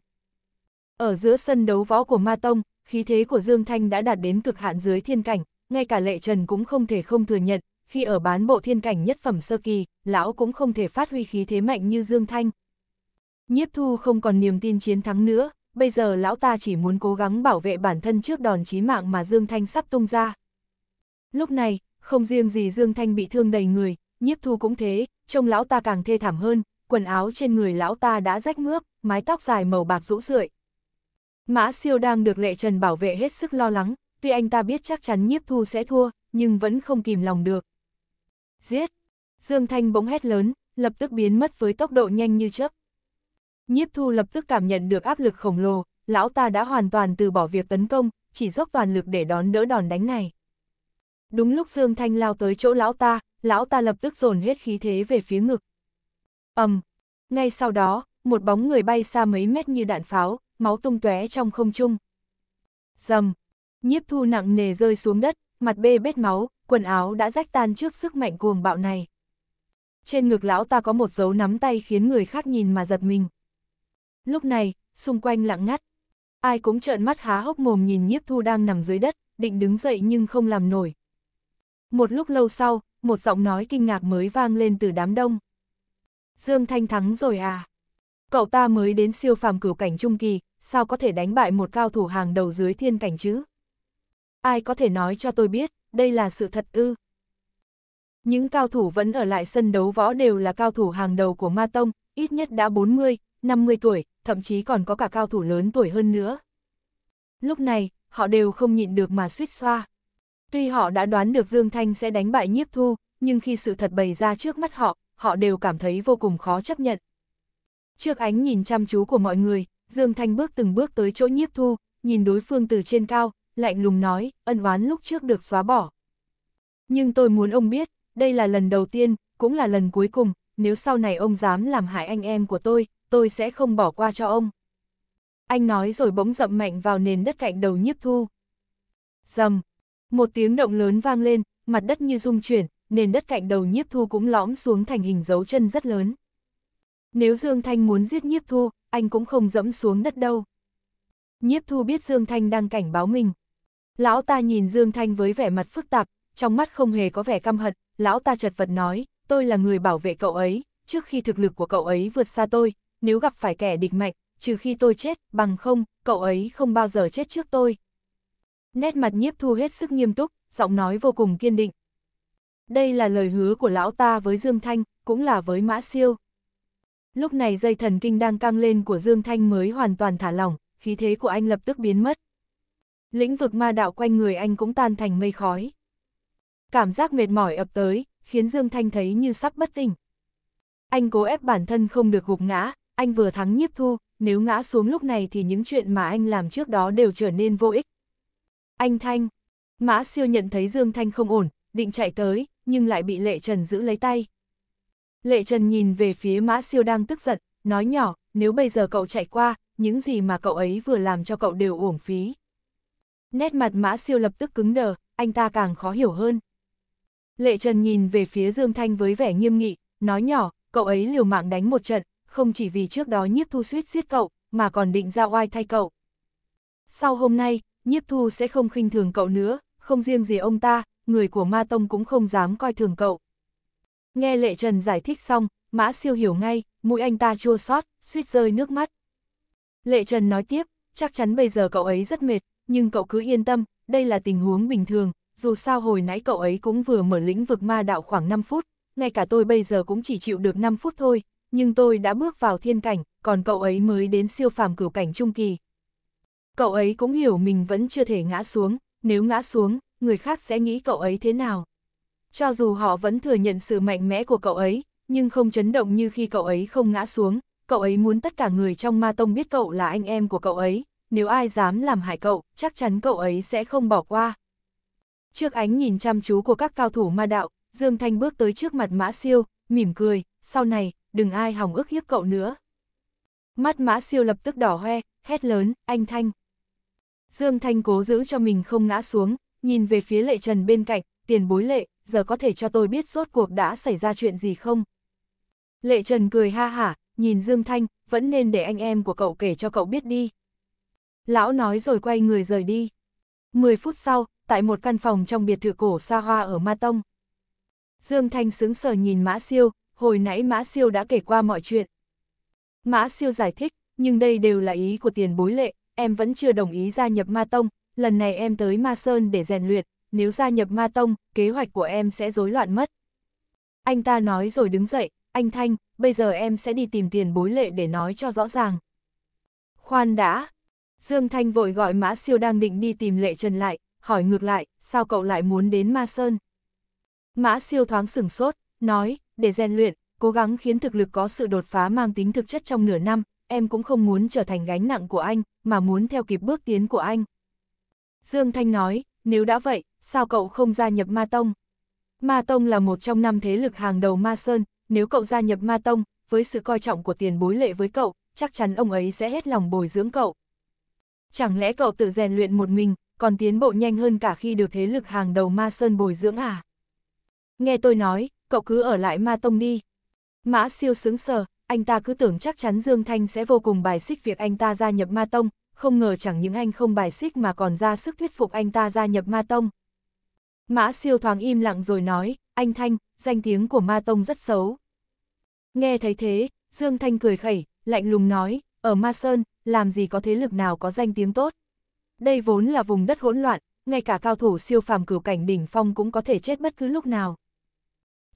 Ở giữa sân đấu võ của Ma Tông, khí thế của Dương Thanh đã đạt đến cực hạn dưới thiên cảnh, ngay cả Lệ Trần cũng không thể không thừa nhận, khi ở bán bộ thiên cảnh nhất phẩm sơ kỳ, lão cũng không thể phát huy khí thế mạnh như Dương Thanh. Nhiếp thu không còn niềm tin chiến thắng nữa, bây giờ lão ta chỉ muốn cố gắng bảo vệ bản thân trước đòn chí mạng mà Dương Thanh sắp tung ra. Lúc này, không riêng gì Dương Thanh bị thương đầy người, nhiếp thu cũng thế, trông lão ta càng thê thảm hơn, quần áo trên người lão ta đã rách mướp, mái tóc dài màu bạc rũ rượi. Mã siêu đang được lệ trần bảo vệ hết sức lo lắng, tuy anh ta biết chắc chắn nhiếp thu sẽ thua, nhưng vẫn không kìm lòng được giết! Dương Thanh bỗng hét lớn, lập tức biến mất với tốc độ nhanh như chớp. Nhiếp thu lập tức cảm nhận được áp lực khổng lồ, lão ta đã hoàn toàn từ bỏ việc tấn công, chỉ dốc toàn lực để đón đỡ đòn đánh này. Đúng lúc Dương Thanh lao tới chỗ lão ta, lão ta lập tức dồn hết khí thế về phía ngực. ầm, ngay sau đó, một bóng người bay xa mấy mét như đạn pháo, máu tung tóe trong không trung. Dầm, nhiếp thu nặng nề rơi xuống đất, mặt bê bết máu, quần áo đã rách tan trước sức mạnh cuồng bạo này. Trên ngực lão ta có một dấu nắm tay khiến người khác nhìn mà giật mình. Lúc này, xung quanh lặng ngắt. Ai cũng trợn mắt há hốc mồm nhìn nhiếp thu đang nằm dưới đất, định đứng dậy nhưng không làm nổi. Một lúc lâu sau, một giọng nói kinh ngạc mới vang lên từ đám đông. Dương Thanh thắng rồi à? Cậu ta mới đến siêu phàm cửu cảnh trung kỳ, sao có thể đánh bại một cao thủ hàng đầu dưới thiên cảnh chứ? Ai có thể nói cho tôi biết? đây là sự thật ư. Những cao thủ vẫn ở lại sân đấu võ đều là cao thủ hàng đầu của Ma Tông, ít nhất đã 40, 50 tuổi, thậm chí còn có cả cao thủ lớn tuổi hơn nữa. Lúc này, họ đều không nhịn được mà suýt xoa. Tuy họ đã đoán được Dương Thanh sẽ đánh bại Nhiếp Thu, nhưng khi sự thật bày ra trước mắt họ, họ đều cảm thấy vô cùng khó chấp nhận. Trước ánh nhìn chăm chú của mọi người, Dương Thanh bước từng bước tới chỗ Nhiếp Thu, nhìn đối phương từ trên cao, lạnh lùng nói, ân oán lúc trước được xóa bỏ. Nhưng tôi muốn ông biết, đây là lần đầu tiên, cũng là lần cuối cùng, nếu sau này ông dám làm hại anh em của tôi, tôi sẽ không bỏ qua cho ông. Anh nói rồi bỗng dậm mạnh vào nền đất cạnh đầu nhiếp thu. Dầm, một tiếng động lớn vang lên, mặt đất như rung chuyển, nền đất cạnh đầu nhiếp thu cũng lõm xuống thành hình dấu chân rất lớn. Nếu Dương Thanh muốn giết nhiếp thu, anh cũng không dẫm xuống đất đâu. Nhiếp thu biết Dương Thanh đang cảnh báo mình. Lão ta nhìn Dương Thanh với vẻ mặt phức tạp, trong mắt không hề có vẻ căm hận, lão ta chật vật nói, tôi là người bảo vệ cậu ấy, trước khi thực lực của cậu ấy vượt xa tôi, nếu gặp phải kẻ địch mạnh, trừ khi tôi chết, bằng không, cậu ấy không bao giờ chết trước tôi. Nét mặt nhiếp thu hết sức nghiêm túc, giọng nói vô cùng kiên định. Đây là lời hứa của lão ta với Dương Thanh, cũng là với Mã Siêu. Lúc này dây thần kinh đang căng lên của Dương Thanh mới hoàn toàn thả lỏng, khí thế của anh lập tức biến mất lĩnh vực ma đạo quanh người anh cũng tan thành mây khói. Cảm giác mệt mỏi ập tới, khiến Dương Thanh thấy như sắp bất tỉnh. Anh cố ép bản thân không được gục ngã, anh vừa thắng nhiếp thu, nếu ngã xuống lúc này thì những chuyện mà anh làm trước đó đều trở nên vô ích. Anh Thanh, Mã siêu nhận thấy Dương Thanh không ổn, định chạy tới, nhưng lại bị Lệ Trần giữ lấy tay. Lệ Trần nhìn về phía Mã siêu đang tức giận, nói nhỏ, nếu bây giờ cậu chạy qua, những gì mà cậu ấy vừa làm cho cậu đều uổng phí. Nét mặt mã siêu lập tức cứng đờ, anh ta càng khó hiểu hơn. Lệ Trần nhìn về phía Dương Thanh với vẻ nghiêm nghị, nói nhỏ, cậu ấy liều mạng đánh một trận, không chỉ vì trước đó nhiếp thu suýt giết cậu, mà còn định ra oai thay cậu. Sau hôm nay, nhiếp thu sẽ không khinh thường cậu nữa, không riêng gì ông ta, người của Ma Tông cũng không dám coi thường cậu. Nghe Lệ Trần giải thích xong, Mã Siêu hiểu ngay, mũi anh ta chua xót, suýt rơi nước mắt. Lệ Trần nói tiếp, chắc chắn bây giờ cậu ấy rất mệt, nhưng cậu cứ yên tâm, đây là tình huống bình thường, dù sao hồi nãy cậu ấy cũng vừa mở lĩnh vực ma đạo khoảng 5 phút, ngay cả tôi bây giờ cũng chỉ chịu được 5 phút thôi, nhưng tôi đã bước vào thiên cảnh, còn cậu ấy mới đến siêu phàm cửu cảnh trung kỳ. Cậu ấy cũng hiểu mình vẫn chưa thể ngã xuống, nếu ngã xuống, người khác sẽ nghĩ cậu ấy thế nào. Cho dù họ vẫn thừa nhận sự mạnh mẽ của cậu ấy, nhưng không chấn động như khi cậu ấy không ngã xuống, cậu ấy muốn tất cả người trong ma tông biết cậu là anh em của cậu ấy, nếu ai dám làm hại cậu, chắc chắn cậu ấy sẽ không bỏ qua. Trước ánh nhìn chăm chú của các cao thủ ma đạo, Dương Thanh bước tới trước mặt Mã Siêu, mỉm cười, sau này, đừng ai hòng ước hiếp cậu nữa. Mắt Mã Siêu lập tức đỏ hoe, hét lớn, anh Thanh. Dương Thanh cố giữ cho mình không ngã xuống, nhìn về phía lệ trần bên cạnh, tiền bối lệ, giờ có thể cho tôi biết rốt cuộc đã xảy ra chuyện gì không? Lệ trần cười ha hả, nhìn Dương Thanh, vẫn nên để anh em của cậu kể cho cậu biết đi. Lão nói rồi quay người rời đi. 10 phút sau, tại một căn phòng trong biệt thự cổ xa hoa ở Ma Tông. Dương Thanh sướng sờ nhìn Mã Siêu, hồi nãy Mã Siêu đã kể qua mọi chuyện. Mã Siêu giải thích, nhưng đây đều là ý của tiền bối lệ, em vẫn chưa đồng ý gia nhập Ma Tông, lần này em tới Ma Sơn để rèn luyện, nếu gia nhập Ma Tông, kế hoạch của em sẽ rối loạn mất. Anh ta nói rồi đứng dậy, anh Thanh, bây giờ em sẽ đi tìm tiền bối lệ để nói cho rõ ràng. Khoan đã, Dương Thanh vội gọi Mã Siêu đang định đi tìm Lệ Trần lại, hỏi ngược lại, sao cậu lại muốn đến Ma Sơn? Mã Siêu thoáng sửng sốt, nói, để rèn luyện, cố gắng khiến thực lực có sự đột phá mang tính thực chất trong nửa năm, em cũng không muốn trở thành gánh nặng của anh, mà muốn theo kịp bước tiến của anh. Dương Thanh nói, nếu đã vậy, sao cậu không gia nhập Ma Tông? Ma Tông là một trong năm thế lực hàng đầu Ma Sơn, nếu cậu gia nhập Ma Tông, với sự coi trọng của tiền bối lệ với cậu, chắc chắn ông ấy sẽ hết lòng bồi dưỡng cậu chẳng lẽ cậu tự rèn luyện một mình, còn tiến bộ nhanh hơn cả khi được thế lực hàng đầu Ma Sơn bồi dưỡng à? Nghe tôi nói, cậu cứ ở lại Ma Tông đi. Mã siêu sướng sờ, anh ta cứ tưởng chắc chắn Dương Thanh sẽ vô cùng bài xích việc anh ta gia nhập Ma Tông, không ngờ chẳng những anh không bài xích mà còn ra sức thuyết phục anh ta gia nhập Ma Tông. Mã siêu thoáng im lặng rồi nói, anh Thanh, danh tiếng của Ma Tông rất xấu. Nghe thấy thế, Dương Thanh cười khẩy, lạnh lùng nói, ở Ma Sơn, làm gì có thế lực nào có danh tiếng tốt. Đây vốn là vùng đất hỗn loạn, ngay cả cao thủ siêu phàm cửu cảnh đỉnh phong cũng có thể chết bất cứ lúc nào.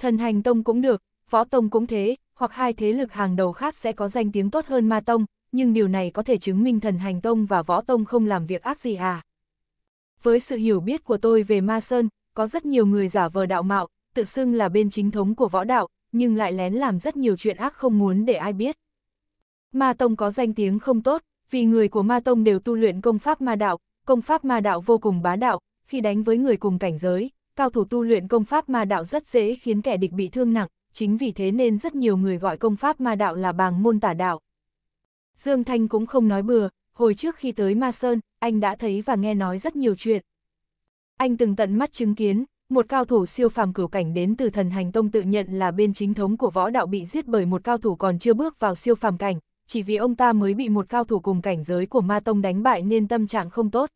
Thần hành tông cũng được, võ tông cũng thế, hoặc hai thế lực hàng đầu khác sẽ có danh tiếng tốt hơn ma tông, nhưng điều này có thể chứng minh thần hành tông và võ tông không làm việc ác gì à. Với sự hiểu biết của tôi về ma sơn, có rất nhiều người giả vờ đạo mạo, tự xưng là bên chính thống của võ đạo, nhưng lại lén làm rất nhiều chuyện ác không muốn để ai biết. Ma Tông có danh tiếng không tốt, vì người của Ma Tông đều tu luyện công pháp ma đạo, công pháp ma đạo vô cùng bá đạo, khi đánh với người cùng cảnh giới, cao thủ tu luyện công pháp ma đạo rất dễ khiến kẻ địch bị thương nặng, chính vì thế nên rất nhiều người gọi công pháp ma đạo là bàng môn tả đạo. Dương Thanh cũng không nói bừa, hồi trước khi tới Ma Sơn, anh đã thấy và nghe nói rất nhiều chuyện. Anh từng tận mắt chứng kiến, một cao thủ siêu phàm cửu cảnh đến từ thần hành tông tự nhận là bên chính thống của võ đạo bị giết bởi một cao thủ còn chưa bước vào siêu phàm cảnh, chỉ vì ông ta mới bị một cao thủ cùng cảnh giới của Ma Tông đánh bại nên tâm trạng không tốt.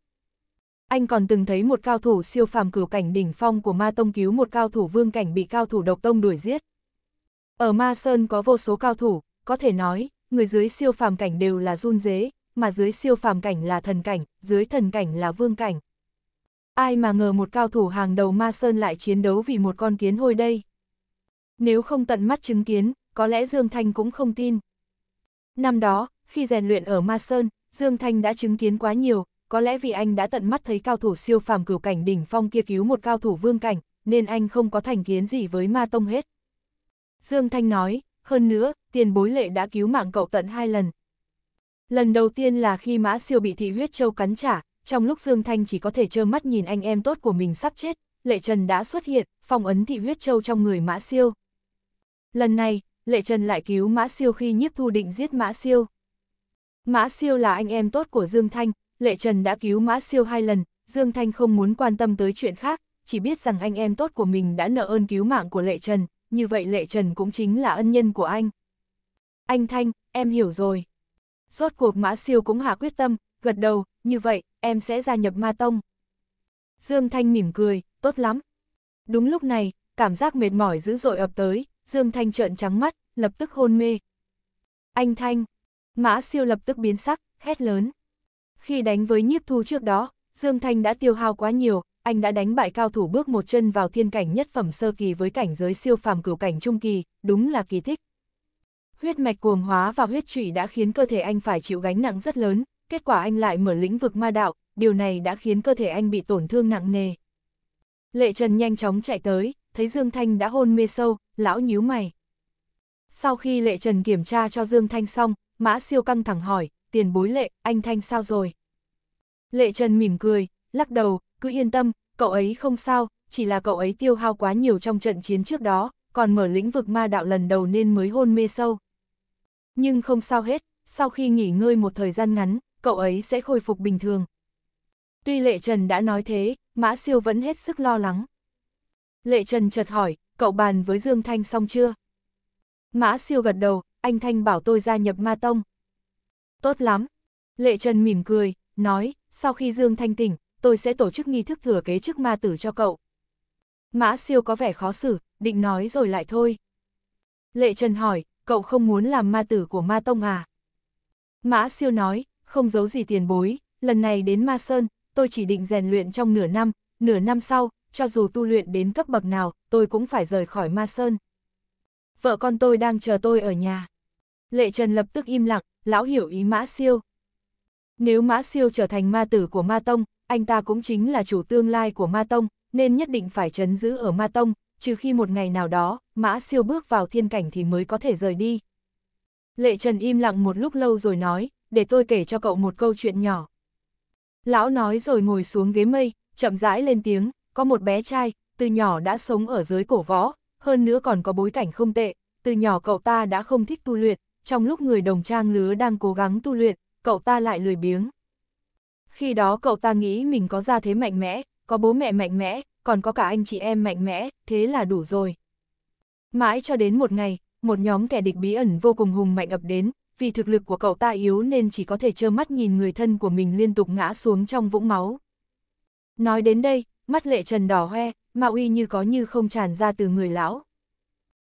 Anh còn từng thấy một cao thủ siêu phàm cửu cảnh đỉnh phong của Ma Tông cứu một cao thủ vương cảnh bị cao thủ độc tông đuổi giết. Ở Ma Sơn có vô số cao thủ, có thể nói, người dưới siêu phàm cảnh đều là run dế, mà dưới siêu phàm cảnh là thần cảnh, dưới thần cảnh là vương cảnh. Ai mà ngờ một cao thủ hàng đầu Ma Sơn lại chiến đấu vì một con kiến hôi đây. Nếu không tận mắt chứng kiến, có lẽ Dương Thanh cũng không tin, Năm đó, khi rèn luyện ở Ma Sơn, Dương Thanh đã chứng kiến quá nhiều, có lẽ vì anh đã tận mắt thấy cao thủ siêu phàm cửu cảnh đỉnh phong kia cứu một cao thủ vương cảnh, nên anh không có thành kiến gì với Ma Tông hết. Dương Thanh nói, hơn nữa, tiền bối lệ đã cứu mạng cậu tận hai lần. Lần đầu tiên là khi mã siêu bị thị huyết châu cắn trả, trong lúc Dương Thanh chỉ có thể trơ mắt nhìn anh em tốt của mình sắp chết, lệ trần đã xuất hiện, phong ấn thị huyết châu trong người mã siêu. Lần này, Lệ Trần lại cứu Mã Siêu khi nhiếp thu định giết Mã Siêu. Mã Siêu là anh em tốt của Dương Thanh, Lệ Trần đã cứu Mã Siêu hai lần, Dương Thanh không muốn quan tâm tới chuyện khác, chỉ biết rằng anh em tốt của mình đã nợ ơn cứu mạng của Lệ Trần, như vậy Lệ Trần cũng chính là ân nhân của anh. Anh Thanh, em hiểu rồi. Rốt cuộc Mã Siêu cũng hạ quyết tâm, gật đầu, như vậy, em sẽ gia nhập Ma Tông. Dương Thanh mỉm cười, tốt lắm. Đúng lúc này, cảm giác mệt mỏi dữ dội ập tới, Dương Thanh trợn trắng mắt, lập tức hôn mê. Anh Thanh, mã siêu lập tức biến sắc, hét lớn. Khi đánh với nhiếp thu trước đó, Dương Thanh đã tiêu hao quá nhiều, anh đã đánh bại cao thủ bước một chân vào thiên cảnh nhất phẩm sơ kỳ với cảnh giới siêu phàm cửu cảnh trung kỳ, đúng là kỳ tích. Huyết mạch cuồng hóa và huyết trụy đã khiến cơ thể anh phải chịu gánh nặng rất lớn, kết quả anh lại mở lĩnh vực ma đạo, điều này đã khiến cơ thể anh bị tổn thương nặng nề. Lệ Trần nhanh chóng chạy tới, thấy Dương Thanh đã hôn mê sâu, lão nhíu mày. Sau khi Lệ Trần kiểm tra cho Dương Thanh xong, Mã Siêu căng thẳng hỏi, tiền bối Lệ, anh Thanh sao rồi? Lệ Trần mỉm cười, lắc đầu, cứ yên tâm, cậu ấy không sao, chỉ là cậu ấy tiêu hao quá nhiều trong trận chiến trước đó, còn mở lĩnh vực ma đạo lần đầu nên mới hôn mê sâu. Nhưng không sao hết, sau khi nghỉ ngơi một thời gian ngắn, cậu ấy sẽ khôi phục bình thường. Tuy Lệ Trần đã nói thế, Mã Siêu vẫn hết sức lo lắng. Lệ Trần chợt hỏi, cậu bàn với Dương Thanh xong chưa? Mã siêu gật đầu, anh Thanh bảo tôi gia nhập ma tông. Tốt lắm. Lệ Trần mỉm cười, nói, sau khi Dương Thanh tỉnh, tôi sẽ tổ chức nghi thức thừa kế chức ma tử cho cậu. Mã siêu có vẻ khó xử, định nói rồi lại thôi. Lệ Trần hỏi, cậu không muốn làm ma tử của ma tông à? Mã siêu nói, không giấu gì tiền bối, lần này đến ma sơn, tôi chỉ định rèn luyện trong nửa năm, nửa năm sau, cho dù tu luyện đến cấp bậc nào, tôi cũng phải rời khỏi ma sơn. Vợ con tôi đang chờ tôi ở nhà. Lệ Trần lập tức im lặng, lão hiểu ý mã siêu. Nếu mã siêu trở thành ma tử của ma tông, anh ta cũng chính là chủ tương lai của ma tông, nên nhất định phải trấn giữ ở ma tông, trừ khi một ngày nào đó, mã siêu bước vào thiên cảnh thì mới có thể rời đi. Lệ Trần im lặng một lúc lâu rồi nói, để tôi kể cho cậu một câu chuyện nhỏ. Lão nói rồi ngồi xuống ghế mây, chậm rãi lên tiếng, có một bé trai, từ nhỏ đã sống ở dưới cổ võ, hơn nữa còn có bối cảnh không tệ, từ nhỏ cậu ta đã không thích tu luyện, trong lúc người đồng trang lứa đang cố gắng tu luyện, cậu ta lại lười biếng. Khi đó cậu ta nghĩ mình có gia thế mạnh mẽ, có bố mẹ mạnh mẽ, còn có cả anh chị em mạnh mẽ, thế là đủ rồi. Mãi cho đến một ngày, một nhóm kẻ địch bí ẩn vô cùng hùng mạnh ập đến, vì thực lực của cậu ta yếu nên chỉ có thể trơ mắt nhìn người thân của mình liên tục ngã xuống trong vũng máu. Nói đến đây, mắt lệ trần đỏ hoe, mà uy như có như không tràn ra từ người lão.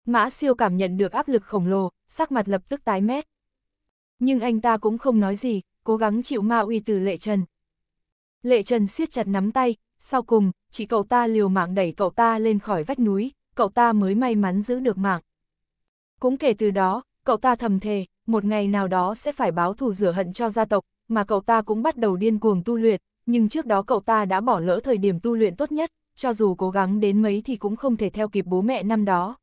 Mã siêu cảm nhận được áp lực khổng lồ, sắc mặt lập tức tái mét. Nhưng anh ta cũng không nói gì, cố gắng chịu ma uy từ lệ trần. Lệ trần siết chặt nắm tay, sau cùng, chỉ cậu ta liều mạng đẩy cậu ta lên khỏi vách núi, cậu ta mới may mắn giữ được mạng. Cũng kể từ đó, cậu ta thầm thề, một ngày nào đó sẽ phải báo thù rửa hận cho gia tộc, mà cậu ta cũng bắt đầu điên cuồng tu luyện, nhưng trước đó cậu ta đã bỏ lỡ thời điểm tu luyện tốt nhất, cho dù cố gắng đến mấy thì cũng không thể theo kịp bố mẹ năm đó.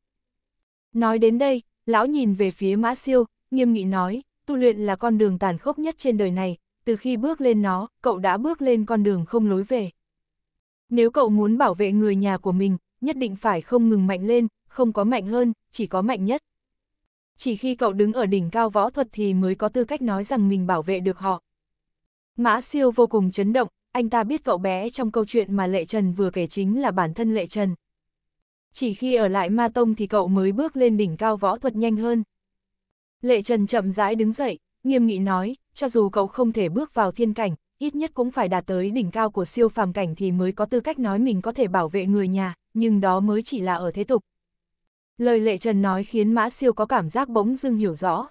Nói đến đây, lão nhìn về phía Mã Siêu, nghiêm nghị nói, tu luyện là con đường tàn khốc nhất trên đời này, từ khi bước lên nó, cậu đã bước lên con đường không lối về. Nếu cậu muốn bảo vệ người nhà của mình, nhất định phải không ngừng mạnh lên, không có mạnh hơn, chỉ có mạnh nhất. Chỉ khi cậu đứng ở đỉnh cao võ thuật thì mới có tư cách nói rằng mình bảo vệ được họ. Mã siêu vô cùng chấn động, anh ta biết cậu bé trong câu chuyện mà Lệ Trần vừa kể chính là bản thân Lệ Trần. Chỉ khi ở lại Ma Tông thì cậu mới bước lên đỉnh cao võ thuật nhanh hơn. Lệ Trần chậm rãi đứng dậy, nghiêm nghị nói, cho dù cậu không thể bước vào thiên cảnh, ít nhất cũng phải đạt tới đỉnh cao của siêu phàm cảnh thì mới có tư cách nói mình có thể bảo vệ người nhà, nhưng đó mới chỉ là ở thế tục. Lời Lệ Trần nói khiến Mã Siêu có cảm giác bỗng dưng hiểu rõ.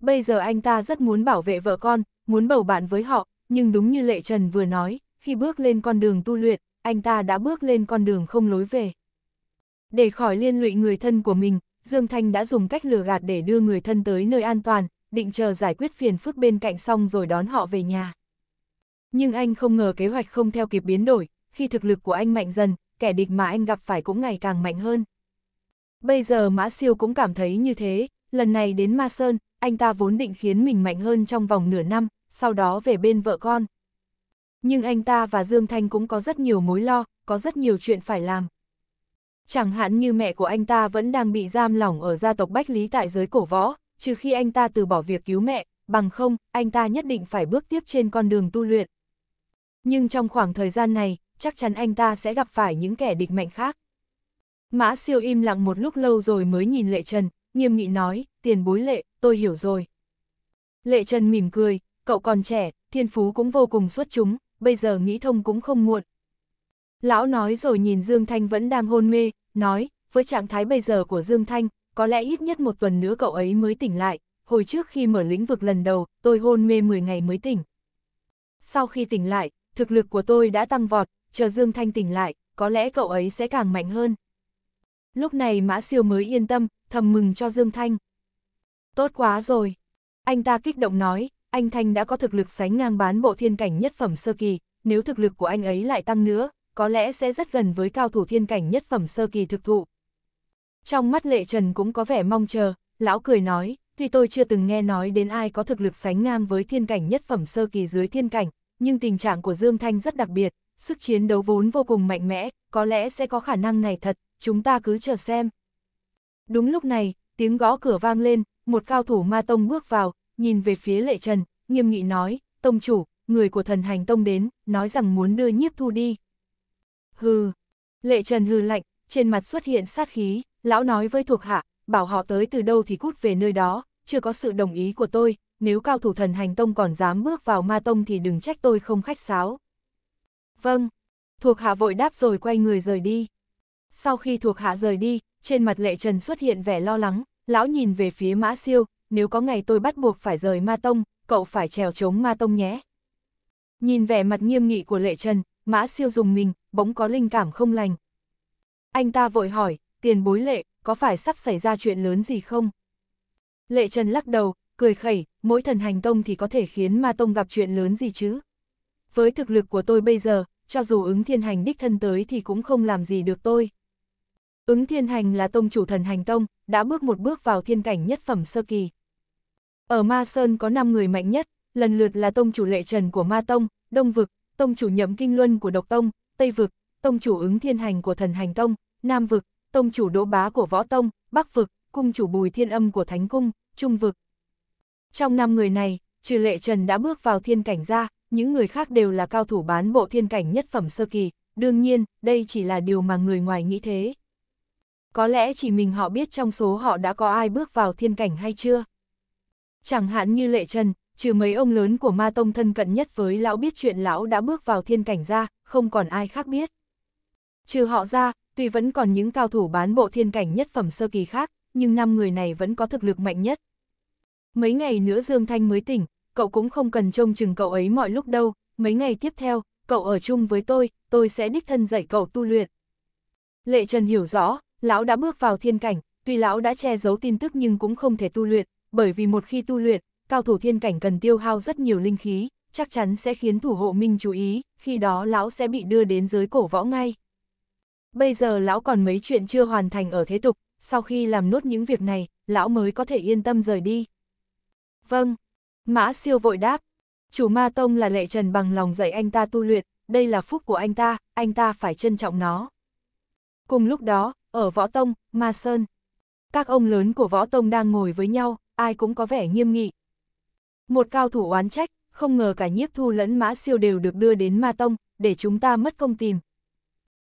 Bây giờ anh ta rất muốn bảo vệ vợ con, muốn bầu bạn với họ, nhưng đúng như Lệ Trần vừa nói, khi bước lên con đường tu luyện, anh ta đã bước lên con đường không lối về. Để khỏi liên lụy người thân của mình, Dương Thanh đã dùng cách lừa gạt để đưa người thân tới nơi an toàn, định chờ giải quyết phiền phức bên cạnh xong rồi đón họ về nhà. Nhưng anh không ngờ kế hoạch không theo kịp biến đổi, khi thực lực của anh mạnh dần, kẻ địch mà anh gặp phải cũng ngày càng mạnh hơn. Bây giờ Mã Siêu cũng cảm thấy như thế, lần này đến Ma Sơn, anh ta vốn định khiến mình mạnh hơn trong vòng nửa năm, sau đó về bên vợ con. Nhưng anh ta và Dương Thanh cũng có rất nhiều mối lo, có rất nhiều chuyện phải làm. Chẳng hạn như mẹ của anh ta vẫn đang bị giam lỏng ở gia tộc Bách Lý tại giới cổ võ, trừ khi anh ta từ bỏ việc cứu mẹ, bằng không, anh ta nhất định phải bước tiếp trên con đường tu luyện. Nhưng trong khoảng thời gian này, chắc chắn anh ta sẽ gặp phải những kẻ địch mạnh khác. Mã siêu im lặng một lúc lâu rồi mới nhìn Lệ Trần, nghiêm nghị nói, tiền bối lệ, tôi hiểu rồi. Lệ Trần mỉm cười, cậu còn trẻ, thiên phú cũng vô cùng xuất chúng, bây giờ nghĩ thông cũng không muộn. Lão nói rồi nhìn Dương Thanh vẫn đang hôn mê, nói, với trạng thái bây giờ của Dương Thanh, có lẽ ít nhất một tuần nữa cậu ấy mới tỉnh lại, hồi trước khi mở lĩnh vực lần đầu, tôi hôn mê 10 ngày mới tỉnh. Sau khi tỉnh lại, thực lực của tôi đã tăng vọt, chờ Dương Thanh tỉnh lại, có lẽ cậu ấy sẽ càng mạnh hơn. Lúc này Mã Siêu mới yên tâm, thầm mừng cho Dương Thanh. Tốt quá rồi. Anh ta kích động nói, anh Thanh đã có thực lực sánh ngang bán bộ thiên cảnh nhất phẩm sơ kỳ, nếu thực lực của anh ấy lại tăng nữa, có lẽ sẽ rất gần với cao thủ thiên cảnh nhất phẩm sơ kỳ thực thụ. Trong mắt Lệ Trần cũng có vẻ mong chờ, lão cười nói, tuy tôi chưa từng nghe nói đến ai có thực lực sánh ngang với thiên cảnh nhất phẩm sơ kỳ dưới thiên cảnh, nhưng tình trạng của Dương Thanh rất đặc biệt, sức chiến đấu vốn vô cùng mạnh mẽ, có lẽ sẽ có khả năng này thật, chúng ta cứ chờ xem. Đúng lúc này, tiếng gõ cửa vang lên, một cao thủ ma tông bước vào, nhìn về phía lệ trần, nghiêm nghị nói, tông chủ, người của thần hành tông đến, nói rằng muốn đưa nhiếp thu đi. Hừ, lệ trần hừ lạnh, trên mặt xuất hiện sát khí, lão nói với thuộc hạ, bảo họ tới từ đâu thì cút về nơi đó, chưa có sự đồng ý của tôi, nếu cao thủ thần hành tông còn dám bước vào ma tông thì đừng trách tôi không khách sáo. Vâng, thuộc hạ vội đáp rồi quay người rời đi. Sau khi thuộc hạ rời đi, trên mặt lệ trần xuất hiện vẻ lo lắng, lão nhìn về phía mã siêu, nếu có ngày tôi bắt buộc phải rời ma tông, cậu phải trèo chống ma tông nhé. Nhìn vẻ mặt nghiêm nghị của lệ trần, mã siêu dùng mình, bỗng có linh cảm không lành. Anh ta vội hỏi, tiền bối lệ, có phải sắp xảy ra chuyện lớn gì không? Lệ trần lắc đầu, cười khẩy, mỗi thần hành tông thì có thể khiến ma tông gặp chuyện lớn gì chứ? Với thực lực của tôi bây giờ, cho dù ứng thiên hành đích thân tới thì cũng không làm gì được tôi. Ứng thiên hành là tông chủ thần hành tông, đã bước một bước vào thiên cảnh nhất phẩm sơ kỳ. Ở Ma Sơn có 5 người mạnh nhất, lần lượt là tông chủ lệ trần của Ma Tông, Đông Vực, tông chủ nhậm kinh luân của Độc Tông, Tây Vực, tông chủ ứng thiên hành của thần hành tông, Nam Vực, tông chủ đỗ bá của Võ Tông, Bắc Vực, cung chủ bùi thiên âm của Thánh Cung, Trung Vực. Trong 5 người này, trừ lệ trần đã bước vào thiên cảnh ra, những người khác đều là cao thủ bán bộ thiên cảnh nhất phẩm sơ kỳ, đương nhiên, đây chỉ là điều mà người ngoài nghĩ thế có lẽ chỉ mình họ biết trong số họ đã có ai bước vào thiên cảnh hay chưa. Chẳng hạn như Lệ Trần, trừ mấy ông lớn của ma tông thân cận nhất với lão biết chuyện lão đã bước vào thiên cảnh ra, không còn ai khác biết. Trừ họ ra, tuy vẫn còn những cao thủ bán bộ thiên cảnh nhất phẩm sơ kỳ khác, nhưng năm người này vẫn có thực lực mạnh nhất. Mấy ngày nữa Dương Thanh mới tỉnh, cậu cũng không cần trông chừng cậu ấy mọi lúc đâu, mấy ngày tiếp theo, cậu ở chung với tôi, tôi sẽ đích thân dạy cậu tu luyện. Lệ Trần hiểu rõ, Lão đã bước vào thiên cảnh, tuy lão đã che giấu tin tức nhưng cũng không thể tu luyện, bởi vì một khi tu luyện, cao thủ thiên cảnh cần tiêu hao rất nhiều linh khí, chắc chắn sẽ khiến thủ hộ minh chú ý, khi đó lão sẽ bị đưa đến giới cổ võ ngay. Bây giờ lão còn mấy chuyện chưa hoàn thành ở thế tục, sau khi làm nốt những việc này, lão mới có thể yên tâm rời đi. Vâng, Mã siêu vội đáp, chủ ma tông là lệ trần bằng lòng dạy anh ta tu luyện, đây là phúc của anh ta, anh ta phải trân trọng nó. Cùng lúc đó, ở Võ Tông, Ma Sơn. Các ông lớn của Võ Tông đang ngồi với nhau, ai cũng có vẻ nghiêm nghị. Một cao thủ oán trách, không ngờ cả nhiếp thu lẫn mã siêu đều được đưa đến Ma Tông, để chúng ta mất công tìm.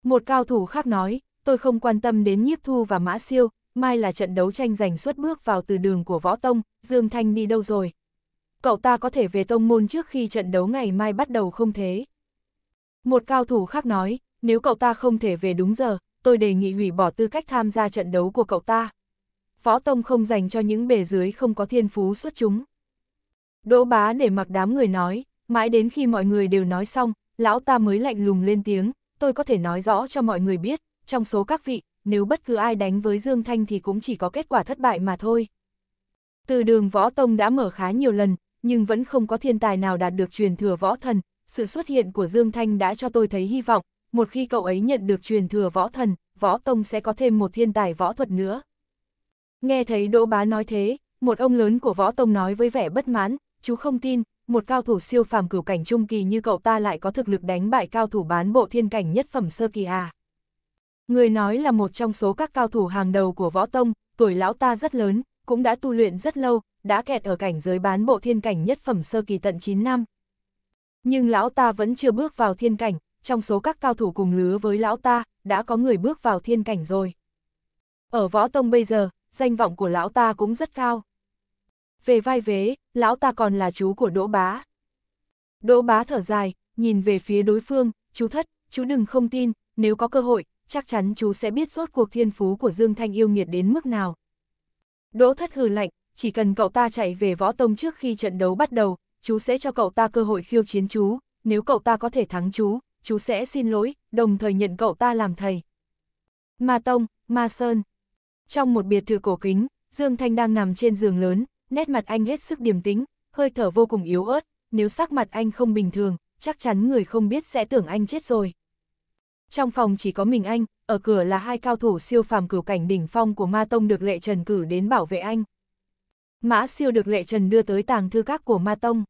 Một cao thủ khác nói, tôi không quan tâm đến nhiếp thu và mã siêu, mai là trận đấu tranh giành xuất bước vào từ đường của Võ Tông, Dương Thanh đi đâu rồi. Cậu ta có thể về tông môn trước khi trận đấu ngày mai bắt đầu không thế. Một cao thủ khác nói, nếu cậu ta không thể về đúng giờ, tôi đề nghị hủy bỏ tư cách tham gia trận đấu của cậu ta. Võ Tông không dành cho những bề dưới không có thiên phú xuất chúng. Đỗ bá để mặc đám người nói, mãi đến khi mọi người đều nói xong, lão ta mới lạnh lùng lên tiếng, tôi có thể nói rõ cho mọi người biết, trong số các vị, nếu bất cứ ai đánh với Dương Thanh thì cũng chỉ có kết quả thất bại mà thôi. Từ đường Võ Tông đã mở khá nhiều lần, nhưng vẫn không có thiên tài nào đạt được truyền thừa võ thần, sự xuất hiện của Dương Thanh đã cho tôi thấy hy vọng, một khi cậu ấy nhận được truyền thừa võ thần, võ tông sẽ có thêm một thiên tài võ thuật nữa. Nghe thấy Đỗ Bá nói thế, một ông lớn của võ tông nói với vẻ bất mãn, chú không tin, một cao thủ siêu phàm cửu cảnh trung kỳ như cậu ta lại có thực lực đánh bại cao thủ bán bộ thiên cảnh nhất phẩm sơ kỳ à. Người nói là một trong số các cao thủ hàng đầu của võ tông, tuổi lão ta rất lớn, cũng đã tu luyện rất lâu, đã kẹt ở cảnh giới bán bộ thiên cảnh nhất phẩm sơ kỳ tận 9 năm. Nhưng lão ta vẫn chưa bước vào thiên cảnh, trong số các cao thủ cùng lứa với lão ta, đã có người bước vào thiên cảnh rồi. Ở võ tông bây giờ, danh vọng của lão ta cũng rất cao. Về vai vế, lão ta còn là chú của Đỗ Bá. Đỗ Bá thở dài, nhìn về phía đối phương, chú thất, chú đừng không tin, nếu có cơ hội, chắc chắn chú sẽ biết rốt cuộc thiên phú của Dương Thanh yêu nghiệt đến mức nào. Đỗ thất hừ lạnh, chỉ cần cậu ta chạy về võ tông trước khi trận đấu bắt đầu, chú sẽ cho cậu ta cơ hội khiêu chiến chú, nếu cậu ta có thể thắng chú, chú sẽ xin lỗi, đồng thời nhận cậu ta làm thầy. Ma Tông, Ma Sơn. Trong một biệt thự cổ kính, Dương Thanh đang nằm trên giường lớn, nét mặt anh hết sức điềm tĩnh, hơi thở vô cùng yếu ớt, nếu sắc mặt anh không bình thường, chắc chắn người không biết sẽ tưởng anh chết rồi. Trong phòng chỉ có mình anh, ở cửa là hai cao thủ siêu phàm cửu cảnh đỉnh phong của Ma Tông được Lệ Trần cử đến bảo vệ anh. Mã siêu được Lệ Trần đưa tới tàng thư các của Ma Tông.